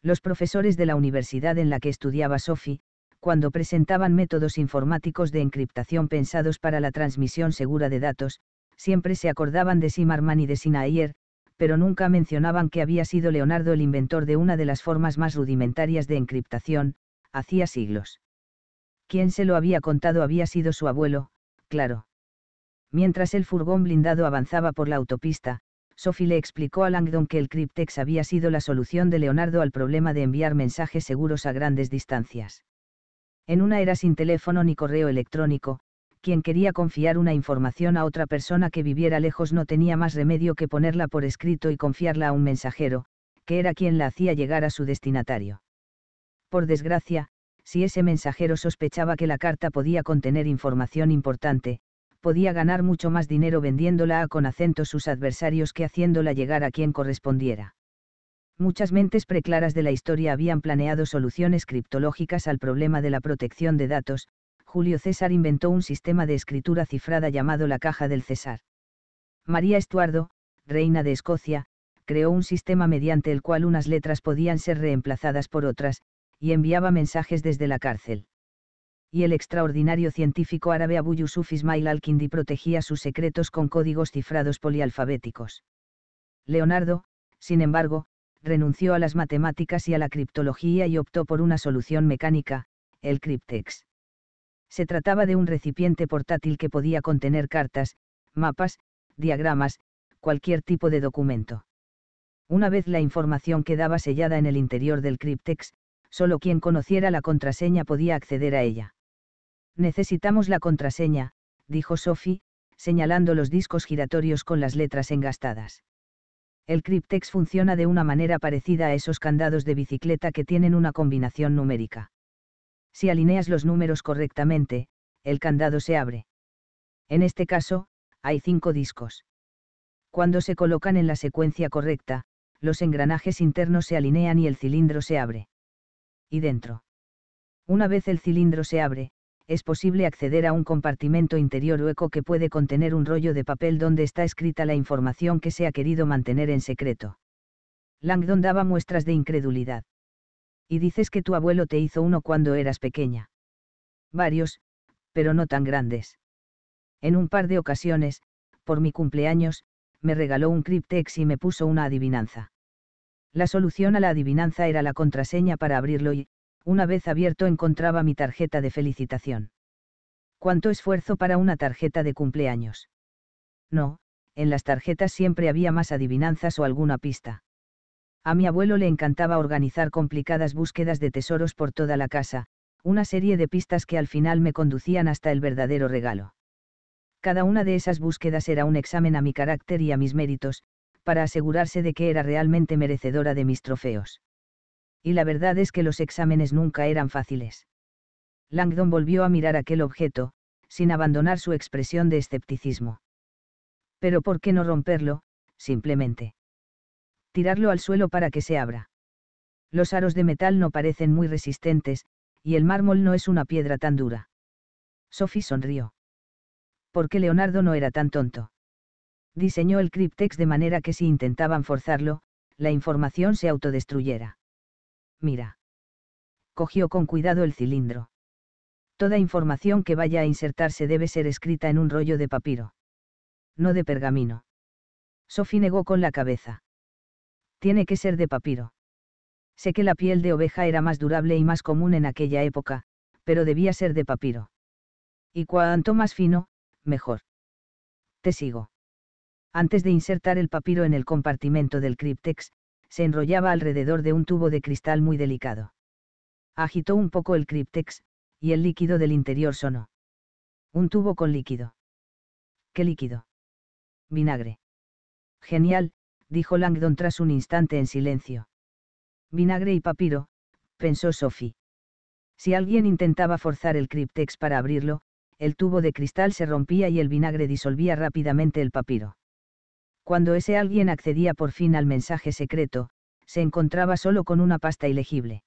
Los profesores de la universidad en la que estudiaba Sophie, cuando presentaban métodos informáticos de encriptación pensados para la transmisión segura de datos, siempre se acordaban de Simarman y de Sinayer, pero nunca mencionaban que había sido Leonardo el inventor de una de las formas más rudimentarias de encriptación, hacía siglos. Quien se lo había contado había sido su abuelo, claro. Mientras el furgón blindado avanzaba por la autopista, Sophie le explicó a Langdon que el Cryptex había sido la solución de Leonardo al problema de enviar mensajes seguros a grandes distancias. En una era sin teléfono ni correo electrónico, quien quería confiar una información a otra persona que viviera lejos no tenía más remedio que ponerla por escrito y confiarla a un mensajero, que era quien la hacía llegar a su destinatario. Por desgracia, si ese mensajero sospechaba que la carta podía contener información importante, podía ganar mucho más dinero vendiéndola a con acento sus adversarios que haciéndola llegar a quien correspondiera. Muchas mentes preclaras de la historia habían planeado soluciones criptológicas al problema de la protección de datos, Julio César inventó un sistema de escritura cifrada llamado la caja del César. María Estuardo, reina de Escocia, creó un sistema mediante el cual unas letras podían ser reemplazadas por otras, y enviaba mensajes desde la cárcel y el extraordinario científico árabe Abu Yusuf Ismail al-Kindi protegía sus secretos con códigos cifrados polialfabéticos. Leonardo, sin embargo, renunció a las matemáticas y a la criptología y optó por una solución mecánica, el Cryptex. Se trataba de un recipiente portátil que podía contener cartas, mapas, diagramas, cualquier tipo de documento. Una vez la información quedaba sellada en el interior del Cryptex, solo quien conociera la contraseña podía acceder a ella. Necesitamos la contraseña, dijo Sophie, señalando los discos giratorios con las letras engastadas. El Cryptex funciona de una manera parecida a esos candados de bicicleta que tienen una combinación numérica. Si alineas los números correctamente, el candado se abre. En este caso, hay cinco discos. Cuando se colocan en la secuencia correcta, los engranajes internos se alinean y el cilindro se abre. Y dentro. Una vez el cilindro se abre, es posible acceder a un compartimento interior hueco que puede contener un rollo de papel donde está escrita la información que se ha querido mantener en secreto. Langdon daba muestras de incredulidad. Y dices que tu abuelo te hizo uno cuando eras pequeña. Varios, pero no tan grandes. En un par de ocasiones, por mi cumpleaños, me regaló un cryptex y me puso una adivinanza. La solución a la adivinanza era la contraseña para abrirlo y, una vez abierto encontraba mi tarjeta de felicitación. Cuánto esfuerzo para una tarjeta de cumpleaños. No, en las tarjetas siempre había más adivinanzas o alguna pista. A mi abuelo le encantaba organizar complicadas búsquedas de tesoros por toda la casa, una serie de pistas que al final me conducían hasta el verdadero regalo. Cada una de esas búsquedas era un examen a mi carácter y a mis méritos, para asegurarse de que era realmente merecedora de mis trofeos y la verdad es que los exámenes nunca eran fáciles. Langdon volvió a mirar aquel objeto, sin abandonar su expresión de escepticismo. Pero ¿por qué no romperlo, simplemente? Tirarlo al suelo para que se abra. Los aros de metal no parecen muy resistentes, y el mármol no es una piedra tan dura. Sophie sonrió. Porque Leonardo no era tan tonto. Diseñó el cryptex de manera que si intentaban forzarlo, la información se autodestruyera mira. Cogió con cuidado el cilindro. Toda información que vaya a insertarse debe ser escrita en un rollo de papiro. No de pergamino. Sophie negó con la cabeza. Tiene que ser de papiro. Sé que la piel de oveja era más durable y más común en aquella época, pero debía ser de papiro. Y cuanto más fino, mejor. Te sigo. Antes de insertar el papiro en el compartimento del cryptex, se enrollaba alrededor de un tubo de cristal muy delicado. Agitó un poco el criptex, y el líquido del interior sonó. Un tubo con líquido. ¿Qué líquido? Vinagre. Genial, dijo Langdon tras un instante en silencio. Vinagre y papiro, pensó Sophie. Si alguien intentaba forzar el criptex para abrirlo, el tubo de cristal se rompía y el vinagre disolvía rápidamente el papiro. Cuando ese alguien accedía por fin al mensaje secreto, se encontraba solo con una pasta ilegible.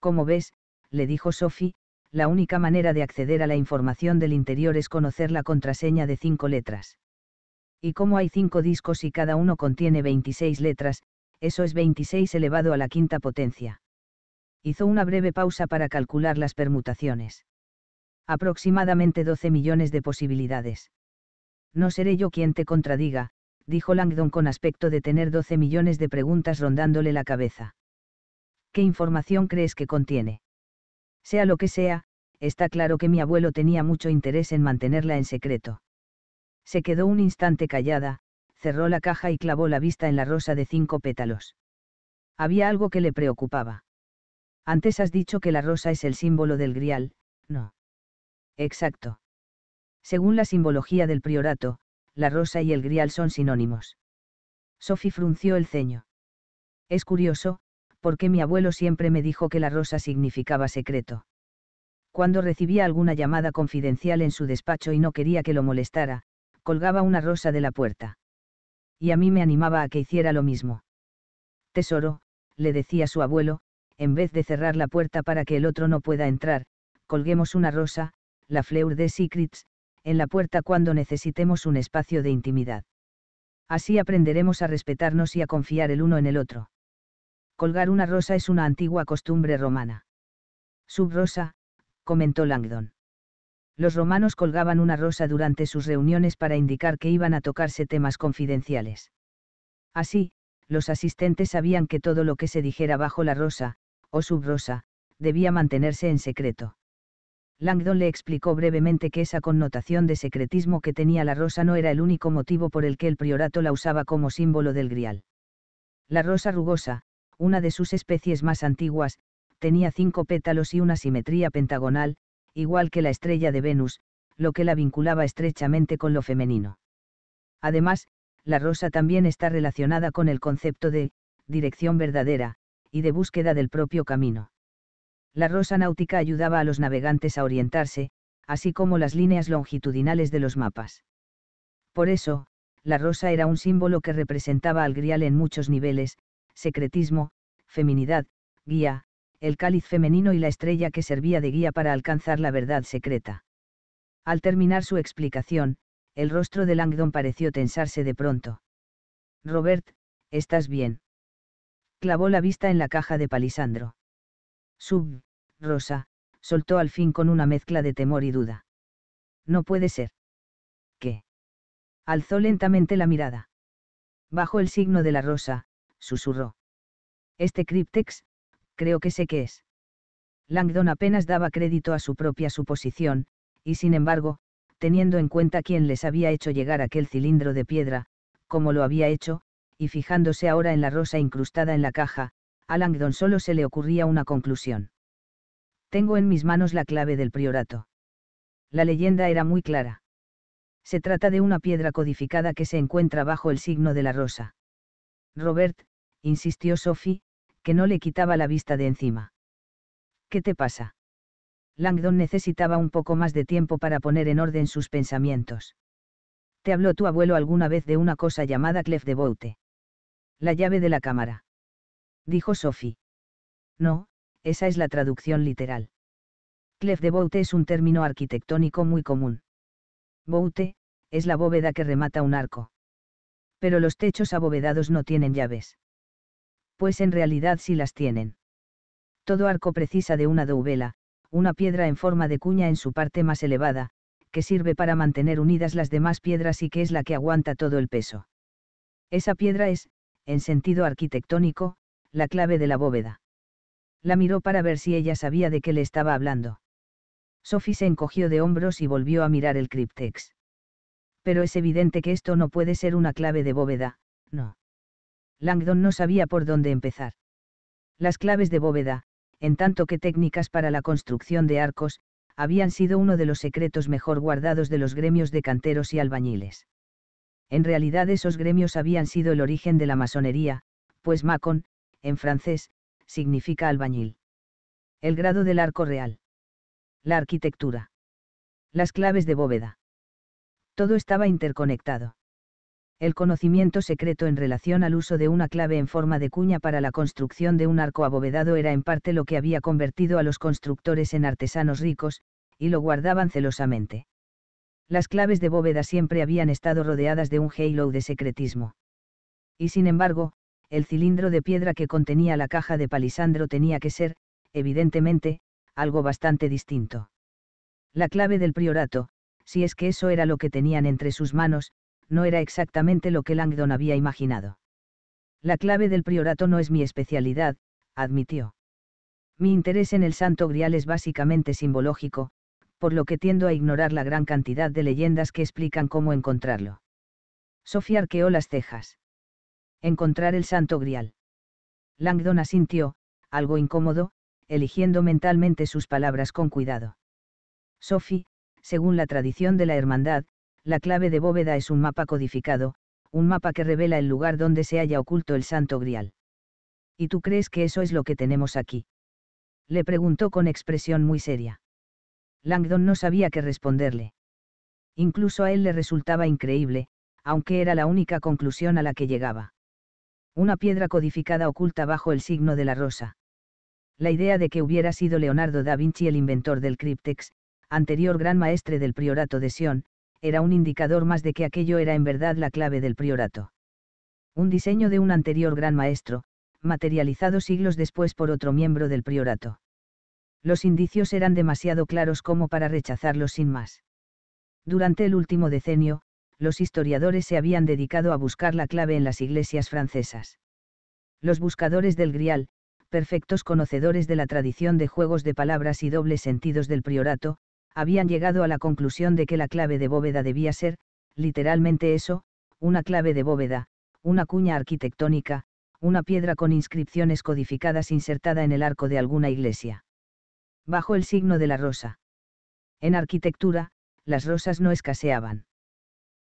Como ves, le dijo Sophie, la única manera de acceder a la información del interior es conocer la contraseña de cinco letras. Y como hay cinco discos y cada uno contiene 26 letras, eso es 26 elevado a la quinta potencia. Hizo una breve pausa para calcular las permutaciones. Aproximadamente 12 millones de posibilidades. No seré yo quien te contradiga, dijo Langdon con aspecto de tener 12 millones de preguntas rondándole la cabeza. ¿Qué información crees que contiene? Sea lo que sea, está claro que mi abuelo tenía mucho interés en mantenerla en secreto. Se quedó un instante callada, cerró la caja y clavó la vista en la rosa de cinco pétalos. Había algo que le preocupaba. Antes has dicho que la rosa es el símbolo del grial, no. Exacto. Según la simbología del priorato, la rosa y el grial son sinónimos. Sophie frunció el ceño. Es curioso, porque mi abuelo siempre me dijo que la rosa significaba secreto. Cuando recibía alguna llamada confidencial en su despacho y no quería que lo molestara, colgaba una rosa de la puerta. Y a mí me animaba a que hiciera lo mismo. Tesoro, le decía su abuelo, en vez de cerrar la puerta para que el otro no pueda entrar, colguemos una rosa, la Fleur de Secrets, en la puerta cuando necesitemos un espacio de intimidad. Así aprenderemos a respetarnos y a confiar el uno en el otro. Colgar una rosa es una antigua costumbre romana. Subrosa, comentó Langdon. Los romanos colgaban una rosa durante sus reuniones para indicar que iban a tocarse temas confidenciales. Así, los asistentes sabían que todo lo que se dijera bajo la rosa, o subrosa, debía mantenerse en secreto. Langdon le explicó brevemente que esa connotación de secretismo que tenía la rosa no era el único motivo por el que el priorato la usaba como símbolo del grial. La rosa rugosa, una de sus especies más antiguas, tenía cinco pétalos y una simetría pentagonal, igual que la estrella de Venus, lo que la vinculaba estrechamente con lo femenino. Además, la rosa también está relacionada con el concepto de dirección verdadera, y de búsqueda del propio camino. La rosa náutica ayudaba a los navegantes a orientarse, así como las líneas longitudinales de los mapas. Por eso, la rosa era un símbolo que representaba al grial en muchos niveles, secretismo, feminidad, guía, el cáliz femenino y la estrella que servía de guía para alcanzar la verdad secreta. Al terminar su explicación, el rostro de Langdon pareció tensarse de pronto. Robert, ¿estás bien? Clavó la vista en la caja de palisandro. Sub. Rosa, soltó al fin con una mezcla de temor y duda. No puede ser. ¿Qué? Alzó lentamente la mirada. Bajo el signo de la rosa, susurró. Este cryptex, creo que sé qué es. Langdon apenas daba crédito a su propia suposición, y sin embargo, teniendo en cuenta quién les había hecho llegar aquel cilindro de piedra, como lo había hecho, y fijándose ahora en la rosa incrustada en la caja, a Langdon solo se le ocurría una conclusión. Tengo en mis manos la clave del priorato. La leyenda era muy clara. Se trata de una piedra codificada que se encuentra bajo el signo de la rosa. Robert, insistió Sophie, que no le quitaba la vista de encima. ¿Qué te pasa? Langdon necesitaba un poco más de tiempo para poner en orden sus pensamientos. ¿Te habló tu abuelo alguna vez de una cosa llamada Clef de Boute? La llave de la cámara. Dijo Sophie. No, esa es la traducción literal. Clef de Boute es un término arquitectónico muy común. Boute, es la bóveda que remata un arco. Pero los techos abovedados no tienen llaves. Pues en realidad sí las tienen. Todo arco precisa de una douvela, una piedra en forma de cuña en su parte más elevada, que sirve para mantener unidas las demás piedras y que es la que aguanta todo el peso. Esa piedra es, en sentido arquitectónico, la clave de la bóveda la miró para ver si ella sabía de qué le estaba hablando. Sophie se encogió de hombros y volvió a mirar el criptex. Pero es evidente que esto no puede ser una clave de bóveda, no. Langdon no sabía por dónde empezar. Las claves de bóveda, en tanto que técnicas para la construcción de arcos, habían sido uno de los secretos mejor guardados de los gremios de canteros y albañiles. En realidad esos gremios habían sido el origen de la masonería, pues Macon, en francés, significa albañil. El grado del arco real. La arquitectura. Las claves de bóveda. Todo estaba interconectado. El conocimiento secreto en relación al uso de una clave en forma de cuña para la construcción de un arco abovedado era en parte lo que había convertido a los constructores en artesanos ricos, y lo guardaban celosamente. Las claves de bóveda siempre habían estado rodeadas de un halo de secretismo. Y sin embargo, el cilindro de piedra que contenía la caja de palisandro tenía que ser, evidentemente, algo bastante distinto. La clave del priorato, si es que eso era lo que tenían entre sus manos, no era exactamente lo que Langdon había imaginado. La clave del priorato no es mi especialidad, admitió. Mi interés en el Santo Grial es básicamente simbológico, por lo que tiendo a ignorar la gran cantidad de leyendas que explican cómo encontrarlo. Sofía arqueó las cejas. Encontrar el santo grial. Langdon asintió, algo incómodo, eligiendo mentalmente sus palabras con cuidado. Sophie, según la tradición de la hermandad, la clave de bóveda es un mapa codificado, un mapa que revela el lugar donde se haya oculto el santo grial. ¿Y tú crees que eso es lo que tenemos aquí? Le preguntó con expresión muy seria. Langdon no sabía qué responderle. Incluso a él le resultaba increíble, aunque era la única conclusión a la que llegaba una piedra codificada oculta bajo el signo de la rosa. La idea de que hubiera sido Leonardo da Vinci el inventor del criptex, anterior gran maestre del priorato de Sion, era un indicador más de que aquello era en verdad la clave del priorato. Un diseño de un anterior gran maestro, materializado siglos después por otro miembro del priorato. Los indicios eran demasiado claros como para rechazarlos sin más. Durante el último decenio, los historiadores se habían dedicado a buscar la clave en las iglesias francesas. Los buscadores del Grial, perfectos conocedores de la tradición de juegos de palabras y dobles sentidos del priorato, habían llegado a la conclusión de que la clave de bóveda debía ser, literalmente eso, una clave de bóveda, una cuña arquitectónica, una piedra con inscripciones codificadas insertada en el arco de alguna iglesia. Bajo el signo de la rosa. En arquitectura, las rosas no escaseaban.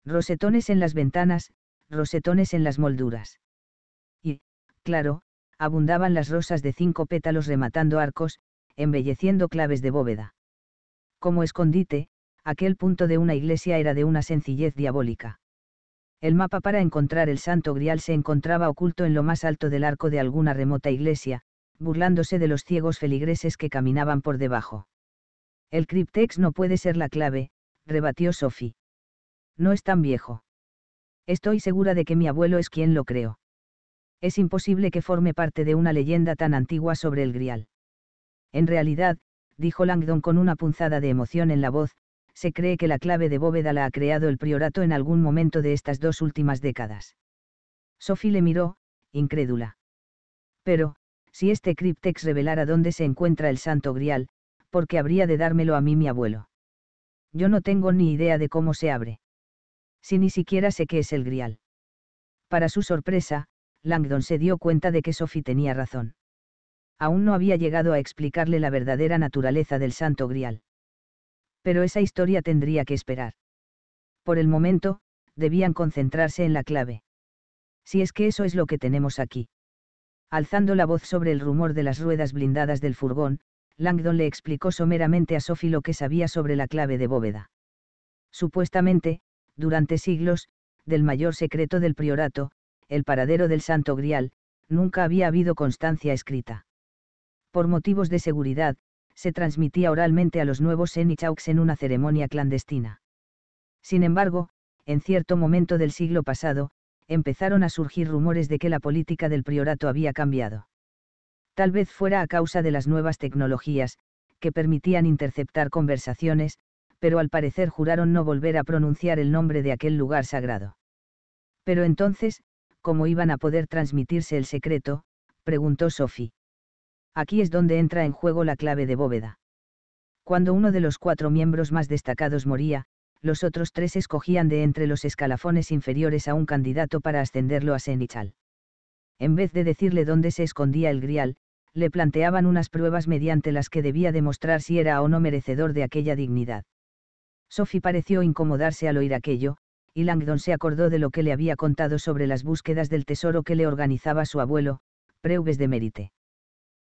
Rosetones en las ventanas, rosetones en las molduras. Y, claro, abundaban las rosas de cinco pétalos rematando arcos, embelleciendo claves de bóveda. Como escondite, aquel punto de una iglesia era de una sencillez diabólica. El mapa para encontrar el santo grial se encontraba oculto en lo más alto del arco de alguna remota iglesia, burlándose de los ciegos feligreses que caminaban por debajo. El criptex no puede ser la clave, rebatió Sophie. No es tan viejo. Estoy segura de que mi abuelo es quien lo creó. Es imposible que forme parte de una leyenda tan antigua sobre el grial. En realidad, dijo Langdon con una punzada de emoción en la voz, se cree que la clave de bóveda la ha creado el priorato en algún momento de estas dos últimas décadas. Sophie le miró, incrédula. Pero, si este cryptex revelara dónde se encuentra el santo grial, ¿por qué habría de dármelo a mí mi abuelo? Yo no tengo ni idea de cómo se abre si ni siquiera sé qué es el grial. Para su sorpresa, Langdon se dio cuenta de que Sophie tenía razón. Aún no había llegado a explicarle la verdadera naturaleza del santo grial. Pero esa historia tendría que esperar. Por el momento, debían concentrarse en la clave. Si es que eso es lo que tenemos aquí. Alzando la voz sobre el rumor de las ruedas blindadas del furgón, Langdon le explicó someramente a Sophie lo que sabía sobre la clave de bóveda. Supuestamente, durante siglos, del mayor secreto del priorato, el paradero del Santo Grial, nunca había habido constancia escrita. Por motivos de seguridad, se transmitía oralmente a los nuevos Senichaux en una ceremonia clandestina. Sin embargo, en cierto momento del siglo pasado, empezaron a surgir rumores de que la política del priorato había cambiado. Tal vez fuera a causa de las nuevas tecnologías, que permitían interceptar conversaciones, pero al parecer juraron no volver a pronunciar el nombre de aquel lugar sagrado. Pero entonces, ¿cómo iban a poder transmitirse el secreto? preguntó Sophie. Aquí es donde entra en juego la clave de bóveda. Cuando uno de los cuatro miembros más destacados moría, los otros tres escogían de entre los escalafones inferiores a un candidato para ascenderlo a Senichal. En vez de decirle dónde se escondía el grial, le planteaban unas pruebas mediante las que debía demostrar si era o no merecedor de aquella dignidad. Sophie pareció incomodarse al oír aquello, y Langdon se acordó de lo que le había contado sobre las búsquedas del tesoro que le organizaba su abuelo, Preuves de Mérite.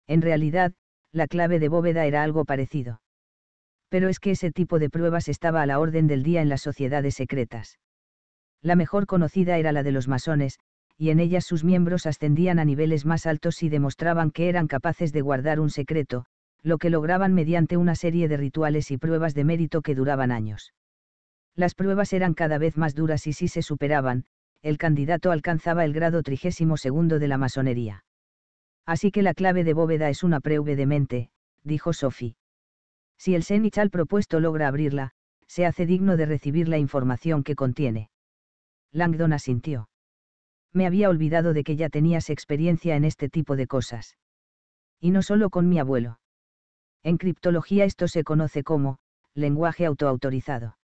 En realidad, la clave de bóveda era algo parecido. Pero es que ese tipo de pruebas estaba a la orden del día en las sociedades secretas. La mejor conocida era la de los masones, y en ellas sus miembros ascendían a niveles más altos y demostraban que eran capaces de guardar un secreto, lo que lograban mediante una serie de rituales y pruebas de mérito que duraban años. Las pruebas eran cada vez más duras y si se superaban, el candidato alcanzaba el grado trigésimo segundo de la masonería. Así que la clave de bóveda es una preuve de mente, dijo Sophie. Si el Senichal propuesto logra abrirla, se hace digno de recibir la información que contiene. Langdon asintió. Me había olvidado de que ya tenías experiencia en este tipo de cosas. Y no solo con mi abuelo. En criptología esto se conoce como, lenguaje autoautorizado.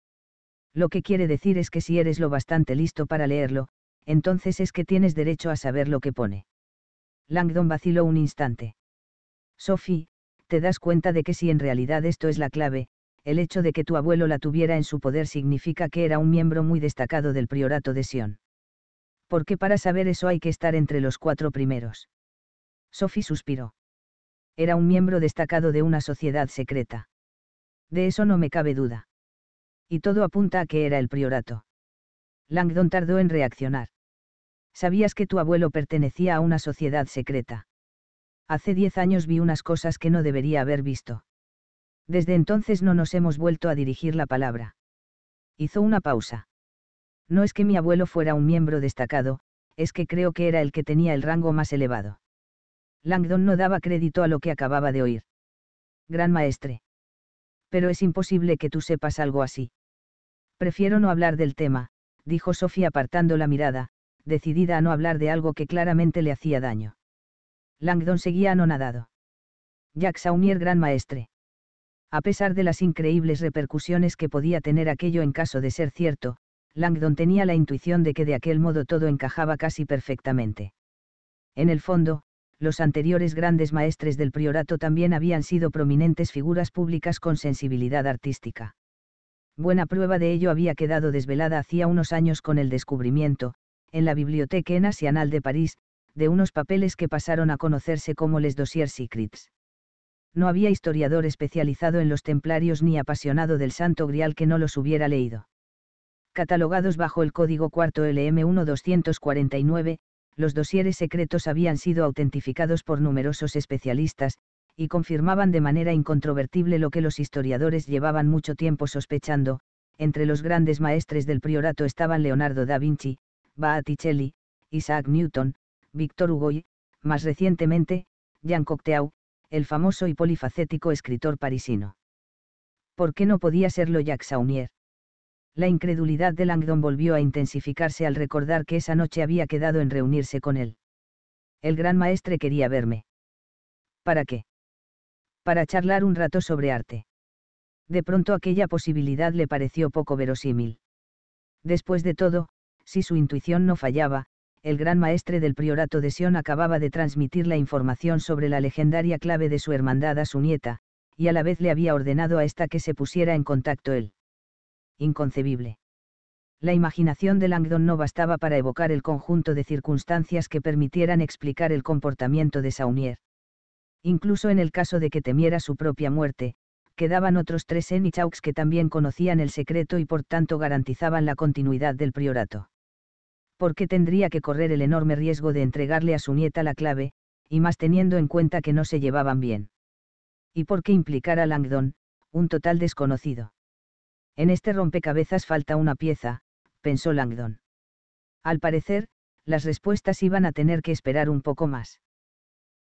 Lo que quiere decir es que si eres lo bastante listo para leerlo, entonces es que tienes derecho a saber lo que pone. Langdon vaciló un instante. Sophie, te das cuenta de que si en realidad esto es la clave, el hecho de que tu abuelo la tuviera en su poder significa que era un miembro muy destacado del priorato de Sion. Porque para saber eso hay que estar entre los cuatro primeros. Sophie suspiró era un miembro destacado de una sociedad secreta. De eso no me cabe duda. Y todo apunta a que era el priorato. Langdon tardó en reaccionar. ¿Sabías que tu abuelo pertenecía a una sociedad secreta? Hace diez años vi unas cosas que no debería haber visto. Desde entonces no nos hemos vuelto a dirigir la palabra. Hizo una pausa. No es que mi abuelo fuera un miembro destacado, es que creo que era el que tenía el rango más elevado. Langdon no daba crédito a lo que acababa de oír. Gran maestre. Pero es imposible que tú sepas algo así. Prefiero no hablar del tema, dijo Sofía apartando la mirada, decidida a no hablar de algo que claramente le hacía daño. Langdon seguía anonadado. «Jack Saumier, gran maestre. A pesar de las increíbles repercusiones que podía tener aquello en caso de ser cierto, Langdon tenía la intuición de que de aquel modo todo encajaba casi perfectamente. En el fondo, los anteriores grandes maestres del priorato también habían sido prominentes figuras públicas con sensibilidad artística. Buena prueba de ello había quedado desvelada hacía unos años con el descubrimiento, en la Biblioteca Nacional de París, de unos papeles que pasaron a conocerse como les Dossiers Secrets. No había historiador especializado en los templarios ni apasionado del Santo Grial que no los hubiera leído. Catalogados bajo el código cuarto LM1249, los dosieres secretos habían sido autentificados por numerosos especialistas, y confirmaban de manera incontrovertible lo que los historiadores llevaban mucho tiempo sospechando, entre los grandes maestres del priorato estaban Leonardo da Vinci, Baaticelli Isaac Newton, Victor Hugo más recientemente, Jean Cocteau, el famoso y polifacético escritor parisino. ¿Por qué no podía serlo Jacques Saunier? la incredulidad de Langdon volvió a intensificarse al recordar que esa noche había quedado en reunirse con él. El gran maestre quería verme. ¿Para qué? Para charlar un rato sobre arte. De pronto aquella posibilidad le pareció poco verosímil. Después de todo, si su intuición no fallaba, el gran maestre del priorato de Sion acababa de transmitir la información sobre la legendaria clave de su hermandad a su nieta, y a la vez le había ordenado a esta que se pusiera en contacto él inconcebible. La imaginación de Langdon no bastaba para evocar el conjunto de circunstancias que permitieran explicar el comportamiento de Saunier. Incluso en el caso de que temiera su propia muerte, quedaban otros tres Enichaux que también conocían el secreto y por tanto garantizaban la continuidad del priorato. ¿Por qué tendría que correr el enorme riesgo de entregarle a su nieta la clave, y más teniendo en cuenta que no se llevaban bien? ¿Y por qué implicar a Langdon, un total desconocido? En este rompecabezas falta una pieza, pensó Langdon. Al parecer, las respuestas iban a tener que esperar un poco más.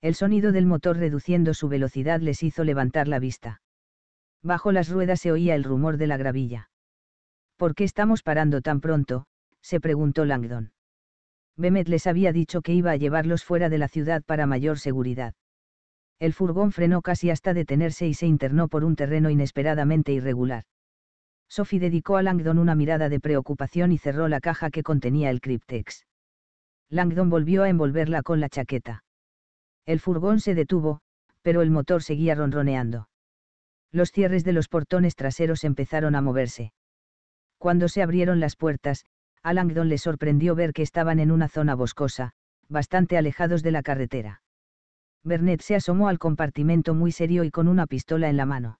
El sonido del motor reduciendo su velocidad les hizo levantar la vista. Bajo las ruedas se oía el rumor de la gravilla. ¿Por qué estamos parando tan pronto? se preguntó Langdon. Bemet les había dicho que iba a llevarlos fuera de la ciudad para mayor seguridad. El furgón frenó casi hasta detenerse y se internó por un terreno inesperadamente irregular. Sophie dedicó a Langdon una mirada de preocupación y cerró la caja que contenía el cryptex. Langdon volvió a envolverla con la chaqueta. El furgón se detuvo, pero el motor seguía ronroneando. Los cierres de los portones traseros empezaron a moverse. Cuando se abrieron las puertas, a Langdon le sorprendió ver que estaban en una zona boscosa, bastante alejados de la carretera. Bernet se asomó al compartimento muy serio y con una pistola en la mano.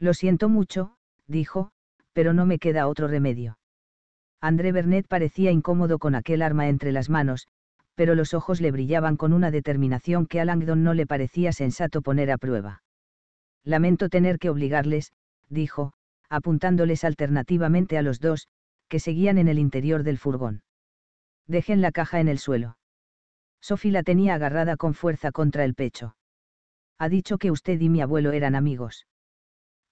Lo siento mucho, dijo, pero no me queda otro remedio. André Bernet parecía incómodo con aquel arma entre las manos, pero los ojos le brillaban con una determinación que a Langdon no le parecía sensato poner a prueba. Lamento tener que obligarles, dijo, apuntándoles alternativamente a los dos, que seguían en el interior del furgón. Dejen la caja en el suelo. Sophie la tenía agarrada con fuerza contra el pecho. Ha dicho que usted y mi abuelo eran amigos.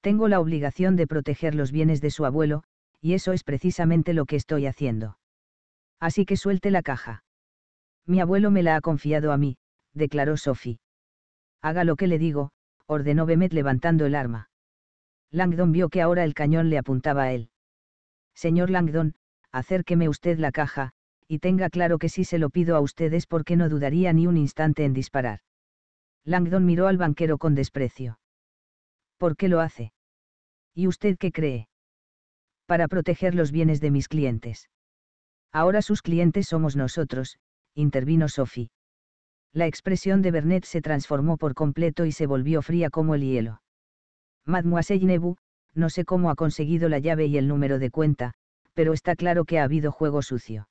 Tengo la obligación de proteger los bienes de su abuelo, y eso es precisamente lo que estoy haciendo. Así que suelte la caja. Mi abuelo me la ha confiado a mí, declaró Sophie. Haga lo que le digo, ordenó Bemet levantando el arma. Langdon vio que ahora el cañón le apuntaba a él. Señor Langdon, acérqueme usted la caja, y tenga claro que si se lo pido a usted es porque no dudaría ni un instante en disparar. Langdon miró al banquero con desprecio. ¿Por qué lo hace? ¿Y usted qué cree? Para proteger los bienes de mis clientes. Ahora sus clientes somos nosotros, intervino Sophie. La expresión de Bernet se transformó por completo y se volvió fría como el hielo. Mademoiselle Nebu, no sé cómo ha conseguido la llave y el número de cuenta, pero está claro que ha habido juego sucio.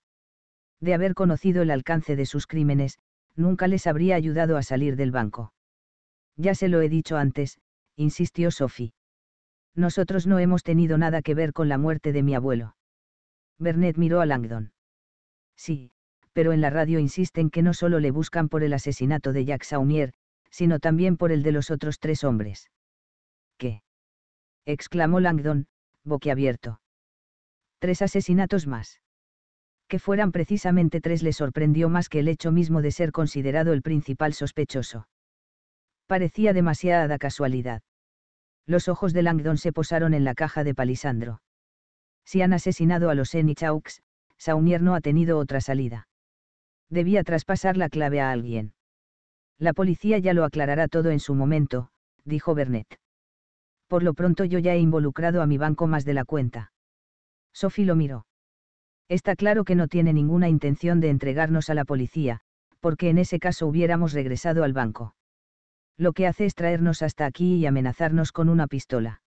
De haber conocido el alcance de sus crímenes, nunca les habría ayudado a salir del banco. Ya se lo he dicho antes, insistió Sophie. Nosotros no hemos tenido nada que ver con la muerte de mi abuelo. Bernet miró a Langdon. Sí, pero en la radio insisten que no solo le buscan por el asesinato de Jack Saumier, sino también por el de los otros tres hombres. ¿Qué? exclamó Langdon, boquiabierto. Tres asesinatos más. Que fueran precisamente tres le sorprendió más que el hecho mismo de ser considerado el principal sospechoso parecía demasiada casualidad. Los ojos de Langdon se posaron en la caja de Palisandro. Si han asesinado a los Enichaux, Saumier no ha tenido otra salida. Debía traspasar la clave a alguien. La policía ya lo aclarará todo en su momento, dijo Bernet. Por lo pronto yo ya he involucrado a mi banco más de la cuenta. Sophie lo miró. Está claro que no tiene ninguna intención de entregarnos a la policía, porque en ese caso hubiéramos regresado al banco lo que hace es traernos hasta aquí y amenazarnos con una pistola.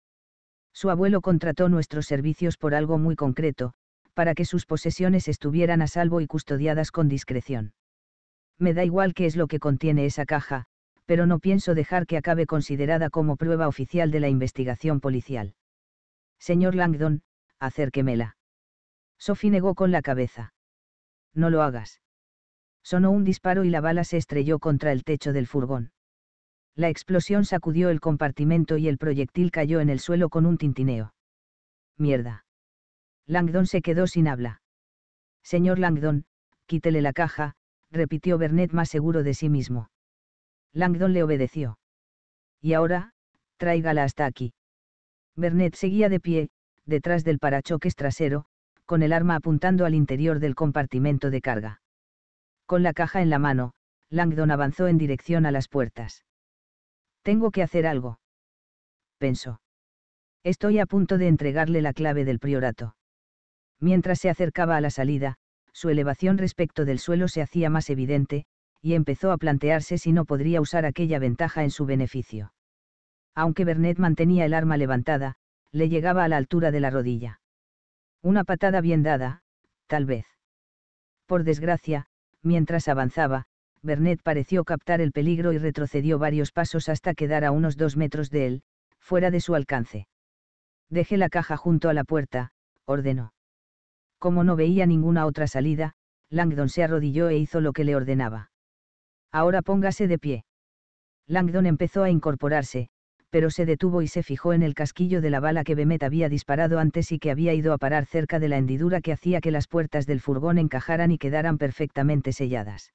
Su abuelo contrató nuestros servicios por algo muy concreto, para que sus posesiones estuvieran a salvo y custodiadas con discreción. Me da igual qué es lo que contiene esa caja, pero no pienso dejar que acabe considerada como prueba oficial de la investigación policial. Señor Langdon, acérquemela. Sophie negó con la cabeza. No lo hagas. Sonó un disparo y la bala se estrelló contra el techo del furgón la explosión sacudió el compartimento y el proyectil cayó en el suelo con un tintineo. Mierda. Langdon se quedó sin habla. Señor Langdon, quítele la caja, repitió Bernet más seguro de sí mismo. Langdon le obedeció. Y ahora, tráigala hasta aquí. Bernet seguía de pie, detrás del parachoques trasero, con el arma apuntando al interior del compartimento de carga. Con la caja en la mano, Langdon avanzó en dirección a las puertas. Tengo que hacer algo. Pensó. Estoy a punto de entregarle la clave del priorato. Mientras se acercaba a la salida, su elevación respecto del suelo se hacía más evidente, y empezó a plantearse si no podría usar aquella ventaja en su beneficio. Aunque Bernet mantenía el arma levantada, le llegaba a la altura de la rodilla. Una patada bien dada, tal vez. Por desgracia, mientras avanzaba, Bernet pareció captar el peligro y retrocedió varios pasos hasta quedar a unos dos metros de él, fuera de su alcance. Dejé la caja junto a la puerta, ordenó. Como no veía ninguna otra salida, Langdon se arrodilló e hizo lo que le ordenaba. Ahora póngase de pie. Langdon empezó a incorporarse, pero se detuvo y se fijó en el casquillo de la bala que Bemet había disparado antes y que había ido a parar cerca de la hendidura que hacía que las puertas del furgón encajaran y quedaran perfectamente selladas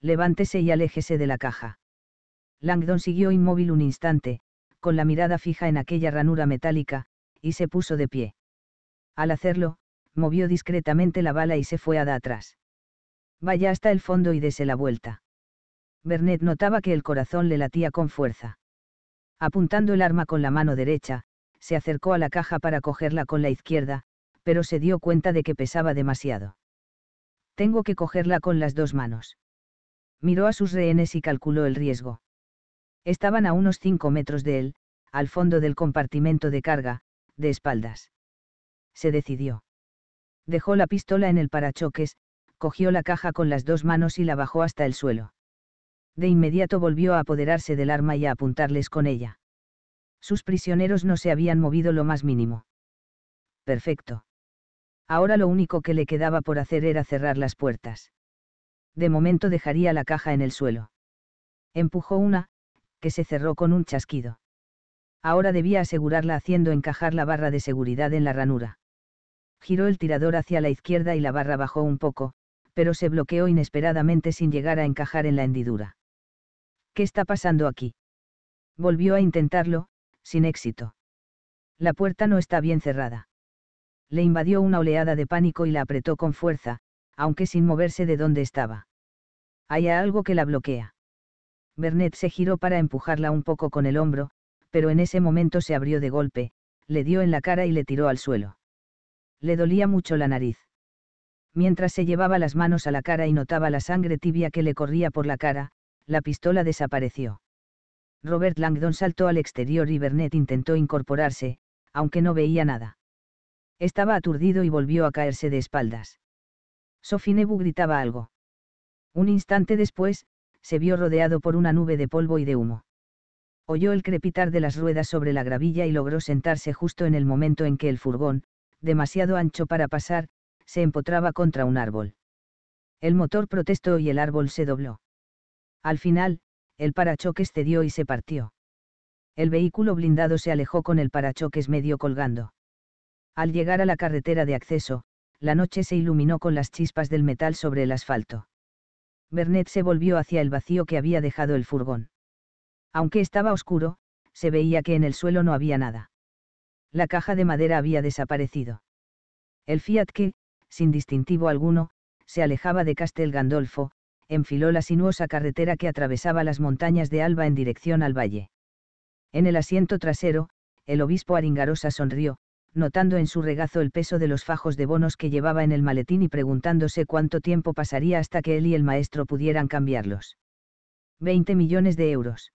levántese y aléjese de la caja. Langdon siguió inmóvil un instante, con la mirada fija en aquella ranura metálica, y se puso de pie. Al hacerlo, movió discretamente la bala y se fue a dar atrás. Vaya hasta el fondo y dese la vuelta. Bernet notaba que el corazón le latía con fuerza. Apuntando el arma con la mano derecha, se acercó a la caja para cogerla con la izquierda, pero se dio cuenta de que pesaba demasiado. Tengo que cogerla con las dos manos miró a sus rehenes y calculó el riesgo. Estaban a unos cinco metros de él, al fondo del compartimento de carga, de espaldas. Se decidió. Dejó la pistola en el parachoques, cogió la caja con las dos manos y la bajó hasta el suelo. De inmediato volvió a apoderarse del arma y a apuntarles con ella. Sus prisioneros no se habían movido lo más mínimo. Perfecto. Ahora lo único que le quedaba por hacer era cerrar las puertas de momento dejaría la caja en el suelo. Empujó una, que se cerró con un chasquido. Ahora debía asegurarla haciendo encajar la barra de seguridad en la ranura. Giró el tirador hacia la izquierda y la barra bajó un poco, pero se bloqueó inesperadamente sin llegar a encajar en la hendidura. ¿Qué está pasando aquí? Volvió a intentarlo, sin éxito. La puerta no está bien cerrada. Le invadió una oleada de pánico y la apretó con fuerza, aunque sin moverse de donde estaba. Hay algo que la bloquea. Bernet se giró para empujarla un poco con el hombro, pero en ese momento se abrió de golpe, le dio en la cara y le tiró al suelo. Le dolía mucho la nariz. Mientras se llevaba las manos a la cara y notaba la sangre tibia que le corría por la cara, la pistola desapareció. Robert Langdon saltó al exterior y Bernet intentó incorporarse, aunque no veía nada. Estaba aturdido y volvió a caerse de espaldas. Sofinebu gritaba algo. Un instante después, se vio rodeado por una nube de polvo y de humo. Oyó el crepitar de las ruedas sobre la gravilla y logró sentarse justo en el momento en que el furgón, demasiado ancho para pasar, se empotraba contra un árbol. El motor protestó y el árbol se dobló. Al final, el parachoques cedió y se partió. El vehículo blindado se alejó con el parachoques medio colgando. Al llegar a la carretera de acceso, la noche se iluminó con las chispas del metal sobre el asfalto. Bernet se volvió hacia el vacío que había dejado el furgón. Aunque estaba oscuro, se veía que en el suelo no había nada. La caja de madera había desaparecido. El Fiat que, sin distintivo alguno, se alejaba de Castel Gandolfo, enfiló la sinuosa carretera que atravesaba las montañas de Alba en dirección al valle. En el asiento trasero, el obispo Aringarosa sonrió, notando en su regazo el peso de los fajos de bonos que llevaba en el maletín y preguntándose cuánto tiempo pasaría hasta que él y el maestro pudieran cambiarlos. 20 millones de euros.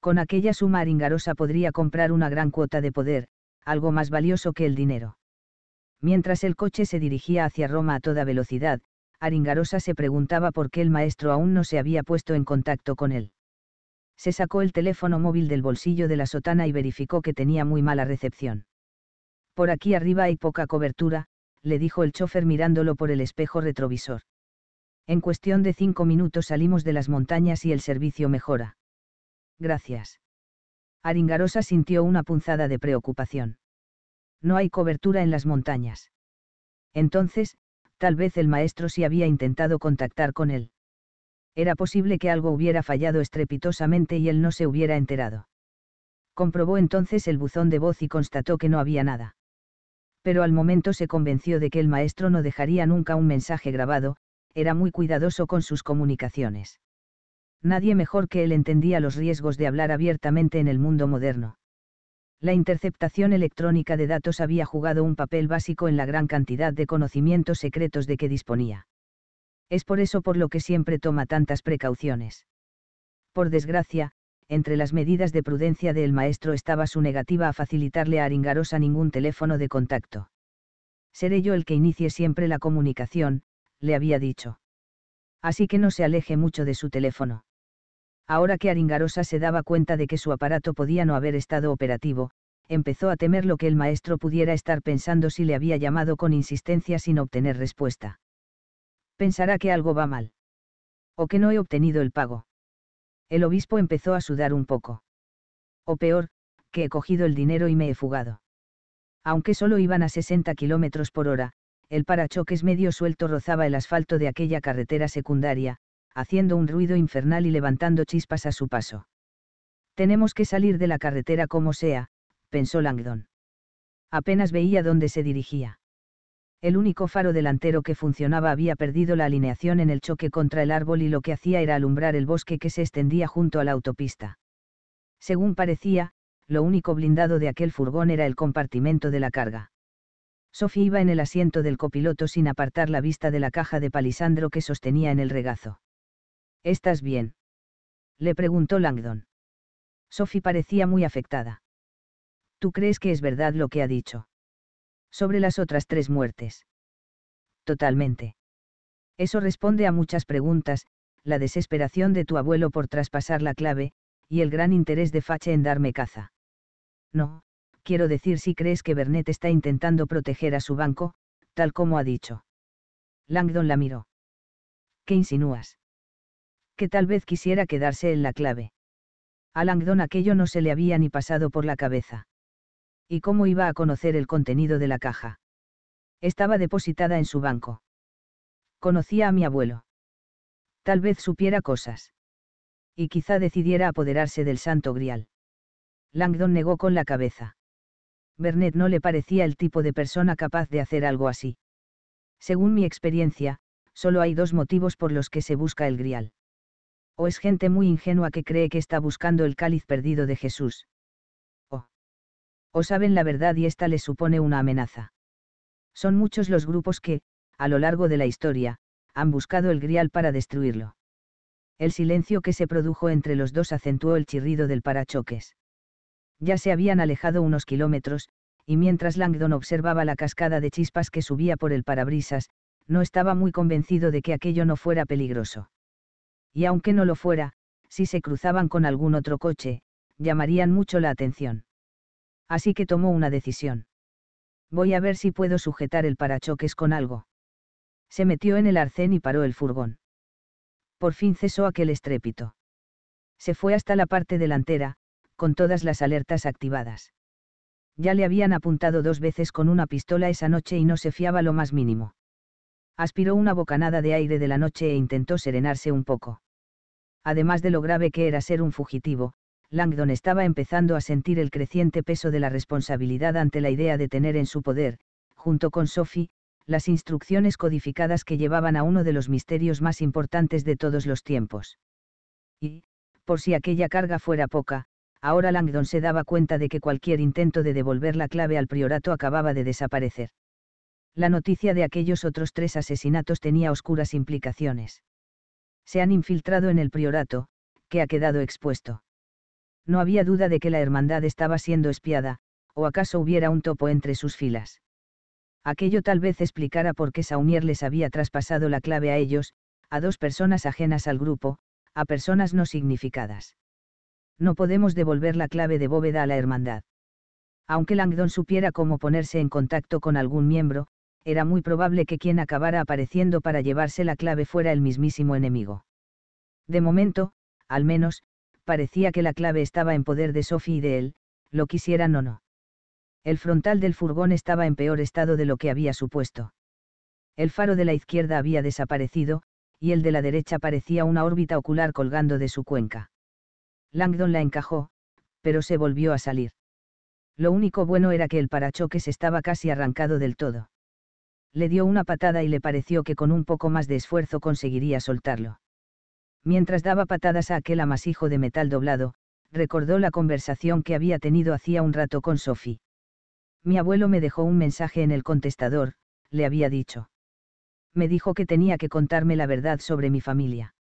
Con aquella suma aringarosa podría comprar una gran cuota de poder, algo más valioso que el dinero. Mientras el coche se dirigía hacia Roma a toda velocidad, Aringarosa se preguntaba por qué el maestro aún no se había puesto en contacto con él. Se sacó el teléfono móvil del bolsillo de la sotana y verificó que tenía muy mala recepción. Por aquí arriba hay poca cobertura, le dijo el chofer mirándolo por el espejo retrovisor. En cuestión de cinco minutos salimos de las montañas y el servicio mejora. Gracias. Aringarosa sintió una punzada de preocupación. No hay cobertura en las montañas. Entonces, tal vez el maestro sí había intentado contactar con él. Era posible que algo hubiera fallado estrepitosamente y él no se hubiera enterado. Comprobó entonces el buzón de voz y constató que no había nada pero al momento se convenció de que el maestro no dejaría nunca un mensaje grabado, era muy cuidadoso con sus comunicaciones. Nadie mejor que él entendía los riesgos de hablar abiertamente en el mundo moderno. La interceptación electrónica de datos había jugado un papel básico en la gran cantidad de conocimientos secretos de que disponía. Es por eso por lo que siempre toma tantas precauciones. Por desgracia, entre las medidas de prudencia del maestro estaba su negativa a facilitarle a Aringarosa ningún teléfono de contacto. Seré yo el que inicie siempre la comunicación, le había dicho. Así que no se aleje mucho de su teléfono. Ahora que Aringarosa se daba cuenta de que su aparato podía no haber estado operativo, empezó a temer lo que el maestro pudiera estar pensando si le había llamado con insistencia sin obtener respuesta. Pensará que algo va mal. O que no he obtenido el pago. El obispo empezó a sudar un poco. O peor, que he cogido el dinero y me he fugado. Aunque solo iban a 60 kilómetros por hora, el parachoques medio suelto rozaba el asfalto de aquella carretera secundaria, haciendo un ruido infernal y levantando chispas a su paso. Tenemos que salir de la carretera como sea, pensó Langdon. Apenas veía dónde se dirigía. El único faro delantero que funcionaba había perdido la alineación en el choque contra el árbol y lo que hacía era alumbrar el bosque que se extendía junto a la autopista. Según parecía, lo único blindado de aquel furgón era el compartimento de la carga. Sophie iba en el asiento del copiloto sin apartar la vista de la caja de palisandro que sostenía en el regazo. ¿Estás bien? le preguntó Langdon. Sophie parecía muy afectada. ¿Tú crees que es verdad lo que ha dicho? sobre las otras tres muertes. Totalmente. Eso responde a muchas preguntas, la desesperación de tu abuelo por traspasar la clave, y el gran interés de Fache en darme caza. No, quiero decir si crees que Bernet está intentando proteger a su banco, tal como ha dicho. Langdon la miró. ¿Qué insinúas? Que tal vez quisiera quedarse en la clave. A Langdon aquello no se le había ni pasado por la cabeza y cómo iba a conocer el contenido de la caja. Estaba depositada en su banco. Conocía a mi abuelo. Tal vez supiera cosas. Y quizá decidiera apoderarse del santo grial. Langdon negó con la cabeza. Bernet no le parecía el tipo de persona capaz de hacer algo así. Según mi experiencia, solo hay dos motivos por los que se busca el grial. O es gente muy ingenua que cree que está buscando el cáliz perdido de Jesús o saben la verdad y esta les supone una amenaza. Son muchos los grupos que, a lo largo de la historia, han buscado el grial para destruirlo. El silencio que se produjo entre los dos acentuó el chirrido del parachoques. Ya se habían alejado unos kilómetros, y mientras Langdon observaba la cascada de chispas que subía por el parabrisas, no estaba muy convencido de que aquello no fuera peligroso. Y aunque no lo fuera, si se cruzaban con algún otro coche, llamarían mucho la atención así que tomó una decisión. Voy a ver si puedo sujetar el parachoques con algo. Se metió en el arcén y paró el furgón. Por fin cesó aquel estrépito. Se fue hasta la parte delantera, con todas las alertas activadas. Ya le habían apuntado dos veces con una pistola esa noche y no se fiaba lo más mínimo. Aspiró una bocanada de aire de la noche e intentó serenarse un poco. Además de lo grave que era ser un fugitivo, Langdon estaba empezando a sentir el creciente peso de la responsabilidad ante la idea de tener en su poder, junto con Sophie, las instrucciones codificadas que llevaban a uno de los misterios más importantes de todos los tiempos. Y, por si aquella carga fuera poca, ahora Langdon se daba cuenta de que cualquier intento de devolver la clave al priorato acababa de desaparecer. La noticia de aquellos otros tres asesinatos tenía oscuras implicaciones. Se han infiltrado en el priorato, que ha quedado expuesto. No había duda de que la hermandad estaba siendo espiada, o acaso hubiera un topo entre sus filas. Aquello tal vez explicara por qué Saunier les había traspasado la clave a ellos, a dos personas ajenas al grupo, a personas no significadas. No podemos devolver la clave de bóveda a la hermandad. Aunque Langdon supiera cómo ponerse en contacto con algún miembro, era muy probable que quien acabara apareciendo para llevarse la clave fuera el mismísimo enemigo. De momento, al menos, parecía que la clave estaba en poder de Sophie y de él, lo quisieran o no. El frontal del furgón estaba en peor estado de lo que había supuesto. El faro de la izquierda había desaparecido, y el de la derecha parecía una órbita ocular colgando de su cuenca. Langdon la encajó, pero se volvió a salir. Lo único bueno era que el parachoques estaba casi arrancado del todo. Le dio una patada y le pareció que con un poco más de esfuerzo conseguiría soltarlo mientras daba patadas a aquel amasijo de metal doblado, recordó la conversación que había tenido hacía un rato con Sophie. Mi abuelo me dejó un mensaje en el contestador, le había dicho. Me dijo que tenía que contarme la verdad sobre mi familia.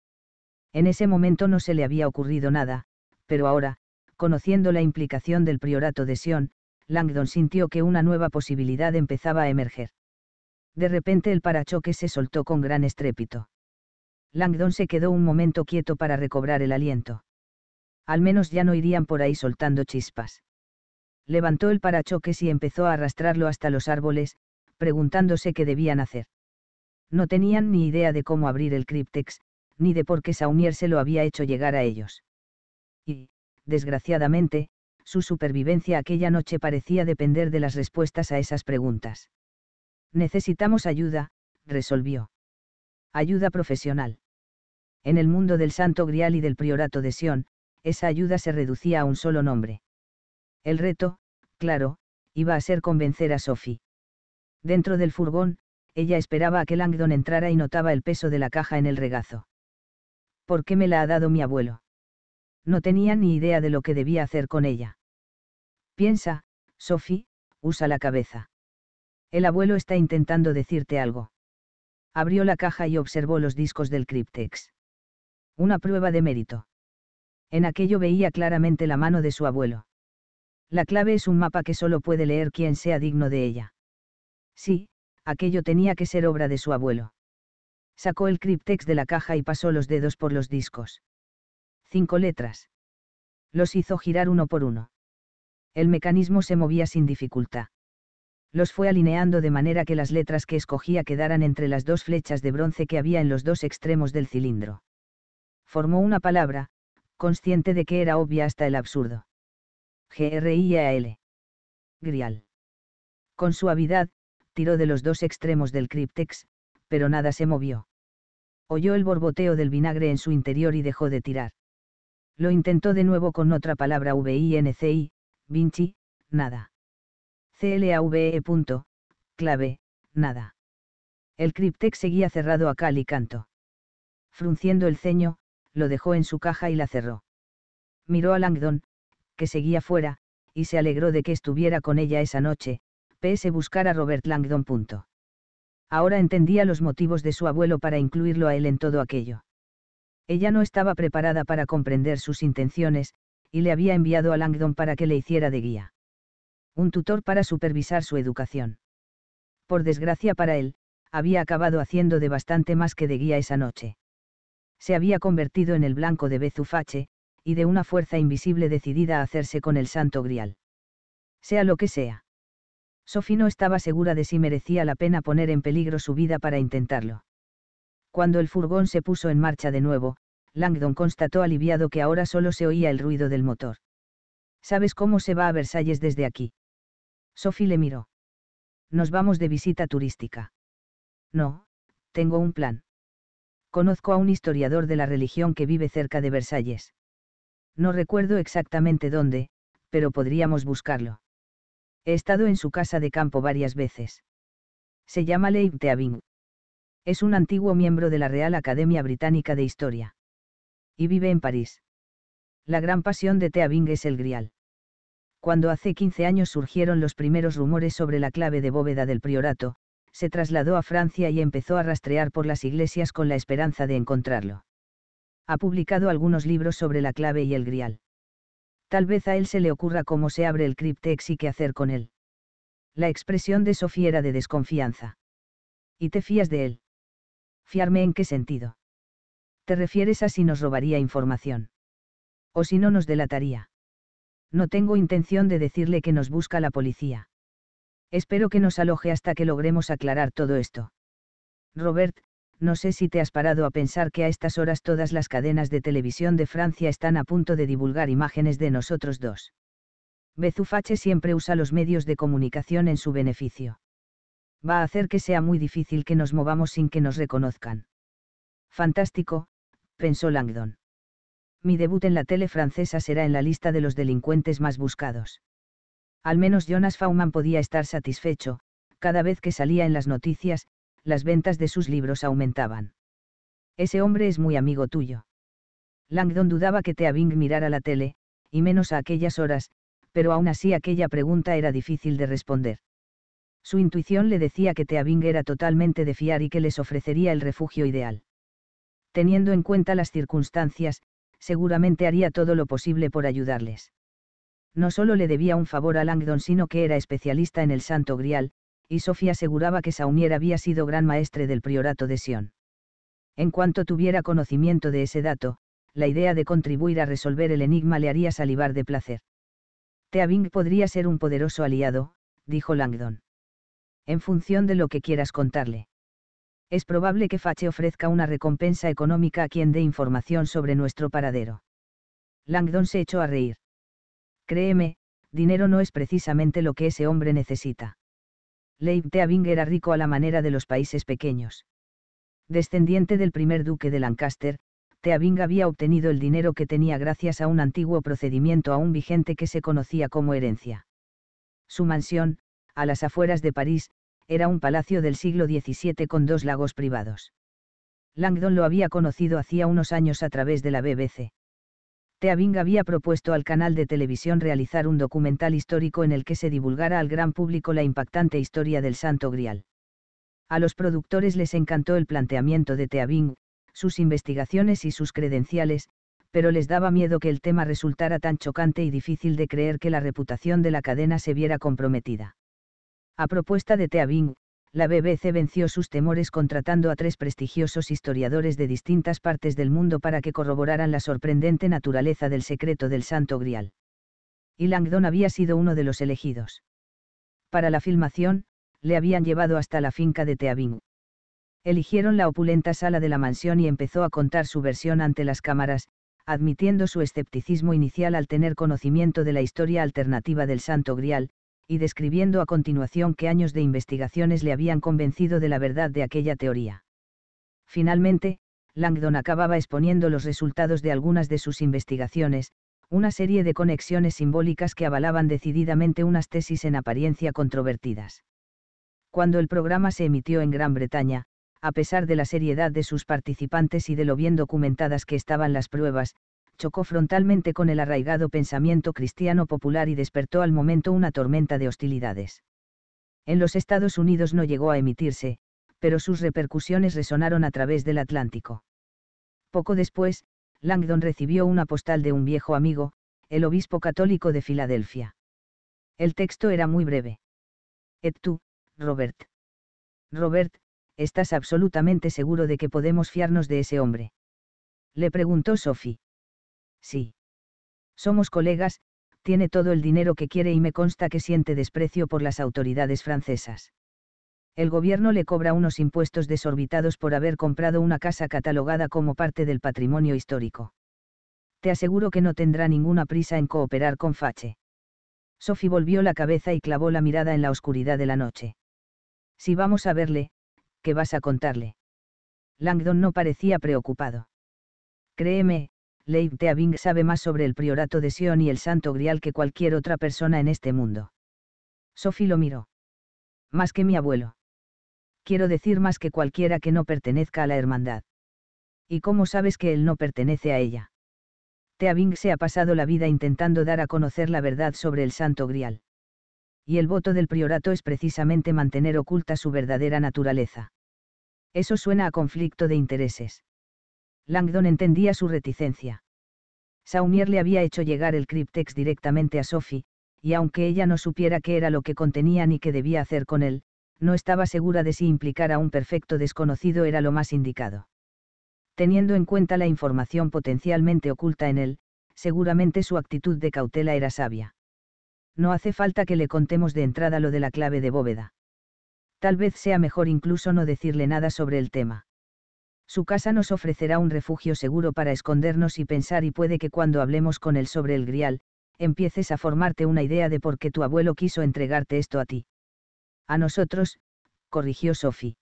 En ese momento no se le había ocurrido nada, pero ahora, conociendo la implicación del priorato de Sion, Langdon sintió que una nueva posibilidad empezaba a emerger. De repente el parachoque se soltó con gran estrépito. Langdon se quedó un momento quieto para recobrar el aliento. Al menos ya no irían por ahí soltando chispas. Levantó el parachoques y empezó a arrastrarlo hasta los árboles, preguntándose qué debían hacer. No tenían ni idea de cómo abrir el cryptex, ni de por qué Saumier se lo había hecho llegar a ellos. Y, desgraciadamente, su supervivencia aquella noche parecía depender de las respuestas a esas preguntas. Necesitamos ayuda, resolvió. Ayuda profesional. En el mundo del Santo Grial y del Priorato de Sion, esa ayuda se reducía a un solo nombre. El reto, claro, iba a ser convencer a Sophie. Dentro del furgón, ella esperaba a que Langdon entrara y notaba el peso de la caja en el regazo. ¿Por qué me la ha dado mi abuelo? No tenía ni idea de lo que debía hacer con ella. Piensa, Sophie, usa la cabeza. El abuelo está intentando decirte algo. Abrió la caja y observó los discos del Cryptex. Una prueba de mérito. En aquello veía claramente la mano de su abuelo. La clave es un mapa que solo puede leer quien sea digno de ella. Sí, aquello tenía que ser obra de su abuelo. Sacó el criptex de la caja y pasó los dedos por los discos. Cinco letras. Los hizo girar uno por uno. El mecanismo se movía sin dificultad. Los fue alineando de manera que las letras que escogía quedaran entre las dos flechas de bronce que había en los dos extremos del cilindro formó una palabra, consciente de que era obvia hasta el absurdo. G-R-I-A-L. Grial. Con suavidad, tiró de los dos extremos del criptex, pero nada se movió. Oyó el borboteo del vinagre en su interior y dejó de tirar. Lo intentó de nuevo con otra palabra VINCI, Vinci, nada. CLAVE. Clave, nada. El criptex seguía cerrado a cal y canto. Frunciendo el ceño, lo dejó en su caja y la cerró. Miró a Langdon, que seguía fuera, y se alegró de que estuviera con ella esa noche, pese buscar a Robert Langdon. Ahora entendía los motivos de su abuelo para incluirlo a él en todo aquello. Ella no estaba preparada para comprender sus intenciones, y le había enviado a Langdon para que le hiciera de guía. Un tutor para supervisar su educación. Por desgracia para él, había acabado haciendo de bastante más que de guía esa noche se había convertido en el blanco de Bezufache, y de una fuerza invisible decidida a hacerse con el santo grial. Sea lo que sea. Sophie no estaba segura de si merecía la pena poner en peligro su vida para intentarlo. Cuando el furgón se puso en marcha de nuevo, Langdon constató aliviado que ahora solo se oía el ruido del motor. ¿Sabes cómo se va a Versalles desde aquí? Sophie le miró. Nos vamos de visita turística. No, tengo un plan. Conozco a un historiador de la religión que vive cerca de Versalles. No recuerdo exactamente dónde, pero podríamos buscarlo. He estado en su casa de campo varias veces. Se llama Leib Teabing. Es un antiguo miembro de la Real Academia Británica de Historia. Y vive en París. La gran pasión de Teabing es el grial. Cuando hace 15 años surgieron los primeros rumores sobre la clave de bóveda del priorato, se trasladó a Francia y empezó a rastrear por las iglesias con la esperanza de encontrarlo. Ha publicado algunos libros sobre la clave y el grial. Tal vez a él se le ocurra cómo se abre el cryptex y qué hacer con él. La expresión de Sofía era de desconfianza. ¿Y te fías de él? ¿Fiarme en qué sentido? ¿Te refieres a si nos robaría información? ¿O si no nos delataría? No tengo intención de decirle que nos busca la policía. Espero que nos aloje hasta que logremos aclarar todo esto. Robert, no sé si te has parado a pensar que a estas horas todas las cadenas de televisión de Francia están a punto de divulgar imágenes de nosotros dos. Bezufache siempre usa los medios de comunicación en su beneficio. Va a hacer que sea muy difícil que nos movamos sin que nos reconozcan. Fantástico, pensó Langdon. Mi debut en la tele francesa será en la lista de los delincuentes más buscados. Al menos Jonas Fauman podía estar satisfecho, cada vez que salía en las noticias, las ventas de sus libros aumentaban. Ese hombre es muy amigo tuyo. Langdon dudaba que Teabing mirara la tele, y menos a aquellas horas, pero aún así aquella pregunta era difícil de responder. Su intuición le decía que Teabing era totalmente de fiar y que les ofrecería el refugio ideal. Teniendo en cuenta las circunstancias, seguramente haría todo lo posible por ayudarles. No solo le debía un favor a Langdon, sino que era especialista en el Santo Grial, y Sofía aseguraba que Saumier había sido gran maestre del priorato de Sion. En cuanto tuviera conocimiento de ese dato, la idea de contribuir a resolver el enigma le haría salivar de placer. Teabing podría ser un poderoso aliado, dijo Langdon. En función de lo que quieras contarle. Es probable que Fache ofrezca una recompensa económica a quien dé información sobre nuestro paradero. Langdon se echó a reír. Créeme, dinero no es precisamente lo que ese hombre necesita. Leib Teabing era rico a la manera de los países pequeños. Descendiente del primer duque de Lancaster, Teabing había obtenido el dinero que tenía gracias a un antiguo procedimiento aún vigente que se conocía como herencia. Su mansión, a las afueras de París, era un palacio del siglo XVII con dos lagos privados. Langdon lo había conocido hacía unos años a través de la BBC. Teabing había propuesto al canal de televisión realizar un documental histórico en el que se divulgara al gran público la impactante historia del Santo Grial. A los productores les encantó el planteamiento de Teabing, sus investigaciones y sus credenciales, pero les daba miedo que el tema resultara tan chocante y difícil de creer que la reputación de la cadena se viera comprometida. A propuesta de Teabing, la BBC venció sus temores contratando a tres prestigiosos historiadores de distintas partes del mundo para que corroboraran la sorprendente naturaleza del secreto del Santo Grial. Y Langdon había sido uno de los elegidos. Para la filmación, le habían llevado hasta la finca de Teabing. Eligieron la opulenta sala de la mansión y empezó a contar su versión ante las cámaras, admitiendo su escepticismo inicial al tener conocimiento de la historia alternativa del Santo Grial, y describiendo a continuación qué años de investigaciones le habían convencido de la verdad de aquella teoría. Finalmente, Langdon acababa exponiendo los resultados de algunas de sus investigaciones, una serie de conexiones simbólicas que avalaban decididamente unas tesis en apariencia controvertidas. Cuando el programa se emitió en Gran Bretaña, a pesar de la seriedad de sus participantes y de lo bien documentadas que estaban las pruebas, chocó frontalmente con el arraigado pensamiento cristiano popular y despertó al momento una tormenta de hostilidades. En los Estados Unidos no llegó a emitirse, pero sus repercusiones resonaron a través del Atlántico. Poco después, Langdon recibió una postal de un viejo amigo, el obispo católico de Filadelfia. El texto era muy breve. Et tú, Robert. Robert, ¿estás absolutamente seguro de que podemos fiarnos de ese hombre? Le preguntó Sophie. Sí. Somos colegas, tiene todo el dinero que quiere y me consta que siente desprecio por las autoridades francesas. El gobierno le cobra unos impuestos desorbitados por haber comprado una casa catalogada como parte del patrimonio histórico. Te aseguro que no tendrá ninguna prisa en cooperar con Fache. Sophie volvió la cabeza y clavó la mirada en la oscuridad de la noche. Si vamos a verle, ¿qué vas a contarle? Langdon no parecía preocupado. Créeme, Leib Teabing sabe más sobre el priorato de Sion y el Santo Grial que cualquier otra persona en este mundo. Sophie lo miró. Más que mi abuelo. Quiero decir más que cualquiera que no pertenezca a la hermandad. ¿Y cómo sabes que él no pertenece a ella? Teabing se ha pasado la vida intentando dar a conocer la verdad sobre el Santo Grial. Y el voto del priorato es precisamente mantener oculta su verdadera naturaleza. Eso suena a conflicto de intereses. Langdon entendía su reticencia. Saumier le había hecho llegar el cryptex directamente a Sophie, y aunque ella no supiera qué era lo que contenía ni qué debía hacer con él, no estaba segura de si implicar a un perfecto desconocido era lo más indicado. Teniendo en cuenta la información potencialmente oculta en él, seguramente su actitud de cautela era sabia. No hace falta que le contemos de entrada lo de la clave de bóveda. Tal vez sea mejor incluso no decirle nada sobre el tema. Su casa nos ofrecerá un refugio seguro para escondernos y pensar y puede que cuando hablemos con él sobre el grial, empieces a formarte una idea de por qué tu abuelo quiso entregarte esto a ti. A nosotros, corrigió Sophie.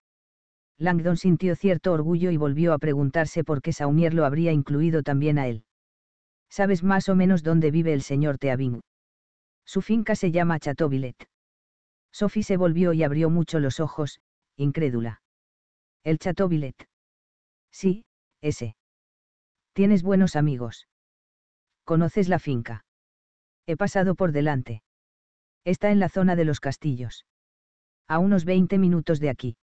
Langdon sintió cierto orgullo y volvió a preguntarse por qué Saumier lo habría incluido también a él. ¿Sabes más o menos dónde vive el señor Teabing? Su finca se llama Chateauvillet. Sophie se volvió y abrió mucho los ojos, incrédula. El Chateauvillet. Sí, ese. Tienes buenos amigos. Conoces la finca. He pasado por delante. Está en la zona de los castillos. A unos 20 minutos de aquí.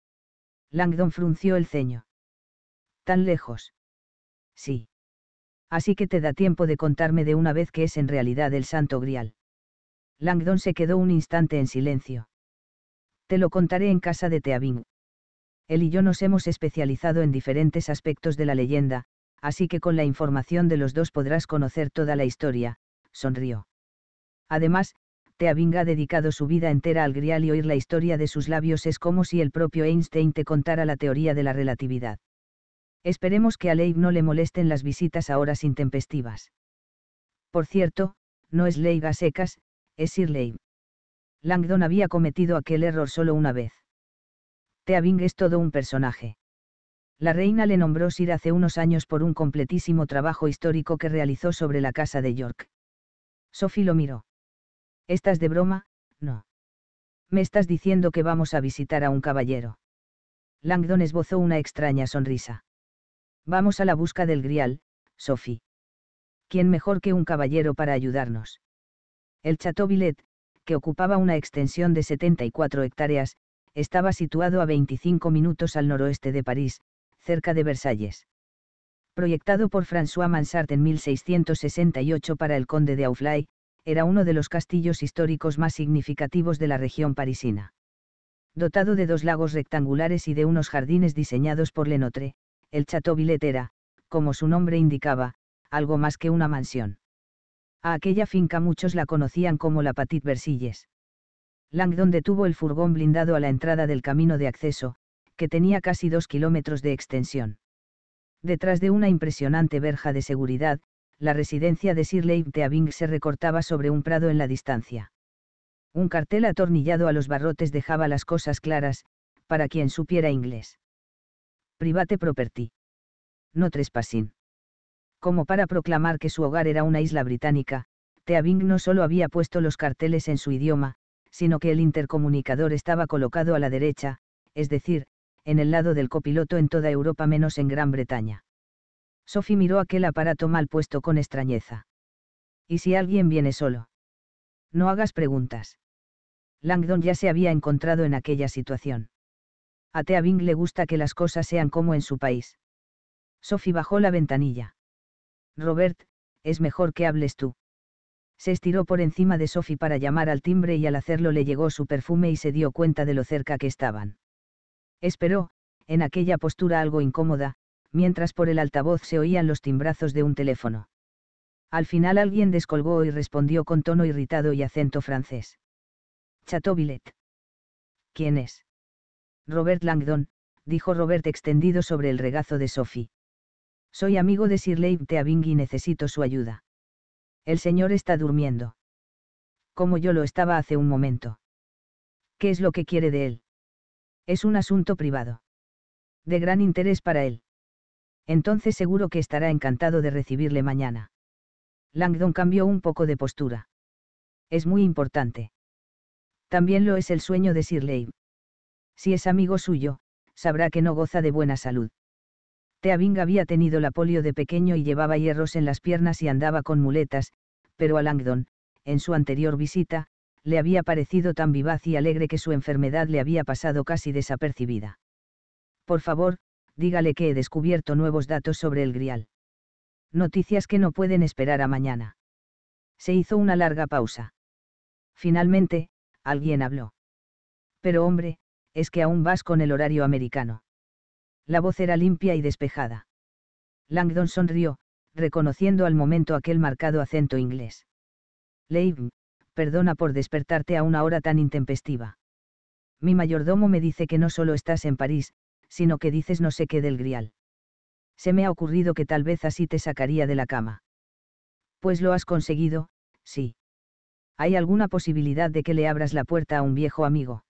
Langdon frunció el ceño. ¿Tan lejos? Sí. Así que te da tiempo de contarme de una vez que es en realidad el santo grial. Langdon se quedó un instante en silencio. Te lo contaré en casa de Teabing él y yo nos hemos especializado en diferentes aspectos de la leyenda, así que con la información de los dos podrás conocer toda la historia, sonrió. Además, Teabing ha dedicado su vida entera al grial y oír la historia de sus labios es como si el propio Einstein te contara la teoría de la relatividad. Esperemos que a Leib no le molesten las visitas a horas intempestivas. Por cierto, no es Leib a secas, es Sir Leib. Langdon había cometido aquel error solo una vez. Bing es todo un personaje. La reina le nombró Sir hace unos años por un completísimo trabajo histórico que realizó sobre la Casa de York. Sophie lo miró. ¿Estás de broma? No. Me estás diciendo que vamos a visitar a un caballero. Langdon esbozó una extraña sonrisa. Vamos a la busca del grial, Sophie. ¿Quién mejor que un caballero para ayudarnos? El Chateau que ocupaba una extensión de 74 hectáreas, estaba situado a 25 minutos al noroeste de París, cerca de Versalles. Proyectado por François Mansart en 1668 para el conde de Auflay, era uno de los castillos históricos más significativos de la región parisina. Dotado de dos lagos rectangulares y de unos jardines diseñados por Lenotre, el Château Villet era, como su nombre indicaba, algo más que una mansión. A aquella finca muchos la conocían como la Petite Versilles. Langdon detuvo el furgón blindado a la entrada del camino de acceso, que tenía casi dos kilómetros de extensión. Detrás de una impresionante verja de seguridad, la residencia de Sir Teabing se recortaba sobre un prado en la distancia. Un cartel atornillado a los barrotes dejaba las cosas claras, para quien supiera inglés. Private property. No trespassing. Como para proclamar que su hogar era una isla británica, Teabing no solo había puesto los carteles en su idioma, sino que el intercomunicador estaba colocado a la derecha, es decir, en el lado del copiloto en toda Europa menos en Gran Bretaña. Sophie miró aquel aparato mal puesto con extrañeza. ¿Y si alguien viene solo? No hagas preguntas. Langdon ya se había encontrado en aquella situación. A Thea Bing le gusta que las cosas sean como en su país. Sophie bajó la ventanilla. Robert, es mejor que hables tú se estiró por encima de Sophie para llamar al timbre y al hacerlo le llegó su perfume y se dio cuenta de lo cerca que estaban. Esperó, en aquella postura algo incómoda, mientras por el altavoz se oían los timbrazos de un teléfono. Al final alguien descolgó y respondió con tono irritado y acento francés. Chateaubilet. ¿Quién es? Robert Langdon, dijo Robert extendido sobre el regazo de Sophie. Soy amigo de Sir Leib Teabing y necesito su ayuda. El señor está durmiendo. Como yo lo estaba hace un momento. ¿Qué es lo que quiere de él? Es un asunto privado. De gran interés para él. Entonces seguro que estará encantado de recibirle mañana. Langdon cambió un poco de postura. Es muy importante. También lo es el sueño de Sir Leigh. Si es amigo suyo, sabrá que no goza de buena salud. Teabing había tenido la polio de pequeño y llevaba hierros en las piernas y andaba con muletas, pero a Langdon, en su anterior visita, le había parecido tan vivaz y alegre que su enfermedad le había pasado casi desapercibida. Por favor, dígale que he descubierto nuevos datos sobre el grial. Noticias que no pueden esperar a mañana. Se hizo una larga pausa. Finalmente, alguien habló. Pero hombre, es que aún vas con el horario americano. La voz era limpia y despejada. Langdon sonrió, reconociendo al momento aquel marcado acento inglés. Leib, perdona por despertarte a una hora tan intempestiva. Mi mayordomo me dice que no solo estás en París, sino que dices no sé qué del grial. Se me ha ocurrido que tal vez así te sacaría de la cama. Pues lo has conseguido, sí. ¿Hay alguna posibilidad de que le abras la puerta a un viejo amigo?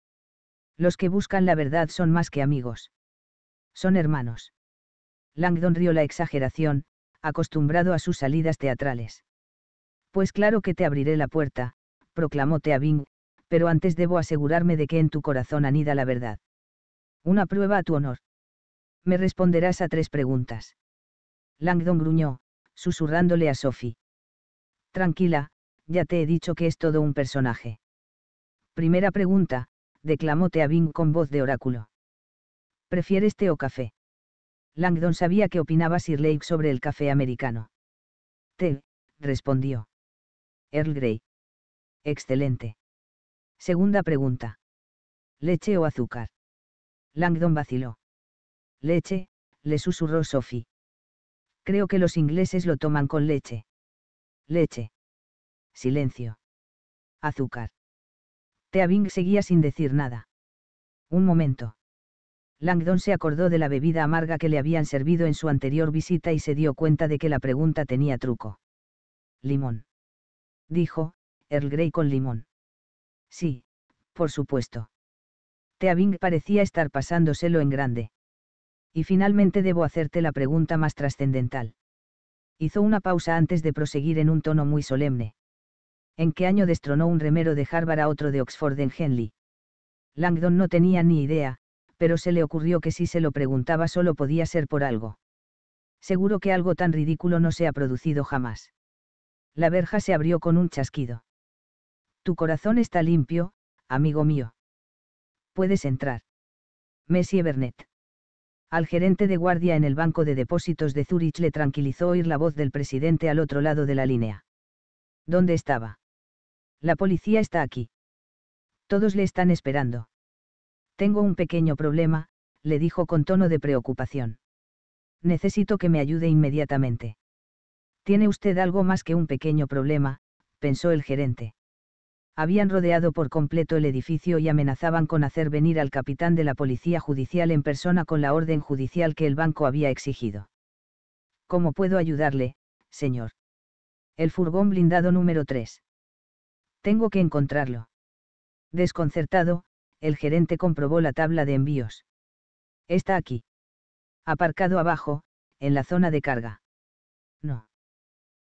Los que buscan la verdad son más que amigos. Son hermanos. Langdon rió la exageración, acostumbrado a sus salidas teatrales. Pues claro que te abriré la puerta, proclamó Teabing, pero antes debo asegurarme de que en tu corazón anida la verdad. Una prueba a tu honor. Me responderás a tres preguntas. Langdon gruñó, susurrándole a Sophie. Tranquila, ya te he dicho que es todo un personaje. Primera pregunta, declamó Teabing con voz de oráculo. ¿Prefieres este té o café? Langdon sabía que opinaba Sir Lake sobre el café americano. Té, respondió. Earl Grey. Excelente. Segunda pregunta. ¿Leche o azúcar? Langdon vaciló. Leche, le susurró Sophie. Creo que los ingleses lo toman con leche. Leche. Silencio. Azúcar. Teabing seguía sin decir nada. Un momento. Langdon se acordó de la bebida amarga que le habían servido en su anterior visita y se dio cuenta de que la pregunta tenía truco. Limón. Dijo, Earl Grey con limón. Sí, por supuesto. Teabing parecía estar pasándoselo en grande. Y finalmente debo hacerte la pregunta más trascendental. Hizo una pausa antes de proseguir en un tono muy solemne. ¿En qué año destronó un remero de Harvard a otro de Oxford en Henley? Langdon no tenía ni idea, pero se le ocurrió que si se lo preguntaba solo podía ser por algo. Seguro que algo tan ridículo no se ha producido jamás. La verja se abrió con un chasquido. Tu corazón está limpio, amigo mío. Puedes entrar. Messi Bernet. Al gerente de guardia en el banco de depósitos de Zurich le tranquilizó oír la voz del presidente al otro lado de la línea. ¿Dónde estaba? La policía está aquí. Todos le están esperando. Tengo un pequeño problema, le dijo con tono de preocupación. Necesito que me ayude inmediatamente. Tiene usted algo más que un pequeño problema, pensó el gerente. Habían rodeado por completo el edificio y amenazaban con hacer venir al capitán de la policía judicial en persona con la orden judicial que el banco había exigido. ¿Cómo puedo ayudarle, señor? El furgón blindado número 3. Tengo que encontrarlo. Desconcertado, el gerente comprobó la tabla de envíos. Está aquí. Aparcado abajo, en la zona de carga. No.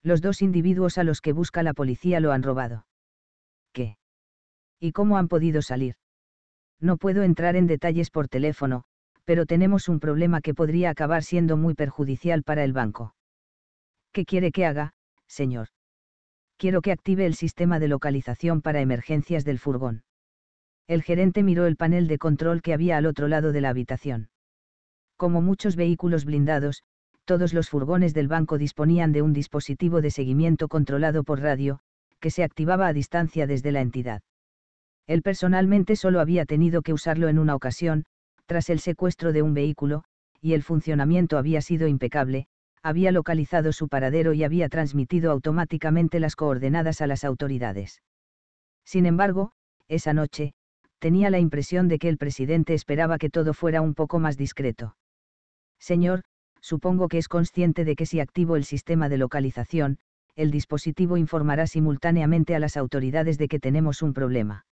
Los dos individuos a los que busca la policía lo han robado. ¿Qué? ¿Y cómo han podido salir? No puedo entrar en detalles por teléfono, pero tenemos un problema que podría acabar siendo muy perjudicial para el banco. ¿Qué quiere que haga, señor? Quiero que active el sistema de localización para emergencias del furgón. El gerente miró el panel de control que había al otro lado de la habitación. Como muchos vehículos blindados, todos los furgones del banco disponían de un dispositivo de seguimiento controlado por radio, que se activaba a distancia desde la entidad. Él personalmente solo había tenido que usarlo en una ocasión, tras el secuestro de un vehículo, y el funcionamiento había sido impecable, había localizado su paradero y había transmitido automáticamente las coordenadas a las autoridades. Sin embargo, esa noche, tenía la impresión de que el presidente esperaba que todo fuera un poco más discreto. Señor, supongo que es consciente de que si activo el sistema de localización, el dispositivo informará simultáneamente a las autoridades de que tenemos un problema.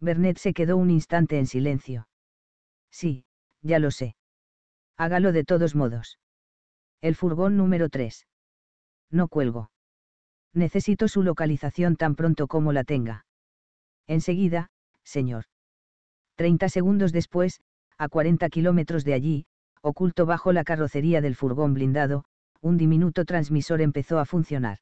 Bernet se quedó un instante en silencio. Sí, ya lo sé. Hágalo de todos modos. El furgón número 3. No cuelgo. Necesito su localización tan pronto como la tenga. Enseguida, señor. Treinta segundos después, a 40 kilómetros de allí, oculto bajo la carrocería del furgón blindado, un diminuto transmisor empezó a funcionar.